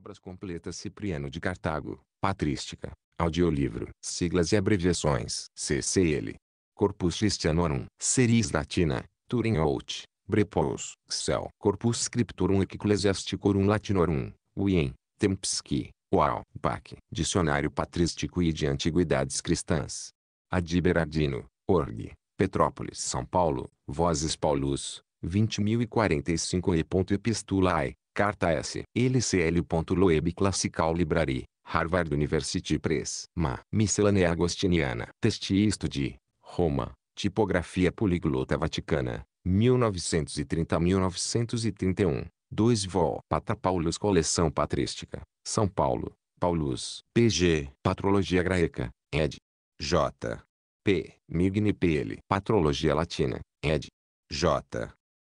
Obras completas Cipriano de Cartago, Patrística, Audiolivro, Siglas e Abreviações, CCL. Corpus Christianorum, Seris Latina, Turin Out, Brepos, Cel, Corpus Scriptorum Ecclesiasticorum Latinorum, Wien, Tempski, Uau, Pac, Dicionário Patrístico e de Antiguidades Cristãs. Adiberadino, Org, Petrópolis, São Paulo, Vozes Paulus, 20.045 e ponto epistulae, Carta S. L. Loeb Classical Library. Harvard University Press. Ma. Miscelânea Agostiniana. Textisto de Roma. Tipografia Poliglota Vaticana. 1930-1931. 2 Vol. Pata Paulus Coleção Patrística. São Paulo. Paulus. PG. Patrologia Graeca. Ed. J. P. Migni PL. Patrologia Latina. Ed. J.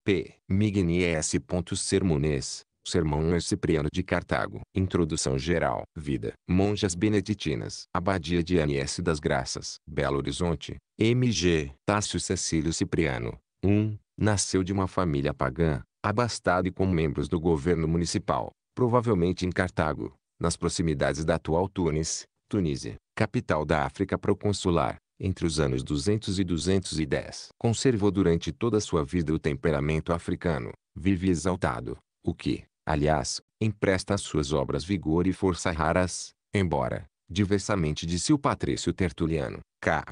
P. Migni S. Sermunes. Sermão a Cipriano de Cartago. Introdução geral. Vida. Monjas Beneditinas. Abadia de A.N.S. das Graças. Belo Horizonte. M.G. Tácio Cecílio Cipriano. 1. Nasceu de uma família pagã, abastada e com membros do governo municipal, provavelmente em Cartago, nas proximidades da atual Tunis, Tunísia, capital da África proconsular, entre os anos 200 e 210. Conservou durante toda a sua vida o temperamento africano, vive exaltado, o que, Aliás, empresta às suas obras vigor e força raras, embora, diversamente disse o Patrício Tertuliano, K.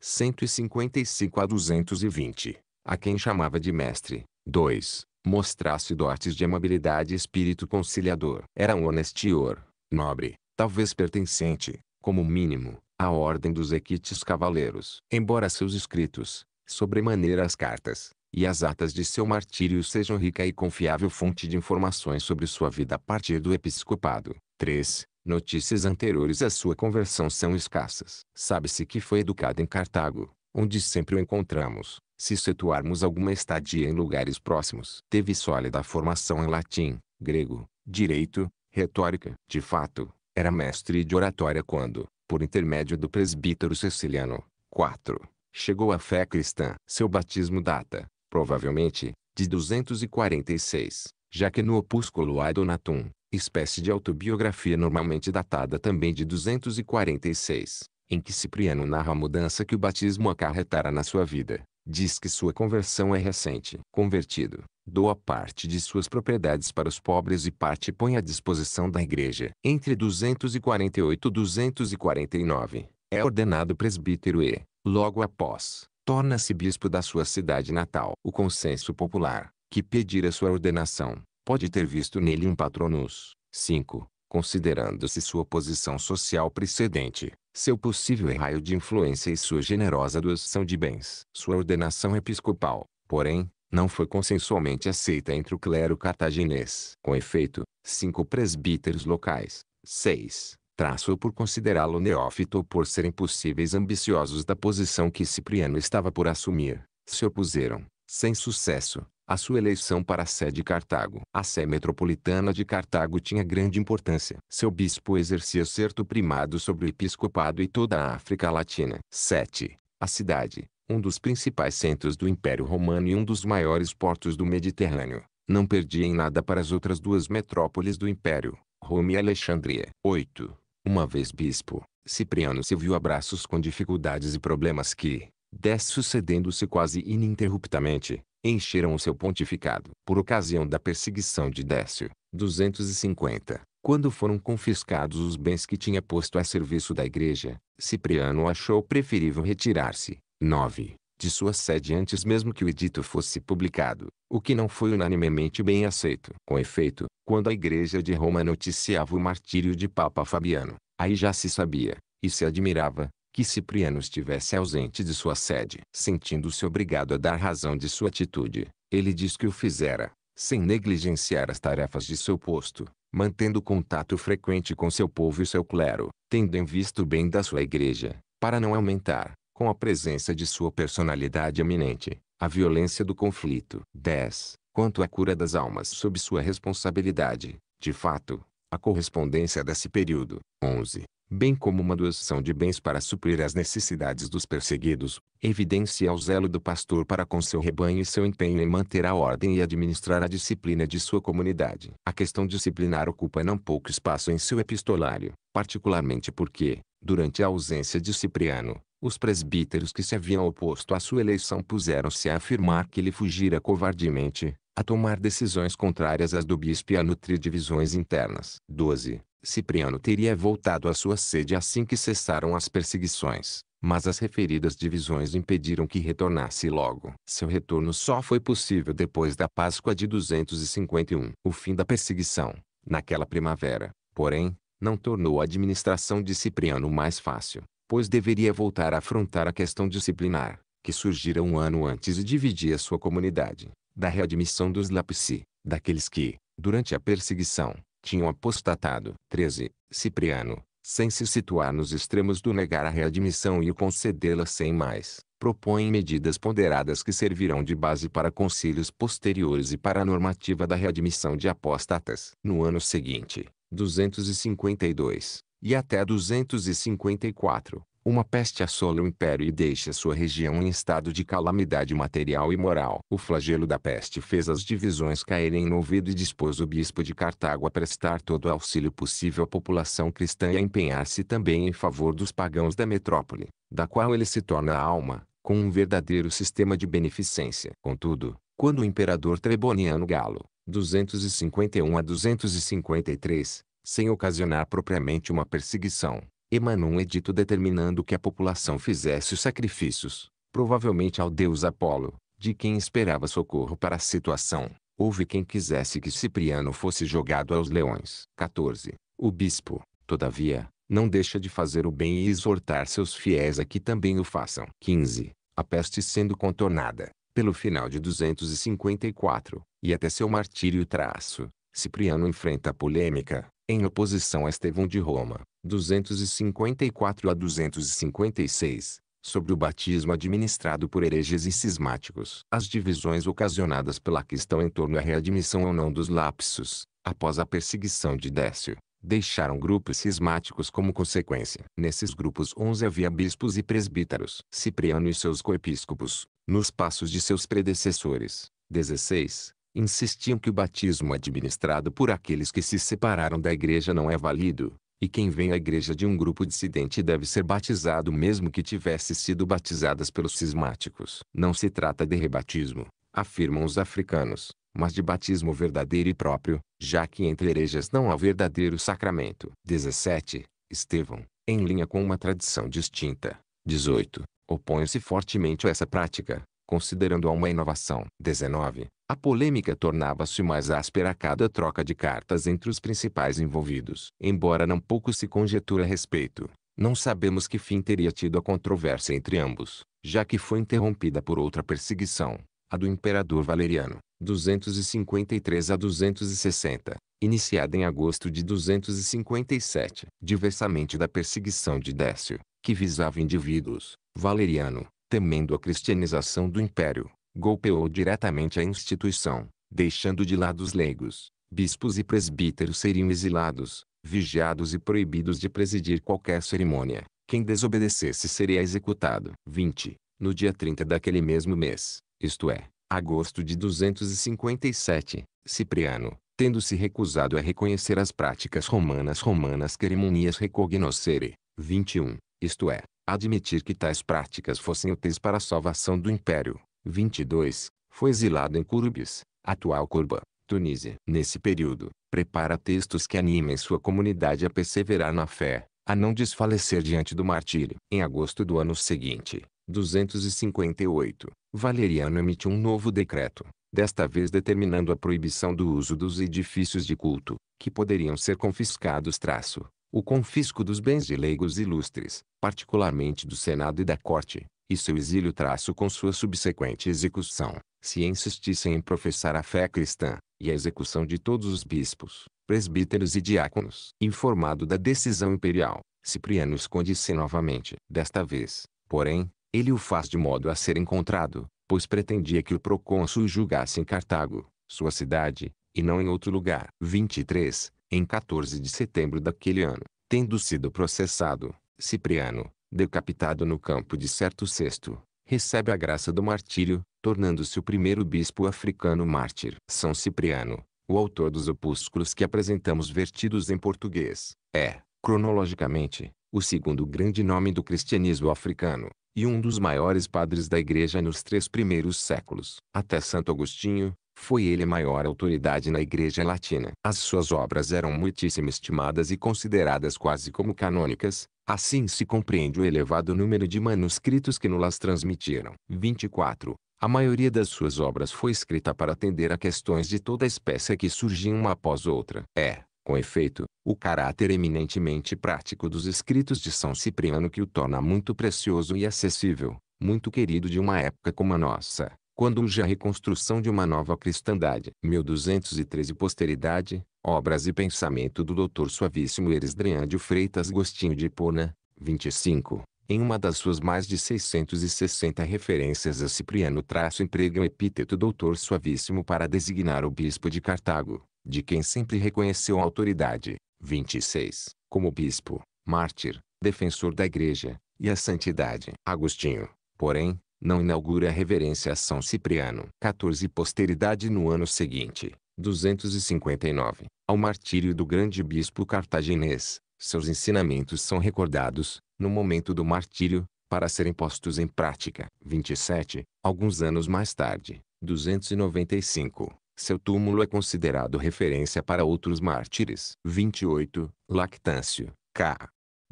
155 a 220, a quem chamava de mestre. 2. Mostrasse dotes de amabilidade e espírito conciliador. Era um honestior, nobre, talvez pertencente, como mínimo, à ordem dos equites cavaleiros. Embora seus escritos, sobremaneira as cartas, e as atas de seu martírio sejam rica e confiável fonte de informações sobre sua vida a partir do episcopado. 3. Notícias anteriores à sua conversão são escassas. Sabe-se que foi educado em Cartago, onde sempre o encontramos, se situarmos alguma estadia em lugares próximos. Teve sólida formação em latim, grego, direito, retórica. De fato, era mestre de oratória quando, por intermédio do presbítero siciliano, 4. Chegou à fé cristã. Seu batismo data, provavelmente, de 246, já que no opúsculo Aidonatum, espécie de autobiografia normalmente datada também de 246, em que Cipriano narra a mudança que o batismo acarretara na sua vida, diz que sua conversão é recente. Convertido, doa parte de suas propriedades para os pobres e parte põe à disposição da igreja. Entre 248 e 249, é ordenado presbítero e, logo após, torna-se bispo da sua cidade natal. O consenso popular, que pedira sua ordenação, pode ter visto nele um patronus. 5. Considerando-se sua posição social precedente, seu possível raio de influência e sua generosa doação de bens. Sua ordenação episcopal, porém, não foi consensualmente aceita entre o clero cartaginês. Com efeito, cinco presbíteros locais, 6 traço por considerá-lo neófito ou por serem possíveis ambiciosos da posição que Cipriano estava por assumir, se opuseram, sem sucesso, à sua eleição para a sé de Cartago. A sé metropolitana de Cartago tinha grande importância. Seu bispo exercia certo primado sobre o episcopado e toda a África Latina. 7. A cidade, um dos principais centros do Império Romano e um dos maiores portos do Mediterrâneo, não perdia em nada para as outras duas metrópoles do Império, Roma e Alexandria. 8. Uma vez bispo, Cipriano se viu abraços com dificuldades e problemas que, dez sucedendo-se quase ininterruptamente, encheram o seu pontificado. Por ocasião da perseguição de Décio, 250, quando foram confiscados os bens que tinha posto a serviço da igreja, Cipriano achou preferível retirar-se. 9 de sua sede antes mesmo que o edito fosse publicado, o que não foi unanimemente bem aceito. Com efeito, quando a Igreja de Roma noticiava o martírio de Papa Fabiano, aí já se sabia, e se admirava, que Cipriano estivesse ausente de sua sede. Sentindo-se obrigado a dar razão de sua atitude, ele diz que o fizera, sem negligenciar as tarefas de seu posto, mantendo contato frequente com seu povo e seu clero, tendo em vista o bem da sua igreja, para não aumentar, com a presença de sua personalidade eminente, a violência do conflito. 10. Quanto à cura das almas sob sua responsabilidade, de fato, a correspondência desse período, 11, bem como uma doação de bens para suprir as necessidades dos perseguidos, evidencia o zelo do pastor para com seu rebanho e seu empenho em manter a ordem e administrar a disciplina de sua comunidade. A questão disciplinar ocupa não pouco espaço em seu epistolário, particularmente porque, durante a ausência de Cipriano, os presbíteros que se haviam oposto à sua eleição puseram-se a afirmar que ele fugira covardemente, a tomar decisões contrárias às do bispo e a nutrir divisões internas. 12. Cipriano teria voltado à sua sede assim que cessaram as perseguições, mas as referidas divisões impediram que retornasse logo. Seu retorno só foi possível depois da Páscoa de 251. O fim da perseguição, naquela primavera, porém, não tornou a administração de Cipriano mais fácil pois deveria voltar a afrontar a questão disciplinar, que surgira um ano antes e dividia sua comunidade, da readmissão dos lapsi, daqueles que, durante a perseguição, tinham apostatado. 13. Cipriano, sem se situar nos extremos do negar a readmissão e o concedê-la sem mais, propõe medidas ponderadas que servirão de base para concílios posteriores e para a normativa da readmissão de apostatas. No ano seguinte, 252, e até 254, uma peste assola o império e deixa sua região em estado de calamidade material e moral. O flagelo da peste fez as divisões caírem no ouvido e dispôs o bispo de Cartago a prestar todo o auxílio possível à população cristã e a empenhar-se também em favor dos pagãos da metrópole, da qual ele se torna a alma, com um verdadeiro sistema de beneficência. Contudo, quando o imperador Treboniano Galo, 251 a 253, sem ocasionar propriamente uma perseguição, emanou um edito determinando que a população fizesse os sacrifícios, provavelmente ao deus Apolo, de quem esperava socorro para a situação. Houve quem quisesse que Cipriano fosse jogado aos leões. 14. O bispo, todavia, não deixa de fazer o bem e exortar seus fiéis a que também o façam. 15. A peste sendo contornada, pelo final de 254, e até seu martírio traço, Cipriano enfrenta a polêmica, em oposição a Estevão de Roma, 254 a 256, sobre o batismo administrado por hereges e cismáticos. As divisões ocasionadas pela questão em torno à readmissão ou não dos lapsos, após a perseguição de Décio, deixaram grupos cismáticos como consequência. Nesses grupos 11 havia bispos e presbíteros. Cipriano e seus coepíscopos, nos passos de seus predecessores. 16 insistiam que o batismo administrado por aqueles que se separaram da igreja não é válido, e quem vem à igreja de um grupo dissidente deve ser batizado mesmo que tivesse sido batizadas pelos cismáticos. Não se trata de rebatismo, afirmam os africanos, mas de batismo verdadeiro e próprio, já que entre hereges não há verdadeiro sacramento. 17. Estevão, em linha com uma tradição distinta. 18. Opõe-se fortemente a essa prática, considerando-a uma inovação. 19. A polêmica tornava-se mais áspera a cada troca de cartas entre os principais envolvidos. Embora não pouco se conjetura a respeito, não sabemos que fim teria tido a controvérsia entre ambos, já que foi interrompida por outra perseguição, a do imperador Valeriano, 253 a 260, iniciada em agosto de 257, diversamente da perseguição de Décio, que visava indivíduos. Valeriano, temendo a cristianização do império, golpeou diretamente a instituição, deixando de lado os leigos. Bispos e presbíteros seriam exilados, vigiados e proibidos de presidir qualquer cerimônia. Quem desobedecesse seria executado. 20. No dia 30 daquele mesmo mês, isto é, agosto de 257, Cipriano, tendo se recusado a reconhecer as práticas romanas romanas cerimonias recognoscere, 21, isto é, admitir que tais práticas fossem úteis para a salvação do império, 22, foi exilado em Curbis, atual Curba, Tunísia. Nesse período, prepara textos que animem sua comunidade a perseverar na fé, a não desfalecer diante do martírio. Em agosto do ano seguinte, 258, Valeriano emite um novo decreto, desta vez determinando a proibição do uso dos edifícios de culto, que poderiam ser confiscados traço, o confisco dos bens de leigos ilustres, particularmente do Senado e da Corte, e seu exílio traço com sua subsequente execução, se insistissem em professar a fé cristã, e a execução de todos os bispos, presbíteros e diáconos. Informado da decisão imperial, Cipriano esconde-se novamente. Desta vez, porém, ele o faz de modo a ser encontrado, pois pretendia que o procônsul julgasse em Cartago, sua cidade, e não em outro lugar. 23. Em 14 de setembro daquele ano, tendo sido processado, Cipriano, decapitado no campo de certo sexto, recebe a graça do martírio, tornando-se o primeiro bispo africano mártir. São Cipriano, o autor dos opúsculos que apresentamos vertidos em português, é, cronologicamente, o segundo grande nome do cristianismo africano, e um dos maiores padres da igreja nos três primeiros séculos. Até Santo Agostinho, foi ele a maior autoridade na Igreja Latina. As suas obras eram muitíssimo estimadas e consideradas quase como canônicas, assim se compreende o elevado número de manuscritos que nulas transmitiram. 24. A maioria das suas obras foi escrita para atender a questões de toda espécie que surgiam uma após outra. É, com efeito, o caráter eminentemente prático dos escritos de São Cipriano que o torna muito precioso e acessível, muito querido de uma época como a nossa. Quando unge a reconstrução de uma nova cristandade. 1213 Posteridade, Obras e Pensamento do Dr. Suavíssimo Erisdrian de Freitas Gostinho de Ipona, 25. Em uma das suas mais de 660 referências a Cipriano traço emprega o epíteto Doutor Suavíssimo para designar o bispo de Cartago, de quem sempre reconheceu a autoridade, 26, como bispo, mártir, defensor da igreja, e a santidade. Agostinho, porém, não inaugura a reverência a São Cipriano. 14 Posteridade no ano seguinte, 259, ao martírio do grande bispo cartaginês, seus ensinamentos são recordados, no momento do martírio, para serem postos em prática. 27, alguns anos mais tarde, 295, seu túmulo é considerado referência para outros mártires. 28, Lactâncio, K.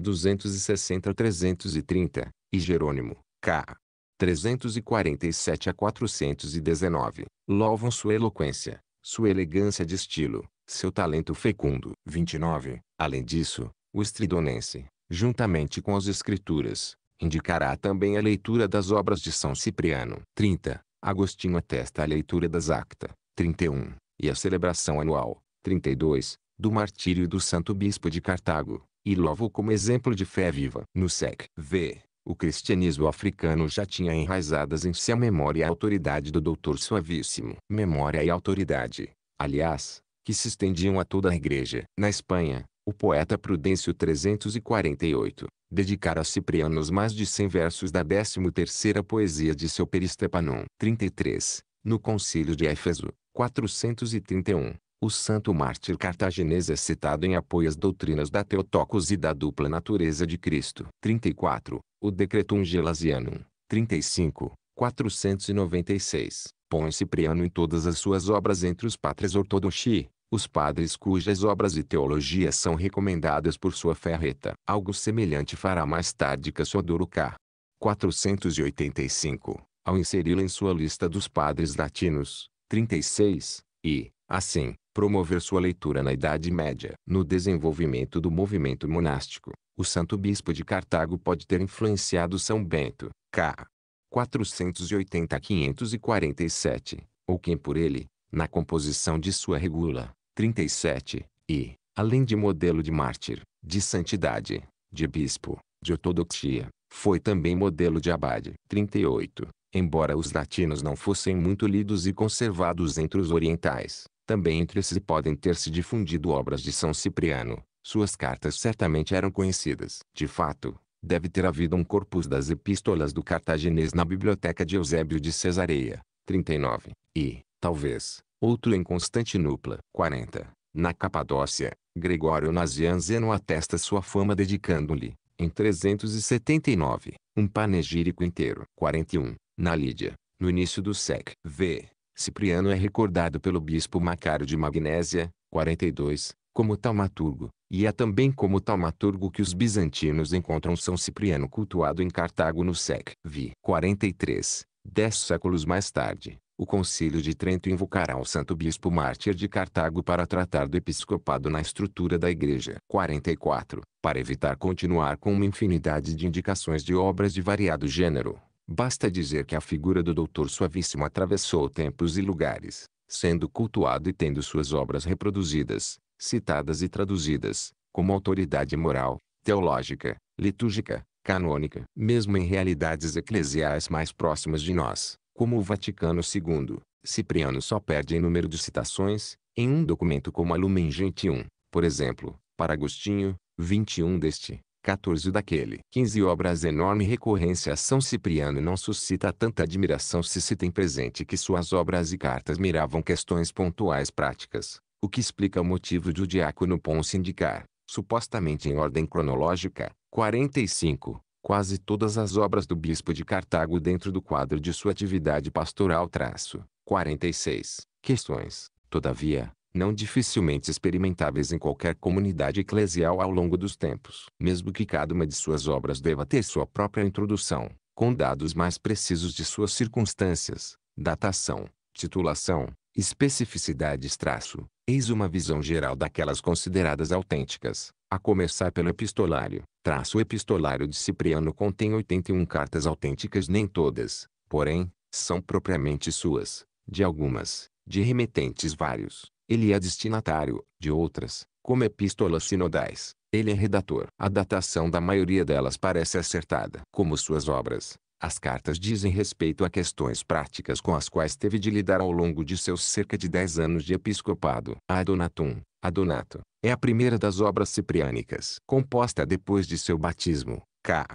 260-330, e Jerônimo, K. 347 a 419. Louvam sua eloquência, sua elegância de estilo, seu talento fecundo. 29. Além disso, o estridonense, juntamente com as escrituras, indicará também a leitura das obras de São Cipriano. 30. Agostinho atesta a leitura das acta. 31. E a celebração anual. 32. Do martírio do Santo Bispo de Cartago. E louvo como exemplo de fé viva. No sec. V o cristianismo africano já tinha enraizadas em si a memória e a autoridade do doutor suavíssimo. Memória e autoridade, aliás, que se estendiam a toda a igreja. Na Espanha, o poeta Prudêncio 348 dedicara a Cipriano os mais de 100 versos da 13ª poesia de seu Peristepanon. 33. No concílio de Éfeso, 431, o santo mártir cartaginês é citado em apoio às doutrinas da Teotocos e da dupla natureza de Cristo. 34 o decreto Gelasianum, 35, 496, põe Cipriano em todas as suas obras entre os padres ortodoxi, os padres cujas obras e teologias são recomendadas por sua fé reta. Algo semelhante fará mais tarde Cassiodoro K. 485, ao inseri-lo em sua lista dos padres latinos, 36, e, assim, promover sua leitura na Idade Média. No desenvolvimento do movimento monástico, o santo bispo de Cartago pode ter influenciado São Bento, K. 480 a 547, ou quem por ele, na composição de sua regula, 37, e, além de modelo de mártir, de santidade, de bispo, de ortodoxia, foi também modelo de abade, 38. Embora os latinos não fossem muito lidos e conservados entre os orientais, também entre si podem ter se difundido obras de São Cipriano, suas cartas certamente eram conhecidas. De fato, deve ter havido um corpus das epístolas do cartaginês na biblioteca de Eusébio de Cesareia, 39, e, talvez, outro em Constantinopla, 40. Na Capadócia, Gregório Nazianzeno atesta sua fama dedicando-lhe, em 379, um panegírico inteiro. 41. Na Lídia, no início do século V, Cipriano é recordado pelo bispo Macário de Magnésia, 42, como taumaturgo, e é também como taumaturgo que os bizantinos encontram São Cipriano cultuado em Cartago no sec. v. 43. Dez séculos mais tarde, o Concílio de Trento invocará o santo bispo mártir de Cartago para tratar do episcopado na estrutura da igreja. 44. Para evitar continuar com uma infinidade de indicações de obras de variado gênero, basta dizer que a figura do doutor suavíssimo atravessou tempos e lugares, sendo cultuado e tendo suas obras reproduzidas, citadas e traduzidas, como autoridade moral, teológica, litúrgica, canônica, mesmo em realidades eclesiais mais próximas de nós, como o Vaticano II. Cipriano só perde em número de citações, em um documento como a Lumen Gentium, por exemplo, para Agostinho, 21 deste, 14 daquele. 15 obras enorme recorrência a São Cipriano não suscita tanta admiração se se tem presente que suas obras e cartas miravam questões pontuais práticas, o que explica o motivo de o diácono Ponce indicar, supostamente em ordem cronológica, 45, quase todas as obras do bispo de Cartago dentro do quadro de sua atividade pastoral traço, 46, questões, todavia, não dificilmente experimentáveis em qualquer comunidade eclesial ao longo dos tempos. Mesmo que cada uma de suas obras deva ter sua própria introdução, com dados mais precisos de suas circunstâncias, datação, titulação, Especificidades traço. Eis uma visão geral daquelas consideradas autênticas, a começar pelo epistolário. Traço epistolário de Cipriano contém 81 cartas autênticas nem todas, porém, são propriamente suas, de algumas, de remetentes vários. Ele é destinatário, de outras, como epístolas sinodais. Ele é redator. A datação da maioria delas parece acertada. Como suas obras, as cartas dizem respeito a questões práticas com as quais teve de lidar ao longo de seus cerca de dez anos de episcopado. A Donatum, a Donato, é a primeira das obras cipriânicas, composta depois de seu batismo. K.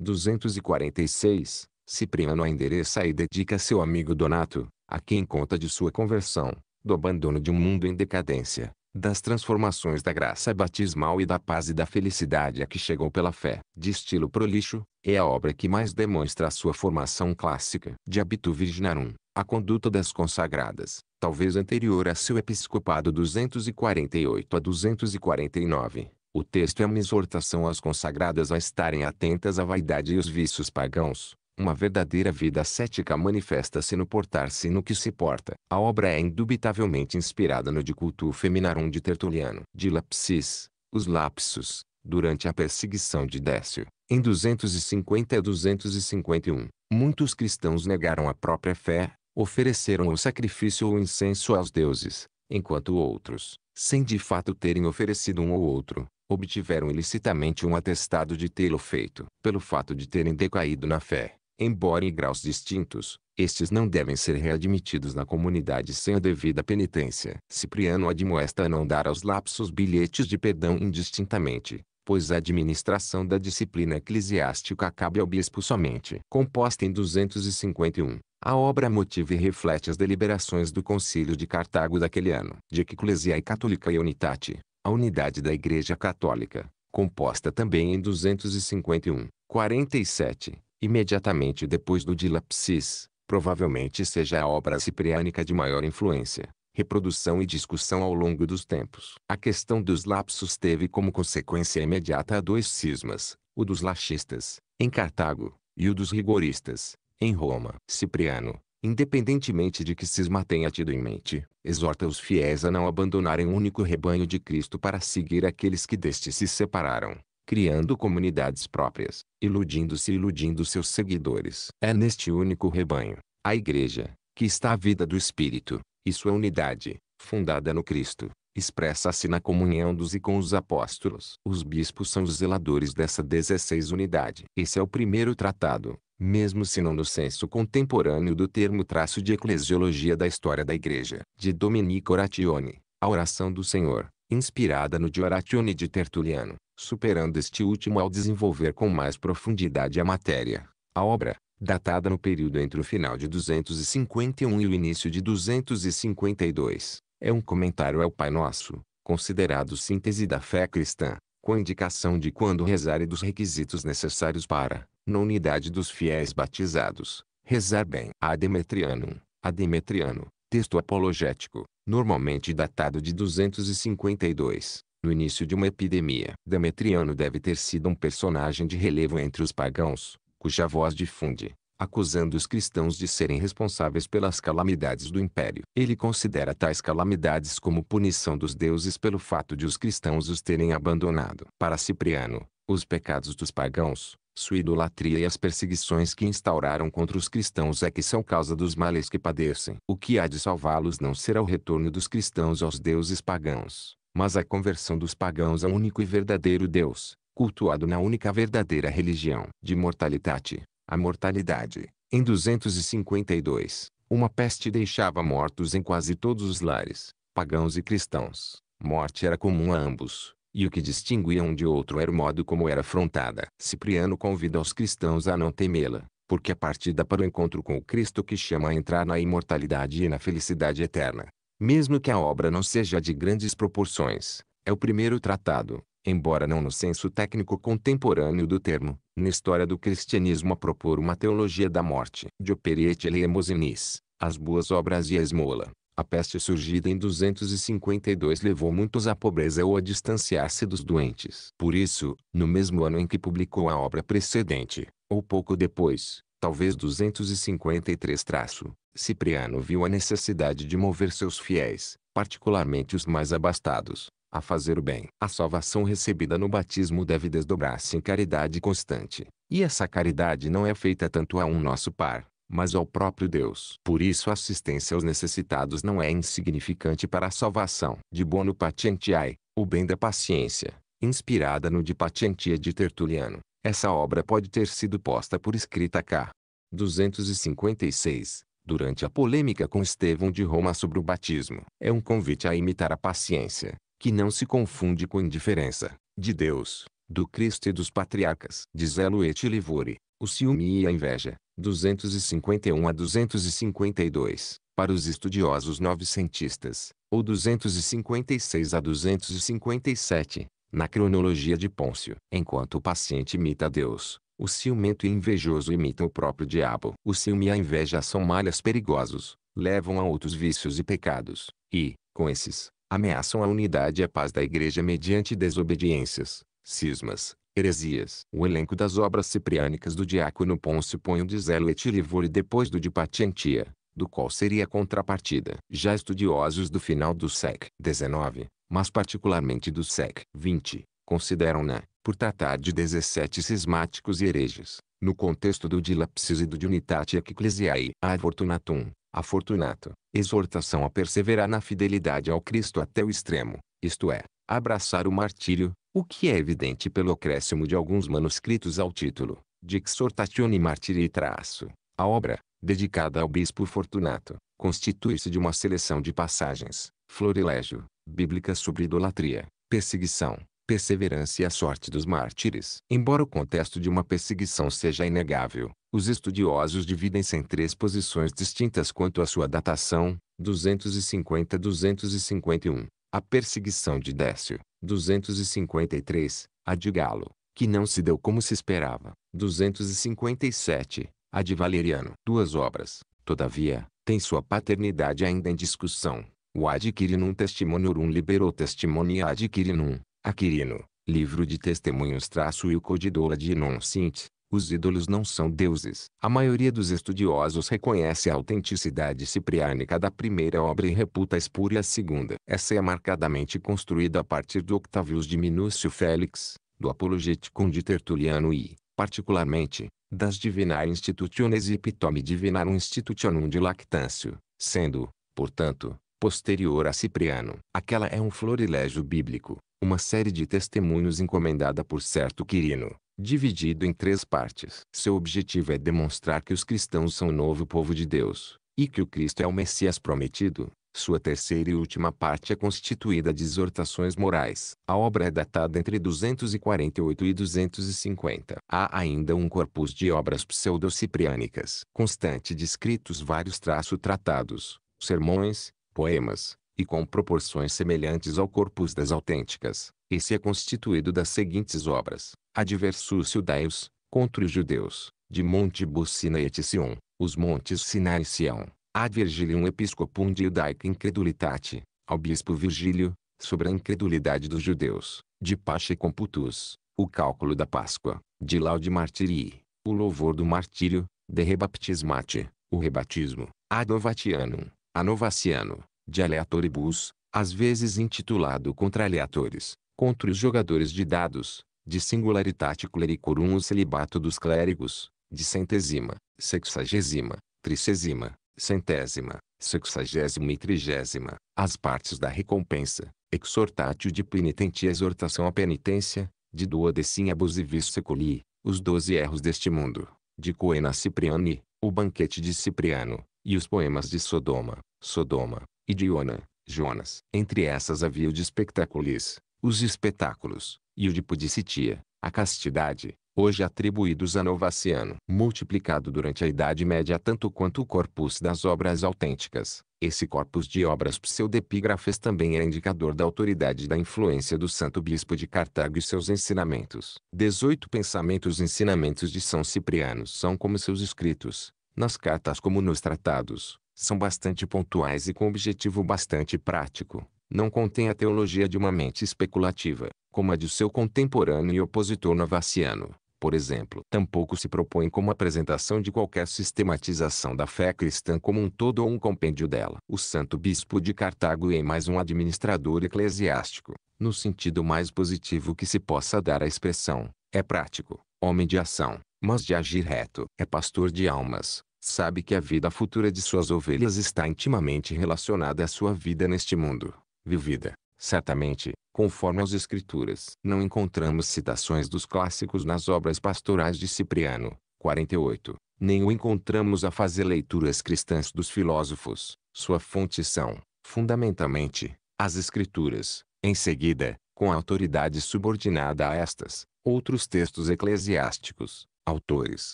246, Cipriano a endereça e dedica a seu amigo Donato, a quem conta de sua conversão, do abandono de um mundo em decadência, das transformações da graça batismal e da paz e da felicidade a que chegou pela fé. De estilo prolixo, é a obra que mais demonstra a sua formação clássica. De habitu virginarum, a conduta das consagradas, talvez anterior a seu episcopado 248 a 249. O texto é uma exortação às consagradas a estarem atentas à vaidade e aos vícios pagãos, uma verdadeira vida ascética manifesta-se no portar-se no que se porta. A obra é indubitavelmente inspirada no De Cultu Feminarum de Tertuliano. De Lapsis, os lapsos, durante a perseguição de Décio, em 250 a 251, muitos cristãos negaram a própria fé, ofereceram o sacrifício ou incenso aos deuses, enquanto outros, sem de fato terem oferecido um ou outro, obtiveram ilicitamente um atestado de tê-lo feito, pelo fato de terem decaído na fé embora em graus distintos, estes não devem ser readmitidos na comunidade sem a devida penitência. Cipriano admoesta a não dar aos lapsos bilhetes de perdão indistintamente, pois a administração da disciplina eclesiástica cabe ao bispo somente. Composta em 251, a obra motiva e reflete as deliberações do concílio de Cartago daquele ano. De Ecclesiae Catholicae Unitate, a unidade da Igreja Católica, composta também em 251, 47, imediatamente depois do Dilapsis, provavelmente seja a obra cipriânica de maior influência, reprodução e discussão ao longo dos tempos. A questão dos lapsos teve como consequência imediata dois cismas, o dos laxistas, em Cartago, e o dos rigoristas, em Roma. Cipriano, independentemente de que cisma tenha tido em mente, exorta os fiéis a não abandonarem o único rebanho de Cristo para seguir aqueles que deste se separaram criando comunidades próprias, iludindo-se e iludindo seus seguidores. É neste único rebanho, a Igreja, que está a vida do Espírito, e sua unidade, fundada no Cristo, expressa-se na comunhão dos e com os apóstolos. Os bispos são os zeladores dessa 16 unidade. Esse é o primeiro tratado, mesmo se não no senso contemporâneo do termo traço de eclesiologia da história da Igreja, de Dominique Oratione, a oração do Senhor, inspirada no Dioratione de Tertuliano, superando este último ao desenvolver com mais profundidade a matéria. A obra, datada no período entre o final de 251 e o início de 252, é um comentário ao Pai Nosso, considerado síntese da fé cristã, com indicação de quando rezar e dos requisitos necessários para, na unidade dos fiéis batizados, rezar bem. A Demetriano, a Demetriano, texto apologético, normalmente datado de 252, no início de uma epidemia. Demetriano deve ter sido um personagem de relevo entre os pagãos, cuja voz difunde, acusando os cristãos de serem responsáveis pelas calamidades do império. Ele considera tais calamidades como punição dos deuses pelo fato de os cristãos os terem abandonado. Para Cipriano, os pecados dos pagãos, sua idolatria e as perseguições que instauraram contra os cristãos é que são causa dos males que padecem. O que há de salvá-los não será o retorno dos cristãos aos deuses pagãos, mas a conversão dos pagãos ao único e verdadeiro Deus, cultuado na única verdadeira religião. De mortalidade, a mortalidade. Em 252, uma peste deixava mortos em quase todos os lares, pagãos e cristãos. Morte era comum a ambos. E o que distinguia um de outro era o modo como era afrontada. Cipriano convida os cristãos a não temê-la, porque a partida para o encontro com o Cristo que chama a entrar na imortalidade e na felicidade eterna. Mesmo que a obra não seja de grandes proporções, é o primeiro tratado, embora não no senso técnico contemporâneo do termo, na história do cristianismo a propor uma teologia da morte. De e Eleemosinis, As Boas Obras e a Esmola. A peste surgida em 252 levou muitos à pobreza ou a distanciar-se dos doentes. Por isso, no mesmo ano em que publicou a obra precedente, ou pouco depois, talvez 253 traço, Cipriano viu a necessidade de mover seus fiéis, particularmente os mais abastados, a fazer o bem. A salvação recebida no batismo deve desdobrar-se em caridade constante, e essa caridade não é feita tanto a um nosso par, mas ao próprio Deus. Por isso a assistência aos necessitados não é insignificante para a salvação. De Bono Patientiae, o bem da paciência, inspirada no de Patientia de Tertuliano. Essa obra pode ter sido posta por escrita cá. 256 durante a polêmica com Estevão de Roma sobre o batismo. É um convite a imitar a paciência, que não se confunde com indiferença, de Deus, do Cristo e dos patriarcas. De et Livori, o ciúme e a inveja, 251 a 252, para os estudiosos novecentistas, ou 256 a 257, na cronologia de Pôncio. Enquanto o paciente imita Deus, o ciumento e invejoso imitam o próprio diabo. O ciúme e a inveja são malhas perigosos, levam a outros vícios e pecados, e, com esses, ameaçam a unidade e a paz da igreja mediante desobediências, cismas, heresias. O elenco das obras cipriânicas do diácono Pôncio Ponho de Zelo Etirivore depois do de Patientia, do qual seria contrapartida. Já estudiosos do final do século XIX, mas particularmente do século XX, consideram-na, por tratar de 17 cismáticos e hereges, no contexto do dilapsis e do de unitate ecclesiae a fortunatum, a fortunato, exortação a perseverar na fidelidade ao Cristo até o extremo, isto é, abraçar o martírio, o que é evidente pelo acréscimo de alguns manuscritos ao título, de Exhortatione Martiri Traço. A obra, dedicada ao bispo Fortunato, constitui-se de uma seleção de passagens, florilégio, bíblica sobre idolatria, perseguição, perseverança e a sorte dos mártires. Embora o contexto de uma perseguição seja inegável, os estudiosos dividem-se em três posições distintas quanto à sua datação, 250-251, a perseguição de Décio, 253, a de Galo, que não se deu como se esperava, 257, a de Valeriano. Duas obras, todavia, têm sua paternidade ainda em discussão. O Adquirinum Testimoniorum liberou Testimonia Adquirinum, Aquirino, livro de testemunhos traço e o Codidola de sint. Os ídolos não são deuses. A maioria dos estudiosos reconhece a autenticidade cipriânica da primeira obra e reputa espúria a segunda. Essa é marcadamente construída a partir do Octavius de Minúcio Félix, do Apologeticum de Tertuliano e, particularmente, das Divinae Institutiones e Epitome Divinarum Institutionum de Lactâncio, sendo, portanto, posterior a Cipriano. Aquela é um florilégio bíblico, uma série de testemunhos encomendada por certo Quirino, dividido em três partes. Seu objetivo é demonstrar que os cristãos são o novo povo de Deus, e que o Cristo é o Messias prometido. Sua terceira e última parte é constituída de exortações morais. A obra é datada entre 248 e 250. Há ainda um corpus de obras pseudo-cipriânicas, constante de escritos vários traços tratados, sermões, poemas, e com proporções semelhantes ao corpus das autênticas. Esse é constituído das seguintes obras: adversus judaeus, contra os judeus, de Monte Bucina e Eticion, os montes Sinai e Sião, ad Virgilium episcopum de Judaica incredulitate, ao bispo Virgílio, sobre a incredulidade dos judeus, de Pacha Pache Computus, o cálculo da Páscoa, de Laude Martirii, o louvor do martírio, de Rebaptismate, o rebatismo, ad Novatianum, novaciano, de Aleatoribus, às vezes intitulado contra aleatores, contra os jogadores de dados, de singularitate clericorum o celibato dos clérigos, de centésima, sexagésima, tricesima centésima, sexagésima e trigésima, as partes da recompensa, exhortatio de penitentia e exortação à penitência, de duodecim abusivis seculi, os doze erros deste mundo, de Coena Cipriani, o banquete de Cipriano, e os poemas de Sodoma, Sodoma, e de Iona, Jonas. Entre essas havia o de Spectaculis, os espetáculos, e o de pudicitia, a castidade, hoje atribuídos a Novaciano, multiplicado durante a Idade Média tanto quanto o corpus das obras autênticas. Esse corpus de obras pseudepígrafes também é indicador da autoridade e da influência do santo bispo de Cartago e seus ensinamentos. 18 Pensamentos ensinamentos de São Cipriano são como seus escritos, nas cartas como nos tratados, são bastante pontuais e com objetivo bastante prático não contém a teologia de uma mente especulativa, como a de seu contemporâneo e opositor novaciano, por exemplo. Tampouco se propõe como apresentação de qualquer sistematização da fé cristã como um todo ou um compêndio dela. O santo bispo de Cartago é mais um administrador eclesiástico, no sentido mais positivo que se possa dar à expressão. É prático, homem de ação, mas de agir reto. É pastor de almas, sabe que a vida futura de suas ovelhas está intimamente relacionada à sua vida neste mundo vivida, certamente, conforme as Escrituras. Não encontramos citações dos clássicos nas obras pastorais de Cipriano, 48, nem o encontramos a fazer leituras cristãs dos filósofos. Sua fonte são, fundamentalmente, as Escrituras. Em seguida, com a autoridade subordinada a estas, outros textos eclesiásticos, autores,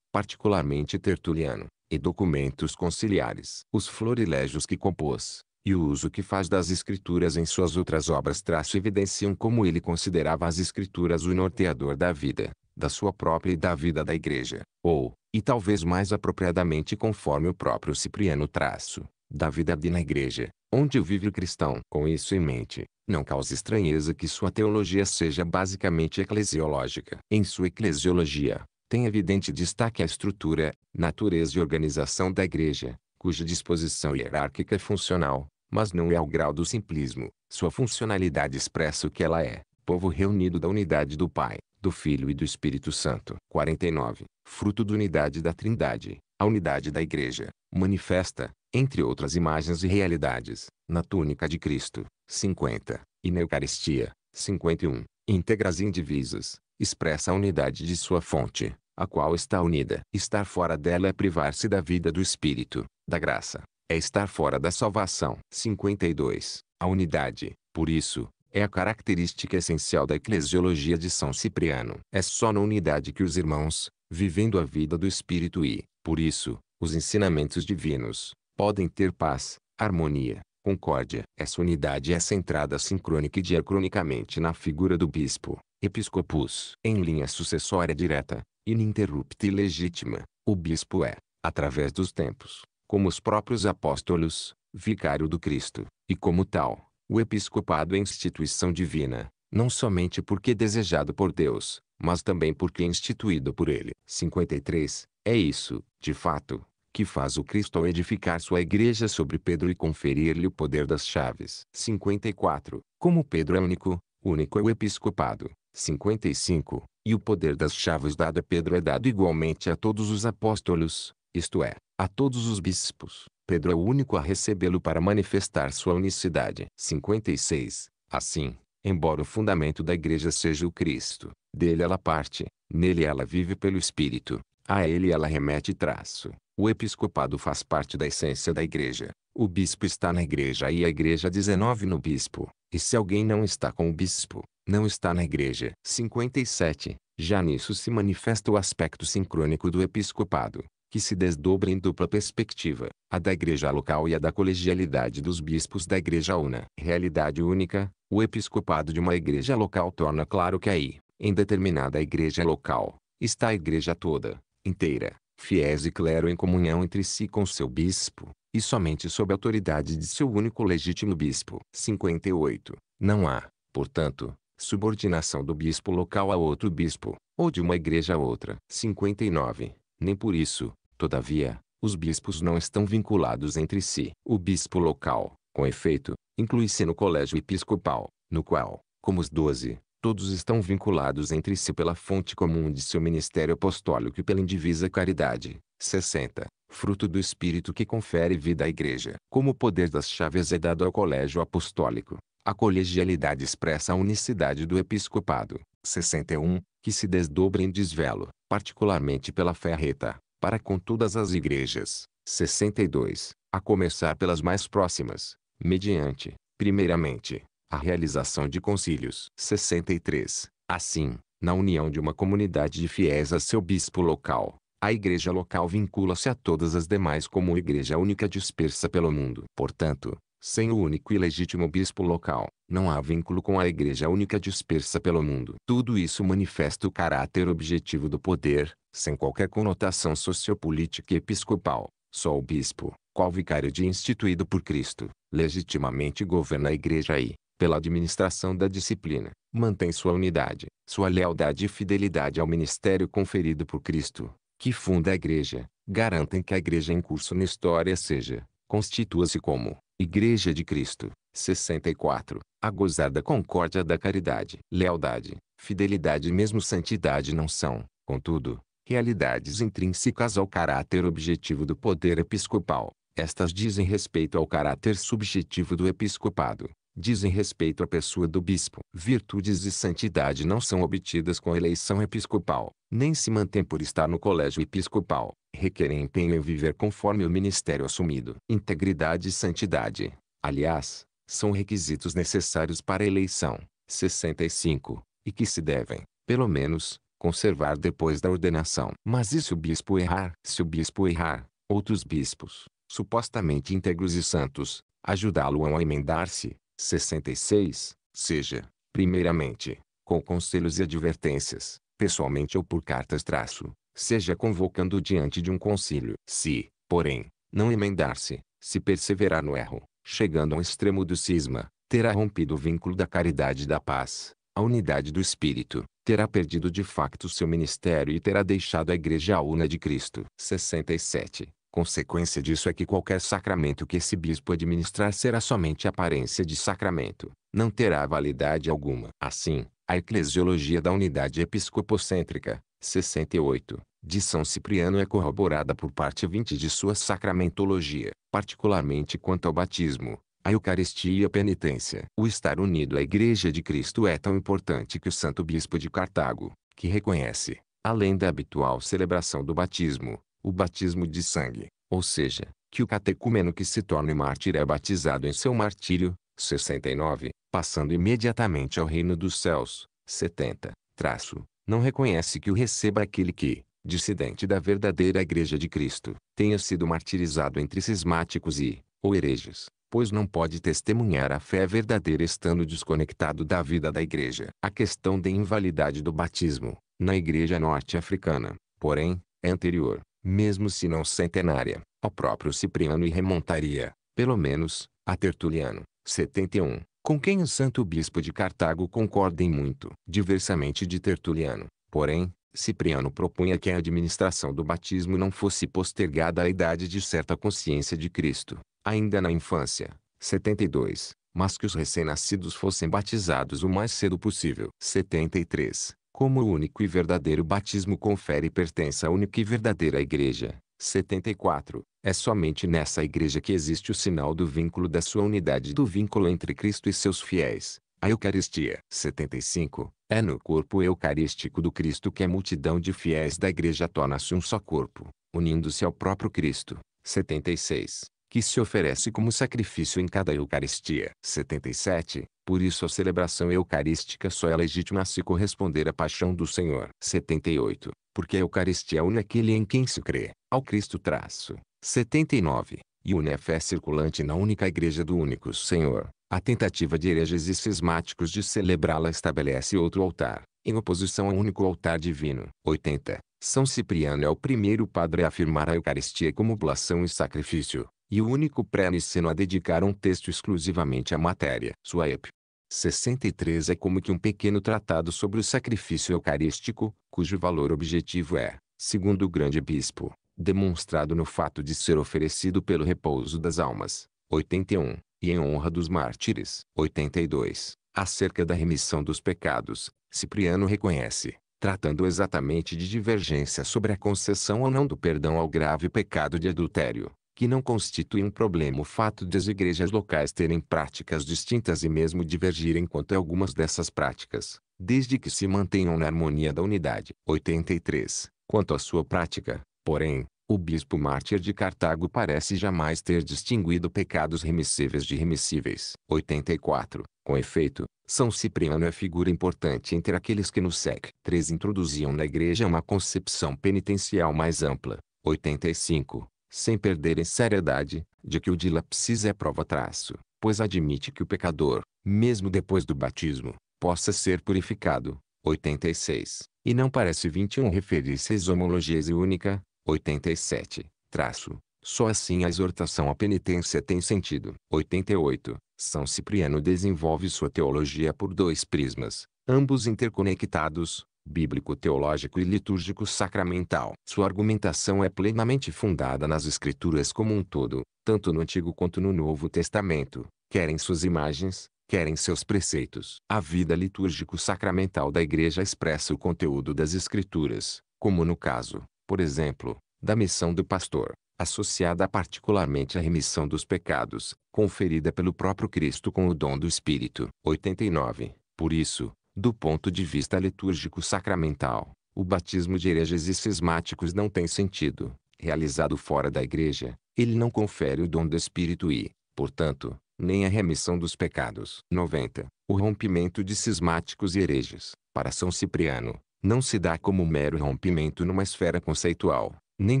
particularmente Tertuliano, e documentos conciliares. Os florilégios que compôs, e o uso que faz das escrituras em suas outras obras traço evidenciam como ele considerava as escrituras o norteador da vida, da sua própria e da vida da igreja, ou, e talvez mais apropriadamente conforme o próprio Cipriano traço, da vida de na igreja, onde vive o cristão. Com isso em mente, não causa estranheza que sua teologia seja basicamente eclesiológica. Em sua eclesiologia, tem evidente destaque a estrutura, natureza e organização da igreja, cuja disposição hierárquica é funcional, mas não é ao grau do simplismo. Sua funcionalidade expressa o que ela é, povo reunido da unidade do Pai, do Filho e do Espírito Santo. 49. Fruto da unidade da Trindade, a unidade da Igreja, manifesta, entre outras imagens e realidades, na túnica de Cristo. 50. E na Eucaristia. 51. Integras indivisas, expressa a unidade de sua fonte, a qual está unida. Estar fora dela é privar-se da vida do Espírito, da graça. É estar fora da salvação. 52. A unidade, por isso, é a característica essencial da eclesiologia de São Cipriano. É só na unidade que os irmãos, vivendo a vida do Espírito e, por isso, os ensinamentos divinos, podem ter paz, harmonia, concórdia. Essa unidade é centrada sincrônica e diacronicamente na figura do bispo, episcopus, em linha sucessória direta, ininterrupta e legítima. O bispo é, através dos tempos, como os próprios apóstolos, vicário do Cristo, e como tal, o episcopado é instituição divina, não somente porque desejado por Deus, mas também porque instituído por ele. 53. É isso, de fato, que faz o Cristo edificar sua igreja sobre Pedro e conferir-lhe o poder das chaves. 54. Como Pedro é único, único é o episcopado. 55. E o poder das chaves dado a Pedro é dado igualmente a todos os apóstolos, isto é, a todos os bispos. Pedro é o único a recebê-lo para manifestar sua unicidade. 56. Assim, embora o fundamento da igreja seja o Cristo, dele ela parte, nele ela vive pelo Espírito, a ele ela remete traço. O episcopado faz parte da essência da igreja. O bispo está na igreja e a igreja 19 no bispo. E se alguém não está com o bispo, não está na igreja. 57. Já nisso se manifesta o aspecto sincrônico do episcopado, que se desdobra em dupla perspectiva, a da igreja local e a da colegialidade dos bispos da igreja una. Realidade única, o episcopado de uma igreja local torna claro que aí, em determinada igreja local, está a igreja toda, inteira, fiéis e clero em comunhão entre si com seu bispo, e somente sob a autoridade de seu único legítimo bispo. 58. Não há, portanto, subordinação do bispo local a outro bispo, ou de uma igreja a outra. 59. Nem por isso, todavia, os bispos não estão vinculados entre si. O bispo local, com efeito, inclui-se no colégio episcopal, no qual, como os doze, todos estão vinculados entre si pela fonte comum de seu ministério apostólico e pela indivisa caridade. 60. Fruto do Espírito que confere vida à Igreja. Como o poder das chaves é dado ao colégio apostólico, a colegialidade expressa a unicidade do episcopado, 61, que se desdobra em desvelo, particularmente pela fé reta, para com todas as igrejas, 62, a começar pelas mais próximas, mediante, primeiramente, a realização de concílios, 63, assim, na união de uma comunidade de fiéis a seu bispo local, a igreja local vincula-se a todas as demais como igreja única dispersa pelo mundo. Portanto, sem o único e legítimo bispo local, não há vínculo com a igreja única dispersa pelo mundo. Tudo isso manifesta o caráter objetivo do poder, sem qualquer conotação sociopolítica e episcopal. Só o bispo, qual vicário de instituído por Cristo, legitimamente governa a igreja e, pela administração da disciplina, mantém sua unidade, sua lealdade e fidelidade ao ministério conferido por Cristo, que funda a igreja, garantem que a igreja em curso na história seja, constitua-se como, Igreja de Cristo, 64. A gozar da concórdia da caridade. Lealdade, fidelidade e mesmo santidade não são, contudo, realidades intrínsecas ao caráter objetivo do poder episcopal. Estas dizem respeito ao caráter subjetivo do episcopado dizem respeito à pessoa do bispo. Virtudes e santidade não são obtidas com eleição episcopal, nem se mantêm por estar no colégio episcopal. Requerem empenho em viver conforme o ministério assumido. Integridade e santidade, aliás, são requisitos necessários para a eleição. 65. E que se devem, pelo menos, conservar depois da ordenação. Mas e se o bispo errar? Se o bispo errar, outros bispos, supostamente íntegros e santos, ajudá-lo a emendar-se, 66, seja, primeiramente, com conselhos e advertências, pessoalmente ou por cartas traço, seja convocando diante de um concílio. Se, porém, não emendar-se, se perseverar no erro, chegando ao extremo do cisma, terá rompido o vínculo da caridade e da paz, a unidade do espírito, terá perdido de facto seu ministério e terá deixado a igreja una de Cristo. 67. Consequência disso é que qualquer sacramento que esse bispo administrar será somente aparência de sacramento, não terá validade alguma. Assim, a Eclesiologia da Unidade Episcopocêntrica, 68, de São Cipriano é corroborada por parte 20 de sua sacramentologia, particularmente quanto ao batismo, a Eucaristia e a penitência. O estar unido à Igreja de Cristo é tão importante que o Santo Bispo de Cartago, que reconhece, além da habitual celebração do batismo, o batismo de sangue, ou seja, que o catecúmeno que se torne mártir é batizado em seu martírio, 69, passando imediatamente ao reino dos céus, 70, traço, não reconhece que o receba aquele que, dissidente da verdadeira Igreja de Cristo, tenha sido martirizado entre cismáticos e, ou hereges, pois não pode testemunhar a fé verdadeira estando desconectado da vida da Igreja. A questão da invalidade do batismo, na Igreja norte-africana, porém, é anterior mesmo se não centenária, ao próprio Cipriano e remontaria, pelo menos, a Tertuliano, 71, com quem o santo bispo de Cartago concorda em muito, diversamente de Tertuliano. Porém, Cipriano propunha que a administração do batismo não fosse postergada à idade de certa consciência de Cristo, ainda na infância, 72, mas que os recém-nascidos fossem batizados o mais cedo possível, 73 como o único e verdadeiro batismo confere pertença à única e verdadeira Igreja. 74. É somente nessa Igreja que existe o sinal do vínculo da sua unidade, do vínculo entre Cristo e seus fiéis. A Eucaristia. 75. É no corpo eucarístico do Cristo que a multidão de fiéis da Igreja torna-se um só corpo, unindo-se ao próprio Cristo. 76. Que se oferece como sacrifício em cada Eucaristia. 77. Por isso a celebração eucarística só é legítima se corresponder à paixão do Senhor. 78. Porque a Eucaristia une aquele em quem se crê, ao Cristo traço. 79. E une a fé circulante na única igreja do único Senhor. A tentativa de hereges e cismáticos de celebrá-la estabelece outro altar, em oposição ao único altar divino. 80. São Cipriano é o primeiro padre a afirmar a Eucaristia como oblação e sacrifício, e o único pré-niceno a dedicar um texto exclusivamente à matéria. sua ep. 63 é como que um pequeno tratado sobre o sacrifício eucarístico, cujo valor objetivo é, segundo o grande bispo, demonstrado no fato de ser oferecido pelo repouso das almas. 81. E em honra dos mártires. 82. Acerca da remissão dos pecados, Cipriano reconhece, tratando exatamente de divergência sobre a concessão ou não do perdão ao grave pecado de adultério, que não constitui um problema o fato de as igrejas locais terem práticas distintas e mesmo divergirem quanto a algumas dessas práticas, desde que se mantenham na harmonia da unidade. 83. Quanto à sua prática, porém, o bispo mártir de Cartago parece jamais ter distinguido pecados remissíveis de remissíveis. 84. Com efeito, São Cipriano é figura importante entre aqueles que no século III introduziam na igreja uma concepção penitencial mais ampla. 85 sem perderem seriedade, de que o dilapsis é prova traço, pois admite que o pecador, mesmo depois do batismo, possa ser purificado. 86. E não parece 21 referir-se às homologias e única. 87. Traço. Só assim a exortação à penitência tem sentido. 88. São Cipriano desenvolve sua teologia por dois prismas, ambos interconectados, bíblico teológico e litúrgico sacramental. Sua argumentação é plenamente fundada nas Escrituras como um todo, tanto no Antigo quanto no Novo Testamento, Querem suas imagens, querem seus preceitos. A vida litúrgico-sacramental da Igreja expressa o conteúdo das Escrituras, como no caso, por exemplo, da missão do pastor, associada particularmente à remissão dos pecados, conferida pelo próprio Cristo com o dom do Espírito. 89. Por isso, do ponto de vista litúrgico sacramental, o batismo de hereges e cismáticos não tem sentido. Realizado fora da igreja, ele não confere o dom do Espírito e, portanto, nem a remissão dos pecados. 90. O rompimento de cismáticos e hereges, para São Cipriano, não se dá como mero rompimento numa esfera conceitual, nem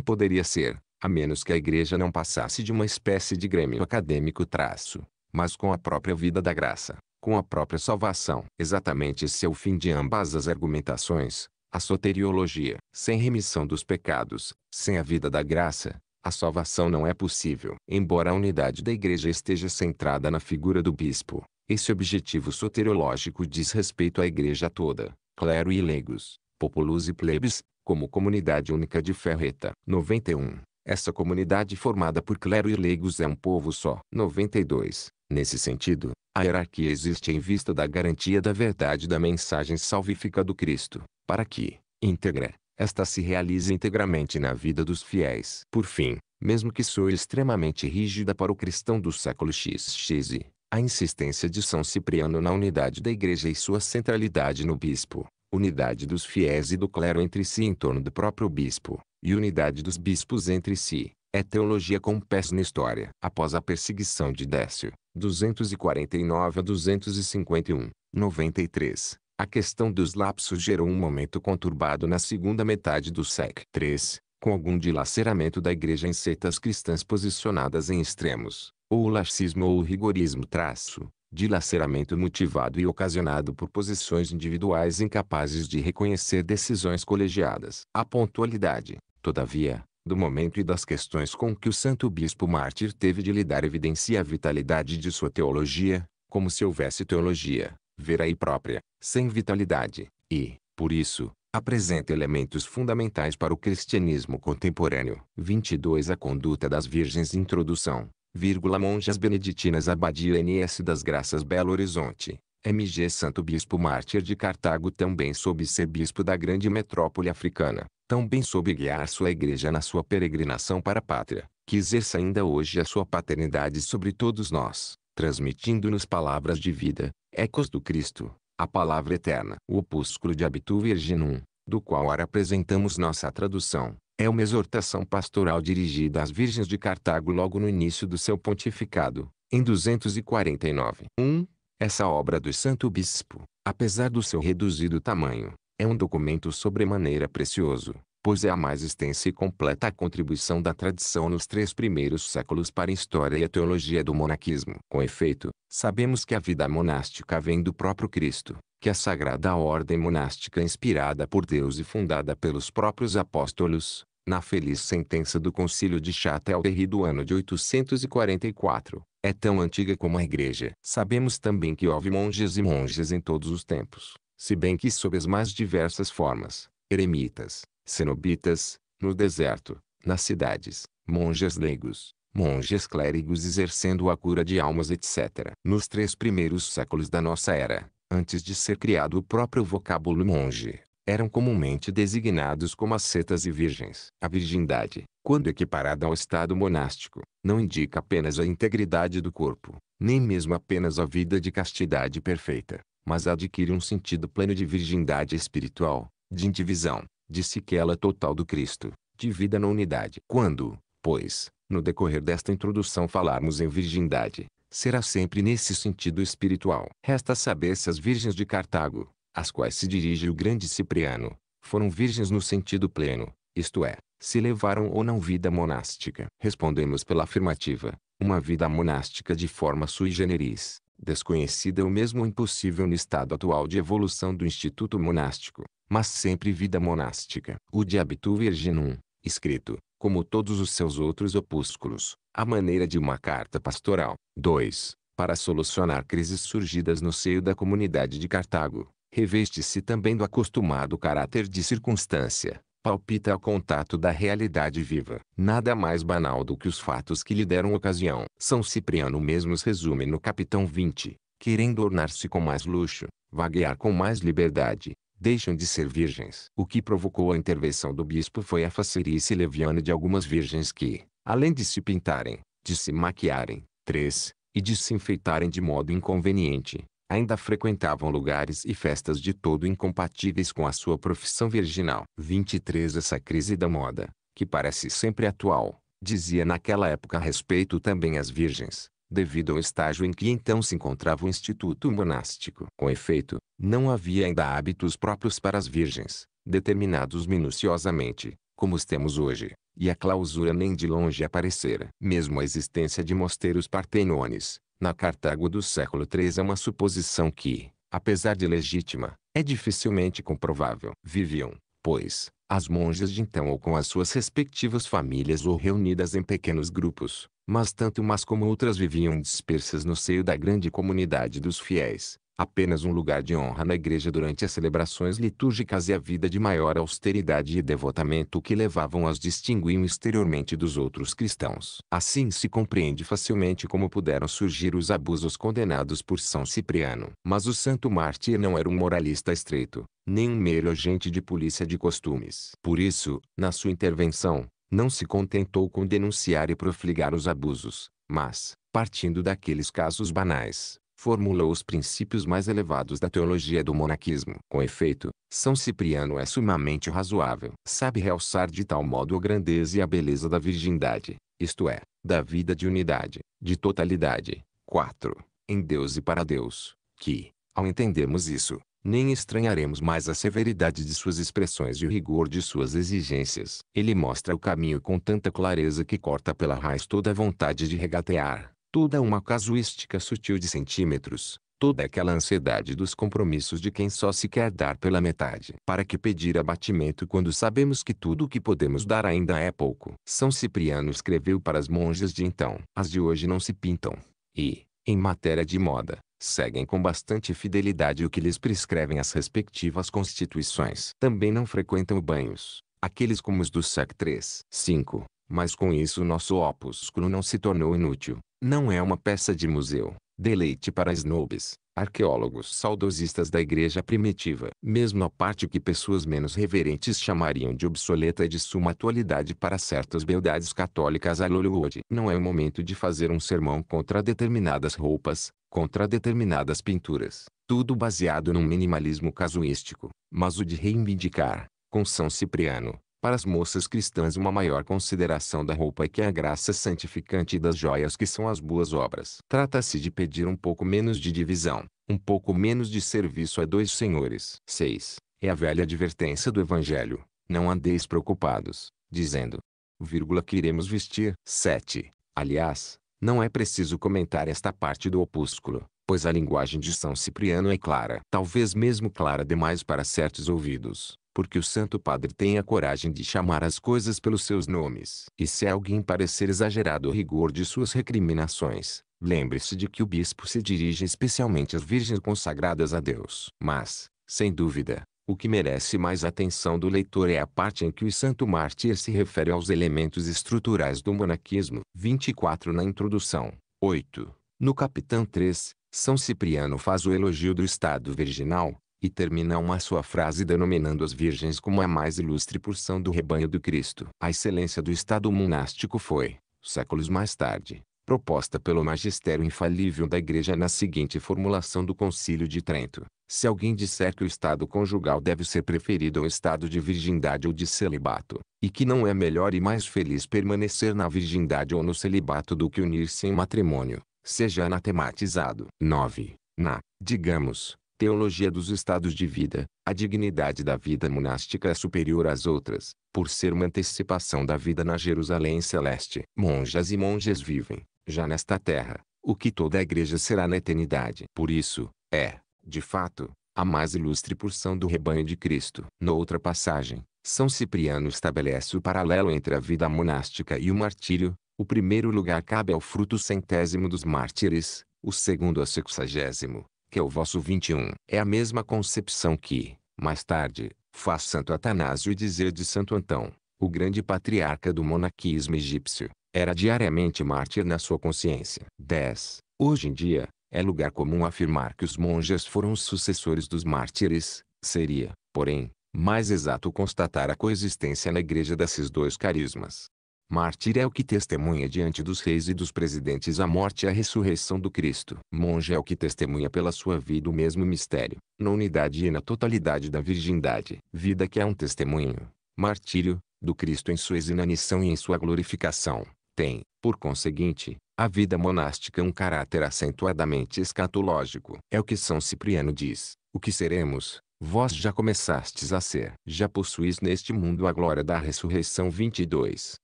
poderia ser, a menos que a igreja não passasse de uma espécie de grêmio acadêmico traço, mas com a própria vida da graça com a própria salvação. Exatamente esse é o fim de ambas as argumentações. A soteriologia, sem remissão dos pecados, sem a vida da graça, a salvação não é possível. Embora a unidade da igreja esteja centrada na figura do bispo, esse objetivo soteriológico diz respeito à igreja toda, clero e leigos, populus e plebes, como comunidade única de ferreta. 91. Essa comunidade formada por clero e leigos é um povo só. 92. Nesse sentido, a hierarquia existe em vista da garantia da verdade da mensagem salvífica do Cristo, para que, íntegra, esta se realize integramente na vida dos fiéis. Por fim, mesmo que soe extremamente rígida para o cristão do século XX, a insistência de São Cipriano na unidade da Igreja e sua centralidade no bispo, unidade dos fiéis e do clero entre si em torno do próprio bispo, e unidade dos bispos entre si, é teologia com pés na história. Após a perseguição de Décio, 249 a 251, 93. A questão dos lapsos gerou um momento conturbado na segunda metade do século III, com algum dilaceramento da igreja em seitas cristãs posicionadas em extremos, ou o laxismo ou o rigorismo traço, dilaceramento motivado e ocasionado por posições individuais incapazes de reconhecer decisões colegiadas. A pontualidade, todavia, do momento e das questões com que o santo bispo mártir teve de lidar evidencia a vitalidade de sua teologia, como se houvesse teologia, ver aí própria, sem vitalidade, e, por isso, apresenta elementos fundamentais para o cristianismo contemporâneo. 22 A conduta das virgens introdução, vírgula monjas beneditinas abadia NS das Graças Belo Horizonte, MG Santo Bispo Mártir de Cartago também soube ser bispo da grande metrópole africana, também soube guiar sua igreja na sua peregrinação para a pátria, que exerça ainda hoje a sua paternidade sobre todos nós, transmitindo-nos palavras de vida, ecos do Cristo, a palavra eterna. O opúsculo de Abitu Virginum, do qual ora apresentamos nossa tradução, é uma exortação pastoral dirigida às virgens de Cartago logo no início do seu pontificado, em 249. 1. Um, essa obra do Santo Bispo, apesar do seu reduzido tamanho, é um documento sobremaneira precioso, pois é a mais extensa e completa contribuição da tradição nos três primeiros séculos para a história e a teologia do monaquismo. Com efeito, sabemos que a vida monástica vem do próprio Cristo, que a sagrada ordem monástica inspirada por Deus e fundada pelos próprios apóstolos, na feliz sentença do Concílio de Châtelheri do ano de 844. É tão antiga como a Igreja. Sabemos também que houve monges e monges em todos os tempos, se bem que sob as mais diversas formas: eremitas, cenobitas, no deserto, nas cidades, monges leigos, monges clérigos exercendo a cura de almas, etc. Nos três primeiros séculos da nossa era, antes de ser criado o próprio vocábulo monge, eram comumente designados como ascetas e virgens. A virgindade, quando equiparada ao estado monástico, não indica apenas a integridade do corpo, nem mesmo apenas a vida de castidade perfeita, mas adquire um sentido pleno de virgindade espiritual, de indivisão, de sequela total do Cristo, de vida na unidade. Quando, pois, no decorrer desta introdução falarmos em virgindade, será sempre nesse sentido espiritual. Resta saber se as virgens de Cartago, às quais se dirige o grande Cipriano, foram virgens no sentido pleno, isto é, se levaram ou não vida monástica. Respondemos pela afirmativa, uma vida monástica de forma sui generis, desconhecida ou mesmo impossível no estado atual de evolução do instituto monástico, mas sempre vida monástica. O de Habitu Virginum, escrito, como todos os seus outros opúsculos, à maneira de uma carta pastoral. 2. Para solucionar crises surgidas no seio da comunidade de Cartago, reveste-se também do acostumado caráter de circunstância, palpita ao contato da realidade viva. Nada mais banal do que os fatos que lhe deram ocasião. São Cipriano mesmo os resume no Capitão 20. Querendo ornar-se com mais luxo, vaguear com mais liberdade, deixam de ser virgens. O que provocou a intervenção do bispo foi a facerice leviana de algumas virgens que, além de se pintarem, de se maquiarem, três, e de se enfeitarem de modo inconveniente, ainda frequentavam lugares e festas de todo incompatíveis com a sua profissão virginal. 23 Essa crise da moda, que parece sempre atual, dizia naquela época a respeito também às virgens, devido ao estágio em que então se encontrava o instituto monástico. Com efeito, não havia ainda hábitos próprios para as virgens, determinados minuciosamente, como os temos hoje, e a clausura nem de longe aparecera. Mesmo a existência de mosteiros partenones, na Cartago do século III é uma suposição que, apesar de legítima, é dificilmente comprovável. Viviam, pois, as monjas de então ou com as suas respectivas famílias ou reunidas em pequenos grupos, mas tanto umas como outras viviam dispersas no seio da grande comunidade dos fiéis, apenas um lugar de honra na igreja durante as celebrações litúrgicas e a vida de maior austeridade e devotamento que levavam a os distinguir exteriormente dos outros cristãos. Assim se compreende facilmente como puderam surgir os abusos condenados por São Cipriano. Mas o santo mártir não era um moralista estreito, nem um mero agente de polícia de costumes. Por isso, na sua intervenção, não se contentou com denunciar e profligar os abusos, mas, partindo daqueles casos banais, formulou os princípios mais elevados da teologia do monaquismo. Com efeito, São Cipriano é sumamente razoável. Sabe realçar de tal modo a grandeza e a beleza da virgindade, isto é, da vida de unidade, de totalidade. 4. Em Deus e para Deus, que, ao entendermos isso, nem estranharemos mais a severidade de suas expressões e o rigor de suas exigências. Ele mostra o caminho com tanta clareza que corta pela raiz toda a vontade de regatear, Toda uma casuística sutil de centímetros, toda aquela ansiedade dos compromissos de quem só se quer dar pela metade. Para que pedir abatimento quando sabemos que tudo o que podemos dar ainda é pouco? São Cipriano escreveu para as monjas de então. As de hoje não se pintam. E, em matéria de moda, seguem com bastante fidelidade o que lhes prescrevem as respectivas constituições. Também não frequentam banhos, aqueles como os do SEC 3. 5. Mas com isso nosso opúsculo não se tornou inútil. Não é uma peça de museu, deleite para snobs, arqueólogos saudosistas da igreja primitiva. Mesmo a parte que pessoas menos reverentes chamariam de obsoleta é de suma atualidade para certas beldades católicas a Lollywood. Não é o momento de fazer um sermão contra determinadas roupas, contra determinadas pinturas. Tudo baseado num minimalismo casuístico, mas o de reivindicar, com São Cipriano, para as moças cristãs uma maior consideração da roupa é que é a graça santificante e das joias que são as boas obras. Trata-se de pedir um pouco menos de divisão, um pouco menos de serviço a dois senhores. 6. É a velha advertência do Evangelho, não andeis preocupados, dizendo, vírgula que iremos vestir. 7. Aliás, não é preciso comentar esta parte do opúsculo, pois a linguagem de São Cipriano é clara. Talvez mesmo clara demais para certos ouvidos porque o Santo Padre tem a coragem de chamar as coisas pelos seus nomes. E se alguém parecer exagerado o rigor de suas recriminações, lembre-se de que o bispo se dirige especialmente às virgens consagradas a Deus. Mas, sem dúvida, o que merece mais atenção do leitor é a parte em que o santo mártir se refere aos elementos estruturais do monaquismo. 24 na introdução. 8. No capitão 3, São Cipriano faz o elogio do estado virginal, e termina uma sua frase denominando as virgens como a mais ilustre porção do rebanho do Cristo. A excelência do estado monástico foi, séculos mais tarde, proposta pelo magistério infalível da Igreja na seguinte formulação do Concílio de Trento. Se alguém disser que o estado conjugal deve ser preferido ao estado de virgindade ou de celibato, e que não é melhor e mais feliz permanecer na virgindade ou no celibato do que unir-se em matrimônio, seja anatematizado. 9. Na, digamos, Teologia dos estados de vida. A dignidade da vida monástica é superior às outras, por ser uma antecipação da vida na Jerusalém celeste. Monjas e monges vivem, já nesta terra, o que toda a igreja será na eternidade. Por isso, é, de fato, a mais ilustre porção do rebanho de Cristo. Noutra passagem, São Cipriano estabelece o paralelo entre a vida monástica e o martírio. O primeiro lugar cabe ao fruto centésimo dos mártires, o segundo ao sexagésimo, que é o vosso 21, é a mesma concepção que, mais tarde, faz Santo Atanásio dizer de Santo Antão, o grande patriarca do monaquismo egípcio, era diariamente mártir na sua consciência. 10. Hoje em dia, é lugar comum afirmar que os monges foram os sucessores dos mártires, seria, porém, mais exato constatar a coexistência na igreja desses dois carismas. Mártir é o que testemunha diante dos reis e dos presidentes a morte e a ressurreição do Cristo. Monge é o que testemunha pela sua vida o mesmo mistério, na unidade e na totalidade da virgindade. Vida que é um testemunho, martírio, do Cristo em sua exinanição e em sua glorificação. Tem, por conseguinte, a vida monástica um caráter acentuadamente escatológico. É o que São Cipriano diz, o que seremos, Vós já começastes a ser. Já possuis neste mundo a glória da ressurreição 22.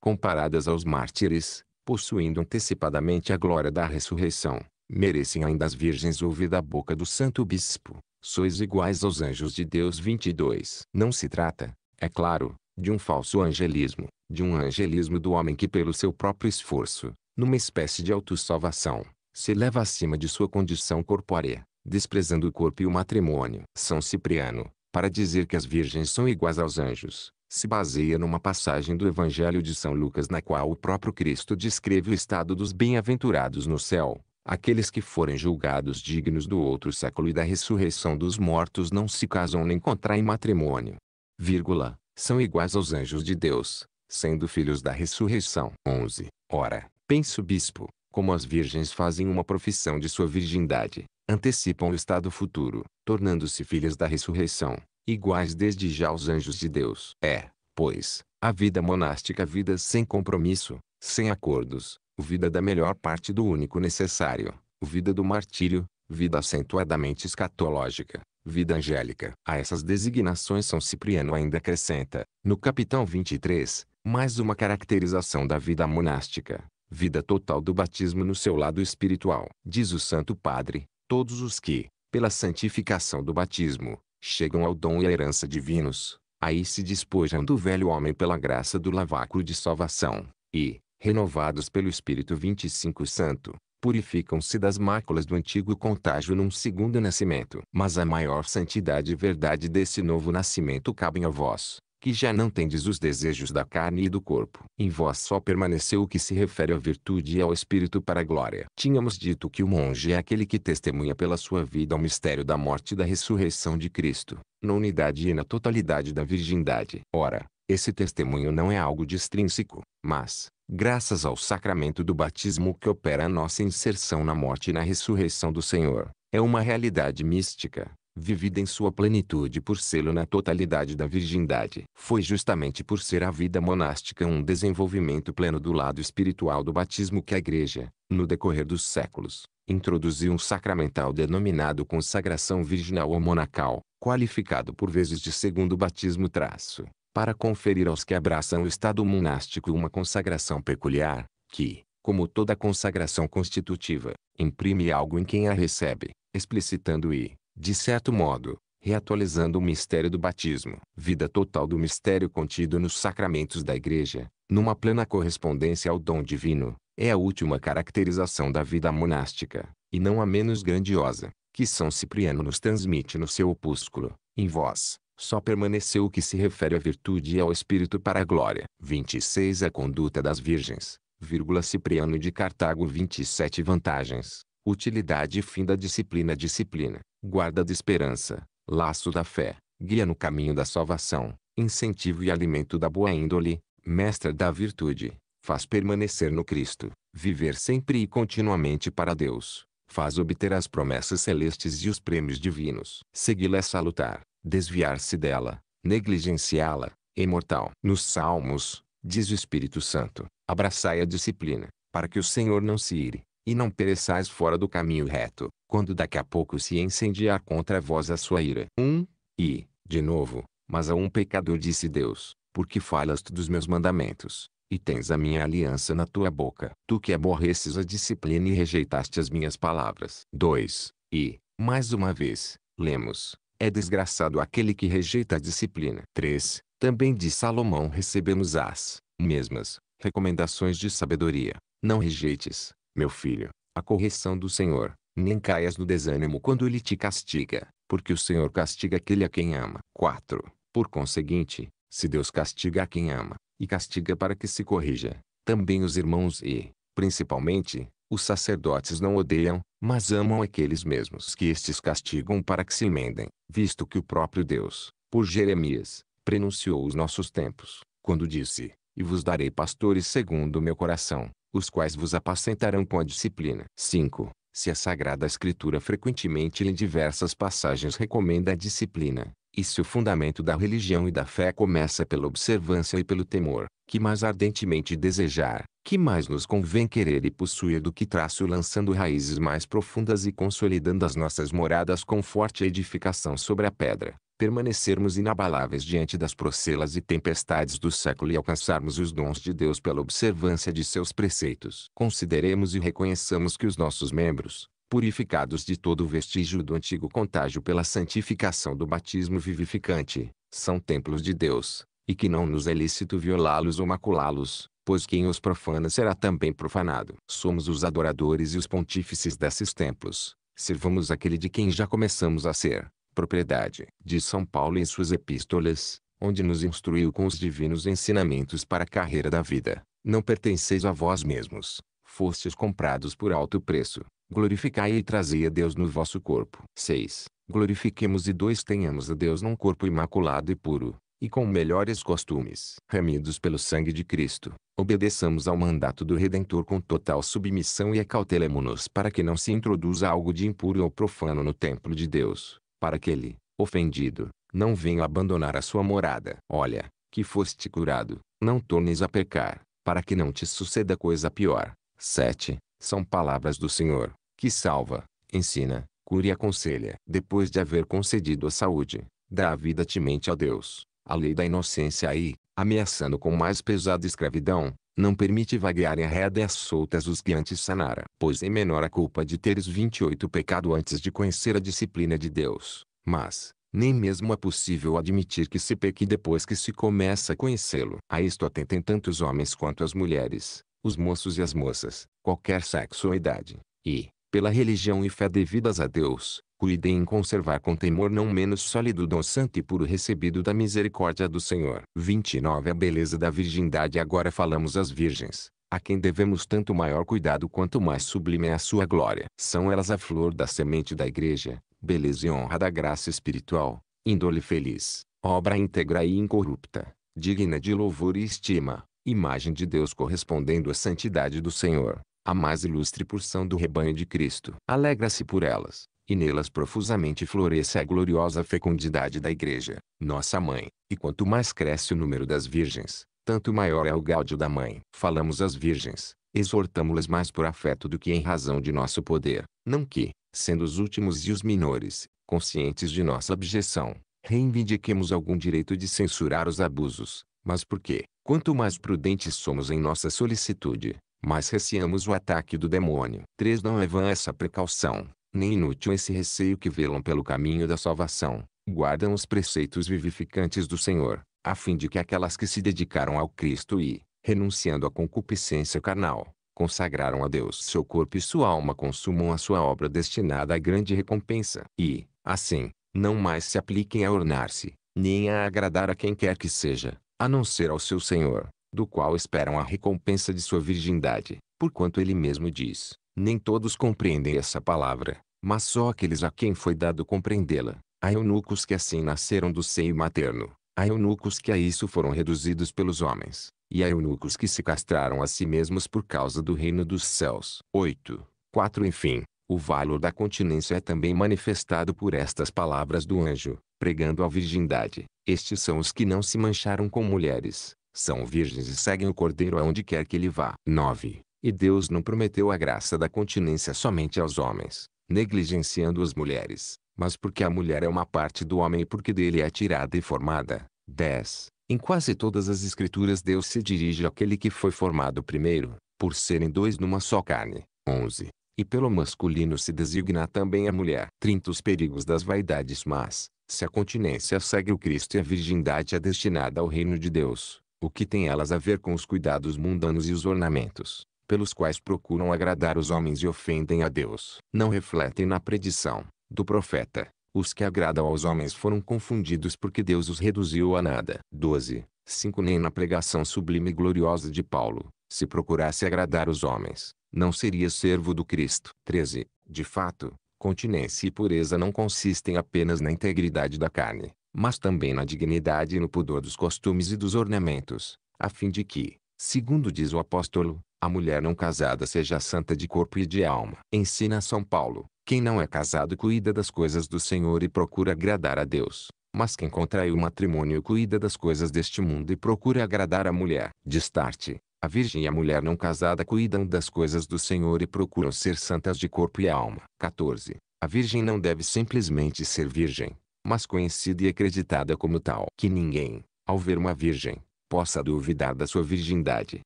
Comparadas aos mártires, possuindo antecipadamente a glória da ressurreição, merecem ainda as virgens ouvir da boca do santo bispo. Sois iguais aos anjos de Deus 22. Não se trata, é claro, de um falso angelismo, de um angelismo do homem que pelo seu próprio esforço, numa espécie de autossalvação, se eleva acima de sua condição corpórea, desprezando o corpo e o matrimônio. São Cipriano, para dizer que as virgens são iguais aos anjos, se baseia numa passagem do Evangelho de São Lucas na qual o próprio Cristo descreve o estado dos bem-aventurados no céu. Aqueles que forem julgados dignos do outro século e da ressurreição dos mortos não se casam nem contraem matrimônio. Vírgula, são iguais aos anjos de Deus, sendo filhos da ressurreição. 11. Ora, penso bispo, como as virgens fazem uma profissão de sua virgindade, antecipam o estado futuro, tornando-se filhas da ressurreição, iguais desde já aos anjos de Deus. É, pois, a vida monástica vida sem compromisso, sem acordos, vida da melhor parte do único necessário, vida do martírio, vida acentuadamente escatológica, vida angélica. A essas designações São Cipriano ainda acrescenta, no capitão 23, mais uma caracterização da vida monástica, vida total do batismo no seu lado espiritual. Diz o Santo Padre, todos os que, pela santificação do batismo, chegam ao dom e à herança divinos, aí se despojam do velho homem pela graça do lavacro de salvação, e, renovados pelo Espírito 25 Santo, purificam-se das máculas do antigo contágio num segundo nascimento. Mas a maior santidade e verdade desse novo nascimento cabem a vós, que já não tendes os desejos da carne e do corpo. Em vós só permaneceu o que se refere à virtude e ao espírito para a glória. Tínhamos dito que o monge é aquele que testemunha pela sua vida o mistério da morte e da ressurreição de Cristo, na unidade e na totalidade da virgindade. Ora, esse testemunho não é algo de extrínseco, mas, graças ao sacramento do batismo que opera a nossa inserção na morte e na ressurreição do Senhor, é uma realidade mística vivida em sua plenitude por sê-lo na totalidade da virgindade. Foi justamente por ser a vida monástica um desenvolvimento pleno do lado espiritual do batismo que a Igreja, no decorrer dos séculos, introduziu um sacramental denominado consagração virginal ou monacal, qualificado por vezes de segundo batismo traço, para conferir aos que abraçam o estado monástico uma consagração peculiar, que, como toda consagração constitutiva, imprime algo em quem a recebe, explicitando e, de certo modo, reatualizando o mistério do batismo. Vida total do mistério contido nos sacramentos da Igreja, numa plena correspondência ao dom divino, é a última caracterização da vida monástica, e não a menos grandiosa, que São Cipriano nos transmite no seu opúsculo, em vós, só permaneceu o que se refere à virtude e ao espírito para a glória. 26 A conduta das virgens, vírgula Cipriano de Cartago 27 Vantagens, utilidade e fim da disciplina Disciplina, guarda de esperança, laço da fé, guia no caminho da salvação, incentivo e alimento da boa índole, mestra da virtude, faz permanecer no Cristo, viver sempre e continuamente para Deus, faz obter as promessas celestes e os prêmios divinos. Segui-la é salutar, desviar-se dela, negligenciá-la, imortal. Nos Salmos, diz o Espírito Santo, abraçai a disciplina, para que o Senhor não se ire, e não pereçais fora do caminho reto quando daqui a pouco se incendiar contra vós a sua ira. 1. Um, e, de novo, mas a um pecador disse Deus, porque falas tu dos meus mandamentos, e tens a minha aliança na tua boca. Tu que aborreces a disciplina e rejeitaste as minhas palavras. 2. E, mais uma vez, lemos, é desgraçado aquele que rejeita a disciplina. 3. Também de Salomão recebemos as mesmas recomendações de sabedoria. Não rejeites, meu filho, a correção do Senhor, nem caias no desânimo quando ele te castiga, porque o Senhor castiga aquele a quem ama. 4. Por conseguinte, se Deus castiga a quem ama, e castiga para que se corrija, também os irmãos e, principalmente, os sacerdotes não odeiam, mas amam aqueles mesmos que estes castigam para que se emendem, visto que o próprio Deus, por Jeremias, prenunciou os nossos tempos, quando disse: E vos darei pastores segundo o meu coração, os quais vos apacentarão com a disciplina. 5. Se a Sagrada Escritura frequentemente em diversas passagens recomenda a disciplina, e se o fundamento da religião e da fé começa pela observância e pelo temor, que mais ardentemente desejar, que mais nos convém querer e possuir do que traço lançando raízes mais profundas e consolidando as nossas moradas com forte edificação sobre a pedra, permanecermos inabaláveis diante das procelas e tempestades do século e alcançarmos os dons de Deus pela observância de seus preceitos. Consideremos e reconheçamos que os nossos membros, purificados de todo o vestígio do antigo contágio pela santificação do batismo vivificante, são templos de Deus, e que não nos é lícito violá-los ou maculá-los, pois quem os profana será também profanado. Somos os adoradores e os pontífices desses templos. Servamos aquele de quem já começamos a ser propriedade, de São Paulo em suas epístolas, onde nos instruiu com os divinos ensinamentos para a carreira da vida. Não pertenceis a vós mesmos, fostes comprados por alto preço. Glorificai e trazei a Deus no vosso corpo. 6. Glorifiquemos e dois tenhamos a Deus num corpo imaculado e puro, e com melhores costumes, remidos pelo sangue de Cristo. Obedeçamos ao mandato do Redentor com total submissão e acautelemo-nos para que não se introduza algo de impuro ou profano no templo de Deus, para que ele, ofendido, não venha abandonar a sua morada. Olha, que foste curado, não tornes a pecar, para que não te suceda coisa pior. 7. São palavras do Senhor, que salva, ensina, cura e aconselha. Depois de haver concedido a saúde, dá a vida temente a Deus, a lei da inocência aí, ameaçando com mais pesada escravidão, não permite vaguear em rédeas soltas os que antes sanara. Pois é menor a culpa de teres 28 pecado antes de conhecer a disciplina de Deus. Mas, nem mesmo é possível admitir que se peque depois que se começa a conhecê-lo. A isto atentem tanto os homens quanto as mulheres, os moços e as moças, qualquer sexo ou idade. E, pela religião e fé devidas a Deus, cuidem em conservar com temor não menos sólido dom santo e puro recebido da misericórdia do Senhor. 29 A beleza da virgindade Agora falamos às virgens, a quem devemos tanto maior cuidado quanto mais sublime é a sua glória. São elas a flor da semente da igreja, beleza e honra da graça espiritual, índole feliz, obra íntegra e incorrupta, digna de louvor e estima, imagem de Deus correspondendo à santidade do Senhor a mais ilustre porção do rebanho de Cristo. Alegra-se por elas, e nelas profusamente floresce a gloriosa fecundidade da Igreja, nossa mãe, e quanto mais cresce o número das virgens, tanto maior é o gáudio da mãe. Falamos às virgens, exortamo-las mais por afeto do que em razão de nosso poder, não que, sendo os últimos e os menores, conscientes de nossa abjeção, reivindiquemos algum direito de censurar os abusos, mas porque, quanto mais prudentes somos em nossa solicitude, mais receamos o ataque do demônio. 3. Não é vã essa precaução, nem inútil esse receio que velam pelo caminho da salvação, guardam os preceitos vivificantes do Senhor, a fim de que aquelas que se dedicaram ao Cristo e, renunciando à concupiscência carnal, consagraram a Deus seu corpo e sua alma consumam a sua obra destinada à grande recompensa. E, assim, não mais se apliquem a ornar-se, nem a agradar a quem quer que seja, a não ser ao seu Senhor, do qual esperam a recompensa de sua virgindade porquanto ele mesmo diz: Nem todos compreendem essa palavra, mas só aqueles a quem foi dado compreendê-la. Há eunucos que assim nasceram do seio materno, há eunucos que a isso foram reduzidos pelos homens, e há eunucos que se castraram a si mesmos por causa do reino dos céus. 8. 4 Enfim, o valor da continência é também manifestado por estas palavras do anjo, pregando a virgindade. Estes são os que não se mancharam com mulheres, são virgens e seguem o cordeiro aonde quer que ele vá. 9. E Deus não prometeu a graça da continência somente aos homens, negligenciando as mulheres, mas porque a mulher é uma parte do homem e porque dele é tirada e formada. 10. Em quase todas as escrituras Deus se dirige àquele que foi formado primeiro, por serem dois numa só carne. 11. E pelo masculino se designa também a mulher. 30. Os perigos das vaidades mas, se a continência segue o Cristo e a virgindade é destinada ao reino de Deus, o que tem elas a ver com os cuidados mundanos e os ornamentos? pelos quais procuram agradar os homens e ofendem a Deus, não refletem na predição do profeta. Os que agradam aos homens foram confundidos porque Deus os reduziu a nada. 12. 5 Nem na pregação sublime e gloriosa de Paulo, se procurasse agradar os homens, não seria servo do Cristo. 13. De fato, continência e pureza não consistem apenas na integridade da carne, mas também na dignidade e no pudor dos costumes e dos ornamentos, a fim de que, segundo diz o apóstolo, a mulher não casada seja santa de corpo e de alma. Ensina São Paulo. Quem não é casado cuida das coisas do Senhor e procura agradar a Deus. Mas quem contrai o matrimônio cuida das coisas deste mundo e procura agradar a mulher. Destarte. A virgem e a mulher não casada cuidam das coisas do Senhor e procuram ser santas de corpo e alma. 14. A virgem não deve simplesmente ser virgem, mas conhecida e acreditada como tal. Que ninguém, ao ver uma virgem, possa duvidar da sua virgindade.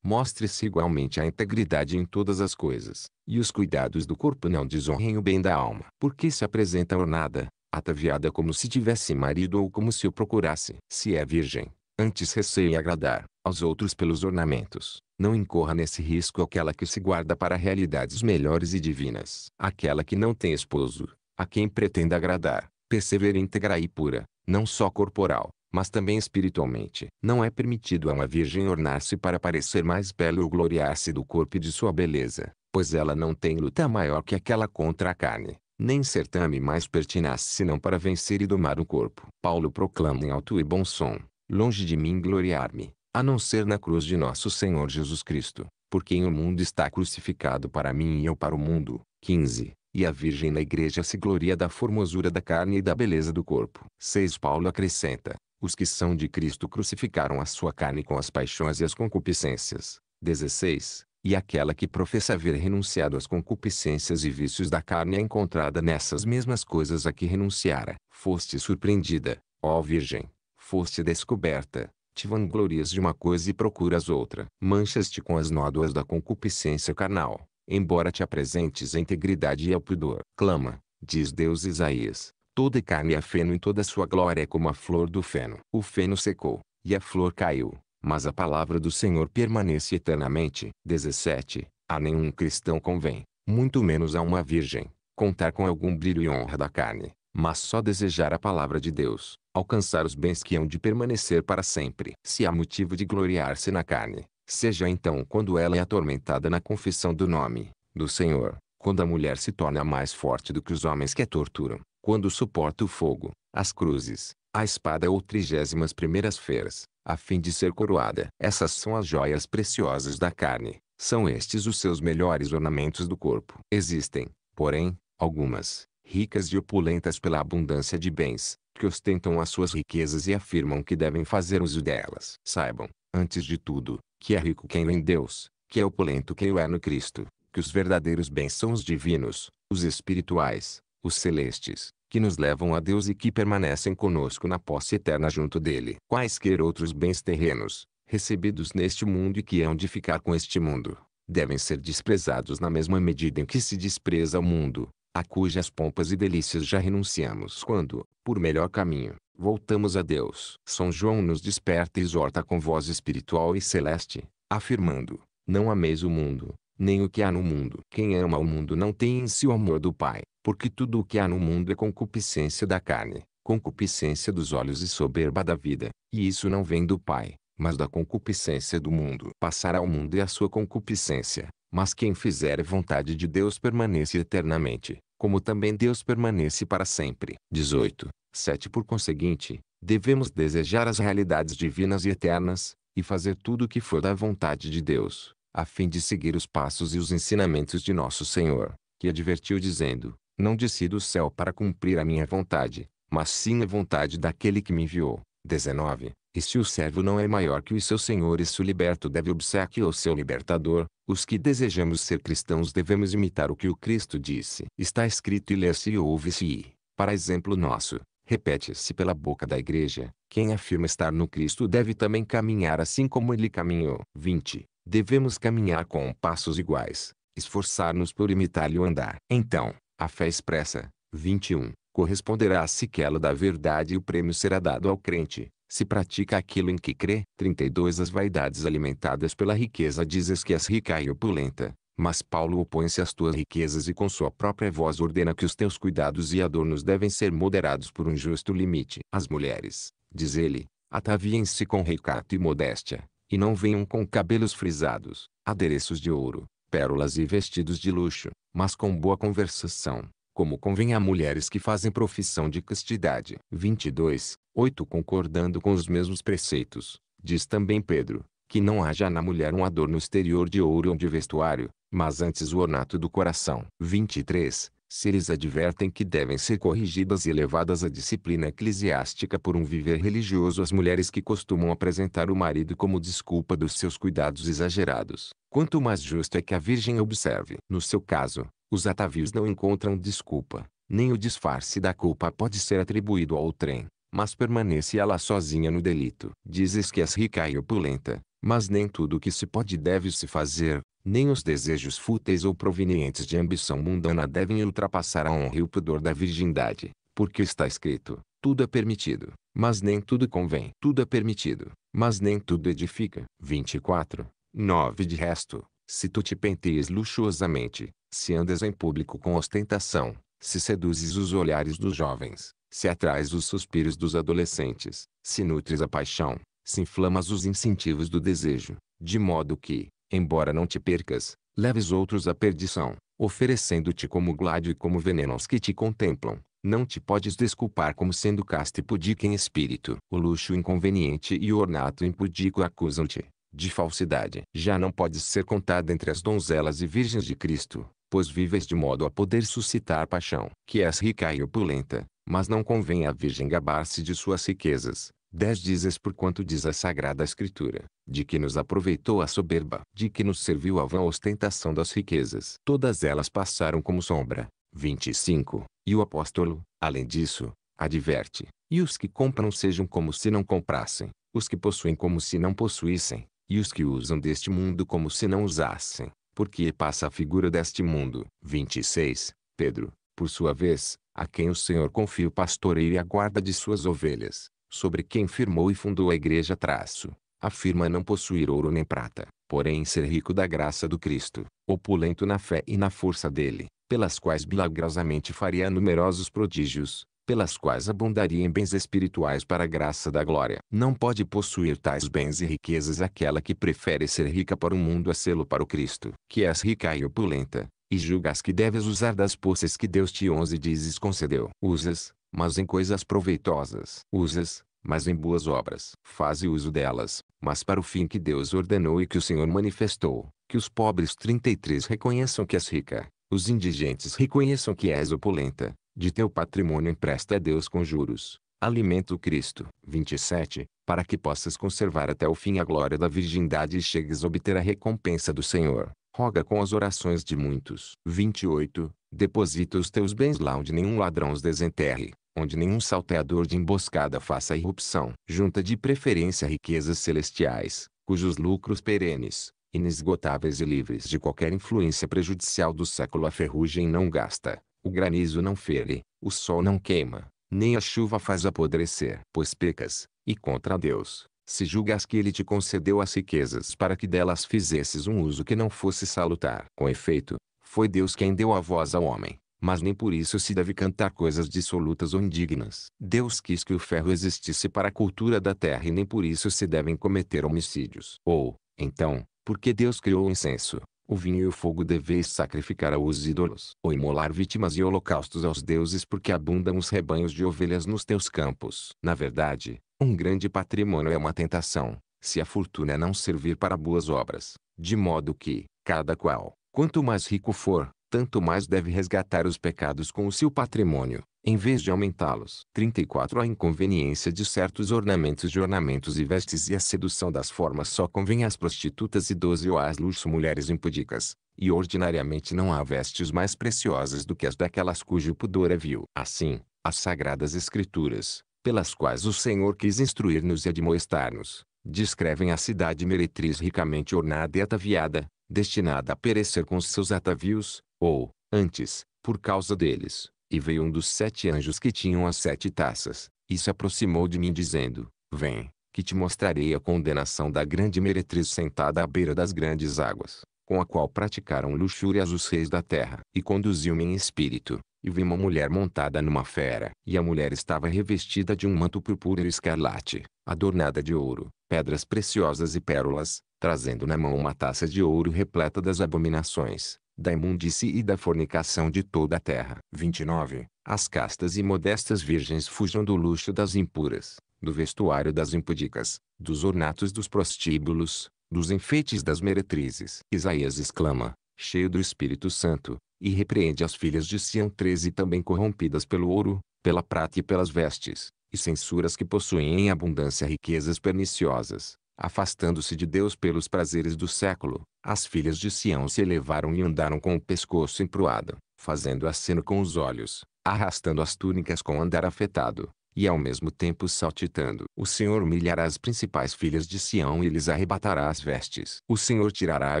Mostre-se igualmente a integridade em todas as coisas, e os cuidados do corpo não desonrem o bem da alma. Porque se apresenta ornada, ataviada como se tivesse marido ou como se o procurasse. Se é virgem, antes receie agradar aos outros pelos ornamentos. Não incorra nesse risco aquela que se guarda para realidades melhores e divinas. Aquela que não tem esposo, a quem pretenda agradar, persevera íntegra e pura, não só corporal, mas também espiritualmente. Não é permitido a uma virgem ornar-se para parecer mais bela ou gloriar-se do corpo e de sua beleza, pois ela não tem luta maior que aquela contra a carne, nem certame mais pertinaz senão para vencer e domar o corpo. Paulo proclama em alto e bom som, longe de mim gloriar-me, a não ser na cruz de nosso Senhor Jesus Cristo, por quem o mundo está crucificado para mim e eu para o mundo. 15 e a Virgem na Igreja se gloria da formosura da carne e da beleza do corpo. 6 Paulo acrescenta, os que são de Cristo crucificaram a sua carne com as paixões e as concupiscências. 16. E aquela que professa haver renunciado às concupiscências e vícios da carne é encontrada nessas mesmas coisas a que renunciara. Foste surpreendida, ó Virgem. Foste descoberta. Te vanglorias de uma coisa e procuras outra. Manchas-te com as nódoas da concupiscência carnal, embora te apresentes a integridade e ao pudor. Clama, diz Deus Isaías, Toda carne é feno em toda sua glória é como a flor do feno. O feno secou, e a flor caiu, mas a palavra do Senhor permanece eternamente. 17. A nenhum cristão convém, muito menos a uma virgem, contar com algum brilho e honra da carne, mas só desejar a palavra de Deus, alcançar os bens que hão de permanecer para sempre. Se há motivo de gloriar-se na carne, seja então quando ela é atormentada na confissão do nome do Senhor, quando a mulher se torna mais forte do que os homens que a torturam, quando suporta o fogo, as cruzes, a espada ou trigésimas primeiras feiras, a fim de ser coroada. Essas são as joias preciosas da carne, são estes os seus melhores ornamentos do corpo. Existem, porém, algumas, ricas e opulentas pela abundância de bens, que ostentam as suas riquezas e afirmam que devem fazer uso delas. Saibam, antes de tudo, que é rico quem é em Deus, que é opulento quem o é no Cristo, que os verdadeiros bens são os divinos, os espirituais, os celestes, que nos levam a Deus e que permanecem conosco na posse eterna junto dele. Quaisquer outros bens terrenos, recebidos neste mundo e que hão de ficar com este mundo, devem ser desprezados na mesma medida em que se despreza o mundo, a cujas pompas e delícias já renunciamos quando, por melhor caminho, voltamos a Deus. São João nos desperta e exorta com voz espiritual e celeste, afirmando, não ameis o mundo, nem o que há no mundo. Quem ama o mundo não tem em si o amor do Pai porque tudo o que há no mundo é concupiscência da carne, concupiscência dos olhos e soberba da vida, e isso não vem do Pai, mas da concupiscência do mundo. Passará o mundo e é a sua concupiscência, mas quem fizer a vontade de Deus permanece eternamente, como também Deus permanece para sempre. 18. 7 Por conseguinte, devemos desejar as realidades divinas e eternas, e fazer tudo o que for da vontade de Deus, a fim de seguir os passos e os ensinamentos de nosso Senhor, que advertiu dizendo, não desci do céu para cumprir a minha vontade, mas sim a vontade daquele que me enviou. 19. E se o servo não é maior que o seu senhor e se o liberto deve obsequiar ao seu libertador, os que desejamos ser cristãos devemos imitar o que o Cristo disse. Está escrito e lê-se e ouve-se para exemplo nosso, repete-se pela boca da igreja, quem afirma estar no Cristo deve também caminhar assim como ele caminhou. 20. Devemos caminhar com passos iguais, esforçar-nos por imitar-lhe o andar. Então, a fé expressa, 21, corresponderá à sequela da verdade e o prêmio será dado ao crente, se pratica aquilo em que crê. 32 As vaidades alimentadas pela riqueza dizes que és rica e opulenta, mas Paulo opõe-se às tuas riquezas e com sua própria voz ordena que os teus cuidados e adornos devem ser moderados por um justo limite. As mulheres, diz ele, ataviem-se com recato e modéstia, e não venham com cabelos frisados, adereços de ouro, pérolas e vestidos de luxo, mas com boa conversação, como convém a mulheres que fazem profissão de castidade. 22. 8. Concordando com os mesmos preceitos, diz também Pedro, que não haja na mulher um adorno exterior de ouro ou de vestuário, mas antes o ornato do coração. 23 se eles advertem que devem ser corrigidas e levadas à disciplina eclesiástica por um viver religioso as mulheres que costumam apresentar o marido como desculpa dos seus cuidados exagerados, quanto mais justo é que a Virgem observe. No seu caso, os atavios não encontram desculpa, nem o disfarce da culpa pode ser atribuído ao trem, mas permanece ela sozinha no delito. Dizes que és rica e opulenta, mas nem tudo o que se pode deve se fazer, nem os desejos fúteis ou provenientes de ambição mundana devem ultrapassar a honra e o pudor da virgindade, porque está escrito: tudo é permitido, mas nem tudo convém. Tudo é permitido, mas nem tudo edifica. 24. 9 De resto, se tu te penteias luxuosamente, se andas em público com ostentação, se seduzes os olhares dos jovens, se atrais os suspiros dos adolescentes, se nutres a paixão, se inflamas os incentivos do desejo, de modo que, embora não te percas, leves outros à perdição, oferecendo-te como gládio e como veneno aos que te contemplam, não te podes desculpar como sendo casto e pudico em espírito. O luxo inconveniente e o ornato impudico acusam-te de falsidade. Já não podes ser contada entre as donzelas e virgens de Cristo, pois vives de modo a poder suscitar paixão. Que és rica e opulenta, mas não convém à virgem gabar-se de suas riquezas, Dez dizes porquanto diz a Sagrada Escritura, de que nos aproveitou a soberba, de que nos serviu a vã ostentação das riquezas. Todas elas passaram como sombra. 25. E o apóstolo, além disso, adverte, e os que compram sejam como se não comprassem, os que possuem como se não possuíssem, e os que usam deste mundo como se não usassem, porque passa a figura deste mundo. 26. Pedro, por sua vez, a quem o Senhor confia o pastoreio e a guarda de suas ovelhas, sobre quem firmou e fundou a igreja traço, afirma não possuir ouro nem prata, porém ser rico da graça do Cristo, opulento na fé e na força dele, pelas quais milagrosamente faria numerosos prodígios, pelas quais abundaria em bens espirituais para a graça da glória. Não pode possuir tais bens e riquezas aquela que prefere ser rica para o mundo a sê-lo para o Cristo, que és rica e opulenta, e julgas que deves usar das posses que Deus te onze dizes concedeu. Usas, mas em coisas proveitosas. Usas, mas em boas obras. Faze uso delas, mas para o fim que Deus ordenou e que o Senhor manifestou, que os pobres 33 reconheçam que és rica, os indigentes reconheçam que és opulenta, de teu patrimônio empresta a Deus com juros, alimenta o Cristo. 27. Para que possas conservar até o fim a glória da virgindade e chegues a obter a recompensa do Senhor, roga com as orações de muitos. 28. Deposita os teus bens lá onde nenhum ladrão os desenterre, onde nenhum salteador de emboscada faça irrupção. Junta de preferência riquezas celestiais, cujos lucros perenes, inesgotáveis e livres de qualquer influência prejudicial do século a ferrugem não gasta, o granizo não fere, o sol não queima, nem a chuva faz apodrecer. Pois pecas, e contra Deus, se julgas que ele te concedeu as riquezas para que delas fizesses um uso que não fosse salutar. Com efeito, foi Deus quem deu a voz ao homem, mas nem por isso se deve cantar coisas dissolutas ou indignas. Deus quis que o ferro existisse para a cultura da terra e nem por isso se devem cometer homicídios. Ou, então, porque Deus criou o incenso, o vinho e o fogo deveis sacrificar aos ídolos, ou imolar vítimas e holocaustos aos deuses porque abundam os rebanhos de ovelhas nos teus campos. Na verdade, um grande patrimônio é uma tentação, se a fortuna não servir para boas obras, de modo que, cada qual, Quanto mais rico for, tanto mais deve resgatar os pecados com o seu patrimônio, em vez de aumentá-los. 34 A inconveniência de certos ornamentos de ornamentos e vestes e a sedução das formas só convém às prostitutas e doze ou às luxo mulheres impudicas, e ordinariamente não há vestes mais preciosas do que as daquelas cujo pudor é vil. Assim, as sagradas escrituras, pelas quais o Senhor quis instruir-nos e admoestar-nos, descrevem a cidade meretriz ricamente ornada e ataviada, destinada a perecer com seus atavios, ou, antes, por causa deles. E veio um dos sete anjos que tinham as sete taças, e se aproximou de mim dizendo, Vem, que te mostrarei a condenação da grande meretriz sentada à beira das grandes águas, com a qual praticaram luxúrias os reis da terra. E conduziu-me em espírito, e vi uma mulher montada numa fera. E a mulher estava revestida de um manto purpúreo escarlate, adornada de ouro, pedras preciosas e pérolas, trazendo na mão uma taça de ouro repleta das abominações, da imundice e da fornicação de toda a terra. 29. As castas e modestas virgens fujam do luxo das impuras, do vestuário das impudicas, dos ornatos dos prostíbulos, dos enfeites das meretrizes. Isaías exclama, cheio do Espírito Santo, e repreende as filhas de Sião 13 também corrompidas pelo ouro, pela prata e pelas vestes, e censuras que possuem em abundância riquezas perniciosas, afastando-se de Deus pelos prazeres do século, as filhas de Sião se elevaram e andaram com o pescoço emproado, fazendo aceno com os olhos, arrastando as túnicas com andar afetado, e ao mesmo tempo saltitando. O Senhor humilhará as principais filhas de Sião e lhes arrebatará as vestes. O Senhor tirará a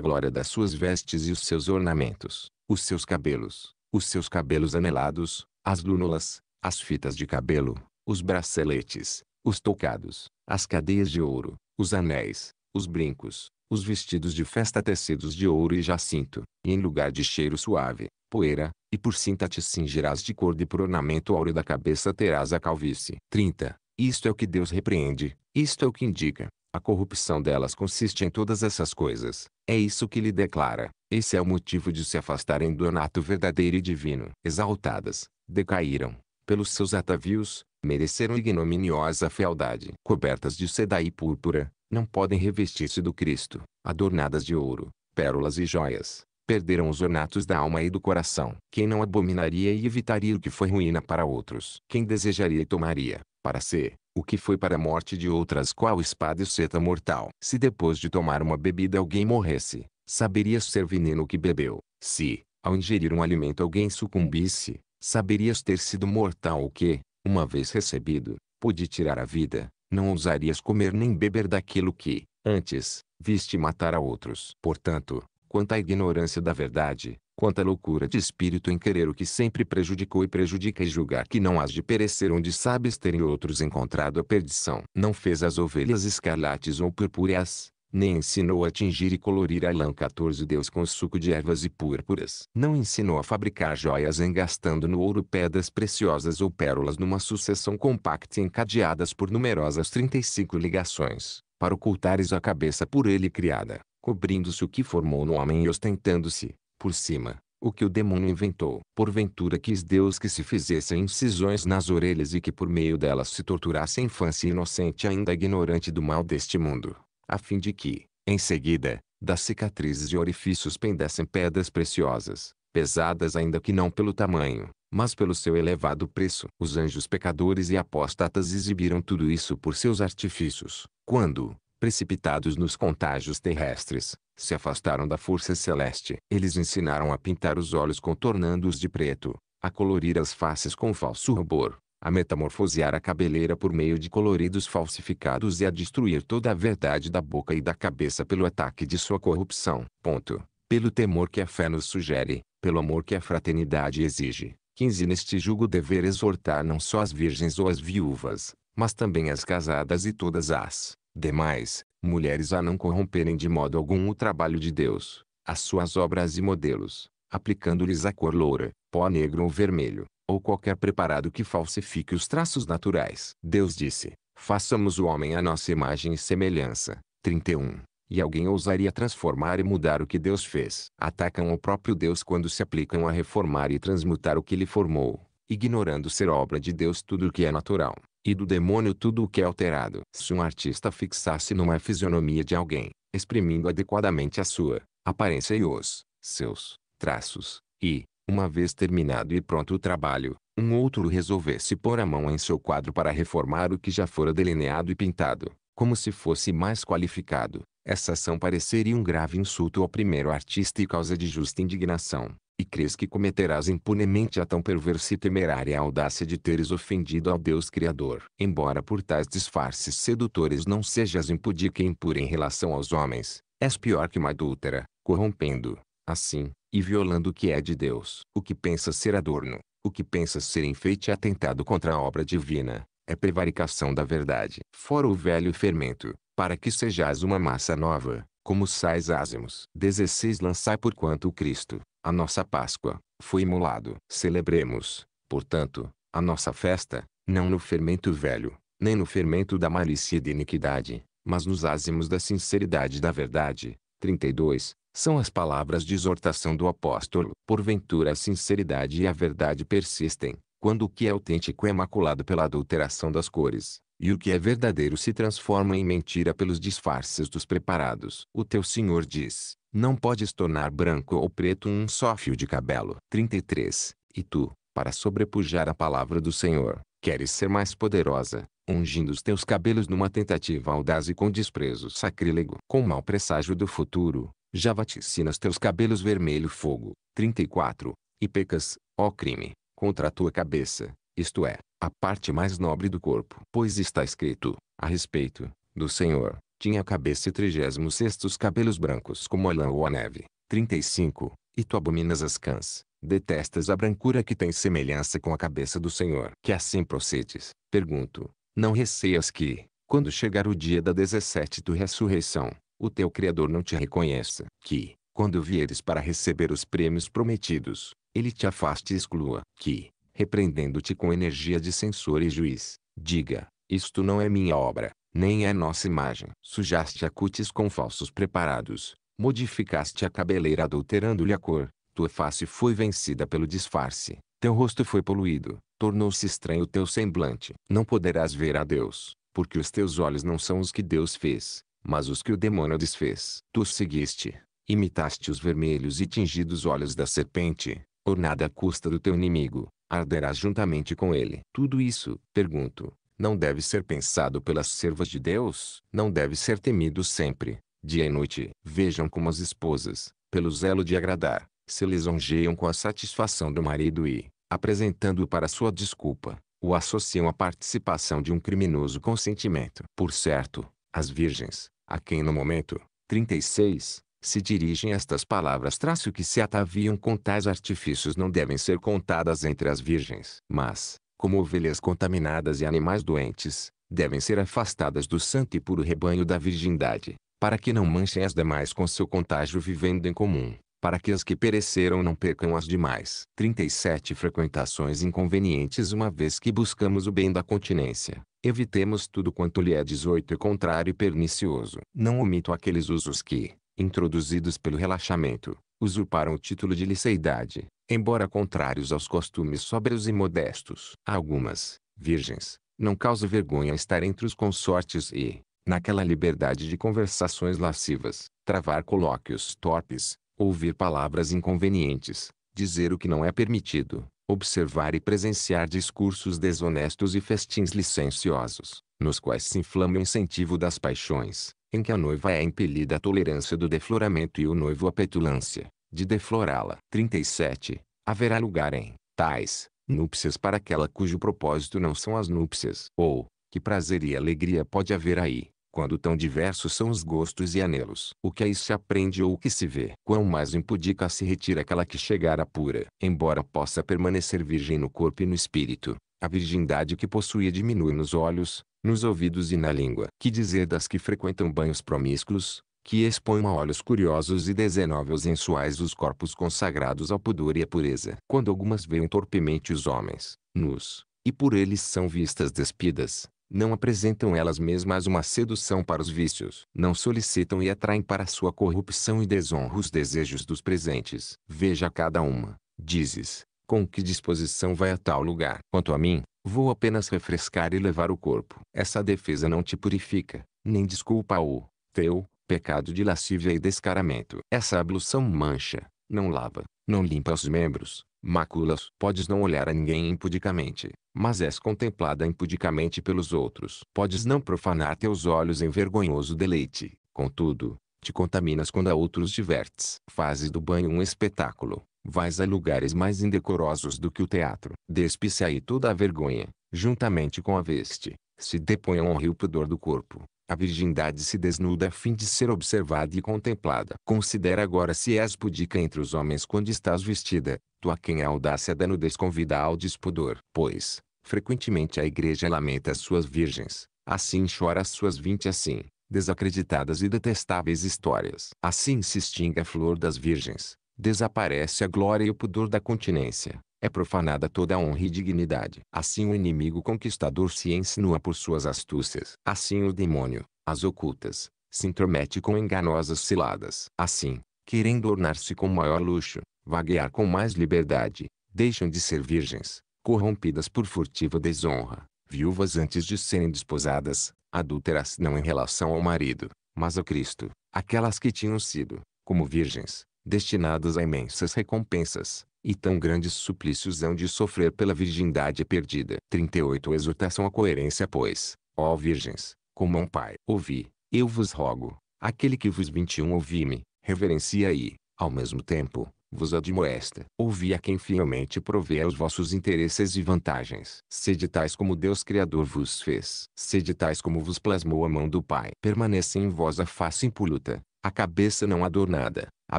glória das suas vestes e os seus ornamentos, os seus cabelos, os seus cabelos anelados, as lúnulas, as fitas de cabelo, os braceletes, os tocados, as cadeias de ouro, os anéis, os brincos, os vestidos de festa tecidos de ouro e jacinto, e em lugar de cheiro suave, poeira, e por cinta te cingirás de cor de ornamento áureo da cabeça terás a calvície. 30. Isto é o que Deus repreende, isto é o que indica. A corrupção delas consiste em todas essas coisas. É isso que lhe declara. Esse é o motivo de se afastarem do anato verdadeiro e divino. Exaltadas, decaíram, pelos seus atavios, mereceram ignominiosa fealdade. Cobertas de seda e púrpura, não podem revestir-se do Cristo, adornadas de ouro, pérolas e joias, perderam os ornatos da alma e do coração. Quem não abominaria e evitaria o que foi ruína para outros? Quem desejaria e tomaria, para si, o que foi para a morte de outras qual espada e seta mortal? Se depois de tomar uma bebida alguém morresse, saberia ser veneno que bebeu. Se, ao ingerir um alimento alguém sucumbisse, Saberias ter sido mortal o que, uma vez recebido, pôde tirar a vida, não ousarias comer nem beber daquilo que, antes, viste matar a outros. Portanto, quanta ignorância da verdade, quanta loucura de espírito em querer o que sempre prejudicou e prejudica e julgar que não has de perecer onde sabes terem outros encontrado a perdição. Não fez as ovelhas escarlates ou purpúreas, nem ensinou a tingir e colorir a lã 14 deus com suco de ervas e púrpuras. Não ensinou a fabricar joias engastando no ouro pedras preciosas ou pérolas numa sucessão compacta encadeadas por numerosas 35 ligações, para ocultares a cabeça por ele criada, cobrindo-se o que formou no homem e ostentando-se, por cima, o que o demônio inventou. Porventura quis Deus que se fizessem incisões nas orelhas e que por meio delas se torturasse a infância inocente ainda ignorante do mal deste mundo a fim de que, em seguida, das cicatrizes e orifícios pendessem pedras preciosas, pesadas ainda que não pelo tamanho, mas pelo seu elevado preço. Os anjos pecadores e apóstatas exibiram tudo isso por seus artifícios, quando, precipitados nos contágios terrestres, se afastaram da força celeste. Eles ensinaram a pintar os olhos contornando-os de preto, a colorir as faces com falso rubor, a metamorfosear a cabeleira por meio de coloridos falsificados e a destruir toda a verdade da boca e da cabeça pelo ataque de sua corrupção. Ponto. Pelo temor que a fé nos sugere, pelo amor que a fraternidade exige. 15 Neste julgo dever exortar não só as virgens ou as viúvas, mas também as casadas e todas as, demais, mulheres a não corromperem de modo algum o trabalho de Deus, as suas obras e modelos, aplicando-lhes a cor loura, pó negro ou vermelho, ou qualquer preparado que falsifique os traços naturais. Deus disse, façamos o homem à nossa imagem e semelhança. 31. E alguém ousaria transformar e mudar o que Deus fez. Atacam o próprio Deus quando se aplicam a reformar e transmutar o que ele formou, ignorando ser obra de Deus tudo o que é natural, e do demônio tudo o que é alterado. Se um artista fixasse numa fisionomia de alguém, exprimindo adequadamente a sua aparência e os seus traços, e, uma vez terminado e pronto o trabalho, um outro resolvesse pôr a mão em seu quadro para reformar o que já fora delineado e pintado, como se fosse mais qualificado. Essa ação pareceria um grave insulto ao primeiro artista e causa de justa indignação. E crês que cometerás impunemente a tão perversa e temerária audácia de teres ofendido ao Deus Criador. Embora por tais disfarces sedutores não sejas impudica e impura em relação aos homens, és pior que uma adúltera, corrompendo, assim, e violando o que é de Deus. O que pensa ser adorno, o que pensa ser enfeite é atentado contra a obra divina, é prevaricação da verdade. Fora o velho fermento, para que sejais uma massa nova, como sais ázimos. 16 Lançai por quanto Cristo, a nossa Páscoa, foi imolado. Celebremos, portanto, a nossa festa, não no fermento velho, nem no fermento da malícia e da iniquidade, mas nos ázimos da sinceridade e da verdade. 32 são as palavras de exortação do apóstolo. Porventura a sinceridade e a verdade persistem, quando o que é autêntico é maculado pela adulteração das cores, e o que é verdadeiro se transforma em mentira pelos disfarces dos preparados. O teu Senhor diz, não podes tornar branco ou preto um só fio de cabelo. 33. E tu, para sobrepujar a palavra do Senhor, queres ser mais poderosa, ungindo os teus cabelos numa tentativa audaz e com desprezo sacrílego. Com mau presságio do futuro, já vaticinas teus cabelos vermelho fogo. 34. E pecas, ó crime, contra a tua cabeça, isto é, a parte mais nobre do corpo. Pois está escrito, a respeito, do Senhor, tinha a cabeça e trigésimo sextos cabelos brancos como a lã ou a neve. 35. E tu abominas as cãs, detestas a brancura que tem semelhança com a cabeça do Senhor. Que assim procedes, pergunto, não receias que, quando chegar o dia da dezessete tu ressurreição, o teu Criador não te reconheça, que, quando vieres para receber os prêmios prometidos, ele te afaste e exclua, que, repreendendo-te com energia de censor e juiz, diga, isto não é minha obra, nem é nossa imagem. Sujaste a cutis com falsos preparados, modificaste a cabeleira adulterando-lhe a cor, tua face foi vencida pelo disfarce, teu rosto foi poluído, tornou-se estranho o teu semblante. Não poderás ver a Deus, porque os teus olhos não são os que Deus fez, mas os que o demônio desfez, tu seguiste, imitaste os vermelhos e tingidos olhos da serpente, ornada à custa do teu inimigo, arderás juntamente com ele. Tudo isso, pergunto, não deve ser pensado pelas servas de Deus, não deve ser temido sempre, dia e noite. Vejam como as esposas, pelo zelo de agradar, se lisonjeiam com a satisfação do marido e, apresentando-o para sua desculpa, o associam à participação de um criminoso consentimento. Por certo, as virgens, a quem no momento, 36, se dirigem estas palavras traço que se ataviam com tais artifícios não devem ser contadas entre as virgens. Mas, como ovelhas contaminadas e animais doentes, devem ser afastadas do santo e puro rebanho da virgindade, para que não manchem as demais com seu contágio vivendo em comum, para que as que pereceram não percam as demais. 37 Frequentações inconvenientes Uma vez que buscamos o bem da continência, evitemos tudo quanto lhe é desorto e contrário e pernicioso. Não omito aqueles usos que, introduzidos pelo relaxamento, usurparam o título de liceidade, embora contrários aos costumes sóbrios e modestos. Algumas, virgens, não causa vergonha estar entre os consortes e, naquela liberdade de conversações lascivas, travar colóquios torpes, ouvir palavras inconvenientes, dizer o que não é permitido, observar e presenciar discursos desonestos e festins licenciosos, nos quais se inflama o incentivo das paixões, em que a noiva é impelida à tolerância do defloramento e o noivo à petulância, de deflorá-la. 37. Haverá lugar em, tais, núpcias para aquela cujo propósito não são as núpcias, ou, que prazer e alegria pode haver aí, quando tão diversos são os gostos e anelos. O que aí se aprende ou o que se vê. Quão mais impudica se retira aquela que chegara pura, embora possa permanecer virgem no corpo e no espírito. A virgindade que possuía diminui nos olhos, nos ouvidos e na língua. Que dizer das que frequentam banhos promíscuos, que expõem a olhos curiosos e desenáveis sensuais os corpos consagrados ao pudor e à pureza. Quando algumas veem torpemente os homens, nus, e por eles são vistas despidas, não apresentam elas mesmas uma sedução para os vícios. Não solicitam e atraem para sua corrupção e desonra os desejos dos presentes. Veja cada uma. Dizes, com que disposição vai a tal lugar? Quanto a mim, vou apenas refrescar e levar o corpo. Essa defesa não te purifica, nem desculpa o teu pecado de lascívia e descaramento. Essa ablução mancha, não lava, não limpa os membros, Maculas, podes não olhar a ninguém impudicamente, mas és contemplada impudicamente pelos outros. Podes não profanar teus olhos em vergonhoso deleite, contudo, te contaminas quando a outros divertes. Fazes do banho um espetáculo, vais a lugares mais indecorosos do que o teatro. Despe-se aí toda a vergonha, juntamente com a veste, se deponham ao rio pudor do corpo. A virgindade se desnuda a fim de ser observada e contemplada. Considera agora se és pudica entre os homens quando estás vestida, a quem a audácia dá no desconvida ao despudor. Pois, frequentemente a igreja lamenta as suas virgens, assim chora as suas vinte assim, desacreditadas e detestáveis histórias. Assim se extingue a flor das virgens, desaparece a glória e o pudor da continência, é profanada toda a honra e dignidade. Assim o inimigo conquistador se insinua por suas astúcias. Assim o demônio, as ocultas, se intromete com enganosas ciladas. Assim, querendo ornar-se com maior luxo, vaguear com mais liberdade, deixam de ser virgens, corrompidas por furtiva desonra, viúvas antes de serem desposadas, adúlteras não em relação ao marido, mas ao Cristo, aquelas que tinham sido, como virgens, destinadas a imensas recompensas, e tão grandes suplícios hão de sofrer pela virgindade perdida. 38 Exortação à coerência pois, ó virgens, como um pai. Ouvi, eu vos rogo, aquele que vos 21 ouvi-me, reverencia e, ao mesmo tempo, vos admoesta. Ouvi a quem fielmente provê aos vossos interesses e vantagens. Sede tais como Deus Criador vos fez. Sede tais como vos plasmou a mão do Pai. Permanece em vós a face impoluta, a cabeça não adornada, a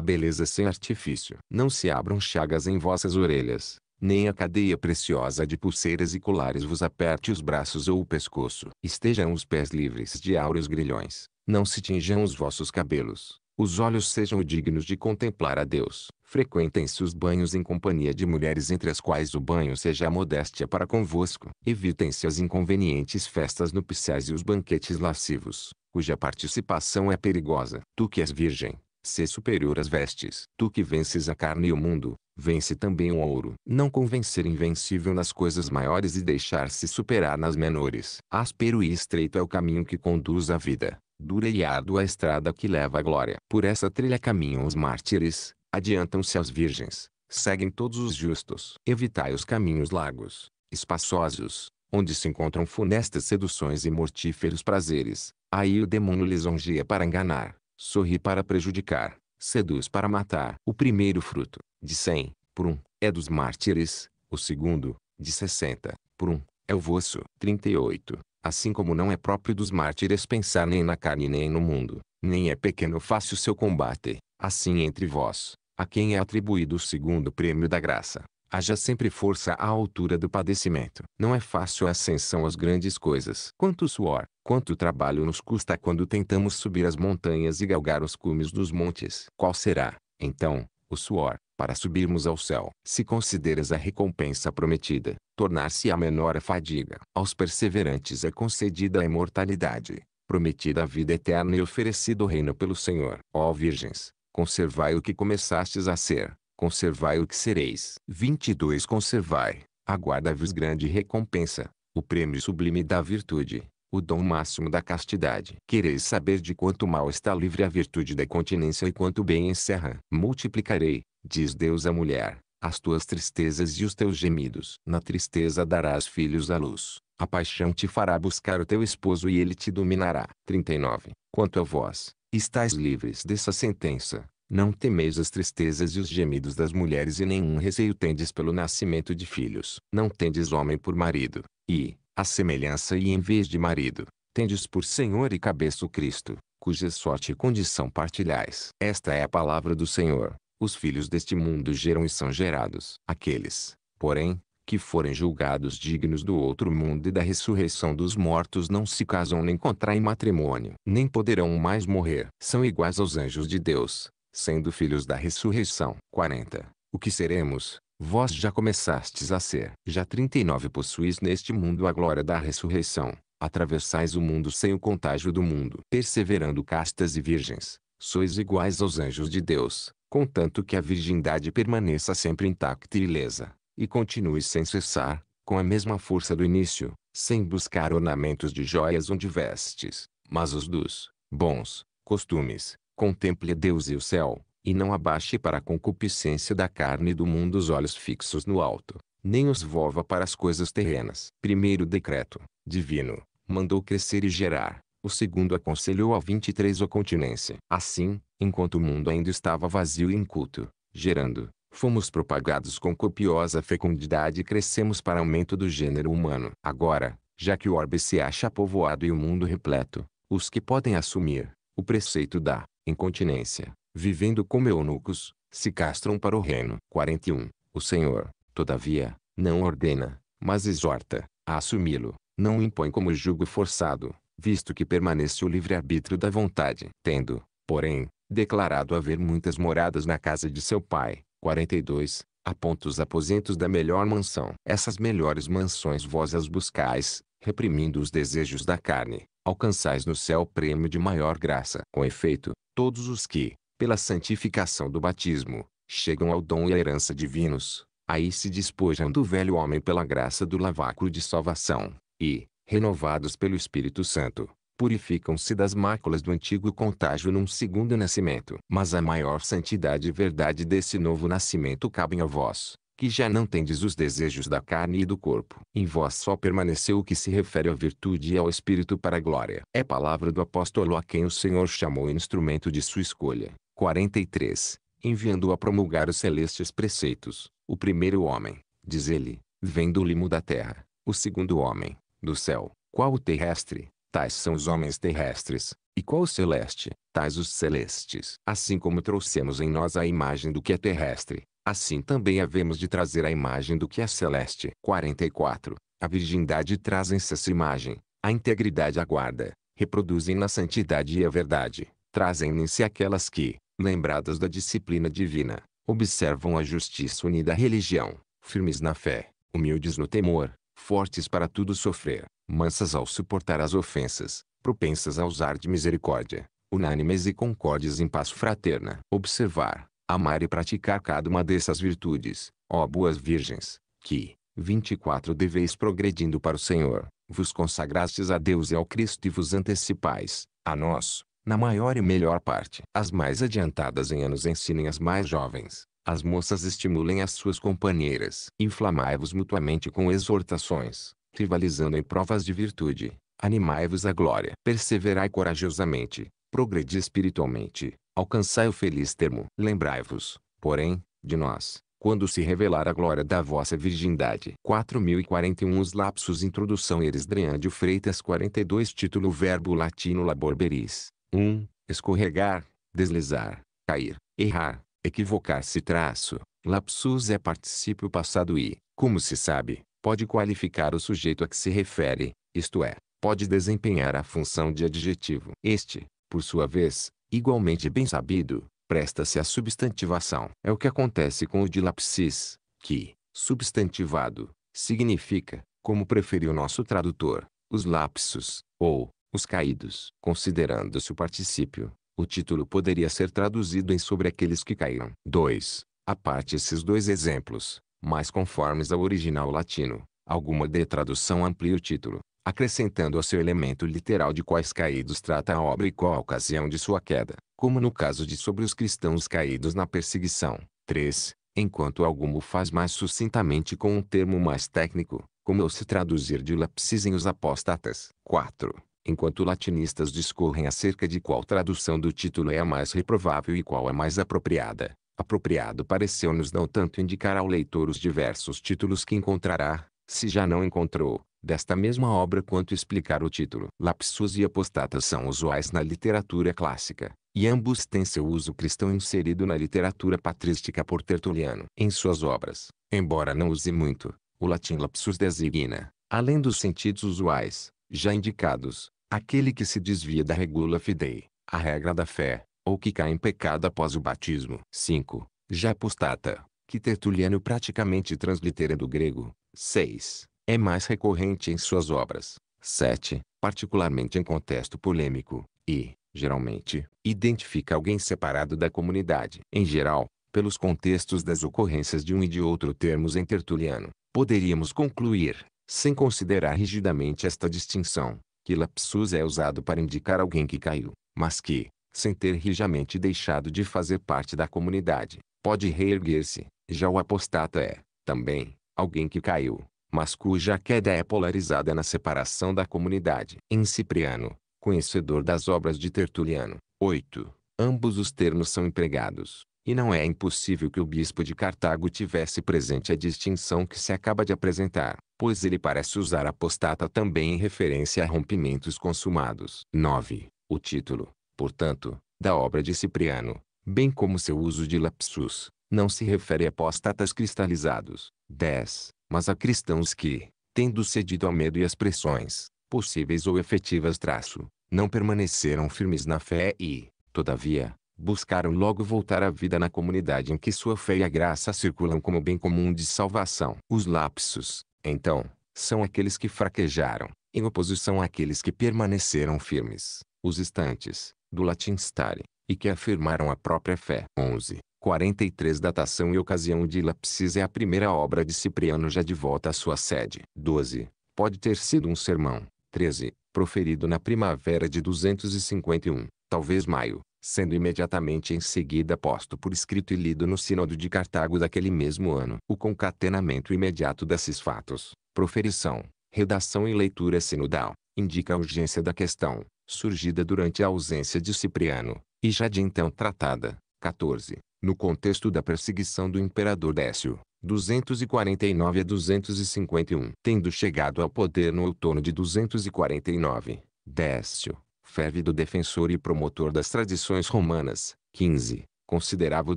beleza sem artifício. Não se abram chagas em vossas orelhas, nem a cadeia preciosa de pulseiras e colares vos aperte os braços ou o pescoço. Estejam os pés livres de áureos grilhões, não se tinjam os vossos cabelos. Os olhos sejam dignos de contemplar a Deus. Frequentem-se os banhos em companhia de mulheres entre as quais o banho seja a modéstia para convosco. Evitem-se as inconvenientes festas nupciais e os banquetes lascivos, cuja participação é perigosa. Tu que és virgem, se superior às vestes. Tu que vences a carne e o mundo, vence também o ouro. Não convencer invencível nas coisas maiores e deixar-se superar nas menores. Áspero e estreito é o caminho que conduz à vida. Dura e árdua a estrada que leva à glória. Por essa trilha caminham os mártires, adiantam-se as virgens, seguem todos os justos. Evitai os caminhos largos, espaçosos, onde se encontram funestas seduções e mortíferos prazeres. Aí o demônio lisonjeia para enganar, sorri para prejudicar, seduz para matar. O primeiro fruto, de cem, por um, é dos mártires, o segundo, de sessenta, por um, é o vosso. 38. Assim como não é próprio dos mártires pensar nem na carne nem no mundo, nem é pequeno fácil seu combate, assim entre vós, a quem é atribuído o segundo prêmio da graça. Haja sempre força à altura do padecimento. Não é fácil a ascensão às grandes coisas. Quanto suor, quanto trabalho nos custa quando tentamos subir as montanhas e galgar os cumes dos montes. Qual será, então, o suor, para subirmos ao céu. Se consideras a recompensa prometida, tornar-se a menor a fadiga. Aos perseverantes é concedida a imortalidade, prometida a vida eterna e oferecido o reino pelo Senhor. Ó virgens, Conservai o que começastes a ser, conservai o que sereis. 22 Conservai, aguarda-vos grande recompensa, o prêmio sublime da virtude, o dom máximo da castidade. Quereis saber de quanto mal está livre a virtude da continência e quanto bem encerra. Multiplicarei, diz Deus à mulher, as tuas tristezas e os teus gemidos. Na tristeza darás filhos à luz. A paixão te fará buscar o teu esposo e ele te dominará. 39. Quanto a vós, Estais livres dessa sentença. Não temeis as tristezas e os gemidos das mulheres e nenhum receio tendes pelo nascimento de filhos. Não tendes homem por marido, e, a semelhança e em vez de marido, tendes por Senhor e cabeça o Cristo, cuja sorte e condição partilhais. Esta é a palavra do Senhor. Os filhos deste mundo geram e são gerados. Aqueles, porém, que forem julgados dignos do outro mundo e da ressurreição dos mortos não se casam nem contraem matrimônio, nem poderão mais morrer. São iguais aos anjos de Deus, sendo filhos da ressurreição. 40. O que seremos, vós já começastes a ser. Já 39 possuis neste mundo a glória da ressurreição. Atravessais o mundo sem o contágio do mundo. Perseverando castas e virgens, sois iguais aos anjos de Deus, contanto que a virgindade permaneça sempre intacta e ilesa e continue sem cessar, com a mesma força do início, sem buscar ornamentos de joias onde vestes, mas os dos bons costumes. Contemple Deus e o céu, e não abaixe para a concupiscência da carne e do mundo os olhos fixos no alto, nem os volva para as coisas terrenas. Primeiro decreto divino mandou crescer e gerar. O segundo aconselhou a 23 a continência. Assim, enquanto o mundo ainda estava vazio e inculto, gerando, Fomos propagados com copiosa fecundidade e crescemos para aumento do gênero humano. Agora, já que o orbe se acha povoado e o mundo repleto, os que podem assumir o preceito da incontinência, vivendo como eunucos, se castram para o reino. 41. O Senhor, todavia, não ordena, mas exorta a assumi-lo, não impõe como jugo forçado, visto que permanece o livre-arbítrio da vontade. Tendo, porém, declarado haver muitas moradas na casa de seu pai, 42. Aponta os aposentos da melhor mansão. Essas melhores mansões vós as buscais, reprimindo os desejos da carne, alcançais no céu o prêmio de maior graça. Com efeito, todos os que, pela santificação do batismo, chegam ao dom e à herança divinos, aí se despojam do velho homem pela graça do lavacro de salvação, e, renovados pelo Espírito Santo, purificam-se das máculas do antigo contágio num segundo nascimento. Mas a maior santidade e verdade desse novo nascimento cabem a vós, que já não tendes os desejos da carne e do corpo. Em vós só permaneceu o que se refere à virtude e ao espírito para a glória. É palavra do apóstolo a quem o Senhor chamou instrumento de sua escolha. 43. Enviando-o a promulgar os celestes preceitos, o primeiro homem, diz ele, vem do limo da terra, o segundo homem, do céu, qual o terrestre, Tais são os homens terrestres, e qual o celeste, tais os celestes. Assim como trouxemos em nós a imagem do que é terrestre, assim também havemos de trazer a imagem do que é celeste. 44. A virgindade em se essa imagem, a integridade aguarda, reproduzem na santidade e a verdade, trazem-se aquelas que, lembradas da disciplina divina, observam a justiça unida à religião, firmes na fé, humildes no temor, fortes para tudo sofrer, mansas ao suportar as ofensas, propensas a usar de misericórdia, unânimes e concordes em paz fraterna. Observar, amar e praticar cada uma dessas virtudes, ó boas virgens, que, 24 deveis progredindo para o Senhor, vos consagrastes a Deus e ao Cristo e vos antecipais, a nós, na maior e melhor parte. As mais adiantadas em anos ensinem as mais jovens, as moças estimulem as suas companheiras. Inflamai-vos mutuamente com exortações, rivalizando em provas de virtude, animai-vos à glória. Perseverai corajosamente, progredi espiritualmente, alcançai o feliz termo. Lembrai-vos, porém, de nós, quando se revelar a glória da vossa virgindade. 4041 Os lapsos Introdução Erisdrean de Freitas 42 Título Verbo Latino Laborberis 1. Escorregar, deslizar, cair, errar, equivocar-se traço. Lapsus é particípio passado e, como se sabe, pode qualificar o sujeito a que se refere, isto é, pode desempenhar a função de adjetivo. Este, por sua vez, igualmente bem sabido, presta-se à substantivação. É o que acontece com o dilapsis, que, substantivado, significa, como preferiu nosso tradutor, os lapsos, ou, os caídos. Considerando-se o particípio, o título poderia ser traduzido em sobre aqueles que caíram. 2. A parte esses dois exemplos, mais conformes ao original latino. Alguma de tradução amplia o título, acrescentando ao seu elemento literal de quais caídos trata a obra e qual a ocasião de sua queda, como no caso de Sobre os cristãos caídos na perseguição. 3. Enquanto algum o faz mais sucintamente com um termo mais técnico, como ao se traduzir de lapsis em os apostatas. 4. Enquanto latinistas discorrem acerca de qual tradução do título é a mais reprovável e qual a é mais apropriada, apropriado pareceu-nos não tanto indicar ao leitor os diversos títulos que encontrará, se já não encontrou, desta mesma obra quanto explicar o título. Lapsus e apostata são usuais na literatura clássica, e ambos têm seu uso cristão inserido na literatura patrística por Tertuliano. Em suas obras, embora não use muito, o latim lapsus designa, além dos sentidos usuais, já indicados, aquele que se desvia da regula fidei, a regra da fé, ou que cai em pecado após o batismo. 5. Já apostata, que Tertuliano praticamente translitera do grego. 6. É mais recorrente em suas obras. 7. Particularmente em contexto polêmico. E, geralmente, identifica alguém separado da comunidade. Em geral, pelos contextos das ocorrências de um e de outro termos em Tertuliano, poderíamos concluir, sem considerar rigidamente esta distinção, que lapsus é usado para indicar alguém que caiu, mas que, sem ter rijamente deixado de fazer parte da comunidade, pode reerguer-se. Já o apostata é, também, alguém que caiu, mas cuja queda é polarizada na separação da comunidade. Em Cipriano, conhecedor das obras de Tertuliano, 8. Ambos os termos são empregados, e não é impossível que o bispo de Cartago tivesse presente a distinção que se acaba de apresentar, pois ele parece usar apostata também em referência a rompimentos consumados. 9. O título, portanto, da obra de Cipriano, bem como seu uso de lapsus, não se refere a apostatas cristalizados. 10. Mas a cristãos que, tendo cedido ao medo e às pressões, possíveis ou efetivas traço, não permaneceram firmes na fé e, todavia, buscaram logo voltar à vida na comunidade em que sua fé e a graça circulam como bem comum de salvação. Os lapsos, então, são aqueles que fraquejaram, em oposição àqueles que permaneceram firmes. Os instantes do latim stare, e que afirmaram a própria fé. 11. 43 Datação e ocasião de Lapsis é a primeira obra de Cipriano já de volta à sua sede. 12. Pode ter sido um sermão. 13. Proferido na primavera de 251, talvez maio, sendo imediatamente em seguida posto por escrito e lido no Sínodo de Cartago daquele mesmo ano. O concatenamento imediato desses fatos, proferição, redação e leitura sinodal, indica a urgência da questão, surgida durante a ausência de Cipriano, e já de então tratada. 14. No contexto da perseguição do imperador Décio, 249 a 251. Tendo chegado ao poder no outono de 249, Décio, férvido defensor e promotor das tradições romanas, 15, considerava o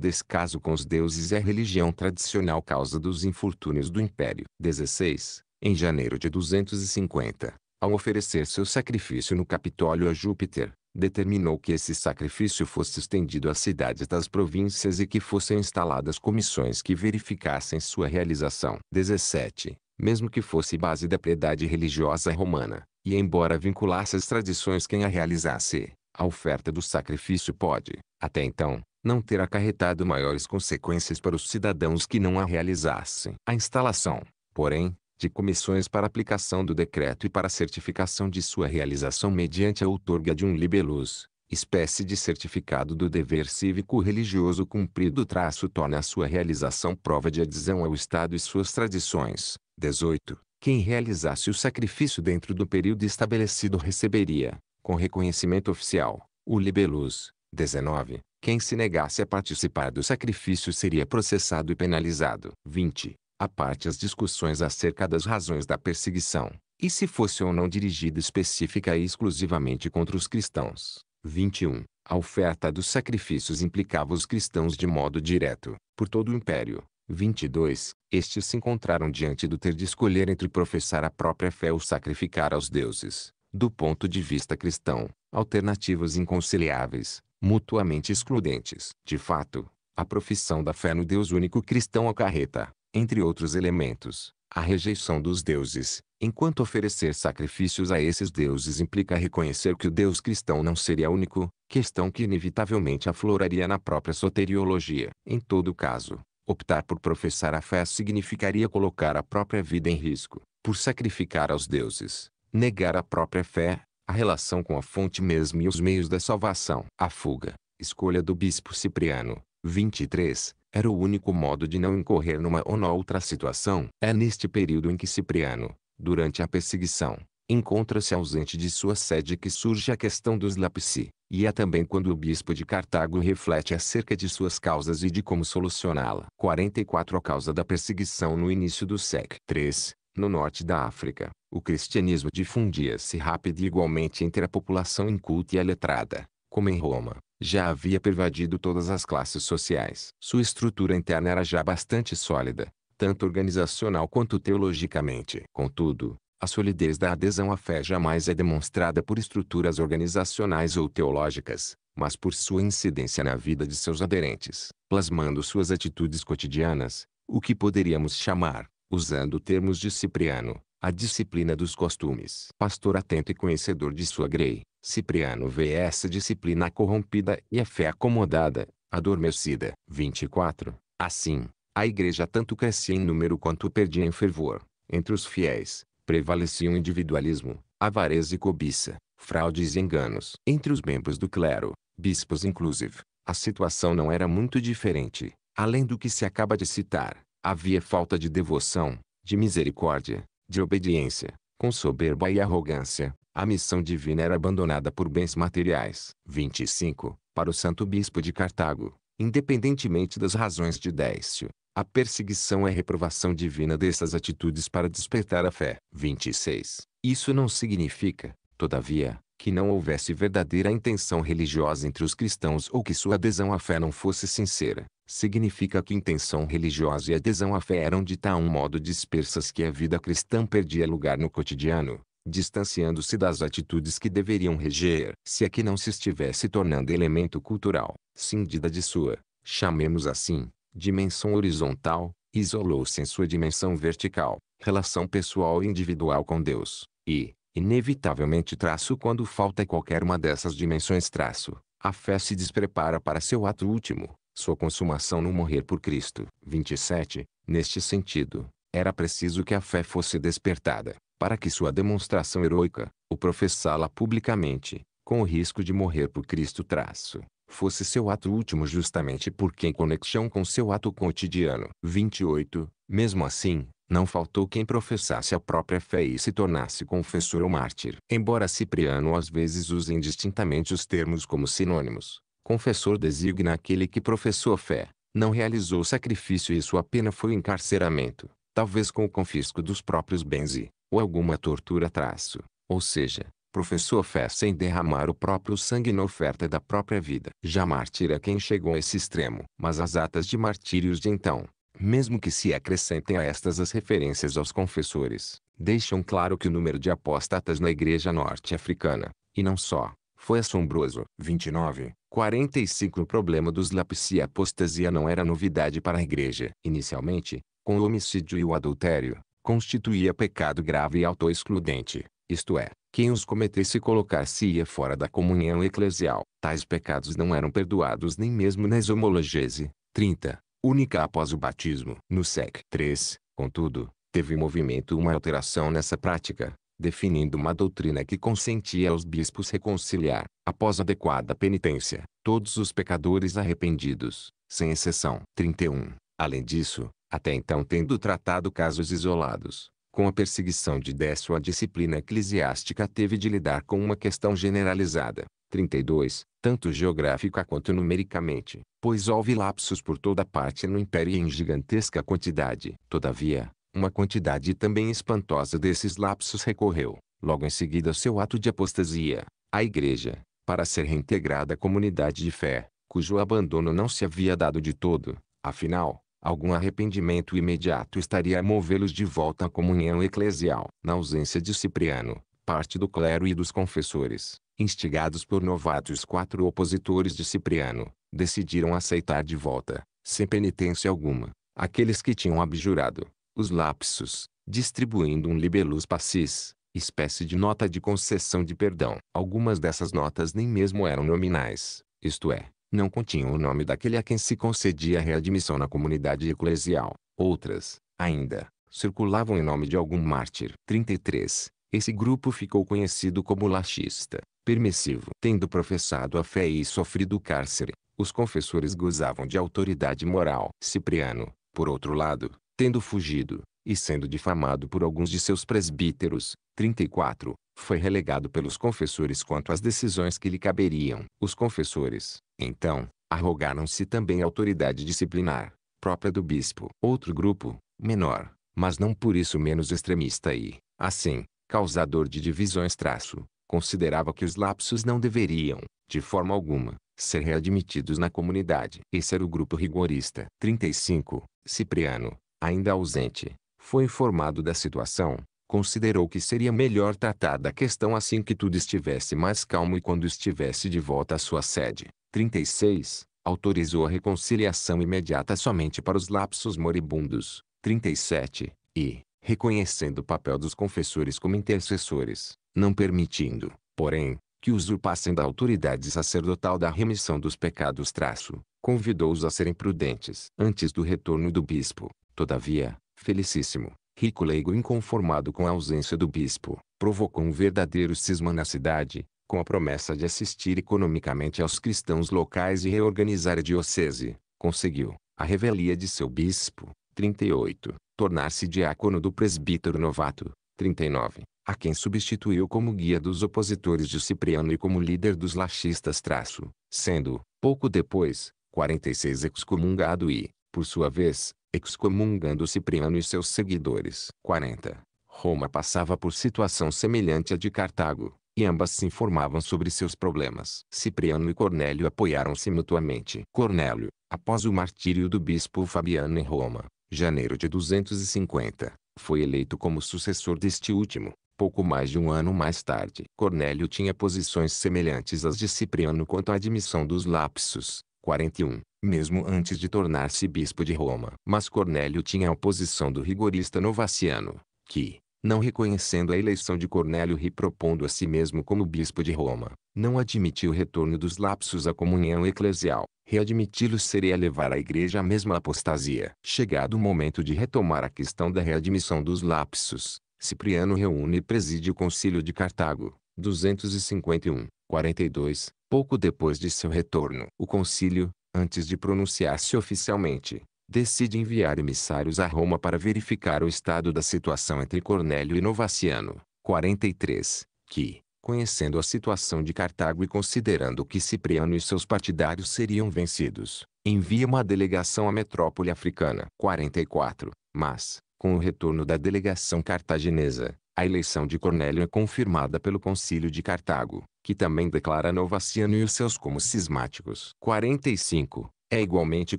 descaso com os deuses e a religião tradicional causa dos infortúnios do império. 16. Em janeiro de 250, ao oferecer seu sacrifício no Capitólio a Júpiter, determinou que esse sacrifício fosse estendido às cidades das províncias e que fossem instaladas comissões que verificassem sua realização. 17. Mesmo que fosse base da piedade religiosa romana, e embora vinculasse as tradições quem a realizasse, a oferta do sacrifício pode, até então, não ter acarretado maiores consequências para os cidadãos que não a realizassem. A instalação, porém, de comissões para aplicação do decreto e para certificação de sua realização mediante a outorga de um libelus, espécie de certificado do dever cívico religioso cumprido traço torna a sua realização prova de adesão ao Estado e suas tradições. 18. Quem realizasse o sacrifício dentro do período estabelecido receberia, com reconhecimento oficial, o libelus. 19. Quem se negasse a participar do sacrifício seria processado e penalizado. 20 à parte as discussões acerca das razões da perseguição, e se fosse ou não dirigida específica e exclusivamente contra os cristãos. 21. A oferta dos sacrifícios implicava os cristãos de modo direto, por todo o império. 22. Estes se encontraram diante do ter de escolher entre professar a própria fé ou sacrificar aos deuses. Do ponto de vista cristão, alternativas inconciliáveis, mutuamente excludentes. De fato, a profissão da fé no Deus único cristão acarreta, entre outros elementos, a rejeição dos deuses, enquanto oferecer sacrifícios a esses deuses implica reconhecer que o Deus cristão não seria único, questão que inevitavelmente afloraria na própria soteriologia. Em todo caso, optar por professar a fé significaria colocar a própria vida em risco, por sacrificar aos deuses, negar a própria fé, a relação com a fonte mesmo e os meios da salvação. A fuga, escolha do bispo Cipriano, 23, era o único modo de não incorrer numa ou outra situação. É neste período em que Cipriano, durante a perseguição, encontra-se ausente de sua sede que surge a questão dos lapici, e é também quando o bispo de Cartago reflete acerca de suas causas e de como solucioná-la. 44 A causa da perseguição no início do século III, no norte da África, o cristianismo difundia-se rápido e igualmente entre a população inculta e a letrada, como em Roma já havia pervadido todas as classes sociais. Sua estrutura interna era já bastante sólida, tanto organizacional quanto teologicamente. Contudo, a solidez da adesão à fé jamais é demonstrada por estruturas organizacionais ou teológicas, mas por sua incidência na vida de seus aderentes, plasmando suas atitudes cotidianas, o que poderíamos chamar, usando termos de Cipriano, a disciplina dos costumes. Pastor atento e conhecedor de sua grei, Cipriano vê essa disciplina corrompida e a fé acomodada, adormecida. 24. Assim, a igreja tanto crescia em número quanto perdia em fervor. Entre os fiéis, prevaleciam individualismo, avareza e cobiça, fraudes e enganos. Entre os membros do clero, bispos inclusive, a situação não era muito diferente. Além do que se acaba de citar, havia falta de devoção, de misericórdia, de obediência, com soberba e arrogância, a missão divina era abandonada por bens materiais. 25. Para o santo bispo de Cartago, independentemente das razões de Décio, a perseguição é reprovação divina dessas atitudes para despertar a fé. 26. Isso não significa, todavia, que não houvesse verdadeira intenção religiosa entre os cristãos ou que sua adesão à fé não fosse sincera. Significa que intenção religiosa e adesão à fé eram de tal modo dispersas que a vida cristã perdia lugar no cotidiano distanciando-se das atitudes que deveriam reger. Se é que não se estivesse tornando elemento cultural, cindida de sua, chamemos assim, dimensão horizontal, isolou-se em sua dimensão vertical, relação pessoal e individual com Deus, e, inevitavelmente traço quando falta qualquer uma dessas dimensões traço, a fé se desprepara para seu ato último, sua consumação no morrer por Cristo. 27. Neste sentido, era preciso que a fé fosse despertada, para que sua demonstração heroica, o professá-la publicamente, com o risco de morrer por Cristo traço, fosse seu ato último justamente porque em conexão com seu ato cotidiano. 28. Mesmo assim, não faltou quem professasse a própria fé e se tornasse confessor ou mártir. Embora Cipriano às vezes use indistintamente os termos como sinônimos, confessor designa aquele que professou a fé, não realizou o sacrifício e sua pena foi encarceramento, talvez com o confisco dos próprios bens e, ou alguma tortura traço, ou seja, professou fé sem derramar o próprio sangue na oferta da própria vida. Já mártir é quem chegou a esse extremo. Mas as atas de martírios de então, mesmo que se acrescentem a estas as referências aos confessores, deixam claro que o número de apostatas na igreja norte-africana, e não só, foi assombroso. 29. 45 O problema dos lápis e apostasia não era novidade para a igreja. Inicialmente, com o homicídio e o adultério, constituía pecado grave e autoexcludente, isto é, quem os cometesse colocar-se-ia fora da comunhão eclesial. Tais pecados não eram perdoados nem mesmo na exomologese, 30, única após o batismo. No sec. 3, contudo, teve movimento uma alteração nessa prática, definindo uma doutrina que consentia aos bispos reconciliar, após adequada penitência, todos os pecadores arrependidos, sem exceção. 31. Além disso, até então tendo tratado casos isolados, com a perseguição de Décio a disciplina eclesiástica teve de lidar com uma questão generalizada, 32, tanto geográfica quanto numericamente, pois houve lapsos por toda parte no império e em gigantesca quantidade. Todavia, uma quantidade também espantosa desses lapsos recorreu, logo em seguida ao seu ato de apostasia, à igreja, para ser reintegrada à comunidade de fé, cujo abandono não se havia dado de todo, afinal, algum arrependimento imediato estaria a movê-los de volta à comunhão eclesial. Na ausência de Cipriano, parte do clero e dos confessores, instigados por novatos quatro opositores de Cipriano, decidiram aceitar de volta, sem penitência alguma, aqueles que tinham abjurado, os lapsos, distribuindo um libelus passis, espécie de nota de concessão de perdão. Algumas dessas notas nem mesmo eram nominais, isto é, não continham o nome daquele a quem se concedia readmissão na comunidade eclesial. Outras, ainda, circulavam em nome de algum mártir. 33. Esse grupo ficou conhecido como laxista, permissivo. Tendo professado a fé e sofrido cárcere, os confessores gozavam de autoridade moral. Cipriano, por outro lado, tendo fugido, e sendo difamado por alguns de seus presbíteros, 34, foi relegado pelos confessores quanto às decisões que lhe caberiam. Os confessores, então, arrogaram-se também a autoridade disciplinar, própria do bispo. Outro grupo, menor, mas não por isso menos extremista e, assim, causador de divisões traço, considerava que os lapsos não deveriam, de forma alguma, ser readmitidos na comunidade. Esse era o grupo rigorista. 35. Cipriano, ainda ausente, foi informado da situação, considerou que seria melhor tratar da questão assim que tudo estivesse mais calmo e quando estivesse de volta à sua sede. 36. Autorizou a reconciliação imediata somente para os lapsos moribundos. 37. E, reconhecendo o papel dos confessores como intercessores, não permitindo, porém, que usurpassem da autoridade sacerdotal da remissão dos pecados traço, convidou-os a serem prudentes antes do retorno do bispo. Todavia, felicíssimo, rico leigo inconformado com a ausência do bispo, provocou um verdadeiro cisma na cidade, com a promessa de assistir economicamente aos cristãos locais e reorganizar a diocese, conseguiu, a revelia de seu bispo, 38, tornar-se diácono do presbítero novato, 39, a quem substituiu como guia dos opositores de Cipriano e como líder dos laxistas traço, sendo, pouco depois, 46 excomungado e, por sua vez, excomungando Cipriano e seus seguidores. 40. Roma passava por situação semelhante à de Cartago, e ambas se informavam sobre seus problemas. Cipriano e Cornélio apoiaram-se mutuamente. Cornélio, após o martírio do bispo Fabiano em Roma, janeiro de 250, foi eleito como sucessor deste último. Pouco mais de um ano mais tarde, Cornélio tinha posições semelhantes às de Cipriano quanto à admissão dos lapsos, 41, mesmo antes de tornar-se bispo de Roma. Mas Cornélio tinha a oposição do rigorista novaciano, que, não reconhecendo a eleição de Cornélio e propondo a si mesmo como bispo de Roma, não admitiu o retorno dos lapsos à comunhão eclesial. Readmiti-los seria levar a igreja à mesma apostasia. Chegado o momento de retomar a questão da readmissão dos lapsos, Cipriano reúne e preside o concílio de Cartago, 251, 42, pouco depois de seu retorno. O concílio, antes de pronunciar-se oficialmente, decide enviar emissários a Roma para verificar o estado da situação entre Cornélio e Novaciano, 43, que, conhecendo a situação de Cartago e considerando que Cipriano e seus partidários seriam vencidos, envia uma delegação à metrópole africana, 44, mas, com o retorno da delegação cartaginesa, a eleição de Cornélio é confirmada pelo concílio de Cartago, que também declara Novaciano e os seus como cismáticos. 45. É igualmente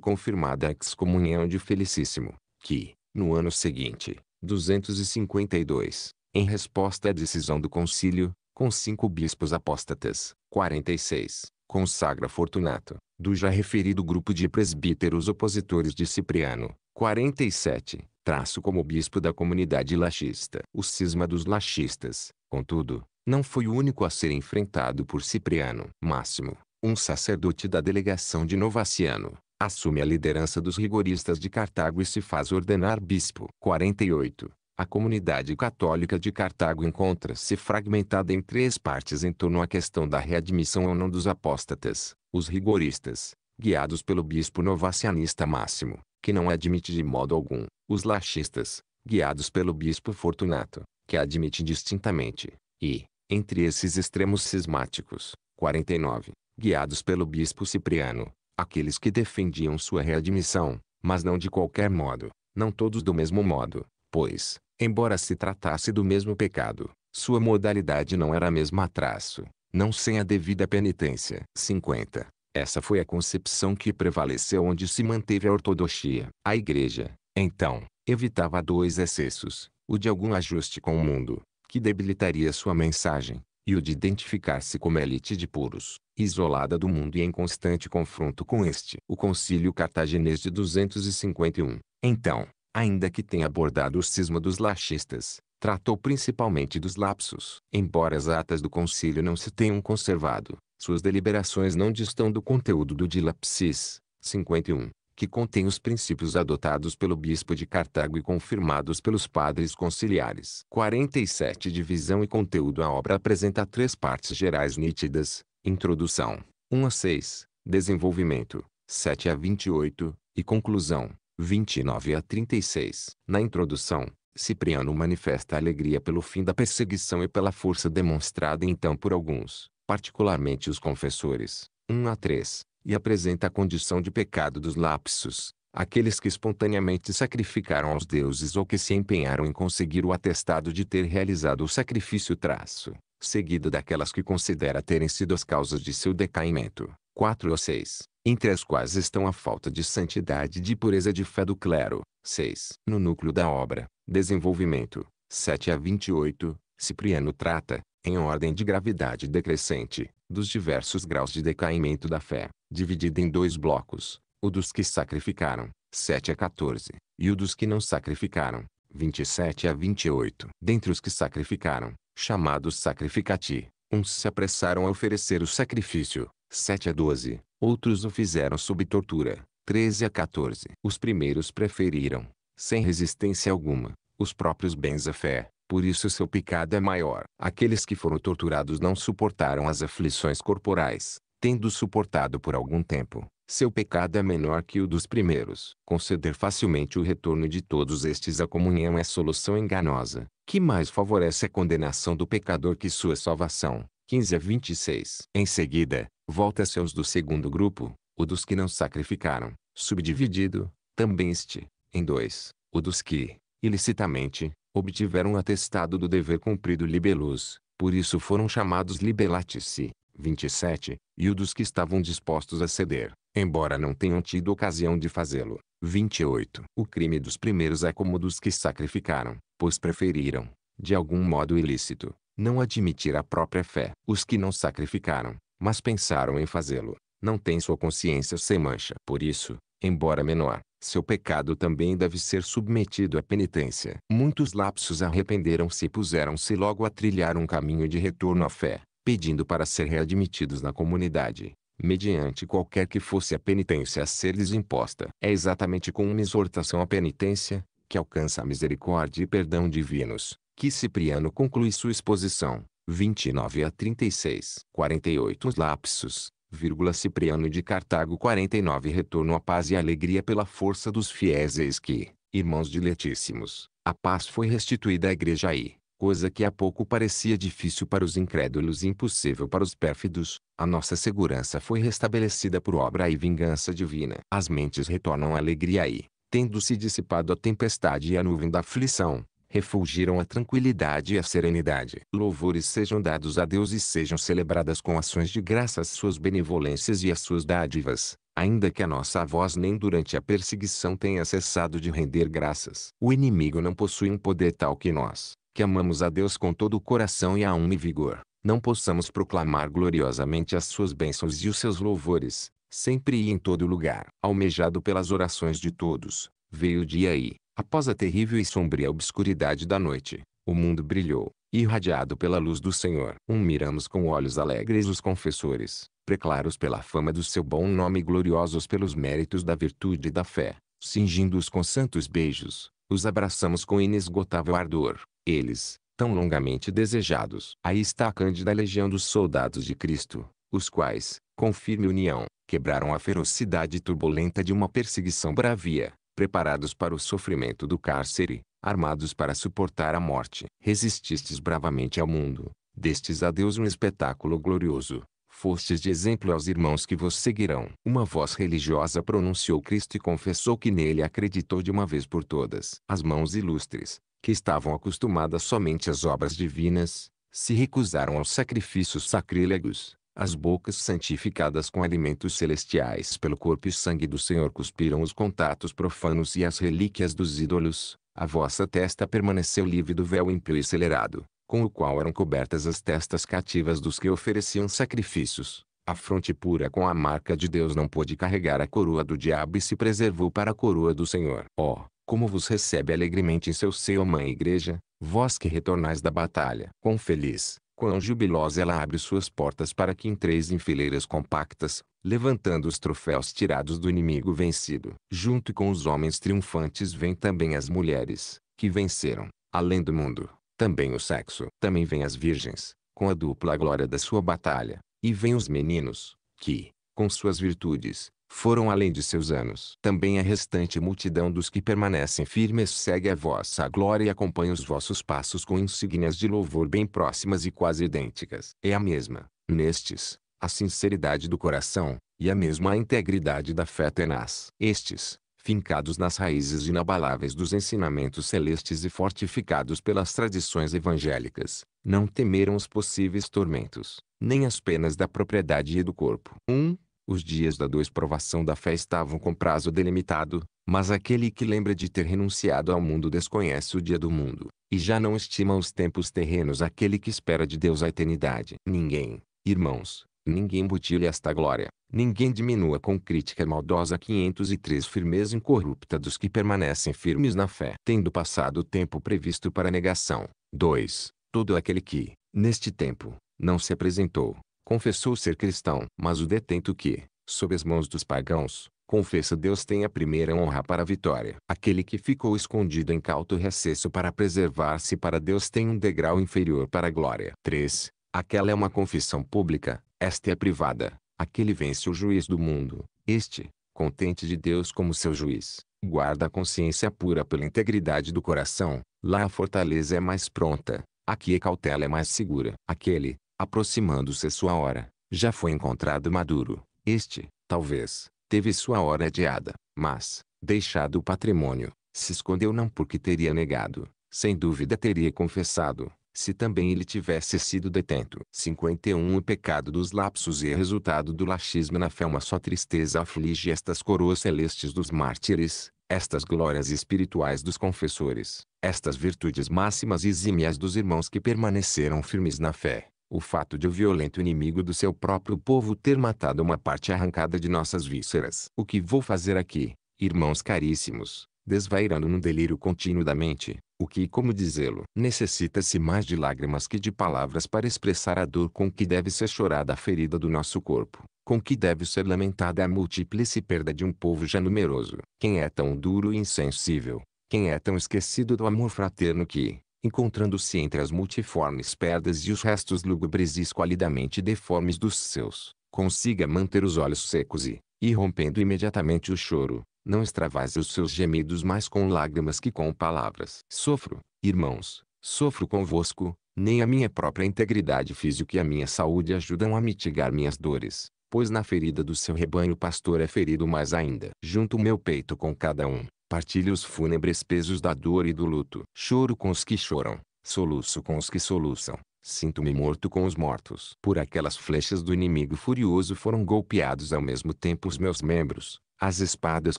confirmada a excomunhão de Felicíssimo, que, no ano seguinte, 252, em resposta à decisão do concílio, com cinco bispos apóstatas, 46, consagra Fortunato, do já referido grupo de presbíteros opositores de Cipriano, 47, traço como bispo da comunidade laxista. O cisma dos laxistas, contudo, não foi o único a ser enfrentado por Cipriano. Máximo, um sacerdote da delegação de Novaciano, assume a liderança dos rigoristas de Cartago e se faz ordenar bispo. 48. A comunidade católica de Cartago encontra-se fragmentada em três partes em torno à questão da readmissão ou não dos apóstatas, os rigoristas, guiados pelo bispo novacianista Máximo, que não admite de modo algum, os laxistas, guiados pelo bispo Fortunato, que admite distintamente, e, entre esses extremos cismáticos, 49, guiados pelo bispo Cipriano, aqueles que defendiam sua readmissão, mas não de qualquer modo, não todos do mesmo modo, pois, embora se tratasse do mesmo pecado, sua modalidade não era a mesma traço, não sem a devida penitência. 50. Essa foi a concepção que prevaleceu onde se manteve a ortodoxia. A igreja, então, evitava dois excessos, o de algum ajuste com o mundo, que debilitaria sua mensagem, e o de identificar-se como elite de puros, isolada do mundo e em constante confronto com este. O concílio cartaginês de 251, então, ainda que tenha abordado o cisma dos laxistas, tratou principalmente dos lapsos. Embora as atas do concílio não se tenham conservado, suas deliberações não distam do conteúdo do de Lapsis 51, que contém os princípios adotados pelo bispo de Cartago e confirmados pelos padres conciliares. 47 Divisão e conteúdo A obra apresenta três partes gerais nítidas: introdução, 1 a 6, desenvolvimento, 7 a 28, e conclusão, 29 a 36. Na introdução, Cipriano manifesta alegria pelo fim da perseguição e pela força demonstrada então por alguns, particularmente os confessores, 1 a 3, e apresenta a condição de pecado dos lapsos, aqueles que espontaneamente sacrificaram aos deuses ou que se empenharam em conseguir o atestado de ter realizado o sacrifício traço, seguido daquelas que considera terem sido as causas de seu decaimento. 4 ou 6, entre as quais estão a falta de santidade e de pureza de fé do clero. 6. No núcleo da obra, desenvolvimento, 7 a 28, Cipriano trata, em ordem de gravidade decrescente, dos diversos graus de decaimento da fé, dividida em dois blocos, o dos que sacrificaram, 7 a 14, e o dos que não sacrificaram, 27 a 28. Dentre os que sacrificaram, chamados sacrificati, uns se apressaram a oferecer o sacrifício, 7 a 12, outros o fizeram sob tortura, 13 a 14. Os primeiros preferiram, sem resistência alguma, os próprios bens à fé, por isso seu pecado é maior. Aqueles que foram torturados não suportaram as aflições corporais, tendo suportado por algum tempo, seu pecado é menor que o dos primeiros. Conceder facilmente o retorno de todos estes à comunhão é solução enganosa, que mais favorece a condenação do pecador que sua salvação. 15 a 26. Em seguida, volta-se aos do segundo grupo, o dos que não sacrificaram, subdividido, também este, em dois, o dos que, ilicitamente, obtiveram o atestado do dever cumprido libelus, por isso foram chamados libelatici. 27, e o dos que estavam dispostos a ceder, embora não tenham tido ocasião de fazê-lo. 28. O crime dos primeiros é como dos que sacrificaram, pois preferiram, de algum modo ilícito, não admitir a própria fé. Os que não sacrificaram, mas pensaram em fazê-lo, não têm sua consciência sem mancha. Por isso, embora menor, seu pecado também deve ser submetido à penitência. Muitos lapsos arrependeram-se e puseram-se logo a trilhar um caminho de retorno à fé pedindo para ser readmitidos na comunidade, mediante qualquer que fosse a penitência a ser-lhes imposta. É exatamente com uma exortação à penitência, que alcança a misericórdia e perdão divinos, que Cipriano conclui sua exposição, 29 a 36. 48 Os lapsos, vírgula Cipriano de Cartago 49 Retorno à paz e alegria pela força dos fiéis eis que, irmãos diletíssimos, a paz foi restituída à igreja e, coisa que há pouco parecia difícil para os incrédulos e impossível para os pérfidos, a nossa segurança foi restabelecida por obra e vingança divina. As mentes retornam à alegria e, tendo-se dissipado a tempestade e a nuvem da aflição, refulgiram a tranquilidade e a serenidade. Louvores sejam dados a Deus e sejam celebradas com ações de graça as suas benevolências e as suas dádivas, ainda que a nossa voz nem durante a perseguição tenha cessado de render graças. O inimigo não possui um poder tal que nós, que amamos a Deus com todo o coração e a alma e vigor, não possamos proclamar gloriosamente as suas bênçãos e os seus louvores, sempre e em todo lugar. Almejado pelas orações de todos, veio o dia e, após a terrível e sombria obscuridade da noite, o mundo brilhou, irradiado pela luz do Senhor. Um miramos com olhos alegres os confessores, preclaros pela fama do seu bom nome e gloriosos pelos méritos da virtude e da fé, cingindo-os com santos beijos, os abraçamos com inesgotável ardor, eles, tão longamente desejados. Aí está Cândida legião dos soldados de Cristo, os quais, com firme união, quebraram a ferocidade turbulenta de uma perseguição bravia, preparados para o sofrimento do cárcere, armados para suportar a morte. Resististes bravamente ao mundo, destes a Deus um espetáculo glorioso. Fostes de exemplo aos irmãos que vos seguirão. Uma voz religiosa pronunciou Cristo e confessou que nele acreditou de uma vez por todas. As mãos ilustres, que estavam acostumadas somente às obras divinas, se recusaram aos sacrifícios sacrílegos, as bocas santificadas com alimentos celestiais pelo corpo e sangue do Senhor cuspiram os contatos profanos e as relíquias dos ídolos, a vossa testa permaneceu livre do véu ímpio e celerado, com o qual eram cobertas as testas cativas dos que ofereciam sacrifícios. A fronte pura com a marca de Deus não pôde carregar a coroa do diabo e se preservou para a coroa do Senhor. Ó, oh, como vos recebe alegremente em seu seio a mãe igreja, vós que retornais da batalha. Quão feliz, quão jubilosa ela abre suas portas para que entreis em fileiras compactas, levantando os troféus tirados do inimigo vencido. Junto com os homens triunfantes vêm também as mulheres, que venceram, além do mundo, também o sexo. Também vêm as virgens, com a dupla glória da sua batalha, e vêm os meninos, que, com suas virtudes, foram além de seus anos. Também a restante multidão dos que permanecem firmes segue a vossa glória e acompanha os vossos passos com insígnias de louvor bem próximas e quase idênticas. É a mesma, nestes, a sinceridade do coração, e a mesma a integridade da fé tenaz. Estes, fincados nas raízes inabaláveis dos ensinamentos celestes e fortificados pelas tradições evangélicas, não temeram os possíveis tormentos, nem as penas da propriedade e do corpo. 1. Um, os dias da dois provação da fé estavam com prazo delimitado, mas aquele que lembra de ter renunciado ao mundo desconhece o dia do mundo, e já não estima os tempos terrenos aquele que espera de Deus a eternidade. Ninguém, irmãos, ninguém butile esta glória, ninguém diminua com crítica maldosa 503 firmeza incorrupta dos que permanecem firmes na fé. Tendo passado o tempo previsto para a negação, 2. Todo aquele que, neste tempo, não se apresentou, confessou ser cristão. Mas o detento que, sob as mãos dos pagãos, confessa Deus tem a primeira honra para a vitória. Aquele que ficou escondido em cauto recesso para preservar-se para Deus tem um degrau inferior para a glória. 3. Aquela é uma confissão pública, esta é privada. Aquele vence o juiz do mundo. Este, contente de Deus como seu juiz, guarda a consciência pura pela integridade do coração. Lá a fortaleza é mais pronta, aqui a cautela é mais segura. Aquele, Aproximando-se sua hora, já foi encontrado maduro. Este, talvez, teve sua hora adiada, mas, deixado o patrimônio, se escondeu não porque teria negado, sem dúvida teria confessado, se também ele tivesse sido detento. 51 O pecado dos lapsos e o resultado do laxismo na fé uma só tristeza aflige estas coroas celestes dos mártires, estas glórias espirituais dos confessores, estas virtudes máximas e exímias dos irmãos que permaneceram firmes na fé. O fato de o violento inimigo do seu próprio povo ter matado uma parte arrancada de nossas vísceras. O que vou fazer aqui, irmãos caríssimos, desvairando num delírio contínuo da mente, o que como dizê-lo? Necessita-se mais de lágrimas que de palavras para expressar a dor com que deve ser chorada a ferida do nosso corpo, com que deve ser lamentada a múltiplice perda de um povo já numeroso. Quem é tão duro e insensível? Quem é tão esquecido do amor fraterno que, encontrando-se entre as multiformes perdas e os restos lúgubres e esqualidamente deformes dos seus, consiga manter os olhos secos e, irrompendo imediatamente o choro, não extravase os seus gemidos mais com lágrimas que com palavras. Sofro, irmãos, sofro convosco, nem a minha própria integridade física e a minha saúde ajudam a mitigar minhas dores, pois na ferida do seu rebanho o pastor é ferido mais ainda. Junto o meu peito com cada um, Partilho os fúnebres pesos da dor e do luto. Choro com os que choram, soluço com os que soluçam. Sinto-me morto com os mortos. Por aquelas flechas do inimigo furioso foram golpeados ao mesmo tempo os meus membros. As espadas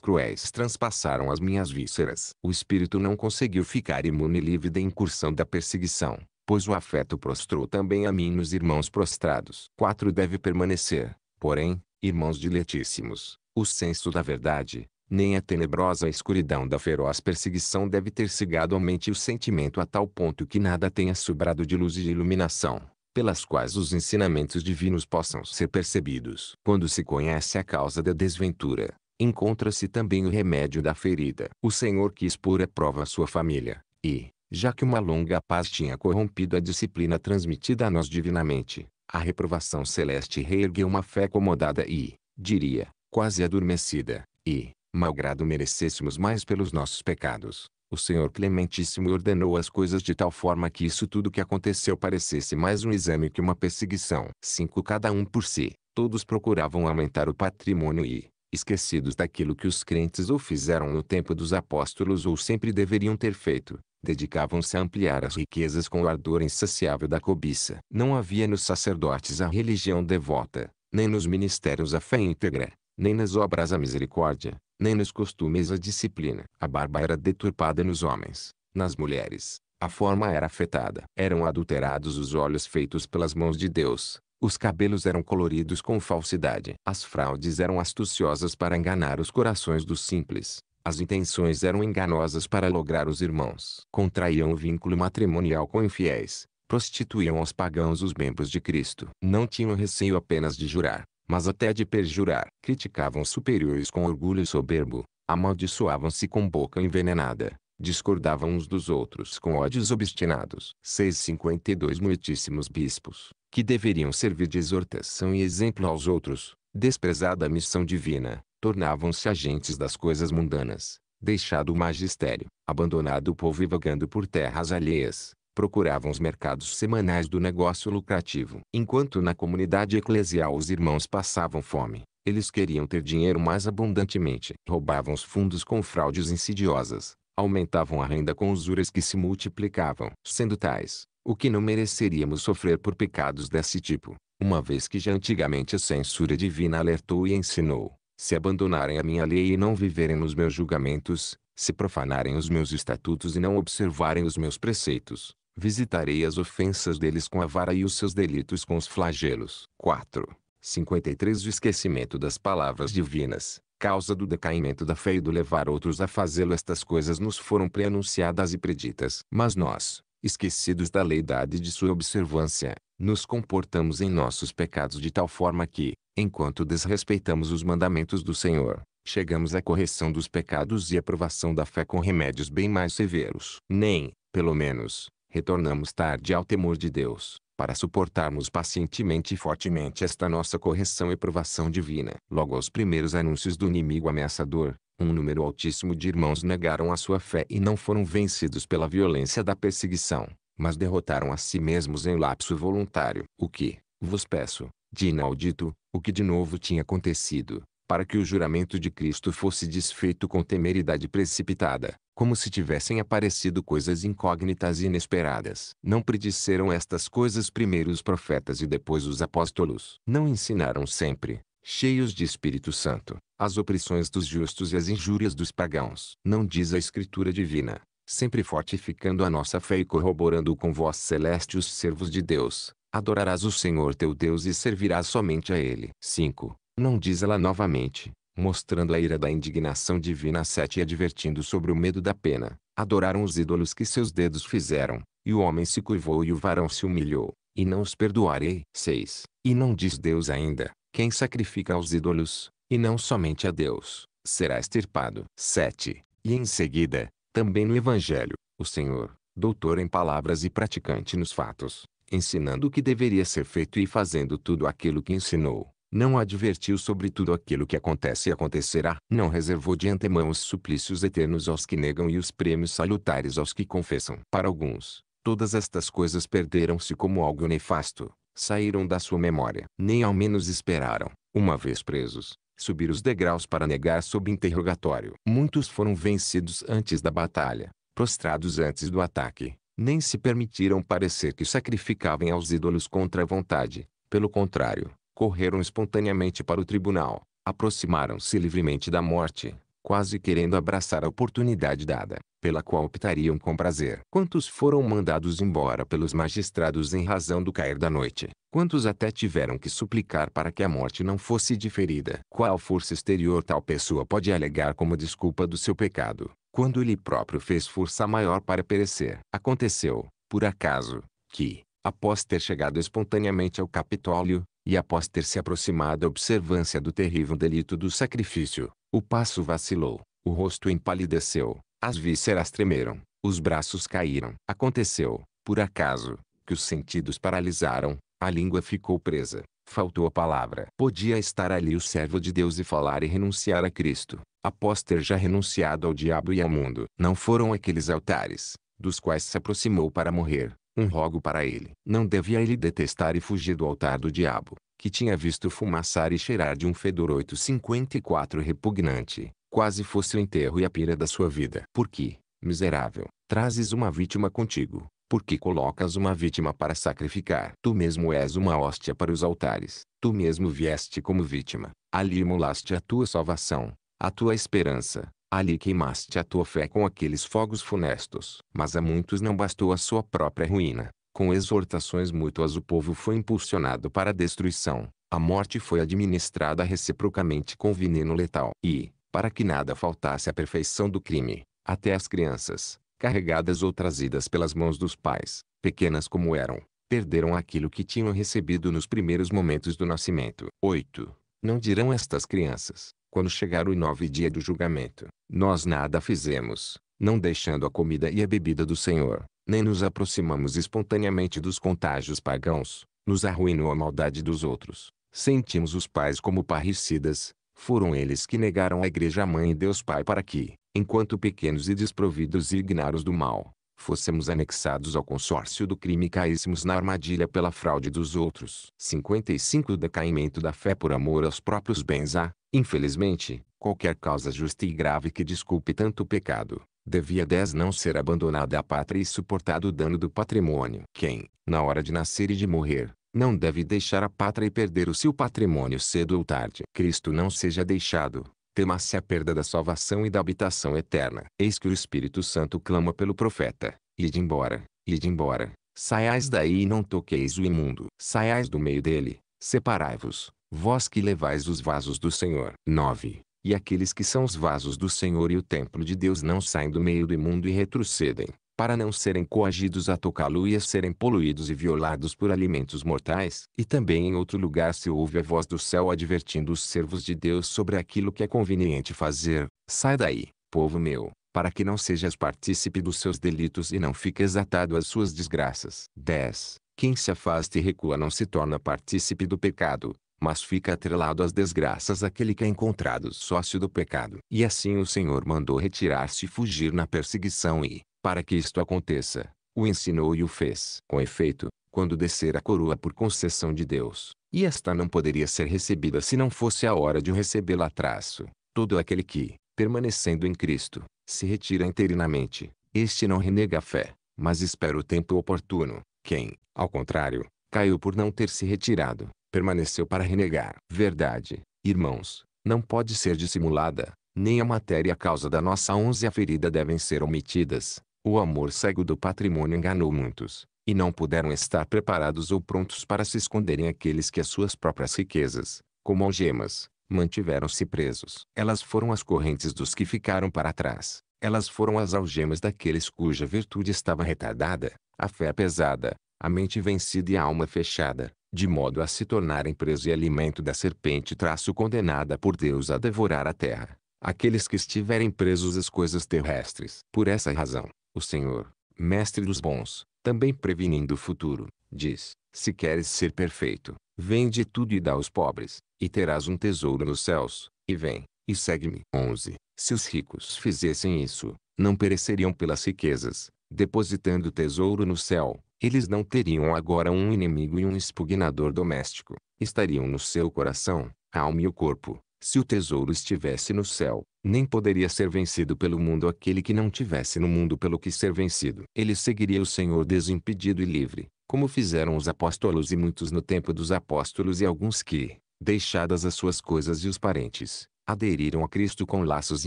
cruéis transpassaram as minhas vísceras. O espírito não conseguiu ficar imune livre da incursão da perseguição, pois o afeto prostrou também a mim nos irmãos prostrados. Quatro deve permanecer, porém, irmãos diletíssimos, o senso da verdade, nem a tenebrosa escuridão da feroz perseguição deve ter cegado a mente e o sentimento a tal ponto que nada tenha sobrado de luz e de iluminação, pelas quais os ensinamentos divinos possam ser percebidos. Quando se conhece a causa da desventura, encontra-se também o remédio da ferida. O Senhor quis pôr à prova sua família, e, já que uma longa paz tinha corrompido a disciplina transmitida a nós divinamente, a reprovação celeste reergueu uma fé acomodada e, diria, quase adormecida, e, malgrado merecêssemos mais pelos nossos pecados, o Senhor Clementíssimo ordenou as coisas de tal forma que isso tudo que aconteceu parecesse mais um exame que uma perseguição. Cinco Cada um por si, todos procuravam aumentar o patrimônio e, esquecidos daquilo que os crentes ou fizeram no tempo dos apóstolos ou sempre deveriam ter feito, dedicavam-se a ampliar as riquezas com o ardor insaciável da cobiça. Não havia nos sacerdotes a religião devota, nem nos ministérios a fé íntegra, nem nas obras a misericórdia, nem nos costumes a disciplina. A barba era deturpada nos homens, nas mulheres, a forma era afetada. Eram adulterados os olhos feitos pelas mãos de Deus, os cabelos eram coloridos com falsidade. As fraudes eram astuciosas para enganar os corações dos simples. As intenções eram enganosas para lograr os irmãos. Contraíam o vínculo matrimonial com infiéis. Prostituíam aos pagãos os membros de Cristo. Não tinham receio apenas de jurar mas até de perjurar. Criticavam superiores com orgulho soberbo, amaldiçoavam-se com boca envenenada, discordavam uns dos outros com ódios obstinados. 652 Muitíssimos bispos, que deveriam servir de exortação e exemplo aos outros, desprezada a missão divina, tornavam-se agentes das coisas mundanas, deixado o magistério, abandonado o povo e vagando por terras alheias, procuravam os mercados semanais do negócio lucrativo. Enquanto na comunidade eclesial os irmãos passavam fome, eles queriam ter dinheiro mais abundantemente. Roubavam os fundos com fraudes insidiosas, aumentavam a renda com usuras que se multiplicavam. Sendo tais, o que não mereceríamos sofrer por pecados desse tipo, uma vez que já antigamente a censura divina alertou e ensinou: se abandonarem a minha lei e não viverem nos meus julgamentos, se profanarem os meus estatutos e não observarem os meus preceitos, Visitarei as ofensas deles com a vara e os seus delitos com os flagelos. 4. 53 O esquecimento das palavras divinas, causa do decaimento da fé e do levar outros a fazê-lo estas coisas nos foram preanunciadas e preditas. Mas nós, esquecidos da leidade de sua observância, nos comportamos em nossos pecados de tal forma que, enquanto desrespeitamos os mandamentos do Senhor, chegamos à correção dos pecados e aprovação da fé com remédios bem mais severos. Nem, pelo menos, retornamos tarde ao temor de Deus, para suportarmos pacientemente e fortemente esta nossa correção e provação divina. Logo aos primeiros anúncios do inimigo ameaçador, um número altíssimo de irmãos negaram a sua fé e não foram vencidos pela violência da perseguição, mas derrotaram a si mesmos em lapso voluntário. O que, vos peço, de inaudito, o que de novo tinha acontecido, para que o juramento de Cristo fosse desfeito com temeridade precipitada, como se tivessem aparecido coisas incógnitas e inesperadas. Não predisseram estas coisas primeiro os profetas e depois os apóstolos. Não ensinaram sempre, cheios de Espírito Santo, as opressões dos justos e as injúrias dos pagãos. Não diz a Escritura divina, sempre fortificando a nossa fé e corroborando com vós celeste os servos de Deus. Adorarás o Senhor teu Deus e servirás somente a Ele. 5. Não diz ela novamente, mostrando a ira da indignação divina a Sete e advertindo sobre o medo da pena. Adoraram os ídolos que seus dedos fizeram, e o homem se curvou e o varão se humilhou, e não os perdoarei. 6. E não diz Deus ainda, quem sacrifica aos ídolos, e não somente a Deus, será extirpado. 7. E em seguida, também no Evangelho, o Senhor, doutor em palavras e praticante nos fatos, ensinando o que deveria ser feito e fazendo tudo aquilo que ensinou, não advertiu sobre tudo aquilo que acontece e acontecerá, não reservou de antemão os suplícios eternos aos que negam e os prêmios salutares aos que confessam. Para alguns, todas estas coisas perderam-se como algo nefasto, saíram da sua memória. Nem ao menos esperaram, uma vez presos, subir os degraus para negar sob interrogatório. Muitos foram vencidos antes da batalha, prostrados antes do ataque. Nem se permitiram parecer que sacrificavam aos ídolos contra a vontade. Pelo contrário, correram espontaneamente para o tribunal, aproximaram-se livremente da morte, quase querendo abraçar a oportunidade dada, pela qual optariam com prazer. Quantos foram mandados embora pelos magistrados em razão do cair da noite? Quantos até tiveram que suplicar para que a morte não fosse diferida? Qual força exterior tal pessoa pode alegar como desculpa do seu pecado, quando ele próprio fez força maior para perecer? Aconteceu, por acaso, que, após ter chegado espontaneamente ao Capitólio, e após ter se aproximado à observância do terrível delito do sacrifício, o passo vacilou, o rosto empalideceu, as vísceras tremeram, os braços caíram. Aconteceu, por acaso, que os sentidos paralisaram, a língua ficou presa, faltou a palavra. Podia estar ali o servo de Deus e falar e renunciar a Cristo, após ter já renunciado ao diabo e ao mundo. Não foram aqueles altares, dos quais se aproximou para morrer, um rogo para ele. Não devia ele detestar e fugir do altar do diabo, que tinha visto fumaçar e cheirar de um fedor 854 repugnante. Quase fosse o enterro e a pira da sua vida. Porque, miserável, trazes uma vítima contigo, porque colocas uma vítima para sacrificar. Tu mesmo és uma hóstia para os altares, tu mesmo vieste como vítima, ali imolaste a tua salvação, a tua esperança, Ali queimaste a tua fé com aqueles fogos funestos. Mas a muitos não bastou a sua própria ruína. Com exortações mútuas o povo foi impulsionado para a destruição. A morte foi administrada reciprocamente com veneno letal. E, para que nada faltasse à perfeição do crime, até as crianças, carregadas ou trazidas pelas mãos dos pais, pequenas como eram, perderam aquilo que tinham recebido nos primeiros momentos do nascimento. 8. Não dirão estas crianças, quando chegar o nove dia do julgamento, nós nada fizemos, não deixando a comida e a bebida do Senhor, nem nos aproximamos espontaneamente dos contágios pagãos, nos arruinou a maldade dos outros. Sentimos os pais como parricidas, foram eles que negaram a igreja mãe e Deus Pai para que, enquanto pequenos e desprovidos e ignaros do mal, fossemos anexados ao consórcio do crime e caíssemos na armadilha pela fraude dos outros. 55 O decaimento da fé por amor aos próprios bens há, ah, infelizmente, qualquer causa justa e grave que desculpe tanto pecado. Devia 10 não ser abandonada a pátria e suportado o dano do patrimônio. Quem, na hora de nascer e de morrer, não deve deixar a pátria e perder o seu patrimônio cedo ou tarde. Cristo não seja deixado, temasse a perda da salvação e da habitação eterna. Eis que o Espírito Santo clama pelo profeta, ide embora, ide embora, saiais daí e não toqueis o imundo. Saiais do meio dele, separai-vos, vós que levais os vasos do Senhor. 9. E aqueles que são os vasos do Senhor e o templo de Deus não saem do meio do imundo e retrocedem, para não serem coagidos a tocá-lo e a serem poluídos e violados por alimentos mortais. E também em outro lugar se ouve a voz do céu advertindo os servos de Deus sobre aquilo que é conveniente fazer. Sai daí, povo meu, para que não sejas partícipe dos seus delitos e não fiques atado às suas desgraças. 10. Quem se afasta e recua não se torna partícipe do pecado, mas fica atrelado às desgraças aquele que é encontrado sócio do pecado. E assim o Senhor mandou retirar-se e fugir na perseguição e, para que isto aconteça, o ensinou e o fez. Com efeito, quando descer a coroa por concessão de Deus, e esta não poderia ser recebida se não fosse a hora de recebê-la traço. Todo aquele que, permanecendo em Cristo, se retira interinamente, este não renega a fé, mas espera o tempo oportuno. Quem, ao contrário, caiu por não ter se retirado, permaneceu para renegar. Verdade, irmãos, não pode ser dissimulada, nem a matéria e a causa da nossa onze ferida devem ser omitidas. O amor cego do patrimônio enganou muitos, e não puderam estar preparados ou prontos para se esconderem aqueles que as suas próprias riquezas, como algemas, mantiveram-se presos. Elas foram as correntes dos que ficaram para trás. Elas foram as algemas daqueles cuja virtude estava retardada, a fé pesada, a mente vencida e a alma fechada, de modo a se tornarem preso e alimento da serpente traço condenada por Deus a devorar a terra. Aqueles que estiverem presos às coisas terrestres. Por essa razão, o Senhor, mestre dos bons, também prevenindo o futuro, diz: Se queres ser perfeito, vende tudo e dá aos pobres, e terás um tesouro nos céus, e vem, e segue-me. 11. Se os ricos fizessem isso, não pereceriam pelas riquezas, depositando tesouro no céu. Eles não teriam agora um inimigo e um expugnador doméstico. Estariam no seu coração, alma e o corpo, se o tesouro estivesse no céu, nem poderia ser vencido pelo mundo aquele que não tivesse no mundo pelo que ser vencido. Ele seguiria o Senhor desimpedido e livre, como fizeram os apóstolos e muitos no tempo dos apóstolos e alguns que, deixadas as suas coisas e os parentes, aderiram a Cristo com laços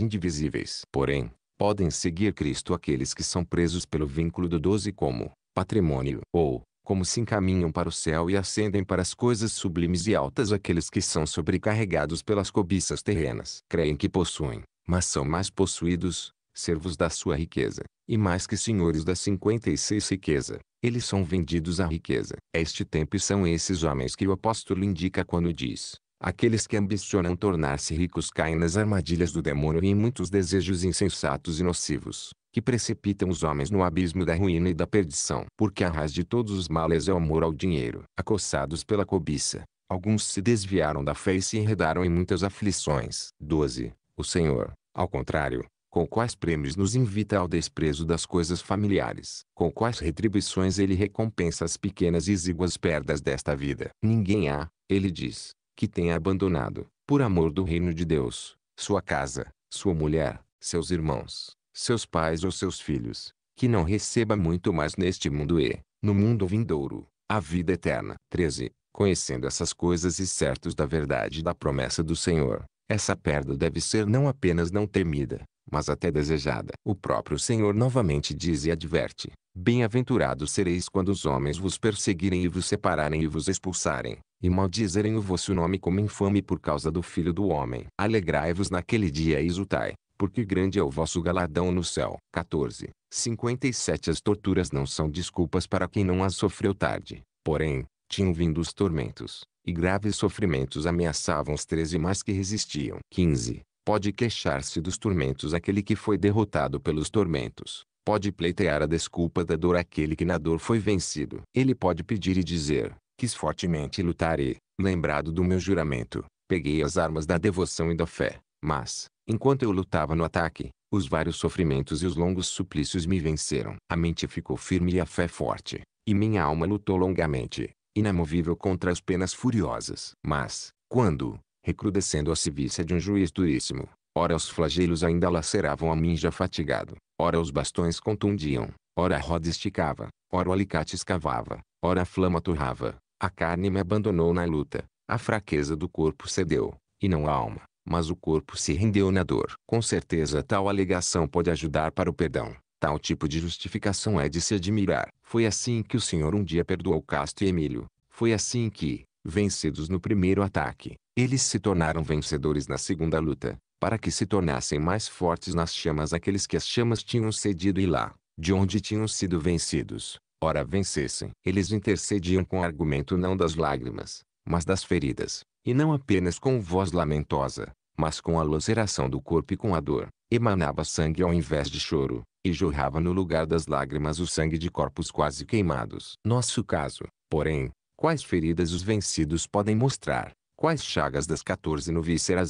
indivisíveis. Porém, podem seguir Cristo aqueles que são presos pelo vínculo do doze como patrimônio ou como se encaminham para o céu e ascendem para as coisas sublimes e altas aqueles que são sobrecarregados pelas cobiças terrenas. Creem que possuem, mas são mais possuídos, servos da sua riqueza, e mais que senhores da 56 riqueza, eles são vendidos à riqueza. Este tempo são esses homens que o apóstolo indica quando diz, Aqueles que ambicionam tornar-se ricos caem nas armadilhas do demônio e em muitos desejos insensatos e nocivos, que precipitam os homens no abismo da ruína e da perdição. Porque a raiz de todos os males é o amor ao dinheiro. Acossados pela cobiça, alguns se desviaram da fé e se enredaram em muitas aflições. 12. O Senhor, ao contrário, com quais prêmios nos invita ao desprezo das coisas familiares, com quais retribuições ele recompensa as pequenas e exíguas perdas desta vida. Ninguém há, ele diz, que tenha abandonado, por amor do reino de Deus, sua casa, sua mulher, seus irmãos, seus pais ou seus filhos, que não receba muito mais neste mundo e, no mundo vindouro, a vida eterna. 13. Conhecendo essas coisas e certos da verdade da promessa do Senhor, essa perda deve ser não apenas não temida, mas até desejada. O próprio Senhor novamente diz e adverte: Bem-aventurados sereis quando os homens vos perseguirem e vos separarem e vos expulsarem, e maldizerem o vosso nome como infame por causa do filho do homem. Alegrai-vos naquele dia e exultai, porque grande é o vosso galardão no céu. 14. 57 As torturas não são desculpas para quem não as sofreu tarde, porém, tinham vindo os tormentos, e graves sofrimentos ameaçavam os treze mais que resistiam. 15. Pode queixar-se dos tormentos aquele que foi derrotado pelos tormentos. Pode pleitear a desculpa da dor aquele que na dor foi vencido. Ele pode pedir e dizer, quis fortemente lutar e, lembrado do meu juramento, peguei as armas da devoção e da fé mas, enquanto eu lutava no ataque, os vários sofrimentos e os longos suplícios me venceram. A mente ficou firme e a fé forte, e minha alma lutou longamente, inamovível contra as penas furiosas. Mas, quando, recrudescendo a civícia de um juiz duríssimo, ora os flagelos ainda laceravam a mim já fatigado, ora os bastões contundiam, ora a roda esticava, ora o alicate escavava, ora a flama torrava, a carne me abandonou na luta, a fraqueza do corpo cedeu, e não a alma mas o corpo se rendeu na dor. Com certeza tal alegação pode ajudar para o perdão. Tal tipo de justificação é de se admirar. Foi assim que o Senhor um dia perdoou Castro e Emílio. Foi assim que, vencidos no primeiro ataque, eles se tornaram vencedores na segunda luta, para que se tornassem mais fortes nas chamas aqueles que as chamas tinham cedido e lá, de onde tinham sido vencidos, ora vencessem. Eles intercediam com argumento não das lágrimas, mas das feridas e não apenas com voz lamentosa, mas com a laceração do corpo e com a dor, emanava sangue ao invés de choro, e jorrava no lugar das lágrimas o sangue de corpos quase queimados. Nosso caso, porém, quais feridas os vencidos podem mostrar, quais chagas das 14 no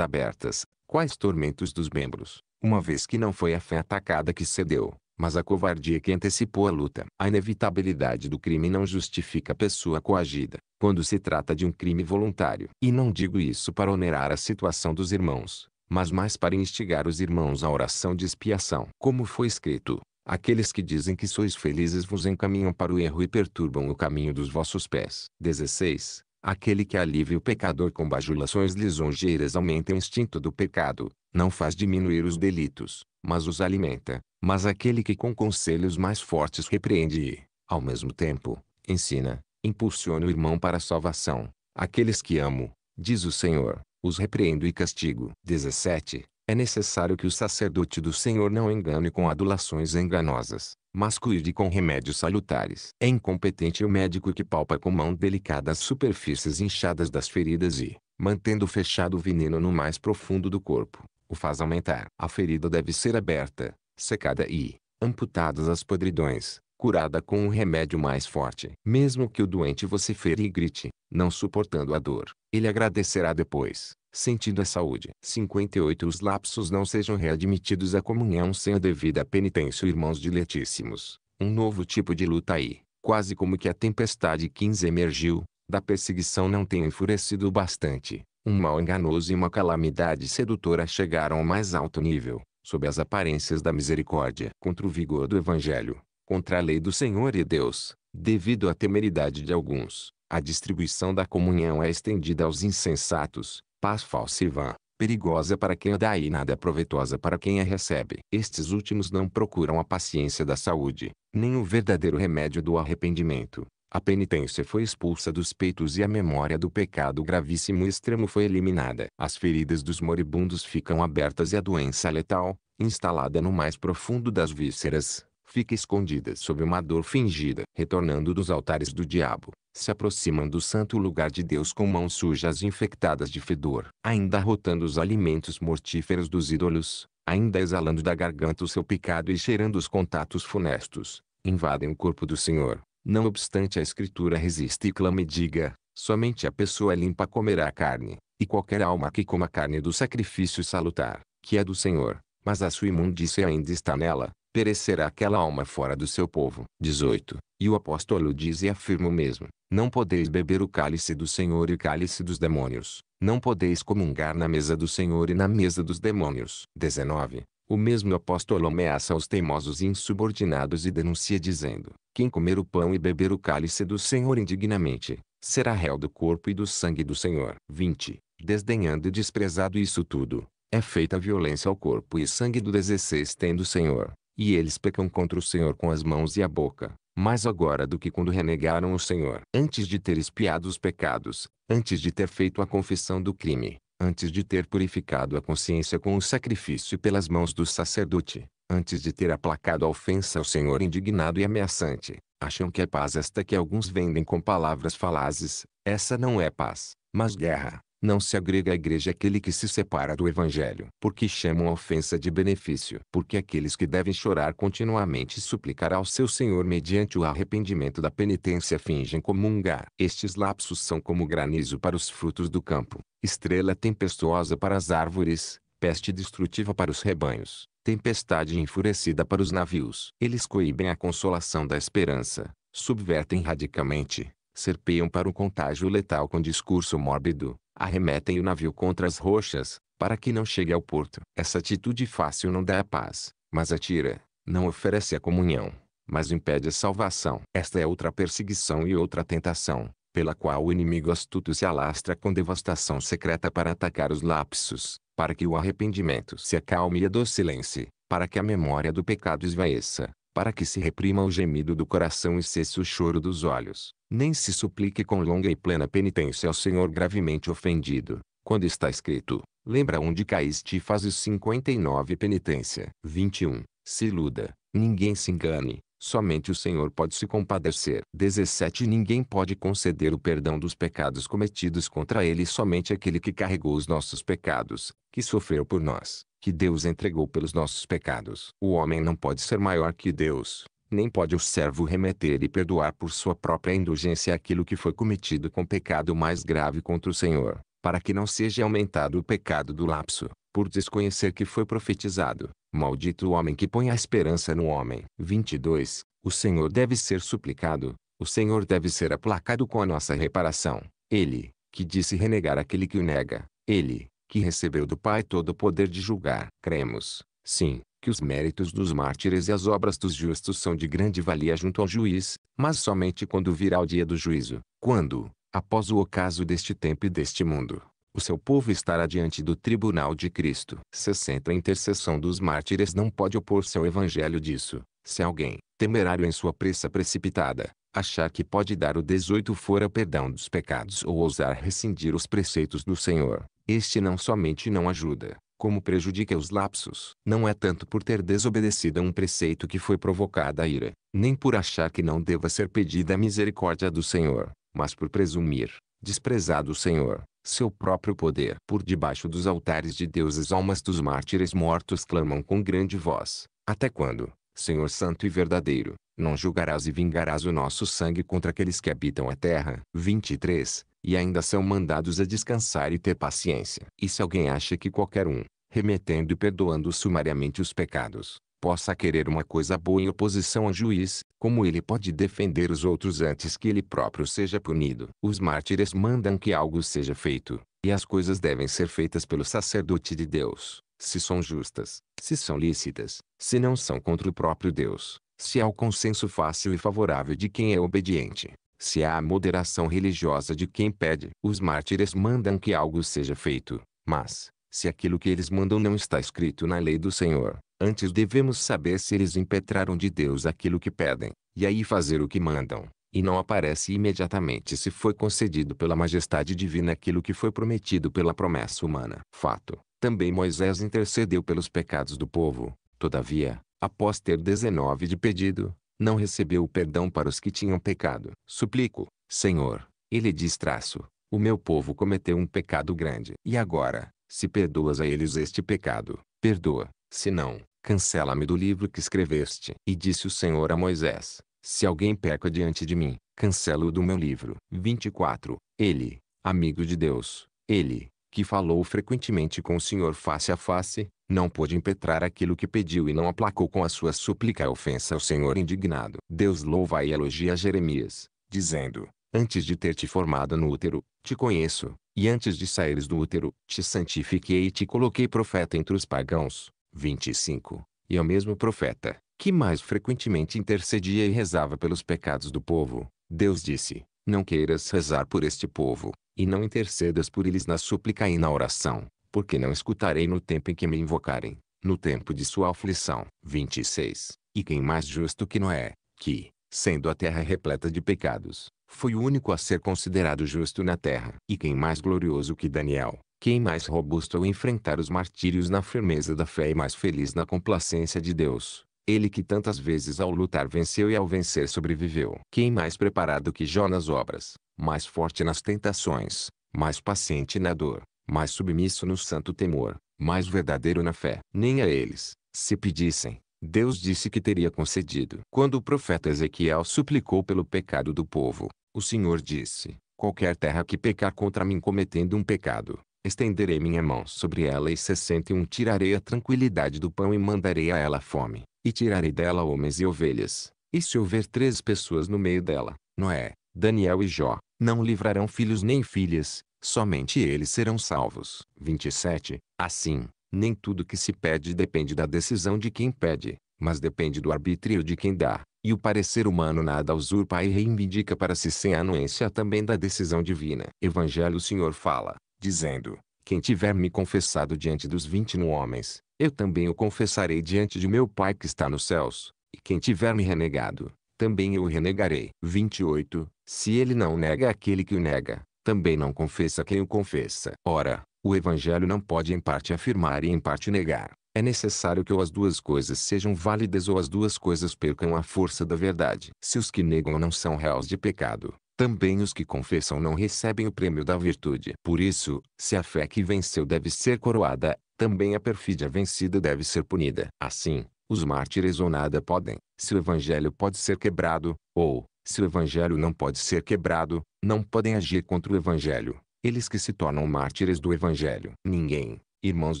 abertas, quais tormentos dos membros, uma vez que não foi a fé atacada que cedeu, mas a covardia que antecipou a luta. A inevitabilidade do crime não justifica a pessoa coagida, quando se trata de um crime voluntário. E não digo isso para onerar a situação dos irmãos, mas mais para instigar os irmãos à oração de expiação. Como foi escrito, aqueles que dizem que sois felizes vos encaminham para o erro e perturbam o caminho dos vossos pés. 16. Aquele que alivia o pecador com bajulações lisonjeiras aumenta o instinto do pecado, não faz diminuir os delitos, mas os alimenta, mas aquele que com conselhos mais fortes repreende e, ao mesmo tempo, ensina, impulsiona o irmão para a salvação. Aqueles que amo, diz o Senhor, os repreendo e castigo. 17. É necessário que o sacerdote do Senhor não engane com adulações enganosas, mas cuide com remédios salutares. É incompetente o médico que palpa com mão delicada as superfícies inchadas das feridas e, mantendo fechado o veneno no mais profundo do corpo, o faz aumentar. A ferida deve ser aberta, secada e, amputadas as podridões, curada com um remédio mais forte. Mesmo que o doente você fere e grite, não suportando a dor, ele agradecerá depois, sentindo a saúde. 58 Os lapsos não sejam readmitidos à comunhão sem a devida penitência Irmãos diletíssimos, um novo tipo de luta aí, quase como que a tempestade 15 emergiu, da perseguição não tenha enfurecido bastante, um mal enganoso e uma calamidade sedutora chegaram ao mais alto nível, sob as aparências da misericórdia, contra o vigor do Evangelho, contra a lei do Senhor e Deus, devido à temeridade de alguns. A distribuição da comunhão é estendida aos insensatos, paz falsa e vã, perigosa para quem a dá e nada é proveitosa para quem a recebe. Estes últimos não procuram a paciência da saúde, nem o verdadeiro remédio do arrependimento. A penitência foi expulsa dos peitos e a memória do pecado gravíssimo e extremo foi eliminada. As feridas dos moribundos ficam abertas e a doença letal, instalada no mais profundo das vísceras, fica escondida sob uma dor fingida. Retornando dos altares do diabo, se aproximam do santo lugar de Deus com mãos sujas e infectadas de fedor, ainda rotando os alimentos mortíferos dos ídolos, ainda exalando da garganta o seu pecado e cheirando os contatos funestos, invadem o corpo do Senhor, não obstante a escritura resiste e clame e diga, somente a pessoa limpa comerá carne, e qualquer alma que coma carne do sacrifício salutar, que é do Senhor, mas a sua imundícia ainda está nela, perecerá aquela alma fora do seu povo. 18. E o apóstolo diz e afirma o mesmo, não podeis beber o cálice do Senhor e o cálice dos demônios, não podeis comungar na mesa do Senhor e na mesa dos demônios. 19. O mesmo apóstolo ameaça os teimosos e insubordinados e denuncia dizendo, quem comer o pão e beber o cálice do Senhor indignamente, será réu do corpo e do sangue do Senhor. 20. Desdenhando e desprezado isso tudo, é feita violência ao corpo e sangue do 16 tendo o Senhor, e eles pecam contra o Senhor com as mãos e a boca, mais agora do que quando renegaram o Senhor. Antes de ter espiado os pecados, antes de ter feito a confissão do crime, antes de ter purificado a consciência com o sacrifício pelas mãos do sacerdote, antes de ter aplacado a ofensa ao Senhor indignado e ameaçante, acham que é paz esta que alguns vendem com palavras falazes, essa não é paz, mas guerra. Não se agrega à igreja aquele que se separa do evangelho, porque chamam a ofensa de benefício, porque aqueles que devem chorar continuamente e suplicar ao seu Senhor mediante o arrependimento da penitência fingem comungar. Estes lapsos são como granizo para os frutos do campo, estrela tempestuosa para as árvores, peste destrutiva para os rebanhos, tempestade enfurecida para os navios. Eles coíbem a consolação da esperança, subvertem radicalmente, serpeiam para o contágio letal com discurso mórbido, arremetem o navio contra as rochas, para que não chegue ao porto. Essa atitude fácil não dá a paz, mas atira, não oferece a comunhão, mas impede a salvação. Esta é outra perseguição e outra tentação, pela qual o inimigo astuto se alastra com devastação secreta para atacar os lapsos, para que o arrependimento se acalme e adocilence, para que a memória do pecado esvaeça, para que se reprima o gemido do coração e cesse o choro dos olhos, nem se suplique com longa e plena penitência ao Senhor gravemente ofendido, quando está escrito, lembra onde caíste e fazes 59 penitência. 21. Se iluda, ninguém se engane, Somente o Senhor pode se compadecer. 17 Ninguém pode conceder o perdão dos pecados cometidos contra ele somente aquele que carregou os nossos pecados, que sofreu por nós, que Deus entregou pelos nossos pecados. O homem não pode ser maior que Deus, nem pode o servo remeter e perdoar por sua própria indulgência aquilo que foi cometido com pecado mais grave contra o Senhor, para que não seja aumentado o pecado do lapso, por desconhecer que foi profetizado Maldito o homem que põe a esperança no homem. 22. O Senhor deve ser suplicado, o Senhor deve ser aplacado com a nossa reparação. Ele, que disse renegar aquele que o nega, ele, que recebeu do Pai todo o poder de julgar. Cremos, sim, que os méritos dos mártires e as obras dos justos são de grande valia junto ao juiz, mas somente quando virá o dia do juízo, quando, após o ocaso deste tempo e deste mundo, o seu povo estará diante do tribunal de Cristo. 60. A intercessão dos mártires não pode opor-se ao evangelho disso. Se alguém, temerário em sua pressa precipitada, achar que pode dar o 18 fora perdão dos pecados ou ousar rescindir os preceitos do Senhor, este não somente não ajuda, como prejudica os lapsos. Não é tanto por ter desobedecido a um preceito que foi provocada a ira, nem por achar que não deva ser pedida a misericórdia do Senhor, mas por presumir, desprezado o Senhor, seu próprio poder. Por debaixo dos altares de Deus as almas dos mártires mortos clamam com grande voz, até quando, Senhor Santo e Verdadeiro, não julgarás e vingarás o nosso sangue contra aqueles que habitam a terra? 23. E ainda são mandados a descansar e ter paciência. E se alguém acha que qualquer um, remetendo e perdoando sumariamente os pecados, possa querer uma coisa boa em oposição ao juiz, como ele pode defender os outros antes que ele próprio seja punido. Os mártires mandam que algo seja feito, e as coisas devem ser feitas pelo sacerdote de Deus, se são justas, se são lícitas, se não são contra o próprio Deus, se há o consenso fácil e favorável de quem é obediente. Se há a moderação religiosa de quem pede, os mártires mandam que algo seja feito, mas, se aquilo que eles mandam não está escrito na lei do Senhor. Antes devemos saber se eles impetraram de Deus aquilo que pedem, e aí fazer o que mandam, e não aparece imediatamente se foi concedido pela majestade divina aquilo que foi prometido pela promessa humana. Fato. Também Moisés intercedeu pelos pecados do povo, todavia, após ter 19 de pedido, não recebeu o perdão para os que tinham pecado. Suplico, Senhor, ele diz traço, o meu povo cometeu um pecado grande. E agora, se perdoas a eles este pecado, perdoa, se não, cancela-me do livro que escreveste. E disse o Senhor a Moisés: Se alguém peca diante de mim, cancelo-o do meu livro. 24. Ele, amigo de Deus, ele, que falou frequentemente com o Senhor face a face, não pôde impetrar aquilo que pediu e não aplacou com a sua súplica a ofensa ao Senhor indignado. Deus louva e elogia Jeremias, dizendo: Antes de ter te formado no útero, te conheço, e antes de saíres do útero, te santifiquei e te coloquei profeta entre os pagãos. 25. E ao mesmo profeta, que mais frequentemente intercedia e rezava pelos pecados do povo. Deus disse, não queiras rezar por este povo, e não intercedas por eles na súplica e na oração, porque não escutarei no tempo em que me invocarem, no tempo de sua aflição. 26. E quem mais justo que Noé, que, sendo a terra repleta de pecados, foi o único a ser considerado justo na terra. E quem mais glorioso que Daniel, quem mais robusto ao enfrentar os martírios na firmeza da fé e mais feliz na complacência de Deus, ele que tantas vezes ao lutar venceu e ao vencer sobreviveu. Quem mais preparado que Jó nas obras, mais forte nas tentações, mais paciente na dor, mais submisso no santo temor, mais verdadeiro na fé. Nem a eles, se pedissem, Deus disse que teria concedido. Quando o profeta Ezequiel suplicou pelo pecado do povo, o Senhor disse: Qualquer terra que pecar contra mim cometendo um pecado, estenderei minha mão sobre ela e sessenta e um tirarei a tranquilidade do pão e mandarei a ela fome, e tirarei dela homens e ovelhas. E se houver três pessoas no meio dela, Noé, Daniel e Jó, não livrarão filhos nem filhas, somente eles serão salvos. 27. Assim, nem tudo que se pede depende da decisão de quem pede, mas depende do arbítrio de quem dá, e o parecer humano nada usurpa e reivindica para si sem a anuência também da decisão divina. Evangelho o Senhor fala, dizendo, quem tiver me confessado diante dos vinte no homens, eu também o confessarei diante de meu Pai que está nos céus, e quem tiver me renegado, também eu o renegarei. 28. Se ele não nega aquele que o nega, também não confessa quem o confessa. Ora, o Evangelho não pode em parte afirmar e em parte negar. É necessário que ou as duas coisas sejam válidas ou as duas coisas percam a força da verdade. Se os que negam não são réus de pecado, também os que confessam não recebem o prêmio da virtude. Por isso, se a fé que venceu deve ser coroada, também a perfídia vencida deve ser punida. Assim, os mártires ou nada podem, se o evangelho pode ser quebrado, ou, se o evangelho não pode ser quebrado, não podem agir contra o evangelho eles que se tornam mártires do Evangelho. Ninguém, irmãos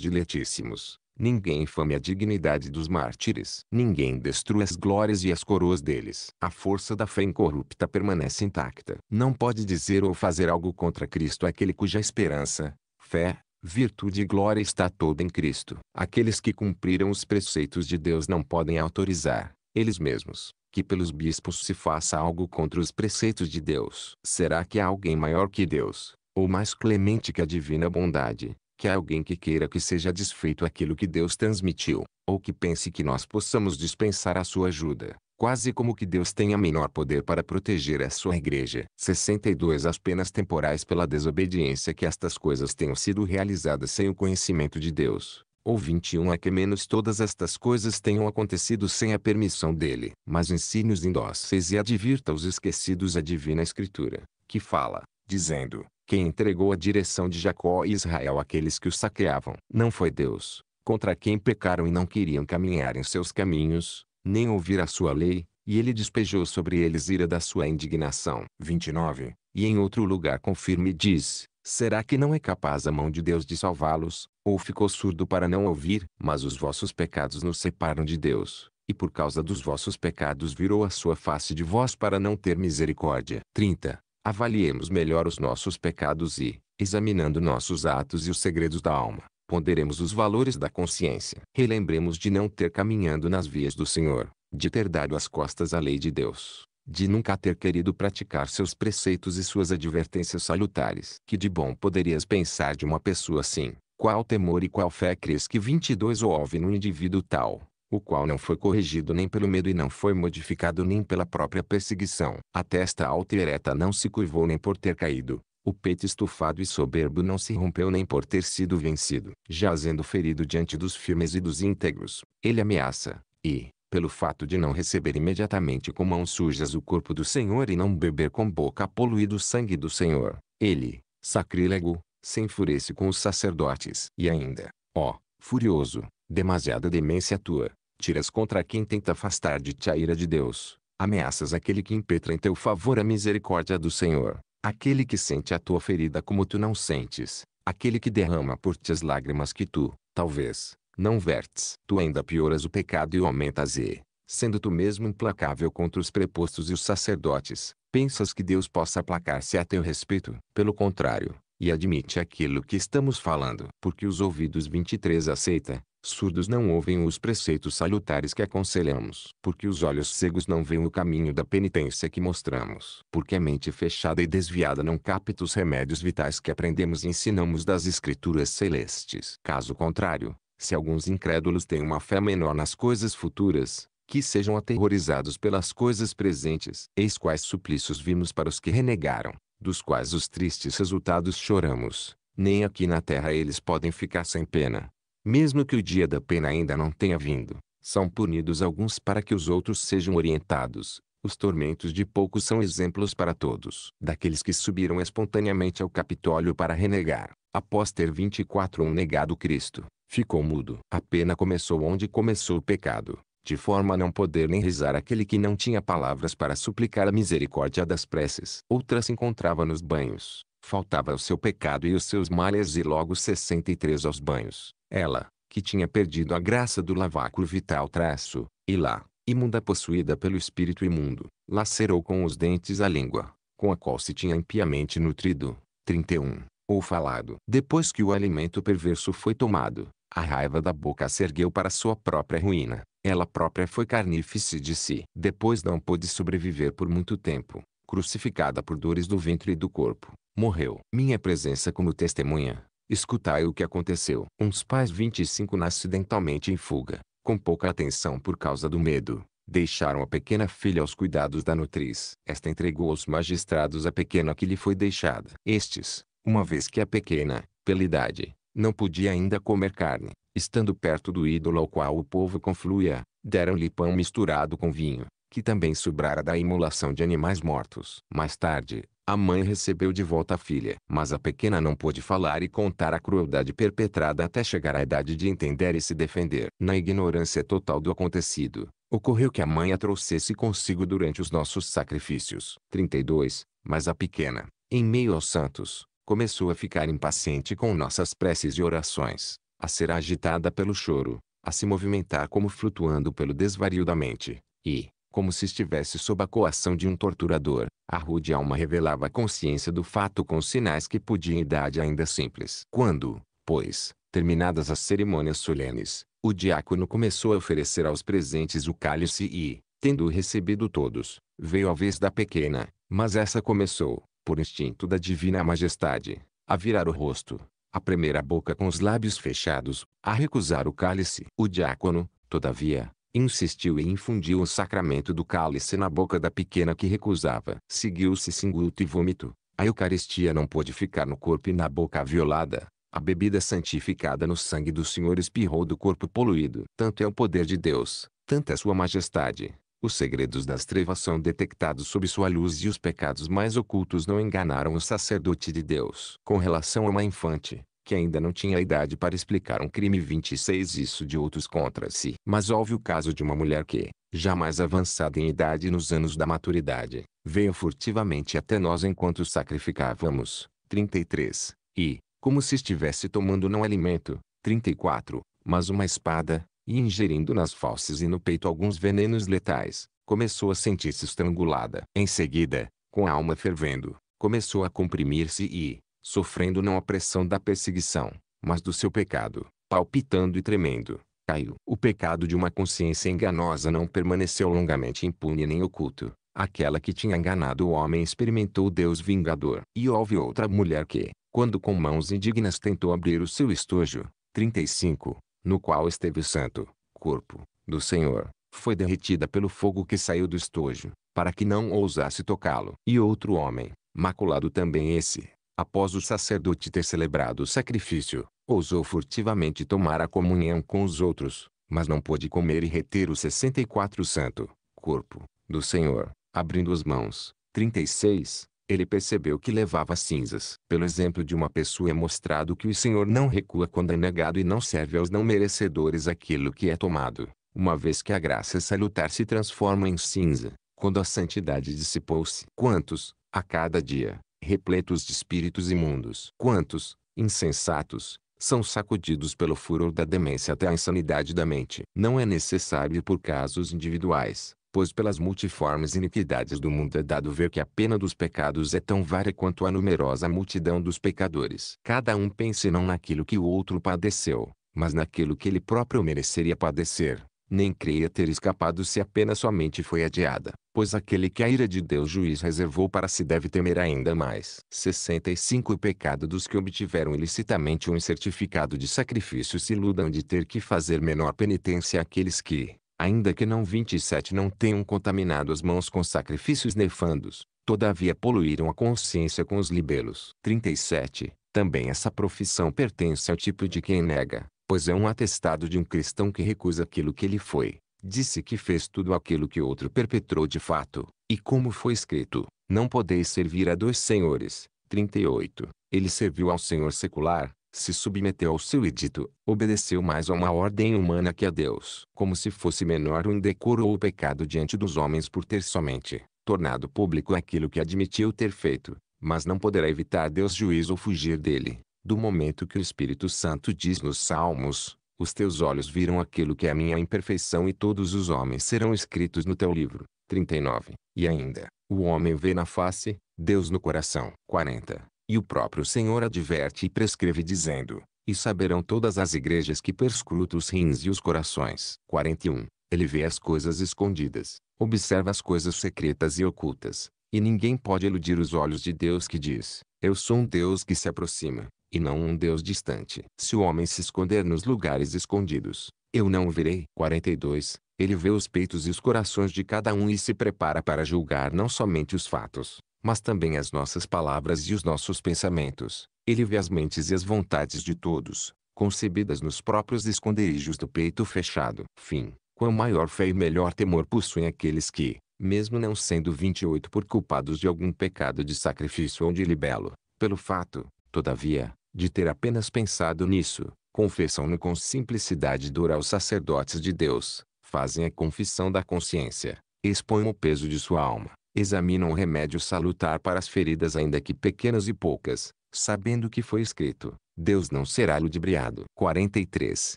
diletíssimos, ninguém infame a dignidade dos mártires. Ninguém destrua as glórias e as coroas deles. A força da fé incorrupta permanece intacta. Não pode dizer ou fazer algo contra Cristo aquele cuja esperança, fé, Virtude e glória está toda em Cristo. Aqueles que cumpriram os preceitos de Deus não podem autorizar, eles mesmos, que pelos bispos se faça algo contra os preceitos de Deus. Será que há alguém maior que Deus, ou mais clemente que a divina bondade, que há alguém que queira que seja desfeito aquilo que Deus transmitiu, ou que pense que nós possamos dispensar a sua ajuda, quase como que Deus tenha menor poder para proteger a sua igreja. 62 As penas temporais pela desobediência que estas coisas tenham sido realizadas sem o conhecimento de Deus ou 21 a que menos todas estas coisas tenham acontecido sem a permissão dele. Mas ensine os indóceis e advirta os esquecidos a divina escritura, que fala, dizendo, quem entregou a direção de Jacó e Israel àqueles que o saqueavam. Não foi Deus, contra quem pecaram e não queriam caminhar em seus caminhos, nem ouvir a sua lei, e ele despejou sobre eles ira da sua indignação. 29. E em outro lugar confirma e diz, Será que não é capaz a mão de Deus de salvá-los, ou ficou surdo para não ouvir? Mas os vossos pecados nos separam de Deus, e por causa dos vossos pecados virou a sua face de vós para não ter misericórdia. 30. Avaliemos melhor os nossos pecados e, examinando nossos atos e os segredos da alma, ponderemos os valores da consciência. Relembremos de não ter caminhado nas vias do Senhor, de ter dado as costas à lei de Deus, de nunca ter querido praticar seus preceitos e suas advertências salutares. Que de bom poderias pensar de uma pessoa assim? Qual temor e qual fé crês que 22 houve no indivíduo tal? o qual não foi corrigido nem pelo medo e não foi modificado nem pela própria perseguição. A testa alta e ereta não se curvou nem por ter caído. O peito estufado e soberbo não se rompeu nem por ter sido vencido. Jazendo ferido diante dos firmes e dos íntegros, ele ameaça, e, pelo fato de não receber imediatamente com mãos sujas o corpo do Senhor e não beber com boca poluído o sangue do Senhor, ele, sacrílego, se enfurece com os sacerdotes. E ainda, ó, furioso, demasiada demência tua, Tiras contra quem tenta afastar de ti a ira de Deus. Ameaças aquele que impetra em teu favor a misericórdia do Senhor. Aquele que sente a tua ferida como tu não sentes. Aquele que derrama por ti as lágrimas que tu, talvez, não vertes. Tu ainda pioras o pecado e o aumentas e, sendo tu mesmo implacável contra os prepostos e os sacerdotes, pensas que Deus possa aplacar-se a teu respeito. Pelo contrário, e admite aquilo que estamos falando. Porque os ouvidos 23 aceita, Surdos não ouvem os preceitos salutares que aconselhamos. Porque os olhos cegos não veem o caminho da penitência que mostramos. Porque a mente fechada e desviada não capta os remédios vitais que aprendemos e ensinamos das escrituras celestes. Caso contrário, se alguns incrédulos têm uma fé menor nas coisas futuras, que sejam aterrorizados pelas coisas presentes. Eis quais suplícios vimos para os que renegaram, dos quais os tristes resultados choramos. Nem aqui na terra eles podem ficar sem pena mesmo que o dia da pena ainda não tenha vindo, são punidos alguns para que os outros sejam orientados. Os tormentos de poucos são exemplos para todos. Daqueles que subiram espontaneamente ao Capitólio para renegar, após ter 24 um negado Cristo, ficou mudo. A pena começou onde começou o pecado, de forma a não poder nem rezar aquele que não tinha palavras para suplicar a misericórdia das preces. Outra se encontrava nos banhos, faltava o seu pecado e os seus males e logo 63 aos banhos. Ela, que tinha perdido a graça do lavacro vital traço, e lá, imunda possuída pelo espírito imundo, lacerou com os dentes a língua, com a qual se tinha impiamente nutrido. 31. Ou falado. Depois que o alimento perverso foi tomado, a raiva da boca se ergueu para sua própria ruína. Ela própria foi carnífice de si. Depois não pôde sobreviver por muito tempo, crucificada por dores do ventre e do corpo. Morreu. Minha presença como testemunha, Escutai o que aconteceu. Uns pais 25 acidentalmente em fuga, com pouca atenção por causa do medo, deixaram a pequena filha aos cuidados da nutriz. Esta entregou aos magistrados a pequena que lhe foi deixada. Estes, uma vez que a pequena, pela idade, não podia ainda comer carne, estando perto do ídolo ao qual o povo confluía, deram-lhe pão misturado com vinho, que também sobrara da imolação de animais mortos. Mais tarde, a mãe recebeu de volta a filha. Mas a pequena não pôde falar e contar a crueldade perpetrada até chegar à idade de entender e se defender. Na ignorância total do acontecido, ocorreu que a mãe a trouxesse consigo durante os nossos sacrifícios. 32. Mas a pequena, em meio aos santos, começou a ficar impaciente com nossas preces e orações, a ser agitada pelo choro, a se movimentar como flutuando pelo desvario da mente, e, como se estivesse sob a coação de um torturador, a rude alma revelava a consciência do fato com sinais que podia idade ainda simples. Quando, pois, terminadas as cerimônias solenes, o diácono começou a oferecer aos presentes o cálice e, tendo recebido todos, veio a vez da pequena, mas essa começou, por instinto da divina majestade, a virar o rosto, a primeira a boca com os lábios fechados, a recusar o cálice. O diácono, todavia, insistiu e infundiu o sacramento do cálice na boca da pequena que recusava. Seguiu-se singulto e vômito. A Eucaristia não pôde ficar no corpo e na boca violada. A bebida santificada no sangue do Senhor espirrou do corpo poluído. Tanto é o poder de Deus, tanta é sua majestade. Os segredos das trevas são detectados sob sua luz e os pecados mais ocultos não enganaram o sacerdote de Deus. Com relação a uma infante, que ainda não tinha idade para explicar um crime 26 isso de outros contra si. Mas houve o caso de uma mulher que, já mais avançada em idade nos anos da maturidade, veio furtivamente até nós enquanto sacrificávamos, 33, e, como se estivesse tomando não alimento, 34, mas uma espada, e ingerindo nas falsas e no peito alguns venenos letais, começou a sentir-se estrangulada. Em seguida, com a alma fervendo, começou a comprimir-se e, sofrendo não a pressão da perseguição, mas do seu pecado, palpitando e tremendo, caiu. O pecado de uma consciência enganosa não permaneceu longamente impune nem oculto. Aquela que tinha enganado o homem experimentou Deus vingador. E houve outra mulher que, quando com mãos indignas tentou abrir o seu estojo, 35, no qual esteve o santo corpo do Senhor, foi derretida pelo fogo que saiu do estojo, para que não ousasse tocá-lo. E outro homem, maculado também esse, após o sacerdote ter celebrado o sacrifício, ousou furtivamente tomar a comunhão com os outros, mas não pôde comer e reter o 64 santo corpo do Senhor, abrindo as mãos. 36. Ele percebeu que levava cinzas. Pelo exemplo de uma pessoa é mostrado que o Senhor não recua quando é negado e não serve aos não merecedores aquilo que é tomado, uma vez que a graça salutar se transforma em cinza, quando a santidade dissipou-se. Quantos, a cada dia, repletos de espíritos imundos. Quantos, insensatos, são sacudidos pelo furor da demência até a insanidade da mente. Não é necessário por casos individuais, pois pelas multiformes iniquidades do mundo é dado ver que a pena dos pecados é tão vária quanto a numerosa multidão dos pecadores. Cada um pense não naquilo que o outro padeceu, mas naquilo que ele próprio mereceria padecer, nem creia ter escapado se a pena somente foi adiada pois aquele que a ira de Deus juiz reservou para si deve temer ainda mais. 65 O pecado dos que obtiveram ilicitamente um certificado de sacrifício se iludam de ter que fazer menor penitência àqueles que, ainda que não 27 não tenham contaminado as mãos com sacrifícios nefandos, todavia poluíram a consciência com os libelos. 37. Também essa profissão pertence ao tipo de quem nega, pois é um atestado de um cristão que recusa aquilo que ele foi, Disse que fez tudo aquilo que outro perpetrou de fato, e como foi escrito, não podeis servir a dois senhores. 38. Ele serviu ao senhor secular, se submeteu ao seu edito, obedeceu mais a uma ordem humana que a Deus, como se fosse menor o indecoro ou o pecado diante dos homens por ter somente tornado público aquilo que admitiu ter feito, mas não poderá evitar Deus juízo ou fugir dele, do momento que o Espírito Santo diz nos Salmos, os teus olhos viram aquilo que é a minha imperfeição e todos os homens serão escritos no teu livro. 39. E ainda, o homem vê na face, Deus no coração. 40. E o próprio Senhor adverte e prescreve dizendo, e saberão todas as igrejas que perscruta os rins e os corações. 41. Ele vê as coisas escondidas, observa as coisas secretas e ocultas, e ninguém pode eludir os olhos de Deus que diz, eu sou um Deus que se aproxima e não um Deus distante. Se o homem se esconder nos lugares escondidos, eu não o verei. 42. Ele vê os peitos e os corações de cada um e se prepara para julgar não somente os fatos, mas também as nossas palavras e os nossos pensamentos. Ele vê as mentes e as vontades de todos, concebidas nos próprios esconderijos do peito fechado. Fim. Quão maior fé e melhor temor possuem aqueles que, mesmo não sendo 28 por culpados de algum pecado de sacrifício ou de libelo, pelo fato, todavia, de ter apenas pensado nisso, confessam-no com simplicidade dura aos sacerdotes de Deus, fazem a confissão da consciência, expõem o peso de sua alma, examinam o remédio salutar para as feridas ainda que pequenas e poucas, sabendo que foi escrito, Deus não será ludibriado. 43.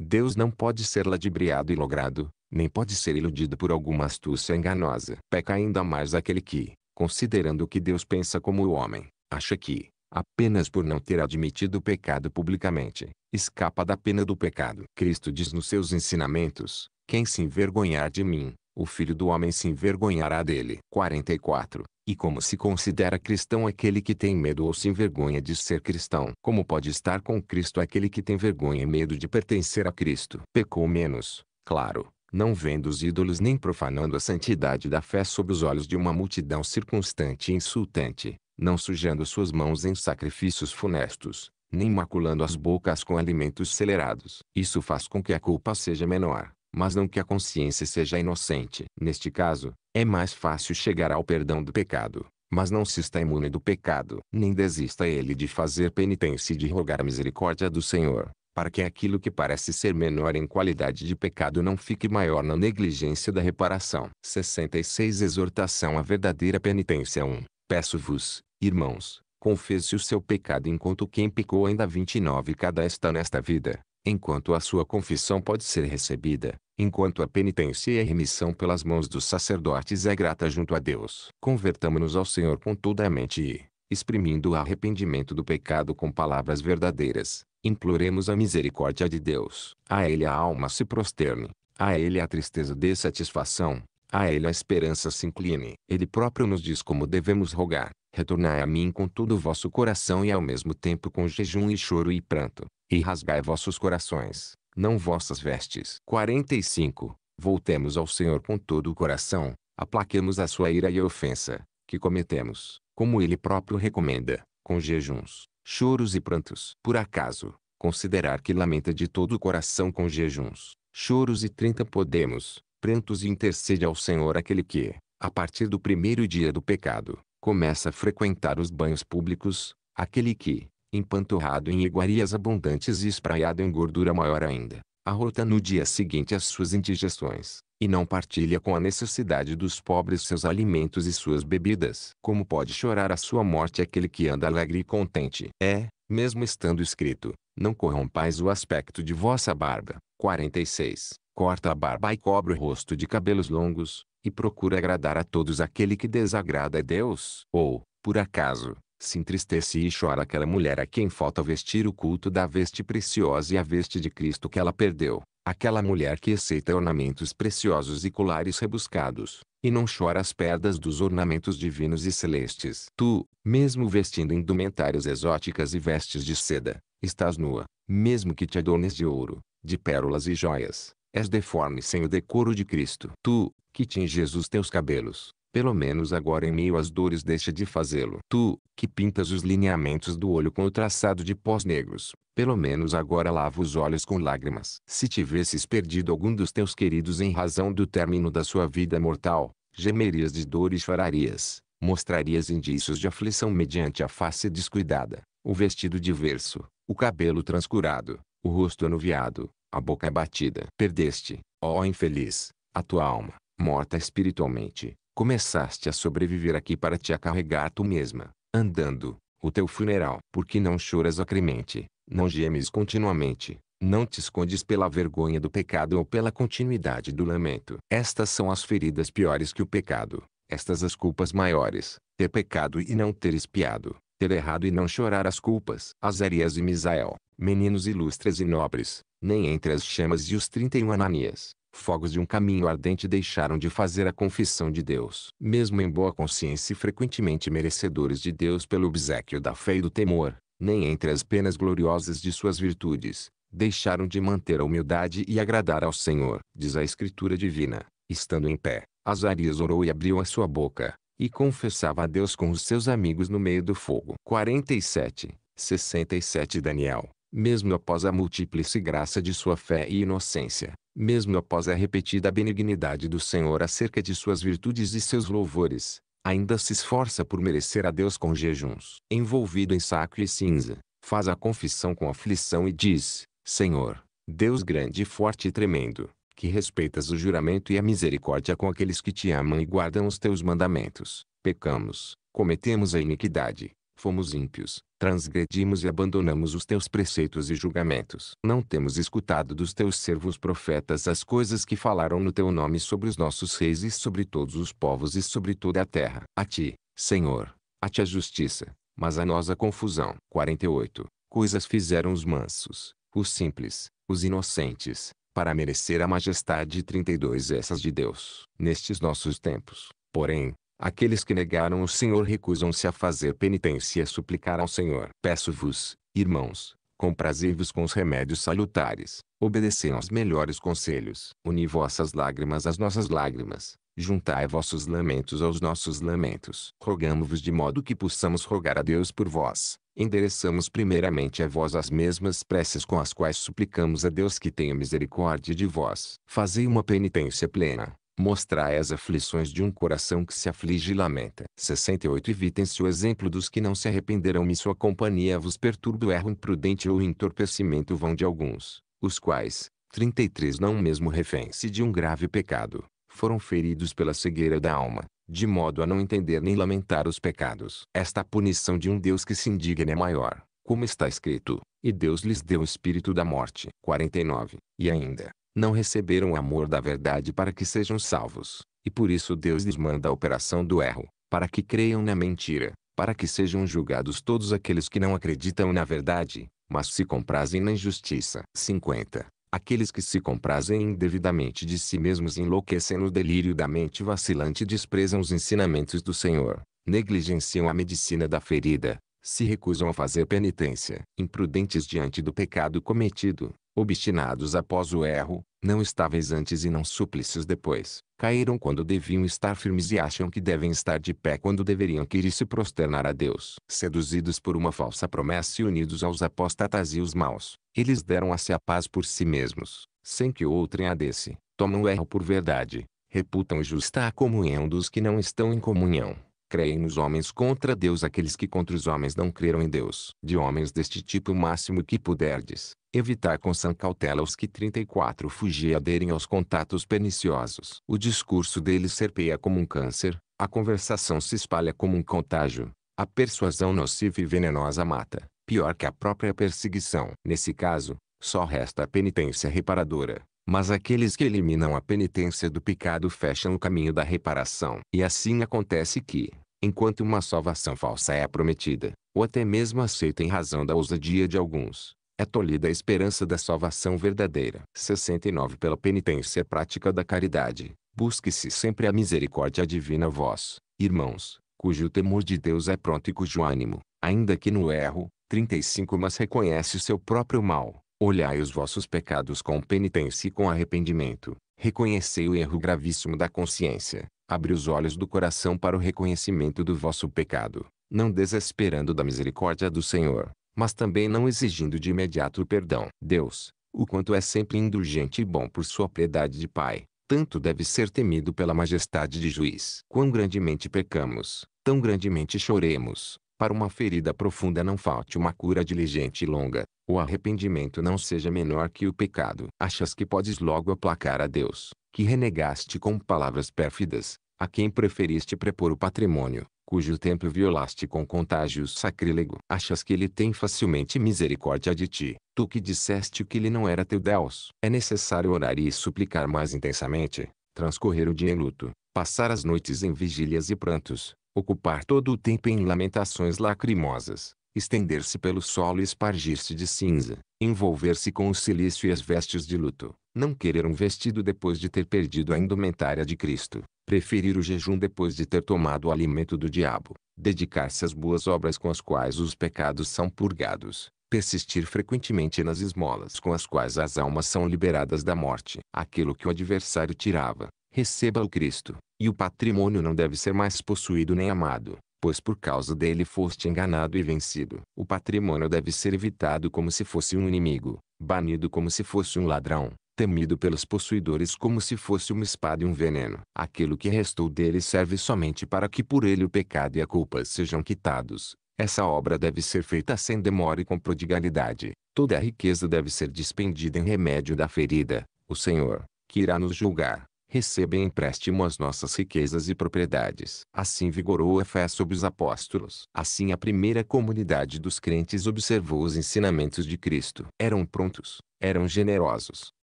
Deus não pode ser ludibriado e logrado, nem pode ser iludido por alguma astúcia enganosa. Peca ainda mais aquele que, considerando o que Deus pensa como o homem, acha que, apenas por não ter admitido o pecado publicamente, escapa da pena do pecado. Cristo diz nos seus ensinamentos: Quem se envergonhar de mim, o filho do homem se envergonhará dele. 44. E como se considera cristão aquele que tem medo ou se envergonha de ser cristão? Como pode estar com Cristo aquele que tem vergonha e medo de pertencer a Cristo? Pecou menos, claro, não vendo os ídolos nem profanando a santidade da fé sob os olhos de uma multidão circunstante e insultante, não sujando suas mãos em sacrifícios funestos, nem maculando as bocas com alimentos celerados. Isso faz com que a culpa seja menor, mas não que a consciência seja inocente. Neste caso, é mais fácil chegar ao perdão do pecado, mas não se está imune do pecado. Nem desista ele de fazer penitência e de rogar a misericórdia do Senhor, para que aquilo que parece ser menor em qualidade de pecado não fique maior na negligência da reparação. 66 Exortação à verdadeira penitência 1. Peço-vos, Irmãos, confesse o seu pecado enquanto quem pecou ainda 29 cada está nesta vida, enquanto a sua confissão pode ser recebida, enquanto a penitência e a remissão pelas mãos dos sacerdotes é grata junto a Deus. convertamos nos ao Senhor com toda a mente e, exprimindo o arrependimento do pecado com palavras verdadeiras, imploremos a misericórdia de Deus. A Ele a alma se prosterne, a Ele a tristeza dê satisfação, a Ele a esperança se incline. Ele próprio nos diz como devemos rogar. Retornai a mim com todo o vosso coração e ao mesmo tempo com jejum e choro e pranto, e rasgai vossos corações, não vossas vestes. 45. Voltemos ao Senhor com todo o coração, aplaquemos a sua ira e ofensa, que cometemos, como ele próprio recomenda, com jejuns, choros e prantos. Por acaso, considerar que lamenta de todo o coração com jejuns, choros e trinta podemos, prantos e intercede ao Senhor aquele que, a partir do primeiro dia do pecado, começa a frequentar os banhos públicos, aquele que, empanturrado em iguarias abundantes e espraiado em gordura maior ainda, arrota no dia seguinte as suas indigestões, e não partilha com a necessidade dos pobres seus alimentos e suas bebidas. Como pode chorar a sua morte aquele que anda alegre e contente? É, mesmo estando escrito, não corrompais o aspecto de vossa barba. 46. Corta a barba e cobre o rosto de cabelos longos, e procura agradar a todos aquele que desagrada a Deus. Ou, por acaso, se entristece e chora aquela mulher a quem falta vestir o culto da veste preciosa e a veste de Cristo que ela perdeu, aquela mulher que aceita ornamentos preciosos e colares rebuscados, e não chora as perdas dos ornamentos divinos e celestes. Tu, mesmo vestindo indumentárias exóticas e vestes de seda, estás nua, mesmo que te adornes de ouro, de pérolas e joias, és deforme sem o decoro de Cristo. Tu, que tinges Jesus teus cabelos, pelo menos agora em meio às dores deixa de fazê-lo. Tu, que pintas os lineamentos do olho com o traçado de pós negros, pelo menos agora lava os olhos com lágrimas. Se tivesses perdido algum dos teus queridos em razão do término da sua vida mortal, gemerias de dor e chorarias, mostrarias indícios de aflição mediante a face descuidada, o vestido diverso, o cabelo transcurado, o rosto anuviado, a boca abatida. É Perdeste, ó infeliz, a tua alma, morta espiritualmente, começaste a sobreviver aqui para te acarregar tu mesma, andando, o teu funeral. Porque não choras acremente, não gemes continuamente, não te escondes pela vergonha do pecado ou pela continuidade do lamento. Estas são as feridas piores que o pecado, estas as culpas maiores, ter pecado e não ter espiado, ter errado e não chorar as culpas. Azarias e Misael, meninos ilustres e nobres, nem entre as chamas e os trinta e um Ananias, fogos de um caminho ardente deixaram de fazer a confissão de Deus, mesmo em boa consciência e frequentemente merecedores de Deus pelo obsequio da fé e do temor, nem entre as penas gloriosas de suas virtudes, deixaram de manter a humildade e agradar ao Senhor, diz a Escritura Divina. Estando em pé, Azarias orou e abriu a sua boca, e confessava a Deus com os seus amigos no meio do fogo. 47, 67 Daniel mesmo após a múltiplice graça de sua fé e inocência, mesmo após a repetida benignidade do Senhor acerca de suas virtudes e seus louvores, ainda se esforça por merecer a Deus com jejuns. Envolvido em saco e cinza, faz a confissão com aflição e diz: Senhor, Deus grande, forte e tremendo, que respeitas o juramento e a misericórdia com aqueles que te amam e guardam os teus mandamentos, pecamos, cometemos a iniquidade, Fomos ímpios, transgredimos e abandonamos os teus preceitos e julgamentos. Não temos escutado dos teus servos profetas as coisas que falaram no teu nome sobre os nossos reis e sobre todos os povos e sobre toda a terra. A ti, Senhor, a ti a justiça, mas a nós a confusão. 48. Coisas fizeram os mansos, os simples, os inocentes, para merecer a majestade 32 essas de Deus. Nestes nossos tempos, porém, Aqueles que negaram o Senhor recusam-se a fazer penitência e a suplicar ao Senhor. Peço-vos, irmãos, comprazei-vos com os remédios salutares, obedecei aos melhores conselhos. Uni vossas lágrimas às nossas lágrimas, juntai vossos lamentos aos nossos lamentos. Rogamo-vos de modo que possamos rogar a Deus por vós. Endereçamos primeiramente a vós as mesmas preces com as quais suplicamos a Deus que tenha misericórdia de vós. Fazei uma penitência plena mostrai as aflições de um coração que se aflige e lamenta. 68 Evitem-se o exemplo dos que não se arrependerão e sua companhia vos perturba o é erro imprudente ou o entorpecimento vão de alguns, os quais, 33 Não mesmo refém-se de um grave pecado, foram feridos pela cegueira da alma, de modo a não entender nem lamentar os pecados. Esta punição de um Deus que se indigna é maior, como está escrito, e Deus lhes deu o espírito da morte. 49. E ainda, não receberam o amor da verdade para que sejam salvos, e por isso Deus lhes manda a operação do erro, para que creiam na mentira, para que sejam julgados todos aqueles que não acreditam na verdade, mas se comprazem na injustiça. 50. Aqueles que se comprazem indevidamente de si mesmos enlouquecem no delírio da mente vacilante e desprezam os ensinamentos do Senhor, negligenciam a medicina da ferida, se recusam a fazer penitência, imprudentes diante do pecado cometido, obstinados após o erro, não estáveis antes e não súplices depois, caíram quando deviam estar firmes e acham que devem estar de pé quando deveriam querer se prosternar a Deus. Seduzidos por uma falsa promessa e unidos aos apostatas e os maus, eles deram a si a paz por si mesmos, sem que outrem a desse, tomam o erro por verdade, reputam justa a comunhão dos que não estão em comunhão creem nos homens contra Deus aqueles que contra os homens não creram em Deus. De homens deste tipo o máximo que puderdes, evitar com sã cautela os que 34 fugir aderem aos contatos perniciosos. O discurso deles serpeia como um câncer, a conversação se espalha como um contágio, a persuasão nociva e venenosa mata, pior que a própria perseguição. Nesse caso, só resta a penitência reparadora. Mas aqueles que eliminam a penitência do pecado fecham o caminho da reparação. E assim acontece que, enquanto uma salvação falsa é prometida, ou até mesmo aceita em razão da ousadia de alguns, é tolhida a esperança da salvação verdadeira. 69 Pela penitência prática da caridade, busque-se sempre a misericórdia divina vós, irmãos, cujo temor de Deus é pronto e cujo ânimo, ainda que no erro, 35 Mas reconhece seu próprio mal, Olhai os vossos pecados com penitência e com arrependimento. Reconhecei o erro gravíssimo da consciência. Abri os olhos do coração para o reconhecimento do vosso pecado, não desesperando da misericórdia do Senhor, mas também não exigindo de imediato o perdão. Deus, o quanto é sempre indulgente e bom por sua piedade de Pai, tanto deve ser temido pela majestade de juiz. Quão grandemente pecamos, tão grandemente choremos, para uma ferida profunda não falte uma cura diligente e longa. O arrependimento não seja menor que o pecado. Achas que podes logo aplacar a Deus, que renegaste com palavras pérfidas, a quem preferiste prepor o patrimônio, cujo templo violaste com contágio sacrílego. Achas que ele tem facilmente misericórdia de ti, tu que disseste que ele não era teu Deus. É necessário orar e suplicar mais intensamente, transcorrer o dia em luto, passar as noites em vigílias e prantos, ocupar todo o tempo em lamentações lacrimosas, estender-se pelo solo e espargir-se de cinza, envolver-se com o silício e as vestes de luto, não querer um vestido depois de ter perdido a indumentária de Cristo, preferir o jejum depois de ter tomado o alimento do diabo, dedicar-se às boas obras com as quais os pecados são purgados, persistir frequentemente nas esmolas com as quais as almas são liberadas da morte. Aquilo que o adversário tirava, receba o Cristo, e o patrimônio não deve ser mais possuído nem amado, pois por causa dele foste enganado e vencido. O patrimônio deve ser evitado como se fosse um inimigo, banido como se fosse um ladrão, temido pelos possuidores como se fosse uma espada e um veneno. Aquilo que restou dele serve somente para que por ele o pecado e a culpa sejam quitados. Essa obra deve ser feita sem demora e com prodigalidade. Toda a riqueza deve ser despendida em remédio da ferida. O Senhor, que irá nos julgar, recebem empréstimo as nossas riquezas e propriedades. Assim vigorou a fé sob os apóstolos. Assim a primeira comunidade dos crentes observou os ensinamentos de Cristo. Eram prontos, eram generosos,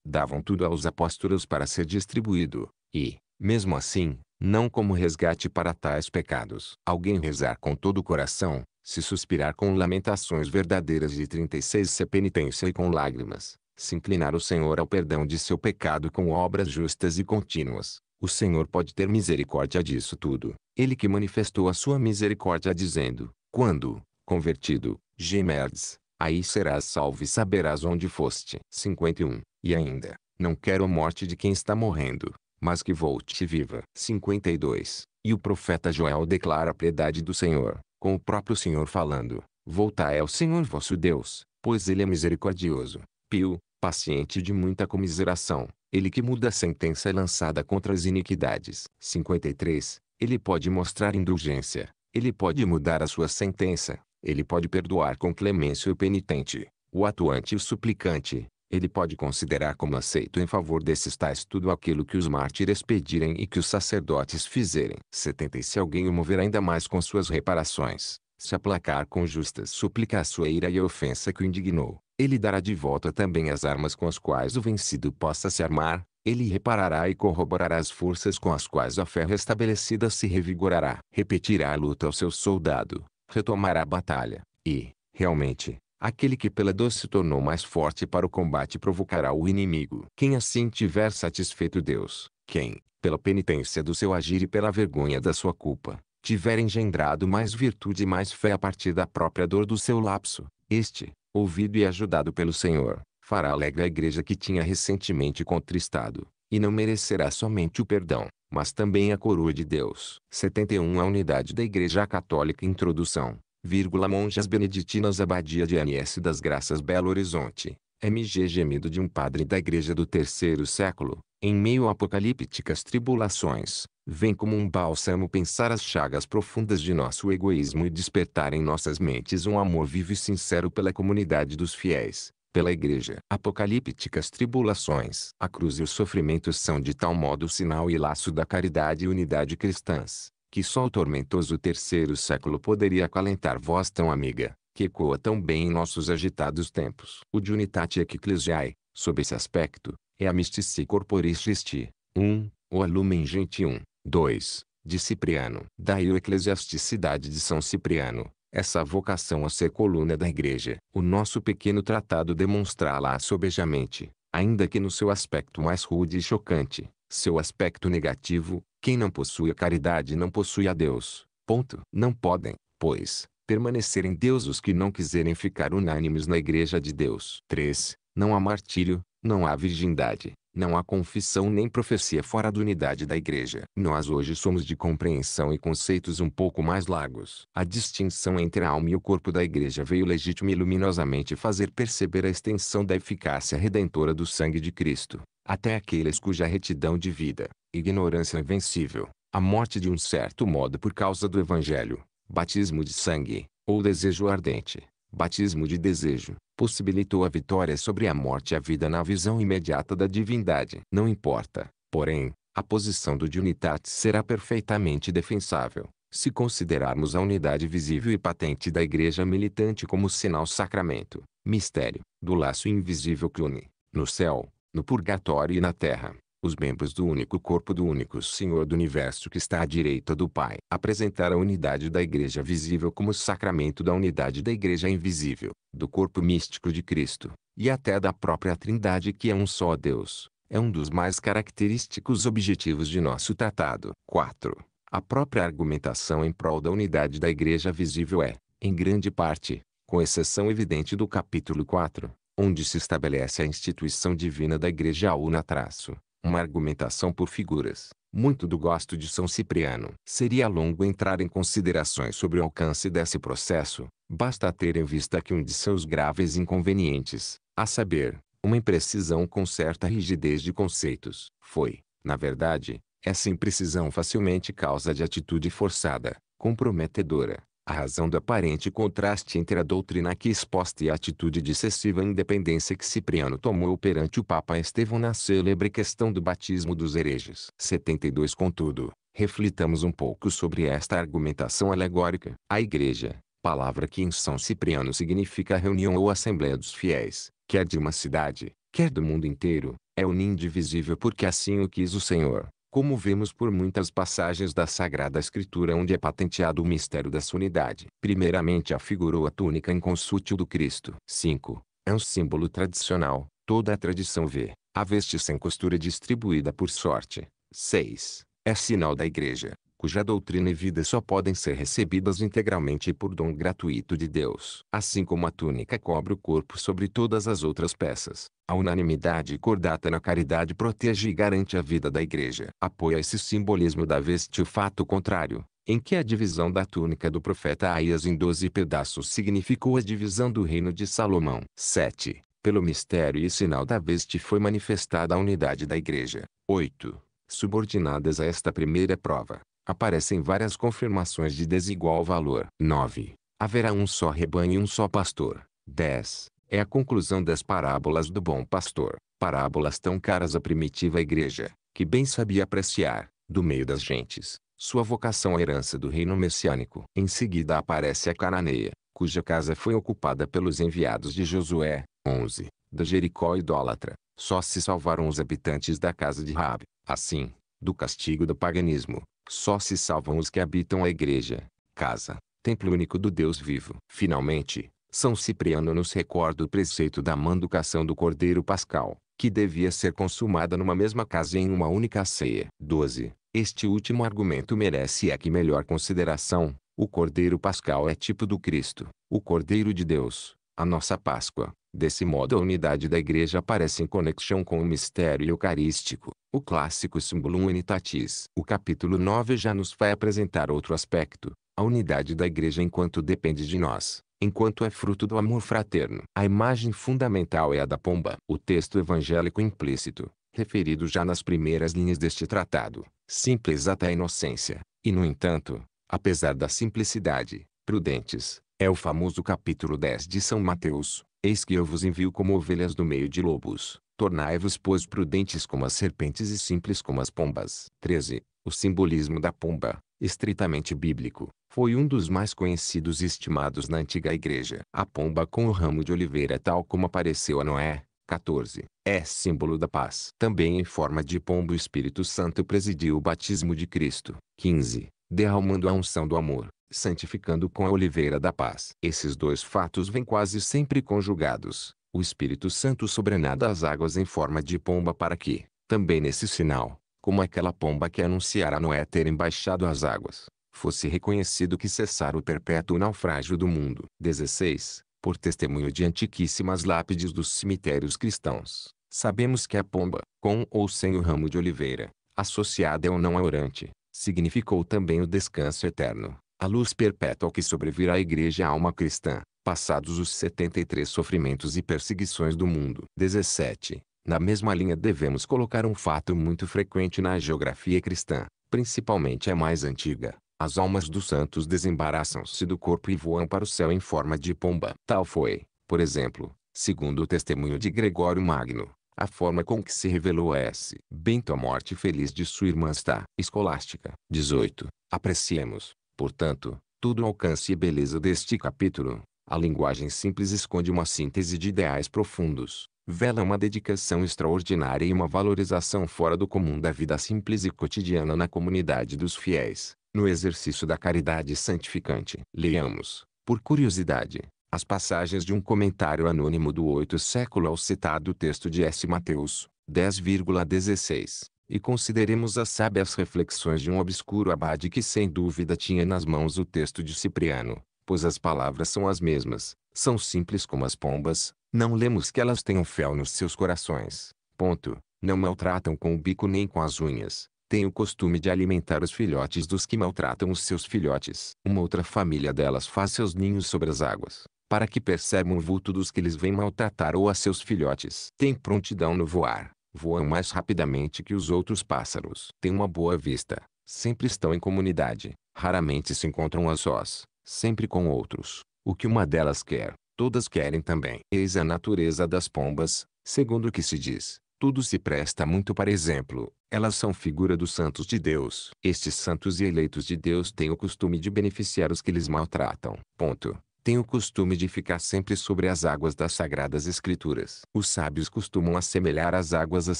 davam tudo aos apóstolos para ser distribuído, e, mesmo assim, não como resgate para tais pecados. Alguém rezar com todo o coração, se suspirar com lamentações verdadeiras de 36 se penitência e com lágrimas, se inclinar o Senhor ao perdão de seu pecado com obras justas e contínuas, o Senhor pode ter misericórdia disso tudo. Ele que manifestou a sua misericórdia dizendo, quando, convertido, gemerdes, aí serás salvo e saberás onde foste. 51. E ainda, não quero a morte de quem está morrendo, mas que volte viva. 52. E o profeta Joel declara a piedade do Senhor, com o próprio Senhor falando, Voltai ao Senhor vosso Deus, pois ele é misericordioso, Pio, paciente de muita comiseração, ele que muda a sentença é lançada contra as iniquidades. 53. Ele pode mostrar indulgência, ele pode mudar a sua sentença, ele pode perdoar com clemência o penitente, o atuante e o suplicante, ele pode considerar como aceito em favor desses tais tudo aquilo que os mártires pedirem e que os sacerdotes fizerem. 70 E Se alguém o mover ainda mais com suas reparações, se aplacar com justas súplicas a sua ira e a ofensa que o indignou, ele dará de volta também as armas com as quais o vencido possa se armar, ele reparará e corroborará as forças com as quais a fé restabelecida se revigorará. Repetirá a luta ao seu soldado, retomará a batalha, e, realmente, aquele que pela dor se tornou mais forte para o combate provocará o inimigo. Quem assim tiver satisfeito Deus, quem, pela penitência do seu agir e pela vergonha da sua culpa, tiver engendrado mais virtude e mais fé a partir da própria dor do seu lapso, este, ouvido e ajudado pelo Senhor, fará alegre a igreja que tinha recentemente contristado, e não merecerá somente o perdão, mas também a coroa de Deus. 71 A unidade da Igreja Católica Introdução, vírgula Monjas Beneditinas Abadia de NS das Graças Belo Horizonte, MG gemido de um padre da igreja do terceiro século, em meio a apocalípticas tribulações, vem como um bálsamo pensar as chagas profundas de nosso egoísmo e despertar em nossas mentes um amor vivo e sincero pela comunidade dos fiéis, pela igreja. Apocalípticas tribulações. A cruz e os sofrimentos são de tal modo sinal e laço da caridade e unidade cristãs, que só o tormentoso terceiro século poderia acalentar voz tão amiga que ecoa tão bem em nossos agitados tempos. O de Unitate Ecclesiae, sob esse aspecto, é a Mystici Corporis Christi. 1. O Alumen Gentium. 2. De Cipriano. Daí o Eclesiasticidade de São Cipriano, essa vocação a ser coluna da Igreja. O nosso pequeno tratado demonstrá-la sobejamente, ainda que no seu aspecto mais rude e chocante, seu aspecto negativo, quem não possui a caridade não possui a Deus. Ponto. Não podem, pois, permanecer em Deus os que não quiserem ficar unânimes na igreja de Deus. 3. Não há martírio, não há virgindade, não há confissão nem profecia fora da unidade da igreja. Nós hoje somos de compreensão e conceitos um pouco mais largos. A distinção entre a alma e o corpo da igreja veio legítima e luminosamente fazer perceber a extensão da eficácia redentora do sangue de Cristo, até aqueles cuja retidão de vida, ignorância invencível, a morte de um certo modo por causa do evangelho, batismo de sangue, ou desejo ardente, batismo de desejo, possibilitou a vitória sobre a morte e a vida na visão imediata da divindade. Não importa, porém, a posição do Diunitat será perfeitamente defensável, se considerarmos a unidade visível e patente da igreja militante como sinal sacramento, mistério, do laço invisível que une, no céu, no purgatório e na terra, os membros do único corpo do único Senhor do universo que está à direita do Pai. Apresentar a unidade da Igreja visível como sacramento da unidade da Igreja invisível, do corpo místico de Cristo, e até da própria Trindade que é um só Deus, é um dos mais característicos objetivos de nosso tratado. 4. A própria argumentação em prol da unidade da Igreja visível é, em grande parte, com exceção evidente do capítulo 4, onde se estabelece a instituição divina da Igreja una traço, uma argumentação por figuras, muito do gosto de São Cipriano. Seria longo entrar em considerações sobre o alcance desse processo, basta ter em vista que um de seus graves inconvenientes, a saber, uma imprecisão com certa rigidez de conceitos, foi, na verdade, essa imprecisão facilmente causa de atitude forçada, comprometedora, a razão do aparente contraste entre a doutrina aqui exposta e a atitude de excessiva independência que Cipriano tomou perante o Papa Estevão na célebre questão do batismo dos hereges. 72 Contudo, reflitamos um pouco sobre esta argumentação alegórica. A Igreja, palavra que em São Cipriano significa reunião ou assembleia dos fiéis, quer de uma cidade, quer do mundo inteiro, é unida indivisível porque assim o quis o Senhor como vemos por muitas passagens da Sagrada Escritura onde é patenteado o mistério da sua unidade. Primeiramente afigurou a túnica inconsútil do Cristo. 5. É um símbolo tradicional, toda a tradição vê, a veste sem costura distribuída por sorte. 6. É sinal da igreja, cuja doutrina e vida só podem ser recebidas integralmente por dom gratuito de Deus. Assim como a túnica cobre o corpo sobre todas as outras peças, a unanimidade cordata na caridade protege e garante a vida da igreja. Apoia esse simbolismo da veste o fato contrário, em que a divisão da túnica do profeta Aias em doze pedaços significou a divisão do reino de Salomão. 7. Pelo mistério e sinal da veste foi manifestada a unidade da igreja. 8. Subordinadas a esta primeira prova, aparecem várias confirmações de desigual valor. 9. Haverá um só rebanho e um só pastor. 10. É a conclusão das parábolas do bom pastor, parábolas tão caras à primitiva igreja, que bem sabia apreciar, do meio das gentes, sua vocação à herança do reino messiânico. Em seguida aparece a cananeia, cuja casa foi ocupada pelos enviados de Josué, 11, da Jericó idólatra. Só se salvaram os habitantes da casa de Rab, assim, do castigo do paganismo, só se salvam os que habitam a igreja, casa, templo único do Deus vivo. Finalmente, São Cipriano nos recorda o preceito da manducação do Cordeiro Pascal, que devia ser consumada numa mesma casa em uma única ceia. 12. Este último argumento merece aqui melhor consideração. O Cordeiro Pascal é tipo do Cristo, o Cordeiro de Deus, a nossa Páscoa, Desse modo a unidade da igreja aparece em conexão com o mistério eucarístico, o clássico Symbolum Unitatis. O capítulo 9 já nos vai apresentar outro aspecto, a unidade da igreja enquanto depende de nós, enquanto é fruto do amor fraterno. A imagem fundamental é a da pomba. O texto evangélico implícito, referido já nas primeiras linhas deste tratado, simples até a inocência, e no entanto, apesar da simplicidade, prudentes, é o famoso capítulo 10 de São Mateus, Eis que eu vos envio como ovelhas do meio de lobos. Tornai-vos, pois, prudentes como as serpentes e simples como as pombas. 13. O simbolismo da pomba, estritamente bíblico, foi um dos mais conhecidos e estimados na antiga igreja. A pomba com o ramo de oliveira, tal como apareceu a Noé. 14. É símbolo da paz. Também em forma de pombo o Espírito Santo presidiu o batismo de Cristo. 15. Derramando a unção do amor, santificando com a oliveira da paz. Esses dois fatos vêm quase sempre conjugados. O Espírito Santo sobrenada as águas em forma de pomba para que, também nesse sinal, como aquela pomba que anunciara Noé ter embaixado as águas, fosse reconhecido que cessara o perpétuo naufrágio do mundo. 16. Por testemunho de antiquíssimas lápides dos cemitérios cristãos, sabemos que a pomba, com ou sem o ramo de oliveira, associada ou não a orante, significou também o descanso eterno a luz perpétua que sobrevirá à igreja alma cristã, passados os 73 sofrimentos e perseguições do mundo. 17. Na mesma linha devemos colocar um fato muito frequente na geografia cristã, principalmente a mais antiga. As almas dos santos desembaraçam-se do corpo e voam para o céu em forma de pomba. Tal foi, por exemplo, segundo o testemunho de Gregório Magno, a forma com que se revelou a S. Bento a morte feliz de sua irmã está escolástica. 18. Apreciemos, Portanto, todo o alcance e beleza deste capítulo, a linguagem simples esconde uma síntese de ideais profundos, vela uma dedicação extraordinária e uma valorização fora do comum da vida simples e cotidiana na comunidade dos fiéis, no exercício da caridade santificante. Leamos, por curiosidade, as passagens de um comentário anônimo do 8 século ao citado texto de S. Mateus, 10,16 e consideremos as sábias reflexões de um obscuro abade que sem dúvida tinha nas mãos o texto de Cipriano, pois as palavras são as mesmas, são simples como as pombas, não lemos que elas tenham fel nos seus corações. Ponto. Não maltratam com o bico nem com as unhas. Têm o costume de alimentar os filhotes dos que maltratam os seus filhotes. Uma outra família delas faz seus ninhos sobre as águas, para que percebam o vulto dos que lhes vêm maltratar ou a seus filhotes. Tem prontidão no voar, voam mais rapidamente que os outros pássaros. Têm uma boa vista, sempre estão em comunidade, raramente se encontram a sós, sempre com outros. O que uma delas quer, todas querem também. Eis a natureza das pombas, segundo o que se diz. Tudo se presta muito para exemplo. Elas são figura dos santos de Deus. Estes santos e eleitos de Deus têm o costume de beneficiar os que lhes maltratam. Ponto tem o costume de ficar sempre sobre as águas das Sagradas Escrituras. Os sábios costumam assemelhar as águas às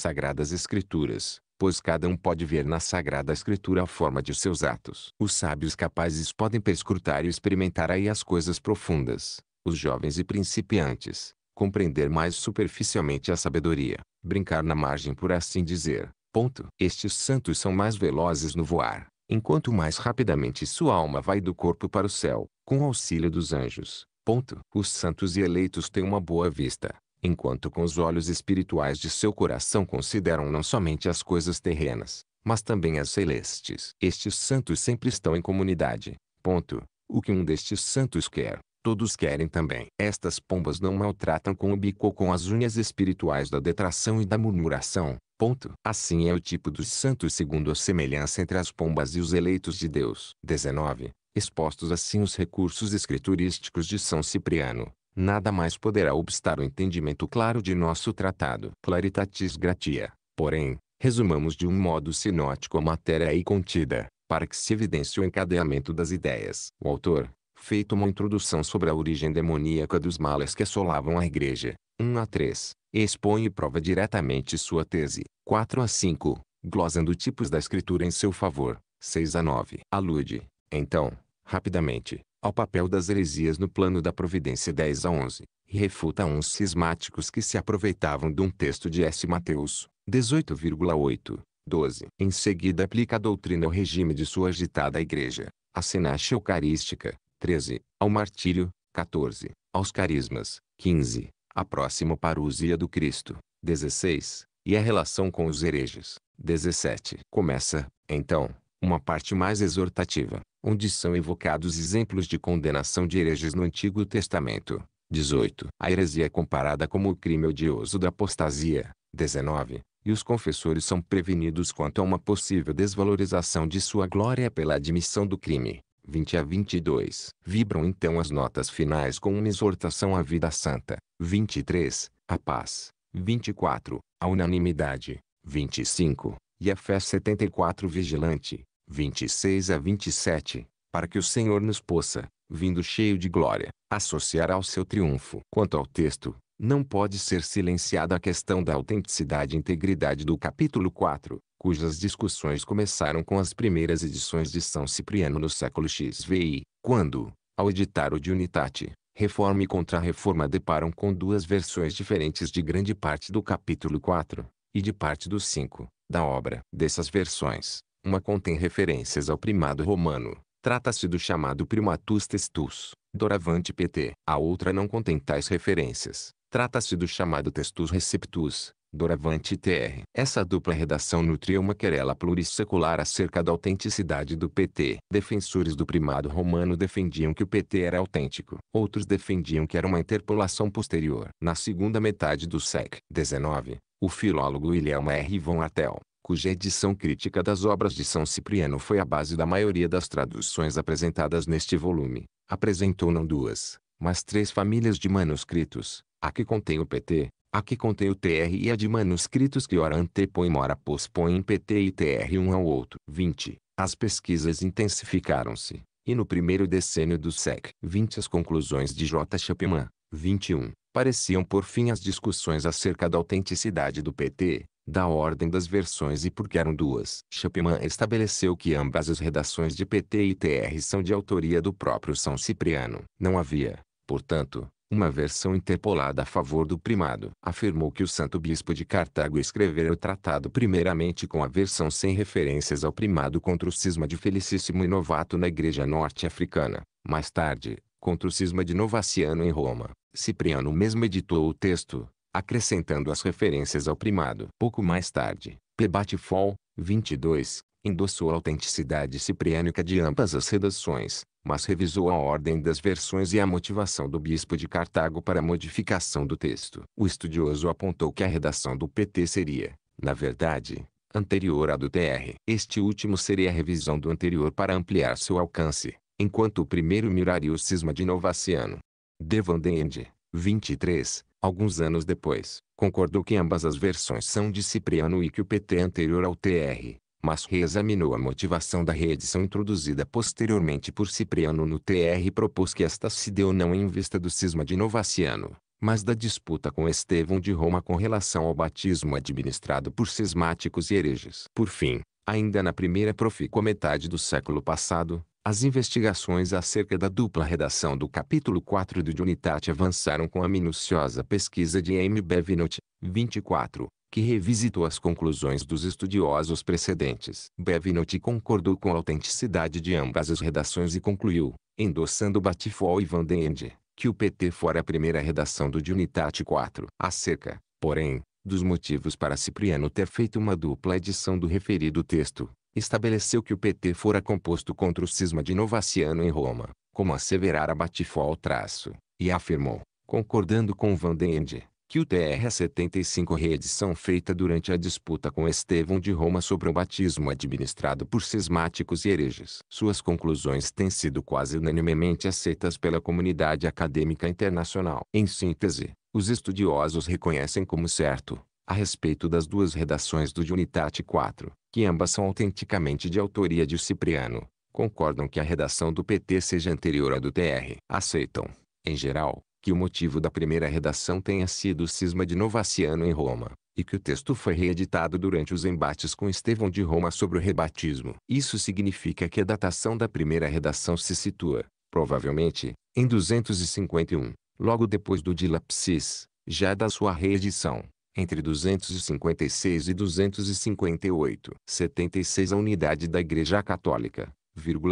Sagradas Escrituras, pois cada um pode ver na Sagrada Escritura a forma de seus atos. Os sábios capazes podem perscrutar e experimentar aí as coisas profundas. Os jovens e principiantes, compreender mais superficialmente a sabedoria, brincar na margem por assim dizer. Ponto. Estes santos são mais velozes no voar, enquanto mais rapidamente sua alma vai do corpo para o céu, com auxílio dos anjos. Ponto. Os santos e eleitos têm uma boa vista, enquanto com os olhos espirituais de seu coração consideram não somente as coisas terrenas, mas também as celestes. Estes santos sempre estão em comunidade. Ponto. O que um destes santos quer, todos querem também. Estas pombas não maltratam com o bico ou com as unhas espirituais da detração e da murmuração, Ponto. Assim é o tipo dos santos segundo a semelhança entre as pombas e os eleitos de Deus. 19. Expostos assim os recursos escriturísticos de São Cipriano, nada mais poderá obstar o entendimento claro de nosso tratado. Claritatis gratia. Porém, resumamos de um modo sinótico a matéria aí contida, para que se evidencie o encadeamento das ideias. O autor, feito uma introdução sobre a origem demoníaca dos males que assolavam a igreja, 1 a 3, expõe e prova diretamente sua tese. 4 a 5. Glosando tipos da escritura em seu favor. 6 a 9. Alude, então, rapidamente, ao papel das heresias no plano da providência 10 a 11, e refuta uns cismáticos que se aproveitavam de um texto de S. Mateus, 18,8, 12. Em seguida aplica a doutrina ao regime de sua agitada igreja, a sinacha eucarística, 13, ao martírio, 14, aos carismas, 15, Apróximo para o do Cristo. 16. E a relação com os hereges. 17. Começa, então, uma parte mais exortativa, onde são evocados exemplos de condenação de hereges no Antigo Testamento. 18. A heresia é comparada como o crime odioso da apostasia. 19. E os confessores são prevenidos quanto a uma possível desvalorização de sua glória pela admissão do crime. 20 a 22. Vibram então as notas finais com uma exortação à vida santa, 23, a paz, 24, a unanimidade, 25, e a fé 74 vigilante, 26 a 27, para que o Senhor nos possa, vindo cheio de glória, associar ao seu triunfo. Quanto ao texto, não pode ser silenciada a questão da autenticidade e integridade do capítulo 4, cujas discussões começaram com as primeiras edições de São Cipriano no século XVI, quando, ao editar o de Unitate, reforma e contrarreforma deparam com duas versões diferentes de grande parte do capítulo 4, e de parte do 5, da obra. Dessas versões, uma contém referências ao primado romano, trata-se do chamado primatus testus, doravante pt. A outra não contém tais referências, trata-se do chamado testus receptus, Doravante TR. Essa dupla redação nutria uma querela plurissecular acerca da autenticidade do PT. Defensores do primado romano defendiam que o PT era autêntico. Outros defendiam que era uma interpolação posterior. Na segunda metade do século XIX, o filólogo William R. von Artel, cuja edição crítica das obras de São Cipriano foi a base da maioria das traduções apresentadas neste volume, apresentou não duas, mas três famílias de manuscritos, a que contém o PT, a que contém o TR e a de manuscritos que ora pospõe pospõem PT e TR um ao outro. 20. As pesquisas intensificaram-se, e no primeiro decênio do SEC 20 as conclusões de J. Chapman, 21, pareciam por fim as discussões acerca da autenticidade do PT, da ordem das versões e porque eram duas. Chapman estabeleceu que ambas as redações de PT e TR são de autoria do próprio São Cipriano. Não havia, portanto, uma versão interpolada a favor do primado, afirmou que o santo bispo de Cartago escrevera o tratado primeiramente com a versão sem referências ao primado contra o cisma de Felicíssimo e Novato na igreja norte-africana. Mais tarde, contra o cisma de Novaciano em Roma, Cipriano mesmo editou o texto, acrescentando as referências ao primado. Pouco mais tarde, Pebatifol, 22, endossou a autenticidade cipriânica de ambas as redações, mas revisou a ordem das versões e a motivação do bispo de Cartago para a modificação do texto. O estudioso apontou que a redação do PT seria, na verdade, anterior à do TR. Este último seria a revisão do anterior para ampliar seu alcance, enquanto o primeiro miraria o cisma de Novaciano. De Vandende, 23, alguns anos depois, concordou que ambas as versões são de Cipriano e que o PT anterior ao TR, mas reexaminou a motivação da reedição introduzida posteriormente por Cipriano no TR e propôs que esta se deu não em vista do cisma de Novaciano, mas da disputa com Estevão de Roma com relação ao batismo administrado por cismáticos e hereges. Por fim, ainda na primeira profícua metade do século passado, as investigações acerca da dupla redação do capítulo 4 do Unitate avançaram com a minuciosa pesquisa de M. Bevinot, 24, que revisitou as conclusões dos estudiosos precedentes. Bevinot concordou com a autenticidade de ambas as redações e concluiu, endossando Batifol e Van den Ende, que o PT fora a primeira redação do Unitate 4. Acerca, porém, dos motivos para Cipriano ter feito uma dupla edição do referido texto, estabeleceu que o PT fora composto contra o cisma de Novaciano em Roma, como asseverara Batifol traço, e afirmou, concordando com Van den Ende, que o TR-75 reedição feita durante a disputa com Estevão de Roma sobre o batismo administrado por cismáticos e hereges. Suas conclusões têm sido quase unanimemente aceitas pela comunidade acadêmica internacional. Em síntese, os estudiosos reconhecem como certo, a respeito das duas redações do Unitate 4, que ambas são autenticamente de autoria de Cipriano, concordam que a redação do PT seja anterior à do TR. Aceitam, em geral, que o motivo da primeira redação tenha sido o cisma de Novaciano em Roma, e que o texto foi reeditado durante os embates com Estevão de Roma sobre o rebatismo. Isso significa que a datação da primeira redação se situa, provavelmente, em 251, logo depois do dilapsis, já da sua reedição, entre 256 e 258. 76 A unidade da Igreja Católica,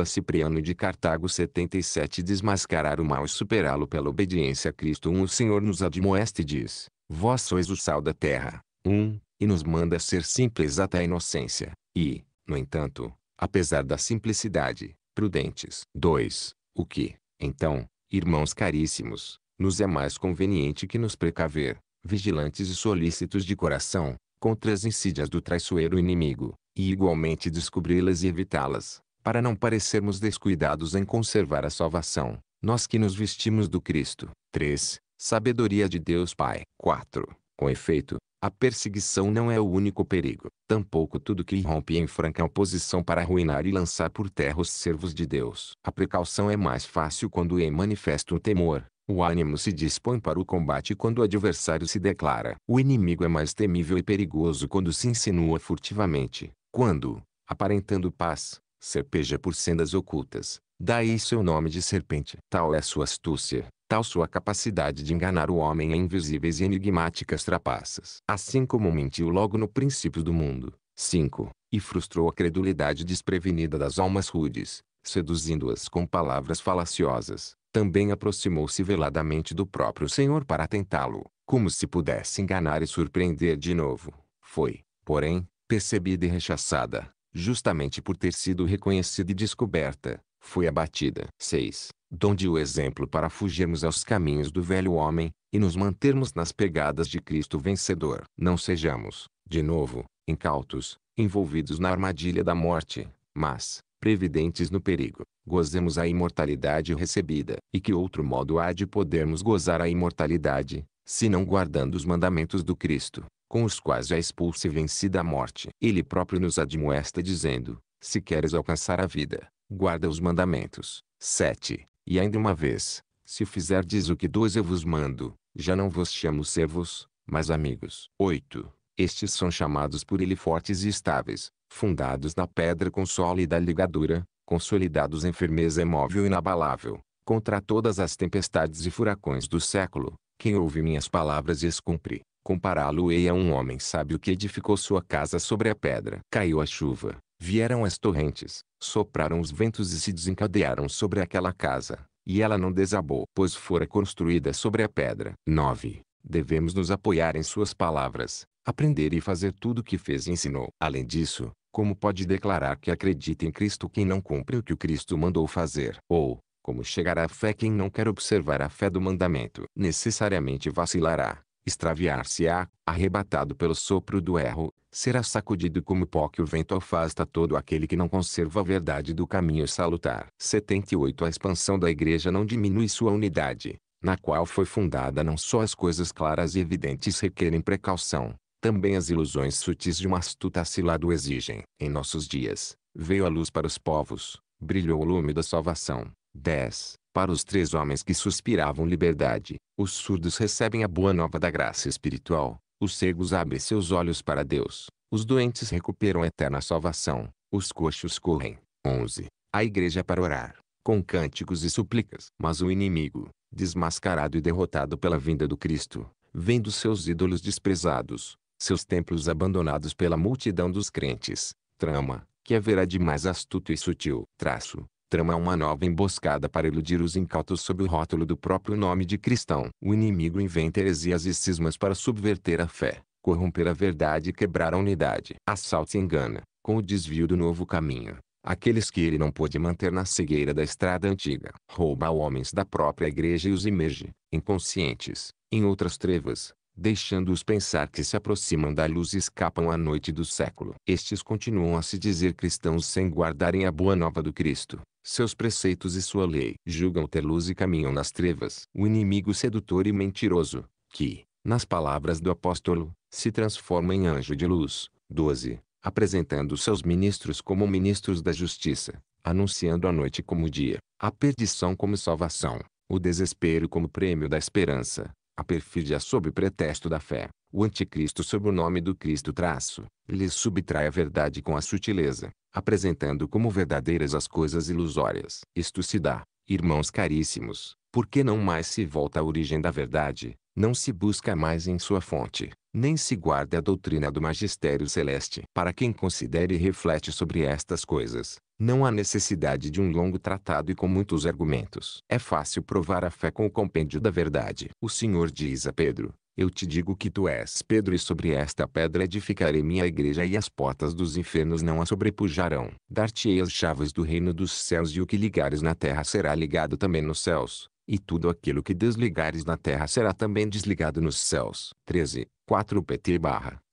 Cipriano de Cartago 77 Desmascarar o mal e superá-lo pela obediência a Cristo 1 um, O Senhor nos admoeste e diz, Vós sois o sal da terra, 1, um, e nos manda ser simples até a inocência, e, no entanto, apesar da simplicidade, prudentes. 2. O que, então, irmãos caríssimos, nos é mais conveniente que nos precaver, vigilantes e solícitos de coração, contra as insídias do traiçoeiro inimigo, e igualmente descobri-las e evitá-las para não parecermos descuidados em conservar a salvação, nós que nos vestimos do Cristo. 3. Sabedoria de Deus Pai. 4. Com efeito, a perseguição não é o único perigo, tampouco tudo que irrompe em franca oposição para arruinar e lançar por terra os servos de Deus. A precaução é mais fácil quando é manifesto o temor. O ânimo se dispõe para o combate quando o adversário se declara. O inimigo é mais temível e perigoso quando se insinua furtivamente, quando, aparentando paz, serpeja por sendas ocultas. Daí seu nome de serpente. Tal é sua astúcia, tal sua capacidade de enganar o homem em invisíveis e enigmáticas trapaças. Assim como mentiu logo no princípio do mundo. 5. E frustrou a credulidade desprevenida das almas rudes, seduzindo-as com palavras falaciosas. Também aproximou-se veladamente do próprio Senhor para tentá-lo, como se pudesse enganar e surpreender de novo. Foi, porém, percebida e rechaçada justamente por ter sido reconhecida e descoberta, foi abatida. 6. Donde o exemplo para fugirmos aos caminhos do velho homem, e nos mantermos nas pegadas de Cristo vencedor. Não sejamos, de novo, incautos, envolvidos na armadilha da morte, mas, previdentes no perigo, gozemos a imortalidade recebida. E que outro modo há de podermos gozar a imortalidade, se não guardando os mandamentos do Cristo? com os quais é expulsa e vencida a morte. Ele próprio nos admoesta dizendo, se queres alcançar a vida, guarda os mandamentos. 7. E ainda uma vez, se fizerdes o que dois eu vos mando, já não vos chamo servos, mas amigos. 8. Estes são chamados por ele fortes e estáveis, fundados na pedra com sólida ligadura, consolidados em firmeza imóvel e inabalável, contra todas as tempestades e furacões do século, quem ouve minhas palavras e as cumpre, Compará-lo-ei a um homem sábio que edificou sua casa sobre a pedra. Caiu a chuva, vieram as torrentes, sopraram os ventos e se desencadearam sobre aquela casa, e ela não desabou, pois fora construída sobre a pedra. 9. Devemos nos apoiar em suas palavras, aprender e fazer tudo o que fez e ensinou. Além disso, como pode declarar que acredita em Cristo quem não cumpre o que o Cristo mandou fazer? Ou, como chegará à fé quem não quer observar a fé do mandamento? Necessariamente vacilará, extraviar-se-á, arrebatado pelo sopro do erro, será sacudido como pó que o vento afasta todo aquele que não conserva a verdade do caminho salutar. 78 A expansão da igreja não diminui sua unidade, na qual foi fundada não só as coisas claras e evidentes requerem precaução, também as ilusões sutis de uma astuta cilada o exigem. Em nossos dias, veio a luz para os povos, brilhou o lume da salvação. 10. Para os três homens que suspiravam liberdade, os surdos recebem a boa nova da graça espiritual, os cegos abrem seus olhos para Deus, os doentes recuperam a eterna salvação, os coxos correm. 11. A igreja para orar, com cânticos e súplicas. Mas o inimigo, desmascarado e derrotado pela vinda do Cristo, vendo seus ídolos desprezados, seus templos abandonados pela multidão dos crentes, trama, que haverá de mais astuto e sutil traço, trama é uma nova emboscada para iludir os incautos sob o rótulo do próprio nome de cristão. O inimigo inventa heresias e cismas para subverter a fé, corromper a verdade e quebrar a unidade. Assalta e engana, com o desvio do novo caminho, aqueles que ele não pôde manter na cegueira da estrada antiga. Rouba homens da própria igreja e os emerge, inconscientes, em outras trevas, deixando-os pensar que se aproximam da luz e escapam à noite do século. Estes continuam a se dizer cristãos sem guardarem a boa nova do Cristo, seus preceitos e sua lei. Julgam ter luz e caminham nas trevas. O inimigo sedutor e mentiroso, que, nas palavras do apóstolo, se transforma em anjo de luz. 12. Apresentando seus ministros como ministros da justiça, anunciando a noite como dia, a perdição como salvação, o desespero como prêmio da esperança, a perfídia sob pretexto da fé, o anticristo sob o nome do Cristo traço, lhe subtrai a verdade com a sutileza, apresentando como verdadeiras as coisas ilusórias. Isto se dá, irmãos caríssimos, porque não mais se volta à origem da verdade, não se busca mais em sua fonte, nem se guarda a doutrina do magistério celeste. Para quem considere e reflete sobre estas coisas, não há necessidade de um longo tratado e com muitos argumentos. É fácil provar a fé com o compêndio da verdade. O Senhor diz a Pedro: Eu te digo que tu és Pedro, e sobre esta pedra edificarei minha igreja, e as portas dos infernos não a sobrepujarão. Dar-te-ei as chaves do reino dos céus, e o que ligares na terra será ligado também nos céus, e tudo aquilo que desligares na terra será também desligado nos céus. 13, 4 pt.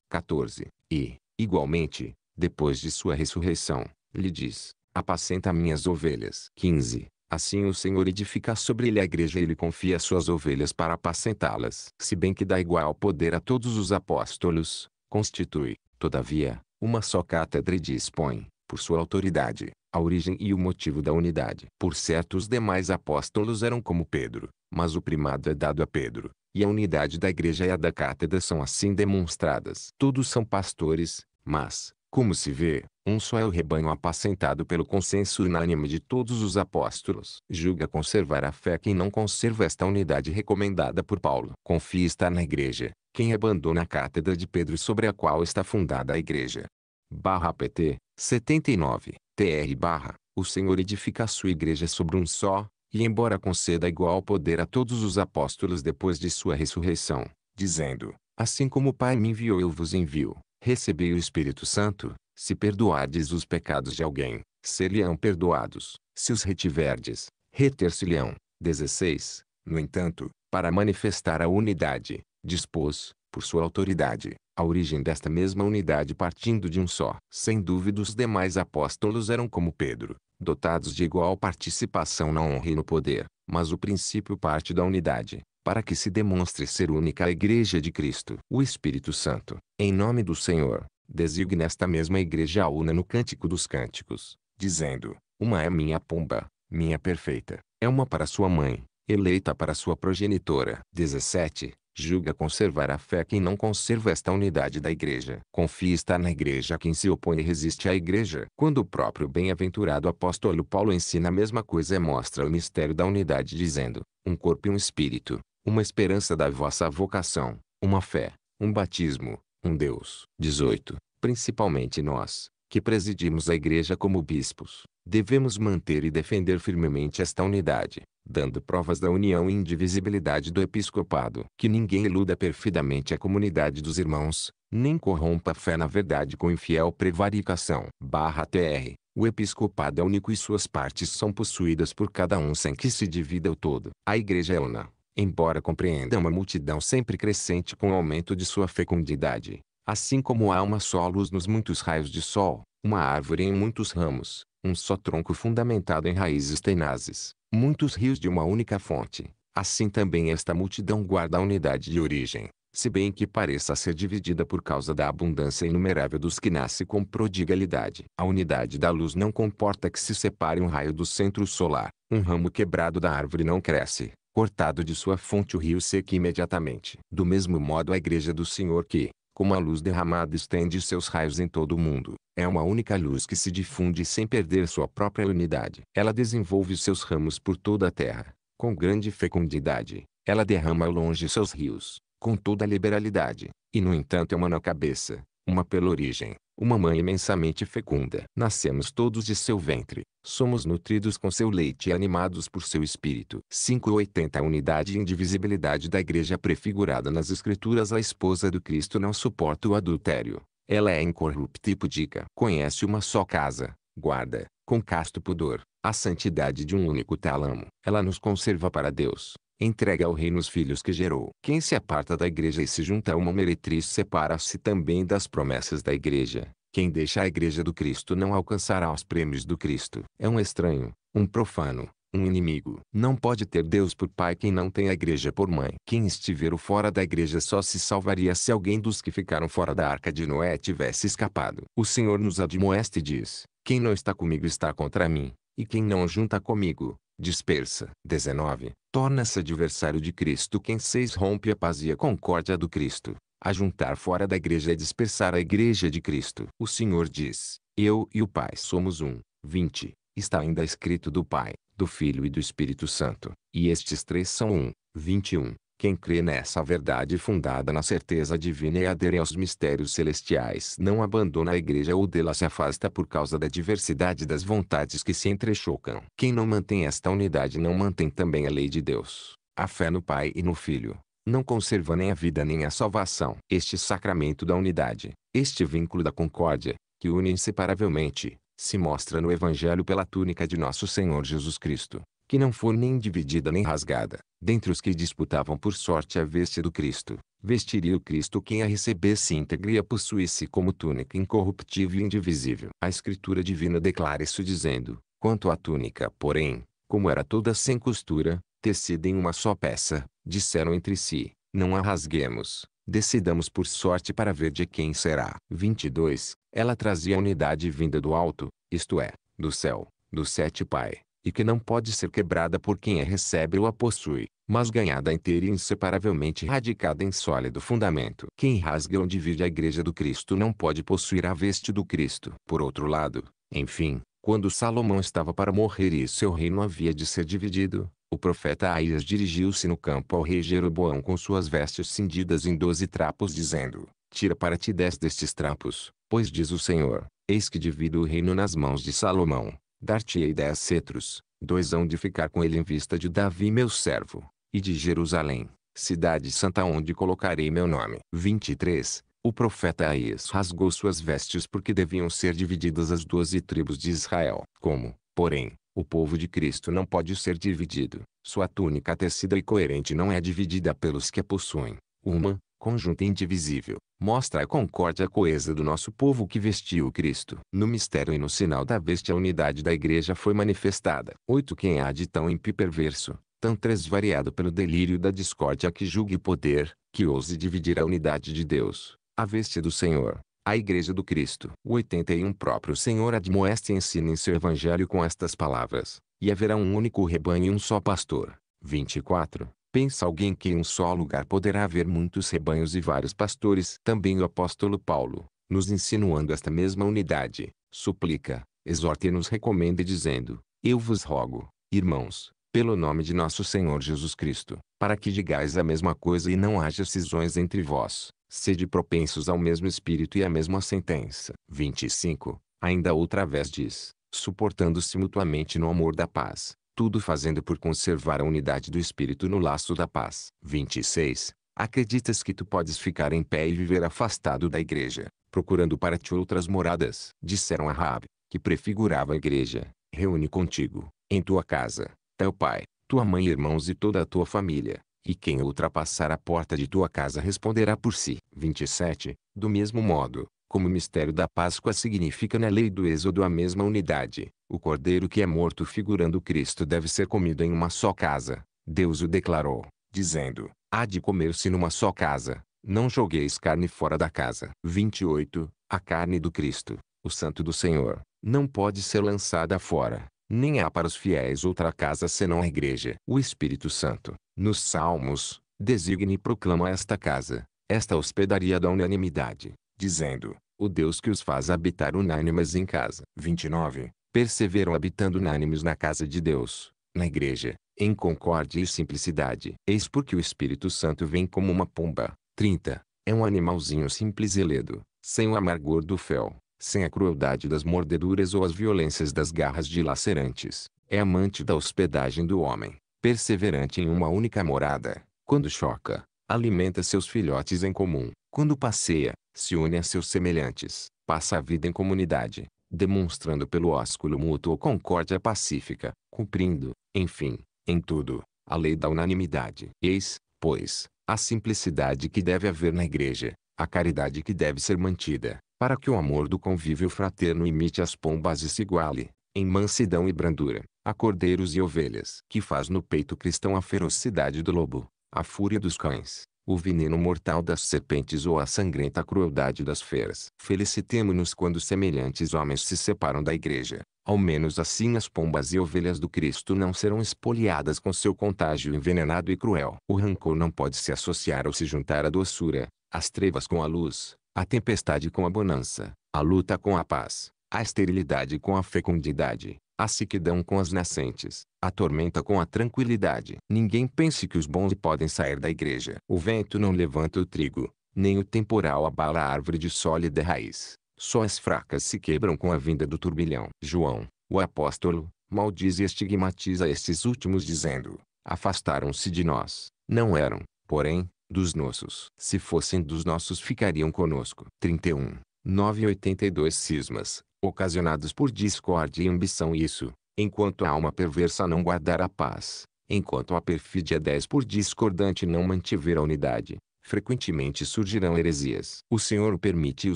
14. E, igualmente, depois de sua ressurreição, lhe diz, apacenta minhas ovelhas. 15. Assim o Senhor edifica sobre ele a igreja e lhe confia suas ovelhas para apacentá-las. Se bem que dá igual poder a todos os apóstolos, constitui, todavia, uma só cátedra e dispõe, por sua autoridade, a origem e o motivo da unidade. Por certo os demais apóstolos eram como Pedro, mas o primado é dado a Pedro, e a unidade da igreja e a da cátedra são assim demonstradas. Todos são pastores, mas, como se vê, um só é o rebanho apacentado pelo consenso unânime de todos os apóstolos. Julga conservar a fé quem não conserva esta unidade recomendada por Paulo. Confia estar na igreja, quem abandona a cátedra de Pedro sobre a qual está fundada a igreja. Barra PT, 79, TR barra, o Senhor edifica a sua igreja sobre um só, e embora conceda igual poder a todos os apóstolos depois de sua ressurreição, dizendo, assim como o Pai me enviou eu vos envio, Recebei o Espírito Santo, se perdoardes os pecados de alguém, ser-lhe-ão perdoados, se os retiverdes, reter-se-lhe-ão. 16. No entanto, para manifestar a unidade, dispôs, por sua autoridade, a origem desta mesma unidade partindo de um só. Sem dúvida os demais apóstolos eram como Pedro, dotados de igual participação na honra e no poder, mas o princípio parte da unidade para que se demonstre ser única a Igreja de Cristo. O Espírito Santo, em nome do Senhor, designa esta mesma Igreja a una no Cântico dos Cânticos, dizendo, uma é minha pomba, minha perfeita, é uma para sua mãe, eleita para sua progenitora. 17. Julga conservar a fé quem não conserva esta unidade da igreja. Confia estar na igreja quem se opõe e resiste à igreja. Quando o próprio bem-aventurado apóstolo Paulo ensina a mesma coisa e mostra o mistério da unidade dizendo, um corpo e um espírito, uma esperança da vossa vocação, uma fé, um batismo, um Deus. 18. Principalmente nós, que presidimos a Igreja como bispos, devemos manter e defender firmemente esta unidade, dando provas da união e indivisibilidade do episcopado. Que ninguém iluda perfidamente a comunidade dos irmãos, nem corrompa a fé na verdade com infiel prevaricação. Barra TR. O episcopado é único e suas partes são possuídas por cada um sem que se divida o todo. A igreja é una embora compreenda uma multidão sempre crescente com o aumento de sua fecundidade. Assim como há uma só luz nos muitos raios de sol, uma árvore em muitos ramos, um só tronco fundamentado em raízes tenazes, muitos rios de uma única fonte, assim também esta multidão guarda a unidade de origem, se bem que pareça ser dividida por causa da abundância inumerável dos que nasce com prodigalidade. A unidade da luz não comporta que se separe um raio do centro solar, um ramo quebrado da árvore não cresce, cortado de sua fonte o rio seca imediatamente. Do mesmo modo a igreja do Senhor que, como a luz derramada estende seus raios em todo o mundo, é uma única luz que se difunde sem perder sua própria unidade. Ela desenvolve seus ramos por toda a terra, com grande fecundidade. Ela derrama longe seus rios, com toda a liberalidade, e no entanto é uma na cabeça, uma pela origem, uma mãe imensamente fecunda. Nascemos todos de seu ventre, somos nutridos com seu leite e animados por seu espírito. 580 A unidade e indivisibilidade da igreja prefigurada nas escrituras A esposa do Cristo não suporta o adultério. Ela é incorrupta e pudica. Conhece uma só casa, guarda, com casto pudor, a santidade de um único talamo. Ela nos conserva para Deus, entrega ao reino os filhos que gerou. Quem se aparta da igreja e se junta a uma meretriz separa-se também das promessas da igreja. Quem deixa a igreja do Cristo não alcançará os prêmios do Cristo. É um estranho, um profano, um inimigo. Não pode ter Deus por pai quem não tem a igreja por mãe. Quem estiver fora da igreja só se salvaria se alguém dos que ficaram fora da arca de Noé tivesse escapado. O Senhor nos admoesta e diz, quem não está comigo está contra mim, e quem não junta comigo, dispersa. 19 torna-se adversário de Cristo quem seis rompe a paz e a concórdia do Cristo. Ajuntar fora da igreja é dispersar a igreja de Cristo. O Senhor diz, eu e o Pai somos um. 20. Está ainda escrito do Pai, do Filho e do Espírito Santo, e estes três são um. 21. Quem crê nessa verdade fundada na certeza divina e adere aos mistérios celestiais não abandona a igreja ou dela se afasta por causa da diversidade das vontades que se entrechocam. Quem não mantém esta unidade não mantém também a lei de Deus, a fé no Pai e no Filho, não conserva nem a vida nem a salvação. Este sacramento da unidade, este vínculo da concórdia, que une inseparavelmente, se mostra no Evangelho pela túnica de nosso Senhor Jesus Cristo que não for nem dividida nem rasgada, dentre os que disputavam por sorte a veste do Cristo. Vestiria o Cristo quem a recebesse íntegra e a possuísse como túnica incorruptível e indivisível. A Escritura Divina declara isso dizendo, quanto à túnica porém, como era toda sem costura, tecida em uma só peça, disseram entre si, não a rasguemos, decidamos por sorte para ver de quem será. 22. Ela trazia a unidade vinda do alto, isto é, do céu, do sete Pai e que não pode ser quebrada por quem a recebe ou a possui, mas ganhada inteira e inseparavelmente radicada em sólido fundamento. Quem rasga ou divide a igreja do Cristo não pode possuir a veste do Cristo. Por outro lado, enfim, quando Salomão estava para morrer e seu reino havia de ser dividido, o profeta Aias dirigiu-se no campo ao rei Jeroboão com suas vestes cindidas em doze trapos, dizendo: Tira para ti dez destes trapos, pois diz o Senhor: Eis que divido o reino nas mãos de Salomão, Dar-te-ei dez cetros, dois hão de ficar com ele em vista de Davi meu servo, e de Jerusalém, cidade santa onde colocarei meu nome. 23. O profeta Aías rasgou suas vestes porque deviam ser divididas as doze tribos de Israel. Como, porém, o povo de Cristo não pode ser dividido, sua túnica tecida e coerente não é dividida pelos que a possuem. Uma, conjunta indivisível, mostra a concórdia coesa do nosso povo que vestiu Cristo. No mistério e no sinal da veste a unidade da igreja foi manifestada. 8. Quem há de tão impio perverso, tão transvariado pelo delírio da discórdia que julgue poder, que ouse dividir a unidade de Deus, a veste do Senhor, a Igreja do Cristo. O 81 próprio Senhor admoeste e ensina em seu Evangelho com estas palavras, e haverá um único rebanho e um só pastor. 24. Pensa alguém que em um só lugar poderá haver muitos rebanhos e vários pastores. Também o apóstolo Paulo, nos insinuando esta mesma unidade, suplica, exorta e nos recomenda dizendo, Eu vos rogo, irmãos, pelo nome de nosso Senhor Jesus Cristo, para que digais a mesma coisa e não haja cisões entre vós, sede propensos ao mesmo espírito e à mesma sentença. 25. Ainda outra vez diz, suportando-se mutuamente no amor da paz tudo fazendo por conservar a unidade do espírito no laço da paz. 26. Acreditas que tu podes ficar em pé e viver afastado da igreja, procurando para ti outras moradas? Disseram a Rab, que prefigurava a igreja, reúne contigo, em tua casa, teu pai, tua mãe e irmãos e toda a tua família, e quem ultrapassar a porta de tua casa responderá por si. 27. Do mesmo modo, como o mistério da Páscoa significa na lei do Êxodo a mesma unidade, o cordeiro que é morto figurando Cristo deve ser comido em uma só casa. Deus o declarou, dizendo: Há de comer-se numa só casa. Não jogueis carne fora da casa. 28. A carne do Cristo, o Santo do Senhor, não pode ser lançada fora. Nem há para os fiéis outra casa senão a igreja. O Espírito Santo, nos Salmos, designa e proclama esta casa, esta hospedaria da unanimidade, dizendo: O Deus que os faz habitar unânimes em casa. 29 perseveram habitando unânimes na casa de Deus, na igreja, em concórdia e simplicidade. Eis porque o Espírito Santo vem como uma pomba. 30. É um animalzinho simples e ledo, sem o amargor do fel, sem a crueldade das mordeduras ou as violências das garras dilacerantes. É amante da hospedagem do homem, perseverante em uma única morada. Quando choca, alimenta seus filhotes em comum. Quando passeia, se une a seus semelhantes, passa a vida em comunidade demonstrando pelo ósculo mútuo concórdia pacífica, cumprindo, enfim, em tudo, a lei da unanimidade. Eis, pois, a simplicidade que deve haver na igreja, a caridade que deve ser mantida, para que o amor do convívio fraterno imite as pombas e se iguale, em mansidão e brandura, a cordeiros e ovelhas, que faz no peito cristão a ferocidade do lobo, a fúria dos cães, o veneno mortal das serpentes ou a sangrenta crueldade das feras. Felicitemo-nos quando semelhantes homens se separam da igreja. Ao menos assim as pombas e ovelhas do Cristo não serão espoliadas com seu contágio envenenado e cruel. O rancor não pode se associar ou se juntar à doçura, às trevas com a luz, à tempestade com a bonança, à luta com a paz, à esterilidade com a fecundidade, a sequidão com as nascentes, a tormenta com a tranquilidade. Ninguém pense que os bons podem sair da igreja. O vento não levanta o trigo, nem o temporal abala a árvore de sólida raiz. Só as fracas se quebram com a vinda do turbilhão. João, o apóstolo, maldiz e estigmatiza estes últimos dizendo, afastaram-se de nós, não eram, porém, dos nossos. Se fossem dos nossos ficariam conosco. 31. 982 Cismas, ocasionados por discórdia e ambição isso, enquanto a alma perversa não guardar a paz, enquanto a perfídia 10 por discordante não mantiver a unidade, frequentemente surgirão heresias. O Senhor o permite e o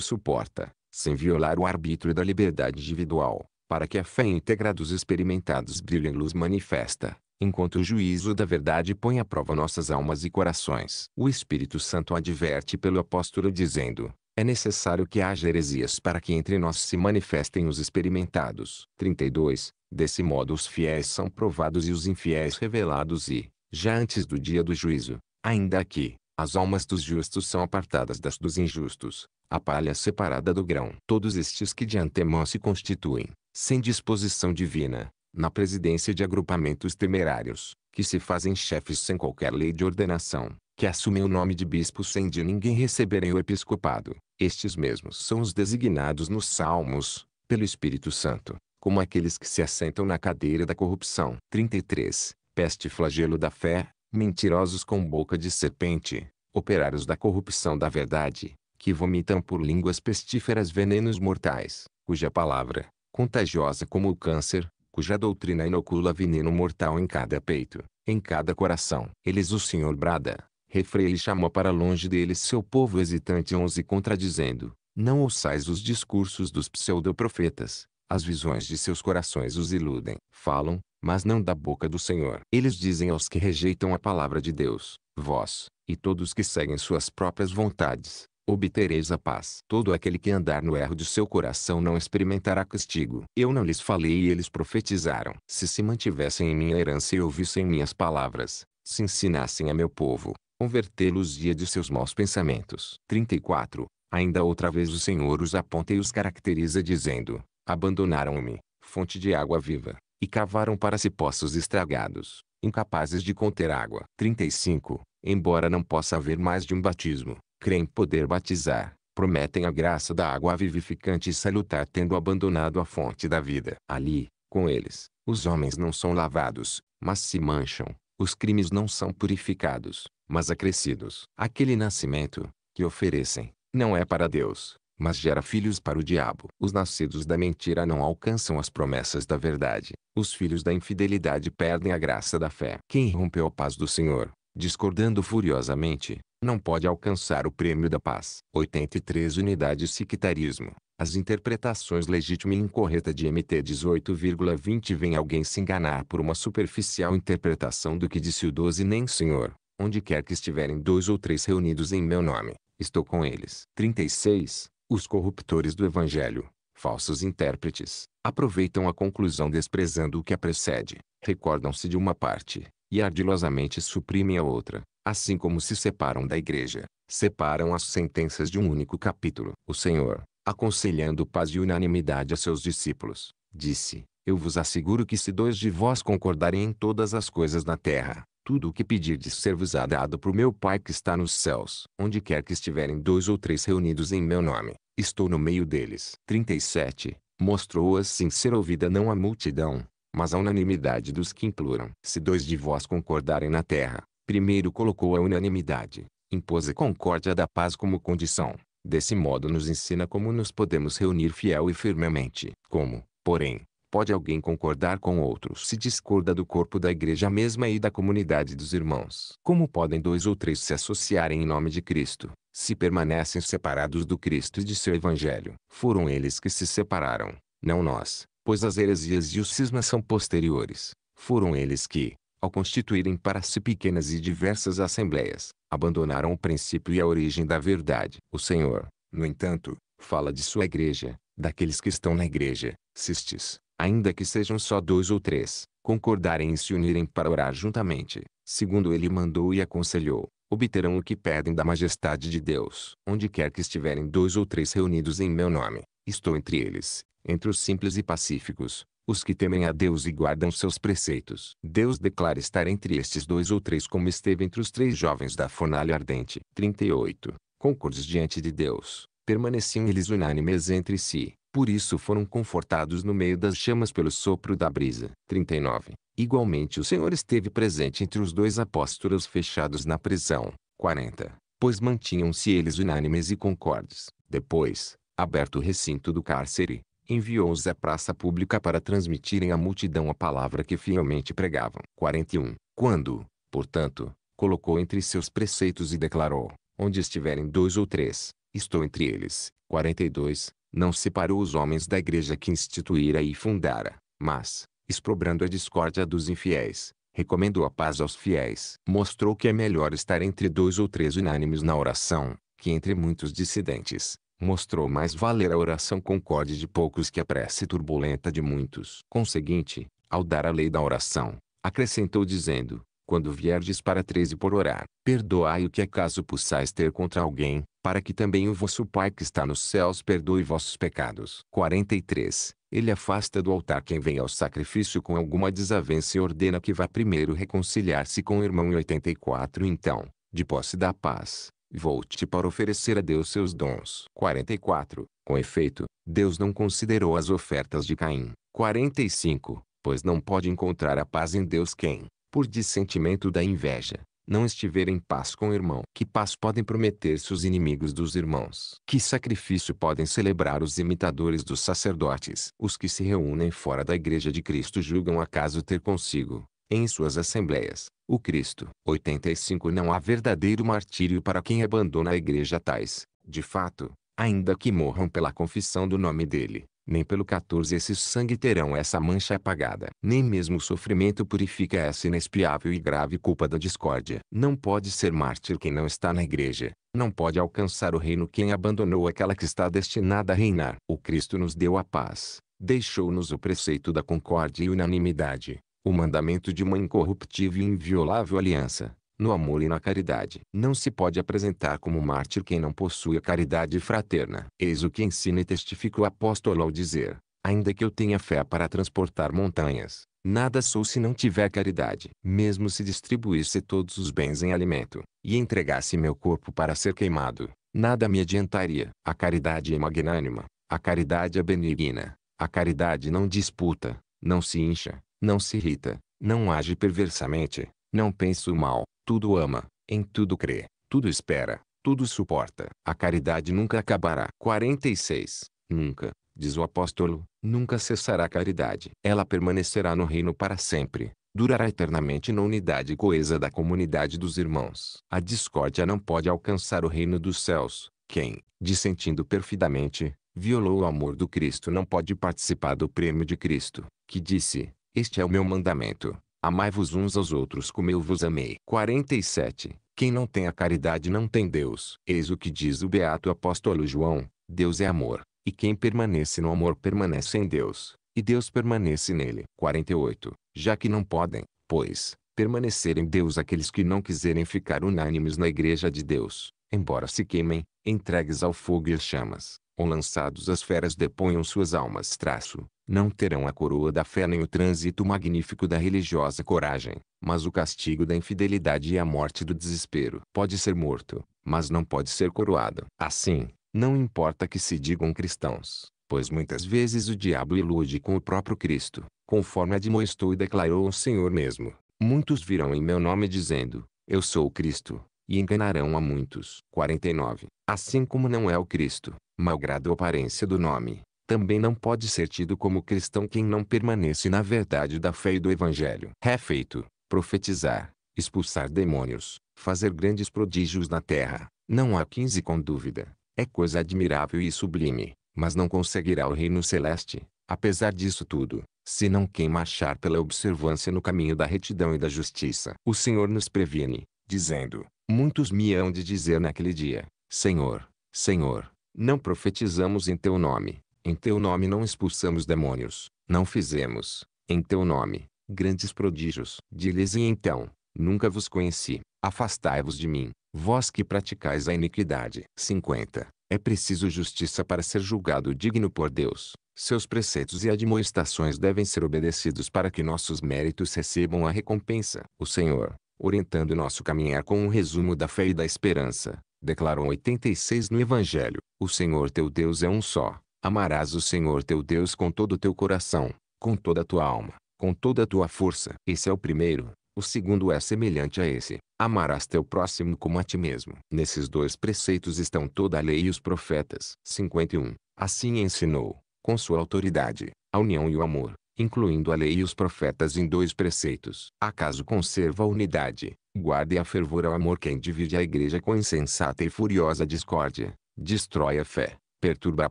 suporta, sem violar o arbítrio da liberdade individual, para que a fé íntegra dos experimentados brilhe em luz manifesta, enquanto o juízo da verdade põe à prova nossas almas e corações. O Espírito Santo adverte pelo apóstolo dizendo, é necessário que haja heresias para que entre nós se manifestem os experimentados. 32. Desse modo os fiéis são provados e os infiéis revelados e, já antes do dia do juízo, ainda aqui, as almas dos justos são apartadas das dos injustos, a palha separada do grão. Todos estes que de antemão se constituem, sem disposição divina, na presidência de agrupamentos temerários, que se fazem chefes sem qualquer lei de ordenação, que assumem o nome de bispo sem de ninguém receberem o episcopado. Estes mesmos são os designados nos Salmos, pelo Espírito Santo, como aqueles que se assentam na cadeira da corrupção. 33. Peste flagelo da fé, mentirosos com boca de serpente, operários da corrupção da verdade, que vomitam por línguas pestíferas venenos mortais, cuja palavra, contagiosa como o câncer, cuja doutrina inocula veneno mortal em cada peito, em cada coração. Eles o Senhor brada, Refrei e chamou para longe deles seu povo hesitante onze contradizendo, não ouçais os discursos dos pseudoprofetas, as visões de seus corações os iludem, falam, mas não da boca do Senhor. Eles dizem aos que rejeitam a palavra de Deus, vós, e todos que seguem suas próprias vontades, obtereis a paz. Todo aquele que andar no erro de seu coração não experimentará castigo. Eu não lhes falei e eles profetizaram. Se se mantivessem em minha herança e ouvissem minhas palavras, se ensinassem a meu povo, convertê-los-ia de seus maus pensamentos. 34. Ainda outra vez o Senhor os aponta e os caracteriza dizendo, Abandonaram-me, fonte de água viva, e cavaram para si poços estragados, incapazes de conter água. 35. Embora não possa haver mais de um batismo, creem poder batizar, prometem a graça da água vivificante e salutar tendo abandonado a fonte da vida. Ali, com eles, os homens não são lavados, mas se mancham, os crimes não são purificados, mas acrescidos. Aquele nascimento, que oferecem, não é para Deus, mas gera filhos para o diabo. Os nascidos da mentira não alcançam as promessas da verdade. Os filhos da infidelidade perdem a graça da fé. Quem rompeu a paz do Senhor, discordando furiosamente, não pode alcançar o prêmio da paz. 83 unidades Sectarismo As interpretações legítima e incorreta de MT 18,20 vem alguém se enganar por uma superficial interpretação do que disse o 12 nem senhor onde quer que estiverem dois ou três reunidos em meu nome, estou com eles. 36. Os corruptores do Evangelho, falsos intérpretes, aproveitam a conclusão desprezando o que a precede, recordam-se de uma parte, e ardilosamente suprimem a outra, assim como se separam da igreja, separam as sentenças de um único capítulo. O Senhor, aconselhando paz e unanimidade a seus discípulos, disse: Eu vos asseguro que se dois de vós concordarem em todas as coisas na terra, tudo o que pedirdes ser vos dado dado o meu Pai que está nos céus. Onde quer que estiverem dois ou três reunidos em meu nome, estou no meio deles. 37. Mostrou assim ser ouvida não a multidão, mas a unanimidade dos que imploram. Se dois de vós concordarem na terra, primeiro colocou a unanimidade, impôs a concórdia da paz como condição. Desse modo nos ensina como nos podemos reunir fiel e firmemente. Como, porém, Pode alguém concordar com outros se discorda do corpo da igreja mesma e da comunidade dos irmãos? Como podem dois ou três se associarem em nome de Cristo, se permanecem separados do Cristo e de seu Evangelho? Foram eles que se separaram, não nós, pois as heresias e os cismas são posteriores. Foram eles que, ao constituírem para si pequenas e diversas assembleias, abandonaram o princípio e a origem da verdade. O Senhor, no entanto, fala de sua igreja, daqueles que estão na igreja, cistes, ainda que sejam só dois ou três, concordarem e se unirem para orar juntamente, segundo ele mandou e aconselhou, obterão o que pedem da majestade de Deus. Onde quer que estiverem dois ou três reunidos em meu nome, estou entre eles, entre os simples e pacíficos, os que temem a Deus e guardam seus preceitos. Deus declara estar entre estes dois ou três como esteve entre os três jovens da fornalha ardente. 38. Concordes diante de Deus, permaneciam eles unânimes entre si, por isso foram confortados no meio das chamas pelo sopro da brisa. 39. Igualmente o Senhor esteve presente entre os dois apóstolos fechados na prisão. 40. Pois mantinham-se eles unânimes e concordes. Depois, aberto o recinto do cárcere, enviou-os à praça pública para transmitirem à multidão a palavra que fielmente pregavam. 41. Quando, portanto, colocou entre seus preceitos e declarou: Onde estiverem dois ou três, estou entre eles. 42 não separou os homens da igreja que instituíra e fundara, mas, exprobrando a discórdia dos infiéis, recomendou a paz aos fiéis. Mostrou que é melhor estar entre dois ou três unânimes na oração, que entre muitos dissidentes. Mostrou mais valer a oração concorde de poucos que a prece turbulenta de muitos. Conseguinte, ao dar a lei da oração, acrescentou dizendo, quando vierdes para treze por orar, perdoai o que acaso possais ter contra alguém, para que também o vosso Pai que está nos céus perdoe vossos pecados. 43. Ele afasta do altar quem vem ao sacrifício com alguma desavença e ordena que vá primeiro reconciliar-se com o irmão. 84. Então, de posse da paz, volte para oferecer a Deus seus dons. 44. Com efeito, Deus não considerou as ofertas de Caim. 45. Pois não pode encontrar a paz em Deus quem, por dissentimento da inveja, não estiver em paz com o irmão. Que paz podem prometer-se os inimigos dos irmãos? Que sacrifício podem celebrar os imitadores dos sacerdotes? Os que se reúnem fora da igreja de Cristo julgam acaso ter consigo, em suas assembleias, o Cristo. 85 Não há verdadeiro martírio para quem abandona a igreja tais, de fato, ainda que morram pela confissão do nome dele nem pelo 14 esses sangue terão essa mancha apagada. Nem mesmo o sofrimento purifica essa inexpiável e grave culpa da discórdia. Não pode ser mártir quem não está na igreja. Não pode alcançar o reino quem abandonou aquela que está destinada a reinar. O Cristo nos deu a paz. Deixou-nos o preceito da concórdia e unanimidade. O mandamento de uma incorruptível e inviolável aliança no amor e na caridade. Não se pode apresentar como mártir quem não possui a caridade fraterna. Eis o que ensina e testifica o apóstolo ao dizer, ainda que eu tenha fé para transportar montanhas, Nada sou se não tiver caridade. Mesmo se distribuísse todos os bens em alimento, e entregasse meu corpo para ser queimado, nada me adiantaria. A caridade é magnânima, a caridade é benigna, a caridade não disputa, não se incha, não se irrita, não age perversamente, não pensa o mal, tudo ama, em tudo crê, tudo espera, tudo suporta. A caridade nunca acabará. 46. Nunca, diz o apóstolo, nunca cessará a caridade. Ela permanecerá no reino para sempre, durará eternamente na unidade coesa da comunidade dos irmãos. A discórdia não pode alcançar o reino dos céus. Quem, dissentindo perfidamente, violou o amor do Cristo não pode participar do prêmio de Cristo, que disse, este é o meu mandamento, Amai-vos uns aos outros como eu vos amei. 47. Quem não tem a caridade não tem Deus. Eis o que diz o beato apóstolo João: Deus é amor, e quem permanece no amor permanece em Deus, e Deus permanece nele. 48. Já que não podem, pois, permanecer em Deus aqueles que não quiserem ficar unânimes na igreja de Deus, embora se queimem, entregues ao fogo e às chamas, ou lançados às feras deponham suas almas. Traço. Não terão a coroa da fé nem o trânsito magnífico da religiosa coragem, mas o castigo da infidelidade e a morte do desespero. Pode ser morto, mas não pode ser coroado. Assim, não importa que se digam cristãos, pois muitas vezes o diabo ilude com o próprio Cristo, conforme admoestou e declarou o Senhor mesmo. Muitos virão em meu nome dizendo, eu sou o Cristo, e enganarão a muitos. 49. Assim como não é o Cristo, malgrado a aparência do nome, também não pode ser tido como cristão quem não permanece na verdade da fé e do evangelho. Refeito, é profetizar, expulsar demônios, fazer grandes prodígios na terra, não há 15 com dúvida, é coisa admirável e sublime, mas não conseguirá o reino celeste, apesar disso tudo, se não quem marchar pela observância no caminho da retidão e da justiça. O Senhor nos previne, dizendo, muitos me hão de dizer naquele dia, Senhor, Senhor, não profetizamos em teu nome, em teu nome não expulsamos demônios, não fizemos, em teu nome, grandes prodígios. Diles e então, nunca vos conheci, afastai-vos de mim, vós que praticais a iniquidade. 50. É preciso justiça para ser julgado digno por Deus. Seus preceitos e admoestações devem ser obedecidos para que nossos méritos recebam a recompensa. O Senhor, orientando nosso caminhar com um resumo da fé e da esperança, declarou 86 no Evangelho: O Senhor teu Deus é um só Amarás o Senhor teu Deus com todo o teu coração, com toda a tua alma, com toda a tua força. Esse é o primeiro. O segundo é semelhante a esse: amarás teu próximo como a ti mesmo. Nesses dois preceitos estão toda a lei e os profetas. 51. Assim ensinou, com sua autoridade, a união e o amor, incluindo a lei e os profetas em dois preceitos. Acaso conserva a unidade, guarde a fervor ao amor quem divide a igreja com insensata e furiosa discórdia, destrói a fé, perturba a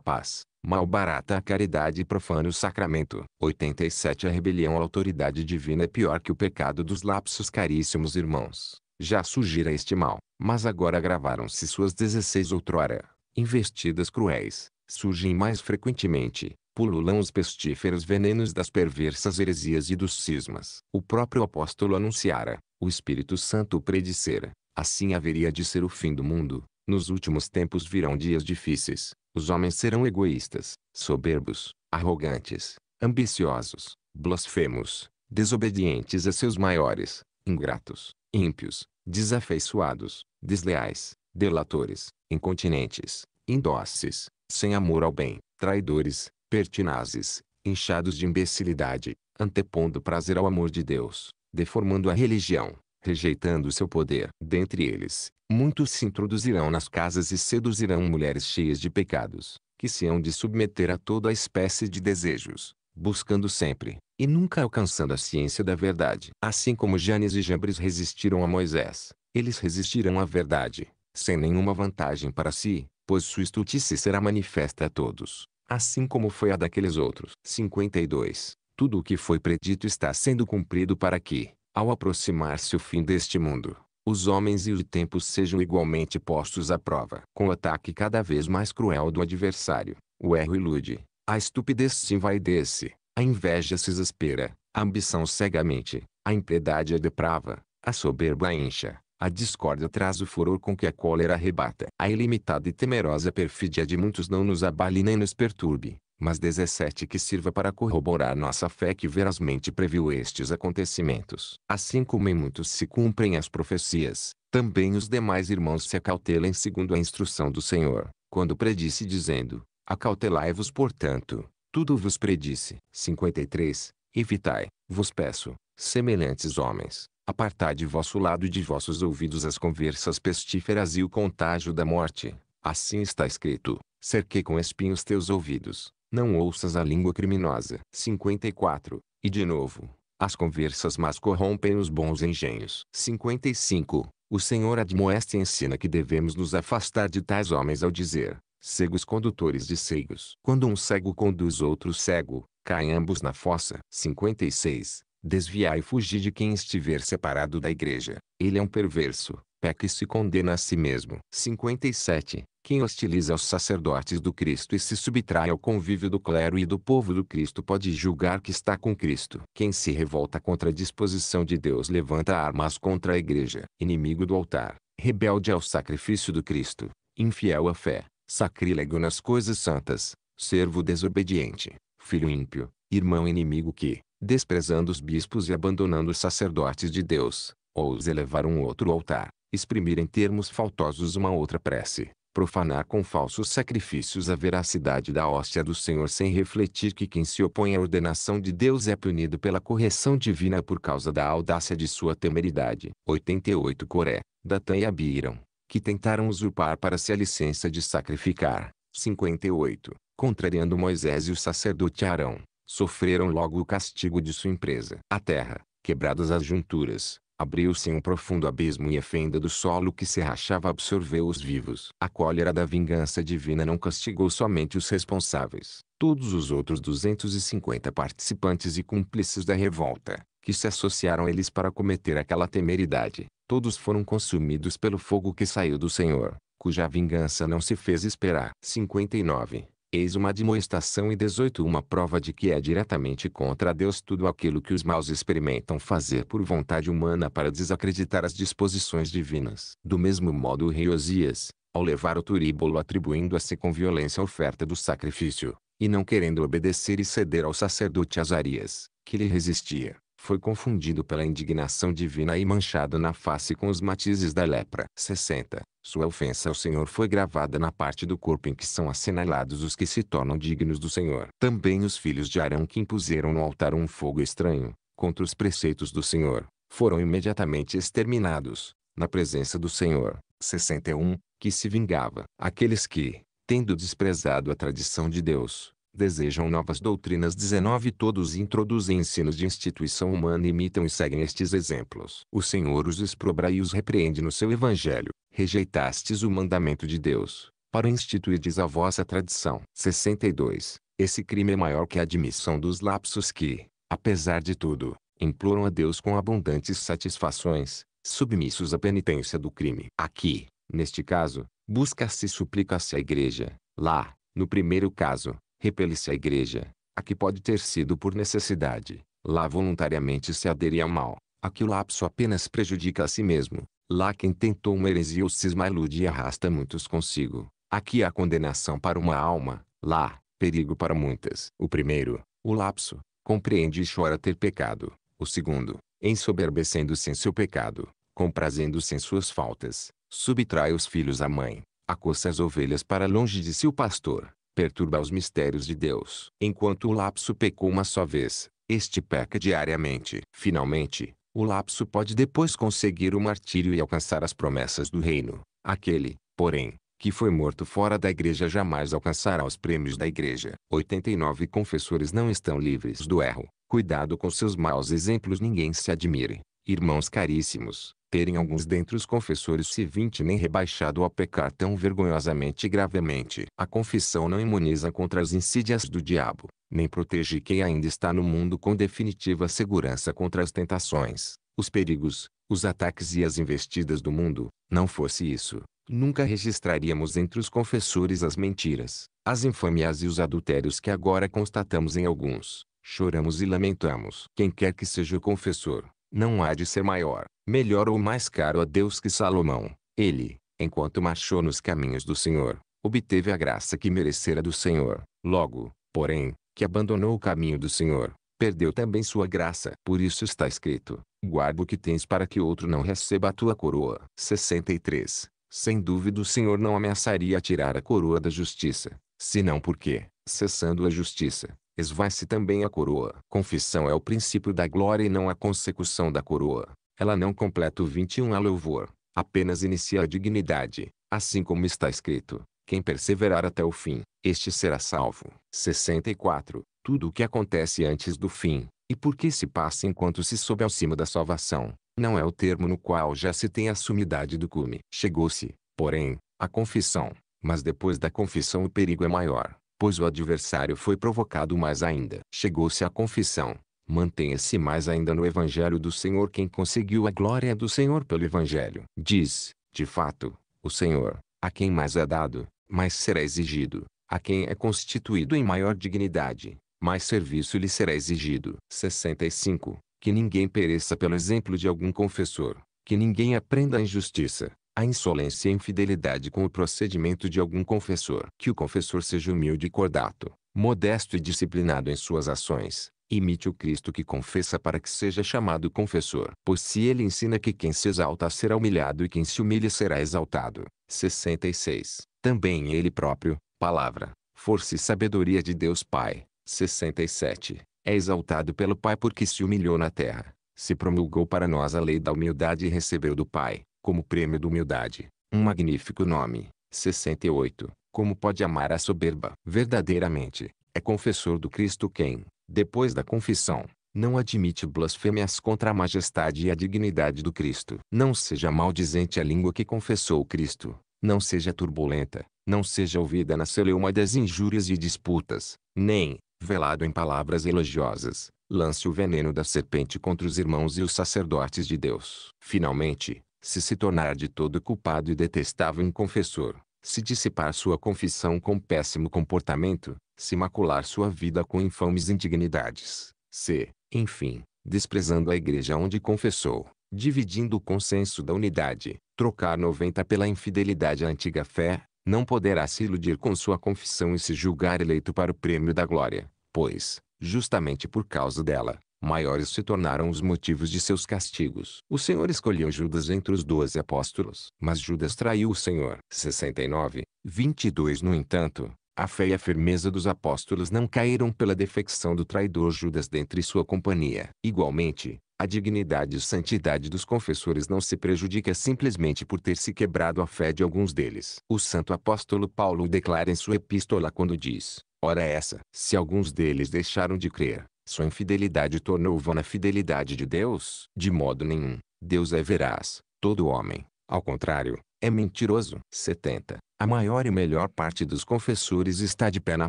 paz, Malbarata a caridade e profana o sacramento. 87 A rebelião à autoridade divina é pior que o pecado dos lapsos caríssimos irmãos. Já surgira este mal, mas agora agravaram-se suas 16 outrora. Investidas cruéis, surgem mais frequentemente, pululam os pestíferos venenos das perversas heresias e dos cismas. O próprio apóstolo anunciara, o Espírito Santo predissera, assim haveria de ser o fim do mundo. Nos últimos tempos virão dias difíceis, os homens serão egoístas, soberbos, arrogantes, ambiciosos, blasfemos, desobedientes a seus maiores, ingratos, ímpios, desafeiçoados, desleais, delatores, incontinentes, indóceis, sem amor ao bem, traidores, pertinazes, inchados de imbecilidade, antepondo prazer ao amor de Deus, deformando a religião, rejeitando seu poder. Dentre eles, muitos se introduzirão nas casas e seduzirão mulheres cheias de pecados, que se hão de submeter a toda a espécie de desejos, buscando sempre, e nunca alcançando a ciência da verdade. Assim como Janes e Jambres resistiram a Moisés, eles resistirão à verdade, sem nenhuma vantagem para si, pois sua estutice será manifesta a todos, assim como foi a daqueles outros. 52. Tudo o que foi predito está sendo cumprido para que, ao aproximar-se o fim deste mundo, os homens e o tempo sejam igualmente postos à prova. Com o ataque cada vez mais cruel do adversário, o erro ilude, a estupidez se envaidece, a inveja se exaspera, a ambição cegamente, a impiedade a é deprava, a soberba encha, a discórdia traz o furor com que a cólera arrebata. A ilimitada e temerosa perfídia de muitos não nos abale nem nos perturbe, mas 17 que sirva para corroborar nossa fé que verazmente previu estes acontecimentos. Assim como em muitos se cumprem as profecias, também os demais irmãos se acautelem segundo a instrução do Senhor, quando predisse dizendo, Acautelai-vos portanto, tudo vos predisse. 53. Evitai, vos peço, semelhantes homens, apartai de vosso lado e de vossos ouvidos as conversas pestíferas e o contágio da morte. Assim está escrito, cerquei com espinhos teus ouvidos, não ouças a língua criminosa. 54. E de novo, as conversas más corrompem os bons engenhos. 55. O Senhor admoeste e ensina que devemos nos afastar de tais homens ao dizer, cegos condutores de cegos. Quando um cego conduz outro cego, caem ambos na fossa. 56. Desviar e fugir de quem estiver separado da igreja. Ele é um perverso, peca e se condena a si mesmo. 57. Quem hostiliza os sacerdotes do Cristo e se subtrai ao convívio do clero e do povo do Cristo pode julgar que está com Cristo. Quem se revolta contra a disposição de Deus levanta armas contra a igreja, inimigo do altar, rebelde ao sacrifício do Cristo, infiel à fé, sacrílego nas coisas santas, servo desobediente, filho ímpio, irmão inimigo que, desprezando os bispos e abandonando os sacerdotes de Deus, ousa elevar um outro altar, exprimir em termos faltosos uma outra prece, profanar com falsos sacrifícios a veracidade da hóstia do Senhor sem refletir que quem se opõe à ordenação de Deus é punido pela correção divina por causa da audácia de sua temeridade. 88 Coré, Datã e Abiram, que tentaram usurpar para si a licença de sacrificar. 58 Contrariando Moisés e o sacerdote Arão, sofreram logo o castigo de sua empresa. A terra, quebradas as junturas, Abriu-se um profundo abismo e a fenda do solo que se rachava absorveu os vivos. A cólera da vingança divina não castigou somente os responsáveis. Todos os outros 250 participantes e cúmplices da revolta, que se associaram a eles para cometer aquela temeridade, todos foram consumidos pelo fogo que saiu do Senhor, cuja vingança não se fez esperar. 59. Eis uma admoestação e 18 uma prova de que é diretamente contra Deus tudo aquilo que os maus experimentam fazer por vontade humana para desacreditar as disposições divinas. Do mesmo modo o rei Osias, ao levar o turíbulo atribuindo a si com violência a oferta do sacrifício, e não querendo obedecer e ceder ao sacerdote Azarias, que lhe resistia, foi confundido pela indignação divina e manchado na face com os matizes da lepra. 60. Sua ofensa ao Senhor foi gravada na parte do corpo em que são assinalados os que se tornam dignos do Senhor. Também os filhos de Arão que impuseram no altar um fogo estranho, contra os preceitos do Senhor, foram imediatamente exterminados, na presença do Senhor. 61. Que se vingava. Aqueles que, tendo desprezado a tradição de Deus, desejam novas doutrinas 19 todos introduzem ensinos de instituição humana e imitam e seguem estes exemplos. O Senhor os exprobra e os repreende no seu evangelho, rejeitastes o mandamento de Deus, para instituirdes a vossa tradição. 62. Esse crime é maior que a admissão dos lapsos que, apesar de tudo, imploram a Deus com abundantes satisfações, submissos à penitência do crime. Aqui, neste caso, busca-se suplica-se à igreja. Lá, no primeiro caso, repele-se à igreja, a que pode ter sido por necessidade. Lá voluntariamente se aderir ao mal, a que o lapso apenas prejudica a si mesmo. Lá quem tentou uma heresia ou cisma ilude e arrasta muitos consigo. Aqui há condenação para uma alma, lá, perigo para muitas. O primeiro, o lapso, compreende e chora ter pecado. O segundo, ensoberbecendo-se em seu pecado, comprazendo-se em suas faltas, subtrai os filhos à mãe, acossa as ovelhas para longe de si o pastor, perturba os mistérios de Deus. Enquanto o lapso pecou uma só vez, este peca diariamente. Finalmente, o lapso pode depois conseguir o martírio e alcançar as promessas do reino. Aquele, porém, que foi morto fora da igreja jamais alcançará os prêmios da igreja. 89 Confessores não estão livres do erro. Cuidado com seus maus exemplos, ninguém se admire. Irmãos caríssimos, terem alguns dentre os confessores se vinte nem rebaixado a pecar tão vergonhosamente e gravemente. A confissão não imuniza contra as insídias do diabo, nem protege quem ainda está no mundo com definitiva segurança contra as tentações, os perigos, os ataques e as investidas do mundo. Não fosse isso, nunca registraríamos entre os confessores as mentiras, as infâmias e os adultérios que agora constatamos em alguns. Choramos e lamentamos. Quem quer que seja o confessor, não há de ser maior, melhor ou mais caro a Deus que Salomão. Ele, enquanto marchou nos caminhos do Senhor, obteve a graça que merecera do Senhor. Logo, porém, que abandonou o caminho do Senhor, perdeu também sua graça. Por isso está escrito: guarda o que tens para que outro não receba a tua coroa. 63. Sem dúvida o Senhor não ameaçaria tirar a coroa da justiça, senão porque, cessando a justiça, esvai-se também a coroa. Confissão é o princípio da glória e não a consecução da coroa. Ela não completa o 21 a louvor, apenas inicia a dignidade, assim como está escrito: quem perseverar até o fim, este será salvo. 64. Tudo o que acontece antes do fim, e por que se passa enquanto se sobe ao cimo da salvação, não é o termo no qual já se tem a sumidade do cume. Chegou-se, porém, à confissão, mas depois da confissão o perigo é maior, pois o adversário foi provocado mais ainda. Chegou-se à confissão, Mantenha-se mais ainda no Evangelho do Senhor quem conseguiu a glória do Senhor pelo Evangelho. Diz, de fato, o Senhor, a quem mais é dado, mais será exigido, a quem é constituído em maior dignidade, mais serviço lhe será exigido. 65. Que ninguém pereça pelo exemplo de algum confessor, que ninguém aprenda a injustiça, a insolência e a infidelidade com o procedimento de algum confessor. Que o confessor seja humilde e cordato, modesto e disciplinado em suas ações Imite o Cristo que confessa para que seja chamado confessor. Pois se ele ensina que quem se exalta será humilhado e quem se humilha será exaltado. 66. Também ele próprio, palavra, força e sabedoria de Deus Pai. 67. É exaltado pelo Pai porque se humilhou na terra. Se promulgou para nós a lei da humildade e recebeu do Pai, como prêmio da humildade, um magnífico nome. 68. Como pode amar a soberba? Verdadeiramente, é confessor do Cristo quem, depois da confissão, não admite blasfêmias contra a majestade e a dignidade do Cristo. Não seja maldizente a língua que confessou o Cristo, não seja turbulenta, não seja ouvida na celeuma das injúrias e disputas, nem, velado em palavras elogiosas, lance o veneno da serpente contra os irmãos e os sacerdotes de Deus. Finalmente, se se tornar de todo culpado e detestável em confessor, se dissipar sua confissão com péssimo comportamento, se macular sua vida com infames indignidades, se, enfim, desprezando a igreja onde confessou, dividindo o consenso da unidade, trocar noventa pela infidelidade à antiga fé, não poderá se iludir com sua confissão e se julgar eleito para o prêmio da glória, pois, justamente por causa dela, maiores se tornaram os motivos de seus castigos. O Senhor escolheu Judas entre os doze apóstolos, mas Judas traiu o Senhor. 69, 22 No entanto, a fé e a firmeza dos apóstolos não caíram pela defecção do traidor Judas dentre sua companhia. Igualmente, a dignidade e santidade dos confessores não se prejudica simplesmente por ter se quebrado a fé de alguns deles. O santo apóstolo Paulo declara em sua epístola quando diz: Ora essa, se alguns deles deixaram de crer, sua infidelidade tornou vão a fidelidade de Deus. De modo nenhum, Deus é veraz, todo homem, ao contrário, é mentiroso. 70. A maior e melhor parte dos confessores está de pé na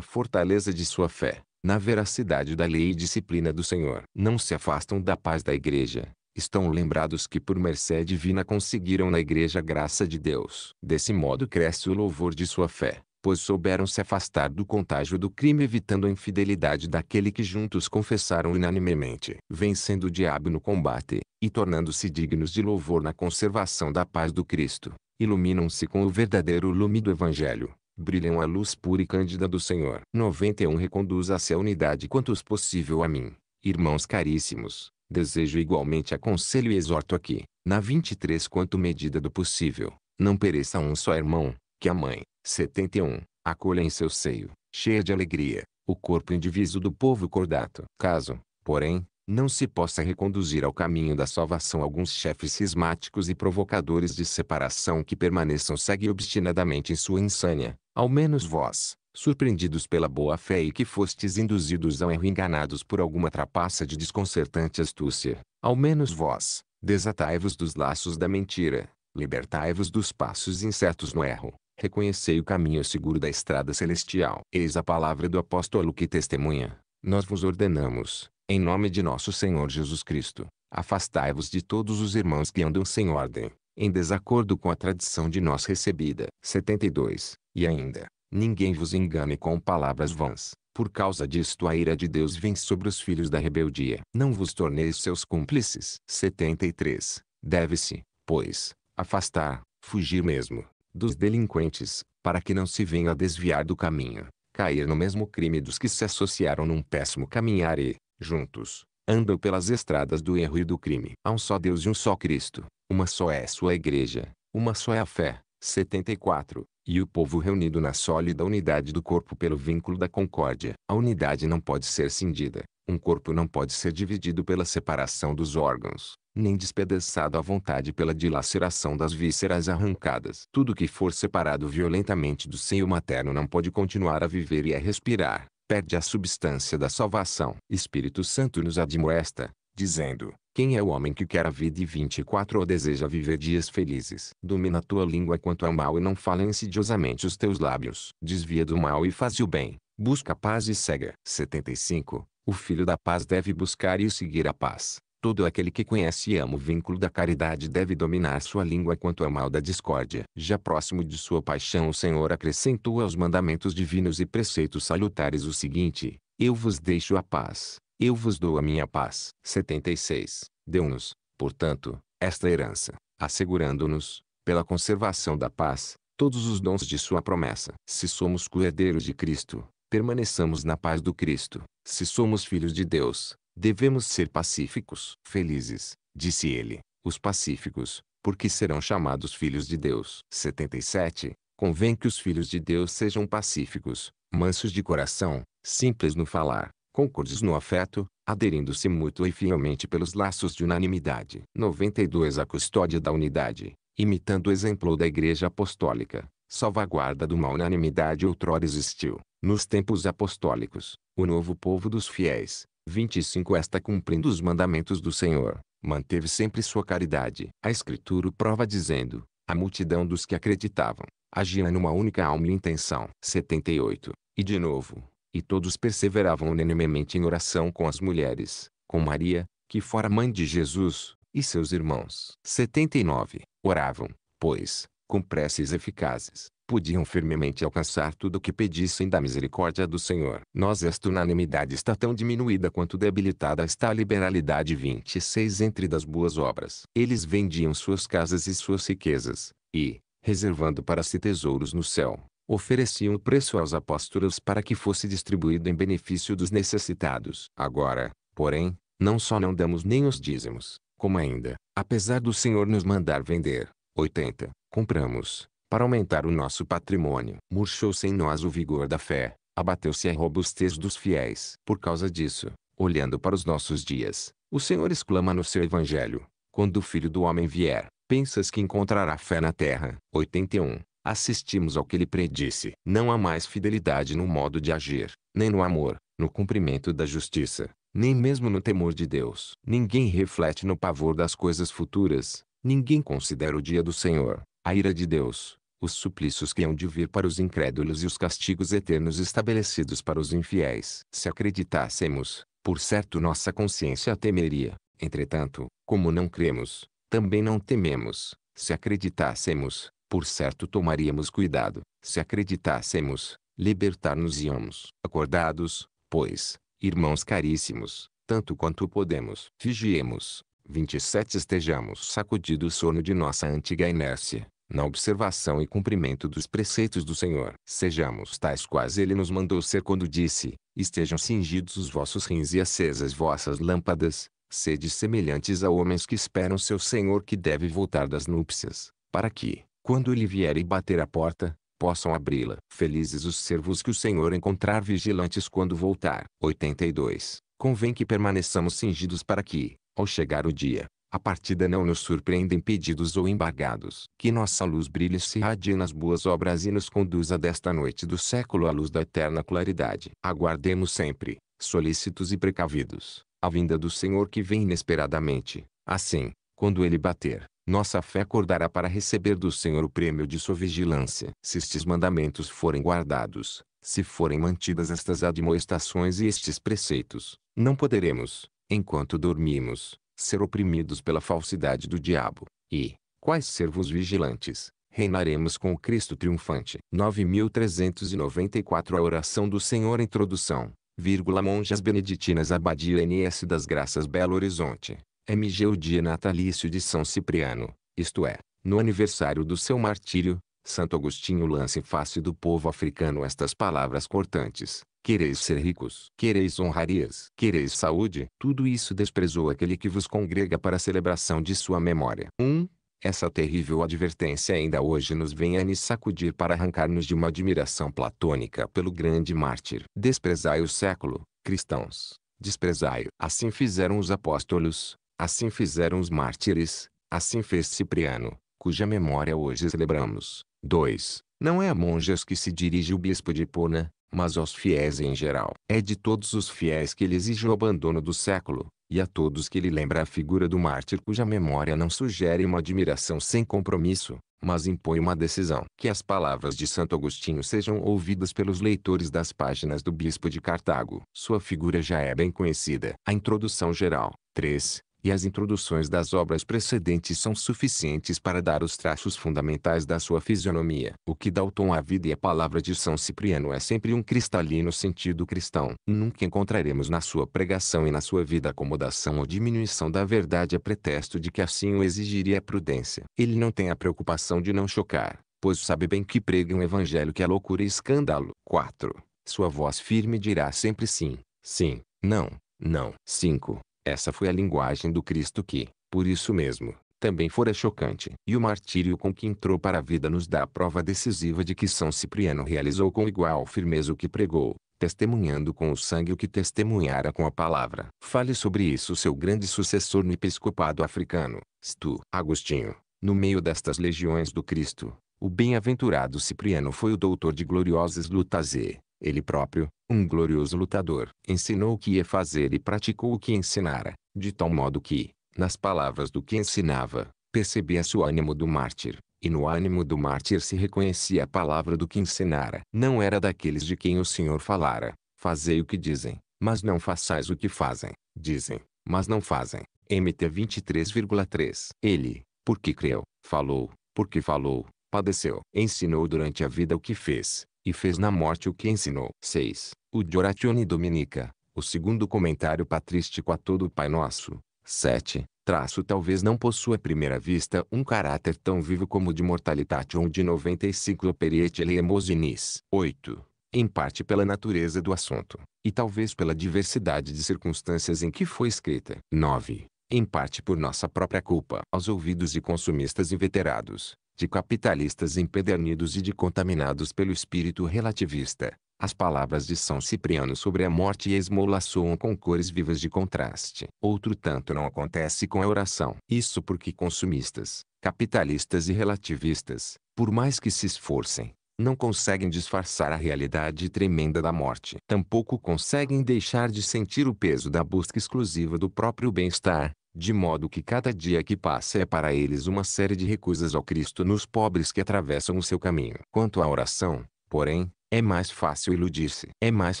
fortaleza de sua fé, na veracidade da lei e disciplina do Senhor. Não se afastam da paz da igreja. Estão lembrados que por mercê divina conseguiram na igreja a graça de Deus. Desse modo cresce o louvor de sua fé, pois souberam se afastar do contágio do crime evitando a infidelidade daquele que juntos confessaram unanimemente, vencendo o diabo no combate, e tornando-se dignos de louvor na conservação da paz do Cristo iluminam-se com o verdadeiro lume do Evangelho, brilham a luz pura e cândida do Senhor. 91 Reconduza-se à unidade quantos possível a mim, irmãos caríssimos, desejo igualmente aconselho e exorto aqui, na 23 quanto medida do possível, não pereça um só irmão, que a mãe, 71, acolha em seu seio, cheia de alegria, o corpo indiviso do povo cordato. Caso, porém, não se possa reconduzir ao caminho da salvação alguns chefes cismáticos e provocadores de separação que permaneçam segue obstinadamente em sua insânia, ao menos vós, surpreendidos pela boa fé e que fostes induzidos ao erro enganados por alguma trapaça de desconcertante astúcia, ao menos vós, desatai-vos dos laços da mentira, libertai-vos dos passos incertos no erro, reconhecei o caminho seguro da estrada celestial. Eis a palavra do apóstolo que testemunha, nós vos ordenamos, em nome de nosso Senhor Jesus Cristo, afastai-vos de todos os irmãos que andam sem ordem, em desacordo com a tradição de nós recebida. 72. E ainda, ninguém vos engane com palavras vãs. Por causa disto a ira de Deus vem sobre os filhos da rebeldia. Não vos torneis seus cúmplices. 73. Deve-se, pois, afastar, fugir mesmo, dos delinquentes, para que não se venha a desviar do caminho, cair no mesmo crime dos que se associaram num péssimo caminhar e, juntos, andam pelas estradas do erro e do crime. Há um só Deus e um só Cristo, uma só é a sua igreja, uma só é a fé. 74. E o povo reunido na sólida unidade do corpo pelo vínculo da concórdia. A unidade não pode ser cindida. Um corpo não pode ser dividido pela separação dos órgãos, nem despedaçado à vontade pela dilaceração das vísceras arrancadas. Tudo que for separado violentamente do seio materno não pode continuar a viver e a respirar perde a substância da salvação. Espírito Santo nos admoesta, dizendo, quem é o homem que quer a vida e 24 ou deseja viver dias felizes? Domina tua língua quanto ao mal e não fala insidiosamente os teus lábios. Desvia do mal e faz o bem. Busca a paz e cega. 75. O filho da paz deve buscar e seguir a paz. Todo aquele que conhece e ama o vínculo da caridade deve dominar sua língua quanto ao mal da discórdia. Já próximo de sua paixão o Senhor acrescentou aos mandamentos divinos e preceitos salutares o seguinte, Eu vos deixo a paz, eu vos dou a minha paz. 76. Deu-nos, portanto, esta herança, assegurando-nos, pela conservação da paz, todos os dons de sua promessa. Se somos coerdeiros de Cristo, permaneçamos na paz do Cristo. Se somos filhos de Deus, Devemos ser pacíficos, felizes, disse ele, os pacíficos, porque serão chamados filhos de Deus. 77. Convém que os filhos de Deus sejam pacíficos, mansos de coração, simples no falar, concordes no afeto, aderindo-se mútuo e fielmente pelos laços de unanimidade. 92. A custódia da unidade, imitando o exemplo da Igreja Apostólica, salvaguarda de uma unanimidade outrora existiu, nos tempos apostólicos, o novo povo dos fiéis, 25 Esta cumprindo os mandamentos do Senhor, manteve sempre sua caridade. A Escritura o prova dizendo, a multidão dos que acreditavam, agia numa única alma e intenção. 78. E de novo, e todos perseveravam unanimemente em oração com as mulheres, com Maria, que fora mãe de Jesus, e seus irmãos. 79. Oravam, pois, com preces eficazes, podiam firmemente alcançar tudo o que pedissem da misericórdia do Senhor. Nós esta unanimidade está tão diminuída quanto debilitada está a liberalidade 26 entre das boas obras. Eles vendiam suas casas e suas riquezas, e, reservando para si tesouros no céu, ofereciam o preço aos apóstolos para que fosse distribuído em benefício dos necessitados. Agora, porém, não só não damos nem os dízimos, como ainda, apesar do Senhor nos mandar vender, 80, compramos, para aumentar o nosso patrimônio, murchou-se em nós o vigor da fé, abateu-se a robustez dos fiéis. Por causa disso, olhando para os nossos dias, o Senhor exclama no seu Evangelho: Quando o Filho do Homem vier, pensas que encontrará fé na terra? 81. Assistimos ao que ele predisse. Não há mais fidelidade no modo de agir, nem no amor, no cumprimento da justiça, nem mesmo no temor de Deus. Ninguém reflete no pavor das coisas futuras, ninguém considera o dia do Senhor, a ira de Deus, os suplícios que hão de vir para os incrédulos e os castigos eternos estabelecidos para os infiéis. Se acreditássemos, por certo nossa consciência temeria. Entretanto, como não cremos, também não tememos. Se acreditássemos, por certo tomaríamos cuidado. Se acreditássemos, libertar-nos-íamos. Acordados, pois, irmãos caríssimos, tanto quanto podemos, vigiemos. 27 Estejamos sacudidos o sono de nossa antiga inércia na observação e cumprimento dos preceitos do Senhor. Sejamos tais quais Ele nos mandou ser quando disse, estejam cingidos os vossos rins e acesas vossas lâmpadas, sede semelhantes a homens que esperam seu Senhor que deve voltar das núpcias, para que, quando ele vier e bater a porta, possam abri-la. Felizes os servos que o Senhor encontrar vigilantes quando voltar. 82. Convém que permaneçamos cingidos para que, ao chegar o dia, a partida não nos surpreenda pedidos ou embargados. Que nossa luz brilhe se irradie nas boas obras e nos conduza desta noite do século à luz da eterna claridade. Aguardemos sempre, solícitos e precavidos, a vinda do Senhor que vem inesperadamente. Assim, quando ele bater, nossa fé acordará para receber do Senhor o prêmio de sua vigilância. Se estes mandamentos forem guardados, se forem mantidas estas admoestações e estes preceitos, não poderemos, enquanto dormimos, ser oprimidos pela falsidade do diabo, e, quais servos vigilantes, reinaremos com o Cristo triunfante. 9394 A Oração do Senhor Introdução, vírgula Monjas Beneditinas Abadia NS das Graças Belo Horizonte, MG o dia natalício de São Cipriano, isto é, no aniversário do seu martírio, Santo Agostinho lança em face do povo africano estas palavras cortantes. Quereis ser ricos, quereis honrarias, quereis saúde, tudo isso desprezou aquele que vos congrega para a celebração de sua memória. 1. Um, essa terrível advertência ainda hoje nos vem a nos sacudir para arrancar-nos de uma admiração platônica pelo grande mártir. Desprezai o século, cristãos, desprezai. -o. Assim fizeram os apóstolos, assim fizeram os mártires, assim fez Cipriano, cuja memória hoje celebramos. 2. Não é a monjas que se dirige o bispo de Pona, mas aos fiéis em geral. É de todos os fiéis que ele exige o abandono do século, e a todos que ele lembra a figura do mártir cuja memória não sugere uma admiração sem compromisso, mas impõe uma decisão. Que as palavras de Santo Agostinho sejam ouvidas pelos leitores das páginas do bispo de Cartago. Sua figura já é bem conhecida. A introdução geral. 3 e as introduções das obras precedentes são suficientes para dar os traços fundamentais da sua fisionomia. O que dá o tom à vida e a palavra de São Cipriano é sempre um cristalino sentido cristão. Nunca encontraremos na sua pregação e na sua vida acomodação ou diminuição da verdade a pretexto de que assim o exigiria a prudência. Ele não tem a preocupação de não chocar, pois sabe bem que prega um evangelho que é loucura e escândalo. 4. Sua voz firme dirá sempre sim, sim, não, não. 5. Essa foi a linguagem do Cristo que, por isso mesmo, também fora chocante. E o martírio com que entrou para a vida nos dá a prova decisiva de que São Cipriano realizou com igual firmeza o que pregou, testemunhando com o sangue o que testemunhara com a palavra. Fale sobre isso seu grande sucessor no episcopado africano, Stu Agostinho. No meio destas legiões do Cristo, o bem-aventurado Cipriano foi o doutor de gloriosas lutas e, ele próprio, um glorioso lutador, ensinou o que ia fazer e praticou o que ensinara, de tal modo que, nas palavras do que ensinava, percebia-se o ânimo do mártir, e no ânimo do mártir se reconhecia a palavra do que ensinara. Não era daqueles de quem o Senhor falara, fazei o que dizem, mas não façais o que fazem, dizem, mas não fazem. MT 23,3 Ele, porque creu, falou, porque falou, padeceu. Ensinou durante a vida o que fez, e fez na morte o que ensinou. 6. O Dioratione Dominica, o segundo comentário patrístico a todo o Pai Nosso. 7. Traço talvez não possua à primeira vista um caráter tão vivo como o de Mortalitate ou de 95 Periete Leemosinis. 8. Em parte pela natureza do assunto, e talvez pela diversidade de circunstâncias em que foi escrita. 9 em parte por nossa própria culpa. Aos ouvidos de consumistas inveterados, de capitalistas empedernidos e de contaminados pelo espírito relativista. As palavras de São Cipriano sobre a morte e a esmola soam com cores vivas de contraste. Outro tanto não acontece com a oração. Isso porque consumistas, capitalistas e relativistas, por mais que se esforcem, não conseguem disfarçar a realidade tremenda da morte. Tampouco conseguem deixar de sentir o peso da busca exclusiva do próprio bem-estar, de modo que cada dia que passa é para eles uma série de recusas ao Cristo nos pobres que atravessam o seu caminho. Quanto à oração, porém, é mais fácil iludir-se. É mais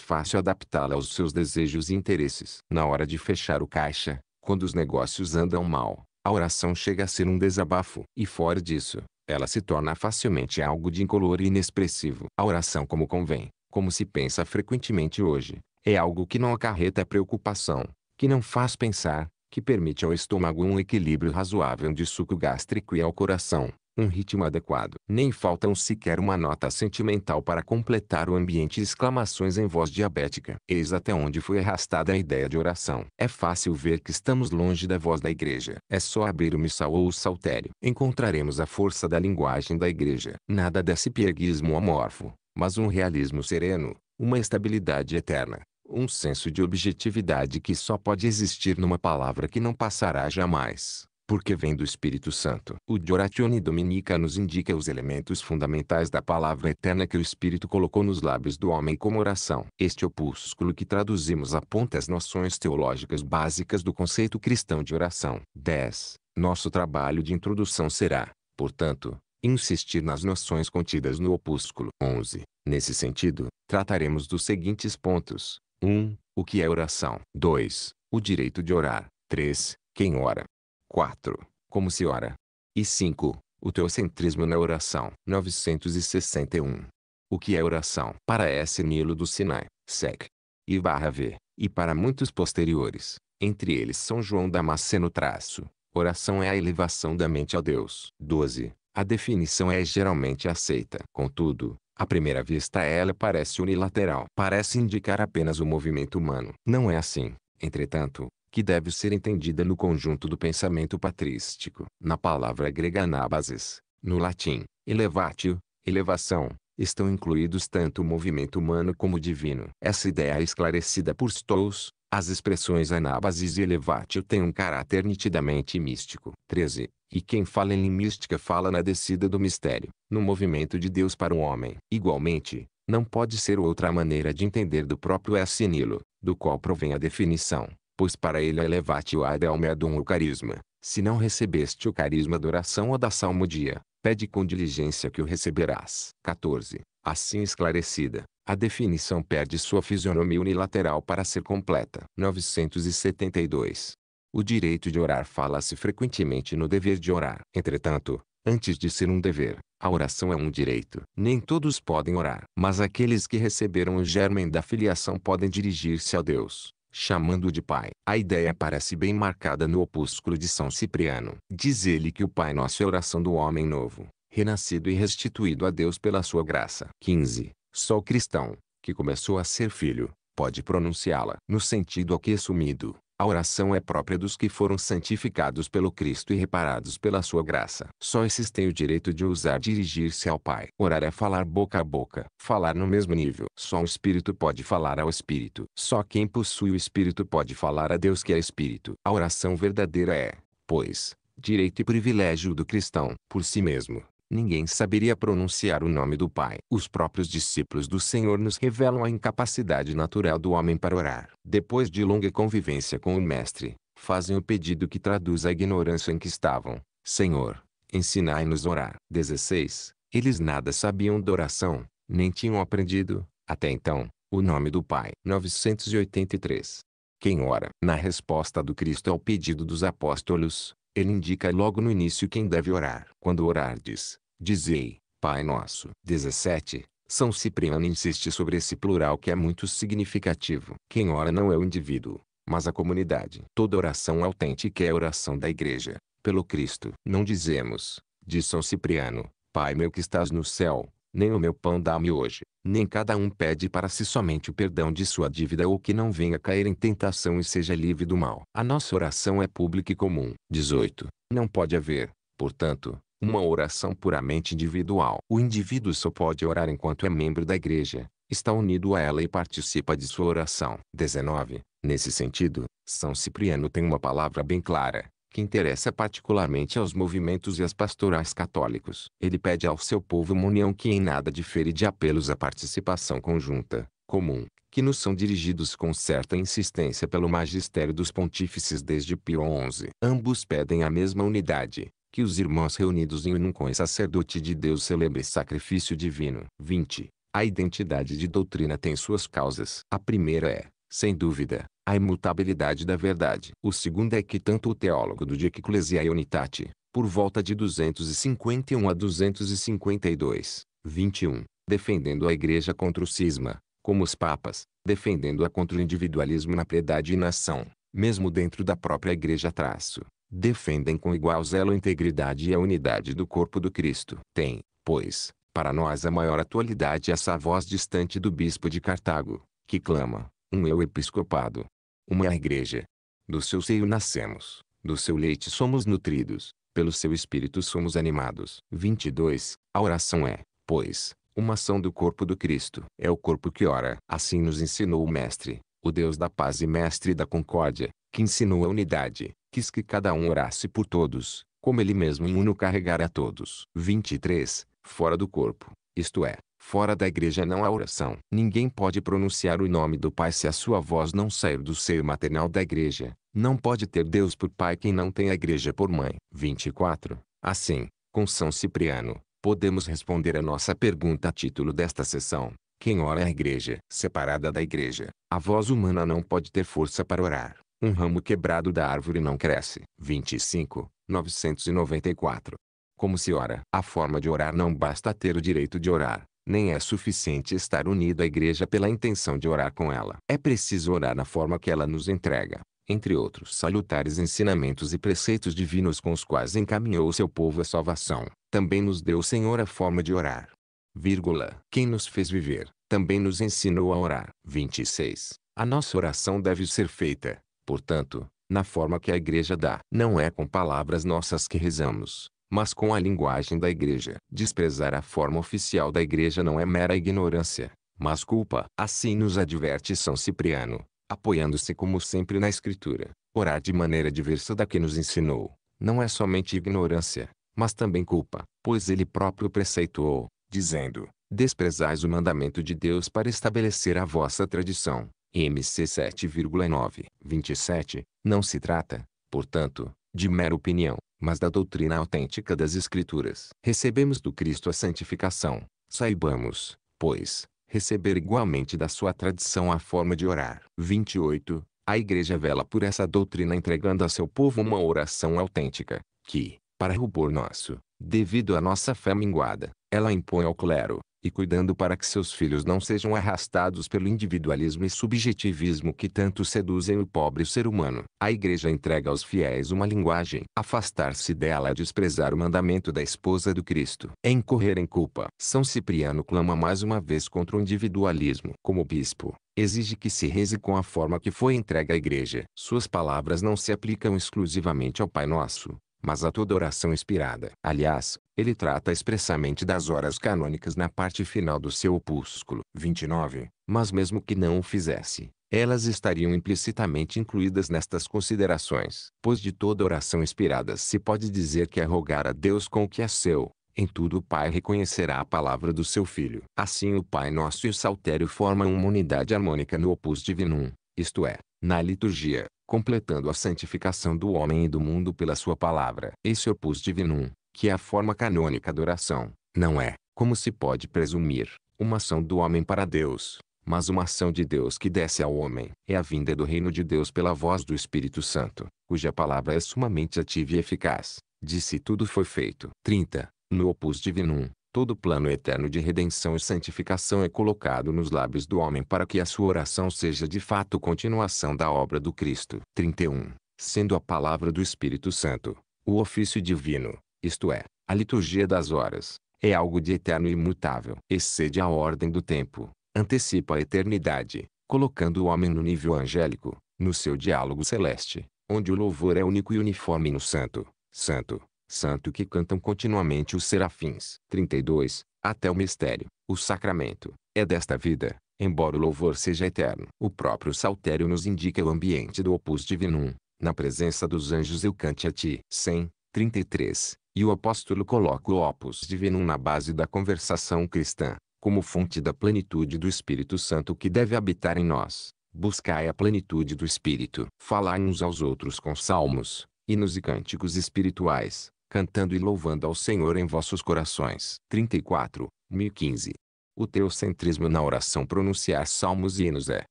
fácil adaptá-la aos seus desejos e interesses. Na hora de fechar o caixa, quando os negócios andam mal, a oração chega a ser um desabafo. E fora disso, ela se torna facilmente algo de incolor e inexpressivo. A oração como convém, como se pensa frequentemente hoje, é algo que não acarreta preocupação, que não faz pensar, que permite ao estômago um equilíbrio razoável de suco gástrico e ao coração, um ritmo adequado. Nem faltam sequer uma nota sentimental para completar o ambiente exclamações em voz diabética. Eis até onde foi arrastada a ideia de oração. É fácil ver que estamos longe da voz da igreja. É só abrir o missal ou o saltério. Encontraremos a força da linguagem da igreja. Nada desse pieguismo amorfo, mas um realismo sereno, uma estabilidade eterna. Um senso de objetividade que só pode existir numa palavra que não passará jamais, porque vem do Espírito Santo. O Dioratione Dominica nos indica os elementos fundamentais da palavra eterna que o Espírito colocou nos lábios do homem como oração. Este opúsculo que traduzimos aponta as noções teológicas básicas do conceito cristão de oração. 10. Nosso trabalho de introdução será, portanto, insistir nas noções contidas no opúsculo 11. Nesse sentido, trataremos dos seguintes pontos: 1. O que é oração? 2. O direito de orar. 3. Quem ora? 4. Como se ora? E 5. O teocentrismo na oração. 961. O que é oração? Para S. Nilo do Sinai, SEC. E barra V. E para muitos posteriores, entre eles São João Damasceno traço. Oração é a elevação da mente a Deus. 12. A definição é geralmente aceita. Contudo, à primeira vista ela parece unilateral. Parece indicar apenas o movimento humano. Não é assim, entretanto, que deve ser entendida no conjunto do pensamento patrístico. Na palavra grega anabasis, no latim, elevatio, elevação, estão incluídos tanto o movimento humano como o divino. Essa ideia é esclarecida por Stolz. As expressões anábasis e elevatio têm um caráter nitidamente místico. 13. E quem fala em mística fala na descida do mistério, no movimento de Deus para o homem. Igualmente, não pode ser outra maneira de entender do próprio S. Nilo, do qual provém a definição, pois para ele elevate é o ad almeadum o carisma. Se não recebeste o carisma da oração ou da salmodia, pede com diligência que o receberás. 14. Assim esclarecida, a definição perde sua fisionomia unilateral para ser completa. 972. O direito de orar fala-se frequentemente no dever de orar. Entretanto, antes de ser um dever, a oração é um direito. Nem todos podem orar, mas aqueles que receberam o germen da filiação podem dirigir-se a Deus, chamando-o de Pai. A ideia parece bem marcada no opúsculo de São Cipriano. Diz ele que o Pai Nosso é a oração do homem novo, renascido e restituído a Deus pela sua graça. 15. Só o cristão, que começou a ser filho, pode pronunciá-la. No sentido aqui é sumido, a oração é própria dos que foram santificados pelo Cristo e reparados pela sua graça. Só esses têm o direito de usar dirigir-se ao Pai. Orar é falar boca a boca, falar no mesmo nível. Só o Espírito pode falar ao Espírito. Só quem possui o Espírito pode falar a Deus que é Espírito. A oração verdadeira é, pois, direito e privilégio do cristão, por si mesmo, ninguém saberia pronunciar o nome do Pai. Os próprios discípulos do Senhor nos revelam a incapacidade natural do homem para orar. Depois de longa convivência com o Mestre, fazem o pedido que traduz a ignorância em que estavam. Senhor, ensinai-nos a orar. 16. Eles nada sabiam da oração, nem tinham aprendido, até então, o nome do Pai. 983. Quem ora? Na resposta do Cristo ao pedido dos apóstolos, ele indica logo no início quem deve orar. Quando orardes, dizei, Pai Nosso. 17. São Cipriano insiste sobre esse plural que é muito significativo. Quem ora não é o indivíduo, mas a comunidade. Toda oração autêntica é oração da igreja, pelo Cristo. Não dizemos, diz São Cipriano, Pai meu que estás no céu, nem o meu pão dá-me hoje, nem cada um pede para si somente o perdão de sua dívida ou que não venha cair em tentação e seja livre do mal. A nossa oração é pública e comum. 18. Não pode haver, portanto, uma oração puramente individual. O indivíduo só pode orar enquanto é membro da igreja, está unido a ela e participa de sua oração. 19. Nesse sentido, São Cipriano tem uma palavra bem clara que interessa particularmente aos movimentos e às pastorais católicos. Ele pede ao seu povo uma união que em nada difere de apelos à participação conjunta, comum, que nos são dirigidos com certa insistência pelo magistério dos pontífices desde Pio XI. Ambos pedem a mesma unidade, que os irmãos reunidos em um com sacerdote de Deus celebre sacrifício divino. 20. A identidade de doutrina tem suas causas. A primeira é, sem dúvida, a imutabilidade da verdade. O segundo é que tanto o teólogo do De Ecclesiae Unitate, por volta de 251 a 252, 21, defendendo a igreja contra o cisma, como os papas, defendendo-a contra o individualismo na piedade e na ação, mesmo dentro da própria igreja traço, defendem com igual zelo a integridade e a unidade do corpo do Cristo. Tem, pois, para nós a maior atualidade essa voz distante do bispo de Cartago, que clama, um eu episcopado, uma é a igreja. Do seu seio nascemos, do seu leite somos nutridos, pelo seu espírito somos animados. 22. A oração é, pois, uma ação do corpo do Cristo. É o corpo que ora. Assim nos ensinou o Mestre, o Deus da paz e Mestre da concórdia, que ensinou a unidade, quis que cada um orasse por todos, como ele mesmo em uno carregara a todos. 23. Fora do corpo, isto é, Fora da igreja não há oração. Ninguém pode pronunciar o nome do Pai se a sua voz não sair do seio maternal da igreja. Não pode ter Deus por pai quem não tem a igreja por mãe. 24. Assim, com São Cipriano, podemos responder a nossa pergunta a título desta sessão. Quem ora é a igreja? Separada da igreja, a voz humana não pode ter força para orar. Um ramo quebrado da árvore não cresce. 25. 994. Como se ora? A forma de orar não basta ter o direito de orar nem é suficiente estar unido à igreja pela intenção de orar com ela. É preciso orar na forma que ela nos entrega, entre outros salutares ensinamentos e preceitos divinos com os quais encaminhou seu povo à salvação. Também nos deu o Senhor a forma de orar. Vírgula. Quem nos fez viver, também nos ensinou a orar. 26. A nossa oração deve ser feita, portanto, na forma que a igreja dá. Não é com palavras nossas que rezamos, mas com a linguagem da igreja. Desprezar a forma oficial da igreja não é mera ignorância, mas culpa. Assim nos adverte São Cipriano, apoiando-se como sempre na escritura. Orar de maneira diversa da que nos ensinou, não é somente ignorância, mas também culpa, pois ele próprio preceituou, dizendo, desprezais o mandamento de Deus para estabelecer a vossa tradição. MC 7,9. 27. Não se trata, portanto, de mera opinião, mas da doutrina autêntica das Escrituras. Recebemos do Cristo a santificação. Saibamos, pois, receber igualmente da sua tradição a forma de orar. 28. A Igreja vela por essa doutrina entregando a seu povo uma oração autêntica, que, para rubor nosso, devido à nossa fé minguada, ela impõe ao clero, e cuidando para que seus filhos não sejam arrastados pelo individualismo e subjetivismo que tanto seduzem o pobre ser humano. A igreja entrega aos fiéis uma linguagem. Afastar-se dela é desprezar o mandamento da esposa do Cristo. É incorrer em culpa. São Cipriano clama mais uma vez contra o individualismo. Como bispo, exige que se reze com a forma que foi entregue à igreja. Suas palavras não se aplicam exclusivamente ao Pai Nosso, mas a toda oração inspirada. Aliás, ele trata expressamente das horas canônicas na parte final do seu opúsculo 29, mas mesmo que não o fizesse, elas estariam implicitamente incluídas nestas considerações, pois de toda oração inspirada se pode dizer que é rogar a Deus com o que é seu. Em tudo o Pai reconhecerá a palavra do seu Filho. Assim o Pai Nosso e o Saltério formam uma unidade harmônica no Opus Divinum, isto é, na liturgia completando a santificação do homem e do mundo pela sua palavra. Esse opus divinum, que é a forma canônica da oração, não é, como se pode presumir, uma ação do homem para Deus, mas uma ação de Deus que desce ao homem. É a vinda do reino de Deus pela voz do Espírito Santo, cuja palavra é sumamente ativa e eficaz. De si tudo foi feito. 30. No Opus Divinum, todo plano eterno de redenção e santificação é colocado nos lábios do homem para que a sua oração seja de fato continuação da obra do Cristo. 31. Sendo a palavra do Espírito Santo, o ofício divino, isto é, a liturgia das horas, é algo de eterno e imutável. Excede a ordem do tempo, antecipa a eternidade, colocando o homem no nível angélico, no seu diálogo celeste, onde o louvor é único e uniforme no santo, santo, santo que cantam continuamente os serafins. 32. Até o mistério, o sacramento, é desta vida, embora o louvor seja eterno. O próprio saltério nos indica o ambiente do opus divinum. Na presença dos anjos eu cante a ti. 100. 33. E o apóstolo coloca o opus divinum na base da conversação cristã, como fonte da plenitude do Espírito Santo que deve habitar em nós. Buscai a plenitude do Espírito. Falai uns aos outros com salmos, hinos e cânticos espirituais, cantando e louvando ao Senhor em vossos corações. 34, 1015. O teocentrismo na oração pronunciar salmos e hinos é,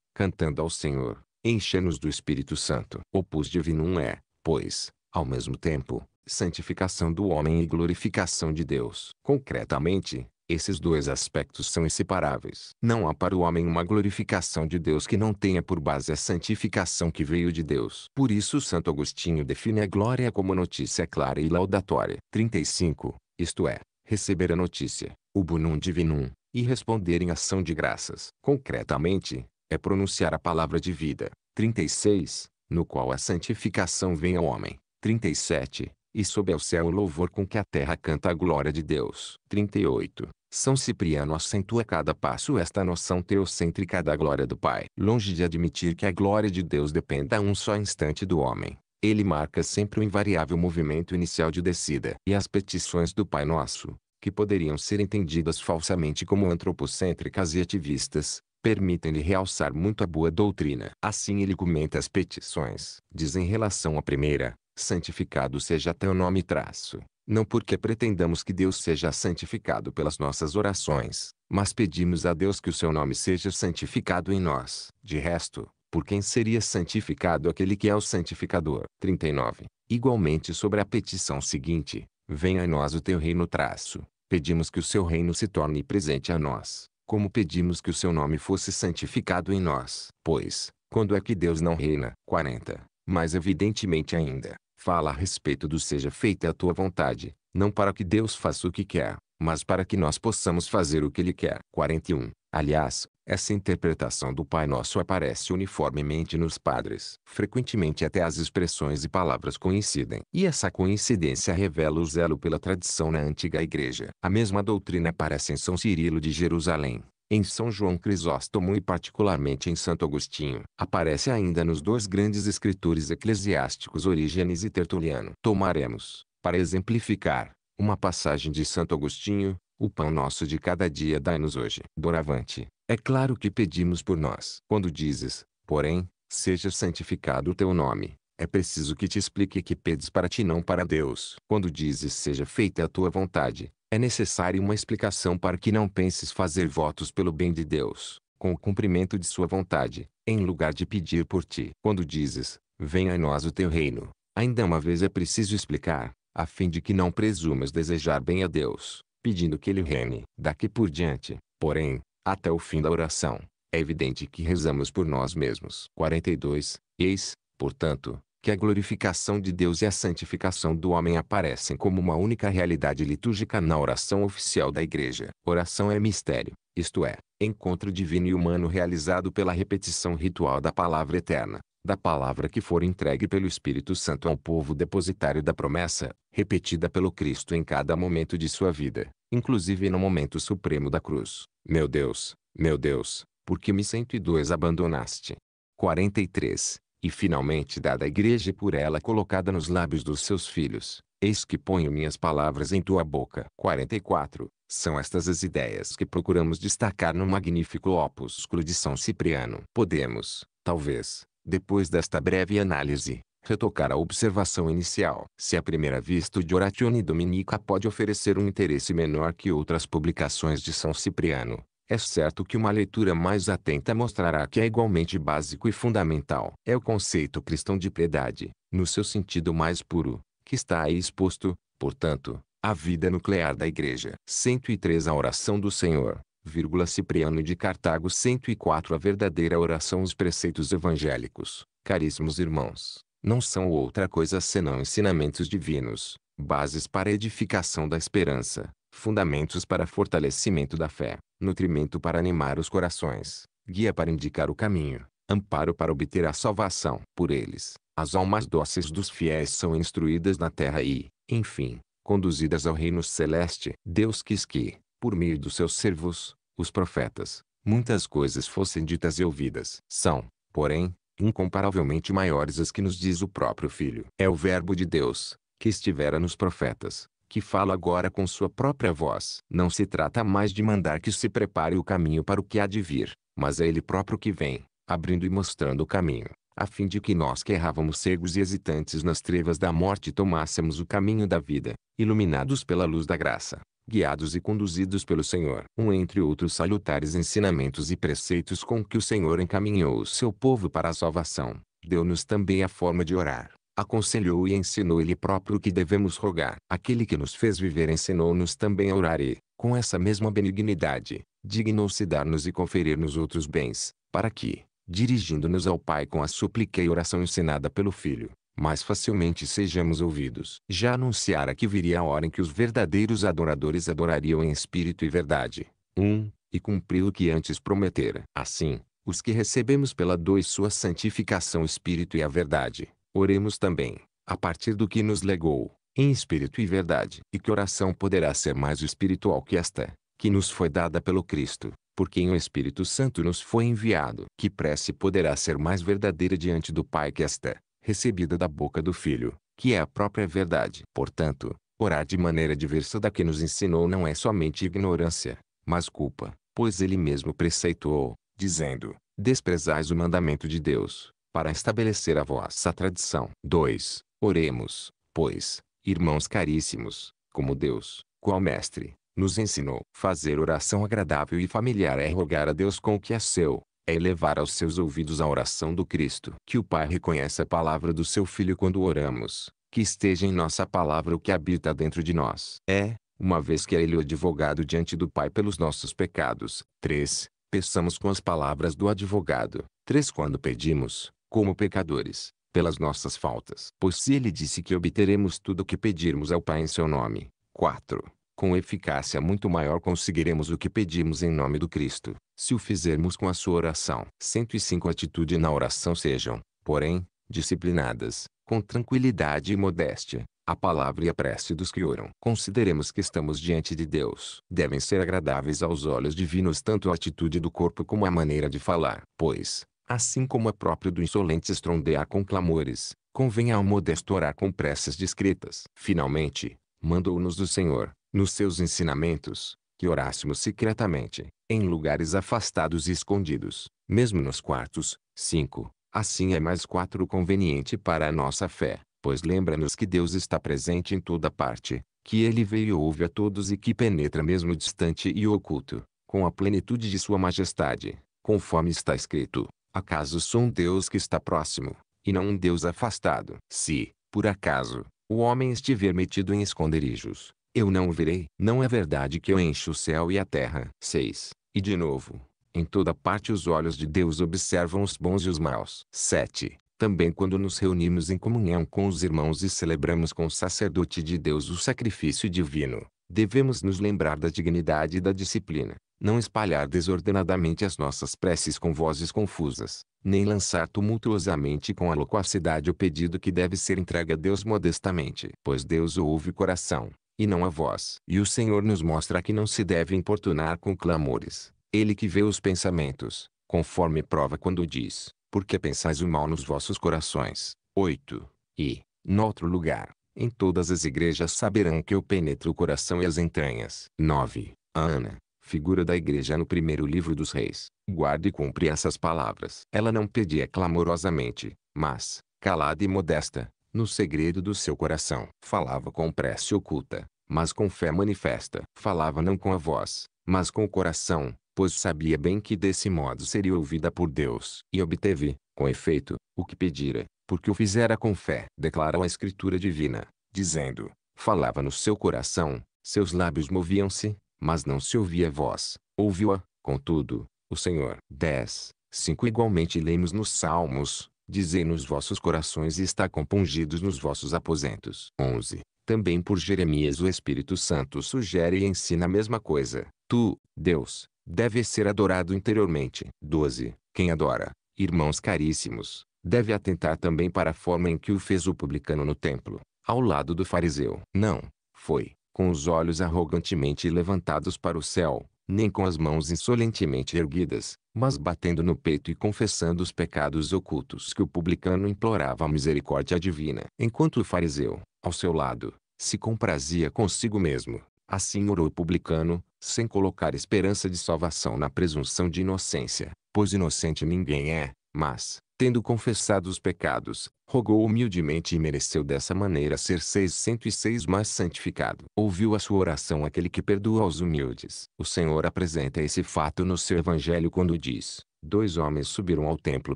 cantando ao Senhor, encher-nos do Espírito Santo. Opus divinum é, pois, ao mesmo tempo, santificação do homem e glorificação de Deus. Concretamente, esses dois aspectos são inseparáveis. Não há para o homem uma glorificação de Deus que não tenha por base a santificação que veio de Deus. Por isso Santo Agostinho define a glória como notícia clara e laudatória. 35. Isto é, receber a notícia, o bunum divinum, e responder em ação de graças. Concretamente, é pronunciar a palavra de vida. 36. No qual a santificação vem ao homem. 37 e sob ao céu o louvor com que a terra canta a glória de Deus. 38. São Cipriano acentua a cada passo esta noção teocêntrica da glória do Pai. Longe de admitir que a glória de Deus dependa um só instante do homem, ele marca sempre o invariável movimento inicial de descida. E as petições do Pai Nosso, que poderiam ser entendidas falsamente como antropocêntricas e ativistas, permitem-lhe realçar muito a boa doutrina. Assim ele comenta as petições. Diz em relação à primeira, santificado seja teu nome traço, não porque pretendamos que Deus seja santificado pelas nossas orações, mas pedimos a Deus que o seu nome seja santificado em nós. De resto, por quem seria santificado aquele que é o santificador? 39. Igualmente sobre a petição seguinte, venha a nós o teu reino traço. Pedimos que o seu reino se torne presente a nós, como pedimos que o seu nome fosse santificado em nós. Pois, quando é que Deus não reina? 40. Mais evidentemente ainda, fala a respeito do seja feita a tua vontade, não para que Deus faça o que quer, mas para que nós possamos fazer o que Ele quer. 41. Aliás, essa interpretação do Pai Nosso aparece uniformemente nos padres. Frequentemente até as expressões e palavras coincidem. E essa coincidência revela o zelo pela tradição na antiga igreja. A mesma doutrina aparece em São Cirilo de Jerusalém, em São João Crisóstomo e particularmente em Santo Agostinho. Aparece ainda nos dois grandes escritores eclesiásticos Orígenes e Tertuliano. Tomaremos, para exemplificar, uma passagem de Santo Agostinho, o pão nosso de cada dia dai-nos hoje. Doravante, é claro que pedimos por nós. Quando dizes, porém, seja santificado o teu nome, é preciso que te explique que pedes para ti não para Deus. Quando dizes seja feita a tua vontade, é necessária uma explicação para que não penses fazer votos pelo bem de Deus, com o cumprimento de sua vontade, em lugar de pedir por ti. Quando dizes, venha a nós o teu reino, ainda uma vez é preciso explicar, a fim de que não presumas desejar bem a Deus, pedindo que ele reine. Daqui por diante, porém, até o fim da oração, é evidente que rezamos por nós mesmos. 42. Eis, portanto, que a glorificação de Deus e a santificação do homem aparecem como uma única realidade litúrgica na oração oficial da Igreja. Oração é mistério, isto é, encontro divino e humano realizado pela repetição ritual da palavra eterna, da palavra que for entregue pelo Espírito Santo ao povo depositário da promessa, repetida pelo Cristo em cada momento de sua vida, inclusive no momento supremo da cruz. Meu Deus, meu Deus, por que me 102 abandonaste? 43 e finalmente dada à igreja e por ela colocada nos lábios dos seus filhos. Eis que ponho minhas palavras em tua boca. 44. São estas as ideias que procuramos destacar no magnífico opúsculo de São Cipriano. Podemos, talvez, depois desta breve análise, retocar a observação inicial. Se à primeira vista o Dioratione Dominica pode oferecer um interesse menor que outras publicações de São Cipriano, é certo que uma leitura mais atenta mostrará que é igualmente básico e fundamental. É o conceito cristão de piedade, no seu sentido mais puro, que está aí exposto, portanto, à vida nuclear da Igreja. 103 A oração do Senhor, vírgula Cipriano de Cartago 104 A verdadeira oração Os preceitos evangélicos, caríssimos irmãos, não são outra coisa senão ensinamentos divinos, bases para a edificação da esperança, fundamentos para fortalecimento da fé nutrimento para animar os corações, guia para indicar o caminho, amparo para obter a salvação. Por eles, as almas dóceis dos fiéis são instruídas na terra e, enfim, conduzidas ao reino celeste. Deus quis que, por meio dos seus servos, os profetas, muitas coisas fossem ditas e ouvidas. São, porém, incomparavelmente maiores as que nos diz o próprio Filho. É o Verbo de Deus, que estivera nos profetas, que fala agora com sua própria voz. Não se trata mais de mandar que se prepare o caminho para o que há de vir, mas é ele próprio que vem, abrindo e mostrando o caminho, a fim de que nós que errávamos cegos e hesitantes nas trevas da morte tomássemos o caminho da vida, iluminados pela luz da graça, guiados e conduzidos pelo Senhor. Um entre outros salutares ensinamentos e preceitos com que o Senhor encaminhou o seu povo para a salvação, deu-nos também a forma de orar aconselhou e ensinou ele próprio que devemos rogar. Aquele que nos fez viver ensinou-nos também a orar e, com essa mesma benignidade, dignou-se dar-nos e conferir-nos outros bens, para que, dirigindo-nos ao Pai com a súplica e oração ensinada pelo Filho, mais facilmente sejamos ouvidos. Já anunciara que viria a hora em que os verdadeiros adoradores adorariam em espírito e verdade. 1. Um, e cumpriu o que antes prometera. Assim, os que recebemos pela dois sua santificação espírito e a verdade, Oremos também, a partir do que nos legou, em espírito e verdade. E que oração poderá ser mais espiritual que esta, que nos foi dada pelo Cristo, por quem o Espírito Santo nos foi enviado? Que prece poderá ser mais verdadeira diante do Pai que esta, recebida da boca do Filho, que é a própria verdade? Portanto, orar de maneira diversa da que nos ensinou não é somente ignorância, mas culpa, pois ele mesmo preceituou, dizendo: Desprezais o mandamento de Deus, para estabelecer a vossa tradição. 2. Oremos, pois, irmãos caríssimos, como Deus, qual Mestre, nos ensinou. Fazer oração agradável e familiar é rogar a Deus com o que é seu, é elevar aos seus ouvidos a oração do Cristo. Que o Pai reconheça a palavra do seu Filho quando oramos, que esteja em nossa palavra o que habita dentro de nós. É, uma vez que é Ele o advogado diante do Pai pelos nossos pecados. 3. Peçamos com as palavras do advogado. 3. Quando pedimos, como pecadores, pelas nossas faltas. Pois se ele disse que obteremos tudo o que pedirmos ao Pai em seu nome. 4. Com eficácia muito maior conseguiremos o que pedimos em nome do Cristo, se o fizermos com a sua oração. 105 Atitude na oração sejam, porém, disciplinadas, com tranquilidade e modéstia, a palavra e a prece dos que oram. Consideremos que estamos diante de Deus. Devem ser agradáveis aos olhos divinos tanto a atitude do corpo como a maneira de falar. Pois, Assim como é próprio do insolente estrondear com clamores, convém ao modesto orar com preces discretas. Finalmente, mandou-nos o Senhor, nos seus ensinamentos, que orássemos secretamente, em lugares afastados e escondidos, mesmo nos quartos. 5. Assim é mais quatro conveniente para a nossa fé, pois lembra-nos que Deus está presente em toda parte, que ele veio e ouve a todos e que penetra mesmo distante e oculto, com a plenitude de sua majestade, conforme está escrito. Acaso sou um Deus que está próximo, e não um Deus afastado? Se, por acaso, o homem estiver metido em esconderijos, eu não o verei. Não é verdade que eu encho o céu e a terra. 6. E de novo, em toda parte os olhos de Deus observam os bons e os maus. 7. Também quando nos reunimos em comunhão com os irmãos e celebramos com o sacerdote de Deus o sacrifício divino, devemos nos lembrar da dignidade e da disciplina não espalhar desordenadamente as nossas preces com vozes confusas, nem lançar tumultuosamente com a loquacidade o pedido que deve ser entregue a Deus modestamente. Pois Deus ouve o coração, e não a voz. E o Senhor nos mostra que não se deve importunar com clamores. Ele que vê os pensamentos, conforme prova quando diz, porque pensais o mal nos vossos corações. 8. E, noutro lugar, em todas as igrejas saberão que eu penetro o coração e as entranhas. 9. Ana, figura da igreja no primeiro livro dos reis. Guarde e cumpre essas palavras. Ela não pedia clamorosamente, mas, calada e modesta, no segredo do seu coração. Falava com prece oculta, mas com fé manifesta. Falava não com a voz, mas com o coração, pois sabia bem que desse modo seria ouvida por Deus. E obteve, com efeito, o que pedira, porque o fizera com fé. declara a Escritura Divina, dizendo, falava no seu coração, seus lábios moviam-se, mas não se ouvia voz, ouviu-a, contudo, o Senhor. 10. 5 Igualmente lemos nos Salmos, dizei nos vossos corações e está compungidos nos vossos aposentos. 11. Também por Jeremias o Espírito Santo sugere e ensina a mesma coisa. Tu, Deus, deve ser adorado interiormente. 12. Quem adora, irmãos caríssimos, deve atentar também para a forma em que o fez o publicano no templo, ao lado do fariseu. Não, foi, com os olhos arrogantemente levantados para o céu, nem com as mãos insolentemente erguidas, mas batendo no peito e confessando os pecados ocultos que o publicano implorava a misericórdia divina. Enquanto o fariseu, ao seu lado, se comprazia consigo mesmo, assim orou o publicano, sem colocar esperança de salvação na presunção de inocência, pois inocente ninguém é, mas, tendo confessado os pecados, rogou humildemente e mereceu dessa maneira ser 606 mais santificado. Ouviu a sua oração aquele que perdoa aos humildes. O Senhor apresenta esse fato no seu evangelho quando diz, dois homens subiram ao templo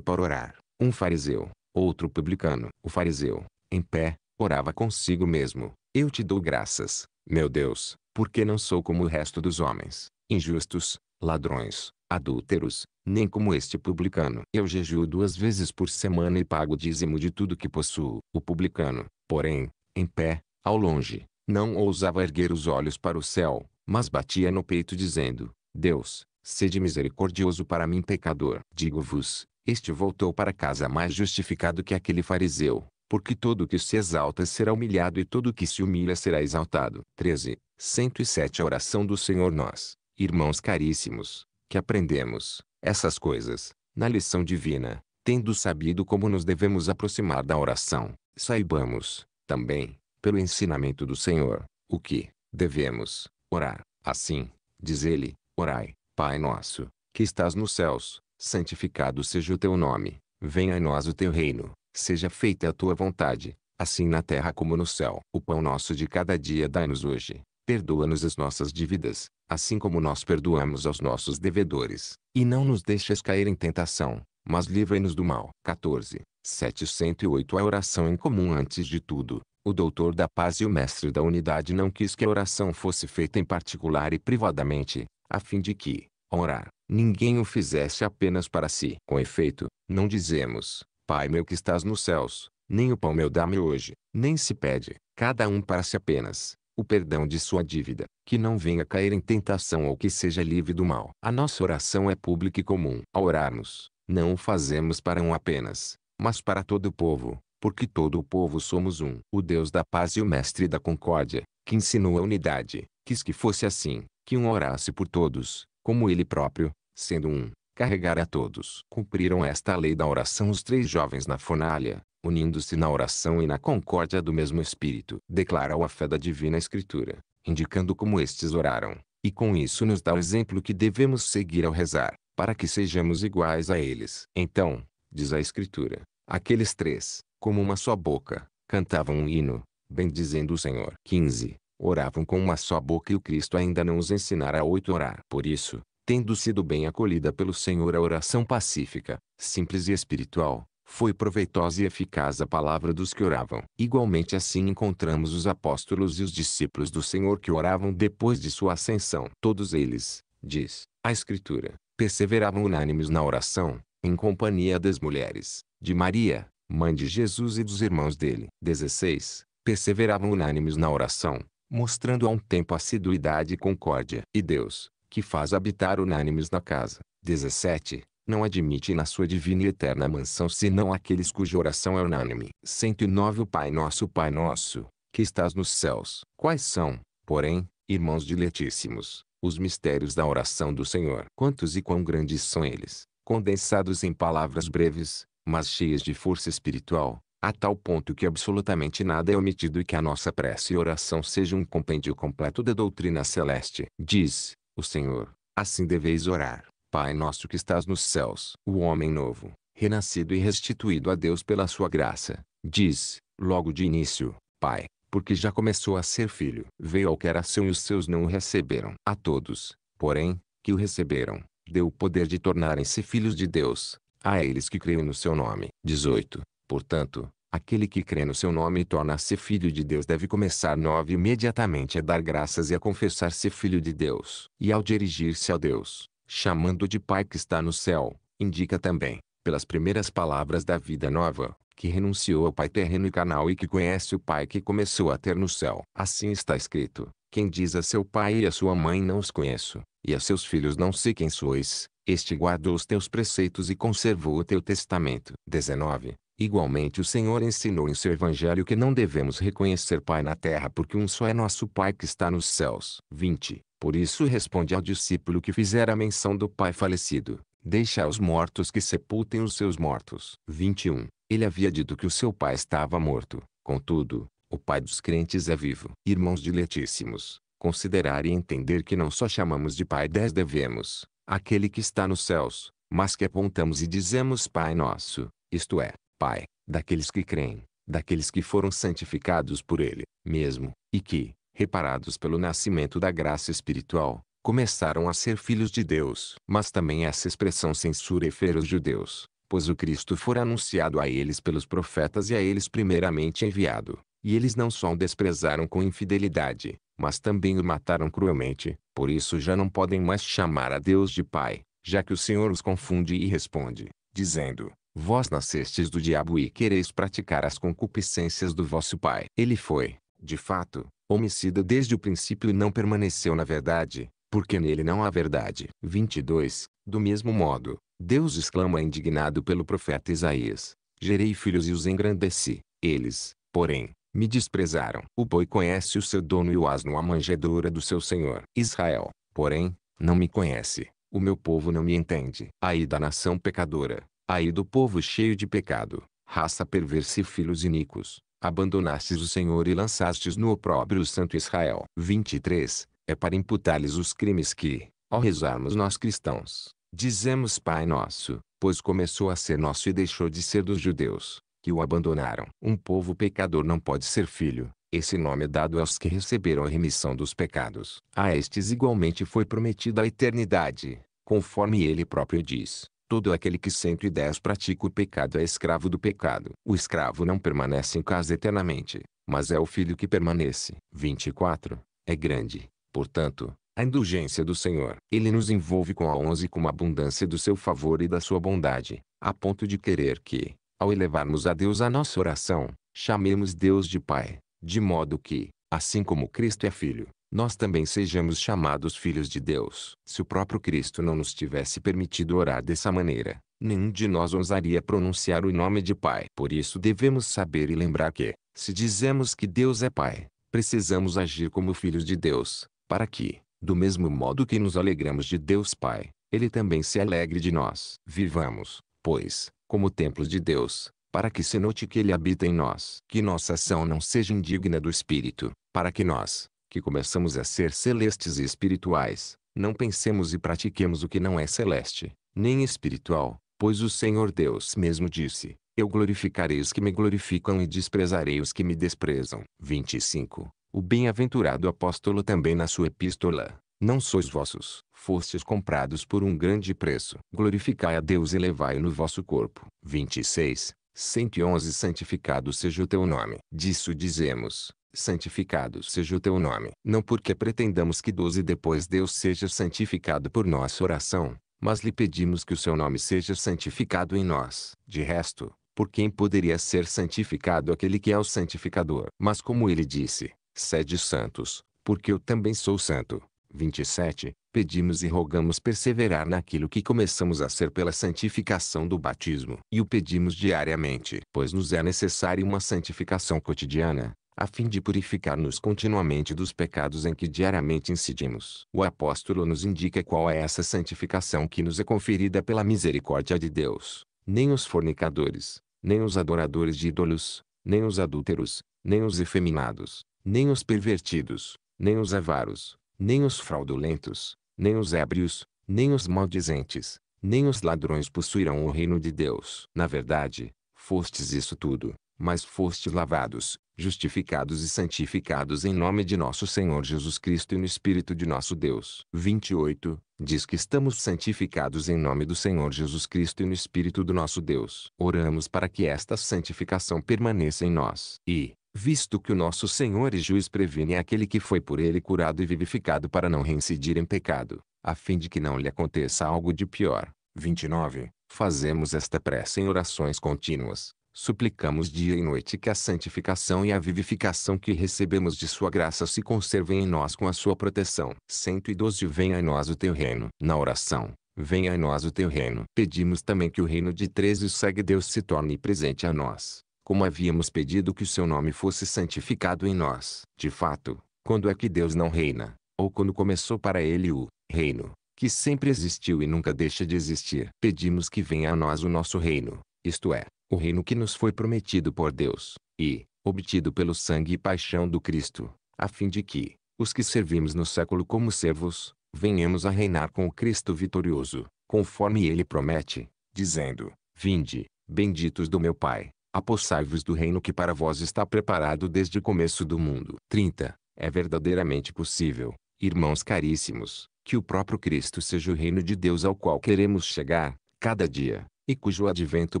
para orar, um fariseu, outro publicano. O fariseu, em pé, orava consigo mesmo, eu te dou graças, meu Deus, porque não sou como o resto dos homens, injustos, ladrões, adúlteros, nem como este publicano. Eu jejuo duas vezes por semana e pago dízimo de tudo que possuo. O publicano, porém, em pé, ao longe, não ousava erguer os olhos para o céu, mas batia no peito dizendo, Deus, sede misericordioso para mim pecador. Digo-vos, este voltou para casa mais justificado que aquele fariseu, porque todo o que se exalta será humilhado e todo o que se humilha será exaltado. 13. 107 A oração do Senhor nós, irmãos caríssimos, que aprendemos essas coisas na lição divina, tendo sabido como nos devemos aproximar da oração, saibamos também, pelo ensinamento do Senhor, o que devemos orar. Assim, diz ele: Orai, Pai nosso, que estás nos céus, santificado seja o teu nome, venha a nós o teu reino, seja feita a tua vontade, assim na terra como no céu. O pão nosso de cada dia dai-nos hoje. Perdoa-nos as nossas dívidas, assim como nós perdoamos aos nossos devedores, e não nos deixes cair em tentação, mas livra-nos do mal. 14. 708 A oração em comum antes de tudo. O doutor da paz e o mestre da unidade não quis que a oração fosse feita em particular e privadamente, a fim de que, ao orar, ninguém o fizesse apenas para si. Com efeito, não dizemos, Pai meu que estás nos céus, nem o pão meu dá-me hoje, nem se pede, cada um para si apenas, o perdão de sua dívida, que não venha cair em tentação ou que seja livre do mal. A nossa oração é pública e comum. Ao orarmos, não o fazemos para um apenas, mas para todo o povo, porque todo o povo somos um. O Deus da paz e o Mestre da concórdia, que ensinou a unidade, quis que fosse assim, que um orasse por todos, como ele próprio, sendo um, carregar a todos. Cumpriram esta lei da oração os três jovens na fornalha, unindo-se na oração e na concórdia do mesmo Espírito. declara a fé da Divina Escritura, indicando como estes oraram, e com isso nos dá o exemplo que devemos seguir ao rezar, para que sejamos iguais a eles. Então, diz a Escritura, aqueles três, como uma só boca, cantavam um hino, bendizendo o Senhor. 15. Oravam com uma só boca e o Cristo ainda não os ensinara a oito orar. Por isso, tendo sido bem acolhida pelo Senhor a oração pacífica, simples e espiritual, foi proveitosa e eficaz a palavra dos que oravam. Igualmente assim encontramos os apóstolos e os discípulos do Senhor que oravam depois de sua ascensão. Todos eles, diz a Escritura, perseveravam unânimes na oração, em companhia das mulheres, de Maria, mãe de Jesus e dos irmãos dele. 16. Perseveravam unânimes na oração, mostrando a um tempo assiduidade e concórdia. E Deus, que faz habitar unânimes na casa. 17 não admite na sua divina e eterna mansão senão aqueles cuja oração é unânime. 109 O Pai Nosso Pai Nosso, que estás nos céus. Quais são, porém, irmãos diletíssimos, os mistérios da oração do Senhor? Quantos e quão grandes são eles, condensados em palavras breves, mas cheias de força espiritual, a tal ponto que absolutamente nada é omitido e que a nossa prece e oração seja um compêndio completo da doutrina celeste. Diz, o Senhor, assim deveis orar. Pai nosso que estás nos céus. O homem novo, renascido e restituído a Deus pela sua graça, diz, logo de início, Pai, porque já começou a ser filho. Veio ao que era seu e os seus não o receberam. A todos, porém, que o receberam, deu o poder de tornarem-se filhos de Deus, a eles que creem no seu nome. 18. Portanto, aquele que crê no seu nome e torna-se filho de Deus deve começar 9 imediatamente a dar graças e a confessar-se filho de Deus. E ao dirigir-se a Deus, chamando de Pai que está no céu, indica também, pelas primeiras palavras da vida nova, que renunciou ao Pai terreno e canal e que conhece o Pai que começou a ter no céu. Assim está escrito: Quem diz a seu pai e a sua mãe não os conheço, e a seus filhos não sei quem sois, este guardou os teus preceitos e conservou o teu testamento. 19. Igualmente o Senhor ensinou em seu evangelho que não devemos reconhecer Pai na terra porque um só é nosso Pai que está nos céus. 20. Por isso responde ao discípulo que fizer a menção do pai falecido. Deixa aos mortos que sepultem os seus mortos. 21. Ele havia dito que o seu pai estava morto. Contudo, o pai dos crentes é vivo. Irmãos diletíssimos, considerar e entender que não só chamamos de pai dez devemos, aquele que está nos céus, mas que apontamos e dizemos pai nosso, isto é, pai, daqueles que creem, daqueles que foram santificados por ele mesmo, e que, reparados pelo nascimento da graça espiritual, começaram a ser filhos de Deus. Mas também essa expressão censura efeira os judeus, pois o Cristo fora anunciado a eles pelos profetas e a eles primeiramente enviado. E eles não só o desprezaram com infidelidade, mas também o mataram cruelmente. Por isso já não podem mais chamar a Deus de Pai, já que o Senhor os confunde e responde, dizendo: Vós nascestes do diabo e quereis praticar as concupiscências do vosso pai. Ele foi, de fato, homicida desde o princípio e não permaneceu na verdade, porque nele não há verdade. 22. Do mesmo modo, Deus exclama indignado pelo profeta Isaías: Gerei filhos e os engrandeci. Eles, porém, me desprezaram. O boi conhece o seu dono e o asno a manjedoura do seu senhor. Israel, porém, não me conhece. O meu povo não me entende. Aí da nação pecadora, aí do povo cheio de pecado, raça perversa e filhos iníquos, abandonastes o Senhor e lançastes no opróbrio santo Israel. 23. É para imputar-lhes os crimes que, ao rezarmos nós cristãos, dizemos Pai Nosso, pois começou a ser nosso e deixou de ser dos judeus, que o abandonaram. Um povo pecador não pode ser filho. Esse nome é dado aos que receberam a remissão dos pecados. A estes igualmente foi prometida a eternidade, conforme ele próprio diz. Todo aquele que 110 pratica o pecado é escravo do pecado. O escravo não permanece em casa eternamente, mas é o filho que permanece. 24. É grande, portanto, a indulgência do Senhor. Ele nos envolve com a onze com a abundância do seu favor e da sua bondade, a ponto de querer que, ao elevarmos a Deus a nossa oração, chamemos Deus de Pai, de modo que, assim como Cristo é Filho, nós também sejamos chamados filhos de Deus. Se o próprio Cristo não nos tivesse permitido orar dessa maneira, nenhum de nós ousaria pronunciar o nome de Pai. Por isso devemos saber e lembrar que, se dizemos que Deus é Pai, precisamos agir como filhos de Deus, para que, do mesmo modo que nos alegramos de Deus Pai, Ele também se alegre de nós. Vivamos, pois, como templos de Deus, para que se note que Ele habita em nós. Que nossa ação não seja indigna do Espírito, para que nós, que começamos a ser celestes e espirituais, não pensemos e pratiquemos o que não é celeste, nem espiritual, pois o Senhor Deus mesmo disse: Eu glorificarei os que me glorificam e desprezarei os que me desprezam. 25. O bem-aventurado apóstolo também na sua epístola: Não sois vossos, fostes comprados por um grande preço. Glorificai a Deus e levai-o no vosso corpo. 26. 111 Santificado seja o teu nome. Disso dizemos, santificado seja o teu nome. Não porque pretendamos que doze depois Deus seja santificado por nossa oração, mas lhe pedimos que o seu nome seja santificado em nós. De resto, por quem poderia ser santificado aquele que é o santificador? Mas como ele disse, sede santos, porque eu também sou santo. 27. Pedimos e rogamos perseverar naquilo que começamos a ser pela santificação do batismo. E o pedimos diariamente, pois nos é necessária uma santificação cotidiana, a fim de purificar-nos continuamente dos pecados em que diariamente incidimos. O apóstolo nos indica qual é essa santificação que nos é conferida pela misericórdia de Deus. Nem os fornicadores, nem os adoradores de ídolos, nem os adúlteros, nem os efeminados, nem os pervertidos, nem os avaros, nem os fraudulentos, nem os ébrios, nem os maldizentes, nem os ladrões possuirão o reino de Deus. Na verdade, fostes isso tudo, mas foste lavados, justificados e santificados em nome de nosso Senhor Jesus Cristo e no Espírito de nosso Deus. 28. Diz que estamos santificados em nome do Senhor Jesus Cristo e no Espírito do nosso Deus. Oramos para que esta santificação permaneça em nós. E, visto que o nosso Senhor e Juiz previne aquele que foi por ele curado e vivificado para não reincidir em pecado, a fim de que não lhe aconteça algo de pior. 29. Fazemos esta prece em orações contínuas, suplicamos dia e noite que a santificação e a vivificação que recebemos de sua graça se conservem em nós com a sua proteção. 112 Venha a nós o teu reino. Na oração, venha a nós o teu reino. Pedimos também que o reino de 13 segue Deus se torne presente a nós, como havíamos pedido que o seu nome fosse santificado em nós. De fato, quando é que Deus não reina, ou quando começou para ele o reino, que sempre existiu e nunca deixa de existir. Pedimos que venha a nós o nosso reino, isto é, o reino que nos foi prometido por Deus, e, obtido pelo sangue e paixão do Cristo, a fim de que, os que servimos no século como servos, venhamos a reinar com o Cristo vitorioso, conforme ele promete, dizendo: Vinde, benditos do meu Pai, apossai-vos do reino que para vós está preparado desde o começo do mundo. 30. É verdadeiramente possível, irmãos caríssimos, que o próprio Cristo seja o reino de Deus ao qual queremos chegar, cada dia, e cujo advento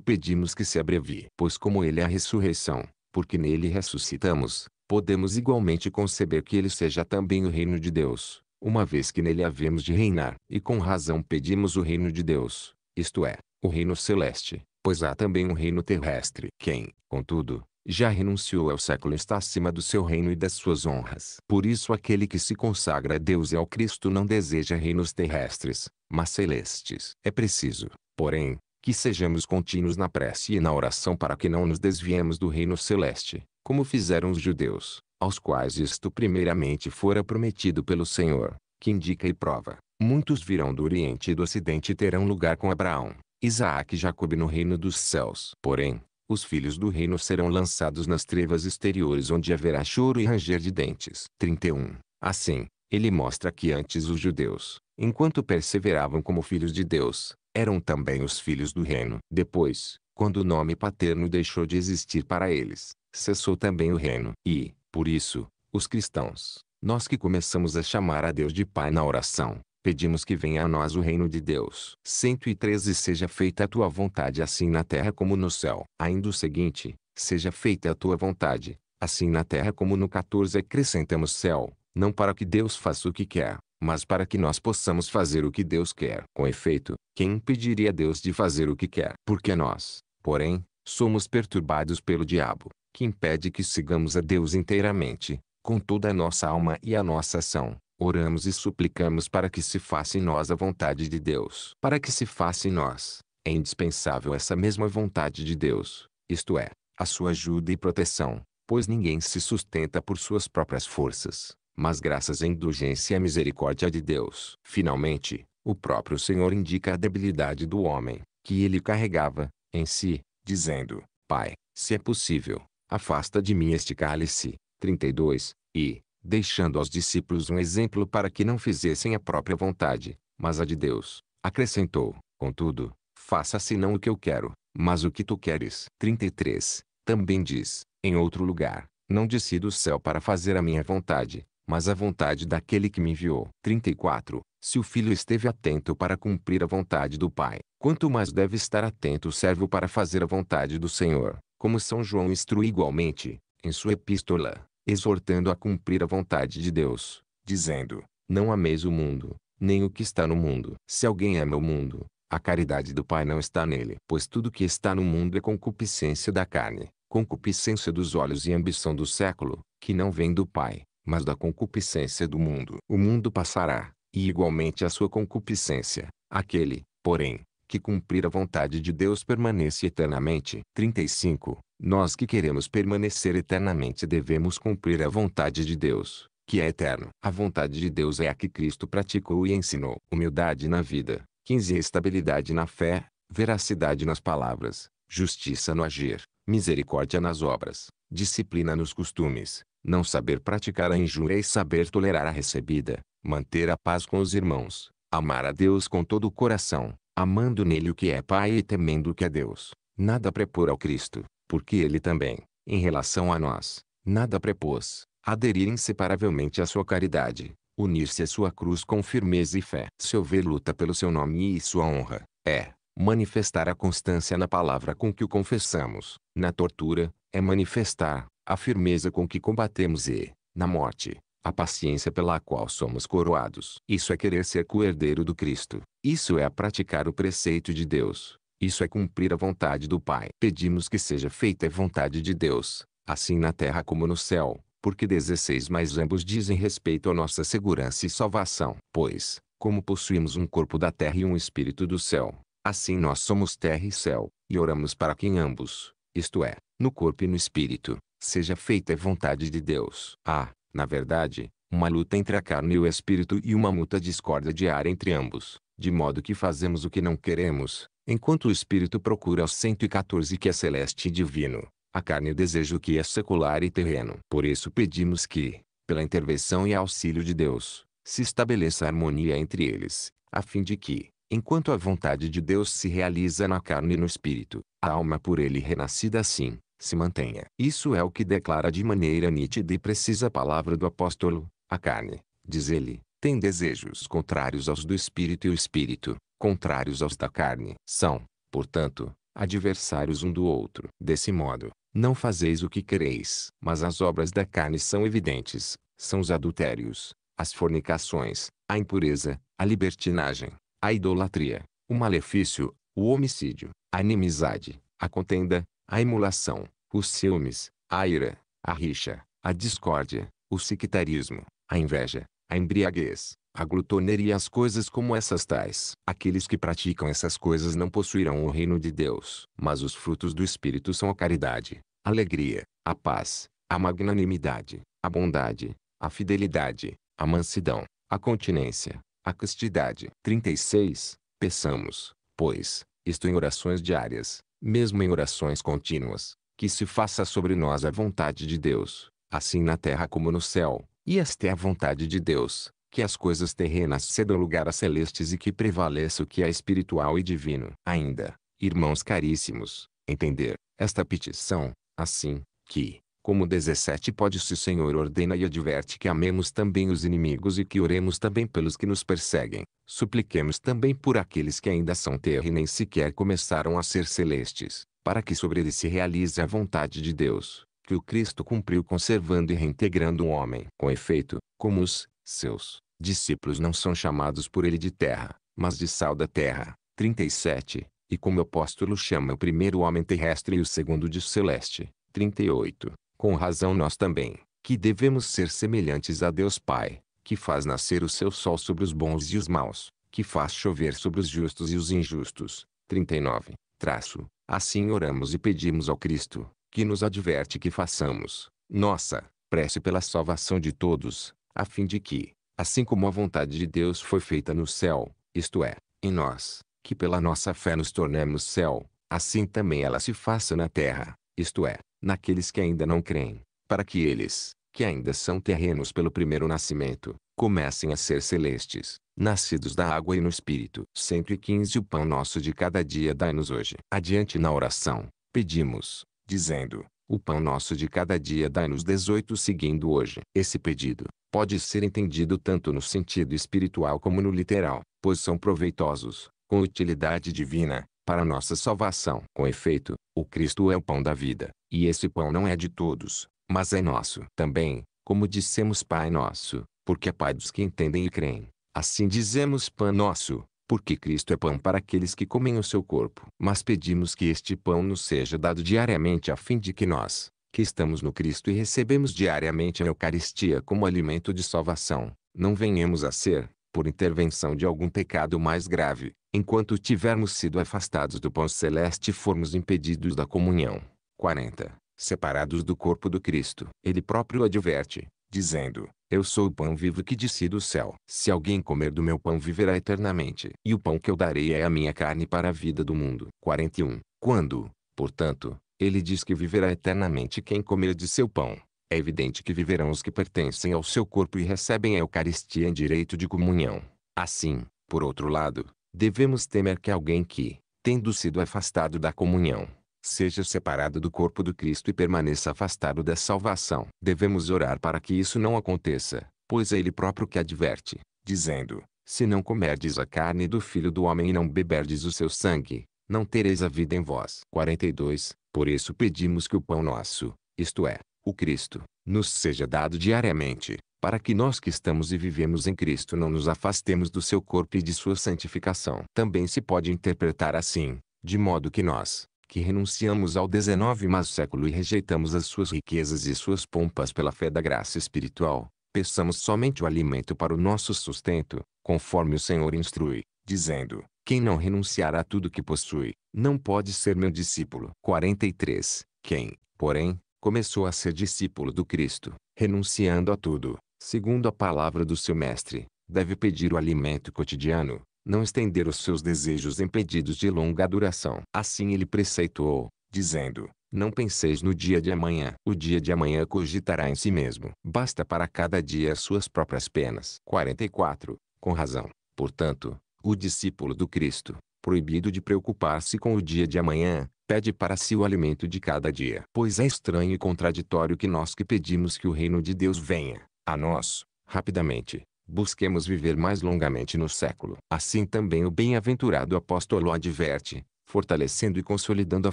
pedimos que se abrevie. Pois como ele é a ressurreição, porque nele ressuscitamos, podemos igualmente conceber que ele seja também o reino de Deus, uma vez que nele havemos de reinar. E com razão pedimos o reino de Deus, isto é, o reino celeste, pois há também um reino terrestre. Quem, contudo, já renunciou ao século está acima do seu reino e das suas honras. Por isso aquele que se consagra a Deus e ao Cristo não deseja reinos terrestres, mas celestes. É preciso, porém, que sejamos contínuos na prece e na oração para que não nos desviemos do reino celeste, como fizeram os judeus, aos quais isto primeiramente fora prometido pelo Senhor, que indica e prova. Muitos virão do Oriente e do Ocidente e terão lugar com Abraão, Isaac e Jacob no reino dos céus. Porém, os filhos do reino serão lançados nas trevas exteriores onde haverá choro e ranger de dentes. 31. Assim, ele mostra que antes os judeus, enquanto perseveravam como filhos de Deus, eram também os filhos do reino. Depois, quando o nome paterno deixou de existir para eles, cessou também o reino. E, por isso, os cristãos, nós que começamos a chamar a Deus de Pai na oração, pedimos que venha a nós o reino de Deus. 113 Seja feita a tua vontade assim na terra como no céu. Ainda o seguinte, seja feita a tua vontade, assim na terra como no 14 acrescentamos céu, não para que Deus faça o que quer, mas para que nós possamos fazer o que Deus quer. Com efeito, quem impediria a Deus de fazer o que quer? Porque nós, porém, somos perturbados pelo diabo, que impede que sigamos a Deus inteiramente, com toda a nossa alma e a nossa ação. Oramos e suplicamos para que se faça em nós a vontade de Deus. Para que se faça em nós, é indispensável essa mesma vontade de Deus, isto é, a sua ajuda e proteção, pois ninguém se sustenta por suas próprias forças mas graças à indulgência e à misericórdia de Deus. Finalmente, o próprio Senhor indica a debilidade do homem, que ele carregava, em si, dizendo, Pai, se é possível, afasta de mim este cálice. 32. E, deixando aos discípulos um exemplo para que não fizessem a própria vontade, mas a de Deus, acrescentou, contudo, faça-se não o que eu quero, mas o que tu queres. 33. Também diz, em outro lugar, não desci do céu para fazer a minha vontade, mas a vontade daquele que me enviou. 34. Se o filho esteve atento para cumprir a vontade do Pai, quanto mais deve estar atento o servo para fazer a vontade do Senhor, como São João instrui igualmente, em sua epístola, exortando a cumprir a vontade de Deus, dizendo: Não ameis o mundo, nem o que está no mundo. Se alguém ama o mundo, a caridade do Pai não está nele, pois tudo que está no mundo é concupiscência da carne, concupiscência dos olhos e ambição do século, que não vem do Pai, mas da concupiscência do mundo. O mundo passará, e igualmente a sua concupiscência. Aquele, porém, que cumprir a vontade de Deus permanece eternamente. 35. Nós que queremos permanecer eternamente devemos cumprir a vontade de Deus, que é eterno. A vontade de Deus é a que Cristo praticou e ensinou. Humildade na vida. 15. Estabilidade na fé, veracidade nas palavras, justiça no agir, misericórdia nas obras, disciplina nos costumes, não saber praticar a injúria e saber tolerar a recebida, manter a paz com os irmãos, amar a Deus com todo o coração, amando nele o que é Pai e temendo o que é Deus, nada prepor ao Cristo, porque ele também, em relação a nós, nada prepôs, aderir inseparavelmente à sua caridade, unir-se à sua cruz com firmeza e fé. Se houver luta pelo seu nome e sua honra, é manifestar a constância na palavra com que o confessamos, na tortura, é manifestar, a firmeza com que combatemos e, na morte, a paciência pela qual somos coroados. Isso é querer ser co-herdeiro do Cristo. Isso é praticar o preceito de Deus. Isso é cumprir a vontade do Pai. Pedimos que seja feita a vontade de Deus, assim na terra como no céu, porque 16 mais ambos dizem respeito à nossa segurança e salvação. Pois, como possuímos um corpo da terra e um espírito do céu, assim nós somos terra e céu, e oramos para que em ambos, isto é, no corpo e no espírito, seja feita a vontade de Deus. Há, na verdade, uma luta entre a carne e o espírito e uma muta discórdia diária entre ambos, de modo que fazemos o que não queremos, enquanto o espírito procura o 114 que é celeste e divino, a carne deseja o que é secular e terreno. Por isso pedimos que, pela intervenção e auxílio de Deus, se estabeleça harmonia entre eles, a fim de que, enquanto a vontade de Deus se realiza na carne e no espírito, a alma por ele renascida assim, se mantenha. Isso é o que declara de maneira nítida e precisa a palavra do apóstolo. A carne, diz ele, tem desejos contrários aos do espírito e o espírito, contrários aos da carne. São, portanto, adversários um do outro. Desse modo, não fazeis o que quereis. Mas as obras da carne são evidentes, são os adultérios, as fornicações, a impureza, a libertinagem, a idolatria, o malefício, o homicídio, a inimizade, a contenda, a emulação, os ciúmes, a ira, a rixa, a discórdia, o sectarismo, a inveja, a embriaguez, a glutoneria e as coisas como essas tais. Aqueles que praticam essas coisas não possuirão o reino de Deus. Mas os frutos do Espírito são a caridade, a alegria, a paz, a magnanimidade, a bondade, a fidelidade, a mansidão, a continência, a castidade. 36. Peçamos, pois, isto em orações diárias, mesmo em orações contínuas, que se faça sobre nós a vontade de Deus, assim na terra como no céu, e esta é a vontade de Deus, que as coisas terrenas cedam lugar às celestes e que prevaleça o que é espiritual e divino. Ainda, irmãos caríssimos, entender esta petição, assim, que, como 17 pode se o Senhor ordena e adverte que amemos também os inimigos e que oremos também pelos que nos perseguem, supliquemos também por aqueles que ainda são terra e nem sequer começaram a ser celestes, para que sobre eles se realize a vontade de Deus, que o Cristo cumpriu conservando e reintegrando o homem. Com efeito, como os, seus, discípulos não são chamados por ele de terra, mas de sal da terra. 37. E como o apóstolo chama o primeiro homem terrestre e o segundo de celeste. 38 com razão nós também, que devemos ser semelhantes a Deus Pai, que faz nascer o seu sol sobre os bons e os maus, que faz chover sobre os justos e os injustos. 39. Traço. Assim oramos e pedimos ao Cristo, que nos adverte que façamos, nossa, prece pela salvação de todos, a fim de que, assim como a vontade de Deus foi feita no céu, isto é, em nós, que pela nossa fé nos tornemos céu, assim também ela se faça na terra, isto é, naqueles que ainda não creem, para que eles, que ainda são terrenos pelo primeiro nascimento, comecem a ser celestes, nascidos da água e no espírito. 115 O pão nosso de cada dia dai-nos hoje. Adiante na oração, pedimos, dizendo: O pão nosso de cada dia dai-nos 18 seguindo hoje. Esse pedido pode ser entendido tanto no sentido espiritual como no literal, pois são proveitosos, com utilidade divina, para nossa salvação. Com efeito, o Cristo é o pão da vida, e esse pão não é de todos, mas é nosso. Também, como dissemos Pai Nosso, porque é Pai dos que entendem e creem. Assim dizemos Pão Nosso, porque Cristo é pão para aqueles que comem o seu corpo. Mas pedimos que este pão nos seja dado diariamente a fim de que nós, que estamos no Cristo e recebemos diariamente a Eucaristia como alimento de salvação, não venhamos a ser, por intervenção de algum pecado mais grave, enquanto tivermos sido afastados do pão celeste formos impedidos da comunhão. 40. Separados do corpo do Cristo. Ele próprio adverte, dizendo, Eu sou o pão vivo que desci do céu. Se alguém comer do meu pão viverá eternamente. E o pão que eu darei é a minha carne para a vida do mundo. 41. Quando, portanto, ele diz que viverá eternamente quem comer de seu pão, é evidente que viverão os que pertencem ao seu corpo e recebem a Eucaristia em direito de comunhão. Assim, por outro lado, devemos temer que alguém que, tendo sido afastado da comunhão, seja separado do corpo do Cristo e permaneça afastado da salvação. Devemos orar para que isso não aconteça, pois é Ele próprio que adverte, dizendo: Se não comerdes a carne do Filho do Homem e não beberdes o seu sangue, não tereis a vida em vós. 42. Por isso pedimos que o pão nosso, isto é, o Cristo, nos seja dado diariamente, para que nós que estamos e vivemos em Cristo não nos afastemos do seu corpo e de sua santificação. Também se pode interpretar assim, de modo que nós, que renunciamos ao XIX século e rejeitamos as suas riquezas e suas pompas pela fé da graça espiritual, peçamos somente o alimento para o nosso sustento, conforme o Senhor instrui, dizendo, quem não renunciar a tudo que possui, não pode ser meu discípulo. 43. Quem, porém, começou a ser discípulo do Cristo, renunciando a tudo, segundo a palavra do seu mestre, deve pedir o alimento cotidiano, não estender os seus desejos em pedidos de longa duração. Assim ele preceitou, dizendo: Não penseis no dia de amanhã. O dia de amanhã cogitará em si mesmo. Basta para cada dia as suas próprias penas. 44. Com razão. Portanto, o discípulo do Cristo, proibido de preocupar-se com o dia de amanhã, pede para si o alimento de cada dia. Pois é estranho e contraditório que nós que pedimos que o reino de Deus venha, a nós, rapidamente, busquemos viver mais longamente no século. Assim também o bem-aventurado apóstolo adverte, fortalecendo e consolidando a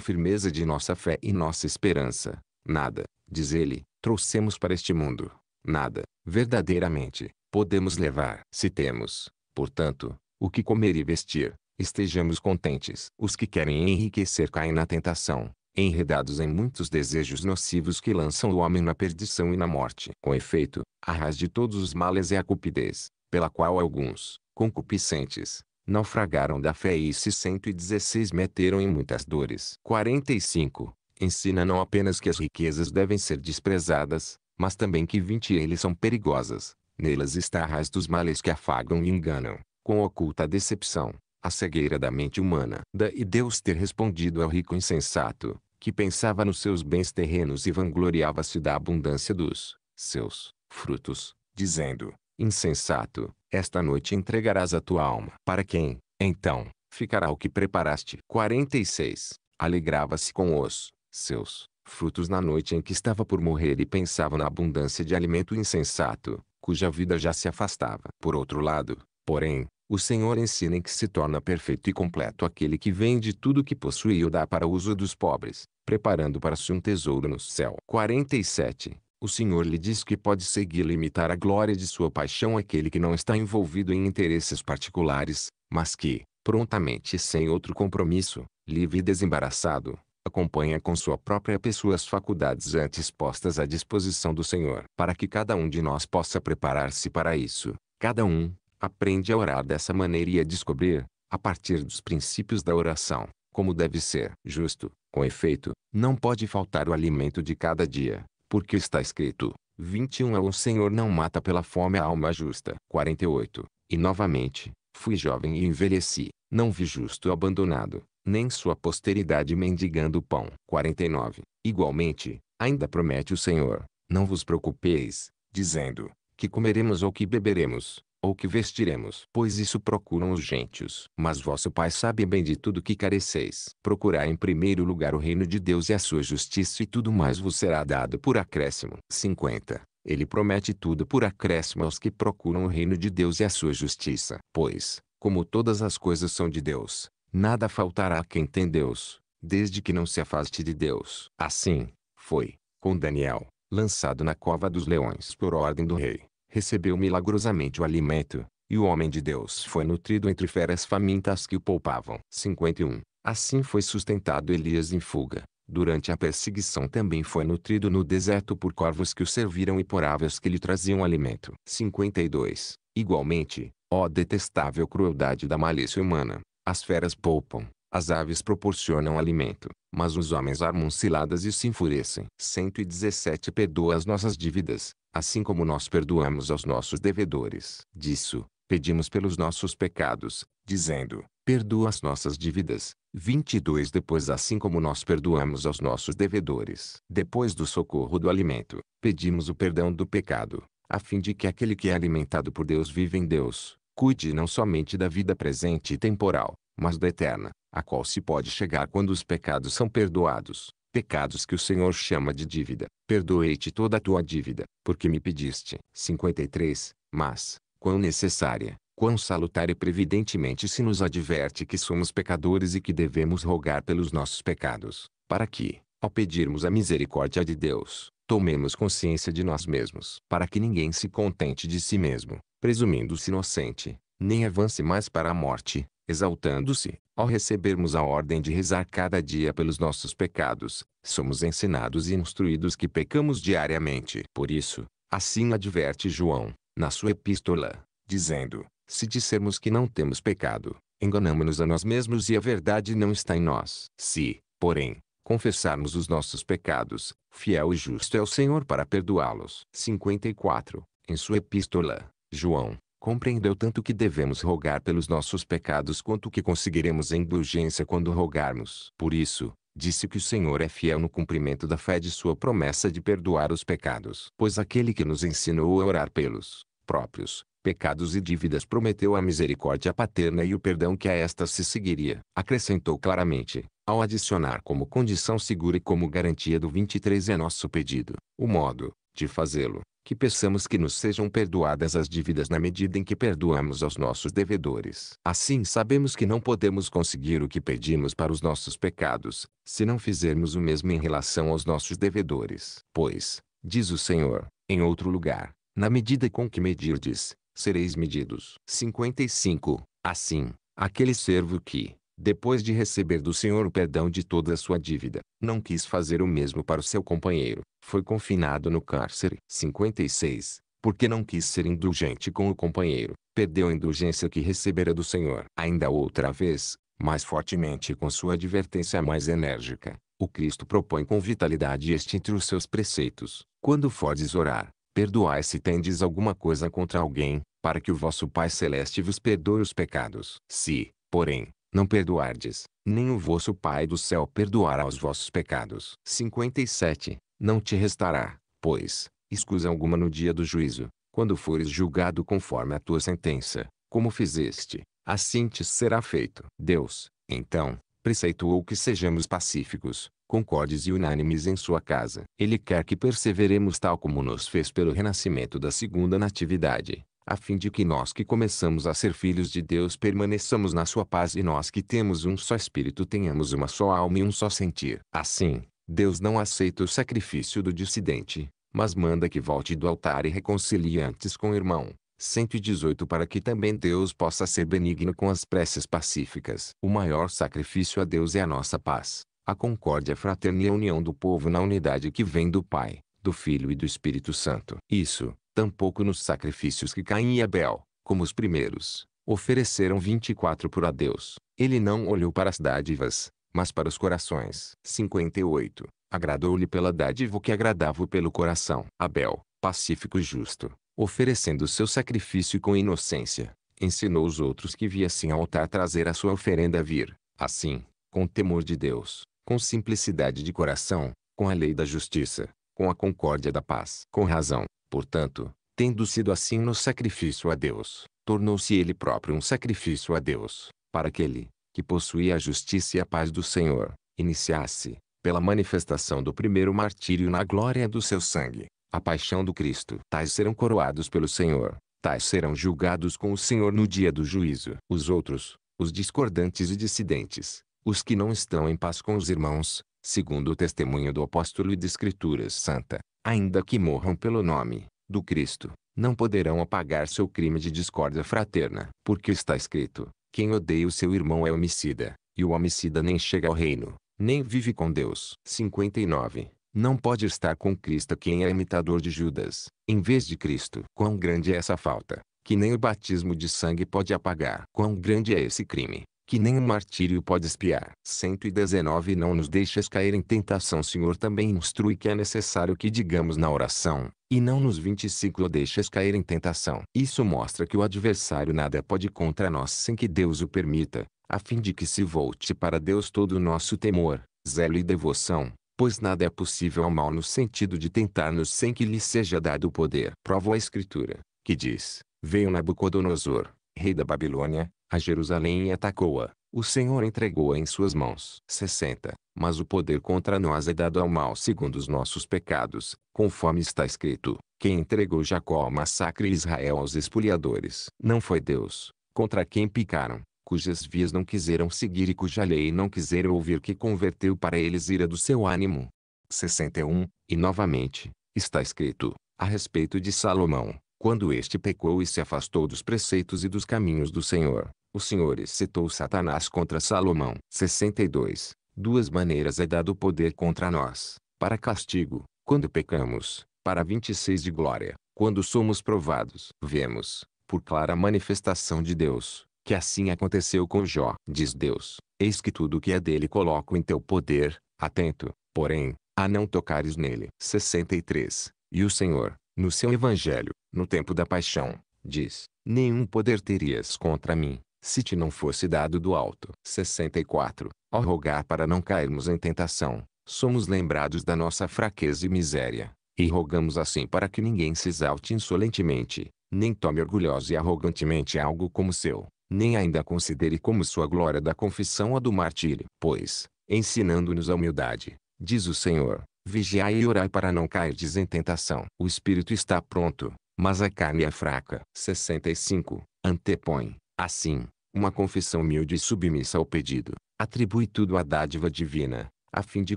firmeza de nossa fé e nossa esperança. Nada, diz ele, trouxemos para este mundo. Nada, verdadeiramente, podemos levar. Se temos, portanto, o que comer e vestir, estejamos contentes. Os que querem enriquecer caem na tentação, enredados em muitos desejos nocivos que lançam o homem na perdição e na morte. Com efeito, a raiz de todos os males é a cupidez, pela qual alguns, concupiscentes, naufragaram da fé e se 116 meteram em muitas dores. 45. Ensina não apenas que as riquezas devem ser desprezadas, mas também que vinte eles são perigosas. Nelas está a raiz dos males que afagam e enganam, com oculta decepção, a cegueira da mente humana. Daí Deus ter respondido ao rico insensato, que pensava nos seus bens terrenos e vangloriava-se da abundância dos seus frutos, dizendo: Insensato, esta noite entregarás a tua alma. Para quem, então, ficará o que preparaste? 46. Alegrava-se com os seus frutos na noite em que estava por morrer e pensava na abundância de alimento insensato, cuja vida já se afastava. Por outro lado, porém, o Senhor ensina em que se torna perfeito e completo aquele que vende tudo que possui e o dá para uso dos pobres, preparando para si um tesouro no céu. 47. O Senhor lhe diz que pode seguir limitar e imitar a glória de sua paixão aquele que não está envolvido em interesses particulares, mas que, prontamente e sem outro compromisso, livre e desembaraçado, acompanha com sua própria pessoa as faculdades antes postas à disposição do Senhor. Para que cada um de nós possa preparar-se para isso, cada um, aprende a orar dessa maneira e a descobrir, a partir dos princípios da oração, como deve ser. Justo, com efeito, não pode faltar o alimento de cada dia, porque está escrito: 21 O Senhor não mata pela fome a alma justa. 48. E novamente, fui jovem e envelheci, não vi justo abandonado, nem sua posteridade mendigando pão. 49. Igualmente, ainda promete o Senhor: Não vos preocupeis, dizendo, que comeremos ou que beberemos, ou que vestiremos? Pois isso procuram os gentios. Mas vosso Pai sabe bem de tudo que careceis. Procurar em primeiro lugar o reino de Deus e a sua justiça e tudo mais vos será dado por acréscimo. 50. Ele promete tudo por acréscimo aos que procuram o reino de Deus e a sua justiça. Pois, como todas as coisas são de Deus, nada faltará a quem tem Deus, desde que não se afaste de Deus. Assim, foi, com Daniel, lançado na cova dos leões por ordem do rei recebeu milagrosamente o alimento, e o homem de Deus foi nutrido entre feras famintas que o poupavam. 51. Assim foi sustentado Elias em fuga. Durante a perseguição também foi nutrido no deserto por corvos que o serviram e por aves que lhe traziam alimento. 52. Igualmente, ó detestável crueldade da malícia humana, as feras poupam, as aves proporcionam alimento, mas os homens armam ciladas e se enfurecem. 117 Perdoa as nossas dívidas, assim como nós perdoamos aos nossos devedores. Disso, pedimos pelos nossos pecados, dizendo, perdoa as nossas dívidas. 22 Depois assim como nós perdoamos aos nossos devedores. Depois do socorro do alimento, pedimos o perdão do pecado, a fim de que aquele que é alimentado por Deus viva em Deus. Cuide não somente da vida presente e temporal, mas da eterna, a qual se pode chegar quando os pecados são perdoados, pecados que o Senhor chama de dívida. Perdoei-te toda a tua dívida, porque me pediste. 53. Mas, quão necessária, quão salutar e previdentemente se nos adverte que somos pecadores e que devemos rogar pelos nossos pecados, para que, ao pedirmos a misericórdia de Deus, tomemos consciência de nós mesmos, para que ninguém se contente de si mesmo, presumindo-se inocente, nem avance mais para a morte, exaltando-se, ao recebermos a ordem de rezar cada dia pelos nossos pecados, somos ensinados e instruídos que pecamos diariamente. Por isso, assim adverte João, na sua epístola, dizendo: Se dissermos que não temos pecado, enganamos-nos a nós mesmos e a verdade não está em nós. Se, porém, confessarmos os nossos pecados, fiel e justo é o Senhor para perdoá-los. 54. Em sua epístola, João, compreendeu tanto que devemos rogar pelos nossos pecados quanto que conseguiremos a indulgência quando rogarmos. Por isso, disse que o Senhor é fiel no cumprimento da fé de sua promessa de perdoar os pecados. Pois aquele que nos ensinou a orar pelos próprios pecados e dívidas prometeu a misericórdia paterna e o perdão que a esta se seguiria. Acrescentou claramente, ao adicionar como condição segura e como garantia do 23 é nosso pedido, o modo de fazê-lo que peçamos que nos sejam perdoadas as dívidas na medida em que perdoamos aos nossos devedores. Assim sabemos que não podemos conseguir o que pedimos para os nossos pecados, se não fizermos o mesmo em relação aos nossos devedores. Pois, diz o Senhor, em outro lugar, na medida com que medirdes, sereis medidos. 55. Assim, aquele servo que, depois de receber do Senhor o perdão de toda a sua dívida, não quis fazer o mesmo para o seu companheiro. Foi confinado no cárcere. 56. Porque não quis ser indulgente com o companheiro, perdeu a indulgência que recebera do Senhor. Ainda outra vez, mais fortemente e com sua advertência mais enérgica, o Cristo propõe com vitalidade este entre os seus preceitos. Quando fordes orar, perdoai se tendes alguma coisa contra alguém, para que o vosso Pai Celeste vos perdoe os pecados. Se, porém, não perdoardes, nem o vosso Pai do céu perdoará os vossos pecados. 57. Não te restará, pois, escusa alguma no dia do juízo, quando fores julgado conforme a tua sentença, como fizeste, assim te será feito. Deus, então, preceituou que sejamos pacíficos, concordes e unânimes em sua casa. Ele quer que perseveremos tal como nos fez pelo renascimento da segunda natividade, a fim de que nós que começamos a ser filhos de Deus permaneçamos na sua paz e nós que temos um só espírito tenhamos uma só alma e um só sentir. Assim, Deus não aceita o sacrifício do dissidente, mas manda que volte do altar e reconcilie antes com o irmão. 118 Para que também Deus possa ser benigno com as preces pacíficas. O maior sacrifício a Deus é a nossa paz, a concórdia fraterna e a união do povo na unidade que vem do Pai, do Filho e do Espírito Santo. Isso, tampouco nos sacrifícios que Caim e Abel, como os primeiros, ofereceram 24 por a Deus. Ele não olhou para as dádivas, mas para os corações. 58. Agradou-lhe pela dádiva o que agradava pelo coração. Abel, pacífico e justo, oferecendo seu sacrifício com inocência, ensinou os outros que viessem ao altar trazer a sua oferenda a vir. Assim, com temor de Deus, com simplicidade de coração, com a lei da justiça, com a concórdia da paz, com razão, Portanto, tendo sido assim no sacrifício a Deus, tornou-se ele próprio um sacrifício a Deus, para que ele, que possuía a justiça e a paz do Senhor, iniciasse, pela manifestação do primeiro martírio na glória do seu sangue, a paixão do Cristo. Tais serão coroados pelo Senhor, tais serão julgados com o Senhor no dia do juízo. Os outros, os discordantes e dissidentes, os que não estão em paz com os irmãos, segundo o testemunho do apóstolo e de Escrituras Santa, ainda que morram pelo nome do Cristo, não poderão apagar seu crime de discórdia fraterna. Porque está escrito: quem odeia o seu irmão é homicida, e o homicida nem chega ao reino, nem vive com Deus. 59. Não pode estar com Cristo quem é imitador de Judas, em vez de Cristo. Quão grande é essa falta, que nem o batismo de sangue pode apagar. Quão grande é esse crime, que nenhum martírio pode espiar. 119 Não nos deixes cair em tentação Senhor também instrui que é necessário que digamos na oração, e não nos 25 o deixes cair em tentação. Isso mostra que o adversário nada pode contra nós sem que Deus o permita, a fim de que se volte para Deus todo o nosso temor, zelo e devoção, pois nada é possível ao mal no sentido de tentar-nos sem que lhe seja dado o poder. Prova a Escritura, que diz, Veio Nabucodonosor, rei da Babilônia, a Jerusalém e atacou-a. O Senhor entregou-a em suas mãos. 60. Mas o poder contra nós é dado ao mal segundo os nossos pecados, conforme está escrito. Quem entregou Jacó ao massacre e Israel aos espoliadores? Não foi Deus, contra quem picaram, cujas vias não quiseram seguir e cuja lei não quiseram ouvir que converteu para eles ira do seu ânimo. 61. E novamente, está escrito, a respeito de Salomão, quando este pecou e se afastou dos preceitos e dos caminhos do Senhor, os senhores citou Satanás contra Salomão. 62. Duas maneiras é dado o poder contra nós, para castigo, quando pecamos, para 26 de glória, quando somos provados. Vemos, por clara manifestação de Deus, que assim aconteceu com Jó. Diz Deus, eis que tudo o que é dele coloco em teu poder, atento, porém, a não tocares nele. 63. E o Senhor, no seu evangelho, no tempo da paixão, diz, nenhum poder terias contra mim, se te não fosse dado do alto. 64. Ao rogar para não cairmos em tentação, somos lembrados da nossa fraqueza e miséria, e rogamos assim para que ninguém se exalte insolentemente, nem tome orgulhosa e arrogantemente algo como seu, nem ainda considere como sua glória da confissão a do martírio. Pois, ensinando-nos a humildade, diz o Senhor, vigiai e orai para não cairdes em tentação. O espírito está pronto, mas a carne é fraca. 65. Antepõe Assim, uma confissão humilde e submissa ao pedido, atribui tudo à dádiva divina, a fim de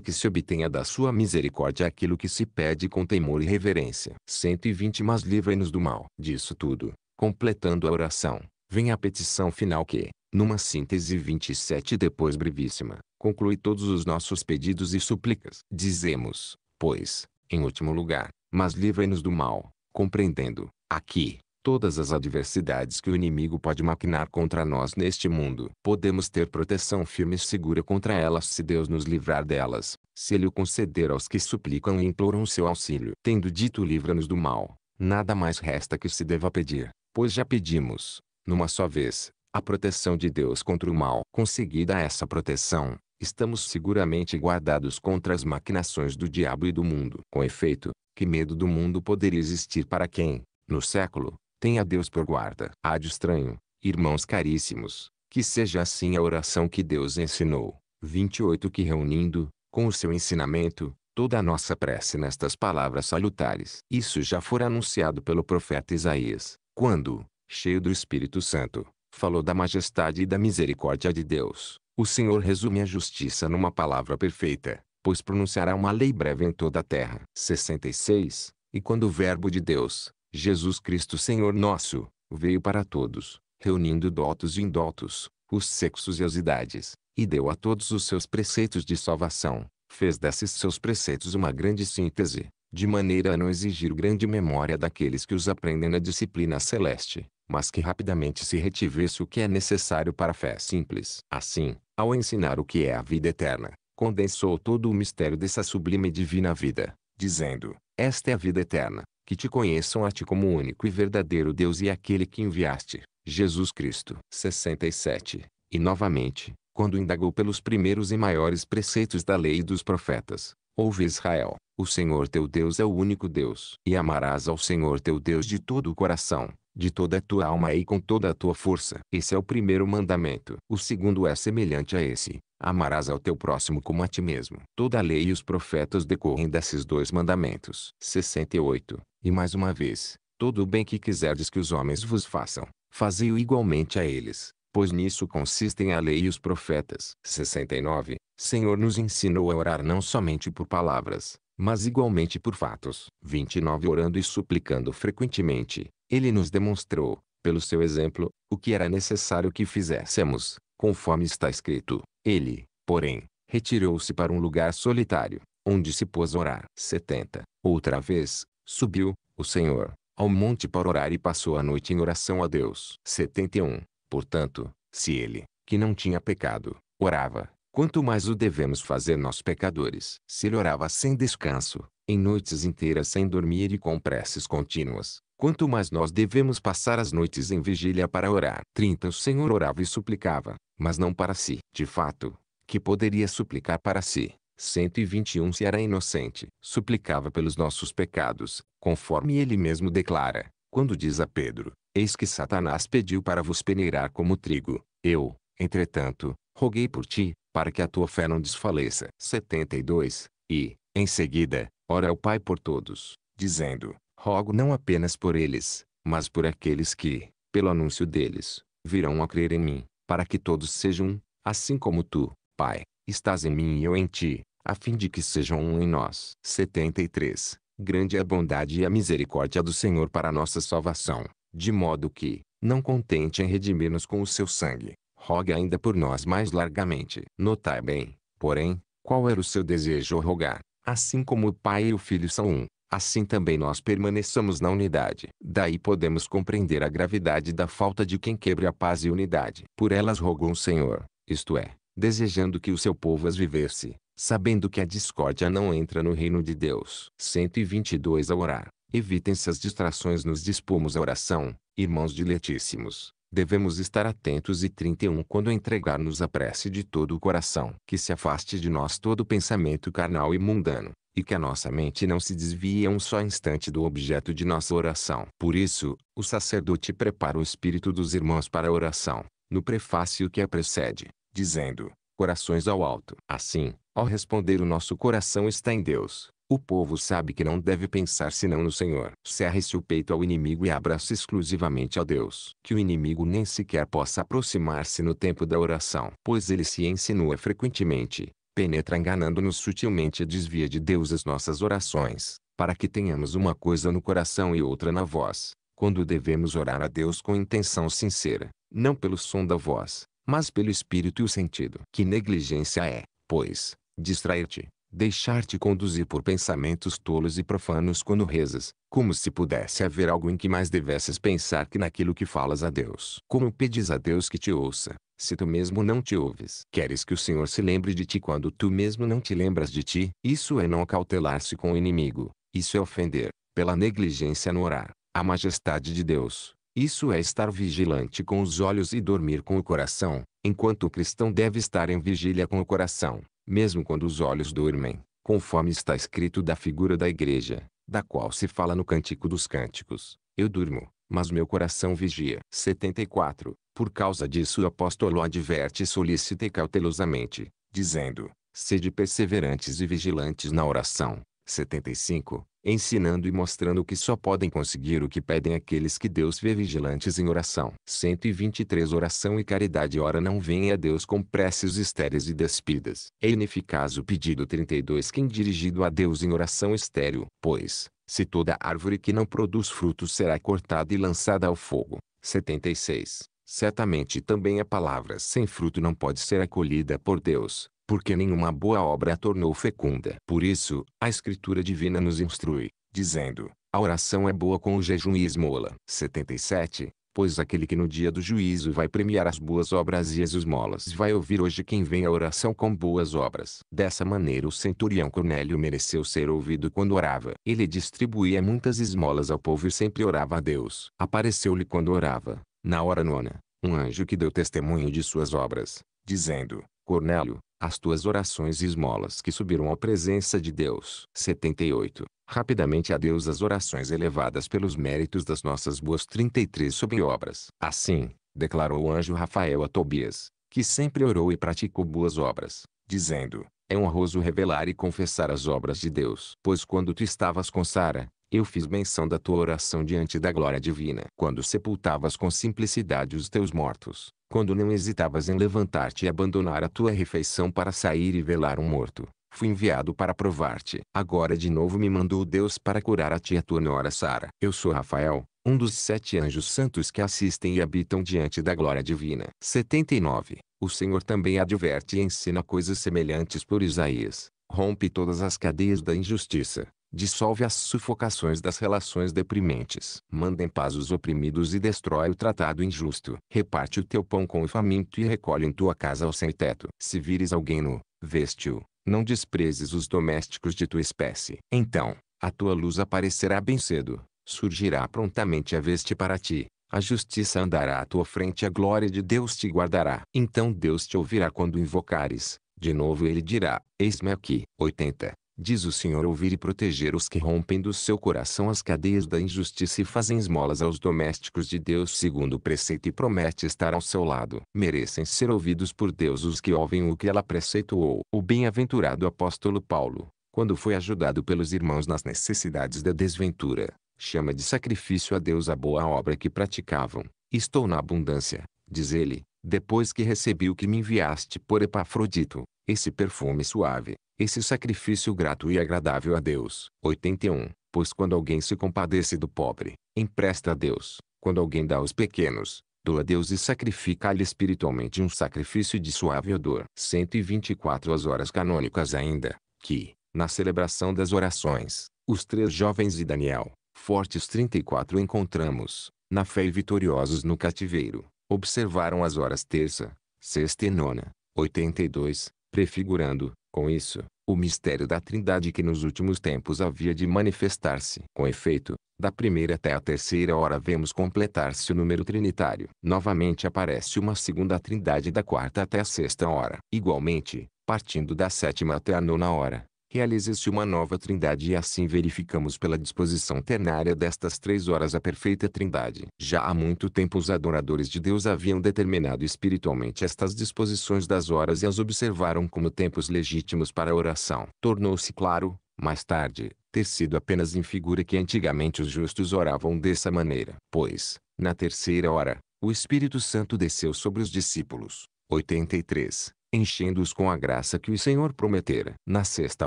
que se obtenha da sua misericórdia aquilo que se pede com temor e reverência. 120 Mas livra-nos do mal. Disso tudo, completando a oração, vem a petição final que, numa síntese 27 depois brevíssima, conclui todos os nossos pedidos e súplicas. Dizemos, pois, em último lugar, mas livra-nos do mal, compreendendo, aqui, todas as adversidades que o inimigo pode maquinar contra nós neste mundo. Podemos ter proteção firme e segura contra elas se Deus nos livrar delas, se Ele o conceder aos que suplicam e imploram seu auxílio. Tendo dito livra-nos do mal, nada mais resta que se deva pedir, pois já pedimos, numa só vez, a proteção de Deus contra o mal. Conseguida essa proteção, estamos seguramente guardados contra as maquinações do diabo e do mundo. Com efeito, que medo do mundo poderia existir para quem, no século, Tenha Deus por guarda. Há de estranho, irmãos caríssimos, que seja assim a oração que Deus ensinou. 28 Que reunindo, com o seu ensinamento, toda a nossa prece nestas palavras salutares. Isso já foi anunciado pelo profeta Isaías, quando, cheio do Espírito Santo, falou da majestade e da misericórdia de Deus. O Senhor resume a justiça numa palavra perfeita, pois pronunciará uma lei breve em toda a terra. 66 E quando o Verbo de Deus, Jesus Cristo Senhor nosso, veio para todos, reunindo dotos e indotos, os sexos e as idades, e deu a todos os seus preceitos de salvação, fez desses seus preceitos uma grande síntese, de maneira a não exigir grande memória daqueles que os aprendem na disciplina celeste, mas que rapidamente se retivesse o que é necessário para a fé simples. Assim, ao ensinar o que é a vida eterna, condensou todo o mistério dessa sublime e divina vida, dizendo, esta é a vida eterna, que te conheçam a ti como único e verdadeiro Deus e aquele que enviaste, Jesus Cristo. 67. E novamente, quando indagou pelos primeiros e maiores preceitos da lei e dos profetas, ouve Israel, o Senhor teu Deus é o único Deus, e amarás ao Senhor teu Deus de todo o coração, de toda a tua alma e com toda a tua força. Esse é o primeiro mandamento. O segundo é semelhante a esse. Amarás ao teu próximo como a ti mesmo. Toda a lei e os profetas decorrem desses dois mandamentos. 68. E mais uma vez, todo o bem que quiserdes que os homens vos façam, fazei-o igualmente a eles, pois nisso consistem a lei e os profetas. 69. Senhor nos ensinou a orar não somente por palavras, mas igualmente por fatos. 29 Orando e suplicando frequentemente, ele nos demonstrou, pelo seu exemplo, o que era necessário que fizéssemos conforme está escrito. Ele, porém, retirou-se para um lugar solitário, onde se pôs a orar. 70. Outra vez, subiu, o Senhor, ao monte para orar e passou a noite em oração a Deus. 71. Portanto, se ele, que não tinha pecado, orava, quanto mais o devemos fazer nós pecadores. Se ele orava sem descanso, em noites inteiras sem dormir e com preces contínuas, Quanto mais nós devemos passar as noites em vigília para orar. 30. O Senhor orava e suplicava, mas não para si. De fato, que poderia suplicar para si? 121 Se era inocente, suplicava pelos nossos pecados, conforme ele mesmo declara, quando diz a Pedro: Eis que Satanás pediu para vos peneirar como trigo. Eu, entretanto, roguei por ti, para que a tua fé não desfaleça. 72 E, em seguida, ora ao Pai por todos, dizendo: rogo não apenas por eles, mas por aqueles que, pelo anúncio deles, virão a crer em mim, para que todos sejam, assim como tu, Pai, estás em mim e eu em ti, a fim de que sejam um em nós. 73. Grande é a bondade e a misericórdia do Senhor para a nossa salvação, de modo que, não contente em redimir-nos com o seu sangue, roga ainda por nós mais largamente. Notai bem, porém, qual era o seu desejo rogar, assim como o Pai e o Filho são um, assim também nós permaneçamos na unidade. Daí podemos compreender a gravidade da falta de quem quebre a paz e unidade. Por elas rogou o Senhor, isto é, desejando que o seu povo as vivesse, sabendo que a discórdia não entra no reino de Deus. 122 A orar. Evitem se as distrações nos dispomos à oração, irmãos diletíssimos. Devemos estar atentos e 31 quando entregar-nos a prece de todo o coração. Que se afaste de nós todo pensamento carnal e mundano, e que a nossa mente não se desvie um só instante do objeto de nossa oração. Por isso, o sacerdote prepara o espírito dos irmãos para a oração, no prefácio que a precede, dizendo, corações ao alto. Assim, ao responder o nosso coração está em Deus, o povo sabe que não deve pensar senão no Senhor. Cerre-se o peito ao inimigo e abraça exclusivamente ao Deus. Que o inimigo nem sequer possa aproximar-se no tempo da oração, pois ele se insinua frequentemente, penetra enganando-nos sutilmente e desvia de Deus as nossas orações, para que tenhamos uma coisa no coração e outra na voz, quando devemos orar a Deus com intenção sincera, não pelo som da voz, mas pelo espírito e o sentido. Que negligência é, pois, distrair-te, deixar-te conduzir por pensamentos tolos e profanos quando rezas, como se pudesse haver algo em que mais devesses pensar que naquilo que falas a Deus. Como pedes a Deus que te ouça, se tu mesmo não te ouves? Queres que o Senhor se lembre de ti quando tu mesmo não te lembras de ti? Isso é não cautelar-se com o inimigo, isso é ofender, pela negligência no orar, a majestade de Deus. Isso é estar vigilante com os olhos e dormir com o coração, enquanto o cristão deve estar em vigília com o coração mesmo quando os olhos dormem, conforme está escrito da figura da igreja, da qual se fala no Cântico dos Cânticos. Eu durmo, mas meu coração vigia. 74. Por causa disso o apóstolo adverte solicita e cautelosamente, dizendo, sede perseverantes e vigilantes na oração. 75 ensinando e mostrando que só podem conseguir o que pedem aqueles que Deus vê vigilantes em oração. 123 Oração e caridade ora não vem a Deus com preces estéreis e despidas. É ineficaz o pedido 32 quem dirigido a Deus em oração estéril, pois, se toda árvore que não produz frutos será cortada e lançada ao fogo. 76 Certamente também a palavra sem fruto não pode ser acolhida por Deus, porque nenhuma boa obra a tornou fecunda. Por isso, a Escritura Divina nos instrui, dizendo, a oração é boa com o jejum e esmola. 77. Pois aquele que no dia do juízo vai premiar as boas obras e as esmolas vai ouvir hoje quem vem à oração com boas obras. Dessa maneira o centurião Cornélio mereceu ser ouvido quando orava. Ele distribuía muitas esmolas ao povo e sempre orava a Deus. Apareceu-lhe quando orava, na hora nona, um anjo que deu testemunho de suas obras, dizendo, Cornélio, as tuas orações e esmolas que subiram à presença de Deus. 78. Rapidamente a Deus as orações elevadas pelos méritos das nossas boas 33 sob obras. Assim, declarou o anjo Rafael a Tobias, que sempre orou e praticou boas obras, dizendo, é honroso revelar e confessar as obras de Deus. Pois quando tu estavas com Sara, eu fiz menção da tua oração diante da glória divina. Quando sepultavas com simplicidade os teus mortos, quando não hesitavas em levantar-te e abandonar a tua refeição para sair e velar um morto. Fui enviado para provar-te. Agora de novo me mandou Deus para curar a ti e a tua nora Sara. Eu sou Rafael, um dos sete anjos santos que assistem e habitam diante da glória divina. 79. O Senhor também adverte e ensina coisas semelhantes por Isaías. Rompe todas as cadeias da injustiça, dissolve as sufocações das relações deprimentes, manda em paz os oprimidos e destrói o tratado injusto, reparte o teu pão com o faminto e recolhe em tua casa o sem-teto. Se vires alguém nu, veste-o, não desprezes os domésticos de tua espécie. Então, a tua luz aparecerá bem cedo, surgirá prontamente a veste para ti, a justiça andará à tua frente e a glória de Deus te guardará. Então Deus te ouvirá quando invocares, de novo ele dirá, eis-me aqui. 80. Diz o Senhor ouvir e proteger os que rompem do seu coração as cadeias da injustiça e fazem esmolas aos domésticos de Deus segundo o preceito e promete estar ao seu lado. Merecem ser ouvidos por Deus os que ouvem o que ela preceituou. O bem-aventurado apóstolo Paulo, quando foi ajudado pelos irmãos nas necessidades da desventura, chama de sacrifício a Deus a boa obra que praticavam. Estou na abundância, diz ele, depois que recebi o que me enviaste por Epafrodito, esse perfume suave, esse sacrifício grato e agradável a Deus. 81. Pois quando alguém se compadece do pobre, empresta a Deus. Quando alguém dá aos pequenos, doa a Deus e sacrifica-lhe espiritualmente um sacrifício de suave odor. 124 As horas canônicas ainda, que, na celebração das orações, os três jovens e Daniel, fortes 34 encontramos, na fé e vitoriosos no cativeiro, observaram as horas terça, sexta e nona. 82, prefigurando, com isso, o mistério da trindade que nos últimos tempos havia de manifestar-se. Com efeito, da primeira até a terceira hora vemos completar-se o número trinitário. Novamente aparece uma segunda trindade da quarta até a sexta hora. Igualmente, partindo da sétima até a nona hora, realiza-se uma nova trindade e assim verificamos pela disposição ternária destas três horas a perfeita trindade. Já há muito tempo os adoradores de Deus haviam determinado espiritualmente estas disposições das horas e as observaram como tempos legítimos para a oração. Tornou-se claro, mais tarde, ter sido apenas em figura que antigamente os justos oravam dessa maneira. Pois, na terceira hora, o Espírito Santo desceu sobre os discípulos. 83 enchendo-os com a graça que o Senhor prometera. Na sexta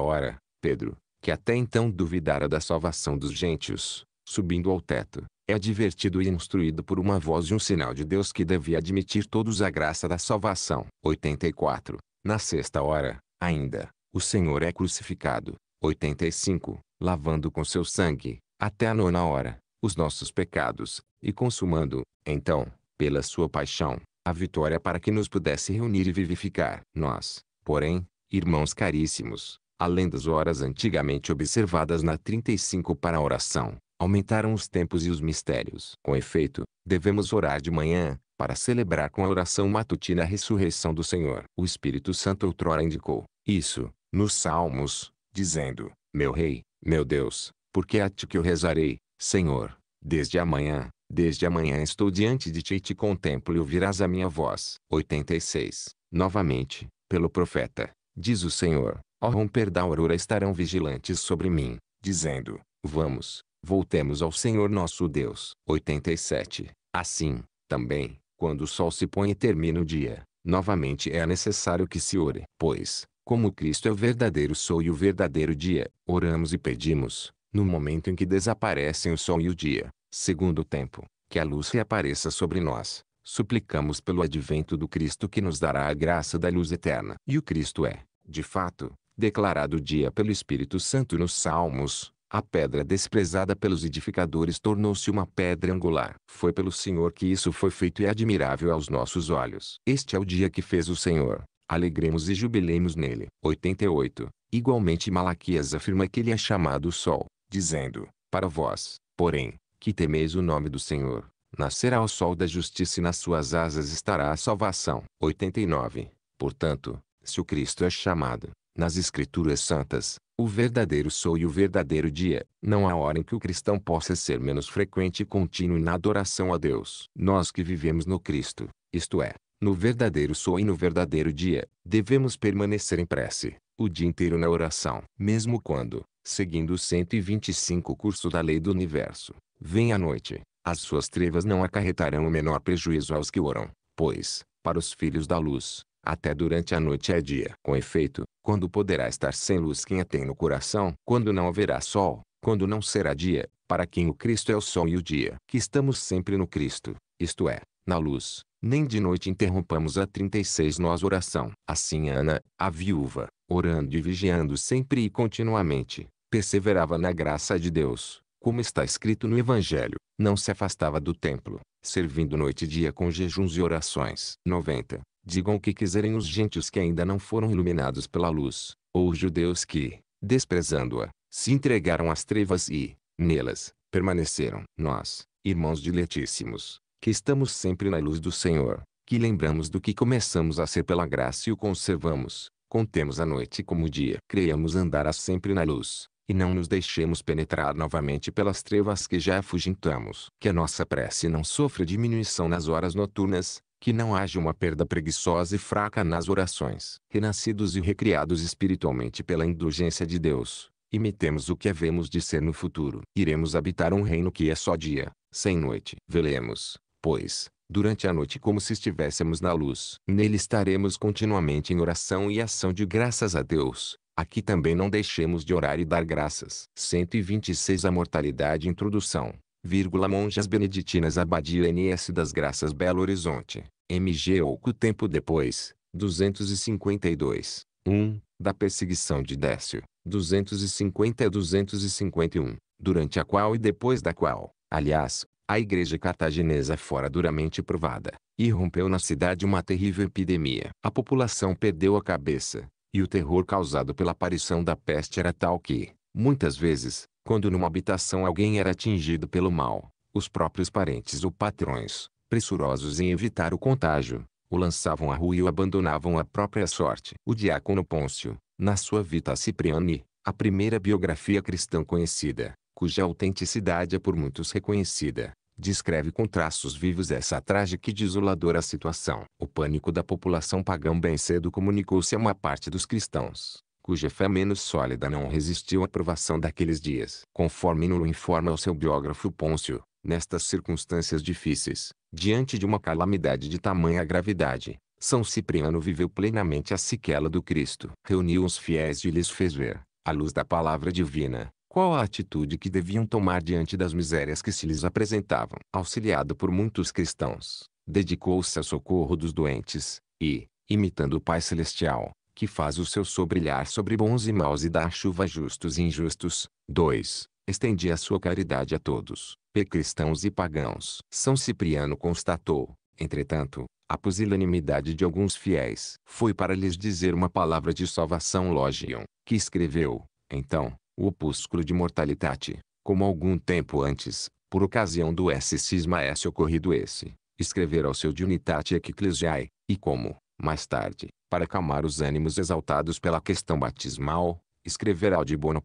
hora, Pedro, que até então duvidara da salvação dos gentios, subindo ao teto, é advertido e instruído por uma voz e um sinal de Deus que devia admitir todos a graça da salvação. 84. Na sexta hora, ainda, o Senhor é crucificado. 85. Lavando com seu sangue, até a nona hora, os nossos pecados, e consumando, então, pela sua paixão, a vitória para que nos pudesse reunir e vivificar. Nós, porém, irmãos caríssimos, além das horas antigamente observadas na 35 para a oração, aumentaram os tempos e os mistérios. Com efeito, devemos orar de manhã, para celebrar com a oração matutina a ressurreição do Senhor. O Espírito Santo outrora indicou isso, nos Salmos, dizendo: Meu Rei, meu Deus, porque a ti que eu rezarei, Senhor, desde amanhã, Desde amanhã estou diante de ti e te contemplo e ouvirás a minha voz. 86. Novamente, pelo profeta, diz o Senhor, ao romper da aurora estarão vigilantes sobre mim, dizendo, vamos, voltemos ao Senhor nosso Deus. 87. Assim, também, quando o sol se põe e termina o dia, novamente é necessário que se ore, pois, como Cristo é o verdadeiro sol e o verdadeiro dia, oramos e pedimos, no momento em que desaparecem o sol e o dia, segundo o tempo, que a luz reapareça sobre nós. Suplicamos pelo advento do Cristo que nos dará a graça da luz eterna. E o Cristo é, de fato, declarado dia pelo Espírito Santo nos Salmos. A pedra desprezada pelos edificadores tornou-se uma pedra angular. Foi pelo Senhor que isso foi feito e é admirável aos nossos olhos. Este é o dia que fez o Senhor. Alegremos e jubilemos nele. 88. Igualmente Malaquias afirma que ele é chamado Sol, dizendo, para vós, porém, que temeis o nome do Senhor. Nascerá o sol da justiça e nas suas asas estará a salvação. 89. Portanto, se o Cristo é chamado, nas Escrituras Santas, o verdadeiro sol e o verdadeiro dia, não há hora em que o cristão possa ser menos frequente e contínuo na adoração a Deus. Nós que vivemos no Cristo, isto é, no verdadeiro sol e no verdadeiro dia, devemos permanecer em prece, o dia inteiro na oração. Mesmo quando, seguindo o 125 curso da lei do universo, Vem a noite, as suas trevas não acarretarão o menor prejuízo aos que oram, pois, para os filhos da luz, até durante a noite é dia. Com efeito, quando poderá estar sem luz quem a tem no coração? Quando não haverá sol, quando não será dia, para quem o Cristo é o sol e o dia. Que estamos sempre no Cristo, isto é, na luz, nem de noite interrompamos a 36 nós oração. Assim Ana, a viúva, orando e vigiando sempre e continuamente, perseverava na graça de Deus como está escrito no Evangelho, não se afastava do templo, servindo noite e dia com jejuns e orações. 90. Digam o que quiserem os gentios que ainda não foram iluminados pela luz, ou os judeus que, desprezando-a, se entregaram às trevas e, nelas, permaneceram. Nós, irmãos diletíssimos, que estamos sempre na luz do Senhor, que lembramos do que começamos a ser pela graça e o conservamos, contemos a noite como o dia. Creiamos andar sempre na luz, e não nos deixemos penetrar novamente pelas trevas que já afugentamos. Que a nossa prece não sofra diminuição nas horas noturnas, que não haja uma perda preguiçosa e fraca nas orações. Renascidos e recriados espiritualmente pela indulgência de Deus, imitemos o que havemos de ser no futuro. Iremos habitar um reino que é só dia, sem noite. Velemos, pois, durante a noite como se estivéssemos na luz. Nele estaremos continuamente em oração e ação de graças a Deus, Aqui também não deixemos de orar e dar graças. 126 A mortalidade Introdução. Vírgula Monjas Beneditinas Abadia NS das Graças Belo Horizonte. MG Oco Tempo Depois. 252. 1. Da perseguição de Décio. 250 a 251. Durante a qual e depois da qual, aliás, a igreja cartaginesa fora duramente provada. Irrompeu na cidade uma terrível epidemia. A população perdeu a cabeça e o terror causado pela aparição da peste era tal que, muitas vezes, quando numa habitação alguém era atingido pelo mal, os próprios parentes ou patrões, pressurosos em evitar o contágio, o lançavam à rua e o abandonavam à própria sorte. O diácono Pôncio, na sua Vita Cipriani, a primeira biografia cristã conhecida, cuja autenticidade é por muitos reconhecida, descreve com traços vivos essa trágica e desoladora situação. O pânico da população pagã bem cedo comunicou-se a uma parte dos cristãos, cuja fé menos sólida não resistiu à provação daqueles dias. Conforme Nulo informa ao seu biógrafo Pôncio, nestas circunstâncias difíceis, diante de uma calamidade de tamanha gravidade, São Cipriano viveu plenamente a siquela do Cristo. Reuniu os fiéis e lhes fez ver, à luz da palavra divina, qual a atitude que deviam tomar diante das misérias que se lhes apresentavam? Auxiliado por muitos cristãos, dedicou-se ao socorro dos doentes, e, imitando o Pai Celestial, que faz o seu sobrilhar sobre bons e maus e dá a chuva justos e injustos. 2. Estendia a sua caridade a todos, e cristãos e pagãos. São Cipriano constatou, entretanto, a pusilanimidade de alguns fiéis. Foi para lhes dizer uma palavra de salvação Logion, que escreveu, então, o opúsculo de mortalitate, como algum tempo antes, por ocasião do S. Cisma S. ocorrido esse, escrever ao seu Diunitate Ecclesiae, e como, mais tarde, para acalmar os ânimos exaltados pela questão batismal, escrever ao de Bono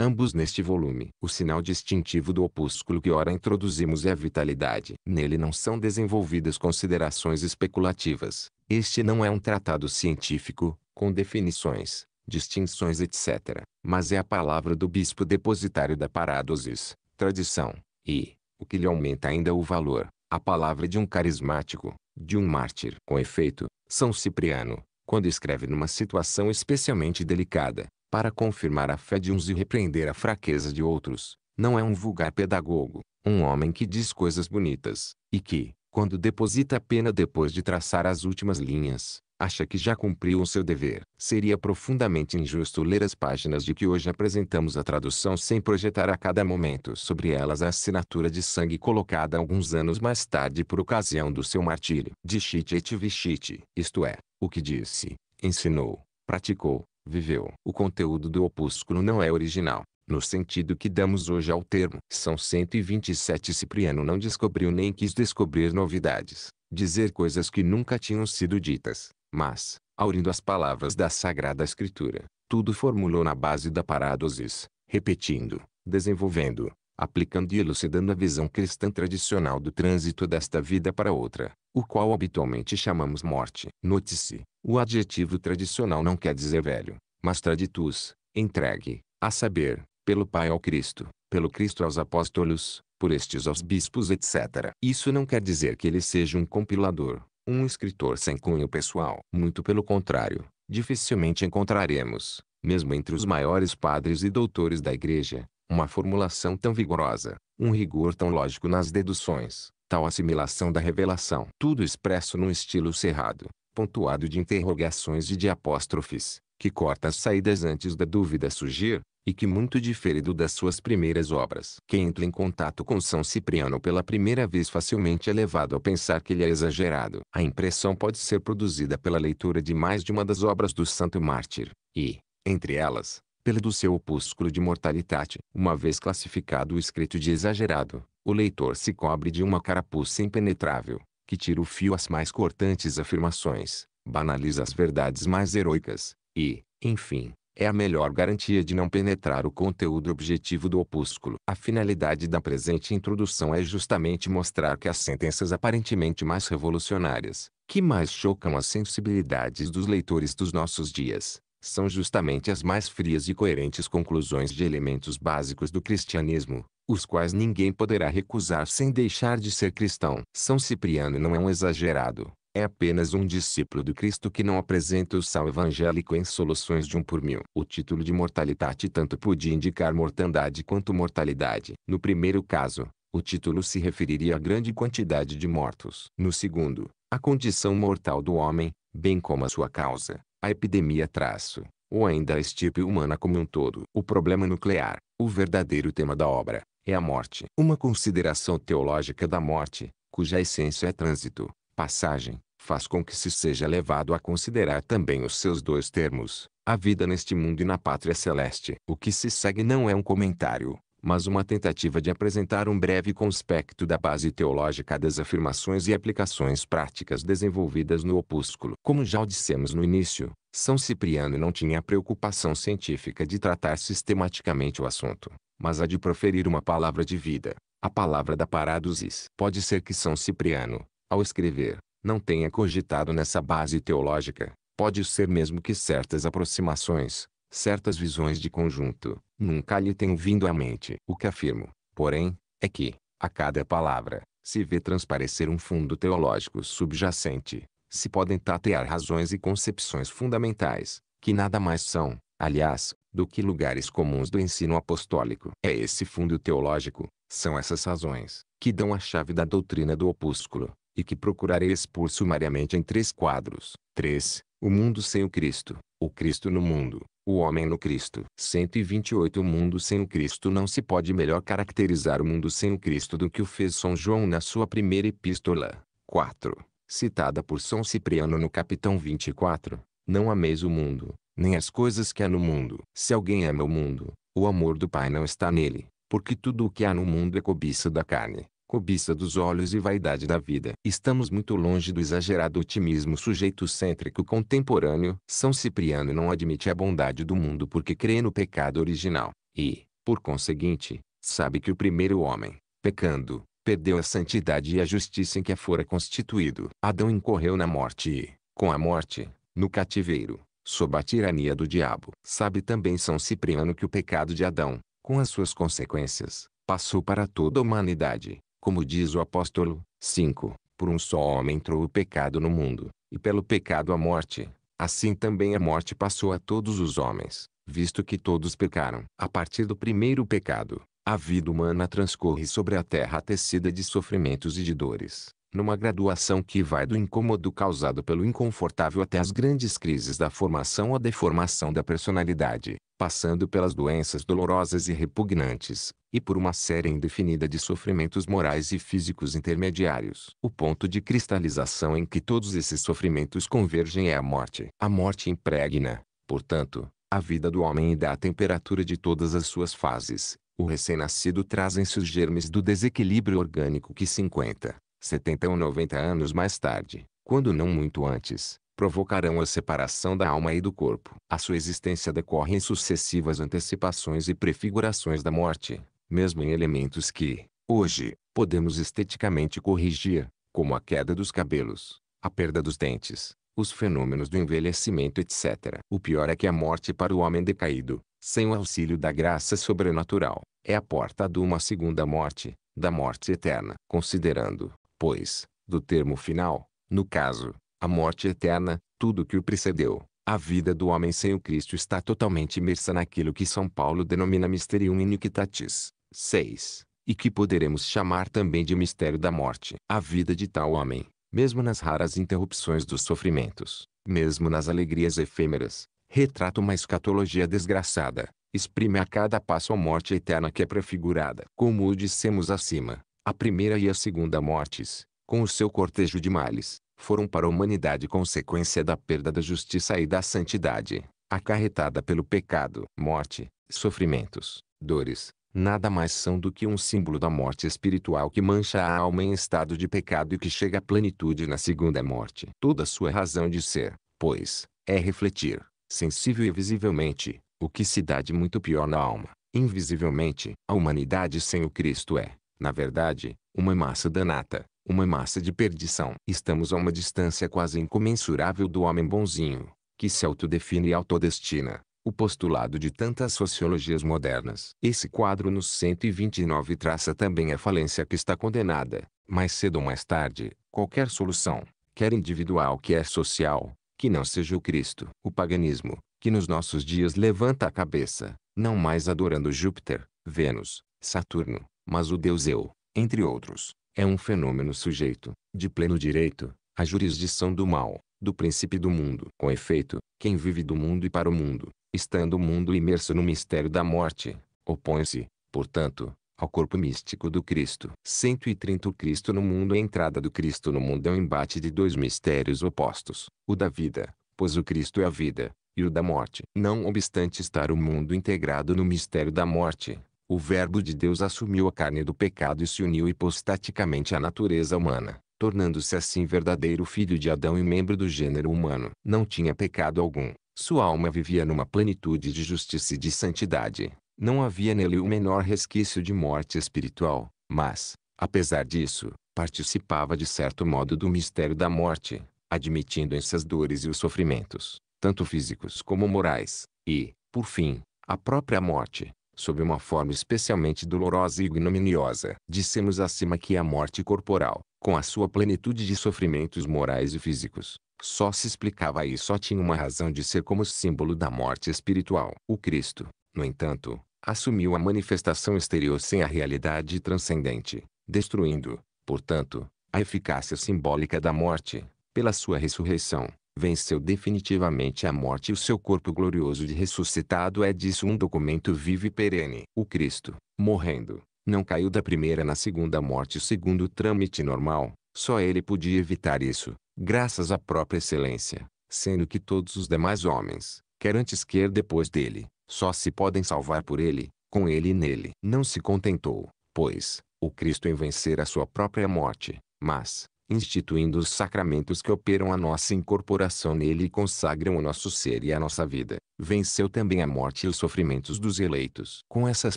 ambos neste volume. O sinal distintivo do opúsculo que ora introduzimos é a vitalidade. Nele não são desenvolvidas considerações especulativas. Este não é um tratado científico, com definições, distinções etc. Mas é a palavra do bispo depositário da paradosis, tradição, e, o que lhe aumenta ainda o valor, a palavra de um carismático, de um mártir. Com efeito, São Cipriano, quando escreve numa situação especialmente delicada, para confirmar a fé de uns e repreender a fraqueza de outros, não é um vulgar pedagogo, um homem que diz coisas bonitas, e que, quando deposita a pena depois de traçar as últimas linhas, acha que já cumpriu o seu dever. Seria profundamente injusto ler as páginas de que hoje apresentamos a tradução sem projetar a cada momento sobre elas a assinatura de sangue colocada alguns anos mais tarde por ocasião do seu martírio. De et Vichit, isto é, o que disse, ensinou, praticou, viveu. O conteúdo do opúsculo não é original, no sentido que damos hoje ao termo. São 127 Cipriano não descobriu nem quis descobrir novidades, dizer coisas que nunca tinham sido ditas. Mas, aurindo as palavras da Sagrada Escritura, tudo formulou na base da paradosis, repetindo, desenvolvendo, aplicando e elucidando a visão cristã tradicional do trânsito desta vida para outra, o qual habitualmente chamamos morte. Note-se, o adjetivo tradicional não quer dizer velho, mas traditus, entregue, a saber, pelo Pai ao Cristo, pelo Cristo aos apóstolos, por estes aos bispos etc. Isso não quer dizer que ele seja um compilador, um escritor sem cunho pessoal. Muito pelo contrário, dificilmente encontraremos, mesmo entre os maiores padres e doutores da igreja, uma formulação tão vigorosa, um rigor tão lógico nas deduções, tal assimilação da revelação. Tudo expresso num estilo cerrado, pontuado de interrogações e de apóstrofes, que corta as saídas antes da dúvida surgir, e que muito diferido das suas primeiras obras. Quem entra em contato com São Cipriano pela primeira vez facilmente é levado a pensar que ele é exagerado. A impressão pode ser produzida pela leitura de mais de uma das obras do santo mártir, e, entre elas, pela do seu opúsculo de mortalitate. Uma vez classificado o escrito de exagerado, o leitor se cobre de uma carapuça impenetrável, que tira o fio às mais cortantes afirmações, banaliza as verdades mais heroicas, e, enfim, é a melhor garantia de não penetrar o conteúdo objetivo do opúsculo. A finalidade da presente introdução é justamente mostrar que as sentenças aparentemente mais revolucionárias, que mais chocam as sensibilidades dos leitores dos nossos dias, são justamente as mais frias e coerentes conclusões de elementos básicos do cristianismo, os quais ninguém poderá recusar sem deixar de ser cristão. São Cipriano não é um exagerado, é apenas um discípulo do Cristo que não apresenta o sal evangélico em soluções de um por mil. O título de mortalidade tanto podia indicar mortandade quanto mortalidade. No primeiro caso, o título se referiria à grande quantidade de mortos. No segundo, a condição mortal do homem, bem como a sua causa, a epidemia traço, ou ainda a estirpe humana como um todo. O problema nuclear, o verdadeiro tema da obra, é a morte. Uma consideração teológica da morte, cuja essência é trânsito, passagem, faz com que se seja levado a considerar também os seus dois termos, a vida neste mundo e na pátria celeste. O que se segue não é um comentário, mas uma tentativa de apresentar um breve conspecto da base teológica das afirmações e aplicações práticas desenvolvidas no opúsculo. Como já o dissemos no início, São Cipriano não tinha a preocupação científica de tratar sistematicamente o assunto, mas a de proferir uma palavra de vida, a palavra da Paradusis. Pode ser que São Cipriano, ao escrever, não tenha cogitado nessa base teológica, pode ser mesmo que certas aproximações, certas visões de conjunto, nunca lhe tenham vindo à mente. O que afirmo, porém, é que, a cada palavra, se vê transparecer um fundo teológico subjacente. Se podem tatear razões e concepções fundamentais, que nada mais são, aliás, do que lugares comuns do ensino apostólico. É esse fundo teológico, são essas razões, que dão a chave da doutrina do opúsculo, e que procurarei expor sumariamente em três quadros. 3. O mundo sem o Cristo, o Cristo no mundo, o homem no Cristo. 128 O mundo sem o Cristo não se pode melhor caracterizar o mundo sem o Cristo do que o fez São João na sua primeira epístola. 4. Citada por São Cipriano no Capitão 24. Não ameis o mundo, nem as coisas que há no mundo. Se alguém ama o mundo, o amor do Pai não está nele, porque tudo o que há no mundo é cobiça da carne, cobiça dos olhos e vaidade da vida. Estamos muito longe do exagerado otimismo sujeito-cêntrico contemporâneo. São Cipriano não admite a bondade do mundo porque crê no pecado original e, por conseguinte, sabe que o primeiro homem, pecando, perdeu a santidade e a justiça em que fora constituído. Adão incorreu na morte e, com a morte, no cativeiro, sob a tirania do diabo. Sabe também São Cipriano que o pecado de Adão, com as suas consequências, passou para toda a humanidade, como diz o apóstolo, 5. Por um só homem entrou o pecado no mundo, e pelo pecado a morte. Assim também a morte passou a todos os homens, visto que todos pecaram. A partir do primeiro pecado, a vida humana transcorre sobre a terra tecida de sofrimentos e de dores numa graduação que vai do incômodo causado pelo inconfortável até as grandes crises da formação ou deformação da personalidade, passando pelas doenças dolorosas e repugnantes, e por uma série indefinida de sofrimentos morais e físicos intermediários. O ponto de cristalização em que todos esses sofrimentos convergem é a morte. A morte impregna, portanto, a vida do homem e dá a temperatura de todas as suas fases. O recém-nascido traz em os germes do desequilíbrio orgânico que se encontra. 70 ou 90 anos mais tarde, quando não muito antes, provocarão a separação da alma e do corpo. A sua existência decorre em sucessivas antecipações e prefigurações da morte, mesmo em elementos que, hoje, podemos esteticamente corrigir, como a queda dos cabelos, a perda dos dentes, os fenômenos do envelhecimento, etc. O pior é que a morte para o homem decaído, sem o auxílio da graça sobrenatural, é a porta de uma segunda morte, da morte eterna. Considerando pois, do termo final, no caso, a morte eterna, tudo que o precedeu, a vida do homem sem o Cristo está totalmente imersa naquilo que São Paulo denomina Mysterium Iniquitatis. 6. E que poderemos chamar também de mistério da morte. A vida de tal homem, mesmo nas raras interrupções dos sofrimentos, mesmo nas alegrias efêmeras, retrata uma escatologia desgraçada, exprime a cada passo a morte eterna que é prefigurada. Como o dissemos acima, a primeira e a segunda mortes, com o seu cortejo de males, foram para a humanidade consequência da perda da justiça e da santidade, acarretada pelo pecado. Morte, sofrimentos, dores, nada mais são do que um símbolo da morte espiritual que mancha a alma em estado de pecado e que chega à plenitude na segunda morte. Toda sua razão de ser, pois, é refletir, sensível e visivelmente, o que se dá de muito pior na alma. Invisivelmente, a humanidade sem o Cristo é, na verdade, uma massa danata, uma massa de perdição. Estamos a uma distância quase incomensurável do homem bonzinho, que se autodefine e autodestina, o postulado de tantas sociologias modernas. Esse quadro nos 129 traça também a falência que está condenada, mais cedo ou mais tarde, qualquer solução, quer individual quer social, que não seja o Cristo. O paganismo, que nos nossos dias levanta a cabeça, não mais adorando Júpiter, Vênus, Saturno, mas o Deus eu, entre outros, é um fenômeno sujeito, de pleno direito, à jurisdição do mal, do príncipe do mundo. Com efeito, quem vive do mundo e para o mundo, estando o mundo imerso no mistério da morte, opõe-se, portanto, ao corpo místico do Cristo. 130 O Cristo no mundo A entrada do Cristo no mundo é um embate de dois mistérios opostos, o da vida, pois o Cristo é a vida, e o da morte. Não obstante estar o mundo integrado no mistério da morte, o Verbo de Deus assumiu a carne do pecado e se uniu hipostaticamente à natureza humana, tornando-se assim verdadeiro filho de Adão e membro do gênero humano. Não tinha pecado algum. Sua alma vivia numa plenitude de justiça e de santidade. Não havia nele o menor resquício de morte espiritual, mas, apesar disso, participava de certo modo do mistério da morte, admitindo em suas dores e os sofrimentos, tanto físicos como morais, e, por fim, a própria morte sob uma forma especialmente dolorosa e ignominiosa. Dissemos acima que a morte corporal, com a sua plenitude de sofrimentos morais e físicos, só se explicava e só tinha uma razão de ser como símbolo da morte espiritual. O Cristo, no entanto, assumiu a manifestação exterior sem a realidade transcendente, destruindo, portanto, a eficácia simbólica da morte, pela sua ressurreição, venceu definitivamente a morte e o seu corpo glorioso de ressuscitado é disso um documento vivo e perene. O Cristo, morrendo, não caiu da primeira na segunda morte segundo o trâmite normal, só ele podia evitar isso, graças à própria excelência, sendo que todos os demais homens, quer antes quer depois dele, só se podem salvar por ele, com ele e nele. Não se contentou, pois, o Cristo em vencer a sua própria morte, mas, instituindo os sacramentos que operam a nossa incorporação nele e consagram o nosso ser e a nossa vida. Venceu também a morte e os sofrimentos dos eleitos. Com essas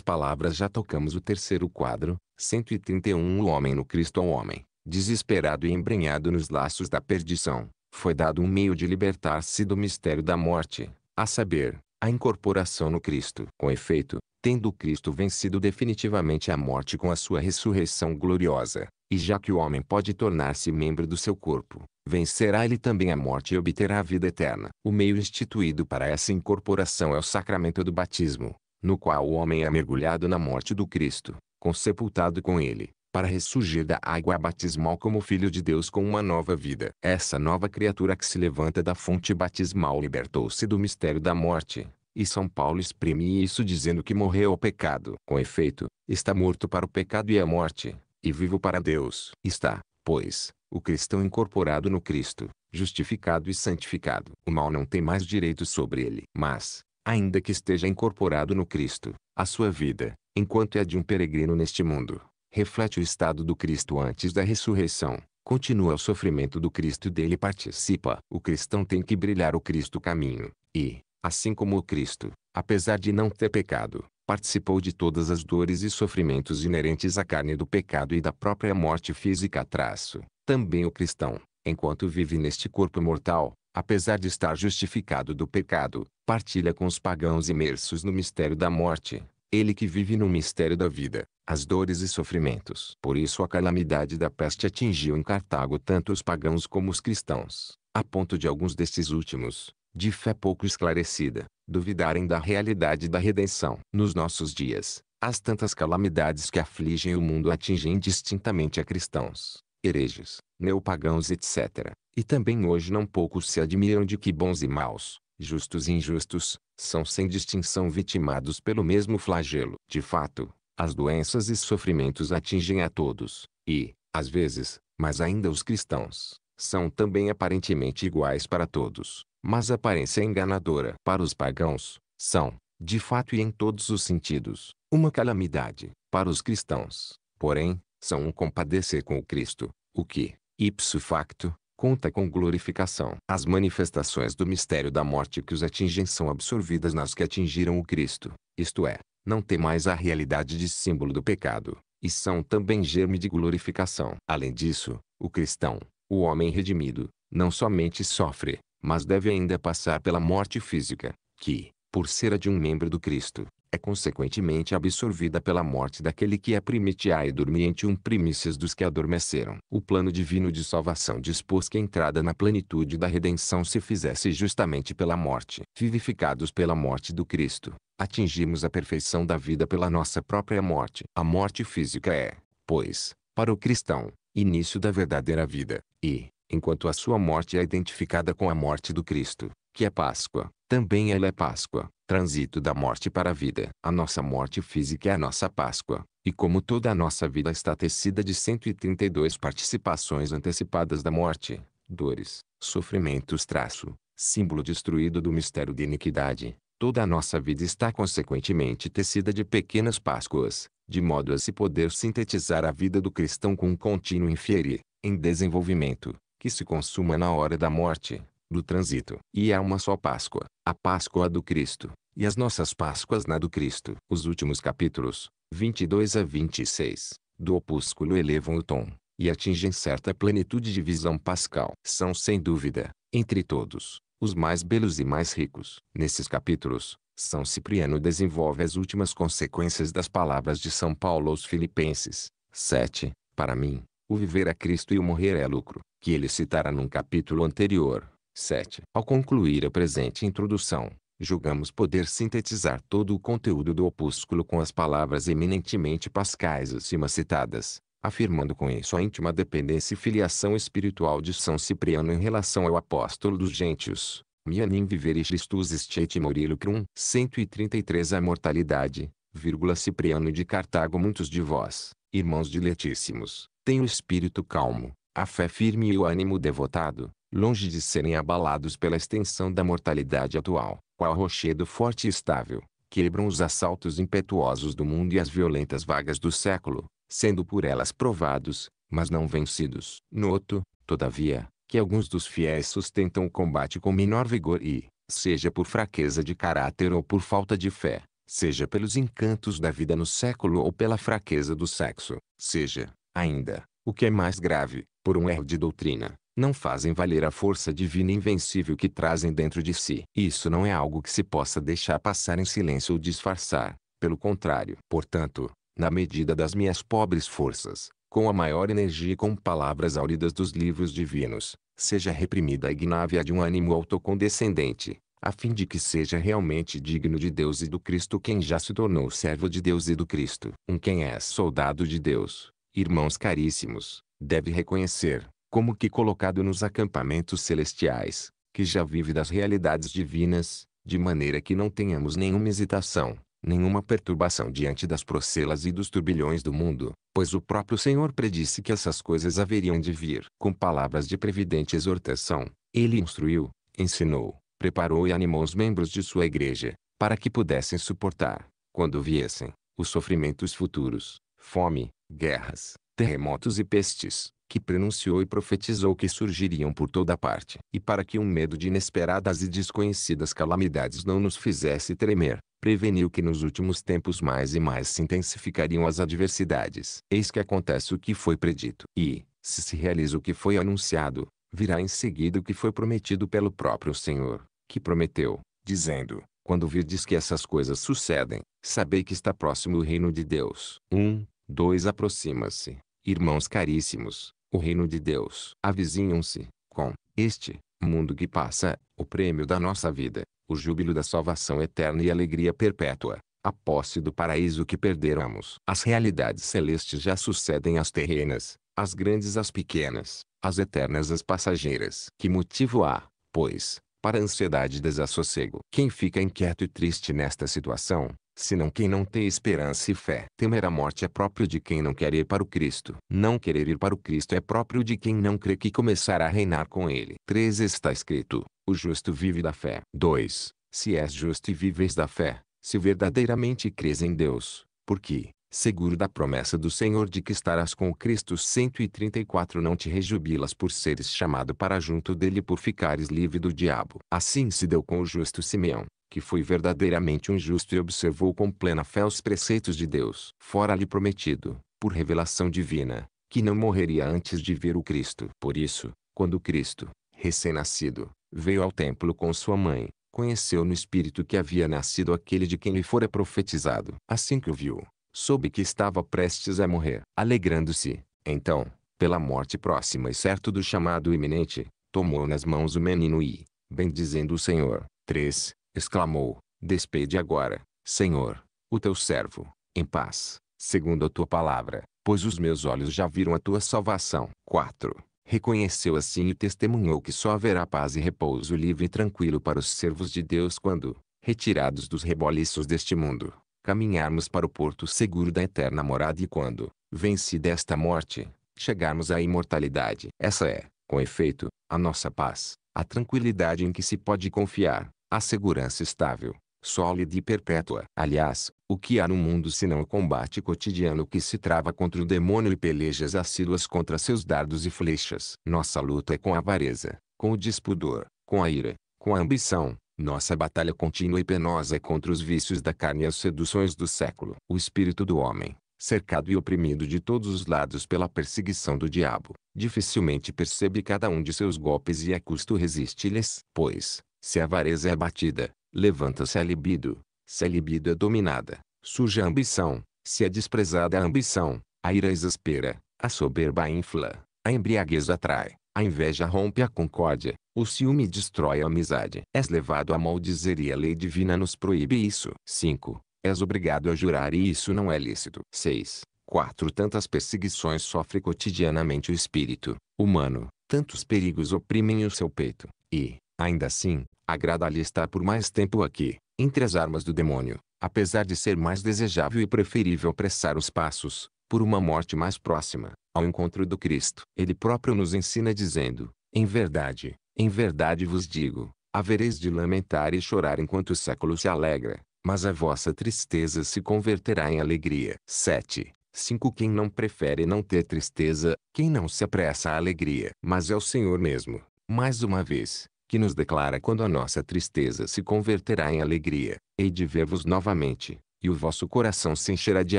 palavras já tocamos o terceiro quadro, 131 O homem no Cristo ao homem, desesperado e embrenhado nos laços da perdição, foi dado um meio de libertar-se do mistério da morte, a saber, a incorporação no Cristo. Com efeito, tendo Cristo vencido definitivamente a morte com a sua ressurreição gloriosa, e já que o homem pode tornar-se membro do seu corpo, vencerá ele também a morte e obterá a vida eterna. O meio instituído para essa incorporação é o sacramento do batismo, no qual o homem é mergulhado na morte do Cristo, consepultado com ele, para ressurgir da água batismal como filho de Deus com uma nova vida. Essa nova criatura que se levanta da fonte batismal libertou-se do mistério da morte. E São Paulo exprime isso dizendo que morreu ao pecado. Com efeito, está morto para o pecado e a morte, e vivo para Deus. Está, pois, o cristão incorporado no Cristo, justificado e santificado. O mal não tem mais direito sobre ele. Mas, ainda que esteja incorporado no Cristo, a sua vida, enquanto é de um peregrino neste mundo, reflete o estado do Cristo antes da ressurreição, continua o sofrimento do Cristo e dele participa. O cristão tem que brilhar o Cristo caminho, e, assim como o Cristo, apesar de não ter pecado, participou de todas as dores e sofrimentos inerentes à carne do pecado e da própria morte física. Traço. Também o cristão, enquanto vive neste corpo mortal, apesar de estar justificado do pecado, partilha com os pagãos imersos no mistério da morte, ele que vive no mistério da vida, as dores e sofrimentos. Por isso a calamidade da peste atingiu em Cartago tanto os pagãos como os cristãos, a ponto de alguns destes últimos, de fé pouco esclarecida, duvidarem da realidade da redenção. Nos nossos dias, as tantas calamidades que afligem o mundo atingem distintamente a cristãos, hereges, neopagãos etc. E também hoje não poucos se admiram de que bons e maus, justos e injustos, são sem distinção vitimados pelo mesmo flagelo. De fato, as doenças e sofrimentos atingem a todos, e, às vezes, mas ainda os cristãos, são também aparentemente iguais para todos, mas a aparência enganadora para os pagãos, são, de fato e em todos os sentidos, uma calamidade para os cristãos, porém, são um compadecer com o Cristo, o que, ipso facto, conta com glorificação. As manifestações do mistério da morte que os atingem são absorvidas nas que atingiram o Cristo, isto é, não tem mais a realidade de símbolo do pecado, e são também germe de glorificação. Além disso, o cristão, o homem redimido, não somente sofre, mas deve ainda passar pela morte física, que, por ser a de um membro do Cristo, é consequentemente absorvida pela morte daquele que é primitiae e dormiente um primícias dos que adormeceram. O plano divino de salvação dispôs que a entrada na plenitude da redenção se fizesse justamente pela morte. Vivificados pela morte do Cristo, atingimos a perfeição da vida pela nossa própria morte. A morte física é, pois, para o cristão, início da verdadeira vida, e, enquanto a sua morte é identificada com a morte do Cristo, que é Páscoa, também ela é Páscoa, trânsito da morte para a vida. A nossa morte física é a nossa Páscoa, e como toda a nossa vida está tecida de 132 participações antecipadas da morte, dores, sofrimentos traço, símbolo destruído do mistério de iniquidade, toda a nossa vida está consequentemente tecida de pequenas Páscoas, de modo a se poder sintetizar a vida do cristão com um contínuo infierir, em desenvolvimento, que se consuma na hora da morte do trânsito. E há uma só Páscoa, a Páscoa do Cristo, e as nossas Páscoas na do Cristo. Os últimos capítulos, 22 a 26, do opúsculo elevam o tom, e atingem certa plenitude de visão pascal. São sem dúvida, entre todos, os mais belos e mais ricos. Nesses capítulos, São Cipriano desenvolve as últimas consequências das palavras de São Paulo aos Filipenses. 7. Para mim, o viver é Cristo e o morrer é lucro, que ele citara num capítulo anterior. 7. Ao concluir a presente introdução, julgamos poder sintetizar todo o conteúdo do opúsculo com as palavras eminentemente pascais acima citadas, afirmando com isso a íntima dependência e filiação espiritual de São Cipriano em relação ao apóstolo dos gentios. Mianim viveris Christus estet morilo crum 133 A mortalidade, vírgula Cipriano de Cartago Muitos de vós, irmãos diletíssimos, têm o espírito calmo, a fé firme e o ânimo devotado, longe de serem abalados pela extensão da mortalidade atual, qual rochedo forte e estável, quebram os assaltos impetuosos do mundo e as violentas vagas do século, sendo por elas provados, mas não vencidos. Noto, todavia, que alguns dos fiéis sustentam o combate com menor vigor e, seja por fraqueza de caráter ou por falta de fé, seja pelos encantos da vida no século ou pela fraqueza do sexo, seja, ainda, o que é mais grave, por um erro de doutrina, não fazem valer a força divina invencível que trazem dentro de si. Isso não é algo que se possa deixar passar em silêncio ou disfarçar, pelo contrário. Portanto, na medida das minhas pobres forças, com a maior energia e com palavras áureas dos livros divinos, seja reprimida a ignávia de um ânimo autocondescendente, a fim de que seja realmente digno de Deus e do Cristo quem já se tornou servo de Deus e do Cristo. Um quem é soldado de Deus, irmãos caríssimos, deve reconhecer, como que colocado nos acampamentos celestiais, que já vive das realidades divinas, de maneira que não tenhamos nenhuma hesitação, nenhuma perturbação diante das procelas e dos turbilhões do mundo, pois o próprio Senhor predisse que essas coisas haveriam de vir. Com palavras de previdente exortação, ele instruiu, ensinou, preparou e animou os membros de sua igreja, para que pudessem suportar, quando viessem, os sofrimentos futuros, fome, guerras, terremotos e pestes, que pronunciou e profetizou que surgiriam por toda parte, e para que um medo de inesperadas e desconhecidas calamidades não nos fizesse tremer, preveniu que nos últimos tempos mais e mais se intensificariam as adversidades. Eis que acontece o que foi predito, e, se se realiza o que foi anunciado, virá em seguida o que foi prometido pelo próprio Senhor, que prometeu, dizendo: Quando virdes que essas coisas sucedem, sabei que está próximo o reino de Deus. 1, um, 2 Aproxima-se, irmãos caríssimos, o reino de Deus. Avizinham-se, com, este, mundo que passa, o prêmio da nossa vida, o júbilo da salvação eterna e alegria perpétua, a posse do paraíso que perderamos. As realidades celestes já sucedem às terrenas, as grandes às pequenas, as eternas às passageiras. Que motivo há, pois, para ansiedade e desassossego? Quem fica inquieto e triste nesta situação, senão quem não tem esperança e fé. Temer a morte é próprio de quem não quer ir para o Cristo. Não querer ir para o Cristo é próprio de quem não crê que começará a reinar com ele. 3 está escrito: O justo vive da fé. 2. Se és justo e vives da fé, se verdadeiramente crês em Deus, porque seguro da promessa do Senhor de que estarás com o Cristo 134 não te rejubilas por seres chamado para junto dele por ficares livre do diabo. Assim se deu com o justo Simeão, que foi verdadeiramente um justo e observou com plena fé os preceitos de Deus, fora lhe prometido, por revelação divina, que não morreria antes de ver o Cristo. Por isso, quando Cristo, recém-nascido, veio ao templo com sua mãe, conheceu no espírito que havia nascido aquele de quem lhe fora profetizado. Assim que o viu, soube que estava prestes a morrer, alegrando-se. Então, pela morte próxima e certo do chamado iminente, tomou nas mãos o menino e, bendizendo o Senhor, 3 exclamou: Despede agora, Senhor, o teu servo, em paz, segundo a tua palavra, pois os meus olhos já viram a tua salvação. 4. Reconheceu assim e testemunhou que só haverá paz e repouso livre e tranquilo para os servos de Deus quando, retirados dos reboliços deste mundo, caminharmos para o porto seguro da eterna morada e quando, vencida esta morte, chegarmos à imortalidade. Essa é, com efeito, a nossa paz, a tranquilidade em que se pode confiar, a segurança estável, sólida e perpétua. Aliás, o que há no mundo senão o combate cotidiano que se trava contra o demônio e pelejas assíduas contra seus dardos e flechas? Nossa luta é com a avareza, com o despudor, com a ira, com a ambição. Nossa batalha contínua e penosa é contra os vícios da carne e as seduções do século. O espírito do homem, cercado e oprimido de todos os lados pela perseguição do diabo, dificilmente percebe cada um de seus golpes e a custo resiste-lhes, pois, se a avareza é abatida, levanta-se a libido. Se a libido é dominada, surge a ambição. Se é desprezada a ambição, a ira exaspera, a soberba infla, a embriaguez atrai, a inveja rompe a concórdia, o ciúme destrói a amizade. És levado a maldizer e a lei divina nos proíbe isso. 5. És obrigado a jurar e isso não é lícito. 6. 4. Tantas perseguições sofre cotidianamente o espírito humano, tantos perigos oprimem o seu peito, e, ainda assim, Agrada-lhe estar por mais tempo aqui, entre as armas do demônio, apesar de ser mais desejável e preferível apressar os passos, por uma morte mais próxima, ao encontro do Cristo. Ele próprio nos ensina dizendo, em verdade, em verdade vos digo, havereis de lamentar e chorar enquanto o século se alegra, mas a vossa tristeza se converterá em alegria. 7. 5. Quem não prefere não ter tristeza, quem não se apressa à alegria, mas é o Senhor mesmo, mais uma vez, que nos declara quando a nossa tristeza se converterá em alegria. Hei de ver-vos novamente, e o vosso coração se encherá de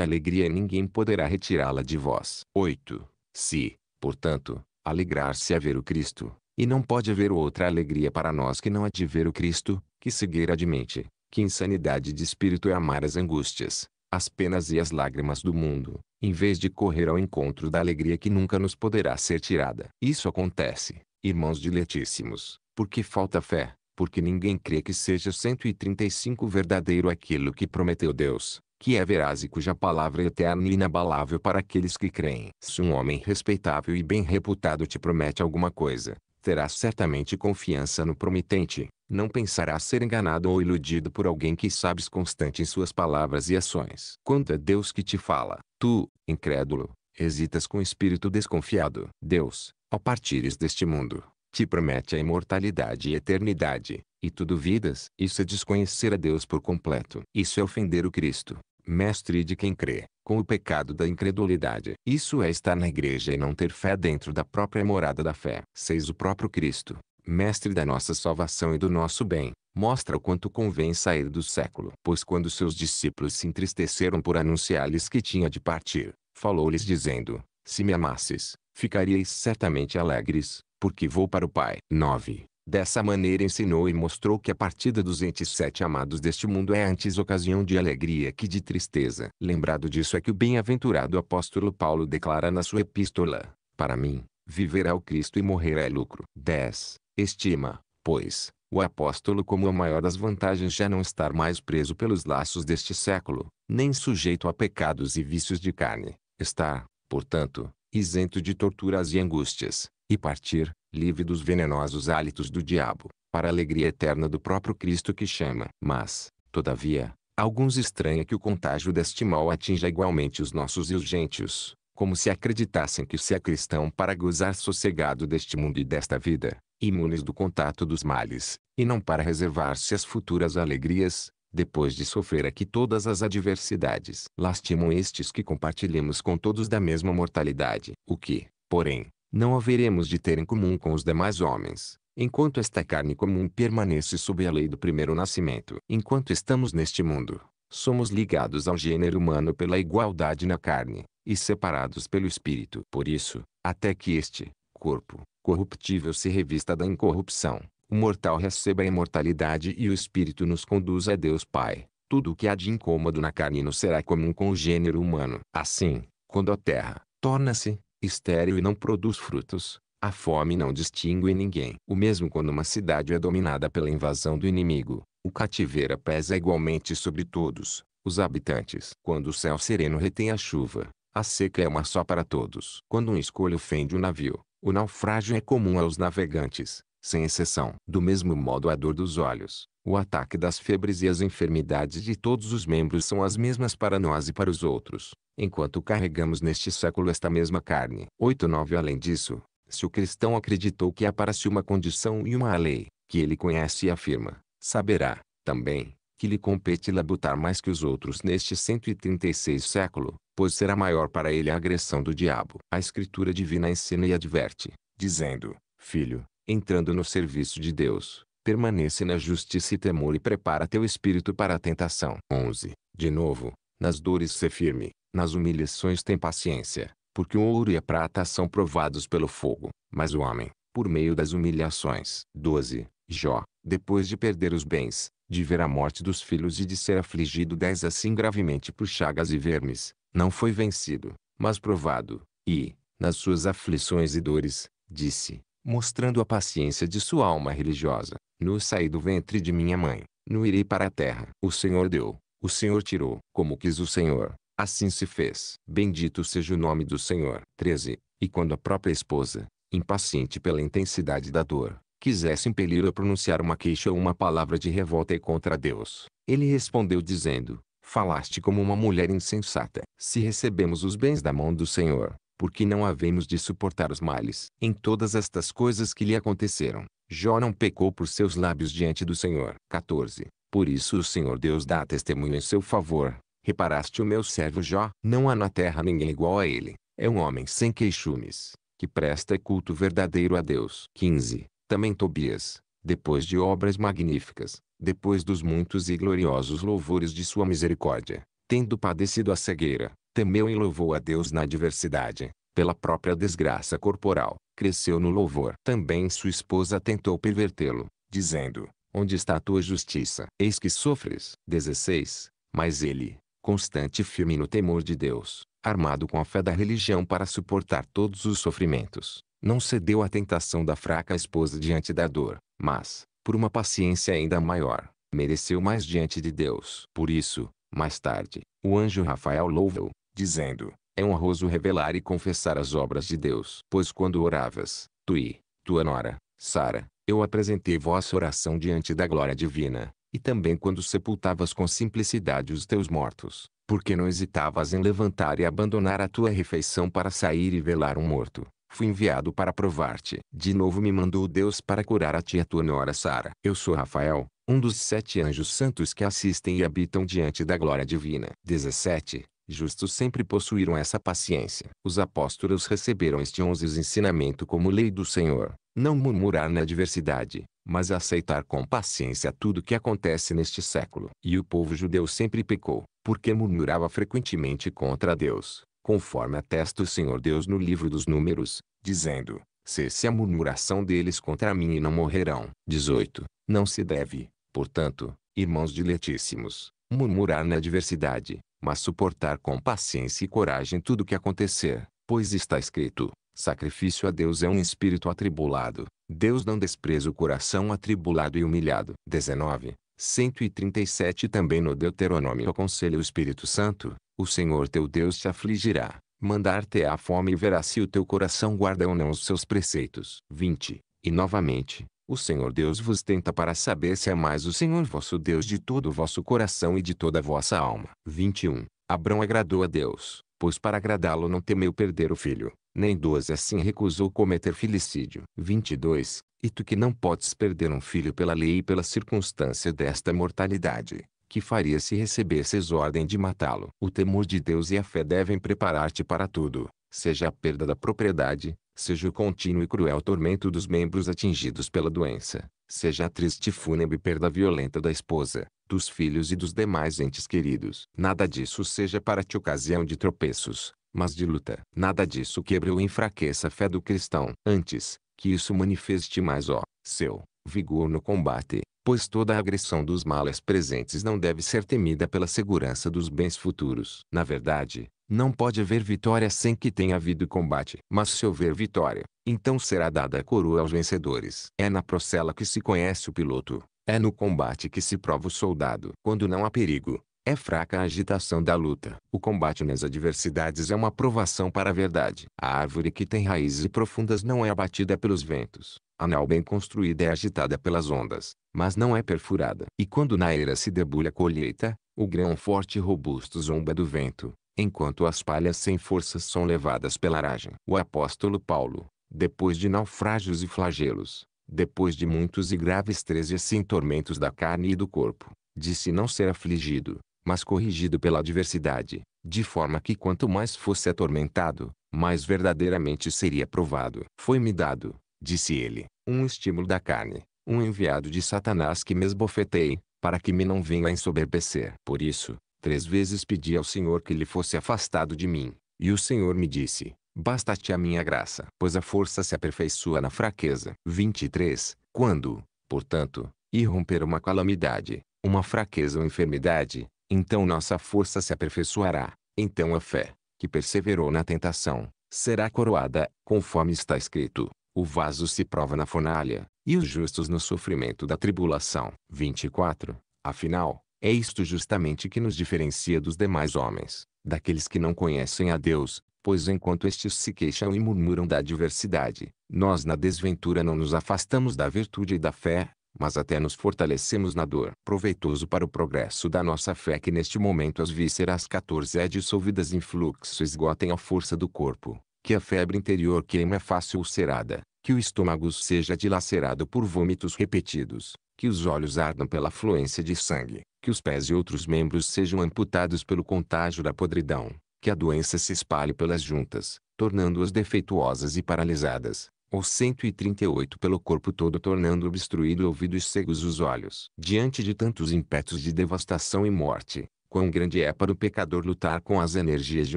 alegria e ninguém poderá retirá-la de vós. 8. Se, portanto, alegrar-se a ver o Cristo, e não pode haver outra alegria para nós que não a de ver o Cristo, que cegueira de mente, que insanidade de espírito é amar as angústias, as penas e as lágrimas do mundo, em vez de correr ao encontro da alegria que nunca nos poderá ser tirada. Isso acontece, Irmãos diletíssimos, porque falta fé, porque ninguém crê que seja 135 verdadeiro aquilo que prometeu Deus, que é veraz e cuja palavra é eterna e inabalável para aqueles que creem. Se um homem respeitável e bem reputado te promete alguma coisa, terás certamente confiança no prometente, não pensarás ser enganado ou iludido por alguém que sabes constante em suas palavras e ações. Quanto é Deus que te fala, tu, incrédulo, hesitas com espírito desconfiado. Deus, ao partires deste mundo, te promete a imortalidade e eternidade, e tu duvidas. Isso é desconhecer a Deus por completo. Isso é ofender o Cristo, mestre de quem crê, com o pecado da incredulidade. Isso é estar na igreja e não ter fé dentro da própria morada da fé. Seis o próprio Cristo, mestre da nossa salvação e do nosso bem, mostra o quanto convém sair do século. Pois quando seus discípulos se entristeceram por anunciar-lhes que tinha de partir, falou-lhes dizendo, se me amasses, ficariais certamente alegres, porque vou para o Pai. 9. Dessa maneira ensinou e mostrou que a partida dos entes sete amados deste mundo é antes ocasião de alegria que de tristeza. Lembrado disso é que o bem-aventurado apóstolo Paulo declara na sua epístola, Para mim, viver é o Cristo e morrer é lucro. 10. Estima, pois, o apóstolo como a maior das vantagens já não estar mais preso pelos laços deste século, nem sujeito a pecados e vícios de carne. Está, portanto, isento de torturas e angústias, e partir, livre dos venenosos hálitos do diabo, para a alegria eterna do próprio Cristo que chama. Mas, todavia, alguns estranha que o contágio deste mal atinja igualmente os nossos e os gentios, como se acreditassem que se é cristão para gozar sossegado deste mundo e desta vida, imunes do contato dos males, e não para reservar-se as futuras alegrias, depois de sofrer aqui todas as adversidades, lastimam estes que compartilhamos com todos da mesma mortalidade, o que, porém, não haveremos de ter em comum com os demais homens, enquanto esta carne comum permanece sob a lei do primeiro nascimento. Enquanto estamos neste mundo, somos ligados ao gênero humano pela igualdade na carne, e separados pelo espírito. Por isso, até que este corpo corruptível se revista da incorrupção, o mortal receba a imortalidade e o espírito nos conduz a Deus Pai. Tudo o que há de incômodo na carne não será comum com o gênero humano. Assim, quando a terra torna-se estéril e não produz frutos, a fome não distingue ninguém. O mesmo quando uma cidade é dominada pela invasão do inimigo, o cativeiro pesa igualmente sobre todos os habitantes. Quando o céu sereno retém a chuva, a seca é uma só para todos. Quando um escolho ofende um navio, o naufrágio é comum aos navegantes sem exceção. Do mesmo modo a dor dos olhos, o ataque das febres e as enfermidades de todos os membros são as mesmas para nós e para os outros, enquanto carregamos neste século esta mesma carne. 8 9 Além disso, se o cristão acreditou que há para si uma condição e uma lei, que ele conhece e afirma, saberá, também, que lhe compete labutar mais que os outros neste 136 século, pois será maior para ele a agressão do diabo. A Escritura Divina ensina e adverte, dizendo, Filho, entrando no serviço de Deus, permanece na justiça e temor e prepara teu espírito para a tentação. 11. De novo, nas dores se firme, nas humilhações tem paciência, porque o ouro e a prata são provados pelo fogo, mas o homem, por meio das humilhações. 12. Jó, depois de perder os bens, de ver a morte dos filhos e de ser afligido dez assim gravemente por chagas e vermes, não foi vencido, mas provado, e, nas suas aflições e dores, disse, mostrando a paciência de sua alma religiosa. No saí do ventre de minha mãe, no irei para a terra. O Senhor deu, o Senhor tirou, como quis o Senhor. Assim se fez. Bendito seja o nome do Senhor. 13. E quando a própria esposa, impaciente pela intensidade da dor, quisesse impelir a pronunciar uma queixa ou uma palavra de revolta contra Deus, ele respondeu dizendo, Falaste como uma mulher insensata. Se recebemos os bens da mão do Senhor, porque não havemos de suportar os males. Em todas estas coisas que lhe aconteceram, Jó não pecou por seus lábios diante do Senhor. 14. Por isso o Senhor Deus dá testemunho em seu favor. Reparaste o meu servo Jó? Não há na terra ninguém igual a ele. É um homem sem queixumes, que presta culto verdadeiro a Deus. 15. Também Tobias, depois de obras magníficas, depois dos muitos e gloriosos louvores de sua misericórdia, tendo padecido a cegueira, temeu e louvou a Deus na adversidade, pela própria desgraça corporal, cresceu no louvor. Também sua esposa tentou pervertê-lo, dizendo: Onde está a tua justiça? Eis que sofres. 16. Mas ele, constante e firme no temor de Deus, armado com a fé da religião para suportar todos os sofrimentos, não cedeu à tentação da fraca esposa diante da dor, mas, por uma paciência ainda maior, mereceu mais diante de Deus. Por isso, mais tarde, o anjo Rafael louvou, dizendo: É honroso revelar e confessar as obras de Deus. Pois quando oravas, tu e tua nora, Sara, eu apresentei vossa oração diante da glória divina, e também quando sepultavas com simplicidade os teus mortos, porque não hesitavas em levantar e abandonar a tua refeição para sair e velar um morto. Fui enviado para provar-te. De novo me mandou Deus para curar a ti a tua nora Sara. Eu sou Rafael, um dos sete anjos santos que assistem e habitam diante da glória divina. 17 justos sempre possuíram essa paciência. Os apóstolos receberam este onze ensinamento como lei do Senhor, não murmurar na adversidade, mas aceitar com paciência tudo que acontece neste século. E o povo judeu sempre pecou, porque murmurava frequentemente contra Deus, conforme atesta o Senhor Deus no livro dos Números, dizendo: Cesse a murmuração deles contra mim e não morrerão. 18. Não se deve, portanto, irmãos diletíssimos, murmurar na adversidade, mas suportar com paciência e coragem tudo o que acontecer, pois está escrito: Sacrifício a Deus é um espírito atribulado. Deus não despreza o coração atribulado e humilhado. 19. 137 Também no Deuteronômio aconselha o Espírito Santo: O Senhor teu Deus te afligirá, mandar-te á fome e verás se o teu coração guarda ou não os seus preceitos. 20. E novamente, o Senhor Deus vos tenta para saber se é mais o Senhor vosso Deus de todo o vosso coração e de toda a vossa alma. 21. Abrão agradou a Deus, pois para agradá-lo não temeu perder o filho, nem 12 assim recusou cometer filicídio. 22. E tu que não podes perder um filho pela lei e pela circunstância desta mortalidade, que faria se recebesses ordem de matá-lo? O temor de Deus e a fé devem preparar-te para tudo, seja a perda da propriedade, seja o contínuo e cruel tormento dos membros atingidos pela doença, seja a triste e fúnebre perda violenta da esposa, dos filhos e dos demais entes queridos. Nada disso seja para ti ocasião de tropeços, mas de luta. Nada disso quebre ou enfraqueça a fé do cristão. Antes, que isso manifeste mais ó, seu, vigor no combate, pois toda a agressão dos males presentes não deve ser temida pela segurança dos bens futuros. Na verdade, não pode haver vitória sem que tenha havido combate. Mas se houver vitória, então será dada a coroa aos vencedores. É na procela que se conhece o piloto. É no combate que se prova o soldado. Quando não há perigo, é fraca a agitação da luta. O combate nas adversidades é uma provação para a verdade. A árvore que tem raízes profundas não é abatida pelos ventos. A nau bem construída é agitada pelas ondas, mas não é perfurada. E quando na era se debulha a colheita, o grão forte e robusto zomba do vento enquanto as palhas sem força são levadas pela aragem. O apóstolo Paulo, depois de naufrágios e flagelos, depois de muitos e graves três e assim tormentos da carne e do corpo, disse não ser afligido, mas corrigido pela adversidade, de forma que quanto mais fosse atormentado, mais verdadeiramente seria provado. Foi-me dado, disse ele, um estímulo da carne, um enviado de Satanás que me esbofetei, para que me não venha ensoberbecer. Por isso, Três vezes pedi ao Senhor que ele fosse afastado de mim, e o Senhor me disse, Basta-te a minha graça, pois a força se aperfeiçoa na fraqueza. 23. Quando, portanto, irromper uma calamidade, uma fraqueza ou enfermidade, então nossa força se aperfeiçoará. Então a fé, que perseverou na tentação, será coroada, conforme está escrito. O vaso se prova na fornalha, e os justos no sofrimento da tribulação. 24. Afinal, é isto justamente que nos diferencia dos demais homens, daqueles que não conhecem a Deus, pois enquanto estes se queixam e murmuram da adversidade, nós na desventura não nos afastamos da virtude e da fé, mas até nos fortalecemos na dor. Proveitoso para o progresso da nossa fé que neste momento as vísceras 14 é dissolvidas em fluxo esgotem a força do corpo, que a febre interior queima fácil ulcerada, que o estômago seja dilacerado por vômitos repetidos, que os olhos ardam pela fluência de sangue, que os pés e outros membros sejam amputados pelo contágio da podridão, que a doença se espalhe pelas juntas, tornando-as defeituosas e paralisadas, ou 138 pelo corpo todo tornando obstruído o ouvido e cegos os olhos. Diante de tantos impetos de devastação e morte, quão grande é para o pecador lutar com as energias de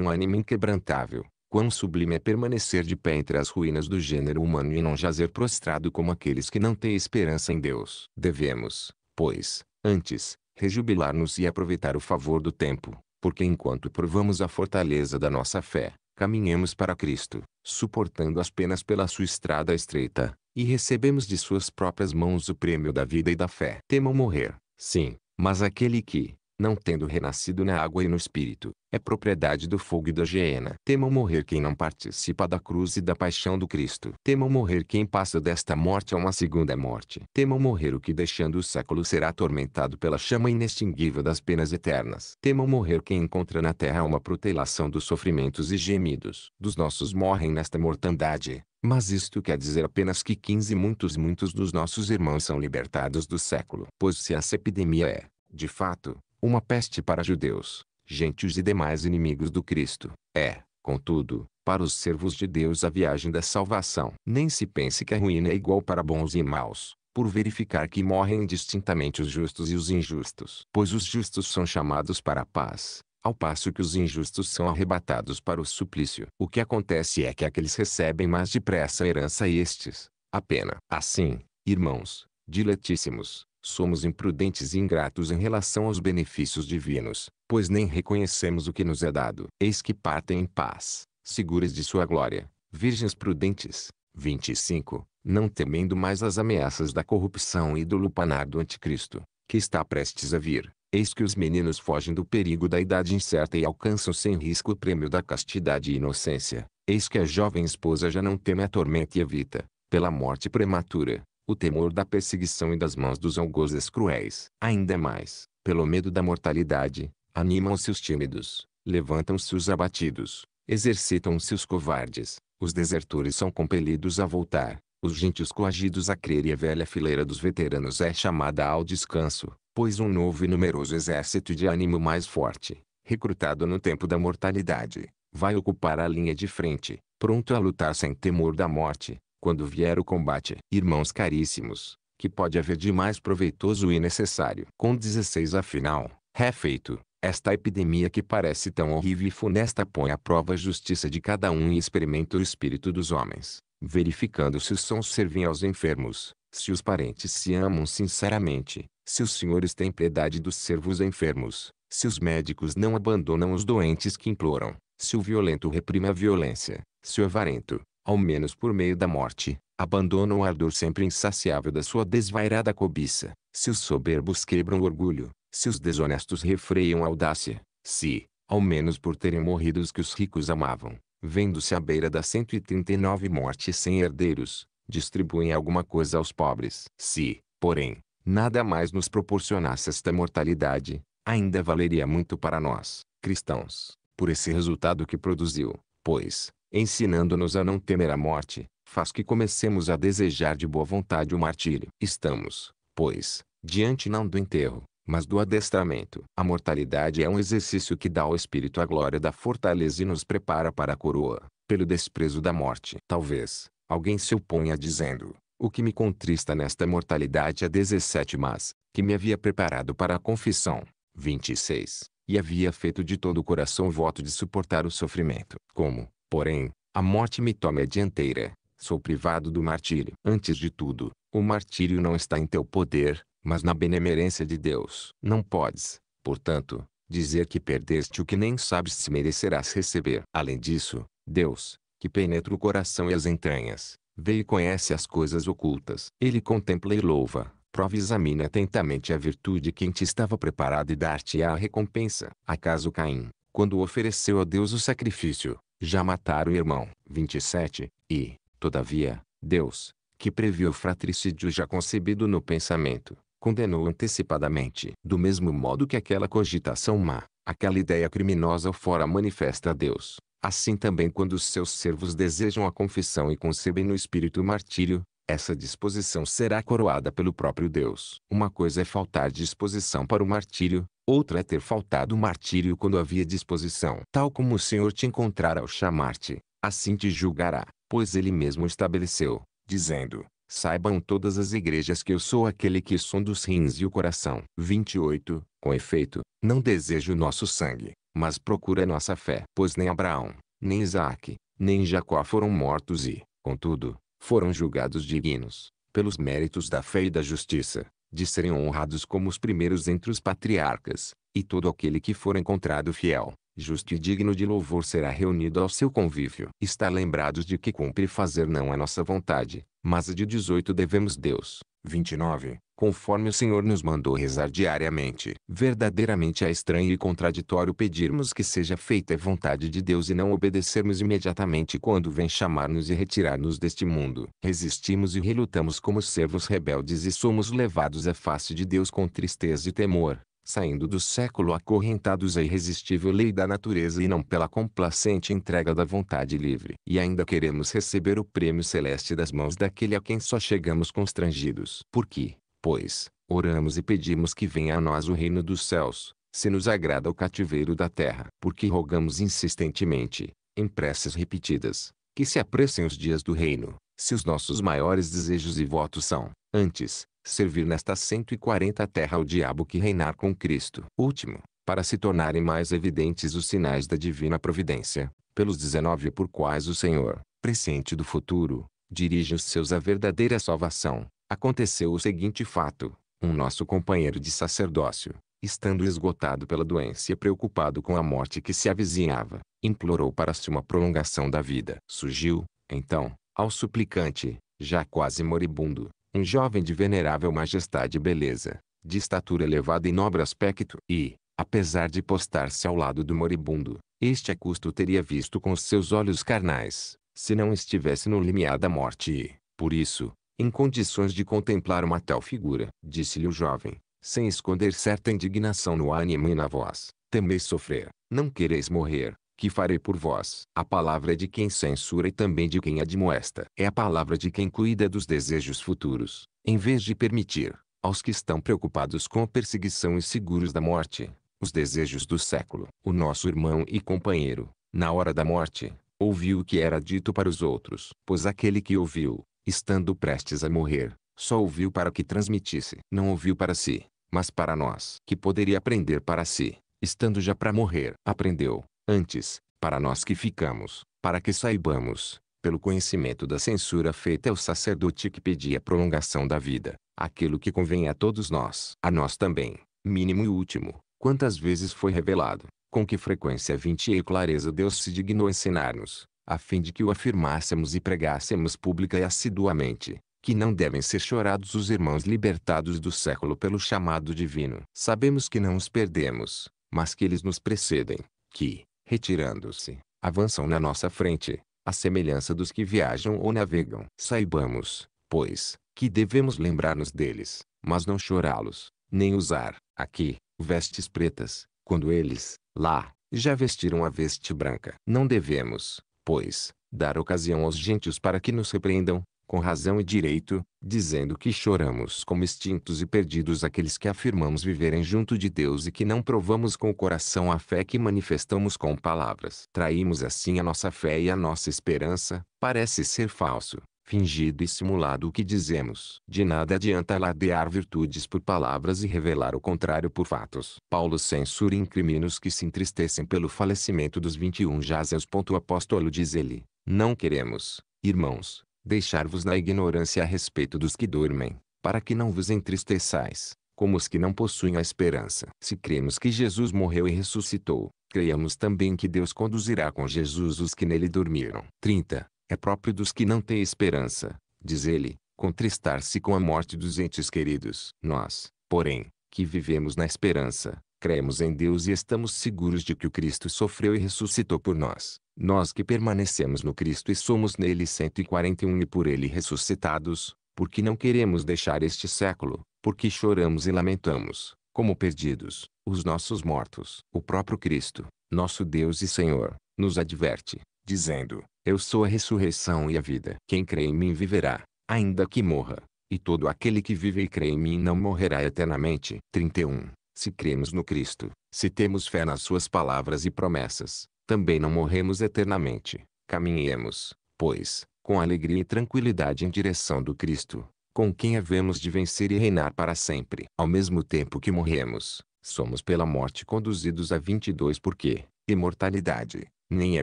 um ânimo inquebrantável, quão sublime é permanecer de pé entre as ruínas do gênero humano e não jazer prostrado como aqueles que não têm esperança em Deus. Devemos, pois, antes, rejubilar-nos e aproveitar o favor do tempo, porque enquanto provamos a fortaleza da nossa fé, caminhemos para Cristo, suportando as penas pela sua estrada estreita, e recebemos de suas próprias mãos o prêmio da vida e da fé. Temam morrer, sim, mas aquele que, não tendo renascido na água e no espírito, é propriedade do fogo e da hiena. Temam morrer quem não participa da cruz e da paixão do Cristo. Temam morrer quem passa desta morte a uma segunda morte. Temam morrer o que deixando o século será atormentado pela chama inextinguível das penas eternas. Temam morrer quem encontra na terra uma protelação dos sofrimentos e gemidos. Dos nossos morrem nesta mortandade, mas isto quer dizer apenas que 15 muitos muitos dos nossos irmãos são libertados do século. Pois se essa epidemia é, de fato, uma peste para judeus, gentios e demais inimigos do Cristo. É, contudo, para os servos de Deus a viagem da salvação. Nem se pense que a ruína é igual para bons e maus, por verificar que morrem distintamente os justos e os injustos. Pois os justos são chamados para a paz, ao passo que os injustos são arrebatados para o suplício. O que acontece é que aqueles recebem mais depressa a herança e estes, a pena. Assim, irmãos, diletíssimos, Somos imprudentes e ingratos em relação aos benefícios divinos, pois nem reconhecemos o que nos é dado. Eis que partem em paz, seguras de sua glória, virgens prudentes. 25. Não temendo mais as ameaças da corrupção e do lupanar do anticristo, que está prestes a vir. Eis que os meninos fogem do perigo da idade incerta e alcançam sem risco o prêmio da castidade e inocência. Eis que a jovem esposa já não teme a tormenta e evita, pela morte prematura, o temor da perseguição e das mãos dos algozes cruéis. Ainda mais, pelo medo da mortalidade, animam-se os tímidos, levantam-se os abatidos, exercitam-se os covardes, os desertores são compelidos a voltar, os gentios coagidos a crer e a velha fileira dos veteranos é chamada ao descanso, pois um novo e numeroso exército de ânimo mais forte, recrutado no tempo da mortalidade, vai ocupar a linha de frente, pronto a lutar sem temor da morte, quando vier o combate. Irmãos caríssimos, que pode haver de mais proveitoso e necessário? Com 16 afinal, refeito, é esta epidemia que parece tão horrível e funesta põe à prova a justiça de cada um e experimenta o espírito dos homens, verificando se os sons servem aos enfermos, se os parentes se amam sinceramente, se os senhores têm piedade dos servos enfermos, se os médicos não abandonam os doentes que imploram, se o violento reprime a violência, se o avarento, ao menos por meio da morte, abandona o ardor sempre insaciável da sua desvairada cobiça. Se os soberbos quebram o orgulho, se os desonestos refreiam a audácia, se, ao menos por terem morrido os que os ricos amavam, vendo-se à beira das 139 mortes sem herdeiros, distribuem alguma coisa aos pobres. Se, porém, nada mais nos proporcionasse esta mortalidade, ainda valeria muito para nós, cristãos, por esse resultado que produziu, pois, ensinando-nos a não temer a morte, faz que comecemos a desejar de boa vontade o martírio. Estamos, pois, diante não do enterro, mas do adestramento. A mortalidade é um exercício que dá ao espírito a glória da fortaleza e nos prepara para a coroa, pelo desprezo da morte. Talvez, alguém se oponha dizendo, o que me contrista nesta mortalidade é 17 mas, que me havia preparado para a confissão, 26, e havia feito de todo o coração o voto de suportar o sofrimento. Como, Porém, a morte me toma a dianteira. Sou privado do martírio. Antes de tudo, o martírio não está em teu poder, mas na benemerência de Deus. Não podes, portanto, dizer que perdeste o que nem sabes se merecerás receber. Além disso, Deus, que penetra o coração e as entranhas, vê e conhece as coisas ocultas. Ele contempla e louva, prova e examina atentamente a virtude que em ti estava preparada e dar-te-á a recompensa. Acaso Caim, quando ofereceu a Deus o sacrifício, já mataram o irmão. 27. E, todavia, Deus, que previu o fratricídio já concebido no pensamento, condenou antecipadamente. Do mesmo modo que aquela cogitação má, aquela ideia criminosa fora manifesta a Deus, assim também quando os seus servos desejam a confissão e concebem no espírito o martírio, essa disposição será coroada pelo próprio Deus. Uma coisa é faltar disposição para o martírio, Outra é ter faltado o martírio quando havia disposição. Tal como o Senhor te encontrar ao chamar-te, assim te julgará, pois ele mesmo estabeleceu, dizendo, Saibam todas as igrejas que eu sou aquele que som dos rins e o coração. 28. Com efeito, não desejo o nosso sangue, mas procura a nossa fé. Pois nem Abraão, nem Isaac, nem Jacó foram mortos e, contudo, foram julgados dignos, pelos méritos da fé e da justiça de serem honrados como os primeiros entre os patriarcas, e todo aquele que for encontrado fiel, justo e digno de louvor será reunido ao seu convívio. Estar lembrados de que cumpre fazer não a nossa vontade, mas a de 18 devemos Deus. 29 conforme o Senhor nos mandou rezar diariamente. Verdadeiramente é estranho e contraditório pedirmos que seja feita a vontade de Deus e não obedecermos imediatamente quando vem chamar-nos e retirar-nos deste mundo. Resistimos e relutamos como servos rebeldes e somos levados à face de Deus com tristeza e temor. Saindo do século acorrentados à irresistível lei da natureza e não pela complacente entrega da vontade livre. E ainda queremos receber o prêmio celeste das mãos daquele a quem só chegamos constrangidos. Porque, pois, oramos e pedimos que venha a nós o reino dos céus, se nos agrada o cativeiro da terra, porque rogamos insistentemente, em preces repetidas, que se apressem os dias do reino, se os nossos maiores desejos e votos são, antes, servir nesta 140 terra ao diabo que reinar com Cristo. Último, para se tornarem mais evidentes os sinais da divina providência, pelos 19 por quais o Senhor, presente do futuro, dirige os seus à verdadeira salvação, Aconteceu o seguinte fato: um nosso companheiro de sacerdócio, estando esgotado pela doença e preocupado com a morte que se avizinhava, implorou para si uma prolongação da vida. Surgiu, então, ao suplicante, já quase moribundo, um jovem de venerável majestade e beleza, de estatura elevada e nobre aspecto, e, apesar de postar-se ao lado do moribundo, este a custo teria visto com seus olhos carnais, se não estivesse no limiar da morte e, por isso, em condições de contemplar uma tal figura. Disse-lhe o jovem, sem esconder certa indignação no ânimo e na voz. Temeis sofrer, não quereis morrer, que farei por vós? A palavra é de quem censura e também de quem admoesta. É a palavra de quem cuida dos desejos futuros, em vez de permitir, aos que estão preocupados com a perseguição e seguros da morte, os desejos do século. O nosso irmão e companheiro, na hora da morte, ouviu o que era dito para os outros. Pois aquele que ouviu, estando prestes a morrer, só ouviu para que transmitisse. Não ouviu para si, mas para nós. Que poderia aprender para si, estando já para morrer. Aprendeu, antes, para nós que ficamos, para que saibamos, pelo conhecimento da censura feita ao sacerdote que pedia a prolongação da vida, aquilo que convém a todos nós. A nós também, mínimo e último, quantas vezes foi revelado, com que frequência vinte e clareza Deus se dignou ensinar-nos, a fim de que o afirmássemos e pregássemos pública e assiduamente, que não devem ser chorados os irmãos libertados do século pelo chamado divino. Sabemos que não os perdemos, mas que eles nos precedem, que, retirando-se, avançam na nossa frente, à semelhança dos que viajam ou navegam. Saibamos, pois, que devemos lembrar-nos deles, mas não chorá-los, nem usar, aqui, vestes pretas, quando eles, lá, já vestiram a veste branca. Não devemos, pois, dar ocasião aos gentios para que nos repreendam, com razão e direito, dizendo que choramos como extintos e perdidos aqueles que afirmamos viverem junto de Deus e que não provamos com o coração a fé que manifestamos com palavras. Traímos assim a nossa fé e a nossa esperança, parece ser falso, fingido e simulado o que dizemos. De nada adianta ladear virtudes por palavras e revelar o contrário por fatos. Paulo censura e incrimina os que se entristecem pelo falecimento dos 21 jazeus. O apóstolo diz ele, não queremos, irmãos, deixar-vos na ignorância a respeito dos que dormem, para que não vos entristeçais, como os que não possuem a esperança. Se cremos que Jesus morreu e ressuscitou, creiamos também que Deus conduzirá com Jesus os que nele dormiram. 30. É próprio dos que não têm esperança, diz ele, contristar-se com a morte dos entes queridos. Nós, porém, que vivemos na esperança, cremos em Deus e estamos seguros de que o Cristo sofreu e ressuscitou por nós. Nós que permanecemos no Cristo e somos nele 141 e por ele ressuscitados, porque não queremos deixar este século, porque choramos e lamentamos, como perdidos, os nossos mortos. O próprio Cristo, nosso Deus e Senhor, nos adverte, dizendo: Eu sou a ressurreição e a vida. Quem crê em mim viverá, ainda que morra, e todo aquele que vive e crê em mim não morrerá eternamente. 31. Se cremos no Cristo, se temos fé nas suas palavras e promessas, também não morremos eternamente. Caminhemos, pois, com alegria e tranquilidade em direção do Cristo, com quem havemos de vencer e reinar para sempre. Ao mesmo tempo que morremos, somos pela morte conduzidos a 22 porque, imortalidade, nem é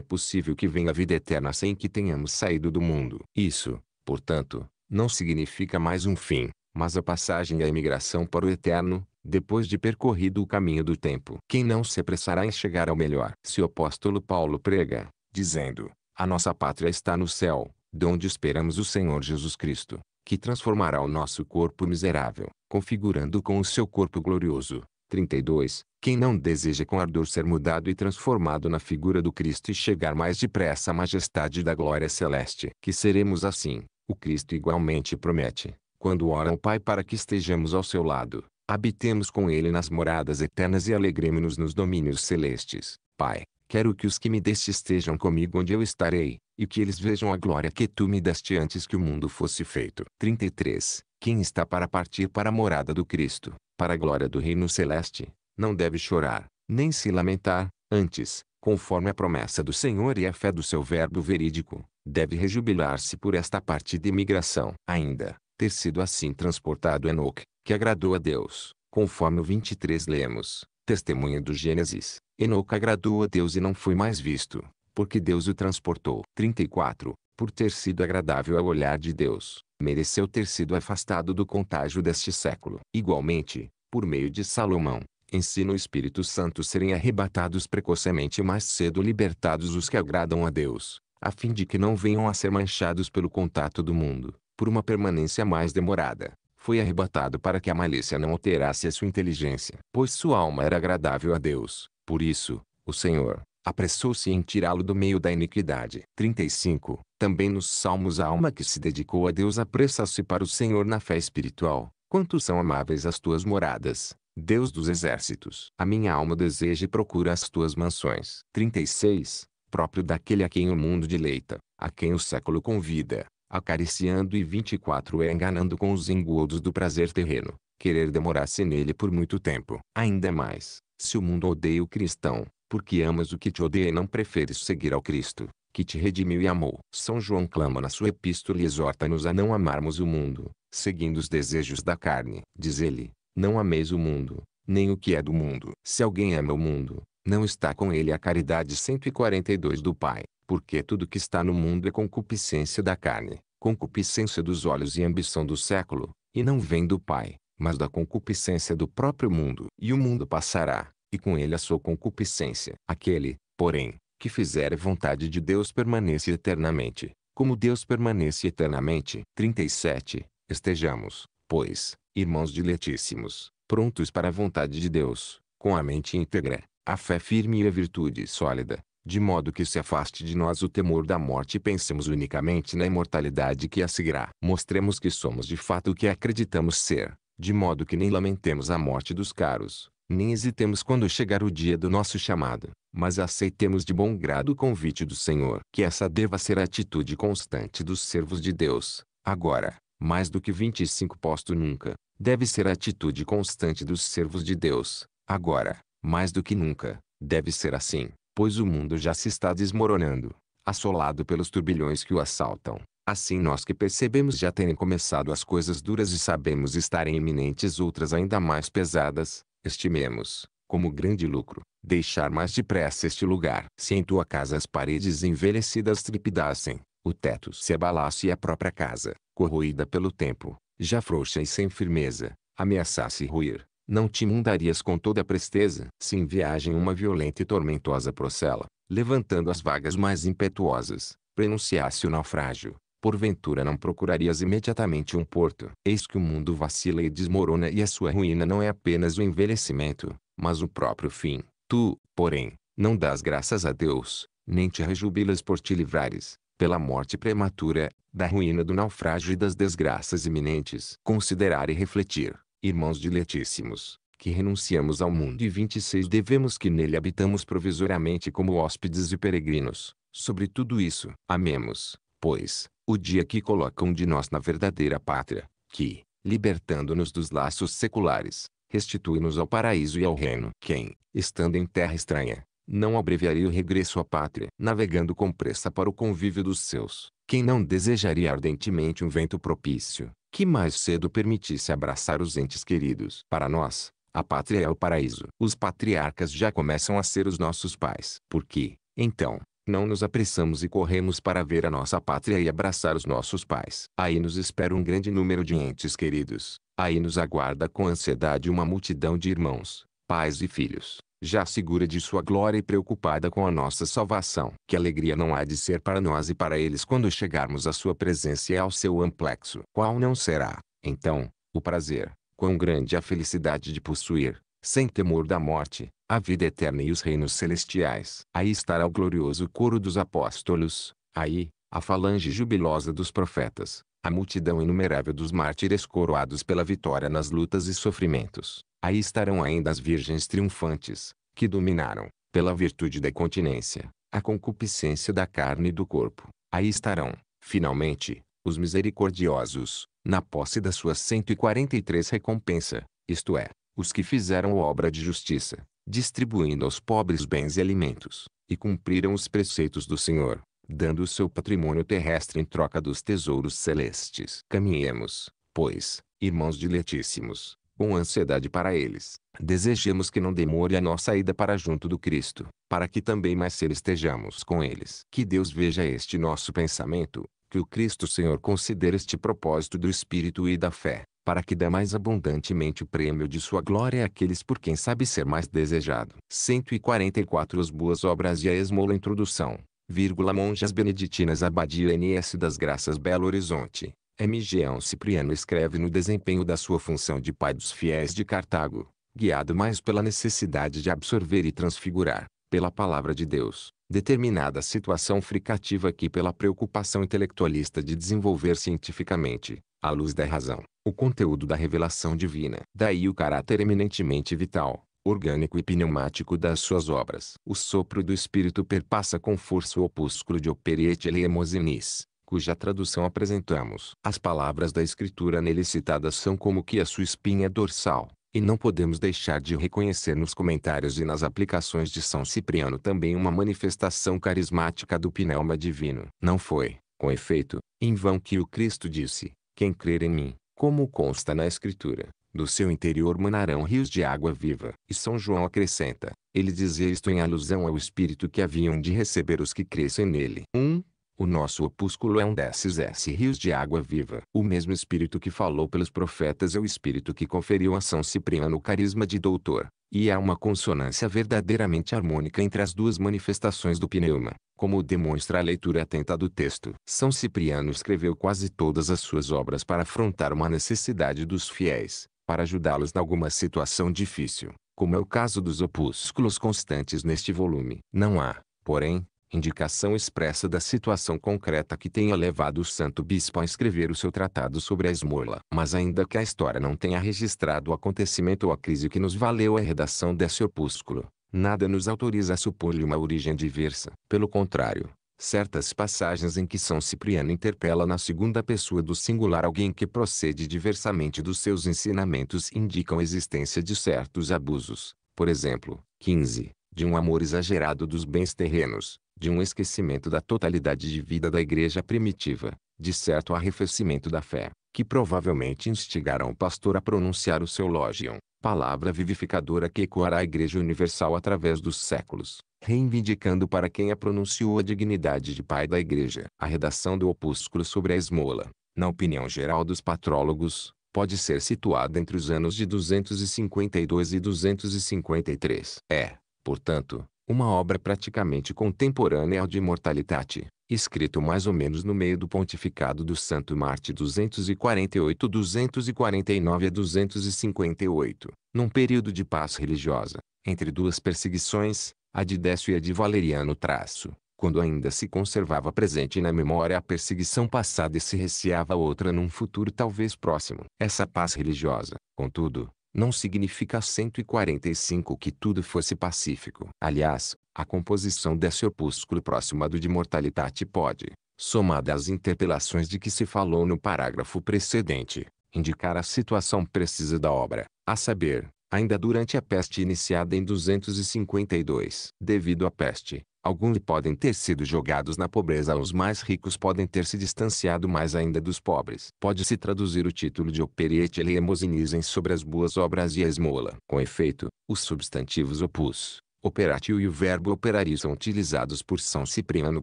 possível que venha a vida eterna sem que tenhamos saído do mundo. Isso, portanto, não significa mais um fim, mas a passagem e a imigração para o eterno, depois de percorrido o caminho do tempo. Quem não se apressará em chegar ao melhor? Se o apóstolo Paulo prega, dizendo, a nossa pátria está no céu, de onde esperamos o Senhor Jesus Cristo, que transformará o nosso corpo miserável, configurando com o seu corpo glorioso, 32. Quem não deseja com ardor ser mudado e transformado na figura do Cristo e chegar mais depressa à majestade da glória celeste, que seremos assim, o Cristo igualmente promete, quando ora ao Pai para que estejamos ao seu lado, habitemos com ele nas moradas eternas e alegremos-nos nos domínios celestes. Pai, quero que os que me deste estejam comigo onde eu estarei, e que eles vejam a glória que tu me deste antes que o mundo fosse feito. 33. Quem está para partir para a morada do Cristo, para a glória do reino celeste, não deve chorar, nem se lamentar, antes, conforme a promessa do Senhor e a fé do seu verbo verídico, deve rejubilar-se por esta parte de imigração. Ainda, ter sido assim transportado Enoch, que agradou a Deus, conforme o 23 lemos, testemunha do Gênesis, Enoch agradou a Deus e não foi mais visto, porque Deus o transportou. 34. Por ter sido agradável ao olhar de Deus, mereceu ter sido afastado do contágio deste século. Igualmente, por meio de Salomão, ensina o Espírito Santo serem arrebatados precocemente e mais cedo libertados os que agradam a Deus, a fim de que não venham a ser manchados pelo contato do mundo, por uma permanência mais demorada. Foi arrebatado para que a malícia não alterasse a sua inteligência, pois sua alma era agradável a Deus. Por isso, o Senhor, apressou-se em tirá-lo do meio da iniquidade. 35. Também nos Salmos a alma que se dedicou a Deus apressa-se para o Senhor na fé espiritual. Quanto são amáveis as tuas moradas, Deus dos exércitos. A minha alma deseja e procura as tuas mansões. 36. Próprio daquele a quem o mundo deleita, a quem o século convida, acariciando e 24 é enganando com os engodos do prazer terreno, querer demorar-se nele por muito tempo. Ainda mais, se o mundo odeia o cristão, porque amas o que te odeia e não preferes seguir ao Cristo, que te redimiu e amou. São João clama na sua epístola e exorta-nos a não amarmos o mundo, seguindo os desejos da carne. Diz ele, não ameis o mundo, nem o que é do mundo. Se alguém ama o mundo, não está com ele a caridade 142 do Pai, porque tudo que está no mundo é concupiscência da carne, concupiscência dos olhos e ambição do século, e não vem do Pai, mas da concupiscência do próprio mundo. E o mundo passará, e com ele a sua concupiscência. Aquele, porém, que fizer a vontade de Deus permanece eternamente, como Deus permanece eternamente. 37. Estejamos, pois, irmãos diletíssimos, prontos para a vontade de Deus, com a mente íntegra, a fé firme e a virtude sólida, de modo que se afaste de nós o temor da morte e pensemos unicamente na imortalidade que a seguirá. Mostremos que somos de fato o que acreditamos ser, de modo que nem lamentemos a morte dos caros, nem hesitemos quando chegar o dia do nosso chamado, mas aceitemos de bom grado o convite do Senhor. Que essa deva ser a atitude constante dos servos de Deus. Agora, mais do que 25 posto nunca, deve ser a atitude constante dos servos de Deus. Agora, mais do que nunca, deve ser assim, pois o mundo já se está desmoronando, assolado pelos turbilhões que o assaltam. Assim nós que percebemos já terem começado as coisas duras e sabemos estarem iminentes outras ainda mais pesadas, Estimemos, como grande lucro, deixar mais depressa este lugar. Se em tua casa as paredes envelhecidas trepidassem, o teto se abalasse e a própria casa, corroída pelo tempo, já frouxa e sem firmeza, ameaçasse ruir, não te inundarias com toda a presteza. Se em viagem uma violenta e tormentosa procela, levantando as vagas mais impetuosas, prenunciasse o naufrágio, porventura não procurarias imediatamente um porto. Eis que o mundo vacila e desmorona e a sua ruína não é apenas o envelhecimento, mas o próprio fim. Tu, porém, não dás graças a Deus, nem te rejubilas por te livrares, pela morte prematura, da ruína do naufrágio e das desgraças iminentes. Considerar e refletir, irmãos diletíssimos, que renunciamos ao mundo e 26 devemos que nele habitamos provisoriamente como hóspedes e peregrinos. Sobre tudo isso, amemos, pois, o dia que colocam de nós na verdadeira pátria, que, libertando-nos dos laços seculares, restitui-nos ao paraíso e ao reino. Quem, estando em terra estranha, não abreviaria o regresso à pátria, navegando com pressa para o convívio dos seus. Quem não desejaria ardentemente um vento propício, que mais cedo permitisse abraçar os entes queridos? Para nós, a pátria é o paraíso. Os patriarcas já começam a ser os nossos pais. Porque, então, não nos apressamos e corremos para ver a nossa pátria e abraçar os nossos pais. Aí nos espera um grande número de entes queridos. Aí nos aguarda com ansiedade uma multidão de irmãos, pais e filhos, já segura de sua glória e preocupada com a nossa salvação. Que alegria não há de ser para nós e para eles quando chegarmos à sua presença e ao seu amplexo. Qual não será, então, o prazer, quão grande a felicidade de possuir, sem temor da morte, a vida eterna e os reinos celestiais. Aí estará o glorioso coro dos apóstolos, aí, a falange jubilosa dos profetas, a multidão inumerável dos mártires coroados pela vitória nas lutas e sofrimentos. Aí estarão ainda as virgens triunfantes, que dominaram, pela virtude da continência, a concupiscência da carne e do corpo. Aí estarão, finalmente, os misericordiosos, na posse da sua 143 recompensa, isto é, os que fizeram obra de justiça, distribuindo aos pobres bens e alimentos, e cumpriram os preceitos do Senhor, dando o seu patrimônio terrestre em troca dos tesouros celestes. Caminhemos, pois, irmãos diletíssimos, com ansiedade para eles. Desejemos que não demore a nossa ida para junto do Cristo, para que também mais cedo estejamos com eles. Que Deus veja este nosso pensamento, que o Cristo Senhor considere este propósito do Espírito e da fé, para que dê mais abundantemente o prêmio de sua glória àqueles por quem sabe ser mais desejado. 144 As boas obras e a esmola Introdução, vírgula Monjas Beneditinas Abadia NS das Graças Belo Horizonte. m.g. Cipriano escreve no desempenho da sua função de pai dos fiéis de Cartago, guiado mais pela necessidade de absorver e transfigurar, pela palavra de Deus, determinada situação fricativa que pela preocupação intelectualista de desenvolver cientificamente, à luz da razão, o conteúdo da revelação divina. Daí o caráter eminentemente vital, orgânico e pneumático das suas obras. O sopro do Espírito perpassa com força o opúsculo de Operiete Leemosinis, cuja tradução apresentamos. As palavras da Escritura nele citadas são como que a sua espinha dorsal, e não podemos deixar de reconhecer nos comentários e nas aplicações de São Cipriano também uma manifestação carismática do pneuma divino. Não foi, com efeito, em vão que o Cristo disse, quem crer em mim, como consta na Escritura, do seu interior manarão rios de água viva. E São João acrescenta, ele dizia isto em alusão ao Espírito que haviam de receber os que crescem nele. 1. Um, o nosso opúsculo é um desses S rios de água viva. O mesmo Espírito que falou pelos profetas é o Espírito que conferiu a São Cipriano o carisma de doutor. E há uma consonância verdadeiramente harmônica entre as duas manifestações do pneuma como demonstra a leitura atenta do texto. São Cipriano escreveu quase todas as suas obras para afrontar uma necessidade dos fiéis, para ajudá-los em alguma situação difícil, como é o caso dos opúsculos constantes neste volume. Não há, porém, indicação expressa da situação concreta que tenha levado o santo bispo a escrever o seu tratado sobre a esmola. Mas ainda que a história não tenha registrado o acontecimento ou a crise que nos valeu a redação desse opúsculo, Nada nos autoriza a supor-lhe uma origem diversa. Pelo contrário, certas passagens em que São Cipriano interpela na segunda pessoa do singular alguém que procede diversamente dos seus ensinamentos indicam a existência de certos abusos. Por exemplo, 15. De um amor exagerado dos bens terrenos, de um esquecimento da totalidade de vida da igreja primitiva, de certo arrefecimento da fé, que provavelmente instigaram o pastor a pronunciar o seu logion, palavra vivificadora que ecoará a Igreja Universal através dos séculos, reivindicando para quem a pronunciou a dignidade de pai da Igreja. A redação do opúsculo sobre a esmola, na opinião geral dos patrólogos, pode ser situada entre os anos de 252 e 253. É, portanto, uma obra praticamente contemporânea ao de Mortalitate escrito mais ou menos no meio do pontificado do Santo Marte 248-249 a 258, num período de paz religiosa, entre duas perseguições, a de Décio e a de Valeriano Traço, quando ainda se conservava presente na memória a perseguição passada e se receava outra num futuro talvez próximo. Essa paz religiosa, contudo, não significa 145 que tudo fosse pacífico. Aliás, a composição desse opúsculo próxima do de mortalitate pode, somada às interpelações de que se falou no parágrafo precedente, indicar a situação precisa da obra, a saber, ainda durante a peste iniciada em 252. Devido à peste, alguns podem ter sido jogados na pobreza, os mais ricos podem ter se distanciado mais ainda dos pobres. Pode-se traduzir o título de Operiet Elemosinizem sobre as boas obras e a esmola. Com efeito, os substantivos opus operatio e o verbo operari são utilizados por São Cipriano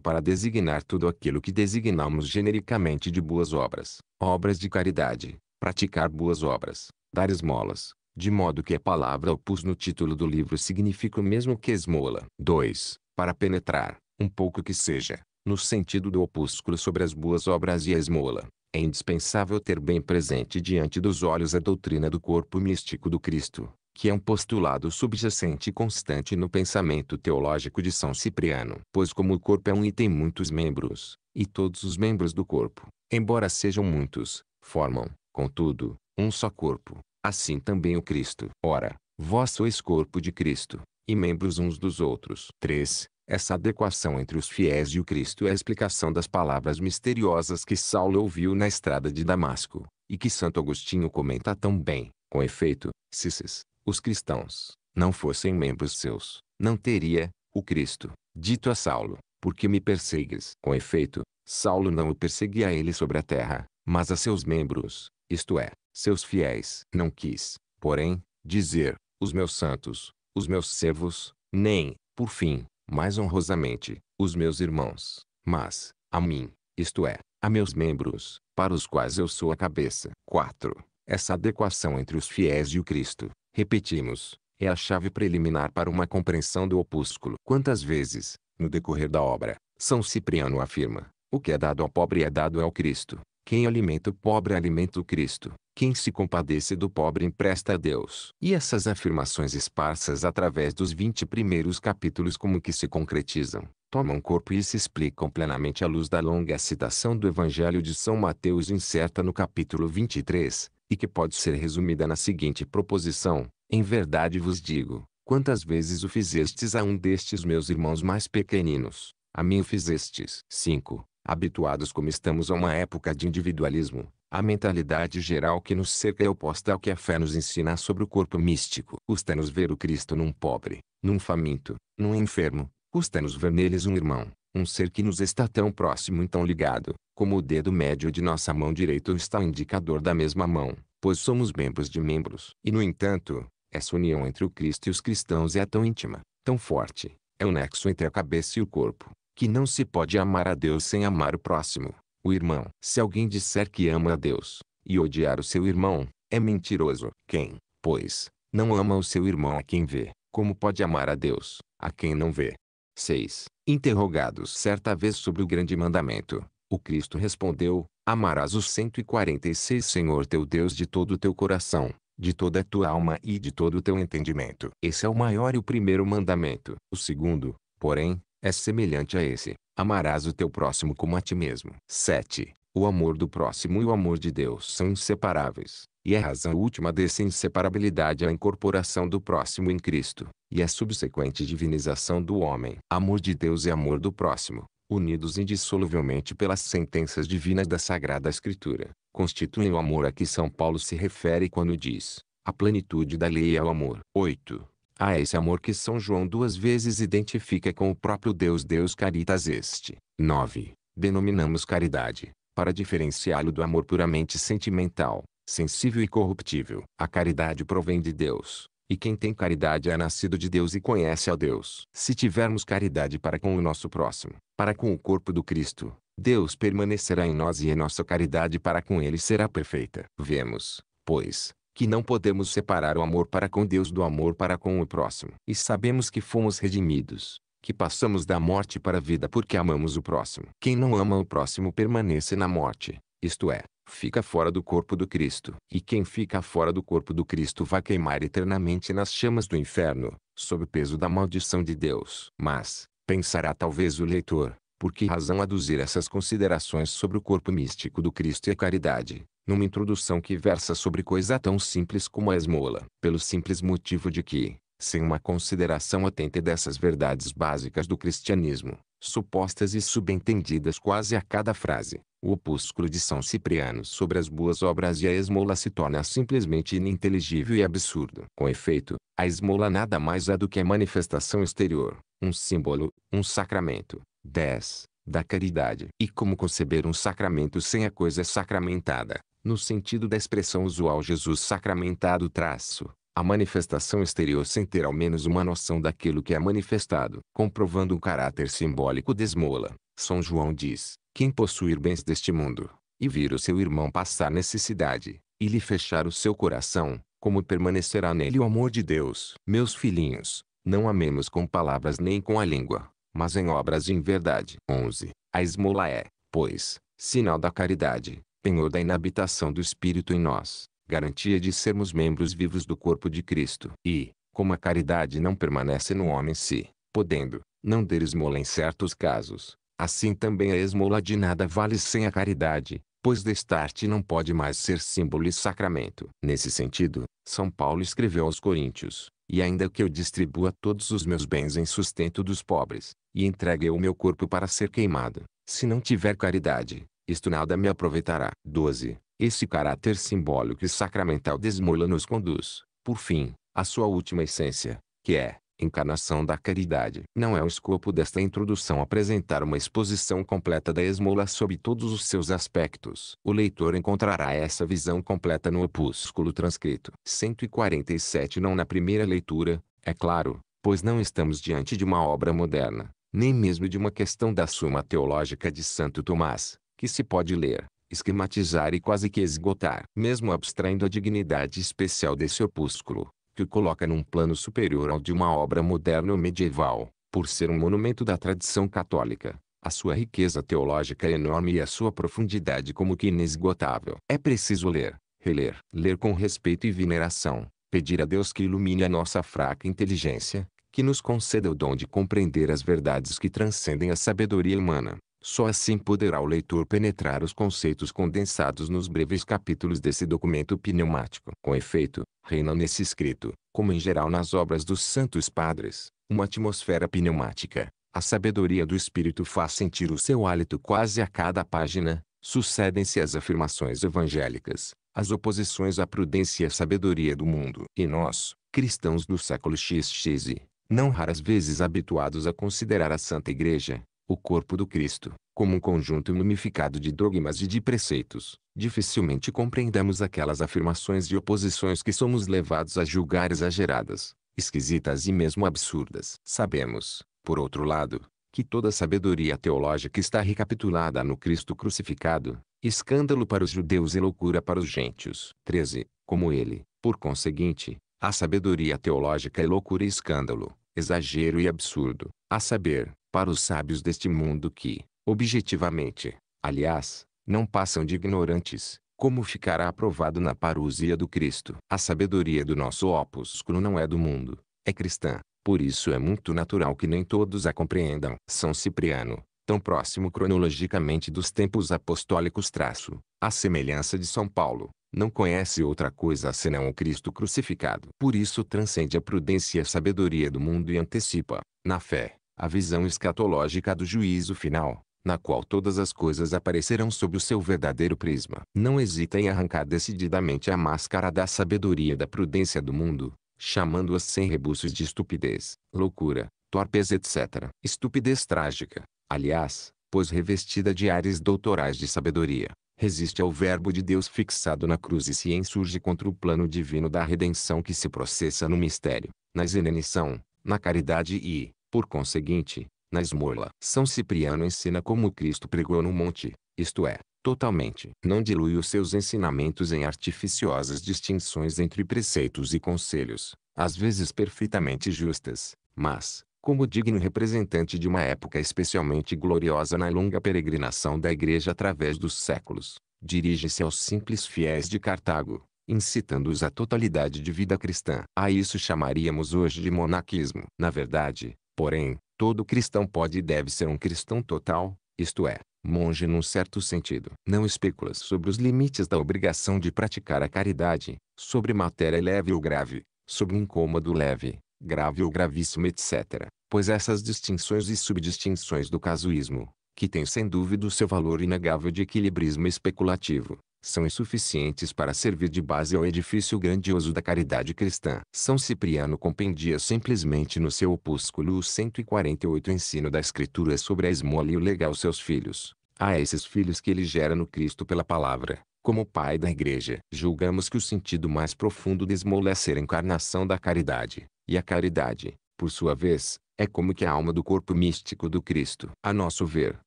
para designar tudo aquilo que designamos genericamente de boas obras, obras de caridade, praticar boas obras, dar esmolas, de modo que a palavra opus no título do livro significa o mesmo que esmola. 2. Para penetrar, um pouco que seja, no sentido do opúsculo sobre as boas obras e a esmola, é indispensável ter bem presente diante dos olhos a doutrina do corpo místico do Cristo, que é um postulado subjacente e constante no pensamento teológico de São Cipriano. Pois como o corpo é um e tem muitos membros, e todos os membros do corpo, embora sejam muitos, formam, contudo, um só corpo, assim também o Cristo. Ora, vós sois corpo de Cristo, e membros uns dos outros. 3. Essa adequação entre os fiéis e o Cristo é a explicação das palavras misteriosas que Saulo ouviu na estrada de Damasco, e que Santo Agostinho comenta tão bem. Com efeito, Cicis, os cristãos, não fossem membros seus, não teria, o Cristo, dito a Saulo, porque me persegues? Com efeito, Saulo não o perseguia a ele sobre a terra, mas a seus membros, isto é, seus fiéis. Não quis, porém, dizer, os meus santos, os meus servos, nem, por fim, mais honrosamente, os meus irmãos, mas, a mim, isto é, a meus membros, para os quais eu sou a cabeça. 4. Essa adequação entre os fiéis e o Cristo, repetimos, é a chave preliminar para uma compreensão do opúsculo. Quantas vezes, no decorrer da obra, São Cipriano afirma, o que é dado ao pobre é dado ao Cristo. Quem alimenta o pobre alimenta o Cristo. Quem se compadece do pobre empresta a Deus. E essas afirmações esparsas através dos 20 primeiros capítulos como que se concretizam, tomam corpo e se explicam plenamente à luz da longa citação do Evangelho de São Mateus incerta no capítulo 23, e que pode ser resumida na seguinte proposição: Em verdade vos digo, quantas vezes o fizestes a um destes meus irmãos mais pequeninos, a mim o fizestes. 5. Habituados como estamos a uma época de individualismo, a mentalidade geral que nos cerca é oposta ao que a fé nos ensina sobre o corpo místico. Custa-nos ver o Cristo num pobre, num faminto, num enfermo, custa-nos ver neles um irmão. Um ser que nos está tão próximo e tão ligado, como o dedo médio de nossa mão direita está o indicador da mesma mão, pois somos membros de membros. E no entanto, essa união entre o Cristo e os cristãos é tão íntima, tão forte, é um nexo entre a cabeça e o corpo, que não se pode amar a Deus sem amar o próximo, o irmão. Se alguém disser que ama a Deus, e odiar o seu irmão, é mentiroso. Quem, pois, não ama o seu irmão a é quem vê, como pode amar a Deus, a quem não vê? 6. Interrogados certa vez sobre o grande mandamento, o Cristo respondeu, Amarás os 146 Senhor teu Deus de todo o teu coração, de toda a tua alma e de todo o teu entendimento. Esse é o maior e o primeiro mandamento. O segundo, porém, é semelhante a esse. Amarás o teu próximo como a ti mesmo. 7. O amor do próximo e o amor de Deus são inseparáveis, e é a razão última dessa inseparabilidade é a incorporação do próximo em Cristo, e a subsequente divinização do homem. Amor de Deus e amor do próximo, unidos indissoluvelmente pelas sentenças divinas da Sagrada Escritura, constituem o amor a que São Paulo se refere quando diz: a plenitude da lei é o amor. 8. Há esse amor que São João duas vezes identifica com o próprio Deus, Deus caritas este. 9. Denominamos caridade, para diferenciá-lo do amor puramente sentimental, sensível e corruptível. A caridade provém de Deus, e quem tem caridade é nascido de Deus e conhece a Deus. Se tivermos caridade para com o nosso próximo, para com o corpo do Cristo, Deus permanecerá em nós e a nossa caridade para com ele será perfeita. Vemos, pois, que não podemos separar o amor para com Deus do amor para com o próximo. E sabemos que fomos redimidos, que passamos da morte para a vida porque amamos o próximo. Quem não ama o próximo permanece na morte, isto é, fica fora do corpo do Cristo. E quem fica fora do corpo do Cristo vai queimar eternamente nas chamas do inferno, sob o peso da maldição de Deus. Mas, pensará talvez o leitor, por que razão aduzir essas considerações sobre o corpo místico do Cristo e a caridade, numa introdução que versa sobre coisa tão simples como a esmola? Pelo simples motivo de que, sem uma consideração atenta dessas verdades básicas do cristianismo, supostas e subentendidas quase a cada frase, o opúsculo de São Cipriano sobre as boas obras e a esmola se torna simplesmente ininteligível e absurdo. Com efeito, a esmola nada mais é do que a manifestação exterior, um símbolo, um sacramento. 10. Da caridade. E como conceber um sacramento sem a coisa sacramentada? No sentido da expressão usual Jesus sacramentado traço, a manifestação exterior sem ter ao menos uma noção daquilo que é manifestado. Comprovando o caráter simbólico de Esmola, São João diz, quem possuir bens deste mundo, e vir o seu irmão passar necessidade, e lhe fechar o seu coração, como permanecerá nele o amor de Deus? Meus filhinhos, não amemos com palavras nem com a língua, mas em obras e em verdade. 11. A esmola é, pois, sinal da caridade, penhor da inabitação do Espírito em nós, garantia de sermos membros vivos do corpo de Cristo. E, como a caridade não permanece no homem se, podendo, não der esmola em certos casos, assim também a esmola de nada vale sem a caridade, pois destarte não pode mais ser símbolo e sacramento. Nesse sentido, São Paulo escreveu aos Coríntios, e ainda que eu distribua todos os meus bens em sustento dos pobres, e entregue o meu corpo para ser queimado, se não tiver caridade, isto nada me aproveitará. 12. Esse caráter simbólico e sacramental de Esmola nos conduz, por fim, à sua última essência, que é, encarnação da caridade. Não é o escopo desta introdução apresentar uma exposição completa da esmola sob todos os seus aspectos. O leitor encontrará essa visão completa no opúsculo transcrito 147 não na primeira leitura, é claro, pois não estamos diante de uma obra moderna, nem mesmo de uma questão da Suma Teológica de Santo Tomás, que se pode ler, esquematizar e quase que esgotar, mesmo abstraindo a dignidade especial desse opúsculo, que o coloca num plano superior ao de uma obra moderna ou medieval, por ser um monumento da tradição católica. A sua riqueza teológica é enorme e a sua profundidade como que inesgotável. É preciso ler, reler, ler com respeito e veneração, pedir a Deus que ilumine a nossa fraca inteligência, que nos conceda o dom de compreender as verdades que transcendem a sabedoria humana, só assim poderá o leitor penetrar os conceitos condensados nos breves capítulos desse documento pneumático. Com efeito, reina nesse escrito, como em geral nas obras dos santos padres, uma atmosfera pneumática. A sabedoria do Espírito faz sentir o seu hálito quase a cada página. Sucedem-se as afirmações evangélicas, as oposições à prudência e à sabedoria do mundo. E nós, cristãos do século XX, não raras vezes habituados a considerar a Santa Igreja, o corpo do Cristo, como um conjunto mumificado de dogmas e de preceitos, dificilmente compreendemos aquelas afirmações e oposições que somos levados a julgar exageradas, esquisitas e mesmo absurdas. Sabemos, por outro lado, que toda sabedoria teológica está recapitulada no Cristo crucificado, escândalo para os judeus e loucura para os gentios. 13. Como ele, por conseguinte, a sabedoria teológica é loucura e escândalo, exagero e absurdo, a saber, para os sábios deste mundo que, objetivamente, aliás, não passam de ignorantes, como ficará aprovado na parousia do Cristo. A sabedoria do nosso opúsculo não é do mundo, é cristã, por isso é muito natural que nem todos a compreendam. São Cipriano, tão próximo cronologicamente dos tempos apostólicos traço, a semelhança de São Paulo, não conhece outra coisa senão o Cristo crucificado. Por isso transcende a prudência e a sabedoria do mundo e antecipa, na fé, a visão escatológica do juízo final, na qual todas as coisas aparecerão sob o seu verdadeiro prisma. Não hesita em arrancar decididamente a máscara da sabedoria e da prudência do mundo, chamando-as sem rebuços de estupidez, loucura, torpeza etc. Estupidez trágica, aliás, pois revestida de ares doutorais de sabedoria, resiste ao verbo de Deus fixado na cruz e se insurge contra o plano divino da redenção que se processa no mistério, na exenenição, na caridade e, por conseguinte, na esmola, São Cipriano ensina como Cristo pregou no monte, isto é, totalmente. Não dilui os seus ensinamentos em artificiosas distinções entre preceitos e conselhos, às vezes perfeitamente justas, mas, como digno representante de uma época especialmente gloriosa na longa peregrinação da Igreja através dos séculos, dirige-se aos simples fiéis de Cartago, incitando-os à totalidade de vida cristã. A isso chamaríamos hoje de monaquismo. Na verdade, Porém, todo cristão pode e deve ser um cristão total, isto é, monge num certo sentido. Não especulas sobre os limites da obrigação de praticar a caridade, sobre matéria leve ou grave, sobre incômodo leve, grave ou gravíssimo, etc. Pois essas distinções e subdistinções do casuísmo, que tem sem dúvida o seu valor inegável de equilibrismo especulativo, são insuficientes para servir de base ao edifício grandioso da caridade cristã. São Cipriano compendia simplesmente no seu opúsculo 148 ensino da Escritura sobre a esmola e o legal aos seus filhos, a esses filhos que ele gera no Cristo pela palavra. Como pai da igreja, julgamos que o sentido mais profundo de esmola é ser a encarnação da caridade, e a caridade, por sua vez, é como que a alma do corpo místico do Cristo. A nosso ver,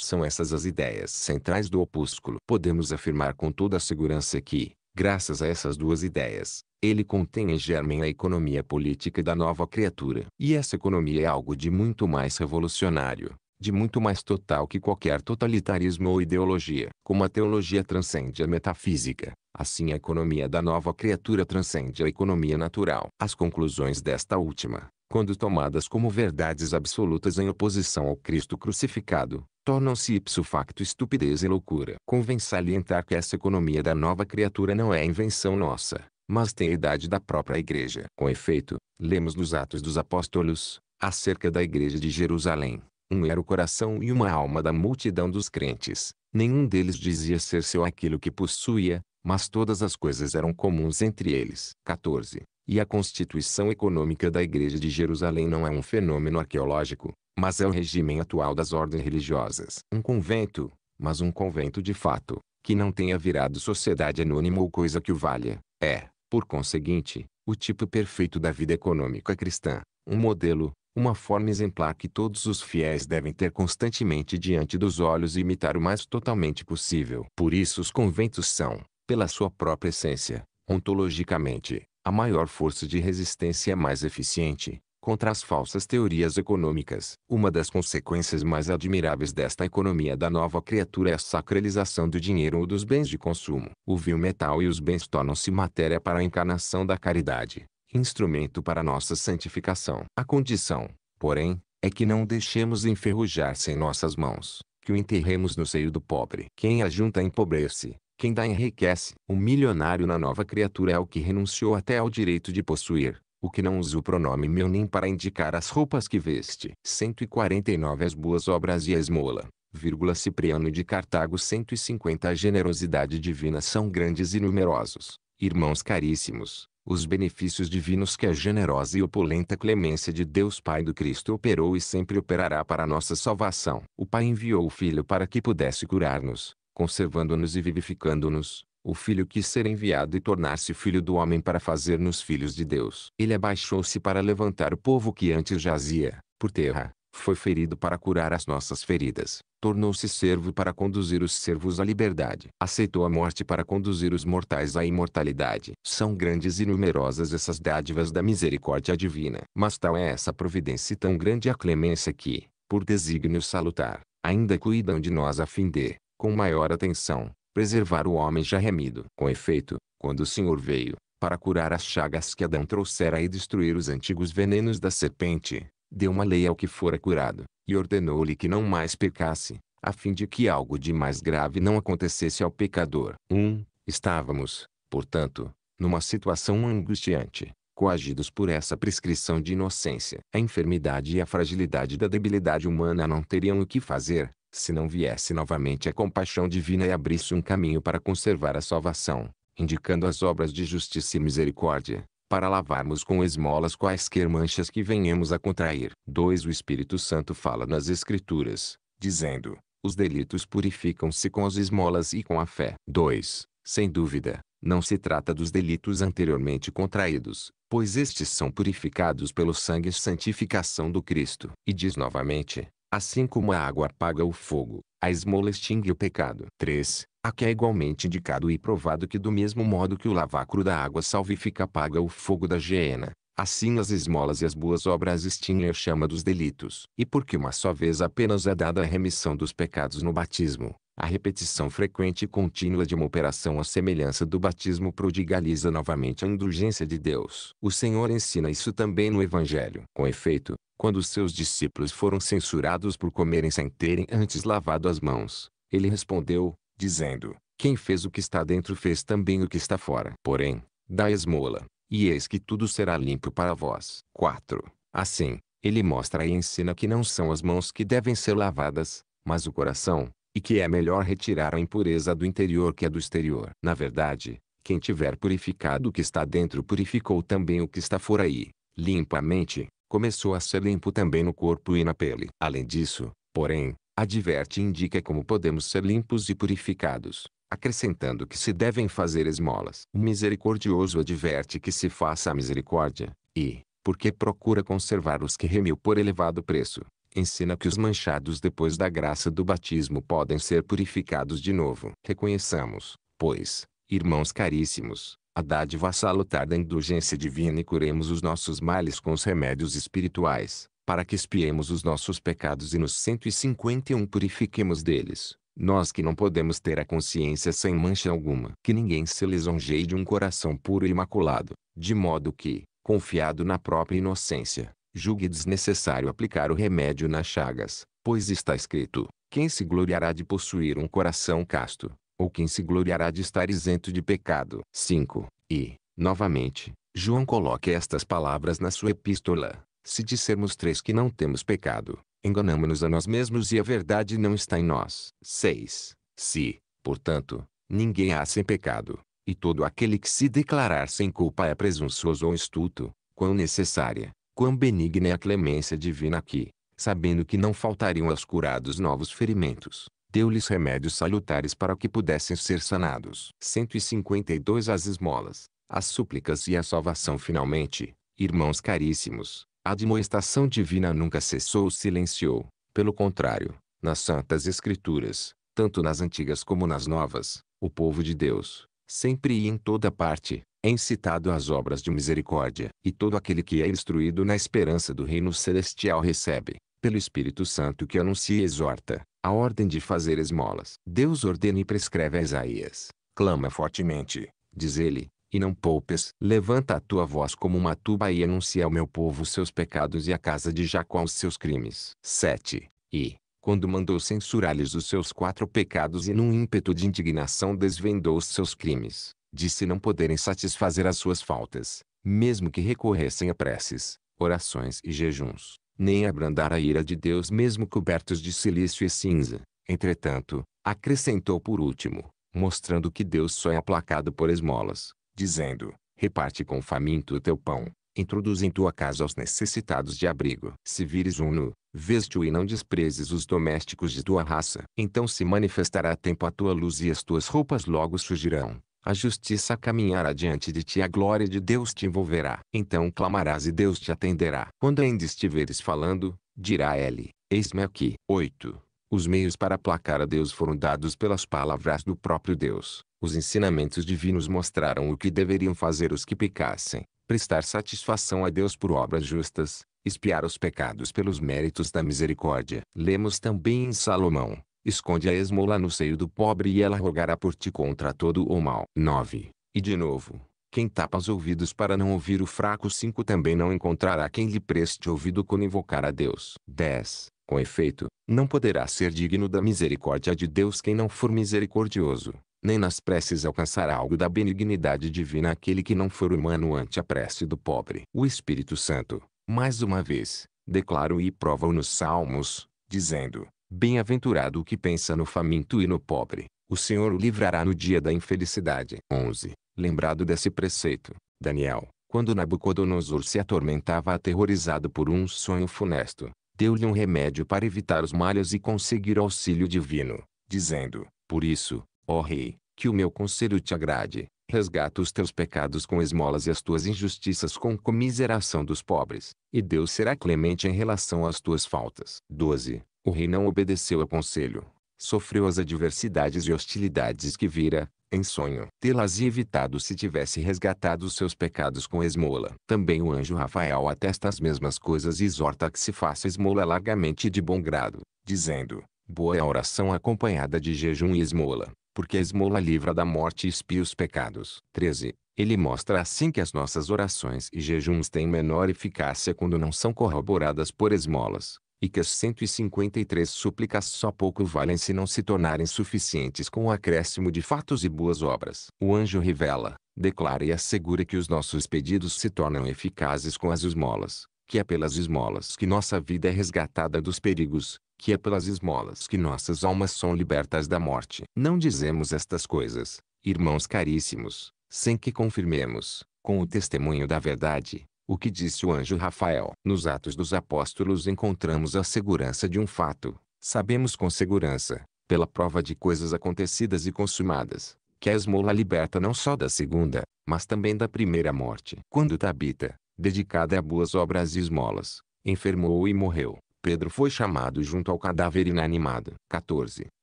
são essas as ideias centrais do opúsculo. Podemos afirmar com toda a segurança que, graças a essas duas ideias, ele contém em germen a economia política da nova criatura. E essa economia é algo de muito mais revolucionário, de muito mais total que qualquer totalitarismo ou ideologia. Como a teologia transcende a metafísica, assim a economia da nova criatura transcende a economia natural. As conclusões desta última, quando tomadas como verdades absolutas em oposição ao Cristo crucificado, tornam-se ipso facto estupidez e loucura. Convém salientar que essa economia da nova criatura não é invenção nossa, mas tem a idade da própria igreja. Com efeito, lemos nos Atos dos Apóstolos, acerca da igreja de Jerusalém. Um era o coração e uma alma da multidão dos crentes. Nenhum deles dizia ser seu aquilo que possuía, mas todas as coisas eram comuns entre eles. 14. E a constituição econômica da igreja de Jerusalém não é um fenômeno arqueológico, mas é o regime atual das ordens religiosas. Um convento, mas um convento de fato, que não tenha virado sociedade anônima ou coisa que o valha, é, por conseguinte, o tipo perfeito da vida econômica cristã, um modelo, uma forma exemplar que todos os fiéis devem ter constantemente diante dos olhos e imitar o mais totalmente possível. Por isso os conventos são, pela sua própria essência, ontologicamente, a maior força de resistência mais eficiente, contra as falsas teorias econômicas. Uma das consequências mais admiráveis desta economia da nova criatura é a sacralização do dinheiro ou dos bens de consumo. O vil metal e os bens tornam-se matéria para a encarnação da caridade, instrumento para nossa santificação. A condição, porém, é que não deixemos enferrujar-se em nossas mãos, que o enterremos no seio do pobre. Quem ajunta empobrece, quem dá enriquece. O milionário na nova criatura é o que renunciou até ao direito de possuir, o que não usa o pronome meu nem para indicar as roupas que veste. 149 As boas obras e a esmola, vírgula Cipriano de Cartago 150 A generosidade divina são grandes e numerosos, irmãos caríssimos, os benefícios divinos que a generosa e opulenta clemência de Deus Pai do Cristo operou e sempre operará para a nossa salvação. O Pai enviou o Filho para que pudesse curar-nos, conservando-nos e vivificando-nos, o filho quis ser enviado e tornar-se filho do homem para fazer-nos filhos de Deus. Ele abaixou-se para levantar o povo que antes jazia, por terra, foi ferido para curar as nossas feridas, tornou-se servo para conduzir os servos à liberdade, aceitou a morte para conduzir os mortais à imortalidade. São grandes e numerosas essas dádivas da misericórdia divina, mas tal é essa providência e tão grande a clemência que, por desígnio salutar, ainda cuidam de nós a fim de, com maior atenção, preservar o homem já remido. Com efeito, quando o Senhor veio, para curar as chagas que Adão trouxera e destruir os antigos venenos da serpente, deu uma lei ao que fora curado, e ordenou-lhe que não mais pecasse, a fim de que algo de mais grave não acontecesse ao pecador. 1. Um, estávamos, portanto, numa situação angustiante, coagidos por essa prescrição de inocência. A enfermidade e a fragilidade da debilidade humana não teriam o que fazer, se não viesse novamente a compaixão divina e abrisse um caminho para conservar a salvação, indicando as obras de justiça e misericórdia, para lavarmos com esmolas quaisquer manchas que venhamos a contrair. 2. O Espírito Santo fala nas Escrituras, dizendo, os delitos purificam-se com as esmolas e com a fé. 2. Sem dúvida, não se trata dos delitos anteriormente contraídos, pois estes são purificados pelo sangue e santificação do Cristo. E diz novamente, Assim como a água apaga o fogo, a esmola extingue o pecado. 3. A que é igualmente indicado e provado que do mesmo modo que o lavacro da água salvifica apaga o fogo da hiena, assim as esmolas e as boas obras extinguem a chama dos delitos. E porque uma só vez apenas é dada a remissão dos pecados no batismo, a repetição frequente e contínua de uma operação à semelhança do batismo prodigaliza novamente a indulgência de Deus. O Senhor ensina isso também no Evangelho. Com efeito, quando seus discípulos foram censurados por comerem sem terem antes lavado as mãos, ele respondeu, dizendo: Quem fez o que está dentro fez também o que está fora. Porém, dá esmola, e eis que tudo será limpo para vós. 4. Assim, ele mostra e ensina que não são as mãos que devem ser lavadas, mas o coração, e que é melhor retirar a impureza do interior que a do exterior. Na verdade, quem tiver purificado o que está dentro purificou também o que está fora e, limpa a mente, começou a ser limpo também no corpo e na pele. Além disso, porém, adverte e indica como podemos ser limpos e purificados, acrescentando que se devem fazer esmolas. O misericordioso adverte que se faça a misericórdia, e, porque procura conservar os que remiu por elevado preço, ensina que os manchados depois da graça do batismo podem ser purificados de novo. Reconheçamos, pois, irmãos caríssimos, a dádiva salutar da indulgência divina e curemos os nossos males com os remédios espirituais, para que espiemos os nossos pecados e nos 151 purifiquemos deles. Nós que não podemos ter a consciência sem mancha alguma. Que ninguém se lisonjeie de um coração puro e imaculado, de modo que, confiado na própria inocência, julgue desnecessário aplicar o remédio nas chagas, pois está escrito: quem se gloriará de possuir um coração casto, ou quem se gloriará de estar isento de pecado? 5. E, novamente, João coloca estas palavras na sua epístola: se dissermos três que não temos pecado, enganamos-nos a nós mesmos e a verdade não está em nós. 6. Se, portanto, ninguém há sem pecado, e todo aquele que se declarar sem culpa é presunçoso ou estuto, quão necessária, quão benigna é a clemência divina que, sabendo que não faltariam aos curados novos ferimentos, deu-lhes remédios salutares para que pudessem ser sanados. 152 As esmolas, as súplicas e a salvação finalmente, irmãos caríssimos, a admoestação divina nunca cessou ou silenciou, pelo contrário, nas santas escrituras, tanto nas antigas como nas novas, o povo de Deus, sempre e em toda parte, é incitado às obras de misericórdia, e todo aquele que é instruído na esperança do reino celestial recebe, pelo Espírito Santo que anuncia e exorta, a ordem de fazer esmolas. Deus ordena e prescreve a Isaías, clama fortemente, diz ele, e não poupes. Levanta a tua voz como uma tuba e anuncia ao meu povo seus pecados e à casa de Jacó os seus crimes. 7. E, quando mandou censurar-lhes os seus quatro pecados e num ímpeto de indignação desvendou os seus crimes, disse não poderem satisfazer as suas faltas, mesmo que recorressem a preces, orações e jejuns, nem abrandar a ira de Deus mesmo cobertos de silício e cinza. Entretanto, acrescentou por último, mostrando que Deus só é aplacado por esmolas, dizendo, reparte com o faminto o teu pão, introduz em tua casa os necessitados de abrigo. Se vires um nu, veste-o e não desprezes os domésticos de tua raça. Então se manifestará a tempo a tua luz e as tuas roupas logo surgirão a justiça caminhará diante de ti a glória de Deus te envolverá. Então clamarás e Deus te atenderá. Quando ainda estiveres falando, dirá ele, eis-me aqui. 8. Os meios para aplacar a Deus foram dados pelas palavras do próprio Deus. Os ensinamentos divinos mostraram o que deveriam fazer os que pecassem, prestar satisfação a Deus por obras justas, espiar os pecados pelos méritos da misericórdia. Lemos também em Salomão, Esconde a esmola no seio do pobre e ela rogará por ti contra todo o mal. 9. E de novo, quem tapa os ouvidos para não ouvir o fraco 5 também não encontrará quem lhe preste ouvido quando invocar a Deus. 10. Com efeito, não poderá ser digno da misericórdia de Deus quem não for misericordioso, nem nas preces alcançará algo da benignidade divina aquele que não for humano ante a prece do pobre. O Espírito Santo, mais uma vez, declara e prova nos Salmos, dizendo, Bem-aventurado o que pensa no faminto e no pobre, o Senhor o livrará no dia da infelicidade. 11. Lembrado desse preceito, Daniel, quando Nabucodonosor se atormentava aterrorizado por um sonho funesto, deu-lhe um remédio para evitar os males e conseguir auxílio divino, dizendo: Por isso, ó rei, que o meu conselho te agrade, resgata os teus pecados com esmolas e as tuas injustiças com comiseração dos pobres, e Deus será clemente em relação às tuas faltas. 12. O rei não obedeceu ao conselho. Sofreu as adversidades e hostilidades que vira, em sonho, tê-las evitado se tivesse resgatado seus pecados com esmola. Também o anjo Rafael atesta as mesmas coisas e exorta que se faça esmola largamente e de bom grado, dizendo, boa é a oração acompanhada de jejum e esmola, porque a esmola livra da morte e expia os pecados. 13. Ele mostra assim que as nossas orações e jejuns têm menor eficácia quando não são corroboradas por esmolas e que as 153 súplicas só pouco valem se não se tornarem suficientes com o acréscimo de fatos e boas obras. O anjo revela, declara e assegura que os nossos pedidos se tornam eficazes com as esmolas, que é pelas esmolas que nossa vida é resgatada dos perigos, que é pelas esmolas que nossas almas são libertas da morte. Não dizemos estas coisas, irmãos caríssimos, sem que confirmemos, com o testemunho da verdade, o que disse o anjo Rafael? Nos Atos dos Apóstolos encontramos a segurança de um fato. Sabemos com segurança, pela prova de coisas acontecidas e consumadas, que a esmola liberta não só da segunda, mas também da primeira morte. Quando Tabita, dedicada a boas obras e esmolas, enfermou e morreu, Pedro foi chamado junto ao cadáver inanimado. 14.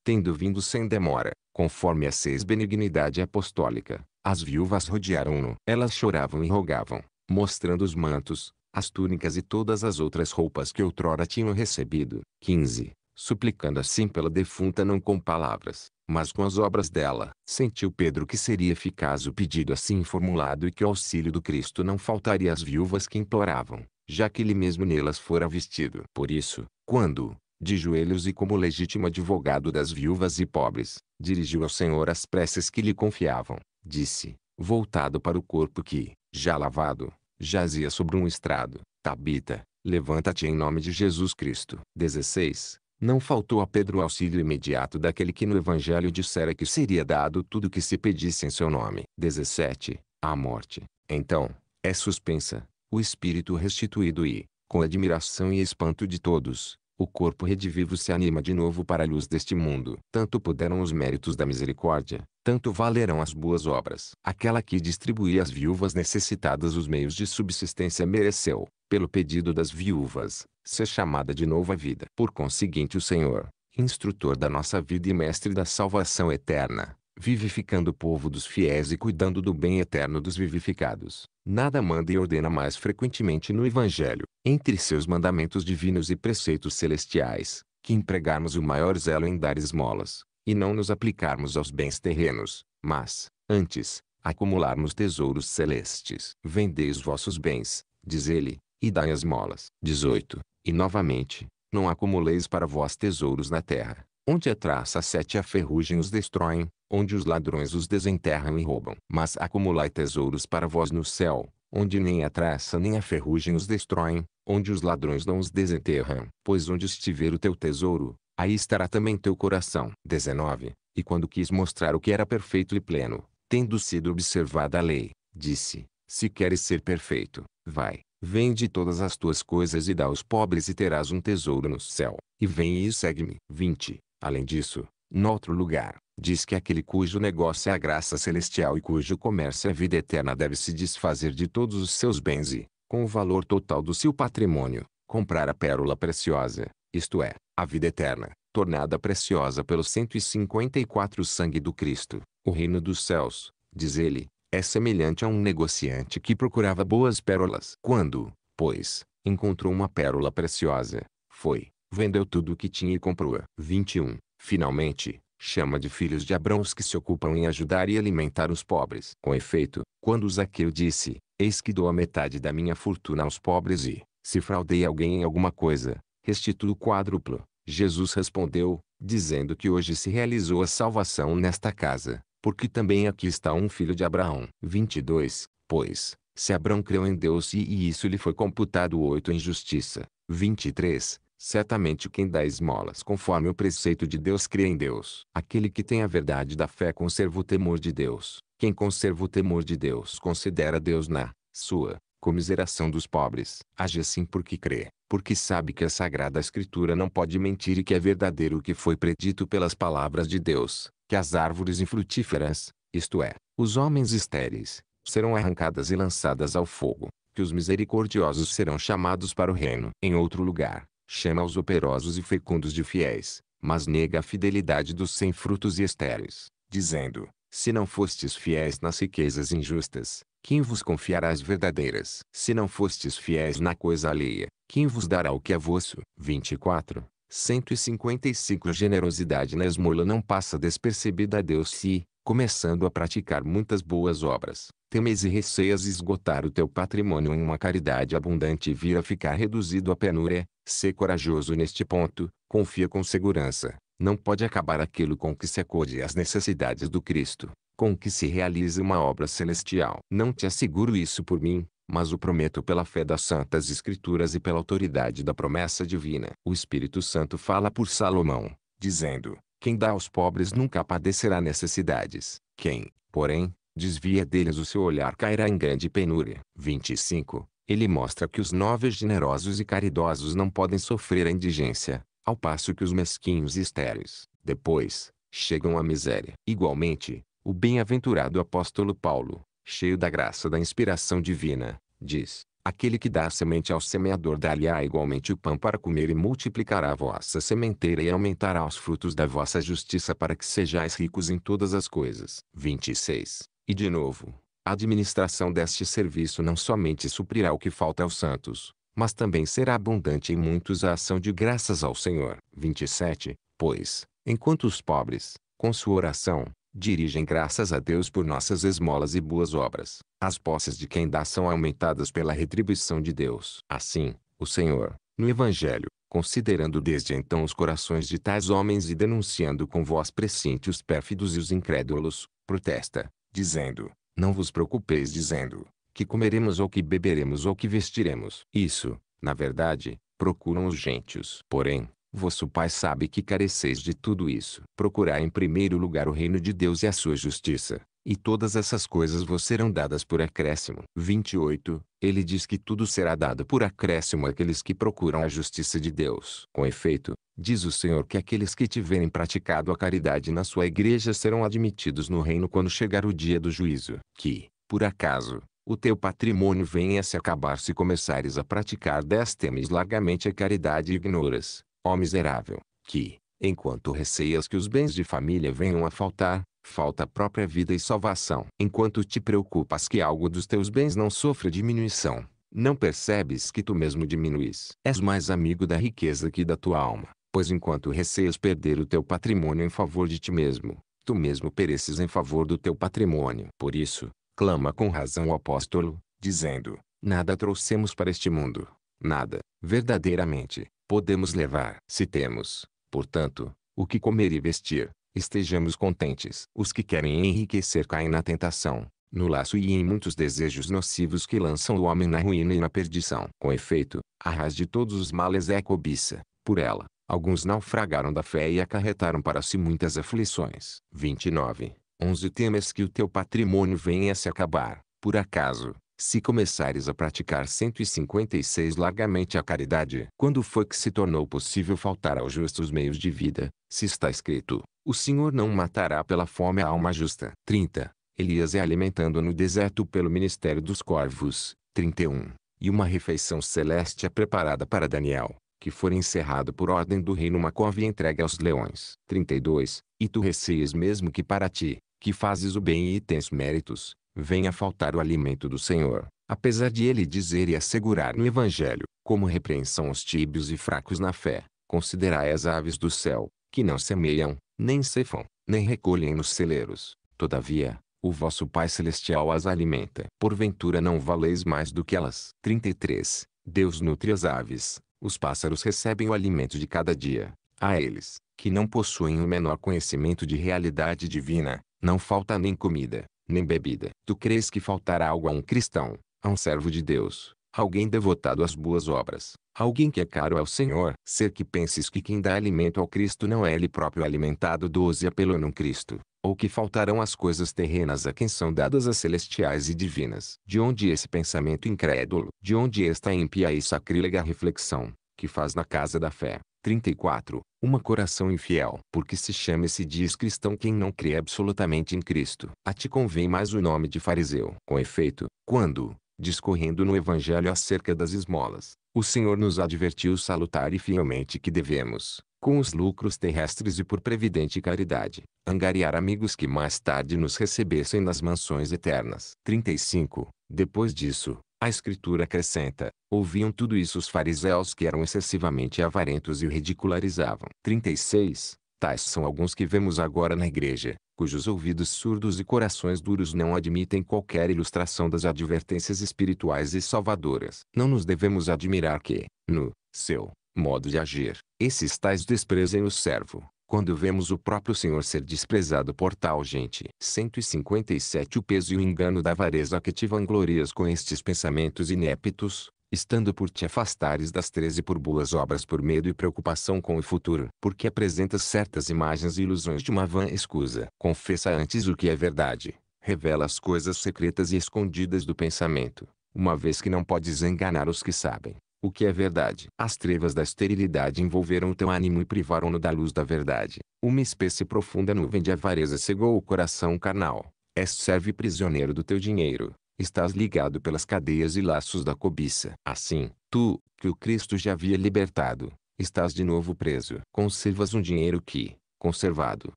Tendo vindo sem demora, conforme a seis benignidade apostólica, as viúvas rodearam-no. Elas choravam e rogavam, mostrando os mantos, as túnicas e todas as outras roupas que outrora tinham recebido. 15. Suplicando assim pela defunta não com palavras, mas com as obras dela. Sentiu Pedro que seria eficaz o pedido assim formulado e que o auxílio do Cristo não faltaria às viúvas que imploravam, já que ele mesmo nelas fora vestido. Por isso, quando, de joelhos e como legítimo advogado das viúvas e pobres, dirigiu ao Senhor as preces que lhe confiavam, disse, voltado para o corpo que, já lavado, jazia sobre um estrado. Tabita, levanta-te em nome de Jesus Cristo. 16. Não faltou a Pedro o auxílio imediato daquele que no Evangelho dissera que seria dado tudo o que se pedisse em seu nome. 17. A morte, então, é suspensa, o espírito restituído e, com admiração e espanto de todos, o corpo redivivo se anima de novo para a luz deste mundo. Tanto puderam os méritos da misericórdia, tanto valerão as boas obras. Aquela que distribuía às viúvas necessitadas os meios de subsistência mereceu, pelo pedido das viúvas, ser chamada de novo à vida. Por conseguinte o Senhor, instrutor da nossa vida e mestre da salvação eterna, vivificando o povo dos fiéis e cuidando do bem eterno dos vivificados. Nada manda e ordena mais frequentemente no Evangelho, entre seus mandamentos divinos e preceitos celestiais, que empregarmos o maior zelo em dar esmolas, e não nos aplicarmos aos bens terrenos, mas, antes, acumularmos tesouros celestes. Vendei os vossos bens, diz ele, e dai esmolas. 18. E novamente, não acumuleis para vós tesouros na terra, Onde a traça sete a ferrugem os destroem, onde os ladrões os desenterram e roubam. Mas acumulai tesouros para vós no céu, onde nem a traça nem a ferrugem os destroem, onde os ladrões não os desenterram. Pois onde estiver o teu tesouro, aí estará também teu coração. 19. E quando quis mostrar o que era perfeito e pleno, tendo sido observada a lei, disse, se queres ser perfeito, vai, vende todas as tuas coisas e dá aos pobres e terás um tesouro no céu, e vem e segue-me. 20. Além disso, noutro lugar, diz que aquele cujo negócio é a graça celestial e cujo comércio é a vida eterna deve se desfazer de todos os seus bens e, com o valor total do seu patrimônio, comprar a pérola preciosa, isto é, a vida eterna, tornada preciosa pelo 154 sangue do Cristo, o reino dos céus, diz ele, é semelhante a um negociante que procurava boas pérolas. Quando, pois, encontrou uma pérola preciosa, foi, vendeu tudo o que tinha e comprou-a. 21. Finalmente, chama de filhos de Abrão os que se ocupam em ajudar e alimentar os pobres. Com efeito, quando Zaqueu disse, eis que dou a metade da minha fortuna aos pobres e, se fraudei alguém em alguma coisa, restituo o quádruplo. Jesus respondeu, dizendo que hoje se realizou a salvação nesta casa, porque também aqui está um filho de Abraão. 22. Pois, se Abrão creu em Deus e, e isso lhe foi computado oito em justiça. 23. Certamente quem dá esmolas conforme o preceito de Deus crê em Deus. Aquele que tem a verdade da fé conserva o temor de Deus. Quem conserva o temor de Deus considera Deus na sua comiseração dos pobres. Age assim porque crê, porque sabe que a Sagrada Escritura não pode mentir e que é verdadeiro o que foi predito pelas palavras de Deus, que as árvores infrutíferas, isto é, os homens estéreis, serão arrancadas e lançadas ao fogo, que os misericordiosos serão chamados para o reino. Em outro lugar, Chama-os operosos e fecundos de fiéis, mas nega a fidelidade dos sem frutos e estéreis, dizendo, se não fostes fiéis nas riquezas injustas, quem vos confiará as verdadeiras? Se não fostes fiéis na coisa alheia, quem vos dará o que é vosso? 24. 155 Generosidade na esmola não passa despercebida a Deus se, começando a praticar muitas boas obras, temes e receias esgotar o teu patrimônio em uma caridade abundante e vir a ficar reduzido à penúria, Ser corajoso neste ponto, confia com segurança, não pode acabar aquilo com que se acode às necessidades do Cristo, com que se realize uma obra celestial. Não te asseguro isso por mim, mas o prometo pela fé das Santas Escrituras e pela autoridade da promessa divina. O Espírito Santo fala por Salomão, dizendo: quem dá aos pobres nunca padecerá necessidades. Quem, porém, desvia deles o seu olhar cairá em grande penúria. 25. Ele mostra que os nobres generosos e caridosos não podem sofrer a indigência, ao passo que os mesquinhos e estéreos, depois, chegam à miséria. Igualmente, o bem-aventurado apóstolo Paulo, cheio da graça da inspiração divina, diz: Aquele que dá semente ao semeador dar-lhe-á igualmente o pão para comer e multiplicará a vossa sementeira e aumentará os frutos da vossa justiça para que sejais ricos em todas as coisas. 26. E de novo, a administração deste serviço não somente suprirá o que falta aos santos, mas também será abundante em muitos a ação de graças ao Senhor. 27. Pois, enquanto os pobres, com sua oração, dirigem graças a Deus por nossas esmolas e boas obras. As posses de quem dá são aumentadas pela retribuição de Deus. Assim, o Senhor, no Evangelho, considerando desde então os corações de tais homens e denunciando com voz presciente os pérfidos e os incrédulos, protesta, dizendo, não vos preocupeis dizendo, que comeremos ou que beberemos ou que vestiremos. Isso, na verdade, procuram os gentios. Porém, Vosso Pai sabe que careceis de tudo isso. Procurai em primeiro lugar o reino de Deus e a sua justiça, e todas essas coisas vos serão dadas por acréscimo. 28. Ele diz que tudo será dado por acréscimo àqueles que procuram a justiça de Deus. Com efeito, diz o Senhor que aqueles que tiverem praticado a caridade na sua igreja serão admitidos no reino quando chegar o dia do juízo. Que, por acaso, o teu patrimônio venha a se acabar se começares a praticar destemes largamente a caridade e ignoras, Ó miserável, que, enquanto receias que os bens de família venham a faltar, falta a própria vida e salvação. Enquanto te preocupas que algo dos teus bens não sofra diminuição, não percebes que tu mesmo diminuis. És mais amigo da riqueza que da tua alma, pois enquanto receias perder o teu patrimônio em favor de ti mesmo, tu mesmo pereces em favor do teu patrimônio. Por isso, clama com razão o apóstolo, dizendo, nada trouxemos para este mundo, nada, verdadeiramente, podemos levar. Se temos, portanto, o que comer e vestir, estejamos contentes. Os que querem enriquecer caem na tentação, no laço e em muitos desejos nocivos que lançam o homem na ruína e na perdição. Com efeito, a raiz de todos os males é a cobiça. Por ela, alguns naufragaram da fé e acarretaram para si muitas aflições. 29. 11 Temas que o teu patrimônio venha a se acabar, por acaso, se começares a praticar 156 largamente a caridade. Quando foi que se tornou possível faltar aos justos meios de vida? Se está escrito, o Senhor não matará pela fome a alma justa. 30. Elias é alimentando no deserto pelo ministério dos corvos. 31. E uma refeição celeste é preparada para Daniel, que for encerrado por ordem do rei numa cova e entregue aos leões. 32. E tu receias mesmo que para ti, que fazes o bem e tens méritos, venha faltar o alimento do Senhor, apesar de ele dizer e assegurar no Evangelho, como repreensão aos tíbios e fracos na fé, considerai as aves do céu, que não semeiam, nem cefam, nem recolhem nos celeiros. Todavia, o vosso Pai Celestial as alimenta. Porventura não valeis mais do que elas. 33. Deus nutre as aves, os pássaros recebem o alimento de cada dia. A eles, que não possuem o menor conhecimento de realidade divina, não falta nem comida, nem bebida. Tu crês que faltará algo a um cristão, a um servo de Deus, alguém devotado às boas obras, alguém que é caro ao Senhor. Ser que penses que quem dá alimento ao Cristo não é ele próprio alimentado doze apelo num Cristo, ou que faltarão as coisas terrenas a quem são dadas as celestiais e divinas. De onde esse pensamento incrédulo? De onde esta ímpia e sacrílega reflexão, que faz na casa da fé, 34. Uma coração infiel. Porque se chama esse se diz cristão quem não crê absolutamente em Cristo. A ti convém mais o nome de fariseu. Com efeito, quando, discorrendo no Evangelho acerca das esmolas, o Senhor nos advertiu salutar e fielmente que devemos, com os lucros terrestres e por previdente caridade, angariar amigos que mais tarde nos recebessem nas mansões eternas. 35. Depois disso, a Escritura acrescenta: ouviam tudo isso os fariseus que eram excessivamente avarentos e o ridicularizavam. 36. Tais são alguns que vemos agora na igreja, cujos ouvidos surdos e corações duros não admitem qualquer ilustração das advertências espirituais e salvadoras. Não nos devemos admirar que, no seu modo de agir, esses tais desprezem o servo, quando vemos o próprio Senhor ser desprezado por tal gente. 157 O peso e o engano da avareza que te vanglorias com estes pensamentos ineptos, estando por te afastares das treze por boas obras por medo e preocupação com o futuro, porque apresentas certas imagens e ilusões de uma vã escusa. Confessa antes o que é verdade, revela as coisas secretas e escondidas do pensamento, uma vez que não podes enganar os que sabem o que é verdade. As trevas da esterilidade envolveram o teu ânimo e privaram-no da luz da verdade. Uma espécie profunda nuvem de avareza cegou o coração carnal. És serve prisioneiro do teu dinheiro. Estás ligado pelas cadeias e laços da cobiça. Assim, tu, que o Cristo já havia libertado, estás de novo preso. Conservas um dinheiro que, conservado,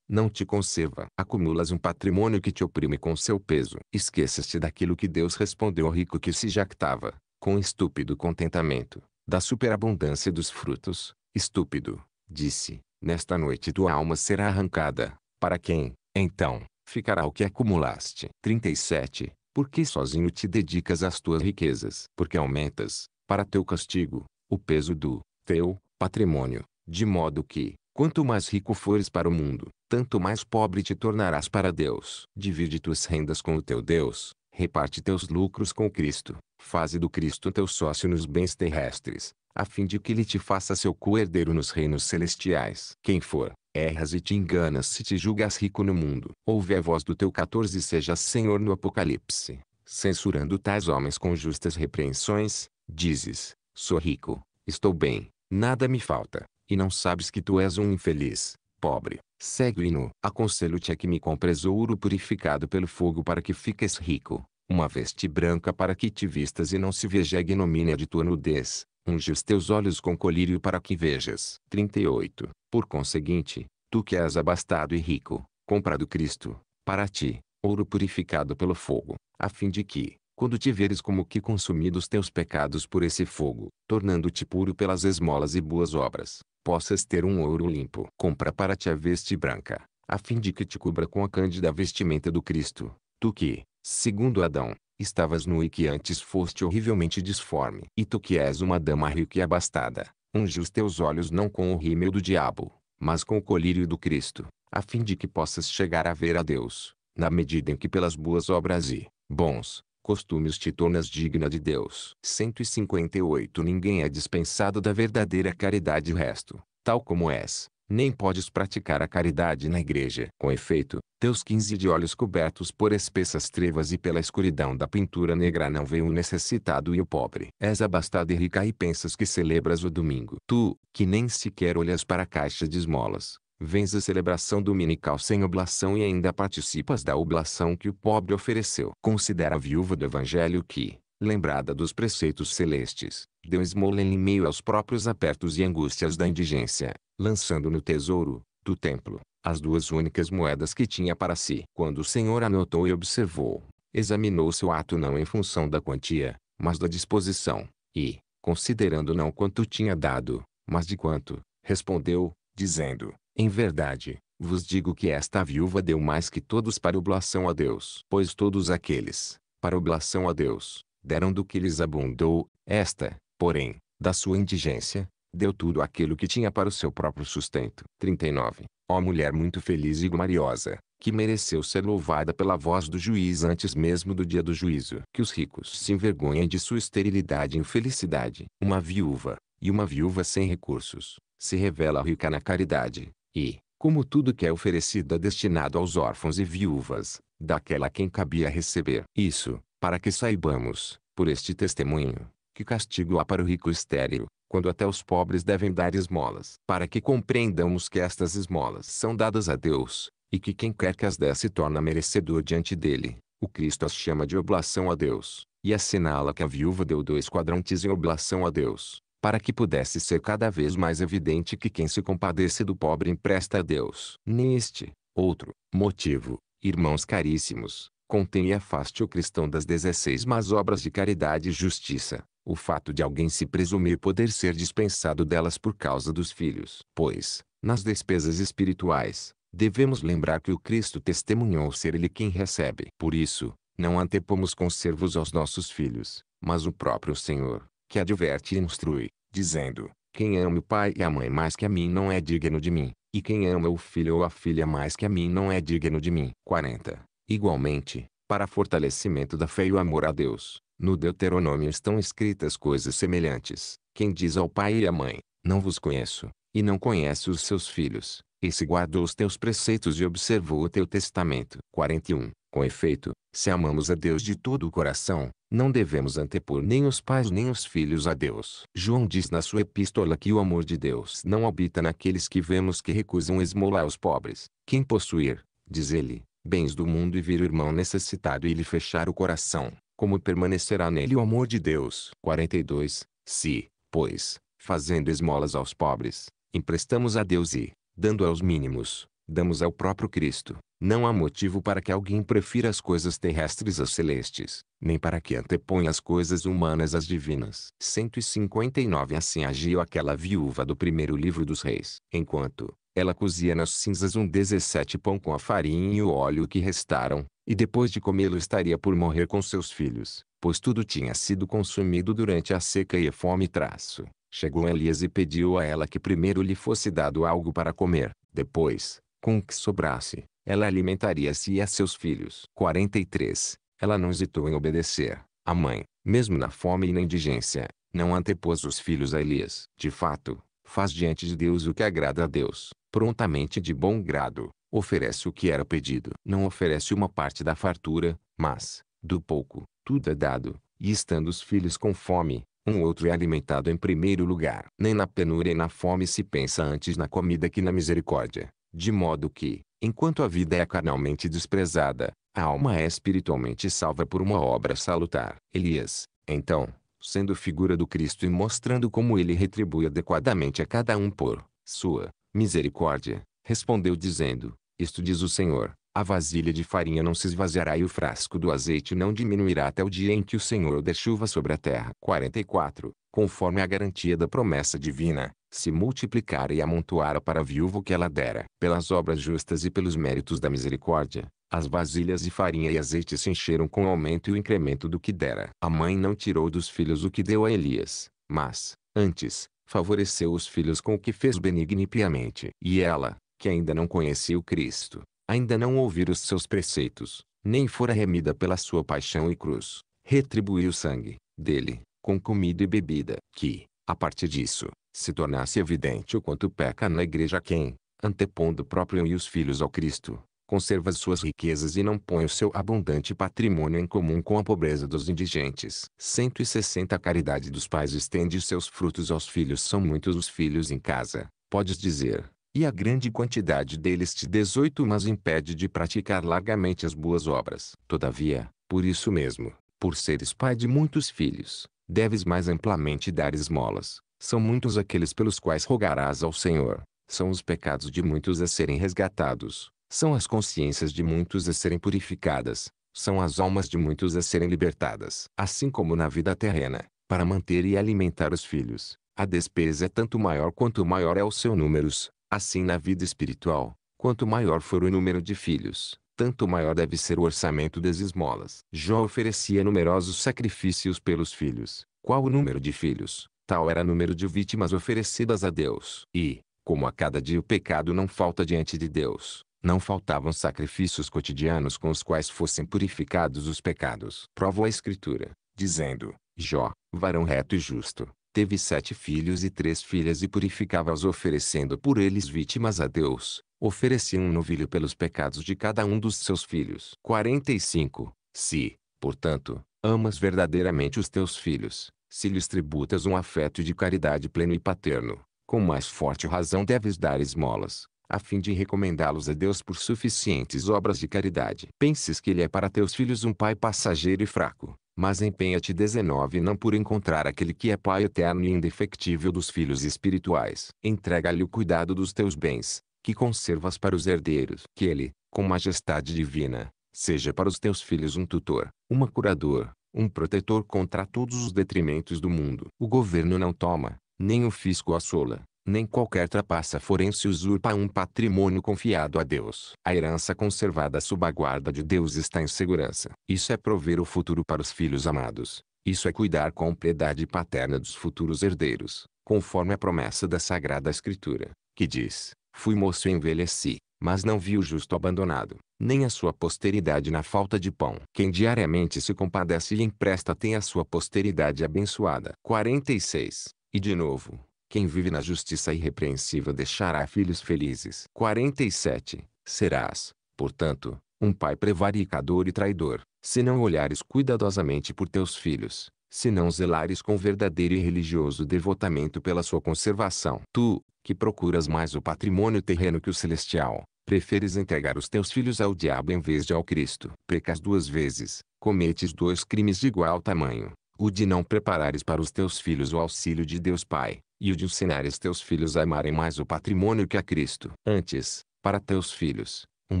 não te conserva. Acumulas um patrimônio que te oprime com seu peso. Esqueças-te daquilo que Deus respondeu ao rico que se jactava com estúpido contentamento, da superabundância dos frutos, estúpido, disse, nesta noite tua alma será arrancada, para quem, então, ficará o que acumulaste. 37. Porque sozinho te dedicas às tuas riquezas? Porque aumentas, para teu castigo, o peso do teu patrimônio, de modo que, quanto mais rico fores para o mundo, tanto mais pobre te tornarás para Deus. Divide tuas rendas com o teu Deus, reparte teus lucros com Cristo, faze do Cristo teu sócio nos bens terrestres, a fim de que ele te faça seu co-herdeiro nos reinos celestiais. Quem for, erras e te enganas se te julgas rico no mundo. Ouve a voz do teu 14 seja Senhor no Apocalipse, censurando tais homens com justas repreensões, dizes, sou rico, estou bem, nada me falta, e não sabes que tu és um infeliz, pobre, Segue-no. Aconselho-te a que me compres ouro purificado pelo fogo para que fiques rico, uma veste branca para que te vistas e não se veja a ignomínia de tua nudez, unge os teus olhos com colírio para que vejas. 38. Por conseguinte, tu que és abastado e rico, compra do Cristo, para ti, ouro purificado pelo fogo, a fim de que, quando tiveres como que consumidos teus pecados por esse fogo, tornando-te puro pelas esmolas e boas obras, possas ter um ouro limpo. Compra para ti a veste branca, a fim de que te cubra com a cândida vestimenta do Cristo, tu que, segundo Adão, estavas nu e que antes foste horrivelmente disforme. E tu que és uma dama rica e abastada, unge os teus olhos não com o rímel do diabo, mas com o colírio do Cristo, a fim de que possas chegar a ver a Deus, na medida em que pelas boas obras e bons costumes te tornas digna de Deus. 158 Ninguém é dispensado da verdadeira caridade o resto, tal como és, nem podes praticar a caridade na igreja. Com efeito, teus quinze de olhos cobertos por espessas trevas e pela escuridão da pintura negra não vê o necessitado e o pobre. És abastada e rica e pensas que celebras o domingo. Tu, que nem sequer olhas para a caixa de esmolas, Vens a celebração dominical sem oblação e ainda participas da oblação que o pobre ofereceu. Considera a viúva do evangelho que, lembrada dos preceitos celestes, deu esmola em meio aos próprios apertos e angústias da indigência, lançando no tesouro, do templo, as duas únicas moedas que tinha para si. Quando o Senhor anotou e observou, examinou seu ato não em função da quantia, mas da disposição, e, considerando não quanto tinha dado, mas de quanto, respondeu, dizendo, em verdade, vos digo que esta viúva deu mais que todos para oblação a Deus. Pois todos aqueles, para oblação a Deus, deram do que lhes abundou, esta, porém, da sua indigência, deu tudo aquilo que tinha para o seu próprio sustento. 39. Ó mulher muito feliz e gloriosa, que mereceu ser louvada pela voz do juiz antes mesmo do dia do juízo. Que os ricos se envergonhem de sua esterilidade e infelicidade. Uma viúva, e uma viúva sem recursos, se revela rica na caridade, e, como tudo que é oferecido é destinado aos órfãos e viúvas, daquela a quem cabia receber. Isso, para que saibamos, por este testemunho, que castigo há para o rico estéril, quando até os pobres devem dar esmolas. Para que compreendamos que estas esmolas são dadas a Deus, e que quem quer que as dê se torna merecedor diante dele. O Cristo as chama de oblação a Deus, e assinala que a viúva deu dois quadrantes em oblação a Deus para que pudesse ser cada vez mais evidente que quem se compadece do pobre empresta a Deus. Neste, outro, motivo, irmãos caríssimos, contém e afaste o cristão das 16 más obras de caridade e justiça, o fato de alguém se presumir poder ser dispensado delas por causa dos filhos. Pois, nas despesas espirituais, devemos lembrar que o Cristo testemunhou ser ele quem recebe. Por isso, não antepomos conservos aos nossos filhos, mas o próprio Senhor, que adverte e instrui, dizendo, quem ama é o pai e a mãe mais que a mim não é digno de mim, e quem ama é o filho ou a filha mais que a mim não é digno de mim. 40. Igualmente, para fortalecimento da fé e o amor a Deus, no Deuteronômio estão escritas coisas semelhantes. Quem diz ao pai e à mãe, não vos conheço, e não conhece os seus filhos, esse guardou os teus preceitos e observou o teu testamento. 41. Com efeito, se amamos a Deus de todo o coração, não devemos antepor nem os pais nem os filhos a Deus. João diz na sua epístola que o amor de Deus não habita naqueles que vemos que recusam esmolar aos pobres. Quem possuir, diz ele, bens do mundo e vir o irmão necessitado e lhe fechar o coração, como permanecerá nele o amor de Deus? 42. Se, pois, fazendo esmolas aos pobres, emprestamos a Deus e, dando aos mínimos, damos ao próprio Cristo. Não há motivo para que alguém prefira as coisas terrestres às celestes, nem para que anteponha as coisas humanas às divinas. 159 Assim agiu aquela viúva do primeiro livro dos reis. Enquanto ela cozia nas cinzas um dezessete pão com a farinha e o óleo que restaram, e depois de comê-lo estaria por morrer com seus filhos, pois tudo tinha sido consumido durante a seca e a fome. Traço. Chegou Elias e pediu a ela que primeiro lhe fosse dado algo para comer, depois, com o que sobrasse, ela alimentaria-se e a seus filhos. 43. Ela não hesitou em obedecer. A mãe, mesmo na fome e na indigência, não antepôs os filhos a Elias. De fato, faz diante de Deus o que agrada a Deus, prontamente de bom grado, oferece o que era pedido. Não oferece uma parte da fartura, mas, do pouco, tudo é dado, e estando os filhos com fome, um outro é alimentado em primeiro lugar. Nem na penúria e na fome se pensa antes na comida que na misericórdia, de modo que, Enquanto a vida é carnalmente desprezada, a alma é espiritualmente salva por uma obra salutar. Elias, então, sendo figura do Cristo e mostrando como ele retribui adequadamente a cada um por sua misericórdia, respondeu dizendo: Isto diz o Senhor: a vasilha de farinha não se esvaziará e o frasco do azeite não diminuirá até o dia em que o Senhor der chuva sobre a terra. 44 conforme a garantia da promessa divina, se multiplicara e amontoara para a viúva o que ela dera. Pelas obras justas e pelos méritos da misericórdia, as vasilhas e farinha e azeite se encheram com o aumento e o incremento do que dera. A mãe não tirou dos filhos o que deu a Elias, mas, antes, favoreceu os filhos com o que fez benigno e piamente. E ela, que ainda não conhecia o Cristo, ainda não ouviu os seus preceitos, nem fora remida pela sua paixão e cruz, retribuiu o sangue dele com comida e bebida, que, a partir disso, se tornasse evidente o quanto peca na igreja quem, antepondo o próprio e os filhos ao Cristo, conserva suas riquezas e não põe o seu abundante patrimônio em comum com a pobreza dos indigentes. 160 A caridade dos pais estende seus frutos aos filhos. São muitos os filhos em casa, podes dizer, e a grande quantidade deles te 18 mas impede de praticar largamente as boas obras. Todavia, por isso mesmo, por seres pai de muitos filhos, deves mais amplamente dar esmolas. São muitos aqueles pelos quais rogarás ao Senhor. São os pecados de muitos a serem resgatados. São as consciências de muitos a serem purificadas. São as almas de muitos a serem libertadas. Assim como na vida terrena, para manter e alimentar os filhos, a despesa é tanto maior quanto maior é o seu número. Assim na vida espiritual, quanto maior for o número de filhos, tanto maior deve ser o orçamento das esmolas. Jó oferecia numerosos sacrifícios pelos filhos. Qual o número de filhos? Tal era o número de vítimas oferecidas a Deus. E, como a cada dia o pecado não falta diante de Deus, não faltavam sacrifícios cotidianos com os quais fossem purificados os pecados. Prova a Escritura, dizendo: Jó, varão reto e justo, teve sete filhos e três filhas e purificava-os oferecendo por eles vítimas a Deus oferecia um novilho pelos pecados de cada um dos seus filhos. 45. Se, portanto, amas verdadeiramente os teus filhos, se lhes tributas um afeto de caridade pleno e paterno, com mais forte razão deves dar esmolas, a fim de recomendá-los a Deus por suficientes obras de caridade. Penses que ele é para teus filhos um pai passageiro e fraco, mas empenha-te 19 não por encontrar aquele que é pai eterno e indefectível dos filhos espirituais. Entrega-lhe o cuidado dos teus bens, que conservas para os herdeiros. Que ele, com majestade divina, seja para os teus filhos um tutor, uma curador, um protetor contra todos os detrimentos do mundo. O governo não toma, nem o fisco assola, nem qualquer trapaça forense usurpa um patrimônio confiado a Deus. A herança conservada sob a guarda de Deus está em segurança. Isso é prover o futuro para os filhos amados. Isso é cuidar com piedade paterna dos futuros herdeiros, conforme a promessa da Sagrada Escritura, que diz: Fui moço e envelheci, mas não vi o justo abandonado, nem a sua posteridade na falta de pão. Quem diariamente se compadece e empresta tem a sua posteridade abençoada. 46. E de novo, quem vive na justiça irrepreensível deixará filhos felizes. 47. Serás, portanto, um pai prevaricador e traidor, se não olhares cuidadosamente por teus filhos, se não zelares com verdadeiro e religioso devotamento pela sua conservação. Tu, que procuras mais o patrimônio terreno que o celestial, preferes entregar os teus filhos ao diabo em vez de ao Cristo. Pecas duas vezes, cometes dois crimes de igual tamanho, o de não preparares para os teus filhos o auxílio de Deus Pai, e o de ensinares teus filhos a amarem mais o patrimônio que a Cristo. Antes, para teus filhos, um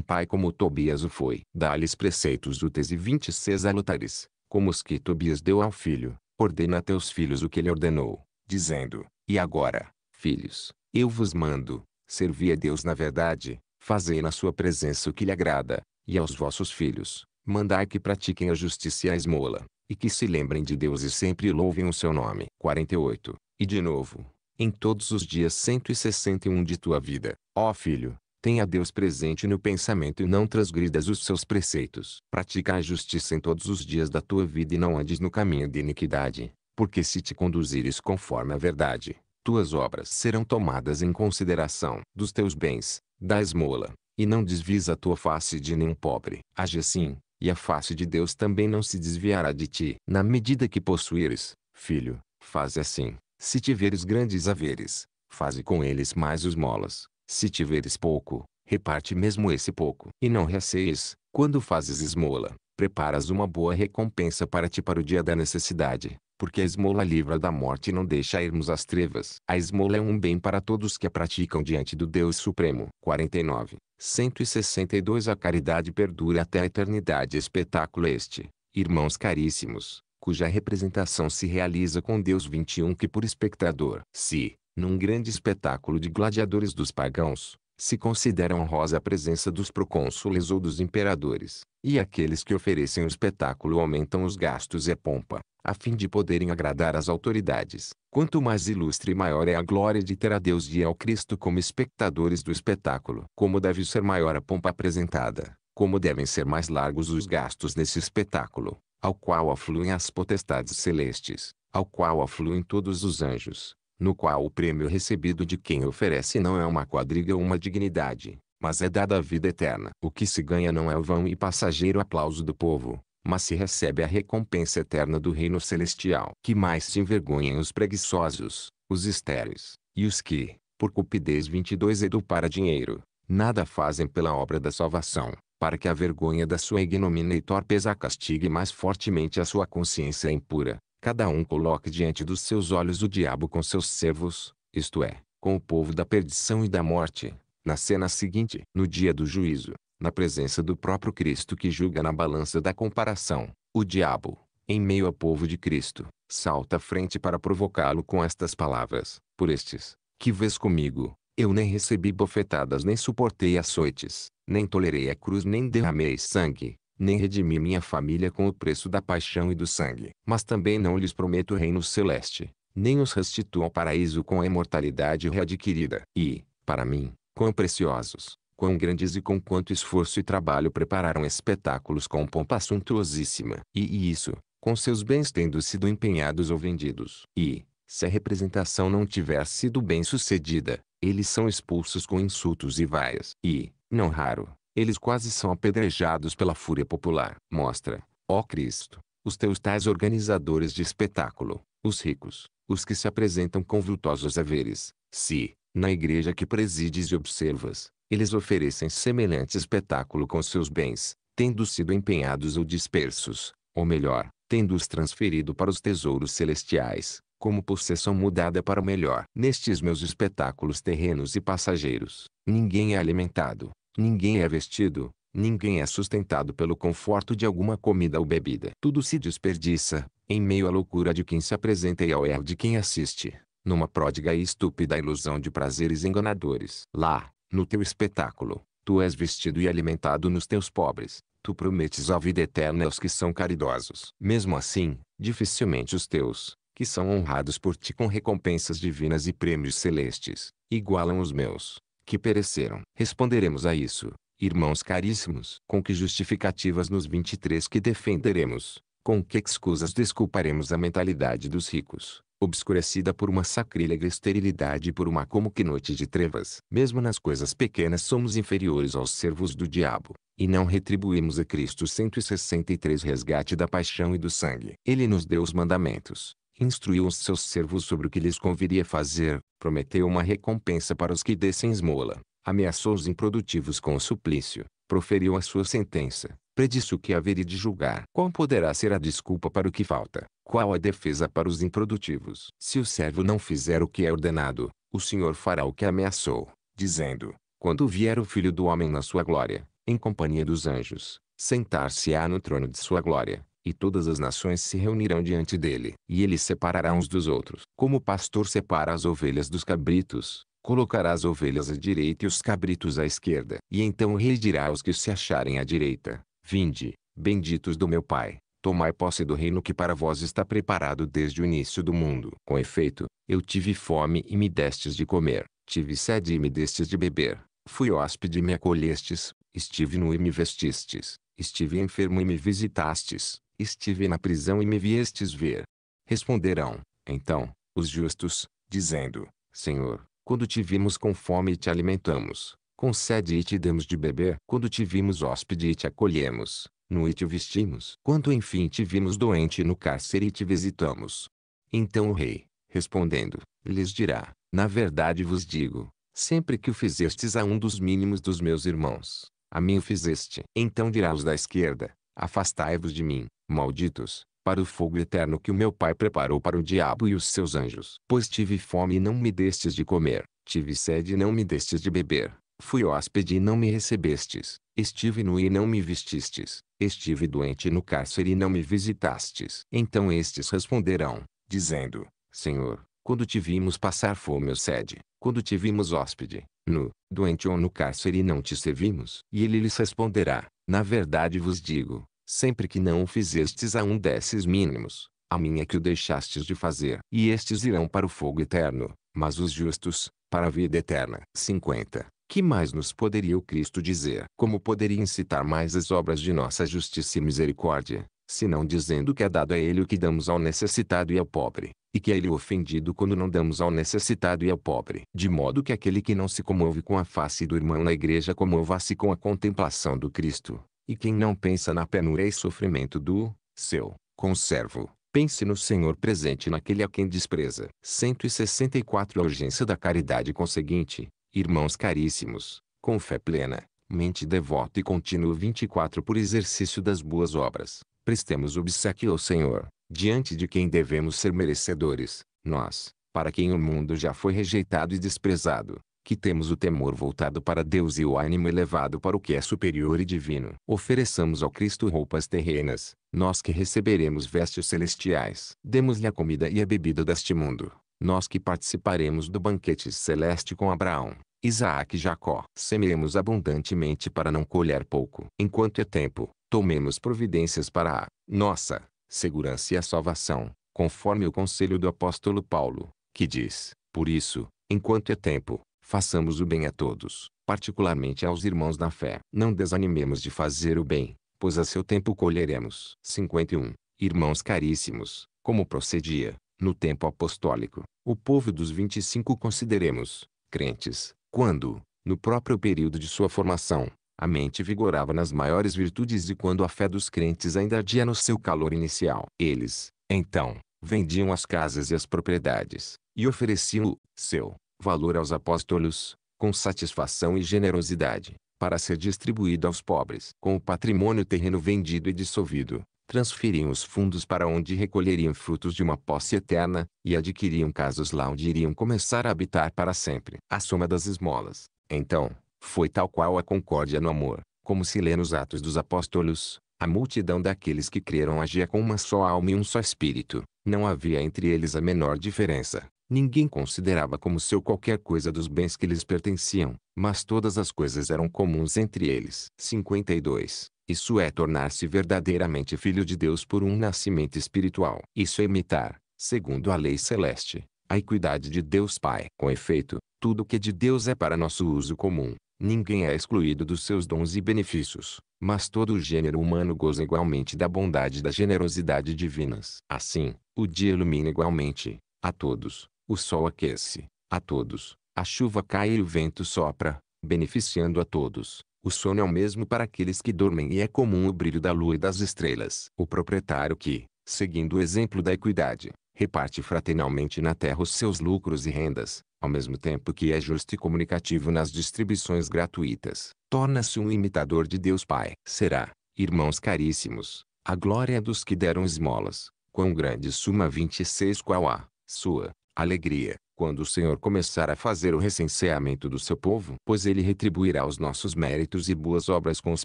pai como Tobias o foi. Dá-lhes preceitos úteis e 26 a lutares, como os que Tobias deu ao filho, ordena a teus filhos o que ele ordenou, dizendo: E agora, filhos, eu vos mando, servi a Deus na verdade, fazei na sua presença o que lhe agrada, e aos vossos filhos, mandai que pratiquem a justiça e a esmola, e que se lembrem de Deus e sempre louvem o seu nome. 48. E de novo, em todos os dias 161 de tua vida, ó filho, Tenha Deus presente no pensamento e não transgridas os seus preceitos. Pratica a justiça em todos os dias da tua vida e não andes no caminho de iniquidade, porque se te conduzires conforme a verdade, tuas obras serão tomadas em consideração. Dos teus bens, da esmola, e não desvies a tua face de nenhum pobre. Age assim, e a face de Deus também não se desviará de ti. Na medida que possuires, filho, faze assim. Se tiveres grandes haveres, faze com eles mais os molas se tiveres pouco, reparte mesmo esse pouco. E não receies, quando fazes esmola, preparas uma boa recompensa para ti para o dia da necessidade, porque a esmola livra da morte e não deixa irmos às trevas. A esmola é um bem para todos que a praticam diante do Deus Supremo. 49. 162 A caridade perdura até a eternidade. Espetáculo este, irmãos caríssimos, cuja representação se realiza com Deus 21 que por espectador. Se, num grande espetáculo de gladiadores dos pagãos, se considera honrosa a presença dos procônsules ou dos imperadores, e aqueles que oferecem o espetáculo aumentam os gastos e a pompa, a fim de poderem agradar às autoridades. Quanto mais ilustre maior é a glória de ter a Deus e ao Cristo como espectadores do espetáculo, como deve ser maior a pompa apresentada, como devem ser mais largos os gastos nesse espetáculo, ao qual afluem as potestades celestes, ao qual afluem todos os anjos, no qual o prêmio recebido de quem oferece não é uma quadriga ou uma dignidade, mas é dada a vida eterna. O que se ganha não é o vão e passageiro aplauso do povo, mas se recebe a recompensa eterna do reino celestial. Que mais se envergonhem os preguiçosos, os estéreis, e os que, por cupidez 22 edu para dinheiro, nada fazem pela obra da salvação, para que a vergonha da sua ignomínia e torpeza castigue mais fortemente a sua consciência impura, Cada um coloque diante dos seus olhos o diabo com seus servos, isto é, com o povo da perdição e da morte, na cena seguinte, no dia do juízo, na presença do próprio Cristo que julga na balança da comparação, o diabo, em meio ao povo de Cristo, salta à frente para provocá-lo com estas palavras: Por estes, que vês comigo, eu nem recebi bofetadas, nem suportei açoites, nem tolerei a cruz, nem derramei sangue nem redimi minha família com o preço da paixão e do sangue. Mas também não lhes prometo o reino celeste, nem os restituo ao paraíso com a imortalidade readquirida. E, para mim, quão preciosos, quão grandes e com quanto esforço e trabalho prepararam espetáculos com pompa suntuosíssima. E, e isso, com seus bens tendo sido empenhados ou vendidos. E, se a representação não tiver sido bem sucedida, eles são expulsos com insultos e vaias. E, não raro, eles quase são apedrejados pela fúria popular. Mostra, ó Cristo, os teus tais organizadores de espetáculo, os ricos, os que se apresentam com vultosos haveres, se, na igreja que presides e observas, eles oferecem semelhante espetáculo com seus bens, tendo sido empenhados ou dispersos, ou melhor, tendo-os transferido para os tesouros celestiais, como possessão mudada para o melhor. Nestes meus espetáculos terrenos e passageiros, ninguém é alimentado, Ninguém é vestido, ninguém é sustentado pelo conforto de alguma comida ou bebida. Tudo se desperdiça, em meio à loucura de quem se apresenta e ao erro de quem assiste, numa pródiga e estúpida ilusão de prazeres enganadores. Lá, no teu espetáculo, tu és vestido e alimentado nos teus pobres. Tu prometes a vida eterna aos que são caridosos. Mesmo assim, dificilmente os teus, que são honrados por ti com recompensas divinas e prêmios celestes, igualam os meus que pereceram. Responderemos a isso, irmãos caríssimos, com que justificativas nos 23 que defenderemos, com que excusas desculparemos a mentalidade dos ricos, obscurecida por uma sacrílega esterilidade e por uma como que noite de trevas. Mesmo nas coisas pequenas somos inferiores aos servos do diabo, e não retribuímos a Cristo 163 resgate da paixão e do sangue. Ele nos deu os mandamentos, instruiu os seus servos sobre o que lhes conviria fazer, prometeu uma recompensa para os que dessem esmola, ameaçou os improdutivos com o suplício, proferiu a sua sentença, predisse o que haveria de julgar. Qual poderá ser a desculpa para o que falta? Qual a defesa para os improdutivos? Se o servo não fizer o que é ordenado, o Senhor fará o que ameaçou, dizendo, quando vier o Filho do Homem na sua glória, em companhia dos anjos, sentar-se-á no trono de sua glória e todas as nações se reunirão diante dele, e ele separará uns dos outros, como o pastor separa as ovelhas dos cabritos, colocará as ovelhas à direita e os cabritos à esquerda, e então o rei dirá aos que se acharem à direita: Vinde, benditos do meu pai, tomai posse do reino que para vós está preparado desde o início do mundo. Com efeito, eu tive fome e me destes de comer, tive sede e me destes de beber, fui hóspede e me acolhestes, estive nu e me vestistes, estive enfermo e me visitastes, estive na prisão e me viestes ver. Responderão, então, os justos, dizendo, Senhor, quando te vimos com fome e te alimentamos, concede e te damos de beber, quando te vimos hóspede e te acolhemos, nu e te vestimos, quando enfim te vimos doente no cárcere e te visitamos. Então o rei, respondendo, lhes dirá, na verdade vos digo, sempre que o fizestes a um dos mínimos dos meus irmãos, a mim o fizeste. Então dirá os da esquerda, afastai-vos de mim, malditos, para o fogo eterno que o meu pai preparou para o diabo e os seus anjos. Pois tive fome e não me destes de comer, tive sede e não me destes de beber, fui hóspede e não me recebestes, estive nu e não me vestistes, estive doente no cárcere e não me visitastes. Então estes responderão, dizendo, Senhor, quando te vimos passar fome ou sede, quando te vimos hóspede, nu, doente ou no cárcere e não te servimos? E ele lhes responderá, na verdade vos digo, sempre que não o fizestes a um desses mínimos, a minha que o deixastes de fazer. E estes irão para o fogo eterno, mas os justos, para a vida eterna. 50. Que mais nos poderia o Cristo dizer? Como poderia incitar mais as obras de nossa justiça e misericórdia, senão dizendo que é dado a ele o que damos ao necessitado e ao pobre, e que é ele ofendido quando não damos ao necessitado e ao pobre. De modo que aquele que não se comove com a face do irmão na igreja comova-se com a contemplação do Cristo e quem não pensa na penura e sofrimento do seu conservo, pense no Senhor presente naquele a quem despreza. 164 A urgência da caridade conseguinte, irmãos caríssimos, com fé plena, mente devota e contínuo 24 por exercício das boas obras, prestemos obsequio ao Senhor, diante de quem devemos ser merecedores, nós, para quem o mundo já foi rejeitado e desprezado, que temos o temor voltado para Deus e o ânimo elevado para o que é superior e divino. Ofereçamos ao Cristo roupas terrenas, nós que receberemos vestes celestiais. Demos-lhe a comida e a bebida deste mundo, nós que participaremos do banquete celeste com Abraão. Isaac e Jacó. Semeemos abundantemente para não colher pouco. Enquanto é tempo, tomemos providências para a nossa segurança e a salvação, conforme o conselho do apóstolo Paulo, que diz: Por isso, enquanto é tempo, Façamos o bem a todos, particularmente aos irmãos na fé. Não desanimemos de fazer o bem, pois a seu tempo colheremos. 51. Irmãos caríssimos, como procedia, no tempo apostólico, o povo dos 25 consideremos, crentes, quando, no próprio período de sua formação, a mente vigorava nas maiores virtudes e quando a fé dos crentes ainda ardia no seu calor inicial. Eles, então, vendiam as casas e as propriedades, e ofereciam o seu valor aos apóstolos, com satisfação e generosidade, para ser distribuído aos pobres. Com o patrimônio terreno vendido e dissolvido, transferiam os fundos para onde recolheriam frutos de uma posse eterna, e adquiriam casas lá onde iriam começar a habitar para sempre. A soma das esmolas, então, foi tal qual a concórdia no amor, como se lê nos Atos dos Apóstolos, a multidão daqueles que creram agia com uma só alma e um só espírito, não havia entre eles a menor diferença, Ninguém considerava como seu qualquer coisa dos bens que lhes pertenciam, mas todas as coisas eram comuns entre eles. 52. Isso é tornar-se verdadeiramente filho de Deus por um nascimento espiritual. Isso é imitar, segundo a lei celeste, a equidade de Deus Pai. Com efeito, tudo o que é de Deus é para nosso uso comum, ninguém é excluído dos seus dons e benefícios, mas todo o gênero humano goza igualmente da bondade e da generosidade divinas. Assim, o dia ilumina igualmente, a todos, o sol aquece a todos, a chuva cai e o vento sopra, beneficiando a todos. O sono é o mesmo para aqueles que dormem e é comum o brilho da lua e das estrelas. O proprietário que, seguindo o exemplo da equidade, reparte fraternalmente na terra os seus lucros e rendas, ao mesmo tempo que é justo e comunicativo nas distribuições gratuitas, torna-se um imitador de Deus Pai. Será, irmãos caríssimos, a glória dos que deram esmolas, quão grande suma 26 qual a sua, alegria, quando o Senhor começar a fazer o recenseamento do seu povo, pois ele retribuirá os nossos méritos e boas obras com os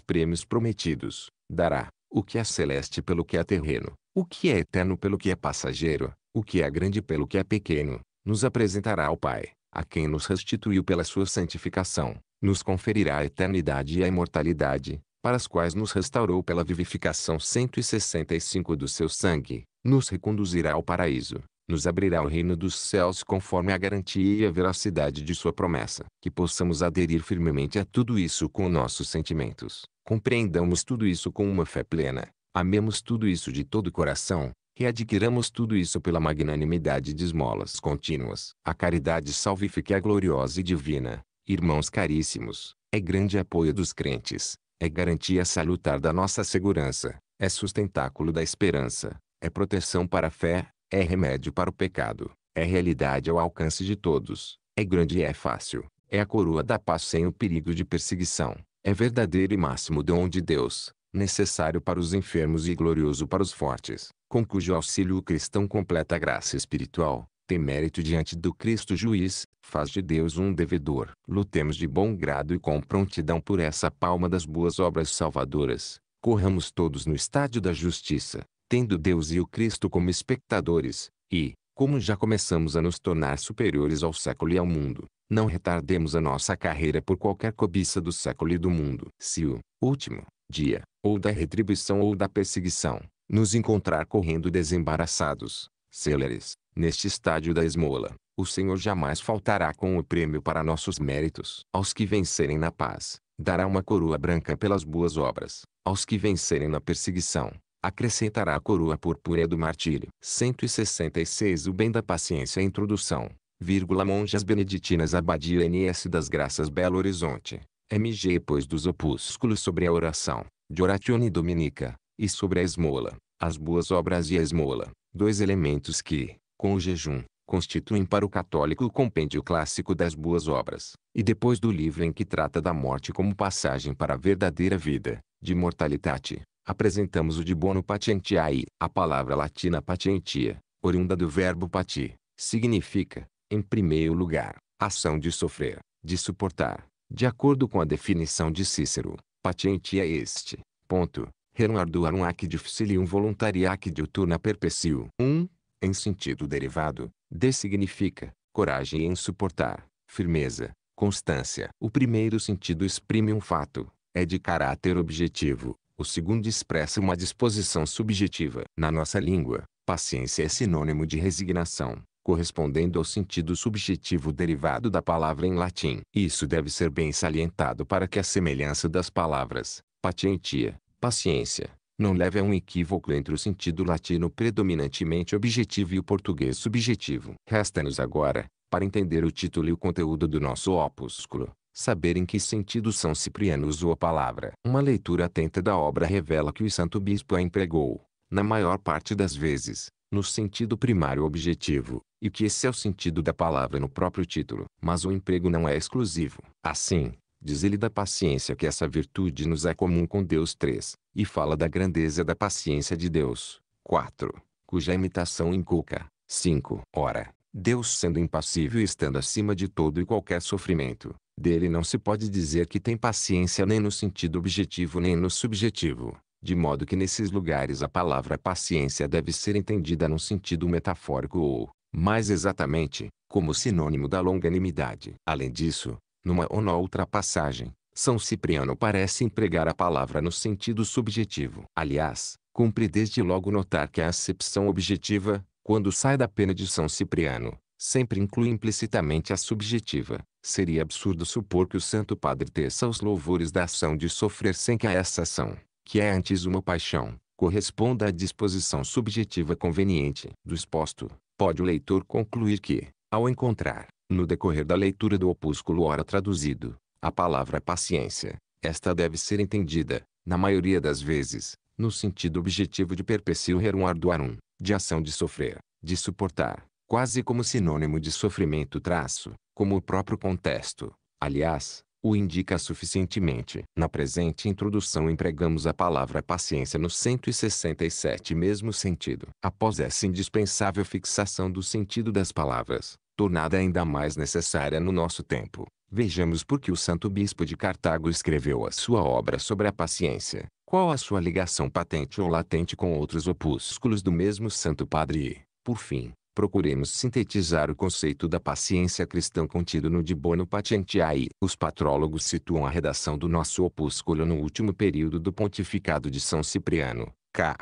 prêmios prometidos, dará, o que é celeste pelo que é terreno, o que é eterno pelo que é passageiro, o que é grande pelo que é pequeno, nos apresentará ao Pai, a quem nos restituiu pela sua santificação, nos conferirá a eternidade e a imortalidade, para as quais nos restaurou pela vivificação 165 do seu sangue, nos reconduzirá ao paraíso, nos abrirá o reino dos céus conforme a garantia e a veracidade de sua promessa. Que possamos aderir firmemente a tudo isso com nossos sentimentos. Compreendamos tudo isso com uma fé plena. Amemos tudo isso de todo o coração. Readquiramos tudo isso pela magnanimidade de esmolas contínuas. A caridade salvifique a é gloriosa e divina. Irmãos caríssimos, é grande apoio dos crentes. É garantia salutar da nossa segurança. É sustentáculo da esperança. É proteção para a fé é remédio para o pecado. É realidade ao alcance de todos. É grande e é fácil. É a coroa da paz sem o perigo de perseguição. É verdadeiro e máximo dom de Deus, necessário para os enfermos e glorioso para os fortes, com cujo auxílio o cristão completa a graça espiritual, tem mérito diante do Cristo juiz, faz de Deus um devedor. Lutemos de bom grado e com prontidão por essa palma das boas obras salvadoras. Corramos todos no estádio da justiça, tendo Deus e o Cristo como espectadores, e, como já começamos a nos tornar superiores ao século e ao mundo, não retardemos a nossa carreira por qualquer cobiça do século e do mundo. Se o último dia, ou da retribuição ou da perseguição, nos encontrar correndo desembaraçados, céleres, neste estádio da esmola, o Senhor jamais faltará com o prêmio para nossos méritos. Aos que vencerem na paz, dará uma coroa branca pelas boas obras. Aos que vencerem na perseguição, acrescentará a coroa purpúrea do martírio. 166 O bem da paciência Introdução, vírgula Monjas Beneditinas Abadia NS das Graças Belo Horizonte, MG Pois dos opúsculos sobre a oração, de Oratione Dominica, e sobre a esmola, as boas obras e a esmola, dois elementos que, com o jejum, constituem para o católico o compêndio clássico das boas obras, e depois do livro em que trata da morte como passagem para a verdadeira vida, de mortalitate, apresentamos o de bono patientiae. A palavra latina patientia, oriunda do verbo pati, significa, em primeiro lugar, ação de sofrer, de suportar. De acordo com a definição de Cícero, patentia é este, ponto, renuarduarum ac difficilium voluntariac diuturna perpeciu. 1. Um, em sentido derivado, de significa, coragem em suportar, firmeza, constância. O primeiro sentido exprime um fato, é de caráter objetivo, o segundo expressa uma disposição subjetiva. Na nossa língua, paciência é sinônimo de resignação, correspondendo ao sentido subjetivo derivado da palavra em latim. Isso deve ser bem salientado para que a semelhança das palavras, patientia, paciência, não leve a um equívoco entre o sentido latino predominantemente objetivo e o português subjetivo. Resta-nos agora, para entender o título e o conteúdo do nosso opúsculo, saber em que sentido São Cipriano usou a palavra. Uma leitura atenta da obra revela que o santo bispo a empregou, na maior parte das vezes, no sentido primário objetivo, e que esse é o sentido da palavra no próprio título. Mas o emprego não é exclusivo. Assim, diz ele da paciência que essa virtude nos é comum com Deus 3, e fala da grandeza da paciência de Deus 4, cuja imitação inculca 5. Ora, Deus sendo impassível e estando acima de todo e qualquer sofrimento, dele não se pode dizer que tem paciência nem no sentido objetivo nem no subjetivo, de modo que nesses lugares a palavra paciência deve ser entendida num sentido metafórico ou, mais exatamente, como sinônimo da longanimidade. Além disso, numa ou na outra passagem, São Cipriano parece empregar a palavra no sentido subjetivo. Aliás, cumpre desde logo notar que a acepção objetiva, quando sai da pena de São Cipriano, sempre inclui implicitamente a subjetiva. Seria absurdo supor que o Santo Padre teça os louvores da ação de sofrer sem que a essa ação, que é antes uma paixão, corresponda à disposição subjetiva conveniente. Do exposto, pode o leitor concluir que, ao encontrar, no decorrer da leitura do opúsculo ora traduzido, a palavra paciência, esta deve ser entendida, na maioria das vezes, no sentido objetivo de perpecil rerum arduarum, de ação de sofrer, de suportar, quase como sinônimo de sofrimento traço, como o próprio contexto, aliás, o indica suficientemente. Na presente introdução empregamos a palavra paciência no 167 mesmo sentido. Após essa indispensável fixação do sentido das palavras, tornada ainda mais necessária no nosso tempo, Vejamos por que o santo bispo de Cartago escreveu a sua obra sobre a paciência, qual a sua ligação patente ou latente com outros opúsculos do mesmo santo padre e, por fim, procuremos sintetizar o conceito da paciência cristã contido no De Bono Patientiae. Os patrólogos situam a redação do nosso opúsculo no último período do pontificado de São Cipriano, K.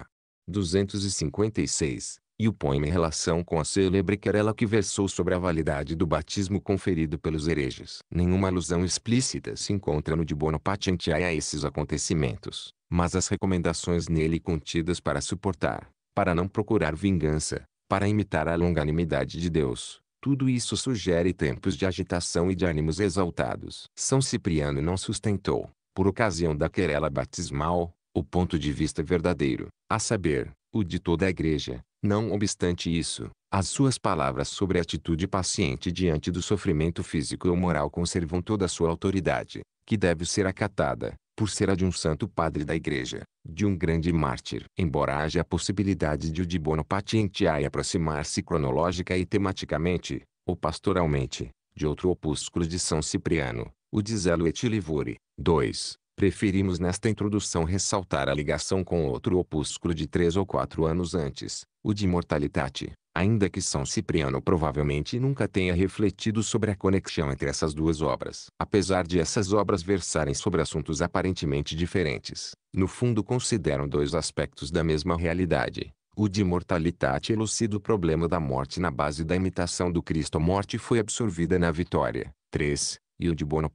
256, e o me em relação com a célebre querela que versou sobre a validade do batismo conferido pelos hereges. Nenhuma alusão explícita se encontra no De Bono Patientiae a esses acontecimentos, mas as recomendações nele contidas para suportar, para não procurar vingança, para imitar a longanimidade de Deus. Tudo isso sugere tempos de agitação e de ânimos exaltados. São Cipriano não sustentou, por ocasião da querela batismal, o ponto de vista verdadeiro, a saber, o de toda a igreja. Não obstante isso, as suas palavras sobre a atitude paciente diante do sofrimento físico ou moral conservam toda a sua autoridade, que deve ser acatada, por ser a de um santo padre da igreja, de um grande mártir. Embora haja a possibilidade de o de Bono patentear aproximar-se cronológica e tematicamente, ou pastoralmente, de outro opúsculo de São Cipriano, o de Zelo et Livore. 2. Preferimos nesta introdução ressaltar a ligação com outro opúsculo de três ou quatro anos antes, o de Mortalitate, ainda que São Cipriano provavelmente nunca tenha refletido sobre a conexão entre essas duas obras. Apesar de essas obras versarem sobre assuntos aparentemente diferentes, no fundo consideram dois aspectos da mesma realidade. O de mortalitate elucida o problema da morte na base da imitação do Cristo. A morte foi absorvida na vitória. 3. E o de Bono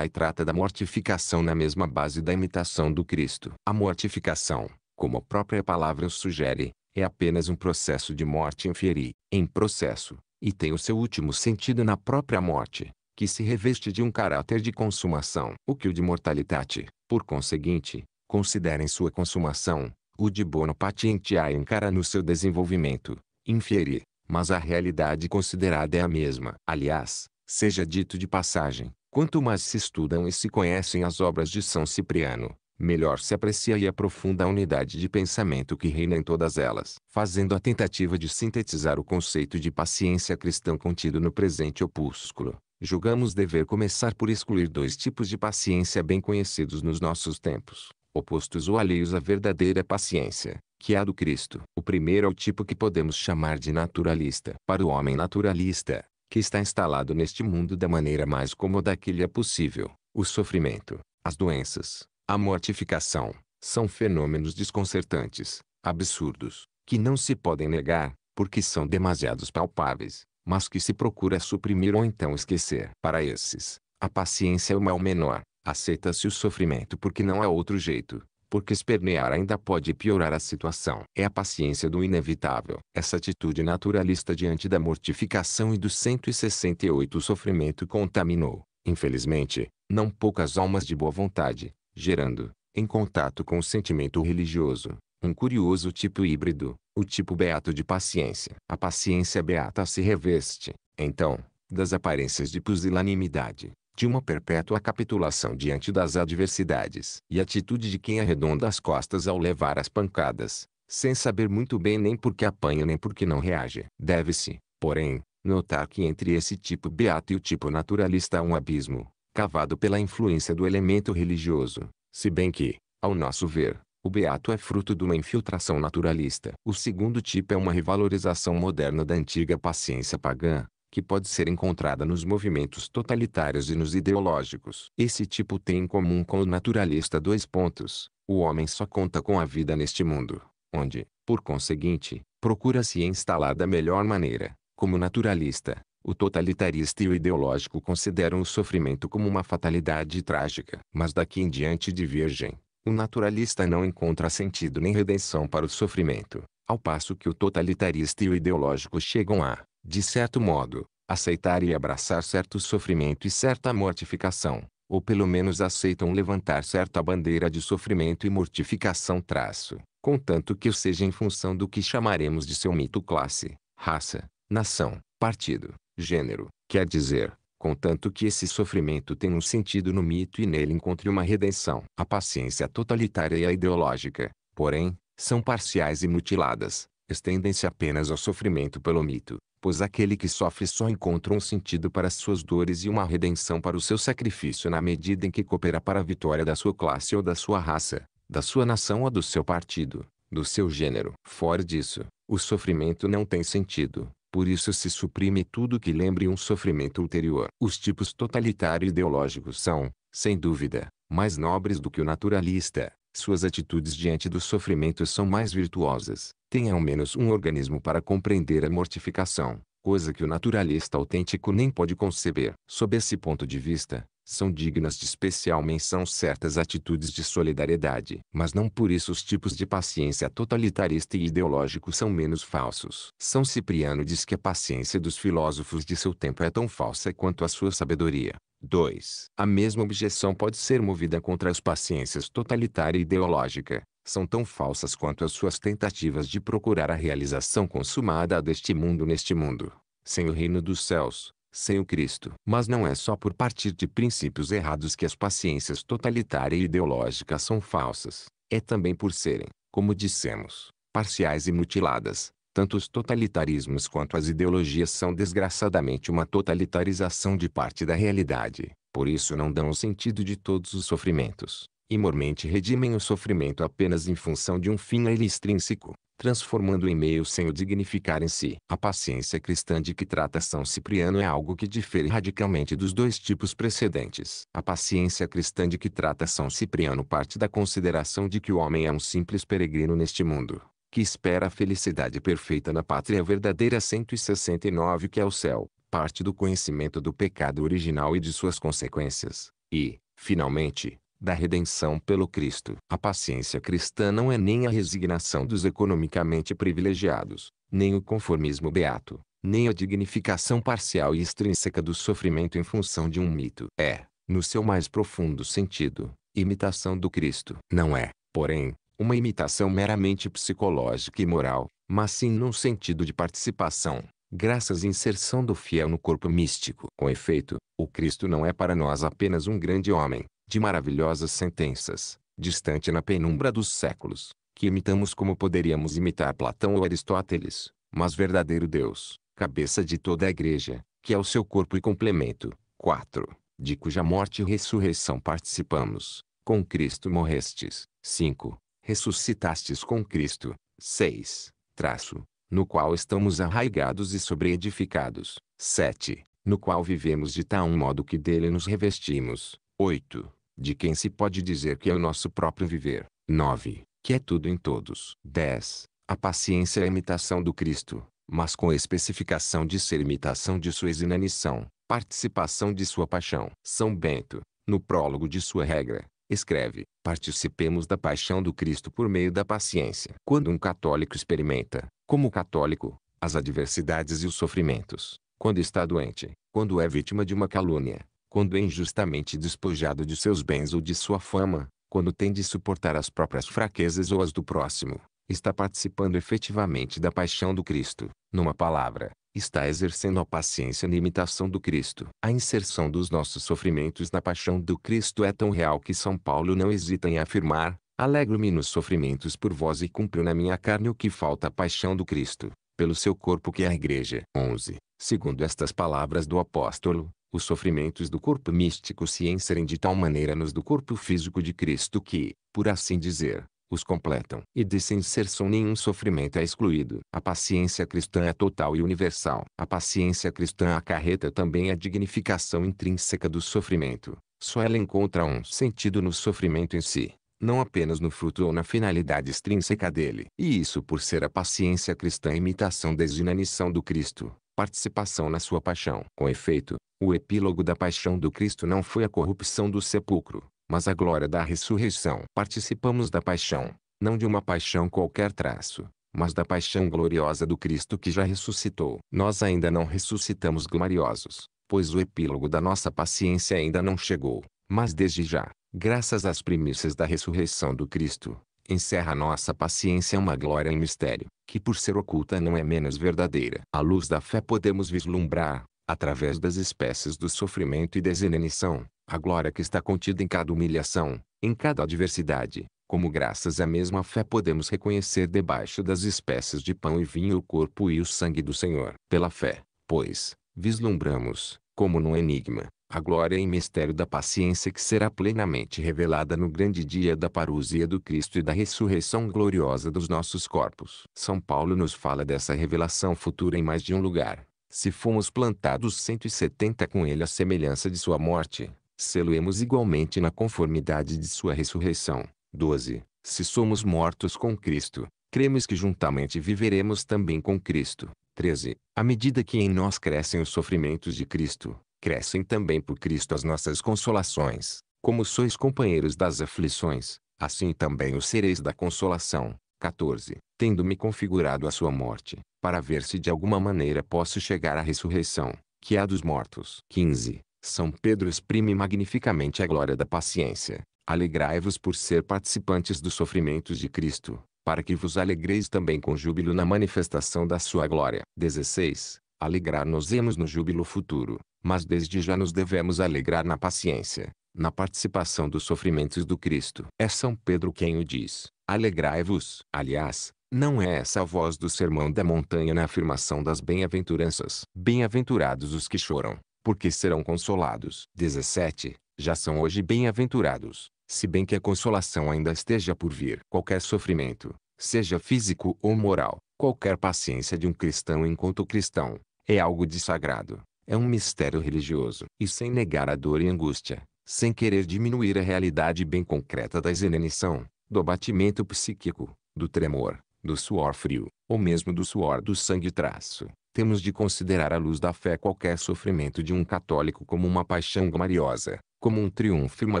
trata da mortificação na mesma base da imitação do Cristo. A mortificação, como a própria palavra sugere, é apenas um processo de morte inferi, em processo, e tem o seu último sentido na própria morte, que se reveste de um caráter de consumação. O que o de mortalitate, por conseguinte, considera em sua consumação, o de bono patientiae encara no seu desenvolvimento, inferi, mas a realidade considerada é a mesma. Aliás, seja dito de passagem, quanto mais se estudam e se conhecem as obras de São Cipriano, melhor se aprecia e aprofunda a unidade de pensamento que reina em todas elas. Fazendo a tentativa de sintetizar o conceito de paciência cristã contido no presente opúsculo, julgamos dever começar por excluir dois tipos de paciência bem conhecidos nos nossos tempos, opostos ou alheios à verdadeira paciência, que é a do Cristo. O primeiro é o tipo que podemos chamar de naturalista. Para o homem naturalista, que está instalado neste mundo da maneira mais cômoda que lhe é possível, o sofrimento, as doenças, a mortificação são fenômenos desconcertantes, absurdos, que não se podem negar, porque são demasiados palpáveis, mas que se procura suprimir ou então esquecer. Para esses, a paciência é o mal menor. Aceita-se o sofrimento porque não há outro jeito, porque espernear ainda pode piorar a situação. É a paciência do inevitável. Essa atitude naturalista diante da mortificação e do 168 o sofrimento contaminou, infelizmente, não poucas almas de boa vontade, gerando, em contato com o sentimento religioso, um curioso tipo híbrido, o tipo beato de paciência. A paciência beata se reveste, então, das aparências de pusilanimidade, de uma perpétua capitulação diante das adversidades e atitude de quem arredonda as costas ao levar as pancadas, sem saber muito bem nem por que apanha nem por que não reage. Deve-se, porém, notar que entre esse tipo beato e o tipo naturalista há um abismo, cavado pela influência do elemento religioso, se bem que, ao nosso ver, o beato é fruto de uma infiltração naturalista. O segundo tipo é uma revalorização moderna da antiga paciência pagã, que pode ser encontrada nos movimentos totalitários e nos ideológicos. Esse tipo tem em comum com o naturalista dois pontos. O homem só conta com a vida neste mundo, onde, por conseguinte, procura se instalar da melhor maneira. Como naturalista, o totalitarista e o ideológico consideram o sofrimento como uma fatalidade trágica. Mas daqui em diante divergem. O naturalista não encontra sentido nem redenção para o sofrimento, ao passo que o totalitarista e o ideológico chegam a, de certo modo, aceitar e abraçar certo sofrimento e certa mortificação, ou pelo menos aceitam levantar certa bandeira de sofrimento e mortificação traço, contanto que o seja em função do que chamaremos de seu mito classe, raça, nação, partido, gênero, quer dizer, contanto que esse sofrimento tenha um sentido no mito e nele encontre uma redenção. A paciência totalitária e a ideológica, porém, são parciais e mutiladas, estendem-se apenas ao sofrimento pelo mito, pois aquele que sofre só encontra um sentido para suas dores e uma redenção para o seu sacrifício na medida em que coopera para a vitória da sua classe ou da sua raça, da sua nação ou do seu partido, do seu gênero. Fora disso, o sofrimento não tem sentido, por isso se suprime tudo que lembre um sofrimento ulterior. Os tipos totalitário ideológicos são, sem dúvida, mais nobres do que o naturalista. Suas atitudes diante do sofrimento são mais virtuosas. Tem ao menos um organismo para compreender a mortificação, coisa que o naturalista autêntico nem pode conceber. Sob esse ponto de vista, são dignas de especial menção certas atitudes de solidariedade. Mas não por isso os tipos de paciência totalitarista e ideológico são menos falsos. São Cipriano diz que a paciência dos filósofos de seu tempo é tão falsa quanto a sua sabedoria. 2. A mesma objeção pode ser movida contra as paciências totalitária e ideológica. São tão falsas quanto as suas tentativas de procurar a realização consumada deste mundo neste mundo, sem o reino dos céus, sem o Cristo. Mas não é só por partir de princípios errados que as paciências totalitária e ideológica são falsas. É também por serem, como dissemos, parciais e mutiladas. Tanto os totalitarismos quanto as ideologias são desgraçadamente uma totalitarização de parte da realidade. Por isso não dão o sentido de todos os sofrimentos. E mormente redimem o sofrimento apenas em função de um fim a ele intrínseco transformando em meio sem o dignificar em si. A paciência cristã de que trata São Cipriano é algo que difere radicalmente dos dois tipos precedentes. A paciência cristã de que trata São Cipriano parte da consideração de que o homem é um simples peregrino neste mundo que espera a felicidade perfeita na pátria verdadeira 169 que é o céu, parte do conhecimento do pecado original e de suas consequências, e, finalmente, da redenção pelo Cristo. A paciência cristã não é nem a resignação dos economicamente privilegiados, nem o conformismo beato, nem a dignificação parcial e extrínseca do sofrimento em função de um mito. É, no seu mais profundo sentido, imitação do Cristo. Não é, porém, uma imitação meramente psicológica e moral, mas sim num sentido de participação, graças à inserção do fiel no corpo místico. Com efeito, o Cristo não é para nós apenas um grande homem, de maravilhosas sentenças, distante na penumbra dos séculos, que imitamos como poderíamos imitar Platão ou Aristóteles, mas verdadeiro Deus, cabeça de toda a igreja, que é o seu corpo e complemento. 4. De cuja morte e ressurreição participamos, com Cristo morrestes. 5. Ressuscitastes com Cristo. 6. Traço, no qual estamos arraigados e sobreedificados. 7. No qual vivemos de tal modo que dele nos revestimos. 8. De quem se pode dizer que é o nosso próprio viver. 9. Que é tudo em todos. 10. A paciência é a imitação do Cristo, mas com a especificação de ser imitação de sua exinanição, participação de sua paixão. São Bento, no prólogo de sua regra, escreve: Participemos da paixão do Cristo por meio da paciência. Quando um católico experimenta, como católico, as adversidades e os sofrimentos, quando está doente, quando é vítima de uma calúnia, quando é injustamente despojado de seus bens ou de sua fama, quando tem de suportar as próprias fraquezas ou as do próximo, está participando efetivamente da paixão do Cristo. Numa palavra, está exercendo a paciência na imitação do Cristo. A inserção dos nossos sofrimentos na paixão do Cristo é tão real que São Paulo não hesita em afirmar: Alegro-me nos sofrimentos por vós e cumpriu na minha carne o que falta a paixão do Cristo, pelo seu corpo que é a Igreja. 11. Segundo estas palavras do apóstolo, os sofrimentos do corpo místico se inserem de tal maneira nos do corpo físico de Cristo que, por assim dizer, os completam. E desse inserção nenhum sofrimento é excluído. A paciência cristã é total e universal. A paciência cristã acarreta também a dignificação intrínseca do sofrimento. Só ela encontra um sentido no sofrimento em si, não apenas no fruto ou na finalidade extrínseca dele. E isso por ser a paciência cristã imitação da inanição do Cristo participação na sua paixão. Com efeito, o epílogo da paixão do Cristo não foi a corrupção do sepulcro, mas a glória da ressurreição. Participamos da paixão, não de uma paixão qualquer traço, mas da paixão gloriosa do Cristo que já ressuscitou. Nós ainda não ressuscitamos gloriosos, pois o epílogo da nossa paciência ainda não chegou, mas desde já, graças às primícias da ressurreição do Cristo, encerra nossa paciência é uma glória em mistério, que por ser oculta não é menos verdadeira. À luz da fé podemos vislumbrar, através das espécies do sofrimento e desinanição, a glória que está contida em cada humilhação, em cada adversidade, como graças à mesma fé podemos reconhecer debaixo das espécies de pão e vinho o corpo e o sangue do Senhor. Pela fé, pois, vislumbramos, como num enigma, a glória e mistério da paciência que será plenamente revelada no grande dia da parusia do Cristo e da ressurreição gloriosa dos nossos corpos. São Paulo nos fala dessa revelação futura em mais de um lugar. Se fomos plantados 170 com ele à semelhança de sua morte, seloemos igualmente na conformidade de sua ressurreição. 12. Se somos mortos com Cristo, cremos que juntamente viveremos também com Cristo. 13. À medida que em nós crescem os sofrimentos de Cristo, crescem também por Cristo as nossas consolações, como sois companheiros das aflições, assim também o sereis da consolação. 14. Tendo-me configurado a sua morte, para ver se de alguma maneira posso chegar à ressurreição, que é a dos mortos. 15. São Pedro exprime magnificamente a glória da paciência. Alegrai-vos por ser participantes dos sofrimentos de Cristo, para que vos alegreis também com júbilo na manifestação da sua glória. 16. Alegrar-nos-emos no júbilo futuro, mas desde já nos devemos alegrar na paciência, na participação dos sofrimentos do Cristo. É São Pedro quem o diz: alegrai-vos. Aliás, não é essa a voz do sermão da montanha na afirmação das bem-aventuranças. Bem-aventurados os que choram, porque serão consolados. 17. Já são hoje bem-aventurados, se bem que a consolação ainda esteja por vir. Qualquer sofrimento, seja físico ou moral, qualquer paciência de um cristão enquanto cristão, é algo de sagrado. É um mistério religioso. E sem negar a dor e angústia, sem querer diminuir a realidade bem concreta da exenenição, do abatimento psíquico, do tremor, do suor frio, ou mesmo do suor do sangue traço, temos de considerar à luz da fé qualquer sofrimento de um católico como uma paixão gloriosa, como um triunfo e uma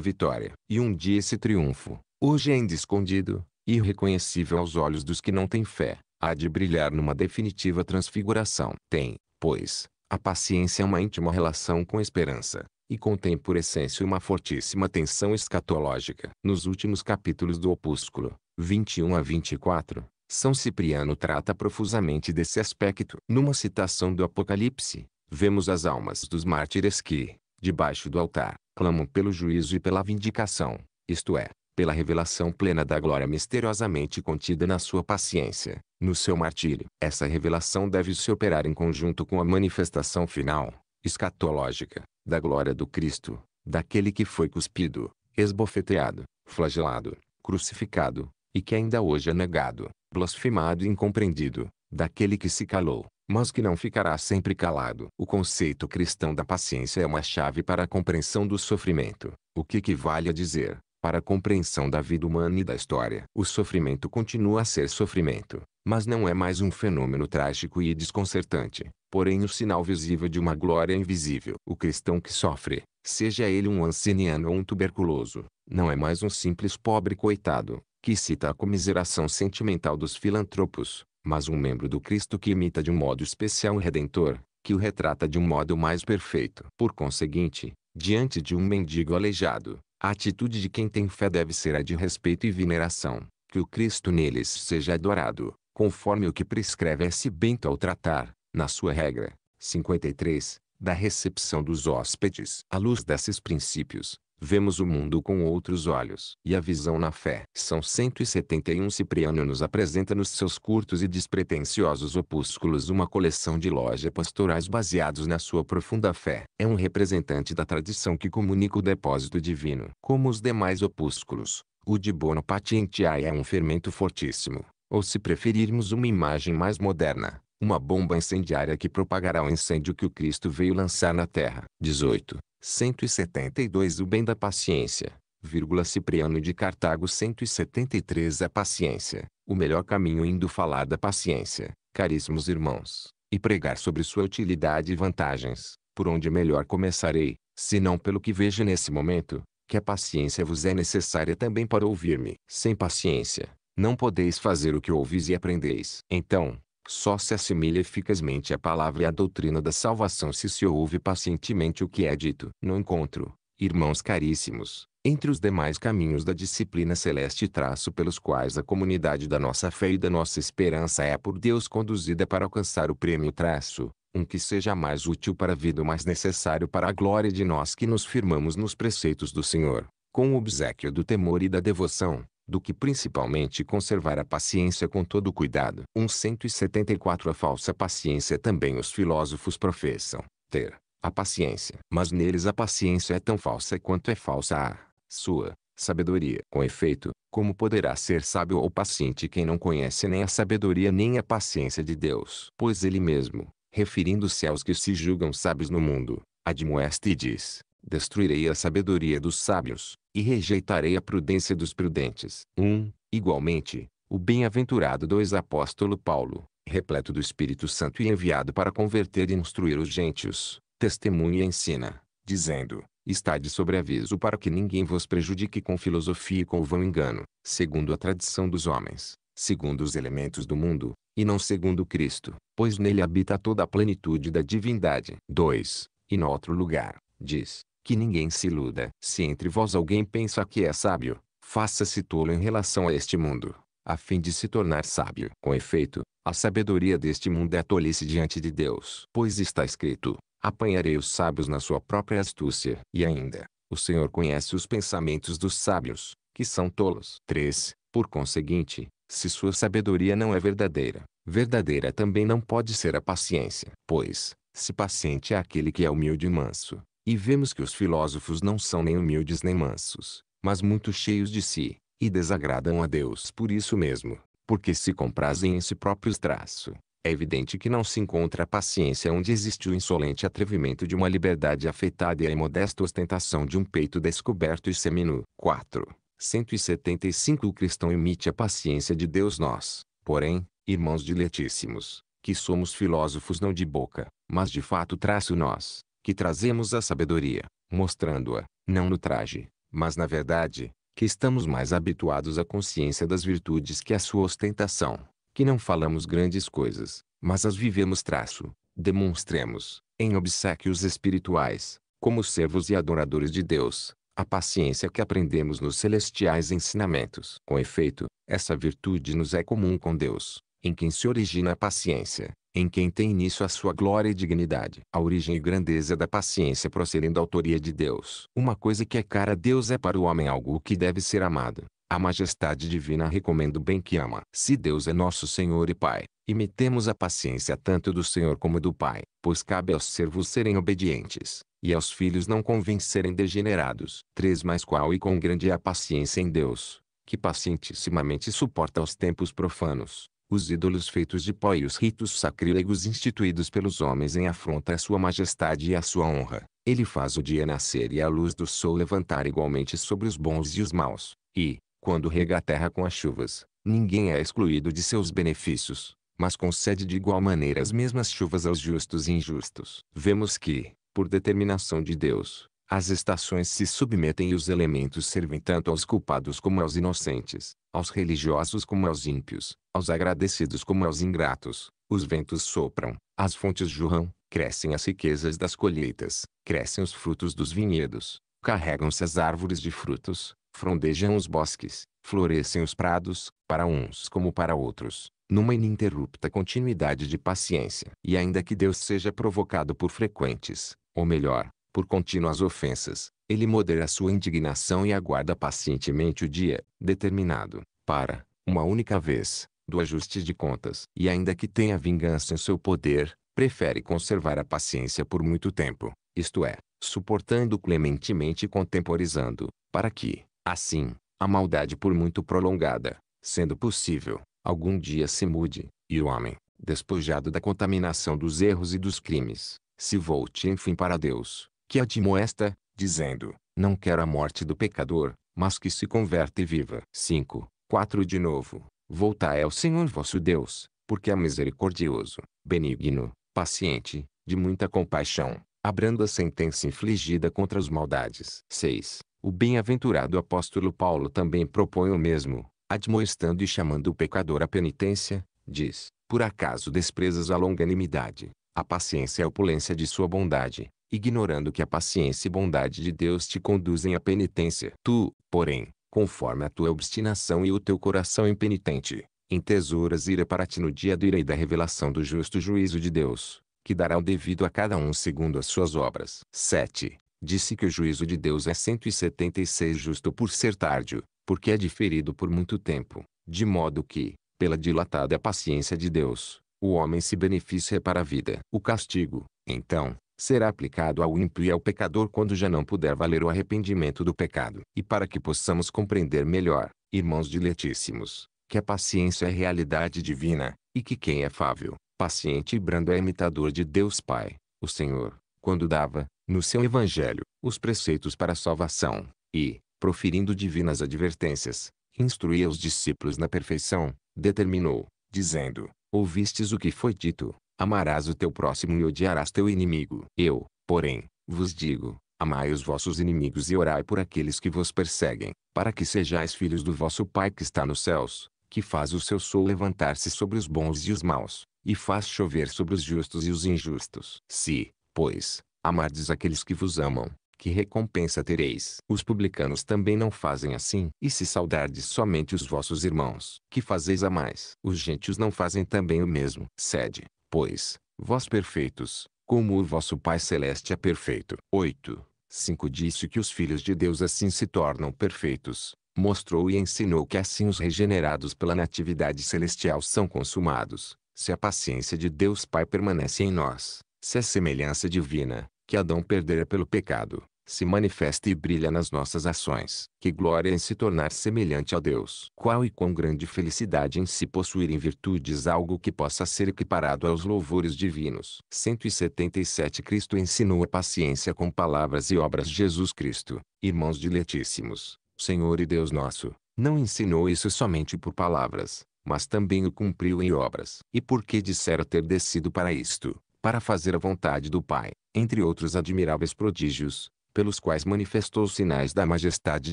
vitória. E um dia esse triunfo, hoje ainda escondido, irreconhecível aos olhos dos que não têm fé, há de brilhar numa definitiva transfiguração. Tem, pois, a paciência é uma íntima relação com a esperança, e contém por essência uma fortíssima tensão escatológica. Nos últimos capítulos do opúsculo, 21 a 24, São Cipriano trata profusamente desse aspecto. Numa citação do Apocalipse, vemos as almas dos mártires que, debaixo do altar, clamam pelo juízo e pela vindicação, isto é, pela revelação plena da glória misteriosamente contida na sua paciência no seu martírio. Essa revelação deve se operar em conjunto com a manifestação final, escatológica, da glória do Cristo, daquele que foi cuspido, esbofeteado, flagelado, crucificado, e que ainda hoje é negado, blasfemado e incompreendido, daquele que se calou, mas que não ficará sempre calado. O conceito cristão da paciência é uma chave para a compreensão do sofrimento, o que equivale a dizer, para a compreensão da vida humana e da história, o sofrimento continua a ser sofrimento, mas não é mais um fenômeno trágico e desconcertante, porém o sinal visível de uma glória invisível. O cristão que sofre, seja ele um anciniano ou um tuberculoso, não é mais um simples pobre coitado, que cita a comiseração sentimental dos filantropos, mas um membro do Cristo que imita de um modo especial o Redentor, que o retrata de um modo mais perfeito. Por conseguinte, diante de um mendigo aleijado, a atitude de quem tem fé deve ser a de respeito e veneração, que o Cristo neles seja adorado, conforme o que prescreve esse bento ao tratar, na sua regra, 53, da recepção dos hóspedes. À luz desses princípios, vemos o mundo com outros olhos. E a visão na fé. São 171 Cipriano nos apresenta nos seus curtos e despretensiosos opúsculos uma coleção de lojas pastorais baseados na sua profunda fé. É um representante da tradição que comunica o depósito divino. Como os demais opúsculos, o de Bono Patientiae é um fermento fortíssimo. Ou se preferirmos uma imagem mais moderna, uma bomba incendiária que propagará o incêndio que o Cristo veio lançar na terra. 18. 172 O bem da paciência, vírgula Cipriano de Cartago 173 A paciência, o melhor caminho indo falar da paciência, caríssimos irmãos, e pregar sobre sua utilidade e vantagens, por onde melhor começarei, se não pelo que vejo nesse momento, que a paciência vos é necessária também para ouvir-me. Sem paciência, não podeis fazer o que ouvis e aprendeis. Então, só se assimilha eficazmente a palavra e a doutrina da salvação se se ouve pacientemente o que é dito. No encontro, irmãos caríssimos, entre os demais caminhos da disciplina celeste traço pelos quais a comunidade da nossa fé e da nossa esperança é por Deus conduzida para alcançar o prêmio traço, um que seja mais útil para a vida mais necessário para a glória de nós que nos firmamos nos preceitos do Senhor, com o obsequio do temor e da devoção, do que principalmente conservar a paciência com todo cuidado. 174 A falsa paciência também os filósofos professam ter, a paciência. Mas neles a paciência é tão falsa quanto é falsa a sua sabedoria. Com efeito, como poderá ser sábio ou paciente quem não conhece nem a sabedoria nem a paciência de Deus? Pois ele mesmo, referindo-se aos que se julgam sábios no mundo, admoesta e diz: Destruirei a sabedoria dos sábios, e rejeitarei a prudência dos prudentes. 1. Um, igualmente, o bem-aventurado 2 apóstolo Paulo, repleto do Espírito Santo e enviado para converter e instruir os gentios, testemunha e ensina, dizendo: Está de sobreaviso para que ninguém vos prejudique com filosofia e com vão engano, segundo a tradição dos homens, segundo os elementos do mundo, e não segundo Cristo, pois nele habita toda a plenitude da divindade. 2. E no outro lugar, diz: que ninguém se iluda. Se entre vós alguém pensa que é sábio, faça-se tolo em relação a este mundo, a fim de se tornar sábio. Com efeito, a sabedoria deste mundo é tolice diante de Deus. Pois está escrito, apanharei os sábios na sua própria astúcia. E ainda, o Senhor conhece os pensamentos dos sábios, que são tolos. 3. Por conseguinte, se sua sabedoria não é verdadeira, verdadeira também não pode ser a paciência. Pois, se paciente é aquele que é humilde e manso, e vemos que os filósofos não são nem humildes nem mansos, mas muito cheios de si, e desagradam a Deus por isso mesmo, porque se comprazem em si próprios traço. É evidente que não se encontra a paciência onde existe o insolente atrevimento de uma liberdade afetada e a imodesta ostentação de um peito descoberto e seminu. 4. 175 O cristão imite a paciência de Deus nós, porém, irmãos diletíssimos, que somos filósofos não de boca, mas de fato traço nós, que trazemos a sabedoria, mostrando-a, não no traje, mas na verdade, que estamos mais habituados à consciência das virtudes que à sua ostentação, que não falamos grandes coisas, mas as vivemos traço, demonstremos, em obsequios espirituais, como servos e adoradores de Deus, a paciência que aprendemos nos celestiais ensinamentos. Com efeito, essa virtude nos é comum com Deus, em quem se origina a paciência, em quem tem nisso a sua glória e dignidade. A origem e grandeza da paciência procedem da autoria de Deus. Uma coisa que é cara a Deus é para o homem algo que deve ser amado. A majestade divina recomenda o bem que ama. Se Deus é nosso Senhor e Pai, imitemos a paciência tanto do Senhor como do Pai, pois cabe aos servos serem obedientes, e aos filhos não convencerem degenerados. 3 mais qual e quão grande é a paciência em Deus, que pacientissimamente suporta os tempos profanos, os ídolos feitos de pó e os ritos sacrílegos instituídos pelos homens em afronta à sua majestade e à sua honra. Ele faz o dia nascer e a luz do sol levantar igualmente sobre os bons e os maus. E, quando rega a terra com as chuvas, ninguém é excluído de seus benefícios, mas concede de igual maneira as mesmas chuvas aos justos e injustos. Vemos que, por determinação de Deus, as estações se submetem e os elementos servem tanto aos culpados como aos inocentes, aos religiosos como aos ímpios, aos agradecidos como aos ingratos, os ventos sopram, as fontes jorram, crescem as riquezas das colheitas, crescem os frutos dos vinhedos, carregam-se as árvores de frutos, frondejam os bosques, florescem os prados, para uns como para outros, numa ininterrupta continuidade de paciência. E ainda que Deus seja provocado por frequentes, ou melhor, por contínuas ofensas, ele modera sua indignação e aguarda pacientemente o dia, determinado, para, uma única vez, do ajuste de contas, e ainda que tenha vingança em seu poder, prefere conservar a paciência por muito tempo, isto é, suportando clementemente e contemporizando, para que, assim, a maldade por muito prolongada, sendo possível, algum dia se mude, e o homem, despojado da contaminação dos erros e dos crimes, se volte enfim para Deus, que admoesta, dizendo, não quero a morte do pecador, mas que se converta e viva. 5. 4 De novo, Voltai ao Senhor vosso Deus, porque é misericordioso, benigno, paciente, de muita compaixão, abrando a sentença infligida contra as maldades. 6. O bem-aventurado apóstolo Paulo também propõe o mesmo, admoestando e chamando o pecador à penitência, diz, por acaso desprezas a longanimidade, a paciência e a opulência de sua bondade, ignorando que a paciência e bondade de Deus te conduzem à penitência. Tu, porém, conforme a tua obstinação e o teu coração impenitente, em tesouras ira para ti no dia do irei da revelação do justo juízo de Deus, que dará o devido a cada um segundo as suas obras. 7. Disse que o juízo de Deus é 176 justo por ser tardio, porque é diferido por muito tempo, de modo que, pela dilatada paciência de Deus, o homem se beneficia para a vida. O castigo, então, será aplicado ao ímpio e ao pecador quando já não puder valer o arrependimento do pecado. E para que possamos compreender melhor, irmãos diletíssimos, que a paciência é realidade divina, e que quem é fável, paciente e brando é imitador de Deus Pai, o Senhor, quando dava, no seu Evangelho, os preceitos para a salvação, e, proferindo divinas advertências, instruía os discípulos na perfeição, determinou, dizendo, ouvistes o que foi dito, Amarás o teu próximo e odiarás teu inimigo. Eu, porém, vos digo, amai os vossos inimigos e orai por aqueles que vos perseguem, para que sejais filhos do vosso Pai que está nos céus, que faz o seu sol levantar-se sobre os bons e os maus, e faz chover sobre os justos e os injustos. Se, pois, amardes aqueles que vos amam, que recompensa tereis? Os publicanos também não fazem assim. E se saudardes somente os vossos irmãos, que fazeis a mais? Os gentios não fazem também o mesmo. Sede, pois, vós perfeitos, como o vosso Pai Celeste é perfeito. 8. 5 Disse que os filhos de Deus assim se tornam perfeitos, mostrou e ensinou que assim os regenerados pela natividade celestial são consumados, se a paciência de Deus Pai permanece em nós, se a semelhança divina, que Adão perdera pelo pecado, se manifesta e brilha nas nossas ações. Que glória em se tornar semelhante a Deus! Qual e quão grande felicidade em se possuir em virtudes algo que possa ser equiparado aos louvores divinos. 177 Cristo ensinou a paciência com palavras e obras Jesus Cristo, irmãos diletíssimos, Senhor e Deus nosso, não ensinou isso somente por palavras, mas também o cumpriu em obras. E por que dissera ter descido para isto, para fazer a vontade do Pai, entre outros admiráveis prodígios, pelos quais manifestou sinais da majestade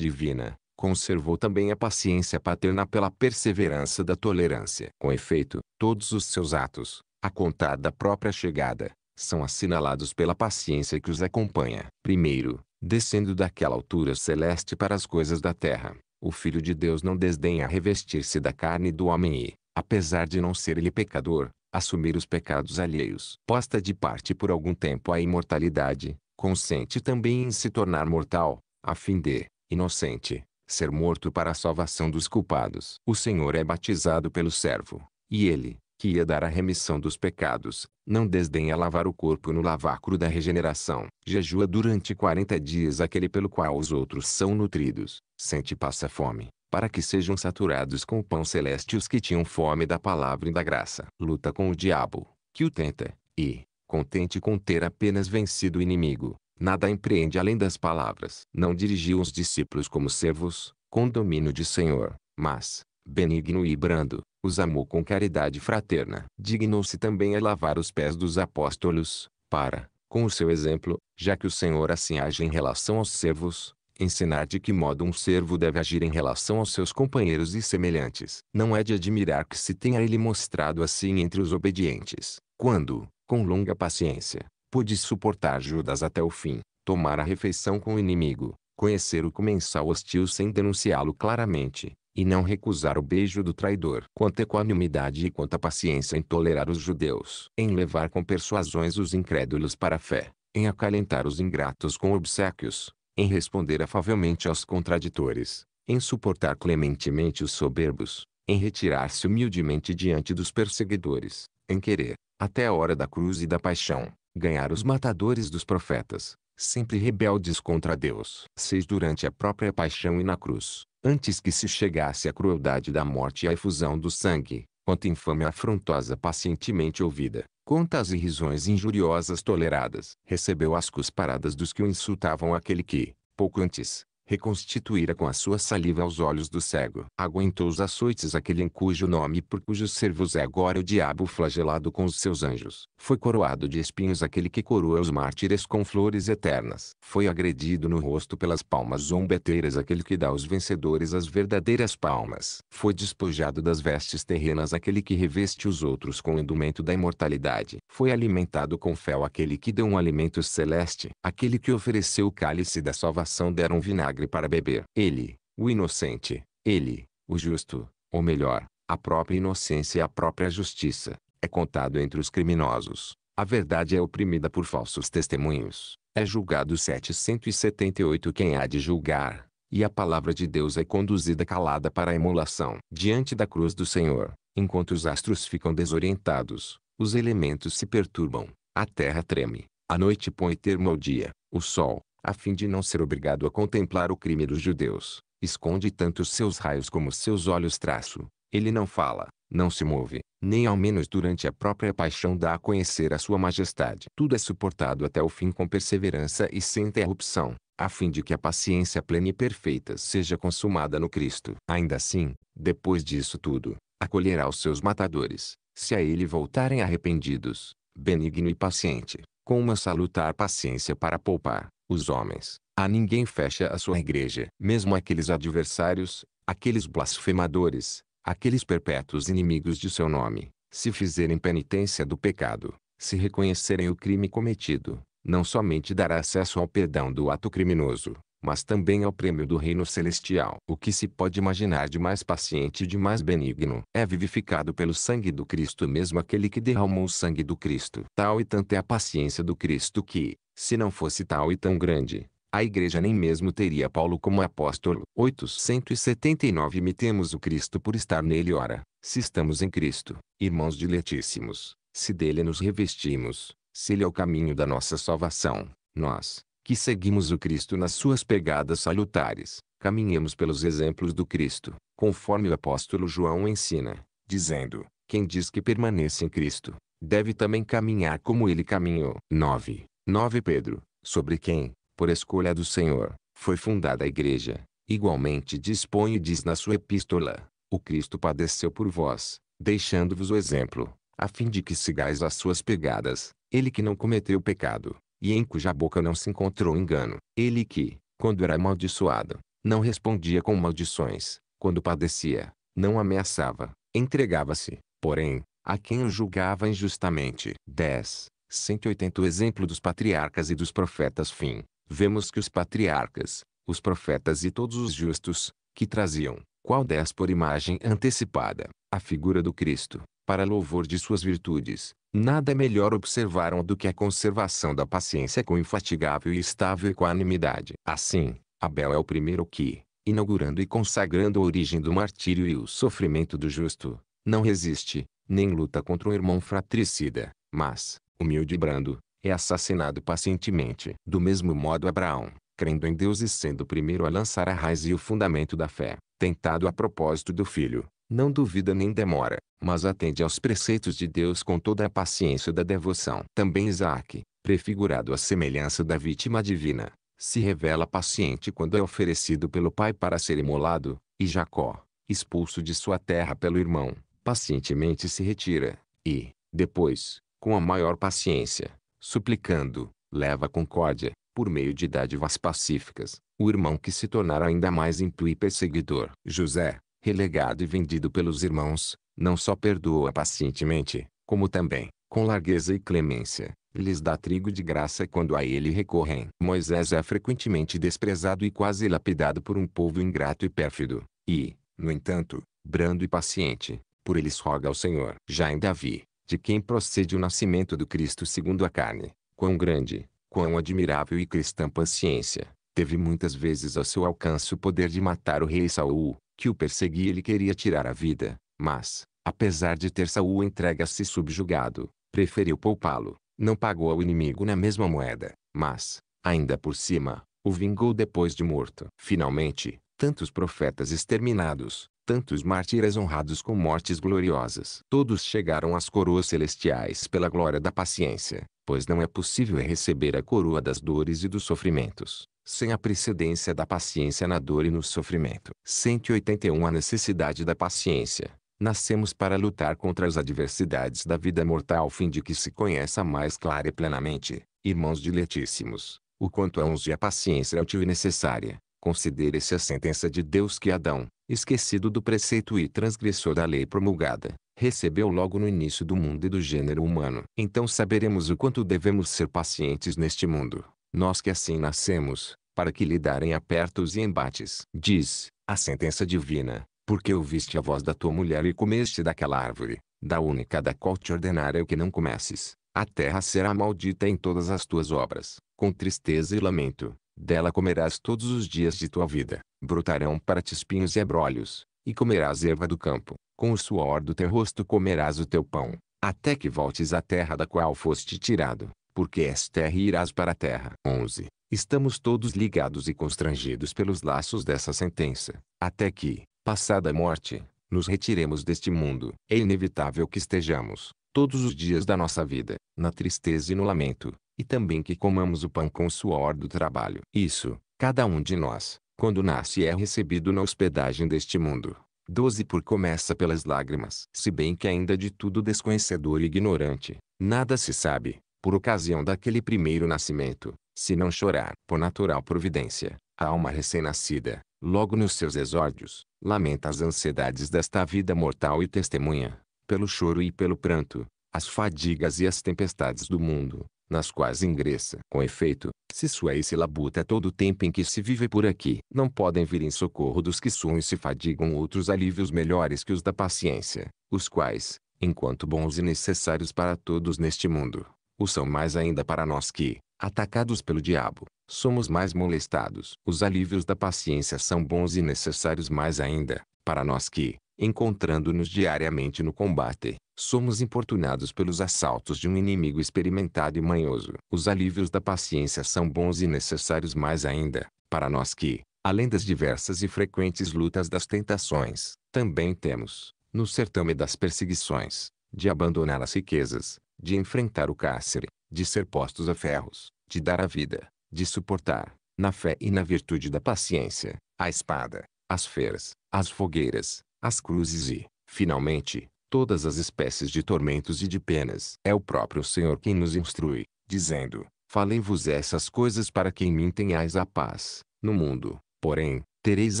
divina, conservou também a paciência paterna pela perseverança da tolerância. Com efeito, todos os seus atos, a contar da própria chegada, são assinalados pela paciência que os acompanha. Primeiro, descendo daquela altura celeste para as coisas da terra, o Filho de Deus não desdenha revestir-se da carne do homem e, apesar de não ser ele pecador, assumir os pecados alheios. Posta de parte por algum tempo a imortalidade, consente também em se tornar mortal, a fim de, inocente, ser morto para a salvação dos culpados. O Senhor é batizado pelo servo, e ele, que ia dar a remissão dos pecados, não desdenha lavar o corpo no lavacro da regeneração. Jejua durante quarenta dias aquele pelo qual os outros são nutridos, sente e passa fome, para que sejam saturados com o pão celeste os que tinham fome da palavra e da graça. Luta com o diabo, que o tenta, e, contente com ter apenas vencido o inimigo, nada empreende além das palavras. Não dirigiu os discípulos como servos, com domínio de Senhor, mas, benigno e brando, os amou com caridade fraterna. Dignou-se também a lavar os pés dos apóstolos, para, com o seu exemplo, já que o Senhor assim age em relação aos servos, ensinar de que modo um servo deve agir em relação aos seus companheiros e semelhantes. Não é de admirar que se tenha ele mostrado assim entre os obedientes, quando, com longa paciência, pude suportar Judas até o fim, tomar a refeição com o inimigo, conhecer o comensal hostil sem denunciá-lo claramente, e não recusar o beijo do traidor. Quanta equanimidade e quanta paciência em tolerar os judeus, em levar com persuasões os incrédulos para a fé, em acalentar os ingratos com obsequios, em responder afavelmente aos contraditores, em suportar clementemente os soberbos, em retirar-se humildemente diante dos perseguidores, em querer, até a hora da cruz e da paixão, ganhar os matadores dos profetas, sempre rebeldes contra Deus. seis Durante a própria paixão e na cruz, antes que se chegasse à crueldade da morte e à efusão do sangue, quanta infâmia afrontosa pacientemente ouvida, quantas irrisões injuriosas toleradas, recebeu as cusparadas dos que o insultavam aquele que, pouco antes, reconstituíra com a sua saliva aos olhos do cego. Aguentou os açoites aquele em cujo nome e por cujos servos é agora o diabo flagelado com os seus anjos. Foi coroado de espinhos aquele que coroa os mártires com flores eternas. Foi agredido no rosto pelas palmas zombeteiras aquele que dá aos vencedores as verdadeiras palmas. Foi despojado das vestes terrenas aquele que reveste os outros com o indumento da imortalidade. Foi alimentado com fel aquele que deu um alimento celeste. Aquele que ofereceu o cálice da salvação deram vinagre alegre para beber. Ele, o inocente, ele, o justo, ou melhor, a própria inocência e a própria justiça, é contado entre os criminosos. A verdade é oprimida por falsos testemunhos. É julgado 778 quem há de julgar, e a palavra de Deus é conduzida calada para a emulação. Diante da cruz do Senhor, enquanto os astros ficam desorientados, os elementos se perturbam, a terra treme, a noite põe termo ao dia, o sol, a fim de não ser obrigado a contemplar o crime dos judeus. Esconde tanto os seus raios como os seus olhos traço. Ele não fala, não se move, nem ao menos durante a própria paixão dá a conhecer a sua majestade. Tudo é suportado até o fim com perseverança e sem interrupção, a fim de que a paciência plena e perfeita seja consumada no Cristo. Ainda assim, depois disso tudo, acolherá os seus matadores, se a ele voltarem arrependidos, benigno e paciente, com uma salutar paciência para poupar os homens. A ninguém fecha a sua igreja. Mesmo aqueles adversários, aqueles blasfemadores, aqueles perpétuos inimigos de seu nome, se fizerem penitência do pecado, se reconhecerem o crime cometido, não somente dará acesso ao perdão do ato criminoso, mas também ao prêmio do reino celestial. O que se pode imaginar de mais paciente e de mais benigno é vivificado pelo sangue do Cristo, mesmo aquele que derramou o sangue do Cristo. Tal e tanta é a paciência do Cristo que, se não fosse tal e tão grande, a igreja nem mesmo teria Paulo como apóstolo. 879 Mitemos o Cristo por estar nele ora, se estamos em Cristo, irmãos diletíssimos, se dele nos revestimos, se ele é o caminho da nossa salvação, nós, que seguimos o Cristo nas suas pegadas salutares, caminhemos pelos exemplos do Cristo, conforme o apóstolo João ensina, dizendo: Quem diz que permanece em Cristo, deve também caminhar como ele caminhou. 9. 9 Pedro, sobre quem, por escolha do Senhor, foi fundada a igreja, igualmente dispõe e diz na sua epístola: O Cristo padeceu por vós, deixando-vos o exemplo, a fim de que sigais as suas pegadas, ele que não cometeu pecado, e em cuja boca não se encontrou engano. Ele que, quando era amaldiçoado, não respondia com maldições, quando padecia, não ameaçava, entregava-se, porém, a quem o julgava injustamente. 10. 180 O exemplo dos patriarcas e dos profetas Fim. Vemos que os patriarcas, os profetas e todos os justos, que traziam, qual dez por imagem antecipada, a figura do Cristo, para louvor de suas virtudes. Nada melhor observaram do que a conservação da paciência com infatigável e estável equanimidade. Assim, Abel é o primeiro que, inaugurando e consagrando a origem do martírio e o sofrimento do justo, não resiste, nem luta contra um irmão fratricida, mas, humilde e brando, é assassinado pacientemente. Do mesmo modo Abraão, crendo em Deus e sendo o primeiro a lançar a raiz e o fundamento da fé, tentado a propósito do filho, não duvida nem demora, mas atende aos preceitos de Deus com toda a paciência da devoção. Também Isaac, prefigurado à semelhança da vítima divina, se revela paciente quando é oferecido pelo pai para ser imolado, e Jacó, expulso de sua terra pelo irmão, pacientemente se retira, e, depois, com a maior paciência, suplicando, leva concórdia, por meio de dádivas pacíficas, o irmão que se tornará ainda mais ímpio e perseguidor. José, relegado e vendido pelos irmãos, não só perdoa pacientemente, como também, com largueza e clemência, lhes dá trigo de graça quando a ele recorrem. Moisés é frequentemente desprezado e quase lapidado por um povo ingrato e pérfido, e, no entanto, brando e paciente, por eles roga ao Senhor. Já em Davi, de quem procede o nascimento do Cristo segundo a carne, quão grande, quão admirável e cristã paciência, teve muitas vezes ao seu alcance o poder de matar o rei Saul, que o perseguia ele queria tirar a vida, mas, apesar de ter Saul entregue a si subjugado, preferiu poupá-lo, não pagou ao inimigo na mesma moeda, mas, ainda por cima, o vingou depois de morto. Finalmente, tantos profetas exterminados, tantos mártires honrados com mortes gloriosas. Todos chegaram às coroas celestiais pela glória da paciência, pois não é possível receber a coroa das dores e dos sofrimentos, sem a precedência da paciência na dor e no sofrimento. 181 A necessidade da paciência. Nascemos para lutar contra as adversidades da vida mortal ao fim de que se conheça mais clara e plenamente, irmãos diletíssimos, o quanto a é uns e a paciência útil é e necessária. Considere-se a sentença de Deus que Adão, esquecido do preceito e transgressor da lei promulgada, recebeu logo no início do mundo e do gênero humano. Então saberemos o quanto devemos ser pacientes neste mundo, nós que assim nascemos, para que lhe darem apertos e embates. Diz, a sentença divina, porque ouviste a voz da tua mulher e comeste daquela árvore, da única da qual te ordenara o que não comeces, A terra será maldita em todas as tuas obras, com tristeza e lamento. Dela comerás todos os dias de tua vida. Brotarão para ti espinhos e abrolhos, e comerás erva do campo. Com o suor do teu rosto comerás o teu pão, até que voltes à terra da qual foste tirado porque és terra e é irás para a terra. 11. Estamos todos ligados e constrangidos pelos laços dessa sentença, até que, passada a morte, nos retiremos deste mundo. É inevitável que estejamos, todos os dias da nossa vida, na tristeza e no lamento, e também que comamos o pão com o suor do trabalho. Isso, cada um de nós, quando nasce é recebido na hospedagem deste mundo. 12 Por começa pelas lágrimas. Se bem que ainda de tudo desconhecedor e ignorante, nada se sabe, por ocasião daquele primeiro nascimento, se não chorar por natural providência, a alma recém-nascida, logo nos seus exórdios, lamenta as ansiedades desta vida mortal e testemunha, pelo choro e pelo pranto, as fadigas e as tempestades do mundo, nas quais ingressa. Com efeito, se sua e se labuta é todo o tempo em que se vive por aqui. Não podem vir em socorro dos que suam e se fadigam outros alívios melhores que os da paciência, os quais, enquanto bons e necessários para todos neste mundo, o são mais ainda para nós que, atacados pelo diabo, somos mais molestados. Os alívios da paciência são bons e necessários mais ainda, para nós que, encontrando-nos diariamente no combate, somos importunados pelos assaltos de um inimigo experimentado e manhoso. Os alívios da paciência são bons e necessários mais ainda, para nós que, além das diversas e frequentes lutas das tentações, também temos, no certame das perseguições, de abandonar as riquezas, de enfrentar o cárcere, de ser postos a ferros, de dar a vida, de suportar, na fé e na virtude da paciência, a espada, as feras, as fogueiras, as cruzes e, finalmente, todas as espécies de tormentos e de penas. É o próprio Senhor quem nos instrui, dizendo: Falei-vos essas coisas para que em mim tenhais a paz. No mundo, porém, tereis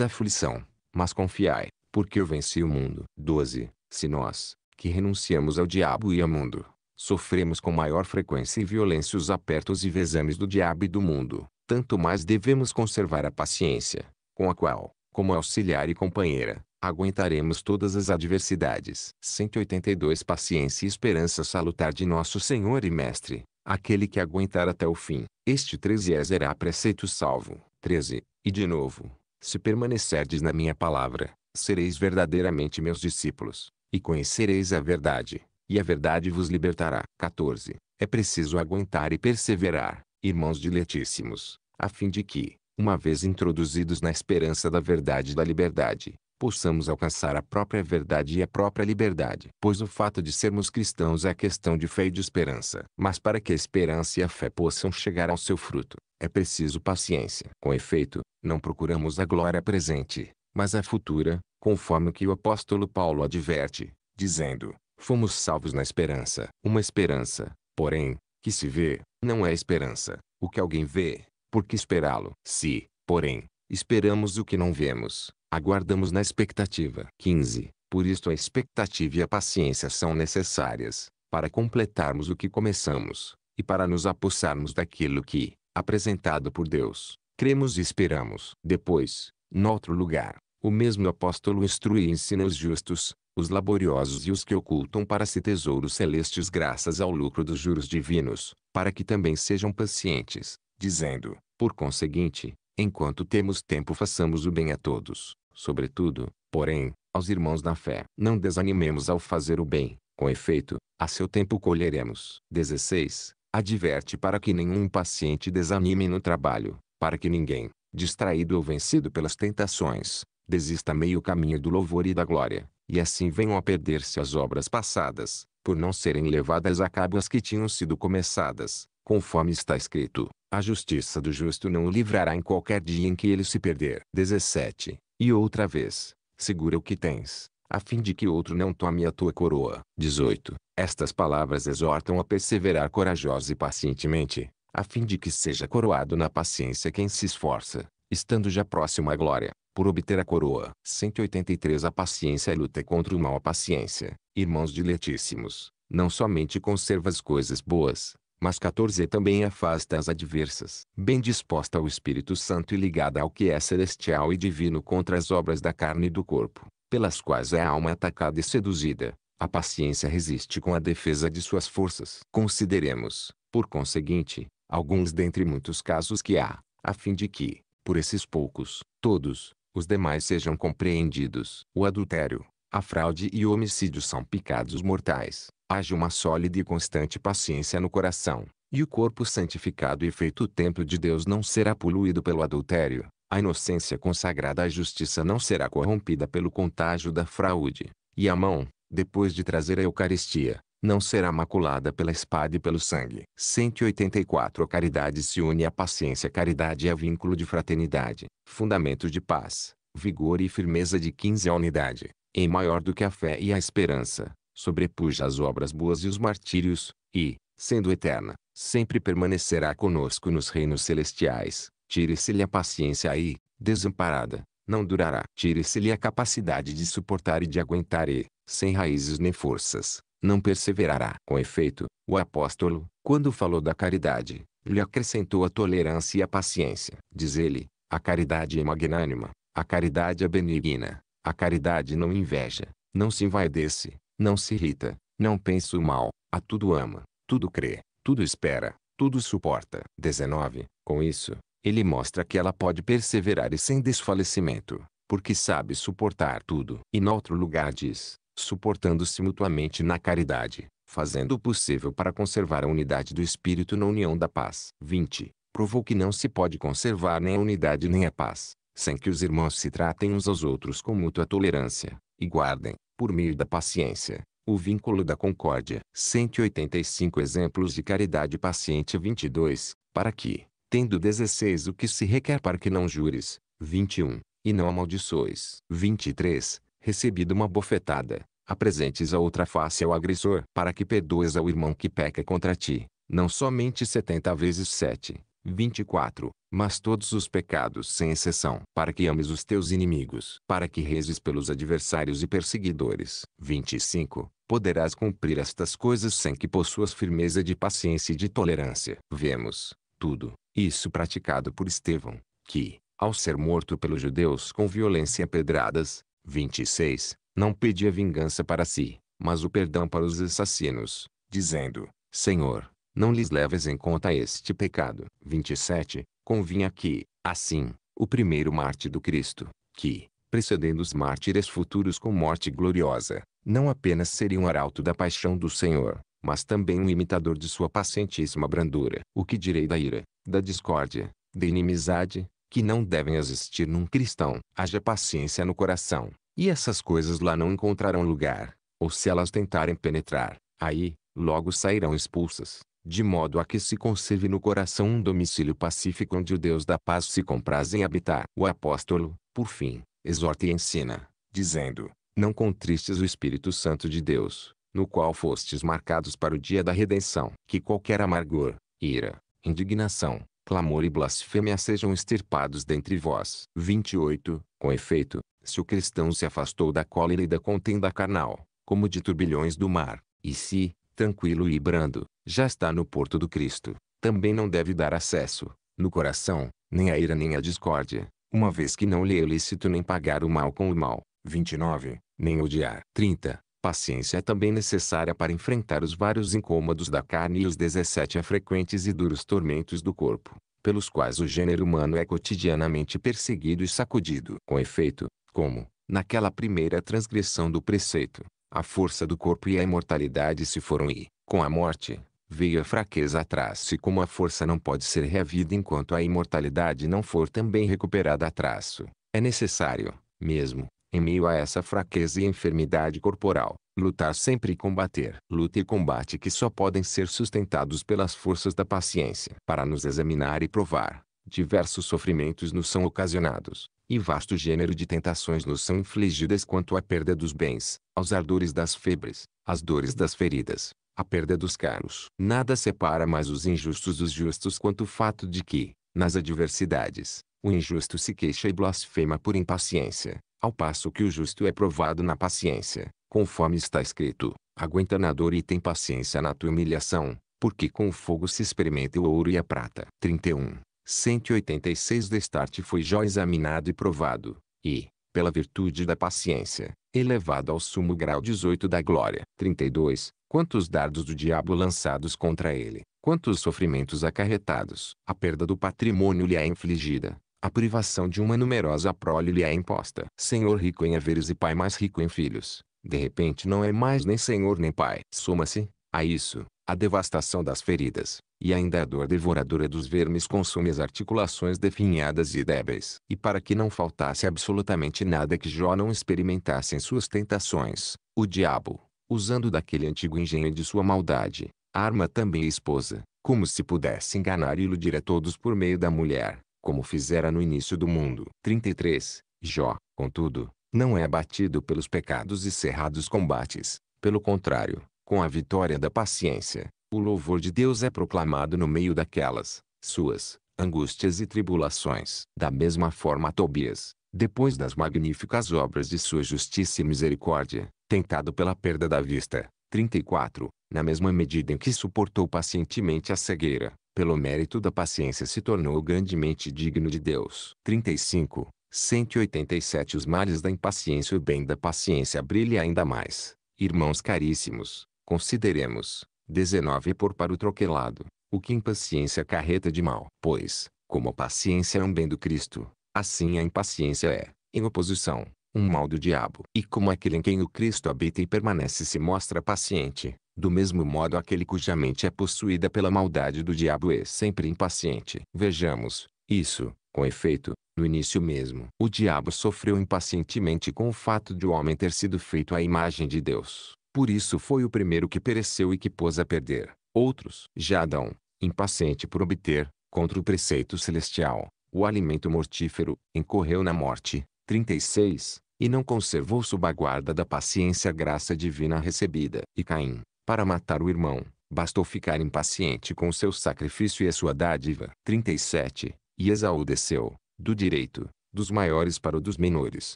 aflição, mas confiai, porque eu venci o mundo. 12. Se nós, que renunciamos ao diabo e ao mundo, sofremos com maior frequência e violência os apertos e vexames do diabo e do mundo, tanto mais devemos conservar a paciência, com a qual, como auxiliar e companheira, aguentaremos todas as adversidades. 182 Paciência e esperança salutar de nosso Senhor e Mestre, aquele que aguentar até o fim, este 13 é será preceito salvo. 13. E de novo, se permanecerdes na minha palavra, sereis verdadeiramente meus discípulos, e conhecereis a verdade e a verdade vos libertará. 14. É preciso aguentar e perseverar, irmãos diletíssimos, a fim de que, uma vez introduzidos na esperança da verdade e da liberdade, possamos alcançar a própria verdade e a própria liberdade. Pois o fato de sermos cristãos é questão de fé e de esperança. Mas para que a esperança e a fé possam chegar ao seu fruto, é preciso paciência. Com efeito, não procuramos a glória presente, mas a futura, conforme o que o apóstolo Paulo adverte, dizendo: fomos salvos na esperança. Uma esperança, porém, que se vê, não é esperança. O que alguém vê, por que esperá-lo? Se, porém, esperamos o que não vemos, aguardamos na expectativa. 15. Por isto a expectativa e a paciência são necessárias, para completarmos o que começamos, e para nos apossarmos daquilo que, apresentado por Deus, cremos e esperamos. Depois, noutro lugar, o mesmo apóstolo instrui e ensina os justos, os laboriosos e os que ocultam para si tesouros celestes graças ao lucro dos juros divinos, para que também sejam pacientes, dizendo, por conseguinte, enquanto temos tempo façamos o bem a todos, sobretudo, porém, aos irmãos na fé. Não desanimemos ao fazer o bem, com efeito, a seu tempo colheremos. 16. Adverte para que nenhum paciente desanime no trabalho, para que ninguém, distraído ou vencido pelas tentações, desista meio caminho do louvor e da glória, e assim venham a perder-se as obras passadas, por não serem levadas a cabo as que tinham sido começadas, conforme está escrito, a justiça do justo não o livrará em qualquer dia em que ele se perder. 17. E outra vez, segura o que tens, a fim de que outro não tome a tua coroa. 18. Estas palavras exortam a perseverar corajosa e pacientemente, a fim de que seja coroado na paciência quem se esforça, estando já próximo à glória por obter a coroa. 183 A paciência luta contra o mal. A paciência, irmãos diletíssimos, não somente conserva as coisas boas, mas 14 também afasta as adversas. Bem disposta ao Espírito Santo e ligada ao que é celestial e divino contra as obras da carne e do corpo, pelas quais é a alma é atacada e seduzida, a paciência resiste com a defesa de suas forças. Consideremos, por conseguinte, alguns dentre muitos casos que há, a fim de que, por esses poucos, todos, os demais sejam compreendidos. O adultério, a fraude e o homicídio são pecados mortais. Haja uma sólida e constante paciência no coração, e o corpo santificado e feito o templo de Deus não será poluído pelo adultério. A inocência consagrada à justiça não será corrompida pelo contágio da fraude. E a mão, depois de trazer a Eucaristia, não será maculada pela espada e pelo sangue. 184 A caridade se une à paciência. caridade é vínculo de fraternidade, fundamento de paz, vigor e firmeza de 15 A unidade, em maior do que a fé e a esperança, sobrepuja as obras boas e os martírios, e, sendo eterna, sempre permanecerá conosco nos reinos celestiais. Tire-se-lhe a paciência aí, desamparada, não durará. Tire-se-lhe a capacidade de suportar e de aguentar e, sem raízes nem forças, não perseverará. Com efeito, o apóstolo, quando falou da caridade, lhe acrescentou a tolerância e a paciência. Diz ele, a caridade é magnânima, a caridade é benigna, a caridade não inveja, não se envaidece, não se irrita, não pensa o mal, a tudo ama, tudo crê, tudo espera, tudo suporta. 19. Com isso, ele mostra que ela pode perseverar e sem desfalecimento, porque sabe suportar tudo. E noutro lugar diz, suportando-se mutuamente na caridade, fazendo o possível para conservar a unidade do espírito na união da paz. 20. Provou que não se pode conservar nem a unidade nem a paz, sem que os irmãos se tratem uns aos outros com mútua tolerância, e guardem, por meio da paciência, o vínculo da concórdia. 185 exemplos de caridade paciente 22, para que, tendo 16 o que se requer para que não jures, 21, e não amaldiçoes. 23, recebido uma bofetada, apresentes a outra face ao agressor, para que perdoes ao irmão que peca contra ti, não somente setenta vezes sete, 24. Mas todos os pecados sem exceção, para que ames os teus inimigos, para que rezes pelos adversários e perseguidores. 25. Poderás cumprir estas coisas sem que possuas firmeza de paciência e de tolerância. Vemos, tudo, isso praticado por Estevão, que, ao ser morto pelos judeus com violência e pedradas, 26, não pedia vingança para si, mas o perdão para os assassinos, dizendo, Senhor, não lhes leves em conta este pecado. 27. Convinha que, assim, o primeiro mártir do Cristo, que, precedendo os mártires futuros com morte gloriosa, não apenas seria um arauto da paixão do Senhor, mas também um imitador de sua pacientíssima brandura. O que direi da ira, da discórdia, da inimizade, que não devem existir num cristão? Haja paciência no coração, e essas coisas lá não encontrarão lugar, ou se elas tentarem penetrar, aí, logo sairão expulsas, de modo a que se conserve no coração um domicílio pacífico onde o Deus da paz se compraz em habitar. O apóstolo, por fim, exorta e ensina, dizendo, não contristes o Espírito Santo de Deus, no qual fostes marcados para o dia da redenção. Que qualquer amargor, ira, indignação, clamor e blasfêmia sejam extirpados dentre vós. 28. Com efeito, se o cristão se afastou da cólera e da contenda carnal, como de turbilhões do mar, e se, tranquilo e brando, já está no porto do Cristo, também não deve dar acesso, no coração, nem a ira nem a discórdia, uma vez que não lhe é lícito nem pagar o mal com o mal. 29. Nem odiar. 30. Paciência é também necessária para enfrentar os vários incômodos da carne e os 17 é frequentes e duros tormentos do corpo, pelos quais o gênero humano é cotidianamente perseguido e sacudido. Com efeito, como, naquela primeira transgressão do preceito, a força do corpo e a imortalidade se foram e, com a morte, veio a fraqueza atrás e como a força não pode ser reavida enquanto a imortalidade não for também recuperada atraso, é necessário, mesmo, em meio a essa fraqueza e enfermidade corporal, lutar sempre e combater. Luta e combate que só podem ser sustentados pelas forças da paciência. Para nos examinar e provar, diversos sofrimentos nos são ocasionados, e vasto gênero de tentações nos são infligidas quanto à perda dos bens, aos ardores das febres, às dores das feridas, à perda dos caros. Nada separa mais os injustos dos justos quanto o fato de que, nas adversidades, o injusto se queixa e blasfema por impaciência, ao passo que o justo é provado na paciência, conforme está escrito, aguenta na dor e tem paciência na tua humilhação, porque com o fogo se experimenta o ouro e a prata. 31. 186 Destarte foi Jó examinado e provado, e, pela virtude da paciência, elevado ao sumo grau 18 da glória. 32. Quantos dardos do diabo lançados contra ele, quantos sofrimentos acarretados. A perda do patrimônio lhe é infligida, a privação de uma numerosa prole lhe é imposta. Senhor rico em haveres e pai mais rico em filhos. De repente não é mais nem senhor nem pai. Soma-se, a isso, a devastação das feridas, e ainda a dor devoradora dos vermes consome as articulações definhadas e débeis. E para que não faltasse absolutamente nada que Jó não experimentasse em suas tentações, o diabo, usando daquele antigo engenho de sua maldade, arma também a esposa, como se pudesse enganar e iludir a todos por meio da mulher, como fizera no início do mundo. 33. Jó, contudo, não é abatido pelos pecados e cerrados combates. Pelo contrário, com a vitória da paciência, o louvor de Deus é proclamado no meio daquelas, suas, angústias e tribulações. Da mesma forma Tobias, depois das magníficas obras de sua justiça e misericórdia, tentado pela perda da vista, 34, na mesma medida em que suportou pacientemente a cegueira, pelo mérito da paciência se tornou grandemente digno de Deus. 35. 187 Os males da impaciência O bem da paciência brilha ainda mais. Irmãos caríssimos, consideremos. 19 Por para o troquelado, o que impaciência carreta de mal. Pois, como a paciência é um bem do Cristo, assim a impaciência é, em oposição, um mal do diabo. E como aquele em quem o Cristo habita e permanece se mostra paciente, do mesmo modo aquele cuja mente é possuída pela maldade do diabo é sempre impaciente. Vejamos, isso, com efeito, no início mesmo. O diabo sofreu impacientemente com o fato de o homem ter sido feito à imagem de Deus. Por isso foi o primeiro que pereceu e que pôs a perder. Outros, já Adão, impaciente por obter, contra o preceito celestial, o alimento mortífero, incorreu na morte. 36. E não conservou sob a guarda da paciência a graça divina recebida. E Caim, para matar o irmão, bastou ficar impaciente com seu sacrifício e a sua dádiva. 37. E Esaú desceu, do direito, dos maiores para o dos menores,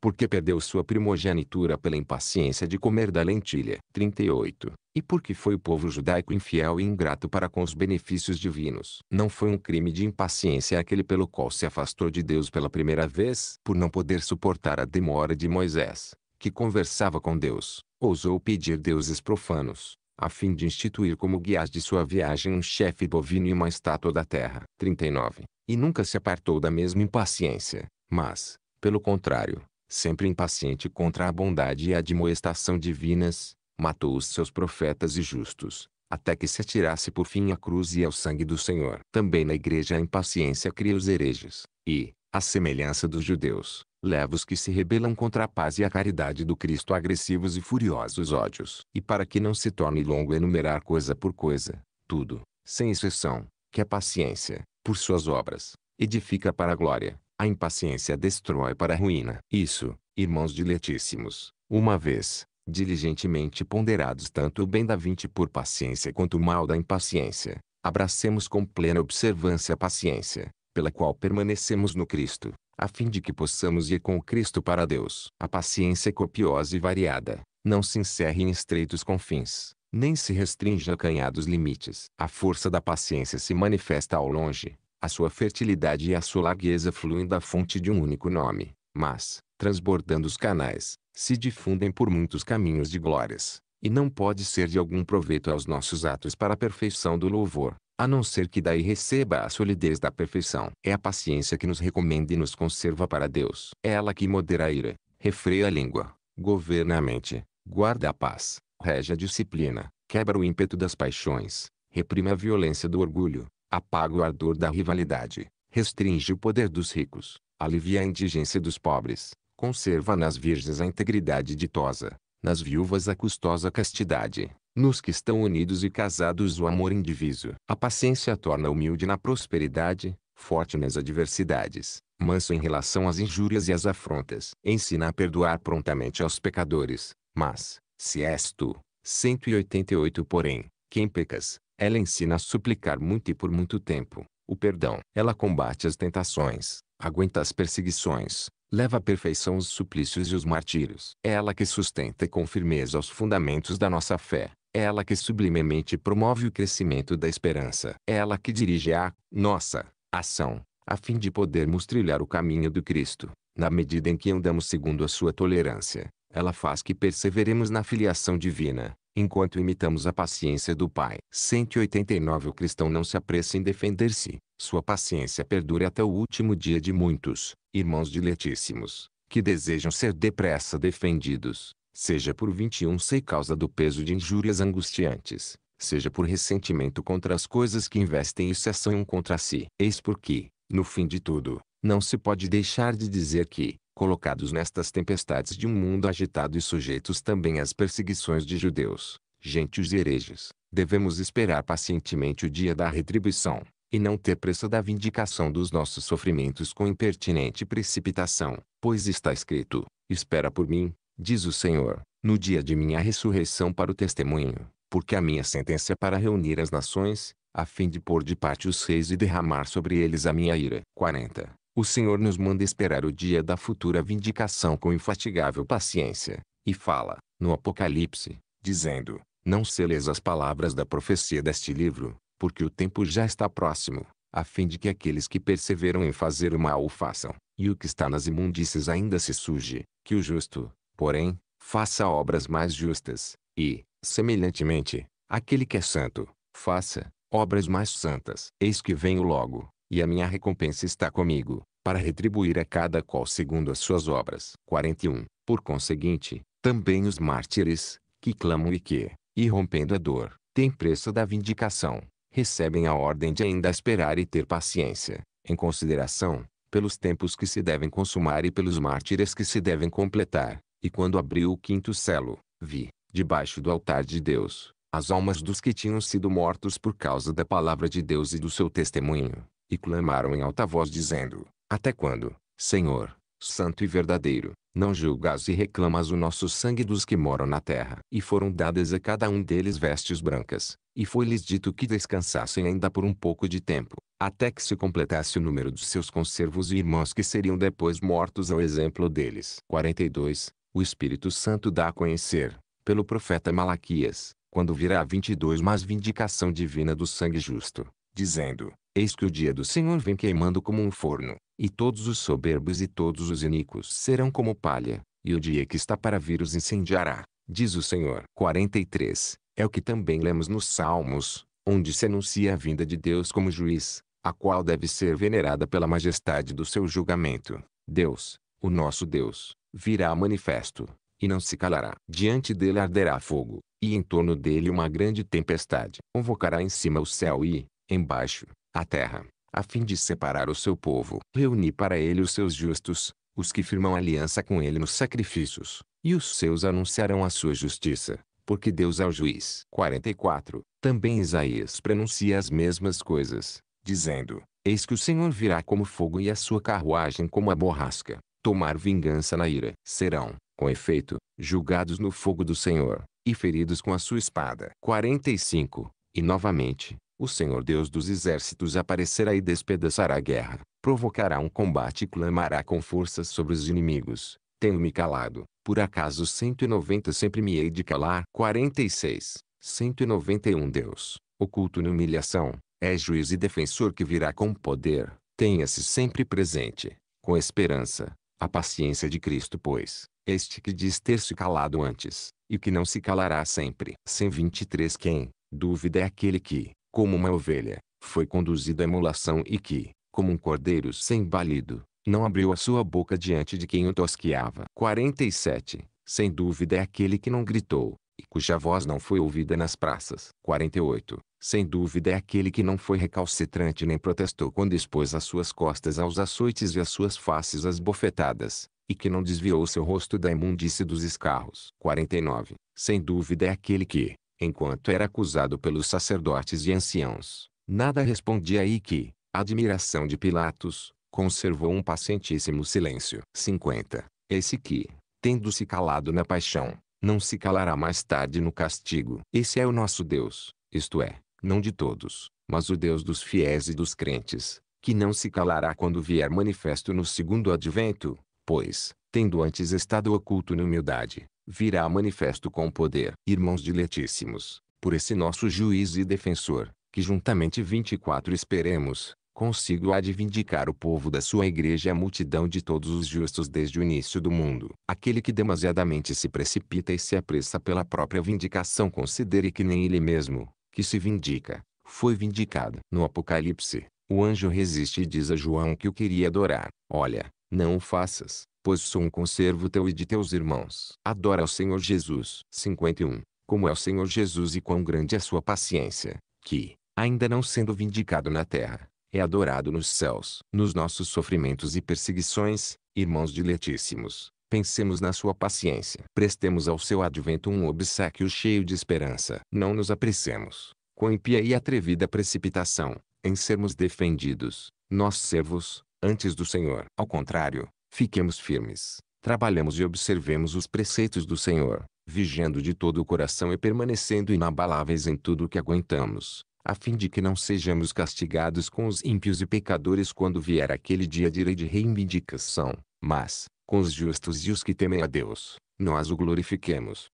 porque perdeu sua primogenitura pela impaciência de comer da lentilha. 38. E porque foi o povo judaico infiel e ingrato para com os benefícios divinos. Não foi um crime de impaciência aquele pelo qual se afastou de Deus pela primeira vez, por não poder suportar a demora de Moisés, que conversava com Deus, ousou pedir deuses profanos, a fim de instituir como guias de sua viagem um chefe bovino e uma estátua da terra. 39. E nunca se apartou da mesma impaciência, mas, pelo contrário, sempre impaciente contra a bondade e a admoestação divinas, matou os seus profetas e justos, até que se atirasse por fim à cruz e ao sangue do Senhor. Também na igreja a impaciência cria os hereges, e, a semelhança dos judeus, leva os que se rebelam contra a paz e a caridade do Cristo agressivos e furiosos ódios. E para que não se torne longo enumerar coisa por coisa, tudo, sem exceção, que a paciência, por suas obras, edifica para a glória, a impaciência destrói para a ruína. Isso, irmãos diletíssimos, uma vez, diligentemente ponderados tanto o bem da vinte por paciência quanto o mal da impaciência, abracemos com plena observância a paciência, pela qual permanecemos no Cristo, a fim de que possamos ir com o Cristo para Deus. A paciência copiosa e variada, não se encerre em estreitos confins, nem se restringe a canhados limites. A força da paciência se manifesta ao longe, a sua fertilidade e a sua largueza fluem da fonte de um único nome, mas, transbordando os canais, se difundem por muitos caminhos de glórias, e não pode ser de algum proveito aos nossos atos para a perfeição do louvor a não ser que daí receba a solidez da perfeição. É a paciência que nos recomenda e nos conserva para Deus. É ela que modera a ira, refreia a língua, governa a mente, guarda a paz, rege a disciplina, quebra o ímpeto das paixões, reprime a violência do orgulho, apaga o ardor da rivalidade, restringe o poder dos ricos, alivia a indigência dos pobres, conserva nas virgens a integridade ditosa, nas viúvas a custosa castidade, nos que estão unidos e casados o amor indiviso. A paciência torna humilde na prosperidade, forte nas adversidades, manso em relação às injúrias e às afrontas. Ensina a perdoar prontamente aos pecadores, mas, se és tu, 188 porém, quem pecas, ela ensina a suplicar muito e por muito tempo, o perdão. Ela combate as tentações, aguenta as perseguições, leva à perfeição os suplícios e os martírios. É ela que sustenta com firmeza os fundamentos da nossa fé, é ela que sublimemente promove o crescimento da esperança. É ela que dirige a nossa ação, a fim de podermos trilhar o caminho do Cristo. Na medida em que andamos segundo a sua tolerância, ela faz que perseveremos na filiação divina, enquanto imitamos a paciência do Pai. 189 O cristão não se apressa em defender-se. Sua paciência perdura até o último dia de muitos, irmãos diletíssimos, que desejam ser depressa defendidos seja por 21 sei causa do peso de injúrias angustiantes, seja por ressentimento contra as coisas que investem e se um contra si. Eis porque, no fim de tudo, não se pode deixar de dizer que, colocados nestas tempestades de um mundo agitado e sujeitos também às perseguições de judeus, gentios e hereges, devemos esperar pacientemente o dia da retribuição, e não ter pressa da vindicação dos nossos sofrimentos com impertinente precipitação, pois está escrito, espera por mim, diz o Senhor, no dia de minha ressurreição para o testemunho, porque a minha sentença é para reunir as nações, a fim de pôr de parte os reis e derramar sobre eles a minha ira. 40. O Senhor nos manda esperar o dia da futura vindicação com infatigável paciência, e fala, no Apocalipse, dizendo, não celeis as palavras da profecia deste livro, porque o tempo já está próximo, a fim de que aqueles que perseveram em fazer o mal o façam, e o que está nas imundícies ainda se surge, que o justo, Porém, faça obras mais justas, e, semelhantemente, aquele que é santo, faça obras mais santas. Eis que venho logo, e a minha recompensa está comigo, para retribuir a cada qual segundo as suas obras. 41. Por conseguinte, também os mártires, que clamam e que, irrompendo a dor, têm pressa da vindicação, recebem a ordem de ainda esperar e ter paciência, em consideração, pelos tempos que se devem consumar e pelos mártires que se devem completar. E quando abriu o quinto selo, vi, debaixo do altar de Deus, as almas dos que tinham sido mortos por causa da palavra de Deus e do seu testemunho, e clamaram em alta voz dizendo: Até quando, Senhor, santo e verdadeiro, não julgas e reclamas o nosso sangue dos que moram na terra? E foram dadas a cada um deles vestes brancas, e foi-lhes dito que descansassem ainda por um pouco de tempo, até que se completasse o número de seus conservos e irmãos que seriam depois mortos ao exemplo deles. 42 o Espírito Santo dá a conhecer, pelo profeta Malaquias, quando virá 22 mais vindicação divina do sangue justo, dizendo, Eis que o dia do Senhor vem queimando como um forno, e todos os soberbos e todos os iníquos serão como palha, e o dia que está para vir os incendiará, diz o Senhor. 43. É o que também lemos nos Salmos, onde se anuncia a vinda de Deus como juiz, a qual deve ser venerada pela majestade do seu julgamento. Deus, o nosso Deus, virá manifesto, e não se calará. Diante dele arderá fogo, e em torno dele uma grande tempestade. Convocará em cima o céu e, embaixo, a terra, a fim de separar o seu povo. reuni para ele os seus justos, os que firmam aliança com ele nos sacrifícios, e os seus anunciarão a sua justiça, porque Deus é o juiz. 44. Também Isaías prenuncia as mesmas coisas, dizendo, Eis que o Senhor virá como fogo e a sua carruagem como a borrasca, tomar vingança na ira, serão, com efeito, julgados no fogo do Senhor, e feridos com a sua espada. 45. E novamente, o Senhor Deus dos exércitos aparecerá e despedaçará a guerra, provocará um combate e clamará com forças sobre os inimigos. Tenho-me calado, por acaso 190 sempre me hei de calar. 46. 191 Deus, oculto na humilhação, é juiz e defensor que virá com poder, tenha-se sempre presente, com esperança, a paciência de Cristo, pois, este que diz ter se calado antes, e que não se calará sempre. 123 Quem, dúvida é aquele que, como uma ovelha, foi conduzido à emulação e que, como um cordeiro sem balido, não abriu a sua boca diante de quem o tosqueava. 47 Sem dúvida é aquele que não gritou, e cuja voz não foi ouvida nas praças. 48. Sem dúvida é aquele que não foi recalcitrante nem protestou quando expôs as suas costas aos açoites e as suas faces às bofetadas, e que não desviou seu rosto da imundice dos escarros. 49. Sem dúvida é aquele que, enquanto era acusado pelos sacerdotes e anciãos, nada respondia e que, admiração de Pilatos, conservou um pacientíssimo silêncio. 50. Esse que, tendo se calado na paixão, não se calará mais tarde no castigo. Esse é o nosso Deus, isto é, não de todos, mas o Deus dos fiéis e dos crentes, que não se calará quando vier manifesto no segundo advento, pois, tendo antes estado oculto na humildade, virá manifesto com poder. Irmãos diletíssimos, por esse nosso juiz e defensor, que juntamente 24 esperemos, consigo há de vindicar o povo da sua igreja e a multidão de todos os justos desde o início do mundo. Aquele que demasiadamente se precipita e se apressa pela própria vindicação considere que nem ele mesmo, que se vindica, foi vindicado. No Apocalipse, o anjo resiste e diz a João que o queria adorar. Olha, não o faças, pois sou um conservo teu e de teus irmãos. Adora ao Senhor Jesus. 51. Como é o Senhor Jesus e quão grande é sua paciência, que, ainda não sendo vindicado na terra, é adorado nos céus. Nos nossos sofrimentos e perseguições, irmãos diletíssimos, pensemos na sua paciência. Prestemos ao seu advento um obsequio cheio de esperança. Não nos apressemos, com impia e atrevida precipitação, em sermos defendidos, nós servos, antes do Senhor. Ao contrário, fiquemos firmes, trabalhamos e observemos os preceitos do Senhor, vigiando de todo o coração e permanecendo inabaláveis em tudo o que aguentamos a fim de que não sejamos castigados com os ímpios e pecadores quando vier aquele dia de de reivindicação, mas, com os justos e os que temem a Deus, nós o glorifiquemos.